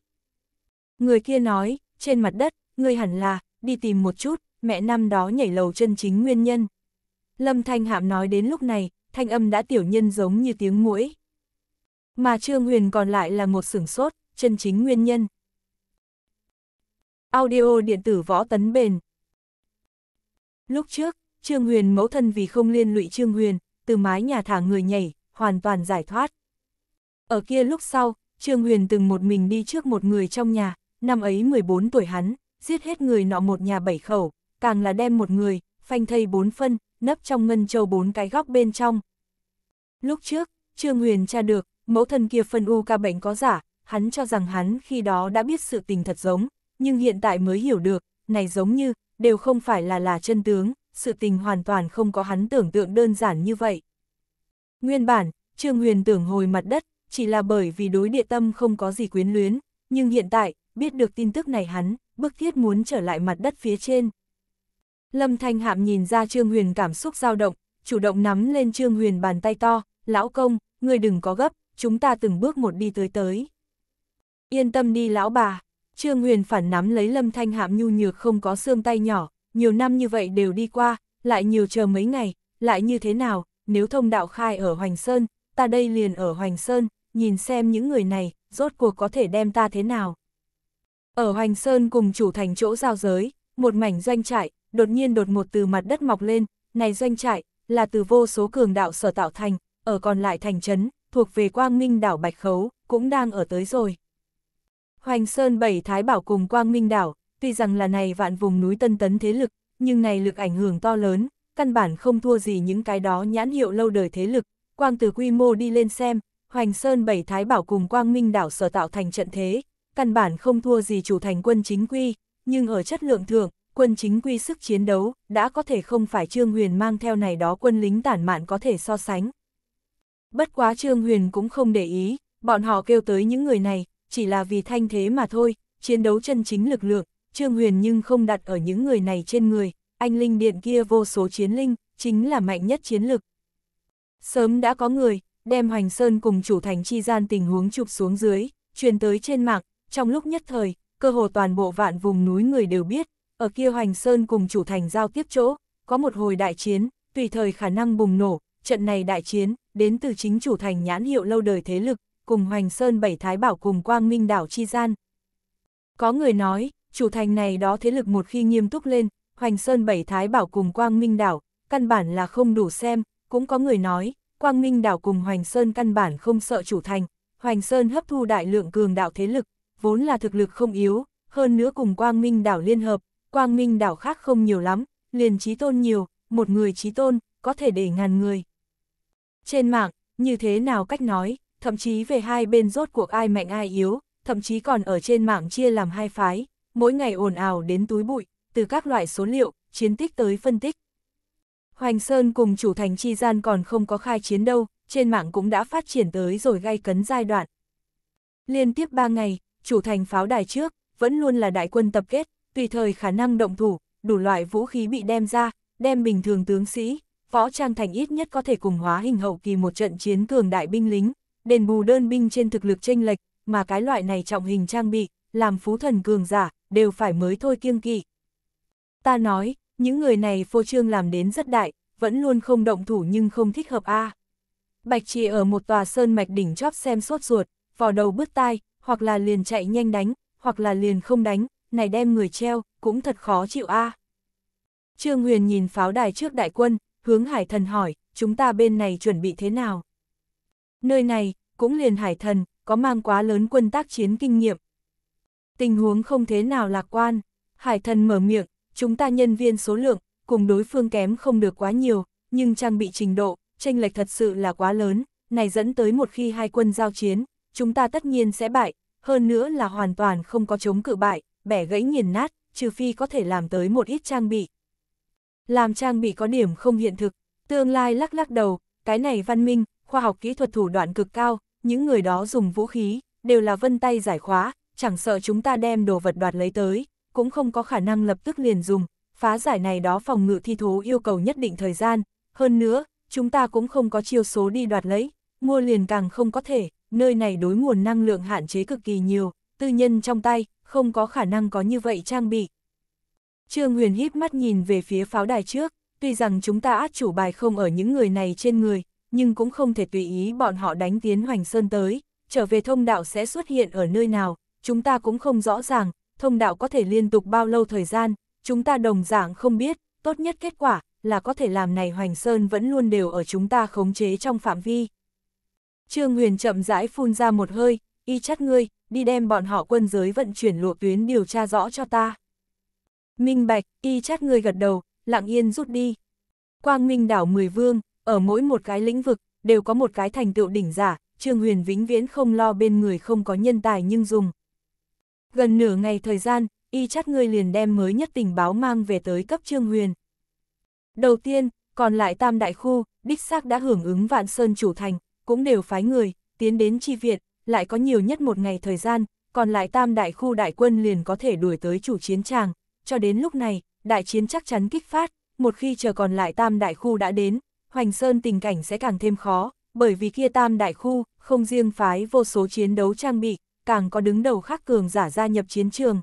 Người kia nói, trên mặt đất, ngươi hẳn là, đi tìm một chút, mẹ năm đó nhảy lầu chân chính nguyên nhân. Lâm Thanh Hạm nói đến lúc này, thanh âm đã tiểu nhân giống như tiếng mũi. Mà Trương Huyền còn lại là một sửng sốt, chân chính nguyên nhân. Audio điện tử võ tấn bền, Lúc trước, Trương Huyền mẫu thân vì không liên lụy Trương Huyền, từ mái nhà thả người nhảy, hoàn toàn giải thoát. Ở kia lúc sau, Trương Huyền từng một mình đi trước một người trong nhà, năm ấy 14 tuổi hắn, giết hết người nọ một nhà bảy khẩu, càng là đem một người, phanh thây bốn phân, nấp trong ngân châu bốn cái góc bên trong. Lúc trước, Trương Huyền tra được, mẫu thân kia phân u ca bệnh có giả, hắn cho rằng hắn khi đó đã biết sự tình thật giống, nhưng hiện tại mới hiểu được, này giống như, đều không phải là là chân tướng, sự tình hoàn toàn không có hắn tưởng tượng đơn giản như vậy. Nguyên bản, Trương Huyền tưởng hồi mặt đất, chỉ là bởi vì đối địa tâm không có gì quyến luyến, nhưng hiện tại, biết được tin tức này hắn, bức thiết muốn trở lại mặt đất phía trên. Lâm Thanh Hạm nhìn ra Trương Huyền cảm xúc dao động, chủ động nắm lên Trương Huyền bàn tay to, lão công, người đừng có gấp, chúng ta từng bước một đi tới tới. Yên tâm đi lão bà, Trương Huyền phản nắm lấy Lâm Thanh Hạm nhu nhược không có xương tay nhỏ, nhiều năm như vậy đều đi qua, lại nhiều chờ mấy ngày, lại như thế nào, nếu thông đạo khai ở Hoành Sơn, ta đây liền ở Hoành Sơn, nhìn xem những người này, rốt cuộc có thể đem ta thế nào. Ở Hoành Sơn cùng chủ thành chỗ giao giới, một mảnh doanh trại, đột nhiên đột một từ mặt đất mọc lên, này doanh trại, là từ vô số cường đạo sở tạo thành, ở còn lại thành trấn thuộc về Quang Minh đảo Bạch Khấu, cũng đang ở tới rồi. Hoành Sơn Bảy Thái Bảo cùng Quang Minh Đảo, tuy rằng là này vạn vùng núi tân tấn thế lực, nhưng này lực ảnh hưởng to lớn, căn bản không thua gì những cái đó nhãn hiệu lâu đời thế lực, quang từ quy mô đi lên xem, Hoành Sơn Bảy Thái Bảo cùng Quang Minh Đảo sở tạo thành trận thế, căn bản không thua gì chủ thành quân chính quy, nhưng ở chất lượng thượng, quân chính quy sức chiến đấu đã có thể không phải Trương Huyền mang theo này đó quân lính tản mạn có thể so sánh. Bất quá Trương Huyền cũng không để ý, bọn họ kêu tới những người này, chỉ là vì thanh thế mà thôi, chiến đấu chân chính lực lượng, Trương Huyền nhưng không đặt ở những người này trên người, anh Linh Điện kia vô số chiến linh, chính là mạnh nhất chiến lực. Sớm đã có người, đem Hoành Sơn cùng chủ thành chi gian tình huống chụp xuống dưới, truyền tới trên mạng, trong lúc nhất thời, cơ hồ toàn bộ vạn vùng núi người đều biết, ở kia Hoành Sơn cùng chủ thành giao tiếp chỗ, có một hồi đại chiến, tùy thời khả năng bùng nổ, trận này đại chiến, đến từ chính chủ thành nhãn hiệu lâu đời thế lực, cùng Hoành Sơn Bảy Thái Bảo cùng Quang Minh Đảo Chi Gian. Có người nói, chủ thành này đó thế lực một khi nghiêm túc lên, Hoành Sơn Bảy Thái Bảo cùng Quang Minh Đảo, căn bản là không đủ xem, cũng có người nói, Quang Minh Đảo cùng Hoành Sơn căn bản không sợ chủ thành, Hoành Sơn hấp thu đại lượng cường đạo thế lực, vốn là thực lực không yếu, hơn nữa cùng Quang Minh Đảo liên hợp, Quang Minh Đảo khác không nhiều lắm, liền trí tôn nhiều, một người trí tôn, có thể để ngàn người. Trên mạng, như thế nào cách nói, thậm chí về hai bên rốt cuộc ai mạnh ai yếu, thậm chí còn ở trên mạng chia làm hai phái, mỗi ngày ồn ào đến túi bụi, từ các loại số liệu, chiến tích tới phân tích. Hoành Sơn cùng chủ thành chi gian còn không có khai chiến đâu, trên mạng cũng đã phát triển tới rồi gây cấn giai đoạn. Liên tiếp ba ngày, chủ thành pháo đài trước, vẫn luôn là đại quân tập kết, tùy thời khả năng động thủ, đủ loại vũ khí bị đem ra, đem bình thường tướng sĩ, võ trang thành ít nhất có thể cùng hóa hình hậu kỳ một trận chiến cường đại binh lính, đền bù đơn binh trên thực lực chênh lệch, mà cái loại này trọng hình trang bị, làm phú thần cường giả, đều phải mới thôi kiêng kỵ. Ta nói, những người này phô trương làm đến rất đại, vẫn luôn không động thủ nhưng không thích hợp a. Bạch trì ở một tòa sơn mạch đỉnh chóp xem sốt ruột, vò đầu bứt tai, hoặc là liền chạy nhanh đánh, hoặc là liền không đánh, này đem người treo, cũng thật khó chịu a. Trương Huyền nhìn pháo đài trước đại quân, hướng hải thần hỏi, chúng ta bên này chuẩn bị thế nào? Nơi này, cũng liền hải thần, có mang quá lớn quân tác chiến kinh nghiệm. Tình huống không thế nào lạc quan, hải thần mở miệng, chúng ta nhân viên số lượng, cùng đối phương kém không được quá nhiều, nhưng trang bị trình độ, tranh lệch thật sự là quá lớn, này dẫn tới một khi hai quân giao chiến, chúng ta tất nhiên sẽ bại, hơn nữa là hoàn toàn không có chống cự bại, bẻ gãy nghiền nát, trừ phi có thể làm tới một ít trang bị. Làm trang bị có điểm không hiện thực, tương lai lắc lắc đầu, cái này văn minh, khoa học kỹ thuật thủ đoạn cực cao, những người đó dùng vũ khí, đều là vân tay giải khóa, chẳng sợ chúng ta đem đồ vật đoạt lấy tới, cũng không có khả năng lập tức liền dùng, phá giải này đó phòng ngự thi thú yêu cầu nhất định thời gian, hơn nữa, chúng ta cũng không có chiêu số đi đoạt lấy, mua liền càng không có thể, nơi này đối nguồn năng lượng hạn chế cực kỳ nhiều, tư nhân trong tay, không có khả năng có như vậy trang bị. Trương Huyền híp mắt nhìn về phía pháo đài trước, tuy rằng chúng ta át chủ bài không ở những người này trên người, nhưng cũng không thể tùy ý bọn họ đánh tiến hoành sơn tới, trở về thông đạo sẽ xuất hiện ở nơi nào, chúng ta cũng không rõ ràng, thông đạo có thể liên tục bao lâu thời gian, chúng ta đồng dạng không biết, tốt nhất kết quả là có thể làm này hoành sơn vẫn luôn đều ở chúng ta khống chế trong phạm vi. Trương Huyền chậm rãi phun ra một hơi, y chắt ngươi, đi đem bọn họ quân giới vận chuyển lụa tuyến điều tra rõ cho ta. Minh Bạch, y chát ngươi gật đầu, lặng yên rút đi. Quang Minh đảo mười vương, ở mỗi một cái lĩnh vực, đều có một cái thành tựu đỉnh giả, Trương Huyền vĩnh viễn không lo bên người không có nhân tài nhưng dùng. Gần nửa ngày thời gian, y chắc người liền đem mới nhất tình báo mang về tới cấp Trương Huyền. Đầu tiên, còn lại tam đại khu, đích xác đã hưởng ứng vạn sơn chủ thành, cũng đều phái người, tiến đến chi viện, lại có nhiều nhất một ngày thời gian, còn lại tam đại khu đại quân liền có thể đuổi tới chủ chiến tràng. Cho đến lúc này, đại chiến chắc chắn kích phát, một khi chờ còn lại tam đại khu đã đến, Hoành Sơn tình cảnh sẽ càng thêm khó, bởi vì kia tam đại khu, không riêng phái vô số chiến đấu trang bị, càng có đứng đầu khắc cường giả gia nhập chiến trường.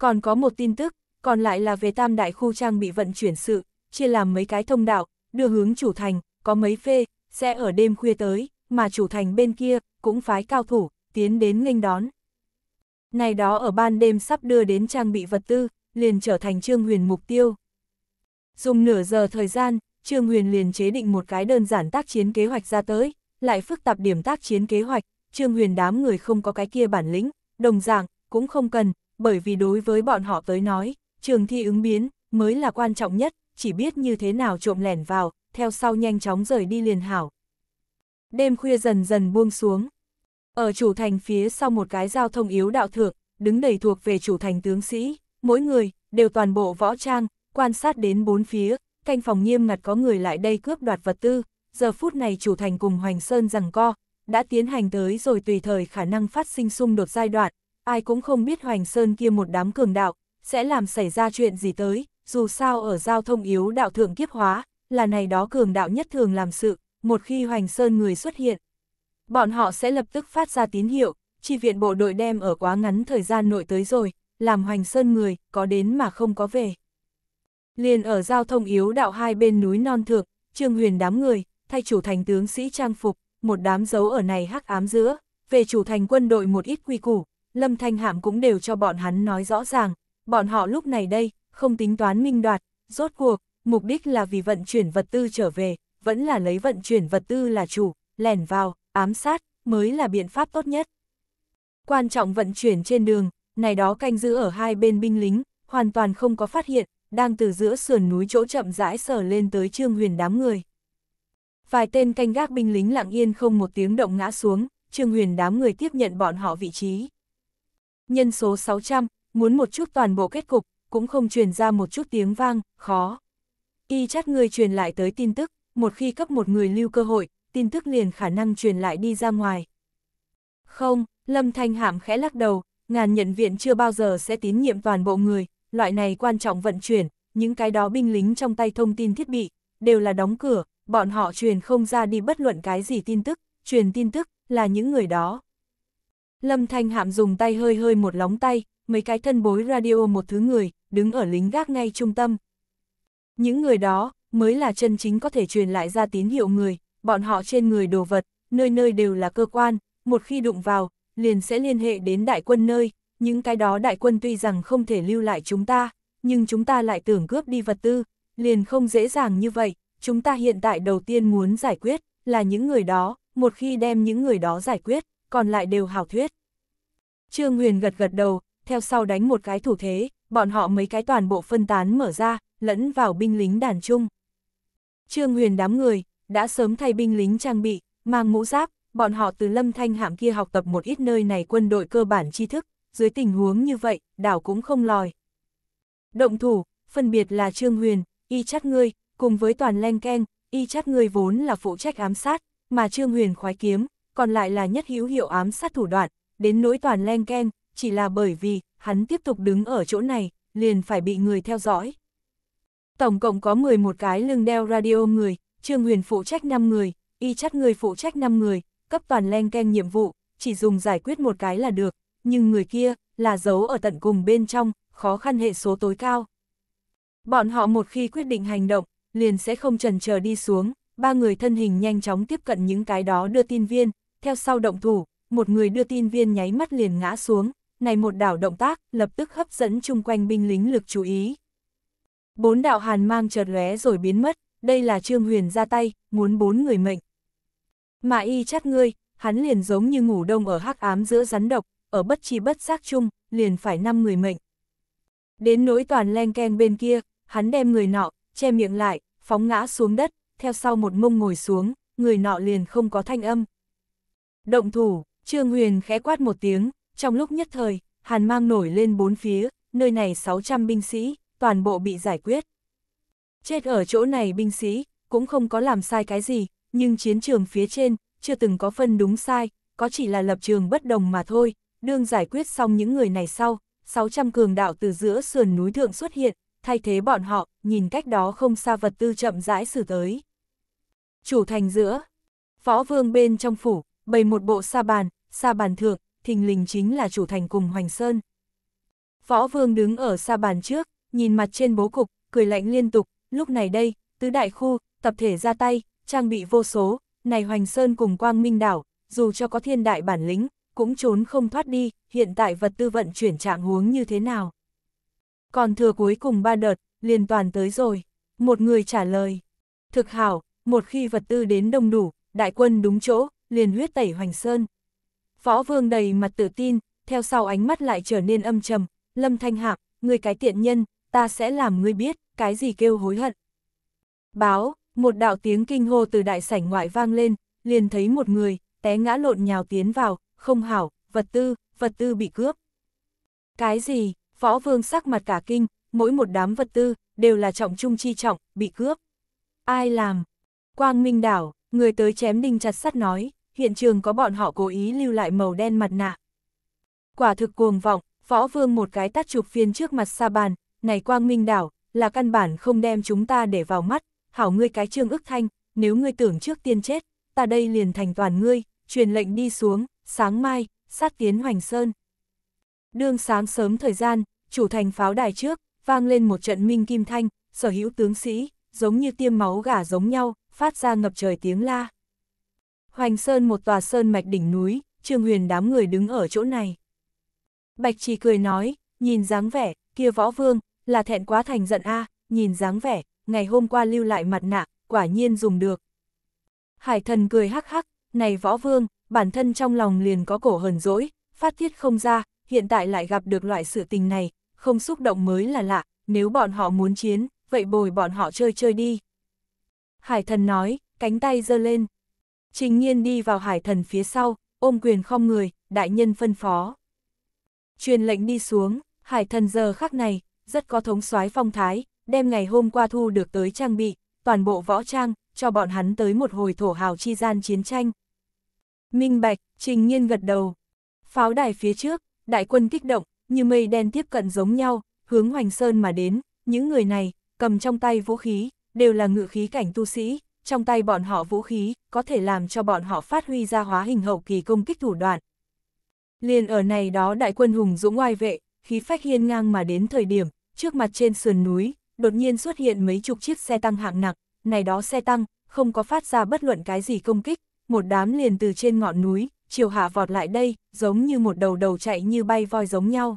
Còn có một tin tức, còn lại là về tam đại khu trang bị vận chuyển sự, chia làm mấy cái thông đạo, đưa hướng chủ thành, có mấy phê, sẽ ở đêm khuya tới, mà chủ thành bên kia, cũng phái cao thủ, tiến đến nghênh đón. Này đó ở ban đêm sắp đưa đến trang bị vật tư, liền trở thành trương huyền mục tiêu. Dùng nửa giờ thời gian, Trương Huyền liền chế định một cái đơn giản tác chiến kế hoạch ra tới, lại phức tạp điểm tác chiến kế hoạch, Trương Huyền đám người không có cái kia bản lĩnh, đồng dạng, cũng không cần, bởi vì đối với bọn họ tới nói, trường thi ứng biến, mới là quan trọng nhất, chỉ biết như thế nào trộm lẻn vào, theo sau nhanh chóng rời đi liền hảo. Đêm khuya dần dần buông xuống. Ở chủ thành phía sau một cái giao thông yếu đạo thượng, đứng đầy thuộc về chủ thành tướng sĩ, mỗi người, đều toàn bộ võ trang, quan sát đến bốn phía, canh phòng nghiêm ngặt có người lại đây cướp đoạt vật tư, giờ phút này chủ thành cùng Hoành Sơn rằng co, đã tiến hành tới rồi tùy thời khả năng phát sinh xung đột giai đoạn, ai cũng không biết Hoành Sơn kia một đám cường đạo, sẽ làm xảy ra chuyện gì tới, dù sao ở giao thông yếu đạo thượng kiếp hóa, là này đó cường đạo nhất thường làm sự, một khi Hoành Sơn người xuất hiện. Bọn họ sẽ lập tức phát ra tín hiệu, chi viện bộ đội đem ở quá ngắn thời gian nội tới rồi, làm Hoành Sơn người, có đến mà không có về. Liền ở giao thông yếu đạo hai bên núi non thượng, Trương Huyền đám người, thay chủ thành tướng sĩ trang phục, một đám dấu ở này hắc ám giữa, về chủ thành quân đội một ít quy củ, Lâm Thanh Hạm cũng đều cho bọn hắn nói rõ ràng, bọn họ lúc này đây, không tính toán minh đoạt, rốt cuộc, mục đích là vì vận chuyển vật tư trở về, vẫn là lấy vận chuyển vật tư là chủ, lẻn vào, ám sát, mới là biện pháp tốt nhất. Quan trọng vận chuyển trên đường, này đó canh giữ ở hai bên binh lính, hoàn toàn không có phát hiện, đang từ giữa sườn núi chỗ chậm rãi sờ lên tới Trương Huyền đám người. Vài tên canh gác binh lính lặng yên không một tiếng động ngã xuống, Trương Huyền đám người tiếp nhận bọn họ vị trí. Nhân số 600, muốn một chút toàn bộ kết cục, cũng không truyền ra một chút tiếng vang, khó. Y chắt người truyền lại tới tin tức, một khi cấp một người lưu cơ hội, tin tức liền khả năng truyền lại đi ra ngoài. Không, Lâm Thanh Hạm khẽ lắc đầu, ngàn nhận viện chưa bao giờ sẽ tín nhiệm toàn bộ người, loại này quan trọng vận chuyển, những cái đó binh lính trong tay thông tin thiết bị, đều là đóng cửa, bọn họ truyền không ra đi bất luận cái gì tin tức, truyền tin tức là những người đó. Lâm Thanh Hạm dùng tay hơi hơi một lóng tay, mấy cái thân bối radio một thứ người, đứng ở lính gác ngay trung tâm. Những người đó, mới là chân chính có thể truyền lại ra tín hiệu người, bọn họ trên người đồ vật, nơi nơi đều là cơ quan, một khi đụng vào, liền sẽ liên hệ đến đại quân nơi, những cái đó đại quân tuy rằng không thể lưu lại chúng ta, nhưng chúng ta lại tưởng cướp đi vật tư, liền không dễ dàng như vậy, chúng ta hiện tại đầu tiên muốn giải quyết, là những người đó, một khi đem những người đó giải quyết, còn lại đều hào thuyết. Trương Huyền gật gật đầu, theo sau đánh một cái thủ thế, bọn họ mấy cái toàn bộ phân tán mở ra, lẫn vào binh lính đàn chung. Trương Huyền đám người, đã sớm thay binh lính trang bị, mang mũ giáp, bọn họ từ lâm thanh hạm kia học tập một ít nơi này quân đội cơ bản tri thức, dưới tình huống như vậy, đảo cũng không lòi. Động thủ, phân biệt là Trương Huyền, y chắt ngươi, cùng với toàn len keng, y chắt ngươi vốn là phụ trách ám sát, mà Trương Huyền khoái kiếm, còn lại là nhất hữu hiệu ám sát thủ đoạn, đến nỗi toàn len keng, chỉ là bởi vì, hắn tiếp tục đứng ở chỗ này, liền phải bị người theo dõi. Tổng cộng có 11 cái lưng đeo radio người, Trương Huyền phụ trách 5 người, y chắt người phụ trách 5 người, cấp toàn len keng nhiệm vụ, chỉ dùng giải quyết một cái là được, nhưng người kia là giấu ở tận cùng bên trong, khó khăn hệ số tối cao. Bọn họ một khi quyết định hành động, liền sẽ không trần chờ đi xuống, ba người thân hình nhanh chóng tiếp cận những cái đó đưa tin viên, theo sau động thủ, một người đưa tin viên nháy mắt liền ngã xuống, này một đảo động tác lập tức hấp dẫn chung quanh binh lính lực chú ý. Bốn đạo hàn mang chợt lóe rồi biến mất, đây là Trương Huyền ra tay, muốn bốn người mệnh. Mà y chát ngươi, hắn liền giống như ngủ đông ở hắc ám giữa rắn độc, ở bất chi bất giác chung, liền phải năm người mệnh. Đến nỗi toàn len ken bên kia, hắn đem người nọ, che miệng lại, phóng ngã xuống đất, theo sau một mông ngồi xuống, người nọ liền không có thanh âm. Động thủ, Trương Huyền khẽ quát một tiếng, trong lúc nhất thời, hàn mang nổi lên bốn phía, nơi này 600 binh sĩ, toàn bộ bị giải quyết. Chết ở chỗ này binh sĩ, cũng không có làm sai cái gì, nhưng chiến trường phía trên, chưa từng có phân đúng sai, có chỉ là lập trường bất đồng mà thôi, đương giải quyết xong những người này sau, 600 cường đạo từ giữa sườn núi thượng xuất hiện, thay thế bọn họ, nhìn cách đó không xa vật tư chậm rãi xử tới. Chủ thành giữa, võ vương bên trong phủ, bày một bộ sa bàn, sa bàn thượng, thình lình chính là chủ thành cùng Hoành Sơn. Võ vương đứng ở sa bàn trước, nhìn mặt trên bố cục, cười lạnh liên tục, lúc này đây, tứ đại khu, tập thể ra tay, trang bị vô số, này Hoành Sơn cùng Quang Minh Đảo, dù cho có thiên đại bản lĩnh, cũng trốn không thoát đi, hiện tại vật tư vận chuyển trạng huống như thế nào. Còn thừa cuối cùng ba đợt, liền toàn tới rồi, một người trả lời. Thực hảo, một khi vật tư đến đông đủ, đại quân đúng chỗ, liền huyết tẩy hoành sơn. Võ vương đầy mặt tự tin, theo sau ánh mắt lại trở nên âm trầm, lâm thanh hạc, người cái tiện nhân, ta sẽ làm ngươi biết, cái gì kêu hối hận. Báo, một đạo tiếng kinh hô từ đại sảnh ngoại vang lên, liền thấy một người, té ngã lộn nhào tiến vào, không hảo, vật tư, vật tư bị cướp. Cái gì, võ vương sắc mặt cả kinh, mỗi một đám vật tư, đều là trọng trung chi trọng, bị cướp. Ai làm? Quang Minh Đảo, người tới chém đinh chặt sắt nói, hiện trường có bọn họ cố ý lưu lại màu đen mặt nạ. Quả thực cuồng vọng, võ vương một cái tắt chụp phiên trước mặt sa bàn, này Quang Minh Đảo, là căn bản không đem chúng ta để vào mắt, hảo ngươi cái trương ức thanh, nếu ngươi tưởng trước tiên chết, ta đây liền thành toàn ngươi, truyền lệnh đi xuống, sáng mai, sát tiến Hoành Sơn. Đương sáng sớm thời gian, chủ thành pháo đài trước, vang lên một trận minh kim thanh, sở hữu tướng sĩ, giống như tiêm máu gà giống nhau, phát ra ngập trời tiếng la. Hoành Sơn một tòa sơn mạch đỉnh núi, Trương Huyền đám người đứng ở chỗ này. Bạch Trì cười nói, nhìn dáng vẻ, kia võ vương, là thẹn quá thành giận a, nhìn dáng vẻ, ngày hôm qua lưu lại mặt nạ, quả nhiên dùng được. Hải thần cười hắc hắc, này võ vương, bản thân trong lòng liền có cổ hờn dỗi, phát thiết không ra, hiện tại lại gặp được loại sự tình này, không xúc động mới là lạ, nếu bọn họ muốn chiến, vậy bồi bọn họ chơi chơi đi. Hải thần nói, cánh tay giơ lên. Trình nhiên đi vào hải thần phía sau, ôm quyền không người, đại nhân phân phó. Truyền lệnh đi xuống, hải thần giờ khắc này, rất có thống soái phong thái, đem ngày hôm qua thu được tới trang bị, toàn bộ võ trang, cho bọn hắn tới một hồi thổ hào chi gian chiến tranh, Minh bạch, trình nhiên gật đầu. Pháo đài phía trước, đại quân kích động, như mây đen tiếp cận giống nhau, hướng Hoành Sơn mà đến, những người này, cầm trong tay vũ khí, đều là ngự khí cảnh tu sĩ, trong tay bọn họ vũ khí, có thể làm cho bọn họ phát huy ra hóa hình hậu kỳ công kích thủ đoạn. Liền ở này đó đại quân hùng dũng oai vệ, khí phách hiên ngang mà đến thời điểm, trước mặt trên sườn núi, đột nhiên xuất hiện mấy chục chiếc xe tăng hạng nặng, này đó xe tăng, không có phát ra bất luận cái gì công kích, một đám liền từ trên ngọn núi, chiều hạ vọt lại đây, giống như một đầu đầu chạy như bay voi giống nhau.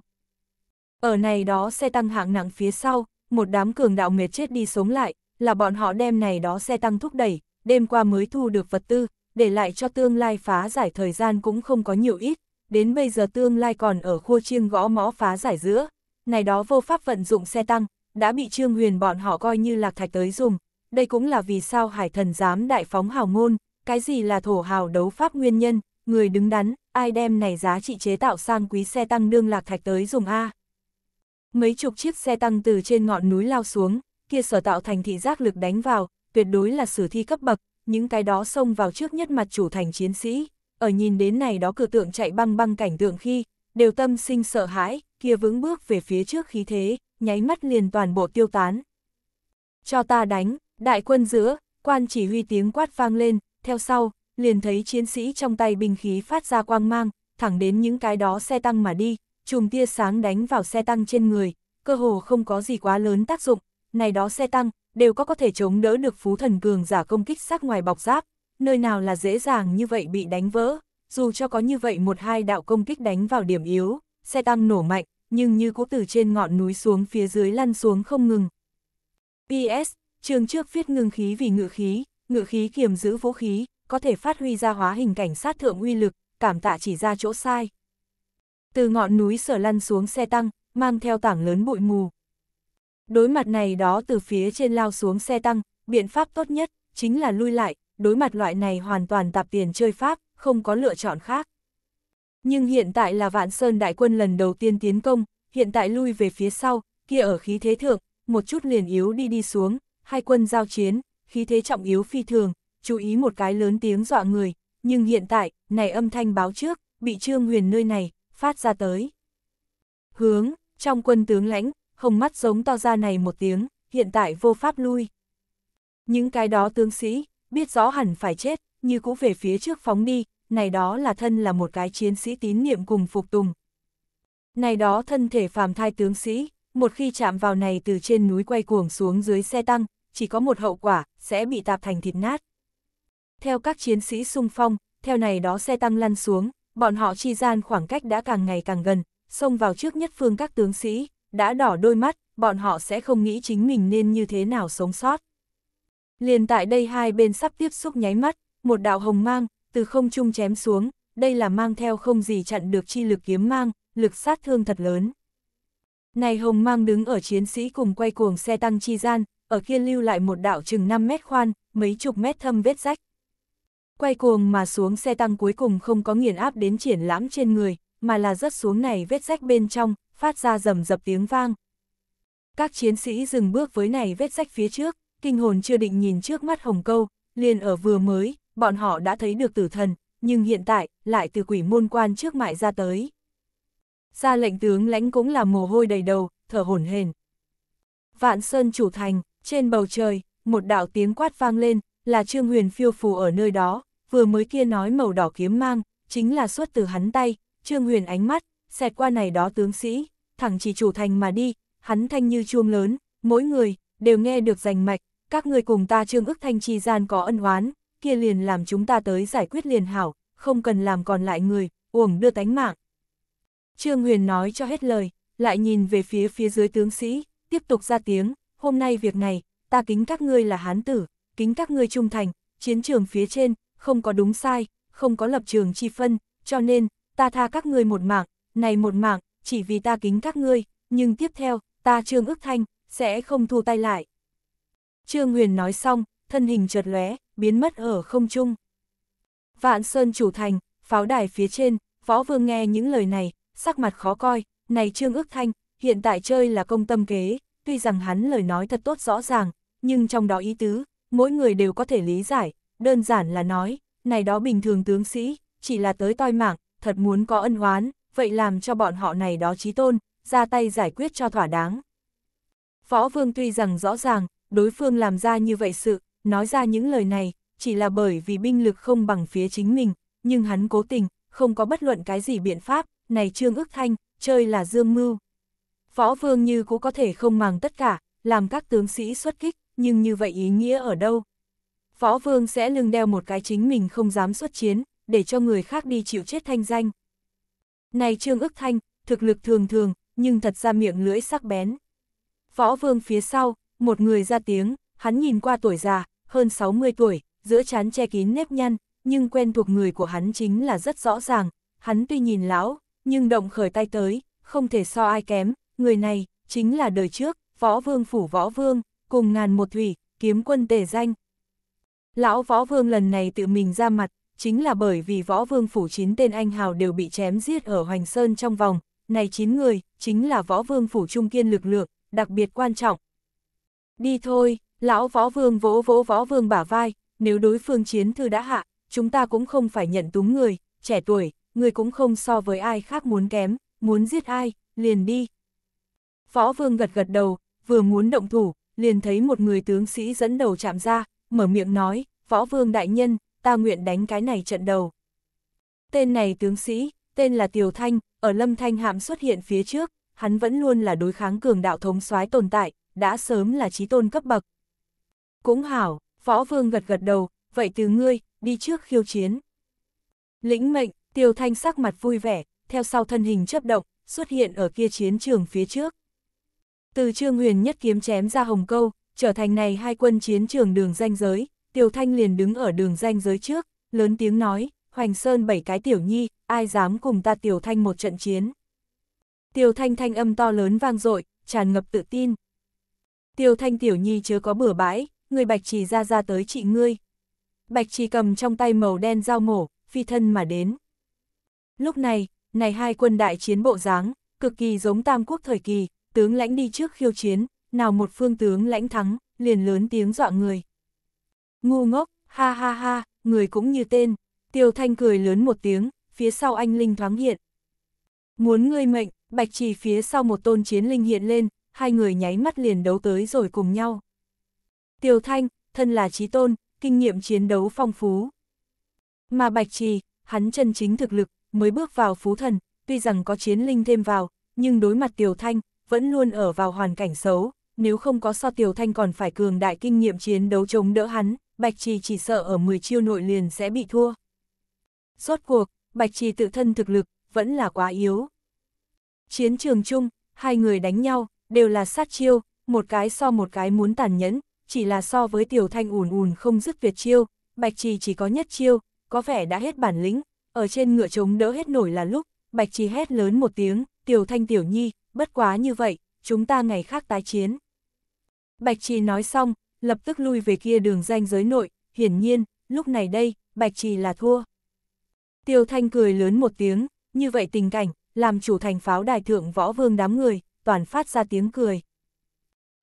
Ở này đó xe tăng hạng nặng phía sau, một đám cường đạo mệt chết đi sống lại, là bọn họ đem này đó xe tăng thúc đẩy, đêm qua mới thu được vật tư, để lại cho tương lai phá giải thời gian cũng không có nhiều ít, đến bây giờ tương lai còn ở khu chiêng gõ mõ phá giải giữa, này đó vô pháp vận dụng xe tăng, đã bị Trương Huyền bọn họ coi như lạc thạch tới dùng, đây cũng là vì sao hải thần dám đại phóng hào ngôn, cái gì là thổ hào đấu pháp nguyên nhân, người đứng đắn, ai đem này giá trị chế tạo sang quý xe tăng đương lạc thạch tới dùng A. Mấy chục chiếc xe tăng từ trên ngọn núi lao xuống, kia sở tạo thành thị giác lực đánh vào, tuyệt đối là sử thi cấp bậc, những cái đó xông vào trước nhất mặt chủ thành chiến sĩ, ở nhìn đến này đó cử tượng chạy băng băng cảnh tượng khi, đều tâm sinh sợ hãi, kia vững bước về phía trước khí thế, nháy mắt liền toàn bộ tiêu tán. Cho ta đánh, đại quân giữa, quan chỉ huy tiếng quát vang lên, theo sau, liền thấy chiến sĩ trong tay binh khí phát ra quang mang, thẳng đến những cái đó xe tăng mà đi, chùm tia sáng đánh vào xe tăng trên người, cơ hồ không có gì quá lớn tác dụng, này đó xe tăng, đều có có thể chống đỡ được phú thần cường giả công kích sát ngoài bọc giáp, nơi nào là dễ dàng như vậy bị đánh vỡ, dù cho có như vậy một hai đạo công kích đánh vào điểm yếu, xe tăng nổ mạnh, nhưng như cố từ trên ngọn núi xuống phía dưới lăn xuống không ngừng. PS, trường trước viết ngừng khí vì ngự khí, ngựa khí kiềm giữ vũ khí, có thể phát huy ra hóa hình cảnh sát thượng uy lực, cảm tạ chỉ ra chỗ sai. Từ ngọn núi sở lăn xuống xe tăng, mang theo tảng lớn bụi mù. Đối mặt này đó từ phía trên lao xuống xe tăng, biện pháp tốt nhất, chính là lui lại, đối mặt loại này hoàn toàn tạp tiền chơi pháp, không có lựa chọn khác. Nhưng hiện tại là vạn sơn đại quân lần đầu tiên tiến công, hiện tại lui về phía sau, kia ở khí thế thượng, một chút liền yếu đi đi xuống, hai quân giao chiến, khí thế trọng yếu phi thường, chú ý một cái lớn tiếng dọa người, nhưng hiện tại, này âm thanh báo trước, bị Trương Huyền nơi này, phát ra tới. Hướng, trong quân tướng lãnh, hồng mắt giống to ra này một tiếng, hiện tại vô pháp lui. Những cái đó tướng sĩ, biết rõ hẳn phải chết, như cũ về phía trước phóng đi, này đó là thân là một cái chiến sĩ tín niệm cùng phục tùng. Này đó thân thể phàm thai tướng sĩ, một khi chạm vào này từ trên núi quay cuồng xuống dưới xe tăng, chỉ có một hậu quả, sẽ bị tạp thành thịt nát. Theo các chiến sĩ sung phong, theo này đó xe tăng lăn xuống, bọn họ chi gian khoảng cách đã càng ngày càng gần, xông vào trước nhất phương các tướng sĩ, đã đỏ đôi mắt, bọn họ sẽ không nghĩ chính mình nên như thế nào sống sót. Liền tại đây hai bên sắp tiếp xúc nháy mắt, một đạo hồng mang, từ không trung chém xuống, đây là mang theo không gì chặn được chi lực kiếm mang, lực sát thương thật lớn. Này hồng mang đứng ở chiến sĩ cùng quay cuồng xe tăng chi gian, ở kia lưu lại một đạo chừng 5 mét khoan, mấy chục mét thâm vết rách. Quay cuồng mà xuống xe tăng cuối cùng không có nghiền áp đến triển lãm trên người, mà là rớt xuống này vết rách bên trong, phát ra rầm rập tiếng vang. Các chiến sĩ dừng bước với này vết rách phía trước, kinh hồn chưa định nhìn trước mắt hồng câu, liền ở vừa mới, bọn họ đã thấy được tử thần, nhưng hiện tại, lại từ quỷ môn quan trước mại ra tới. Ra lệnh tướng lãnh cũng là mồ hôi đầy đầu, thở hổn hển. Vạn Sơn chủ thành, trên bầu trời, một đạo tiếng quát vang lên, là Trương Huyền phiêu phù ở nơi đó, vừa mới kia nói màu đỏ kiếm mang, chính là xuất từ hắn tay, Trương Huyền ánh mắt, xẹt qua này đó tướng sĩ, thẳng chỉ chủ thành mà đi, hắn thanh như chuông lớn, mỗi người, đều nghe được rành mạch, các người cùng ta Trương ức thanh chi gian có ân oán, kia liền làm chúng ta tới giải quyết liền hảo, không cần làm còn lại người, uổng đưa tánh mạng. Trương Huyền nói cho hết lời, lại nhìn về phía phía dưới tướng sĩ, tiếp tục ra tiếng, hôm nay việc này, ta kính các ngươi là hán tử, kính các ngươi trung thành, chiến trường phía trên, không có đúng sai, không có lập trường chi phân, cho nên, ta tha các ngươi một mạng, này một mạng, chỉ vì ta kính các ngươi, nhưng tiếp theo, ta Trương Ước Thanh, sẽ không thu tay lại. Trương Huyền nói xong, thân hình chợt lóe, biến mất ở không trung. Vạn Sơn chủ thành, pháo đài phía trên, Võ Vương nghe những lời này, sắc mặt khó coi, này Trương Ước Thanh, hiện tại chơi là công tâm kế, tuy rằng hắn lời nói thật tốt rõ ràng, nhưng trong đó ý tứ, mỗi người đều có thể lý giải, đơn giản là nói, này đó bình thường tướng sĩ, chỉ là tới toi mạng, thật muốn có ân oán, vậy làm cho bọn họ này đó trí tôn, ra tay giải quyết cho thỏa đáng. phó Vương tuy rằng rõ ràng, đối phương làm ra như vậy sự, nói ra những lời này, chỉ là bởi vì binh lực không bằng phía chính mình, nhưng hắn cố tình, không có bất luận cái gì biện pháp, này Trương ước Thanh, chơi là dương mưu. Phó Vương như cũng có thể không màng tất cả, làm các tướng sĩ xuất kích, nhưng như vậy ý nghĩa ở đâu? Phó Vương sẽ lưng đeo một cái chính mình không dám xuất chiến, để cho người khác đi chịu chết thanh danh. Này Trương ức thanh, thực lực thường thường, nhưng thật ra miệng lưỡi sắc bén. Phó Vương phía sau, một người ra tiếng, hắn nhìn qua tuổi già, hơn 60 tuổi, giữa chán che kín nếp nhăn, nhưng quen thuộc người của hắn chính là rất rõ ràng, hắn tuy nhìn lão, nhưng động khởi tay tới, không thể so ai kém, người này, chính là đời trước, võ vương phủ võ vương, cùng ngàn một thủy, kiếm quân tề danh. Lão võ vương lần này tự mình ra mặt, chính là bởi vì võ vương phủ chín tên anh hào đều bị chém giết ở Hoành Sơn trong vòng, này chín người, chính là võ vương phủ trung kiên lực lượng, đặc biệt quan trọng. Đi thôi, lão võ vương vỗ vỗ võ vương bả vai, nếu đối phương chiến thư đã hạ, chúng ta cũng không phải nhận túng người, trẻ tuổi, người cũng không so với ai khác muốn kém, muốn giết ai, liền đi, Phó Vương gật gật đầu, vừa muốn động thủ, liền thấy một người tướng sĩ dẫn đầu chạm ra, mở miệng nói, "Phó Vương đại nhân, ta nguyện đánh cái này trận đầu. Tên này tướng sĩ, tên là Tiều Thanh, ở Lâm Thanh Hạm xuất hiện phía trước, hắn vẫn luôn là đối kháng cường đạo thống soái tồn tại, đã sớm là trí tôn cấp bậc. Cũng hảo, Phó Vương gật gật đầu, vậy từ ngươi, đi trước khiêu chiến. Lĩnh mệnh, Tiều Thanh sắc mặt vui vẻ, theo sau thân hình chấp động, xuất hiện ở kia chiến trường phía trước. Từ Trương Huyền nhất kiếm chém ra Hồng Câu, trở thành này hai quân chiến trường đường danh giới, Tiểu Thanh liền đứng ở đường danh giới trước, lớn tiếng nói, Hoành Sơn bảy cái tiểu nhi, ai dám cùng ta Tiểu Thanh một trận chiến. Tiểu Thanh thanh âm to lớn vang dội, tràn ngập tự tin. Tiểu Thanh tiểu nhi chưa có bừa bãi, người Bạch Trì ra ra tới trị ngươi. Bạch Trì cầm trong tay màu đen dao mổ, phi thân mà đến. Lúc này, này hai quân đại chiến bộ dáng, cực kỳ giống Tam Quốc thời kỳ, tướng lãnh đi trước khiêu chiến, nào một phương tướng lãnh thắng, liền lớn tiếng dọa người. Ngu ngốc, ha ha ha, người cũng như tên, tiêu thanh cười lớn một tiếng, phía sau anh Linh thoáng hiện. Muốn ngươi mệnh, bạch trì phía sau một tôn chiến linh hiện lên, hai người nháy mắt liền đấu tới rồi cùng nhau. Tiêu thanh, thân là trí tôn, kinh nghiệm chiến đấu phong phú. Mà bạch trì, hắn chân chính thực lực, mới bước vào phú thần, tuy rằng có chiến linh thêm vào, nhưng đối mặt Tiêu Thanh, vẫn luôn ở vào hoàn cảnh xấu, nếu không có so Tiểu Thanh còn phải cường đại kinh nghiệm chiến đấu chống đỡ hắn, Bạch Trì chỉ sợ ở 10 chiêu nội liền sẽ bị thua. Rốt cuộc, Bạch Trì tự thân thực lực, vẫn là quá yếu. Chiến trường chung, hai người đánh nhau, đều là sát chiêu, một cái so một cái muốn tàn nhẫn, chỉ là so với Tiểu Thanh ùn ùn không dứt việt chiêu, Bạch Trì chỉ có nhất chiêu, có vẻ đã hết bản lĩnh, ở trên ngựa chống đỡ hết nổi là lúc, Bạch Trì hét lớn một tiếng, Tiểu Thanh Tiểu Nhi, bất quá như vậy, chúng ta ngày khác tái chiến. Bạch Trì nói xong, lập tức lui về kia đường danh giới nội, hiển nhiên, lúc này đây, Bạch Trì là thua. Tiểu Thanh cười lớn một tiếng, như vậy tình cảnh, làm chủ thành pháo đài thượng võ vương đám người, toàn phát ra tiếng cười.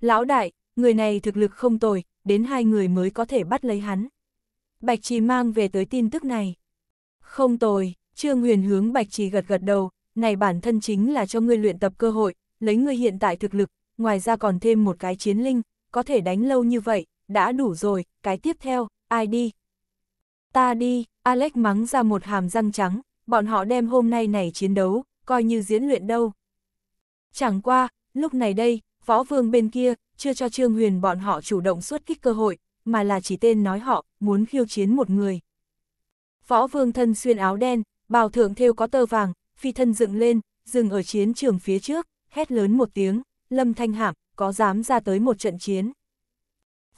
Lão đại, người này thực lực không tồi, đến hai người mới có thể bắt lấy hắn. Bạch Trì mang về tới tin tức này. Không tồi, Trương Huyền hướng Bạch Trì gật gật đầu, này bản thân chính là cho ngươi luyện tập cơ hội, lấy ngươi hiện tại thực lực, ngoài ra còn thêm một cái chiến linh, có thể đánh lâu như vậy, đã đủ rồi, cái tiếp theo, ai đi? Ta đi, Alex mắng ra một hàm răng trắng, bọn họ đem hôm nay này chiến đấu, coi như diễn luyện đâu. Chẳng qua, lúc này đây, võ vương bên kia, chưa cho Trương Huyền bọn họ chủ động xuất kích cơ hội, mà là chỉ tên nói họ, muốn khiêu chiến một người. Võ vương thân xuyên áo đen, bào thượng thêu có tơ vàng, phi thân dựng lên, dừng ở chiến trường phía trước, hét lớn một tiếng, Lâm Thanh Hạm, có dám ra tới một trận chiến.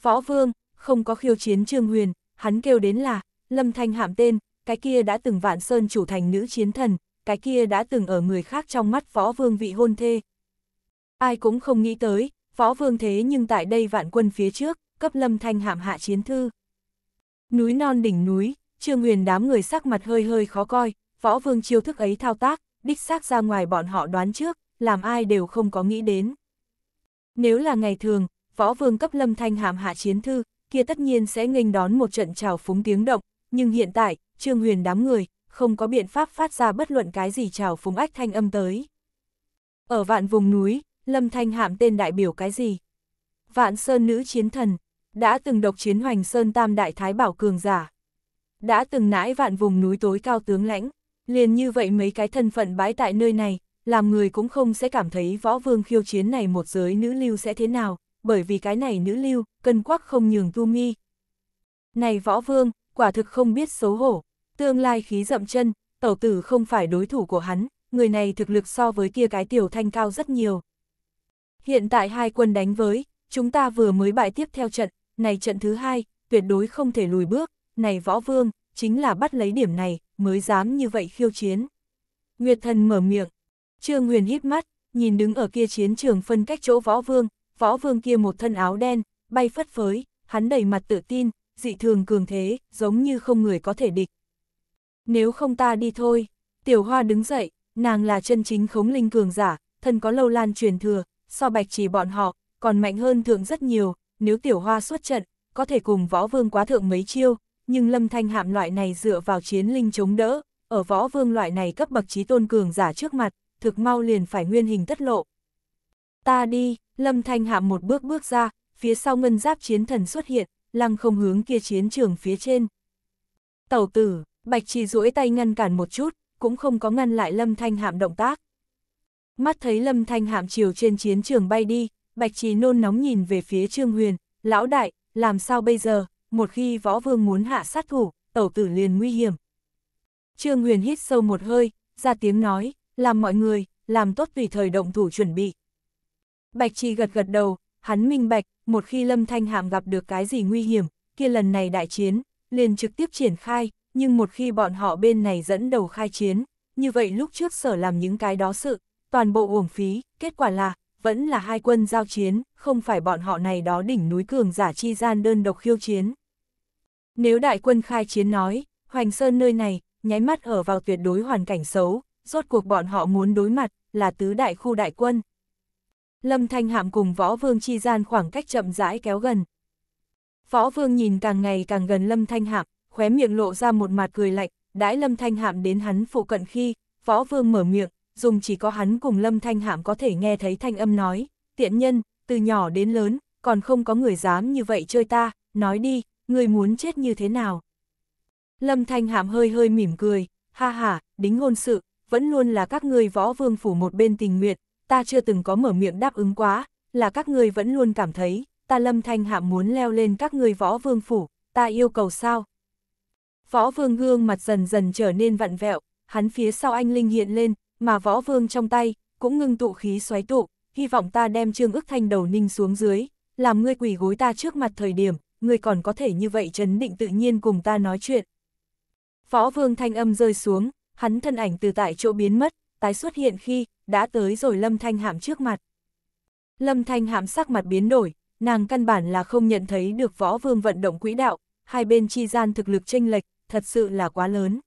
Võ Vương, không có khiêu chiến Trương Huyền, hắn kêu đến là, Lâm Thanh Hạm tên, cái kia đã từng vạn sơn chủ thành nữ chiến thần, cái kia đã từng ở người khác trong mắt Võ Vương vị hôn thê. Ai cũng không nghĩ tới, Võ Vương thế nhưng tại đây vạn quân phía trước, cấp Lâm Thanh Hạm hạ chiến thư. Núi non đỉnh núi, Trương Huyền đám người sắc mặt hơi hơi khó coi, võ vương chiêu thức ấy thao tác, đích xác ra ngoài bọn họ đoán trước, làm ai đều không có nghĩ đến. Nếu là ngày thường, võ vương cấp lâm thanh hàm hạ chiến thư, kia tất nhiên sẽ nghênh đón một trận trào phúng tiếng động, nhưng hiện tại, Trương Huyền đám người, không có biện pháp phát ra bất luận cái gì trào phúng ách thanh âm tới. Ở vạn vùng núi, lâm thanh Hàm tên đại biểu cái gì? Vạn sơn nữ chiến thần, đã từng độc chiến hoành sơn tam đại thái bảo cường giả. Đã từng nãi vạn vùng núi tối cao tướng lãnh. Liền như vậy mấy cái thân phận bái tại nơi này, làm người cũng không sẽ cảm thấy võ vương khiêu chiến này một giới nữ lưu sẽ thế nào, bởi vì cái này nữ lưu, cân quắc không nhường tu mi. Này võ vương, quả thực không biết xấu hổ, tương lai khí dậm chân, tẩu tử không phải đối thủ của hắn, người này thực lực so với kia cái tiểu thanh cao rất nhiều. Hiện tại hai quân đánh với, chúng ta vừa mới bại tiếp theo trận, này trận thứ hai, tuyệt đối không thể lùi bước, này võ vương, chính là bắt lấy điểm này, mới dám như vậy khiêu chiến. Nguyệt thần mở miệng, Trương Huyền hít mắt, nhìn đứng ở kia chiến trường phân cách chỗ võ vương, võ vương kia một thân áo đen, bay phất phới, hắn đầy mặt tự tin, dị thường cường thế, giống như không người có thể địch. Nếu không ta đi thôi, tiểu hoa đứng dậy, nàng là chân chính khống linh cường giả, thân có lâu lan truyền thừa, so bạch chỉ bọn họ, còn mạnh hơn thượng rất nhiều, nếu tiểu hoa xuất trận, có thể cùng võ vương quá thượng mấy chiêu, nhưng lâm thanh hạm loại này dựa vào chiến linh chống đỡ, ở võ vương loại này cấp bậc trí tôn cường giả trước mặt, thực mau liền phải nguyên hình tất lộ. Ta đi, lâm thanh hạm một bước bước ra, phía sau ngân giáp chiến thần xuất hiện, lăng không hướng kia chiến trường phía trên. Tẩu tử, bạch trì duỗi tay ngăn cản một chút, cũng không có ngăn lại lâm thanh hạm động tác. Mắt thấy lâm thanh hạm chiều trên chiến trường bay đi, bạch trì nôn nóng nhìn về phía trương huyền, lão đại, làm sao bây giờ, một khi võ vương muốn hạ sát thủ, tẩu tử liền nguy hiểm. Trương Huyền hít sâu một hơi, ra tiếng nói, làm mọi người, làm tốt tùy thời động thủ chuẩn bị. Bạch Trì gật gật đầu, hắn minh bạch, một khi Lâm Thanh Hàm gặp được cái gì nguy hiểm, kia lần này đại chiến, liền trực tiếp triển khai, nhưng một khi bọn họ bên này dẫn đầu khai chiến, như vậy lúc trước sở làm những cái đó sự, toàn bộ uổng phí, kết quả là, vẫn là hai quân giao chiến, không phải bọn họ này đó đỉnh núi cường giả chi gian đơn độc khiêu chiến. Nếu đại quân khai chiến nói, Hoành Sơn nơi này, nháy mắt ở vào tuyệt đối hoàn cảnh xấu, rốt cuộc bọn họ muốn đối mặt, là tứ đại khu đại quân. Lâm Thanh Hạm cùng Võ Vương chi gian khoảng cách chậm rãi kéo gần. Võ Vương nhìn càng ngày càng gần Lâm Thanh Hạm, khóe miệng lộ ra một mặt cười lạnh, đãi Lâm Thanh Hạm đến hắn phụ cận khi, Võ Vương mở miệng, dùng chỉ có hắn cùng Lâm Thanh Hạm có thể nghe thấy thanh âm nói, tiện nhân, từ nhỏ đến lớn, còn không có người dám như vậy chơi ta, nói đi, người muốn chết như thế nào? Lâm Thanh Hạm hơi hơi mỉm cười, ha ha, đính hôn sự, vẫn luôn là các ngươi võ vương phủ một bên tình nguyện, ta chưa từng có mở miệng đáp ứng quá, là các ngươi vẫn luôn cảm thấy, ta Lâm Thanh Hạm muốn leo lên các ngươi võ vương phủ, ta yêu cầu sao? Võ vương gương mặt dần dần trở nên vặn vẹo, hắn phía sau anh Linh hiện lên, mà võ vương trong tay, cũng ngưng tụ khí xoáy tụ, hy vọng ta đem trương ức thanh đầu ninh xuống dưới, làm ngươi quỷ gối ta trước mặt thời điểm, người còn có thể như vậy chấn định tự nhiên cùng ta nói chuyện. Phó vương thanh âm rơi xuống, hắn thân ảnh từ tại chỗ biến mất, tái xuất hiện khi, đã tới rồi lâm thanh hạm trước mặt. Lâm thanh hạm sắc mặt biến đổi, nàng căn bản là không nhận thấy được võ vương vận động quỹ đạo, hai bên chi gian thực lực chênh lệch, thật sự là quá lớn.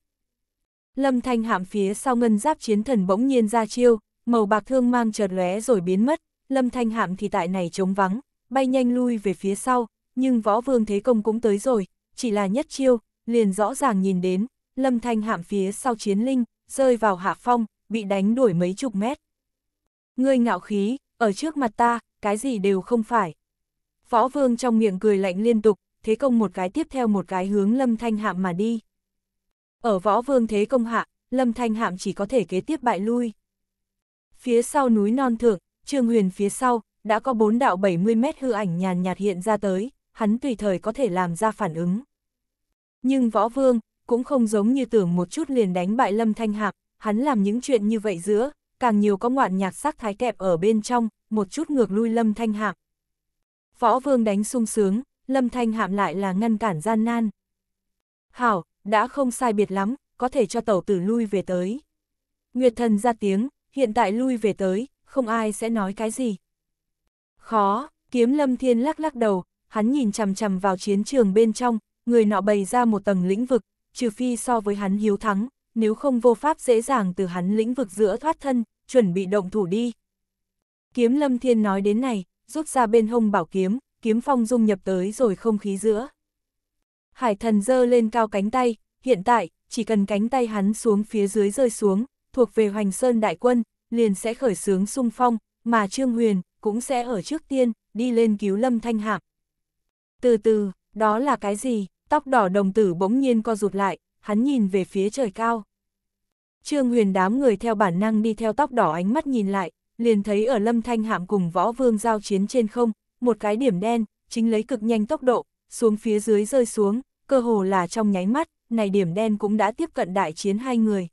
Lâm thanh hạm phía sau ngân giáp chiến thần bỗng nhiên ra chiêu, màu bạc thương mang chợt lóe rồi biến mất, lâm thanh hạm thì tại này trống vắng, bay nhanh lui về phía sau, nhưng võ vương thế công cũng tới rồi, chỉ là nhất chiêu, liền rõ ràng nhìn đến, lâm thanh hạm phía sau chiến linh, rơi vào hạ phong, bị đánh đuổi mấy chục mét. Ngươi ngạo khí, ở trước mặt ta, cái gì đều không phải. Võ vương trong miệng cười lạnh liên tục, thế công một cái tiếp theo một cái hướng lâm thanh hạm mà đi. Ở võ vương thế công hạ, lâm thanh hạm chỉ có thể kế tiếp bại lui. Phía sau núi non thượng, Trương Huyền phía sau, đã có bốn đạo 70 mét hư ảnh nhàn nhạt hiện ra tới, hắn tùy thời có thể làm ra phản ứng. Nhưng võ vương, cũng không giống như tưởng một chút liền đánh bại Lâm Thanh Hạc, hắn làm những chuyện như vậy giữa, càng nhiều có ngoạn nhạc sắc thái kẹp ở bên trong, một chút ngược lui Lâm Thanh Hạc. Võ vương đánh sung sướng, Lâm Thanh Hạm lại là ngăn cản gian nan. Hảo, đã không sai biệt lắm, có thể cho tẩu tử lui về tới. Nguyệt thần ra tiếng, hiện tại lui về tới, không ai sẽ nói cái gì. Khó, kiếm lâm thiên lắc lắc đầu, hắn nhìn chằm chằm vào chiến trường bên trong, người nọ bày ra một tầng lĩnh vực, trừ phi so với hắn hiếu thắng, nếu không vô pháp dễ dàng từ hắn lĩnh vực giữa thoát thân, chuẩn bị động thủ đi. Kiếm Lâm Thiên nói đến này, rút ra bên hông bảo kiếm, kiếm phong dung nhập tới rồi không khí giữa. Hải thần giơ lên cao cánh tay, hiện tại, chỉ cần cánh tay hắn xuống phía dưới rơi xuống, thuộc về Hoành Sơn Đại Quân, liền sẽ khởi xướng xung phong, mà Trương Huyền cũng sẽ ở trước tiên, đi lên cứu Lâm Thanh Hạm. Từ từ, đó là cái gì? Tóc đỏ đồng tử bỗng nhiên co rụt lại, hắn nhìn về phía trời cao. Trương huyền đám người theo bản năng đi theo tóc đỏ ánh mắt nhìn lại, liền thấy ở lâm thanh hạm cùng võ vương giao chiến trên không, một cái điểm đen, chính lấy cực nhanh tốc độ, xuống phía dưới rơi xuống, cơ hồ là trong nháy mắt, này điểm đen cũng đã tiếp cận đại chiến hai người.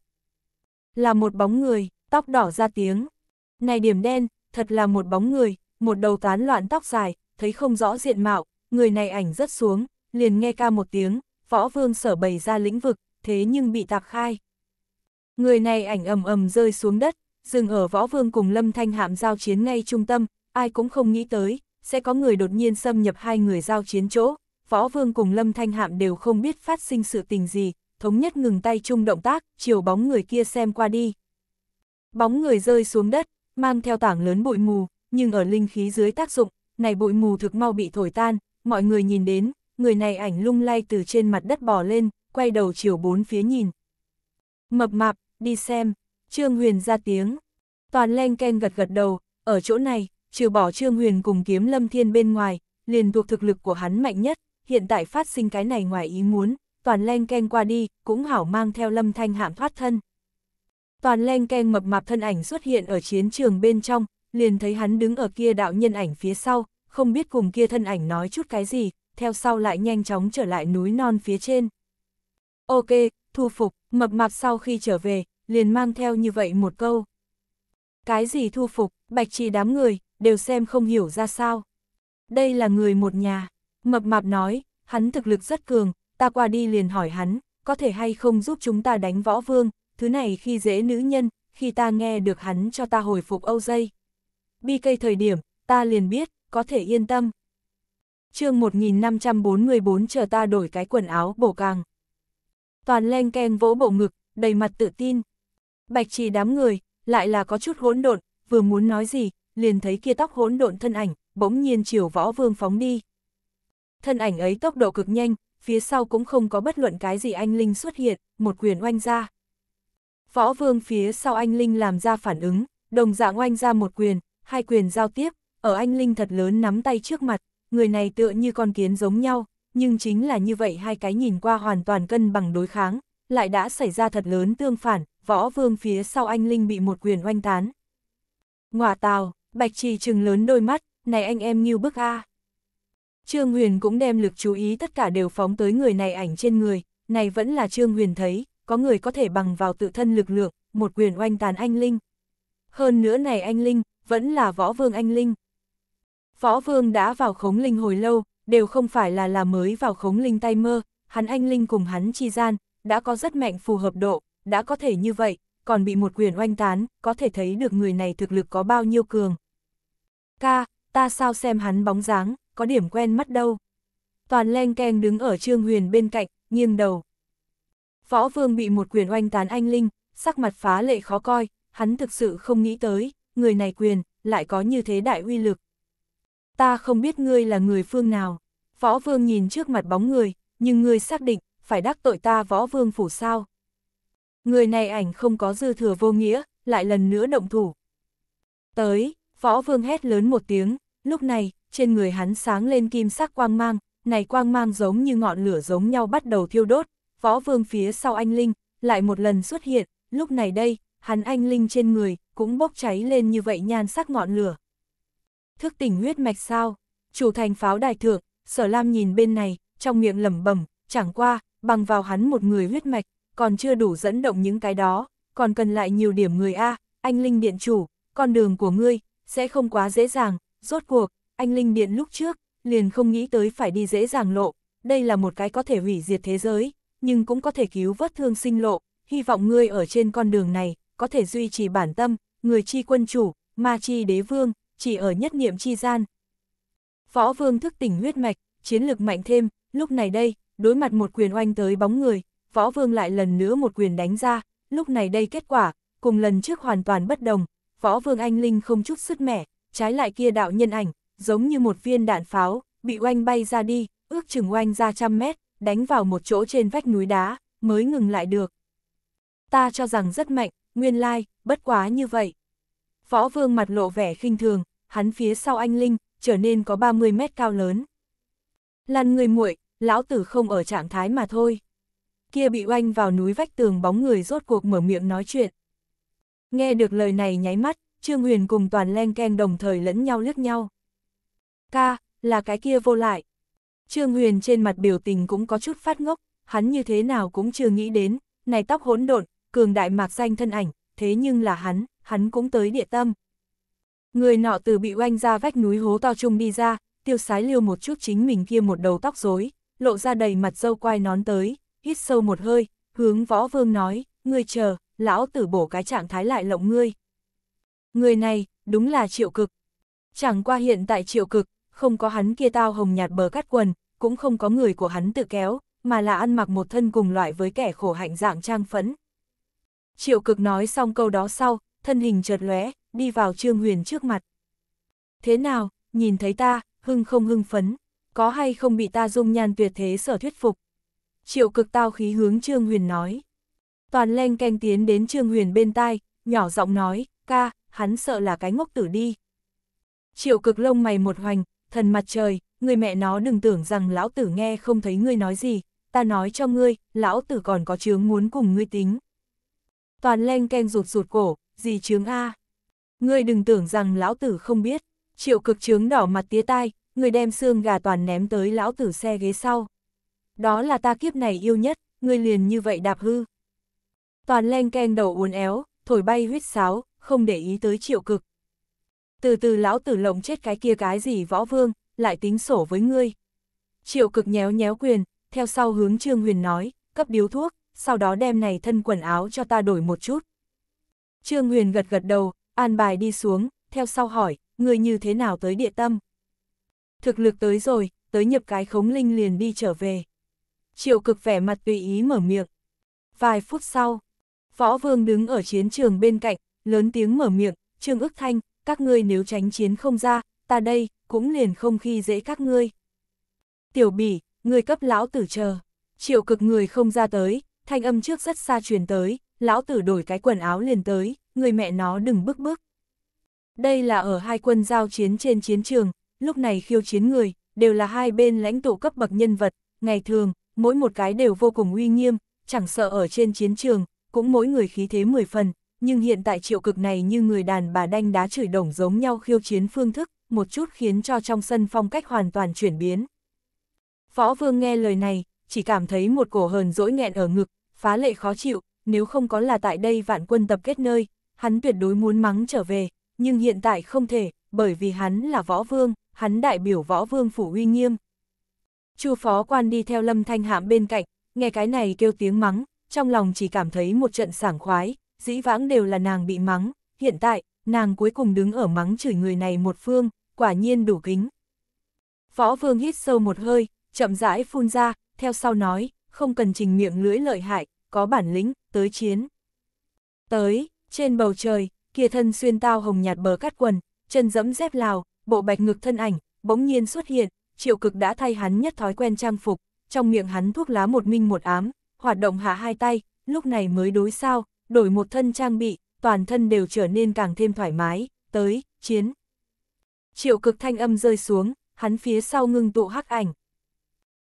Là một bóng người, tóc đỏ ra tiếng. Này điểm đen, thật là một bóng người, một đầu tán loạn tóc dài, thấy không rõ diện mạo, người này ảnh rất xuống, liền nghe ca một tiếng, võ vương sở bày ra lĩnh vực, thế nhưng bị tạc khai. Người này ảnh ầm ầm rơi xuống đất, dừng ở võ vương cùng lâm thanh hạm giao chiến ngay trung tâm, ai cũng không nghĩ tới, sẽ có người đột nhiên xâm nhập hai người giao chiến chỗ, võ vương cùng lâm thanh hạm đều không biết phát sinh sự tình gì, thống nhất ngừng tay chung động tác, chiều bóng người kia xem qua đi. Bóng người rơi xuống đất, mang theo tảng lớn bụi mù, nhưng ở linh khí dưới tác dụng, này bụi mù thực mau bị thổi tan, mọi người nhìn đến, người này ảnh lung lay từ trên mặt đất bò lên, quay đầu chiều bốn phía nhìn. Mập mạp, đi xem, Trương Huyền ra tiếng. Toàn len ken gật gật đầu, ở chỗ này, trừ bỏ Trương Huyền cùng kiếm lâm thiên bên ngoài, liền thuộc thực lực của hắn mạnh nhất, hiện tại phát sinh cái này ngoài ý muốn, toàn len ken qua đi, cũng hảo mang theo lâm thanh hạm thoát thân. Toàn len ken mập mạp thân ảnh xuất hiện ở chiến trường bên trong, liền thấy hắn đứng ở kia đạo nhân ảnh phía sau, không biết cùng kia thân ảnh nói chút cái gì, theo sau lại nhanh chóng trở lại núi non phía trên. Ok, thu phục, mập mạp sau khi trở về, liền mang theo như vậy một câu. Cái gì thu phục, bạch trì đám người, đều xem không hiểu ra sao. Đây là người một nhà, mập mạp nói, hắn thực lực rất cường, ta qua đi liền hỏi hắn, có thể hay không giúp chúng ta đánh võ vương, thứ này khi dễ nữ nhân, khi ta nghe được hắn cho ta hồi phục Âu dây. bi cây thời điểm, ta liền biết, có thể yên tâm. chương 1544 chờ ta đổi cái quần áo bổ càng. Toàn len keng vỗ bộ ngực, đầy mặt tự tin. Bạch trì đám người, lại là có chút hỗn độn, vừa muốn nói gì, liền thấy kia tóc hỗn độn thân ảnh, bỗng nhiên chiều võ vương phóng đi. Thân ảnh ấy tốc độ cực nhanh, phía sau cũng không có bất luận cái gì anh Linh xuất hiện, một quyền oanh ra. Võ vương phía sau anh Linh làm ra phản ứng, đồng dạng oanh ra một quyền, hai quyền giao tiếp, ở anh Linh thật lớn nắm tay trước mặt, người này tựa như con kiến giống nhau, nhưng chính là như vậy hai cái nhìn qua hoàn toàn cân bằng đối kháng, lại đã xảy ra thật lớn tương phản, võ vương phía sau anh Linh bị một quyền oanh tán. Ngọa tào, bạch trì trừng lớn đôi mắt, này anh em như bức A. Trương Huyền cũng đem lực chú ý tất cả đều phóng tới người này ảnh trên người, này vẫn là Trương Huyền thấy, có người có thể bằng vào tự thân lực lượng, một quyền oanh tàn anh Linh. Hơn nữa này anh Linh, vẫn là võ vương anh Linh, Võ Vương đã vào khống linh hồi lâu, đều không phải là là mới vào khống linh tay mơ, hắn anh linh cùng hắn chi gian, đã có rất mạnh phù hợp độ, đã có thể như vậy, còn bị một quyền oanh tán, có thể thấy được người này thực lực có bao nhiêu cường. Ca, ta sao xem hắn bóng dáng, có điểm quen mắt đâu. Toàn len keng đứng ở Trương Huyền bên cạnh, nghiêng đầu. Võ Vương bị một quyền oanh tán anh linh, sắc mặt phá lệ khó coi, hắn thực sự không nghĩ tới, người này quyền, lại có như thế đại uy lực ta không biết ngươi là người phương nào. Võ vương nhìn trước mặt bóng người, nhưng ngươi xác định, phải đắc tội ta võ vương phủ sao. Người này ảnh không có dư thừa vô nghĩa, lại lần nữa động thủ. Tới, võ vương hét lớn một tiếng, lúc này, trên người hắn sáng lên kim sắc quang mang, này quang mang giống như ngọn lửa giống nhau bắt đầu thiêu đốt, võ vương phía sau anh Linh, lại một lần xuất hiện, lúc này đây, hắn anh Linh trên người, cũng bốc cháy lên như vậy nhan sắc ngọn lửa, thức tỉnh huyết mạch sao? Chủ thành pháo đài thượng, sở lam nhìn bên này, trong miệng lẩm bẩm chẳng qua, bằng vào hắn một người huyết mạch, còn chưa đủ dẫn động những cái đó, còn cần lại nhiều điểm người A, anh Linh Điện chủ, con đường của ngươi, sẽ không quá dễ dàng, rốt cuộc, anh Linh Điện lúc trước, liền không nghĩ tới phải đi dễ dàng lộ, đây là một cái có thể hủy diệt thế giới, nhưng cũng có thể cứu vớt thương sinh lộ, hy vọng ngươi ở trên con đường này, có thể duy trì bản tâm, người chi quân chủ, ma chi đế vương, chỉ ở nhất niệm chi gian. Võ vương thức tỉnh huyết mạch, chiến lực mạnh thêm, lúc này đây, đối mặt một quyền oanh tới bóng người, võ vương lại lần nữa một quyền đánh ra, lúc này đây kết quả, cùng lần trước hoàn toàn bất đồng, võ vương anh linh không chút sứt mẻ, trái lại kia đạo nhân ảnh, giống như một viên đạn pháo, bị oanh bay ra đi, ước chừng oanh ra trăm mét, đánh vào một chỗ trên vách núi đá, mới ngừng lại được. Ta cho rằng rất mạnh, nguyên lai, bất quá như vậy. Võ vương mặt lộ vẻ khinh thường, hắn phía sau anh Linh, trở nên có 30 mét cao lớn. Lăn người muội, lão tử không ở trạng thái mà thôi. Kia bị oanh vào núi vách tường bóng người rốt cuộc mở miệng nói chuyện. Nghe được lời này nháy mắt, Trương Huyền cùng toàn len keng đồng thời lẫn nhau liếc nhau. Ca, là cái kia vô lại. Trương Huyền trên mặt biểu tình cũng có chút phát ngốc, hắn như thế nào cũng chưa nghĩ đến, này tóc hỗn độn, cường đại mạc danh thân ảnh, thế nhưng là hắn, hắn cũng tới địa tâm, Người nọ từ bị oanh ra vách núi hố to trung đi ra, tiêu sái liêu một chút chính mình kia một đầu tóc rối, lộ ra đầy mặt dâu quai nón tới, hít sâu một hơi, hướng võ vương nói, ngươi chờ, lão tử bổ cái trạng thái lại lộng ngươi. Người này, đúng là triệu cực. Chẳng qua hiện tại triệu cực, không có hắn kia tao hồng nhạt bờ cắt quần, cũng không có người của hắn tự kéo, mà là ăn mặc một thân cùng loại với kẻ khổ hạnh dạng trang phấn. Triệu cực nói xong câu đó sau, thân hình chợt lóe, đi vào Trương Huyền trước mặt. Thế nào, nhìn thấy ta, hưng không hưng phấn, có hay không bị ta dung nhan tuyệt thế sở thuyết phục? Triệu cực tao khí hướng Trương Huyền nói. Toàn len canh tiến đến Trương Huyền bên tai, nhỏ giọng nói, ca, hắn sợ là cái ngốc tử đi. Triệu cực lông mày một hoành, thần mặt trời, người mẹ nó đừng tưởng rằng lão tử nghe không thấy ngươi nói gì, ta nói cho ngươi, lão tử còn có chướng muốn cùng ngươi tính. Toàn len canh rụt rụt cổ, gì chướng A. Ngươi đừng tưởng rằng lão tử không biết, triệu cực trướng đỏ mặt tía tai, người đem xương gà toàn ném tới lão tử xe ghế sau. Đó là ta kiếp này yêu nhất, ngươi liền như vậy đạp hư. Toàn len ken đầu uốn éo, thổi bay huyết sáo, không để ý tới triệu cực. Từ từ lão tử lộng chết cái kia cái gì võ vương, lại tính sổ với ngươi. Triệu cực nhéo nhéo quyền, theo sau hướng Trương Huyền nói, cấp điếu thuốc, sau đó đem này thân quần áo cho ta đổi một chút. Trương Huyền gật gật đầu, an bài đi xuống, theo sau hỏi, người như thế nào tới địa tâm? Thực lực tới rồi, tới nhập cái khống linh liền đi trở về. Triệu cực vẻ mặt tùy ý mở miệng. Vài phút sau, võ vương đứng ở chiến trường bên cạnh, lớn tiếng mở miệng, trương ức thanh, các ngươi nếu tránh chiến không ra, ta đây, cũng liền không khi dễ các ngươi. Tiểu bỉ, người cấp lão tử chờ. Triệu cực người không ra tới, thanh âm trước rất xa truyền tới, lão tử đổi cái quần áo liền tới, người mẹ nó đừng bức bức. Đây là ở hai quân giao chiến trên chiến trường, lúc này khiêu chiến người, đều là hai bên lãnh tụ cấp bậc nhân vật, ngày thường, mỗi một cái đều vô cùng uy nghiêm, chẳng sợ ở trên chiến trường, cũng mỗi người khí thế 10 phần, nhưng hiện tại triệu cực này như người đàn bà đanh đá chửi đồng giống nhau khiêu chiến phương thức, một chút khiến cho trong sân phong cách hoàn toàn chuyển biến. phó Vương nghe lời này, chỉ cảm thấy một cổ hờn dỗi nghẹn ở ngực, phá lệ khó chịu, nếu không có là tại đây vạn quân tập kết nơi, hắn tuyệt đối muốn mắng trở về, nhưng hiện tại không thể, bởi vì hắn là võ vương, hắn đại biểu võ vương phủ uy nghiêm. Chu phó quan đi theo lâm thanh hạm bên cạnh, nghe cái này kêu tiếng mắng, trong lòng chỉ cảm thấy một trận sảng khoái, dĩ vãng đều là nàng bị mắng, hiện tại, nàng cuối cùng đứng ở mắng chửi người này một phương, quả nhiên đủ kính. Võ vương hít sâu một hơi, chậm rãi phun ra, theo sau nói, không cần trình miệng lưỡi lợi hại, có bản lĩnh, tới chiến. Tới, trên bầu trời, kia thân xuyên tao hồng nhạt bờ cắt quần, chân dẫm dép lào, bộ bạch ngực thân ảnh, bỗng nhiên xuất hiện, triệu cực đã thay hắn nhất thói quen trang phục, trong miệng hắn thuốc lá một minh một ám, hoạt động hạ hai tay, lúc này mới đối sao, đổi một thân trang bị, toàn thân đều trở nên càng thêm thoải mái, tới, chiến. Triệu cực thanh âm rơi xuống, hắn phía sau ngưng tụ hắc ảnh.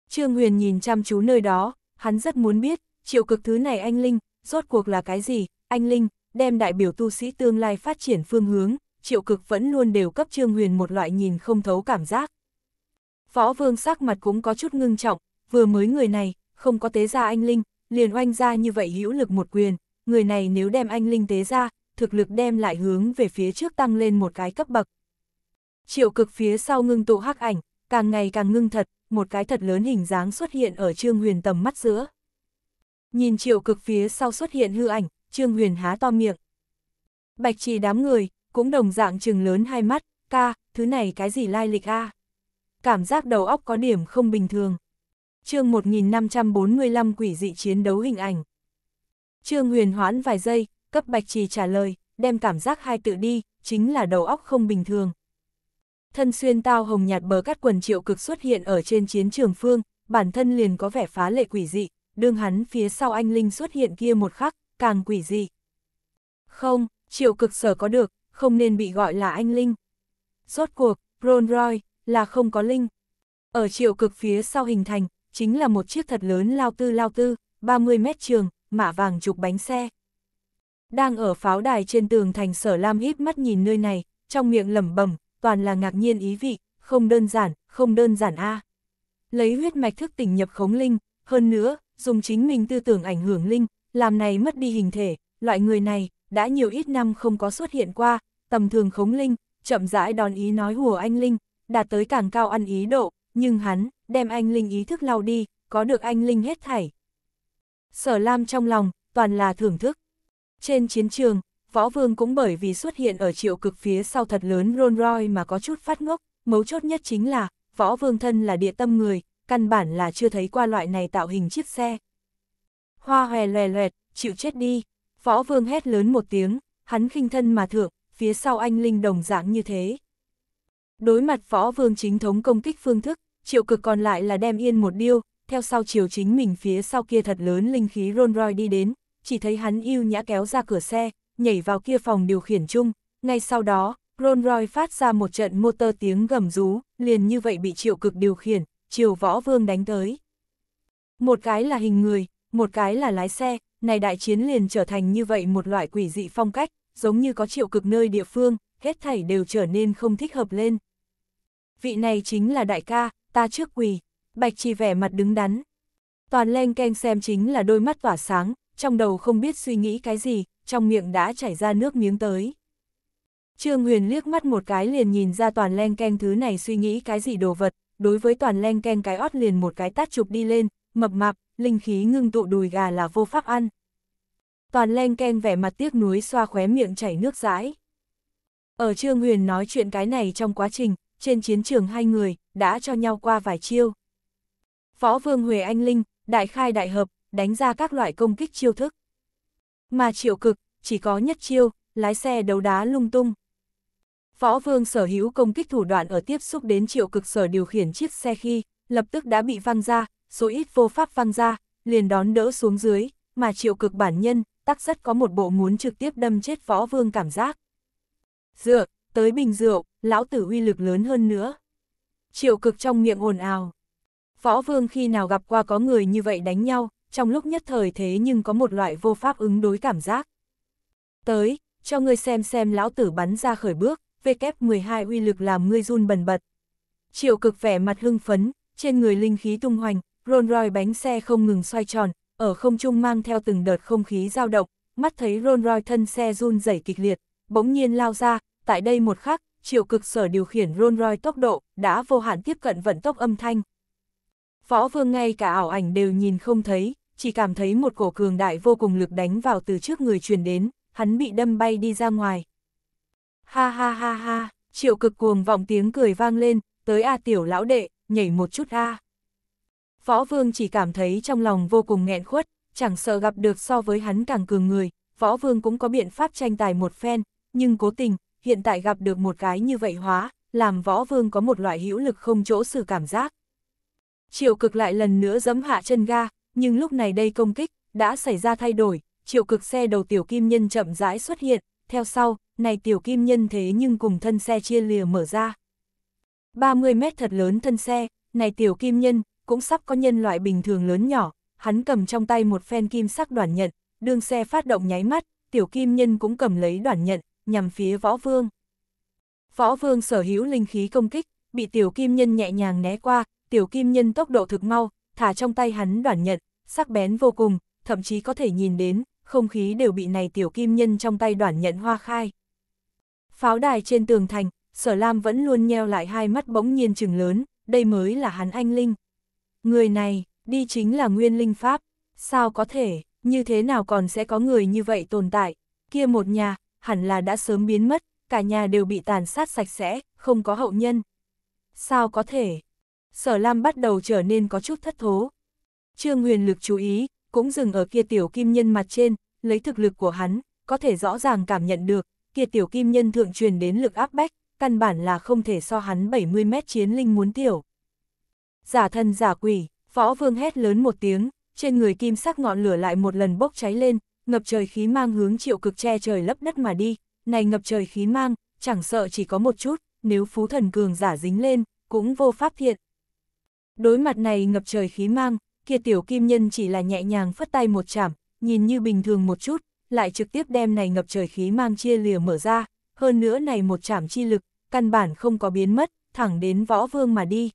Trương Huyền nhìn chăm chú nơi đó, hắn rất muốn biết, Triệu cực thứ này anh Linh, rốt cuộc là cái gì? Anh Linh, đem đại biểu tu sĩ tương lai phát triển phương hướng, triệu cực vẫn luôn đều cấp Trương Huyền một loại nhìn không thấu cảm giác. Võ vương sắc mặt cũng có chút ngưng trọng, vừa mới người này, không có tế ra anh Linh, liền oanh ra như vậy hữu lực một quyền, người này nếu đem anh Linh tế ra, thực lực đem lại hướng về phía trước tăng lên một cái cấp bậc. Triệu cực phía sau ngưng tụ hắc ảnh, càng ngày càng ngưng thật, một cái thật lớn hình dáng xuất hiện ở Trương Huyền tầm mắt giữa. Nhìn triệu cực phía sau xuất hiện hư ảnh, Trương Huyền há to miệng. Bạch trì đám người, cũng đồng dạng trừng lớn hai mắt, ca, thứ này cái gì lai lịch a Cảm giác đầu óc có điểm không bình thường. chương 1545 quỷ dị chiến đấu hình ảnh. Trương Huyền hoãn vài giây, cấp bạch trì trả lời, đem cảm giác hai tự đi, chính là đầu óc không bình thường. Thân xuyên tao hồng nhạt bờ cắt quần triệu cực xuất hiện ở trên chiến trường phương, bản thân liền có vẻ phá lệ quỷ dị, đương hắn phía sau anh Linh xuất hiện kia một khắc, càng quỷ dị. Không, triệu cực sở có được, không nên bị gọi là anh Linh. Rốt cuộc, Ron Roy, là không có Linh. Ở triệu cực phía sau hình thành, chính là một chiếc thật lớn lao tư lao tư, 30 mét trường, mạ vàng chục bánh xe. Đang ở pháo đài trên tường thành sở Lam hít mắt nhìn nơi này, trong miệng lẩm bẩm toàn là ngạc nhiên ý vị, không đơn giản, không đơn giản a à. Lấy huyết mạch thức tỉnh nhập khống linh, hơn nữa, dùng chính mình tư tưởng ảnh hưởng linh, làm này mất đi hình thể, loại người này, đã nhiều ít năm không có xuất hiện qua, tầm thường khống linh, chậm rãi đòn ý nói hùa anh linh, đạt tới càng cao ăn ý độ, nhưng hắn, đem anh linh ý thức lau đi, có được anh linh hết thảy. Sở Lam trong lòng, toàn là thưởng thức. Trên chiến trường, Võ Vương cũng bởi vì xuất hiện ở triệu cực phía sau thật lớn Rolls Royce mà có chút phát ngốc, mấu chốt nhất chính là, Võ Vương thân là địa tâm người, căn bản là chưa thấy qua loại này tạo hình chiếc xe. Hoa hòe loè loẹt, chịu chết đi, võ vương hét lớn một tiếng, hắn khinh thân mà thượng, phía sau anh Linh đồng dạng như thế. Đối mặt võ vương chính thống công kích phương thức, triệu cực còn lại là đem yên một điêu, theo sau chiều chính mình phía sau kia thật lớn linh khí rôn roi đi đến, chỉ thấy hắn yêu nhã kéo ra cửa xe, nhảy vào kia phòng điều khiển chung, ngay sau đó, Rolls Royce phát ra một trận motor tiếng gầm rú, liền như vậy bị triệu cực điều khiển, chiều võ vương đánh tới. Một cái là hình người, một cái là lái xe, này đại chiến liền trở thành như vậy một loại quỷ dị phong cách, giống như có triệu cực nơi địa phương, hết thảy đều trở nên không thích hợp lên. Vị này chính là đại ca, ta trước quỳ, bạch chi vẻ mặt đứng đắn. Toàn len keng xem chính là đôi mắt tỏa sáng, trong đầu không biết suy nghĩ cái gì, trong miệng đã chảy ra nước miếng tới. Trương Huyền liếc mắt một cái liền nhìn ra toàn len keng thứ này suy nghĩ cái gì đồ vật, đối với toàn len ken cái ót liền một cái tát chụp đi lên, mập mạp, linh khí ngưng tụ đùi gà là vô pháp ăn. Toàn len ken vẻ mặt tiếc nuối xoa khóe miệng chảy nước rãi. Ở Trương Huyền nói chuyện cái này trong quá trình, trên chiến trường hai người, đã cho nhau qua vài chiêu. phó Vương Huệ Anh Linh, đại khai đại hợp, đánh ra các loại công kích chiêu thức. Mà triệu cực, chỉ có nhất chiêu, lái xe đấu đá lung tung phó Vương sở hữu công kích thủ đoạn ở tiếp xúc đến triệu cực sở điều khiển chiếc xe khi, lập tức đã bị văng ra, số ít vô pháp văng ra, liền đón đỡ xuống dưới, mà triệu cực bản nhân, tắc rất có một bộ muốn trực tiếp đâm chết phó Vương cảm giác. Dựa, tới bình rượu, lão tử uy lực lớn hơn nữa. Triệu cực trong miệng ồn ào. phó Vương khi nào gặp qua có người như vậy đánh nhau, trong lúc nhất thời thế nhưng có một loại vô pháp ứng đối cảm giác. Tới, cho ngươi xem xem lão tử bắn ra khởi bước, VK12 uy lực làm ngươi run bần bật. Triệu cực vẻ mặt hưng phấn, trên người linh khí tung hoành, Rolls Royce bánh xe không ngừng xoay tròn, ở không trung mang theo từng đợt không khí dao động, mắt thấy Rolls Royce thân xe run rẩy kịch liệt, bỗng nhiên lao ra, tại đây một khắc, triệu cực sở điều khiển Rolls Royce tốc độ, đã vô hạn tiếp cận vận tốc âm thanh. Võ vương ngay cả ảo ảnh đều nhìn không thấy, chỉ cảm thấy một cổ cường đại vô cùng lực đánh vào từ trước người truyền đến, hắn bị đâm bay đi ra ngoài. Ha ha ha ha, triệu cực cuồng vọng tiếng cười vang lên, tới A tiểu lão đệ, nhảy một chút A. Võ vương chỉ cảm thấy trong lòng vô cùng nghẹn khuất, chẳng sợ gặp được so với hắn càng cường người, võ vương cũng có biện pháp tranh tài một phen, nhưng cố tình, hiện tại gặp được một cái như vậy hóa, làm võ vương có một loại hữu lực không chỗ xử cảm giác. Triệu cực lại lần nữa giẫm hạ chân ga, nhưng lúc này đây công kích, đã xảy ra thay đổi, triệu cực xe đầu tiểu kim nhân chậm rãi xuất hiện, theo sau, này tiểu kim nhân thế nhưng cùng thân xe chia lìa mở ra. 30 mét thật lớn thân xe, này tiểu kim nhân, cũng sắp có nhân loại bình thường lớn nhỏ, hắn cầm trong tay một phen kim sắc đoàn nhận, đường xe phát động nháy mắt, tiểu kim nhân cũng cầm lấy đoàn nhận, nhằm phía võ vương. Võ vương sở hữu linh khí công kích, bị tiểu kim nhân nhẹ nhàng né qua, tiểu kim nhân tốc độ thực mau, thả trong tay hắn đoàn nhận, sắc bén vô cùng, thậm chí có thể nhìn đến, không khí đều bị này tiểu kim nhân trong tay đoàn nhận hoa khai. Pháo đài trên tường thành, sở lam vẫn luôn nheo lại hai mắt bỗng nhiên chừng lớn, đây mới là hắn anh Linh. Người này, đi chính là nguyên linh pháp, sao có thể, như thế nào còn sẽ có người như vậy tồn tại, kia một nhà, hẳn là đã sớm biến mất, cả nhà đều bị tàn sát sạch sẽ, không có hậu nhân. Sao có thể? Sở Lam bắt đầu trở nên có chút thất thố. Trương huyền lực chú ý, cũng dừng ở kia tiểu kim nhân mặt trên, lấy thực lực của hắn, có thể rõ ràng cảm nhận được, kia tiểu kim nhân thượng truyền đến lực áp bách, căn bản là không thể so hắn 70 mét chiến linh muốn tiểu. Giả thân giả quỷ, võ vương hét lớn một tiếng, trên người kim sắc ngọn lửa lại một lần bốc cháy lên, ngập trời khí mang hướng triệu cực che trời lấp đất mà đi, này ngập trời khí mang, chẳng sợ chỉ có một chút, nếu phú thần cường giả dính lên, cũng vô pháp thiện. Đối mặt này ngập trời khí mang, kia tiểu kim nhân chỉ là nhẹ nhàng phất tay một chạm, nhìn như bình thường một chút, lại trực tiếp đem này ngập trời khí mang chia lìa mở ra, hơn nữa này một chảm chi lực, căn bản không có biến mất, thẳng đến võ vương mà đi.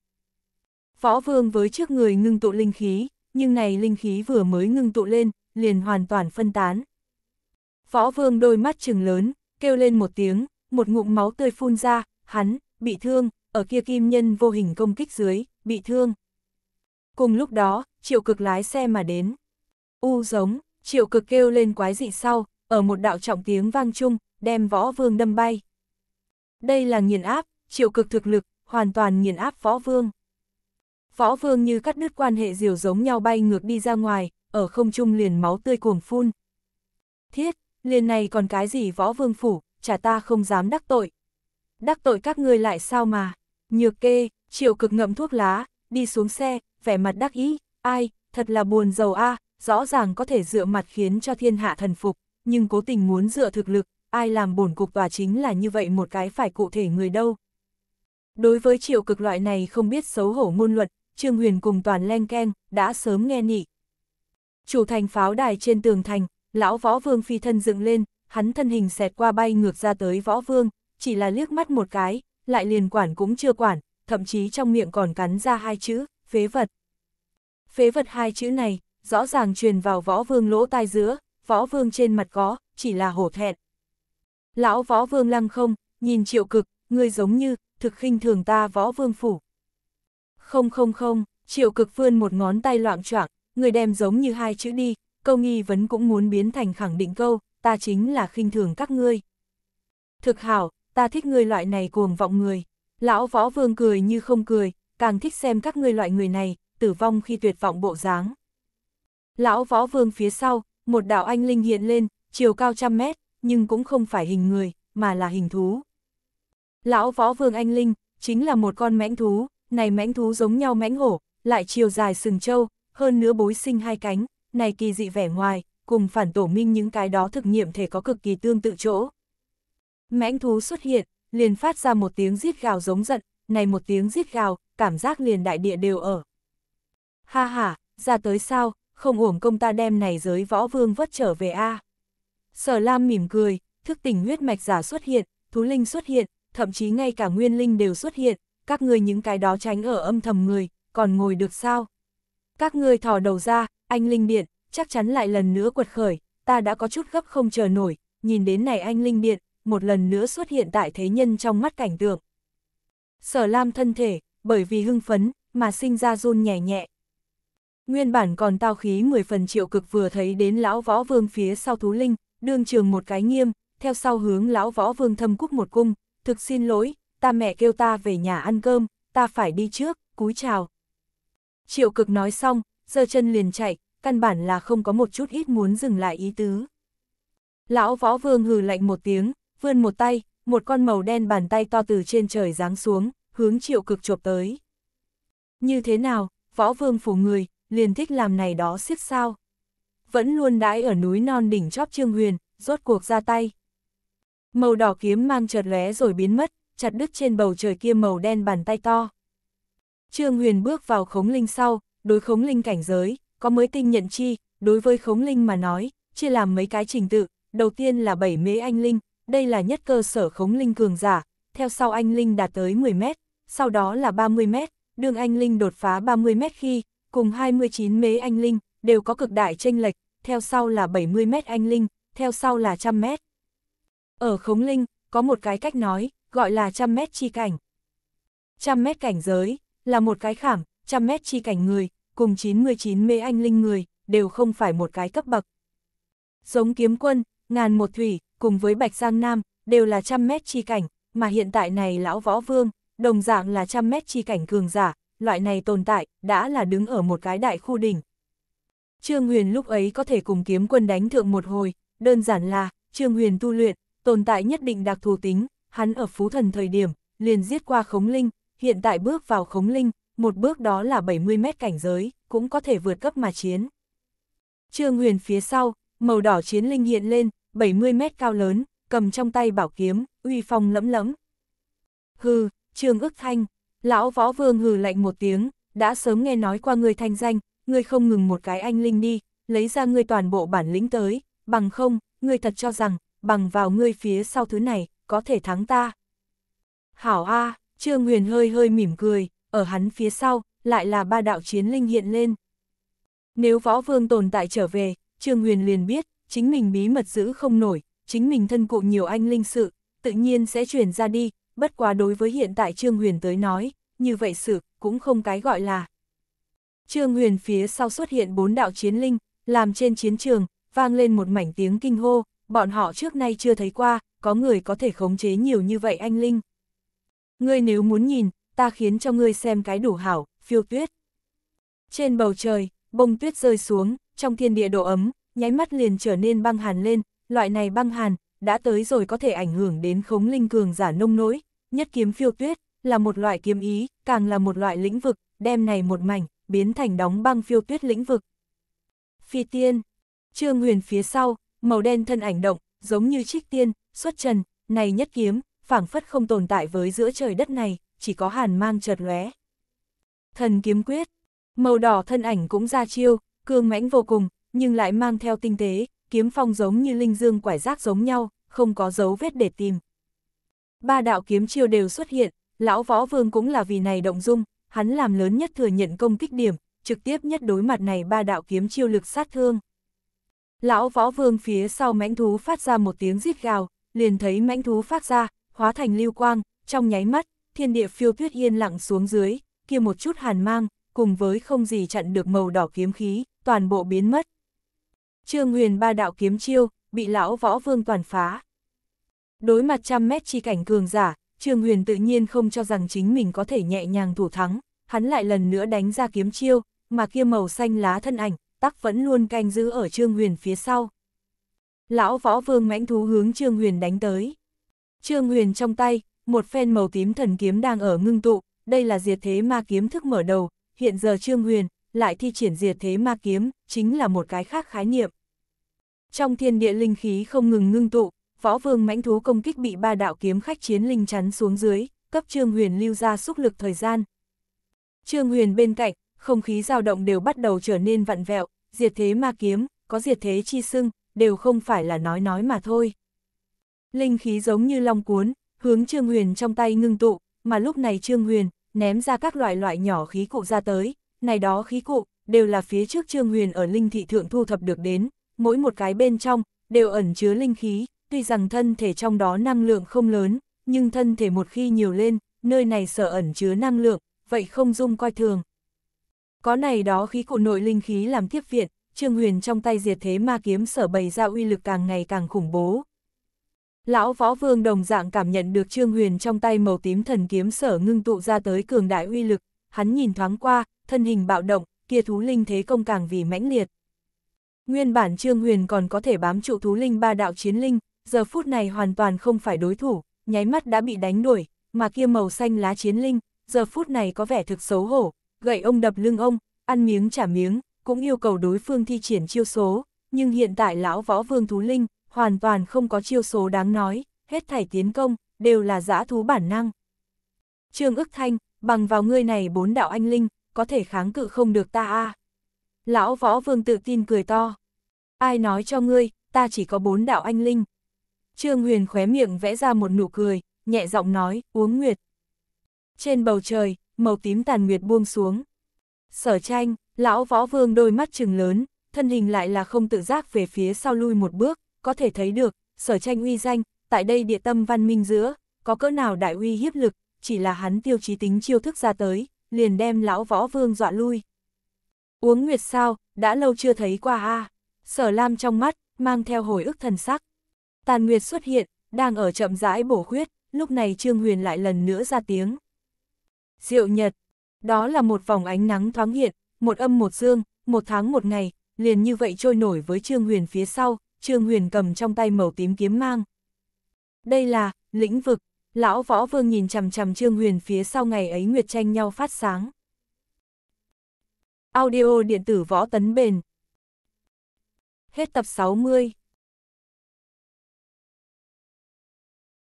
Võ vương với trước người ngưng tụ linh khí, nhưng này linh khí vừa mới ngưng tụ lên, liền hoàn toàn phân tán. Võ vương đôi mắt trừng lớn, kêu lên một tiếng, một ngụm máu tươi phun ra, hắn, bị thương, ở kia kim nhân vô hình công kích dưới, bị thương. Cùng lúc đó, triệu cực lái xe mà đến. U giống, Triệu cực kêu lên quái dị sau, ở một đạo trọng tiếng vang chung, đem võ vương đâm bay. Đây là nghiền áp, triệu cực thực lực, hoàn toàn nghiền áp võ vương. Võ vương như cắt đứt quan hệ diều giống nhau bay ngược đi ra ngoài, ở không trung liền máu tươi cuồng phun. Thiết, liền này còn cái gì võ vương phủ, chả ta không dám đắc tội. Đắc tội các ngươi lại sao mà, nhược kê, triệu cực ngậm thuốc lá, đi xuống xe, vẻ mặt đắc ý, ai, thật là buồn giàu a à, rõ ràng có thể dựa mặt khiến cho thiên hạ thần phục, nhưng cố tình muốn dựa thực lực, ai làm bổn cục tòa chính là như vậy một cái phải cụ thể người đâu. Đối với triệu cực loại này không biết xấu hổ ngôn luận Trương Huyền cùng toàn len keng, đã sớm nghe nị. Chủ thành pháo đài trên tường thành, lão võ vương phi thân dựng lên, hắn thân hình xẹt qua bay ngược ra tới võ vương, chỉ là liếc mắt một cái, lại liền quản cũng chưa quản, thậm chí trong miệng còn cắn ra hai chữ, phế vật. Phế vật hai chữ này, rõ ràng truyền vào võ vương lỗ tai giữa, võ vương trên mặt có, chỉ là hổ thẹn. Lão võ vương lăng không, nhìn triệu cực, ngươi giống như, thực khinh thường ta võ vương phủ. Không không không, triệu cực vươn một ngón tay loạn choạng, người đem giống như hai chữ đi, câu nghi vấn cũng muốn biến thành khẳng định câu, ta chính là khinh thường các ngươi. Thực hảo, ta thích ngươi loại này cuồng vọng người. Lão võ vương cười như không cười, càng thích xem các ngươi loại người này, tử vong khi tuyệt vọng bộ dáng. Lão võ vương phía sau, một đạo anh linh hiện lên, chiều cao trăm mét, nhưng cũng không phải hình người, mà là hình thú. Lão võ vương anh linh, chính là một con mãnh thú, này mãnh thú giống nhau mãnh hổ, lại chiều dài sừng trâu, hơn nữa bối sinh hai cánh, này kỳ dị vẻ ngoài, cùng phản tổ minh những cái đó thực nghiệm thể có cực kỳ tương tự chỗ. Mãnh thú xuất hiện, liền phát ra một tiếng giết gào giống giận, này một tiếng giết gào, cảm giác liền đại địa đều ở. Ha ha, ra tới sao, không uổng công ta đem này giới võ vương vất trở về a. Sở Lam mỉm cười, thức tỉnh huyết mạch giả xuất hiện, thú linh xuất hiện, thậm chí ngay cả nguyên linh đều xuất hiện, các ngươi những cái đó tránh ở âm thầm người, còn ngồi được sao? Các ngươi thò đầu ra, anh linh điện, chắc chắn lại lần nữa quật khởi, ta đã có chút gấp không chờ nổi, nhìn đến này anh linh điện, một lần nữa xuất hiện tại thế nhân trong mắt cảnh tượng. Sở Lam thân thể, bởi vì hưng phấn, mà sinh ra run nhẹ nhẹ, Nguyên bản còn tao khí 10 phần triệu cực vừa thấy đến lão võ vương phía sau thú linh, đương trường một cái nghiêm, theo sau hướng lão võ vương thâm cúc một cung, thực xin lỗi, ta mẹ kêu ta về nhà ăn cơm, ta phải đi trước, cúi chào. Triệu cực nói xong, giơ chân liền chạy, căn bản là không có một chút ít muốn dừng lại ý tứ. Lão võ vương hừ lạnh một tiếng, vươn một tay, một con màu đen bàn tay to từ trên trời giáng xuống, hướng triệu cực chộp tới. Như thế nào, võ vương phủ người, liền thích làm này đó siết sao. Vẫn luôn đãi ở núi non đỉnh chóp Trương Huyền, rốt cuộc ra tay. Màu đỏ kiếm mang chợt lóe rồi biến mất, chặt đứt trên bầu trời kia màu đen bàn tay to. Trương Huyền bước vào khống linh sau, đối khống linh cảnh giới, có mới tinh nhận chi, đối với khống linh mà nói, chia làm mấy cái trình tự, đầu tiên là bảy mế anh linh, đây là nhất cơ sở khống linh cường giả, theo sau anh linh đạt tới 10 mét, sau đó là 30 mét, đường anh linh đột phá 30 mét khi, cùng 29 mế anh linh, đều có cực đại chênh lệch, theo sau là 70 mét anh linh, theo sau là trăm mét. Ở khống linh, có một cái cách nói, gọi là trăm mét chi cảnh. Trăm mét cảnh giới, là một cái khảm, trăm mét chi cảnh người, cùng 99 mế anh linh người, đều không phải một cái cấp bậc. Giống kiếm quân, ngàn một thủy, cùng với Bạch Giang Nam, đều là trăm mét chi cảnh, mà hiện tại này lão võ vương, đồng dạng là trăm mét chi cảnh cường giả, loại này tồn tại, đã là đứng ở một cái đại khu đỉnh. Trương Huyền lúc ấy có thể cùng kiếm quân đánh thượng một hồi, đơn giản là, Trương Huyền tu luyện, tồn tại nhất định đặc thù tính, hắn ở phú thần thời điểm, liền giết qua khống linh, hiện tại bước vào khống linh, một bước đó là 70 mét cảnh giới, cũng có thể vượt cấp mà chiến. Trương Huyền phía sau, màu đỏ chiến linh hiện lên, 70 mét cao lớn, cầm trong tay bảo kiếm, uy phong lẫm lẫm. Hừ, Trương ức thanh, Lão võ vương hừ lạnh một tiếng, đã sớm nghe nói qua người thanh danh, ngươi không ngừng một cái anh linh đi, lấy ra ngươi toàn bộ bản lĩnh tới, bằng không, ngươi thật cho rằng, bằng vào ngươi phía sau thứ này, có thể thắng ta. Hảo A, Trương Huyền hơi hơi mỉm cười, ở hắn phía sau, lại là ba đạo chiến linh hiện lên. Nếu võ vương tồn tại trở về, Trương Huyền liền biết, chính mình bí mật giữ không nổi, chính mình thân cụ nhiều anh linh sự, tự nhiên sẽ chuyển ra đi, bất quá đối với hiện tại Trương Huyền tới nói, như vậy sự, cũng không cái gọi là. Trương Huyền phía sau xuất hiện bốn đạo chiến linh, làm trên chiến trường, vang lên một mảnh tiếng kinh hô, bọn họ trước nay chưa thấy qua, có người có thể khống chế nhiều như vậy anh Linh. Ngươi nếu muốn nhìn, ta khiến cho ngươi xem cái đủ hảo, phiêu tuyết. Trên bầu trời, bông tuyết rơi xuống, trong thiên địa độ ấm, nháy mắt liền trở nên băng hàn lên, loại này băng hàn, đã tới rồi có thể ảnh hưởng đến khống linh cường giả nông nỗi, nhất kiếm phiêu tuyết, là một loại kiếm ý, càng là một loại lĩnh vực, đem này một mảnh, biến thành đóng băng phiêu tuyết lĩnh vực. Phi tiên, trương huyền phía sau, màu đen thân ảnh động, giống như trích tiên, xuất trần, này nhất kiếm, phảng phất không tồn tại với giữa trời đất này, chỉ có hàn mang chợt lóe. Thần kiếm quyết, màu đỏ thân ảnh cũng ra chiêu, cương mãnh vô cùng, nhưng lại mang theo tinh tế, kiếm phong giống như linh dương quải rác giống nhau, không có dấu vết để tìm. Ba đạo kiếm chiêu đều xuất hiện, lão võ vương cũng là vì này động dung, hắn làm lớn nhất thừa nhận công kích điểm, trực tiếp nhất đối mặt này ba đạo kiếm chiêu lực sát thương. Lão võ vương phía sau mãnh thú phát ra một tiếng rít gào, liền thấy mãnh thú phát ra, hóa thành lưu quang, trong nháy mắt, thiên địa phiêu tuyết yên lặng xuống dưới, kia một chút hàn mang, cùng với không gì chặn được màu đỏ kiếm khí, toàn bộ biến mất. Trương huyền ba đạo kiếm chiêu, bị lão võ vương toàn phá. Đối mặt trăm mét chi cảnh cường giả, Trương huyền tự nhiên không cho rằng chính mình có thể nhẹ nhàng thủ thắng, hắn lại lần nữa đánh ra kiếm chiêu, mà kia màu xanh lá thân ảnh, tắc vẫn luôn canh giữ ở Trương huyền phía sau. Lão võ vương mãnh thú hướng Trương huyền đánh tới. Trương huyền trong tay, một phen màu tím thần kiếm đang ở ngưng tụ, đây là diệt thế ma kiếm thức mở đầu, hiện giờ Trương Huyền lại thi triển diệt thế ma kiếm, chính là một cái khác khái niệm. Trong thiên địa linh khí không ngừng ngưng tụ, võ vương mãnh thú công kích bị ba đạo kiếm khách chiến linh chắn xuống dưới, cấp Trương Huyền lưu ra xúc lực thời gian. Trương Huyền bên cạnh, không khí dao động đều bắt đầu trở nên vặn vẹo, diệt thế ma kiếm, có diệt thế chi sưng, đều không phải là nói nói mà thôi. Linh khí giống như long cuốn, hướng Trương Huyền trong tay ngưng tụ, mà lúc này Trương Huyền ném ra các loại loại nhỏ khí cụ ra tới, này đó khí cụ, đều là phía trước Trương Huyền ở linh thị thượng thu thập được đến, mỗi một cái bên trong, đều ẩn chứa linh khí, tuy rằng thân thể trong đó năng lượng không lớn, nhưng thân thể một khi nhiều lên, nơi này sở ẩn chứa năng lượng, vậy không dung coi thường. Có này đó khí cụ nội linh khí làm tiếp viện, Trương Huyền trong tay diệt thế ma kiếm sở bày ra uy lực càng ngày càng khủng bố. Lão Võ Vương đồng dạng cảm nhận được Trương Huyền trong tay màu tím thần kiếm sở ngưng tụ ra tới cường đại uy lực, hắn nhìn thoáng qua, thân hình bạo động, kia thú linh thế công càng vì mãnh liệt. Nguyên bản Trương Huyền còn có thể bám trụ thú linh ba đạo chiến linh, giờ phút này hoàn toàn không phải đối thủ, nháy mắt đã bị đánh đuổi, mà kia màu xanh lá chiến linh, giờ phút này có vẻ thực xấu hổ, gậy ông đập lưng ông, ăn miếng trả miếng, cũng yêu cầu đối phương thi triển chiêu số, nhưng hiện tại lão võ vương thú linh, hoàn toàn không có chiêu số đáng nói, hết thảy tiến công, đều là giã thú bản năng. Trương ức thanh, bằng vào ngươi này bốn đạo anh linh, có thể kháng cự không được ta a à. Lão võ vương tự tin cười to. Ai nói cho ngươi, ta chỉ có bốn đạo anh linh. Trương Huyền khóe miệng vẽ ra một nụ cười, nhẹ giọng nói, uống nguyệt. Trên bầu trời, màu tím tàn nguyệt buông xuống. Sở tranh, lão võ vương đôi mắt trừng lớn, thân hình lại là không tự giác về phía sau lui một bước, có thể thấy được, sở tranh uy danh, tại đây địa tâm văn minh giữa, có cỡ nào đại uy hiếp lực, chỉ là hắn tiêu chí tính chiêu thức ra tới, liền đem lão võ vương dọa lui. Uống nguyệt sao, đã lâu chưa thấy qua a Sở Lam trong mắt, mang theo hồi ức thần sắc. Tàn nguyệt xuất hiện, đang ở chậm rãi bổ khuyết, lúc này Trương Huyền lại lần nữa ra tiếng. Diệu nhật, đó là một vòng ánh nắng thoáng hiện, một âm một dương, một tháng một ngày, liền như vậy trôi nổi với Trương Huyền phía sau, Trương Huyền cầm trong tay màu tím kiếm mang. Đây là, lĩnh vực, Lão Võ Vương nhìn chằm chằm Trương Huyền phía sau ngày ấy Nguyệt tranh nhau phát sáng. Audio điện tử Võ Tấn Bền Hết tập 60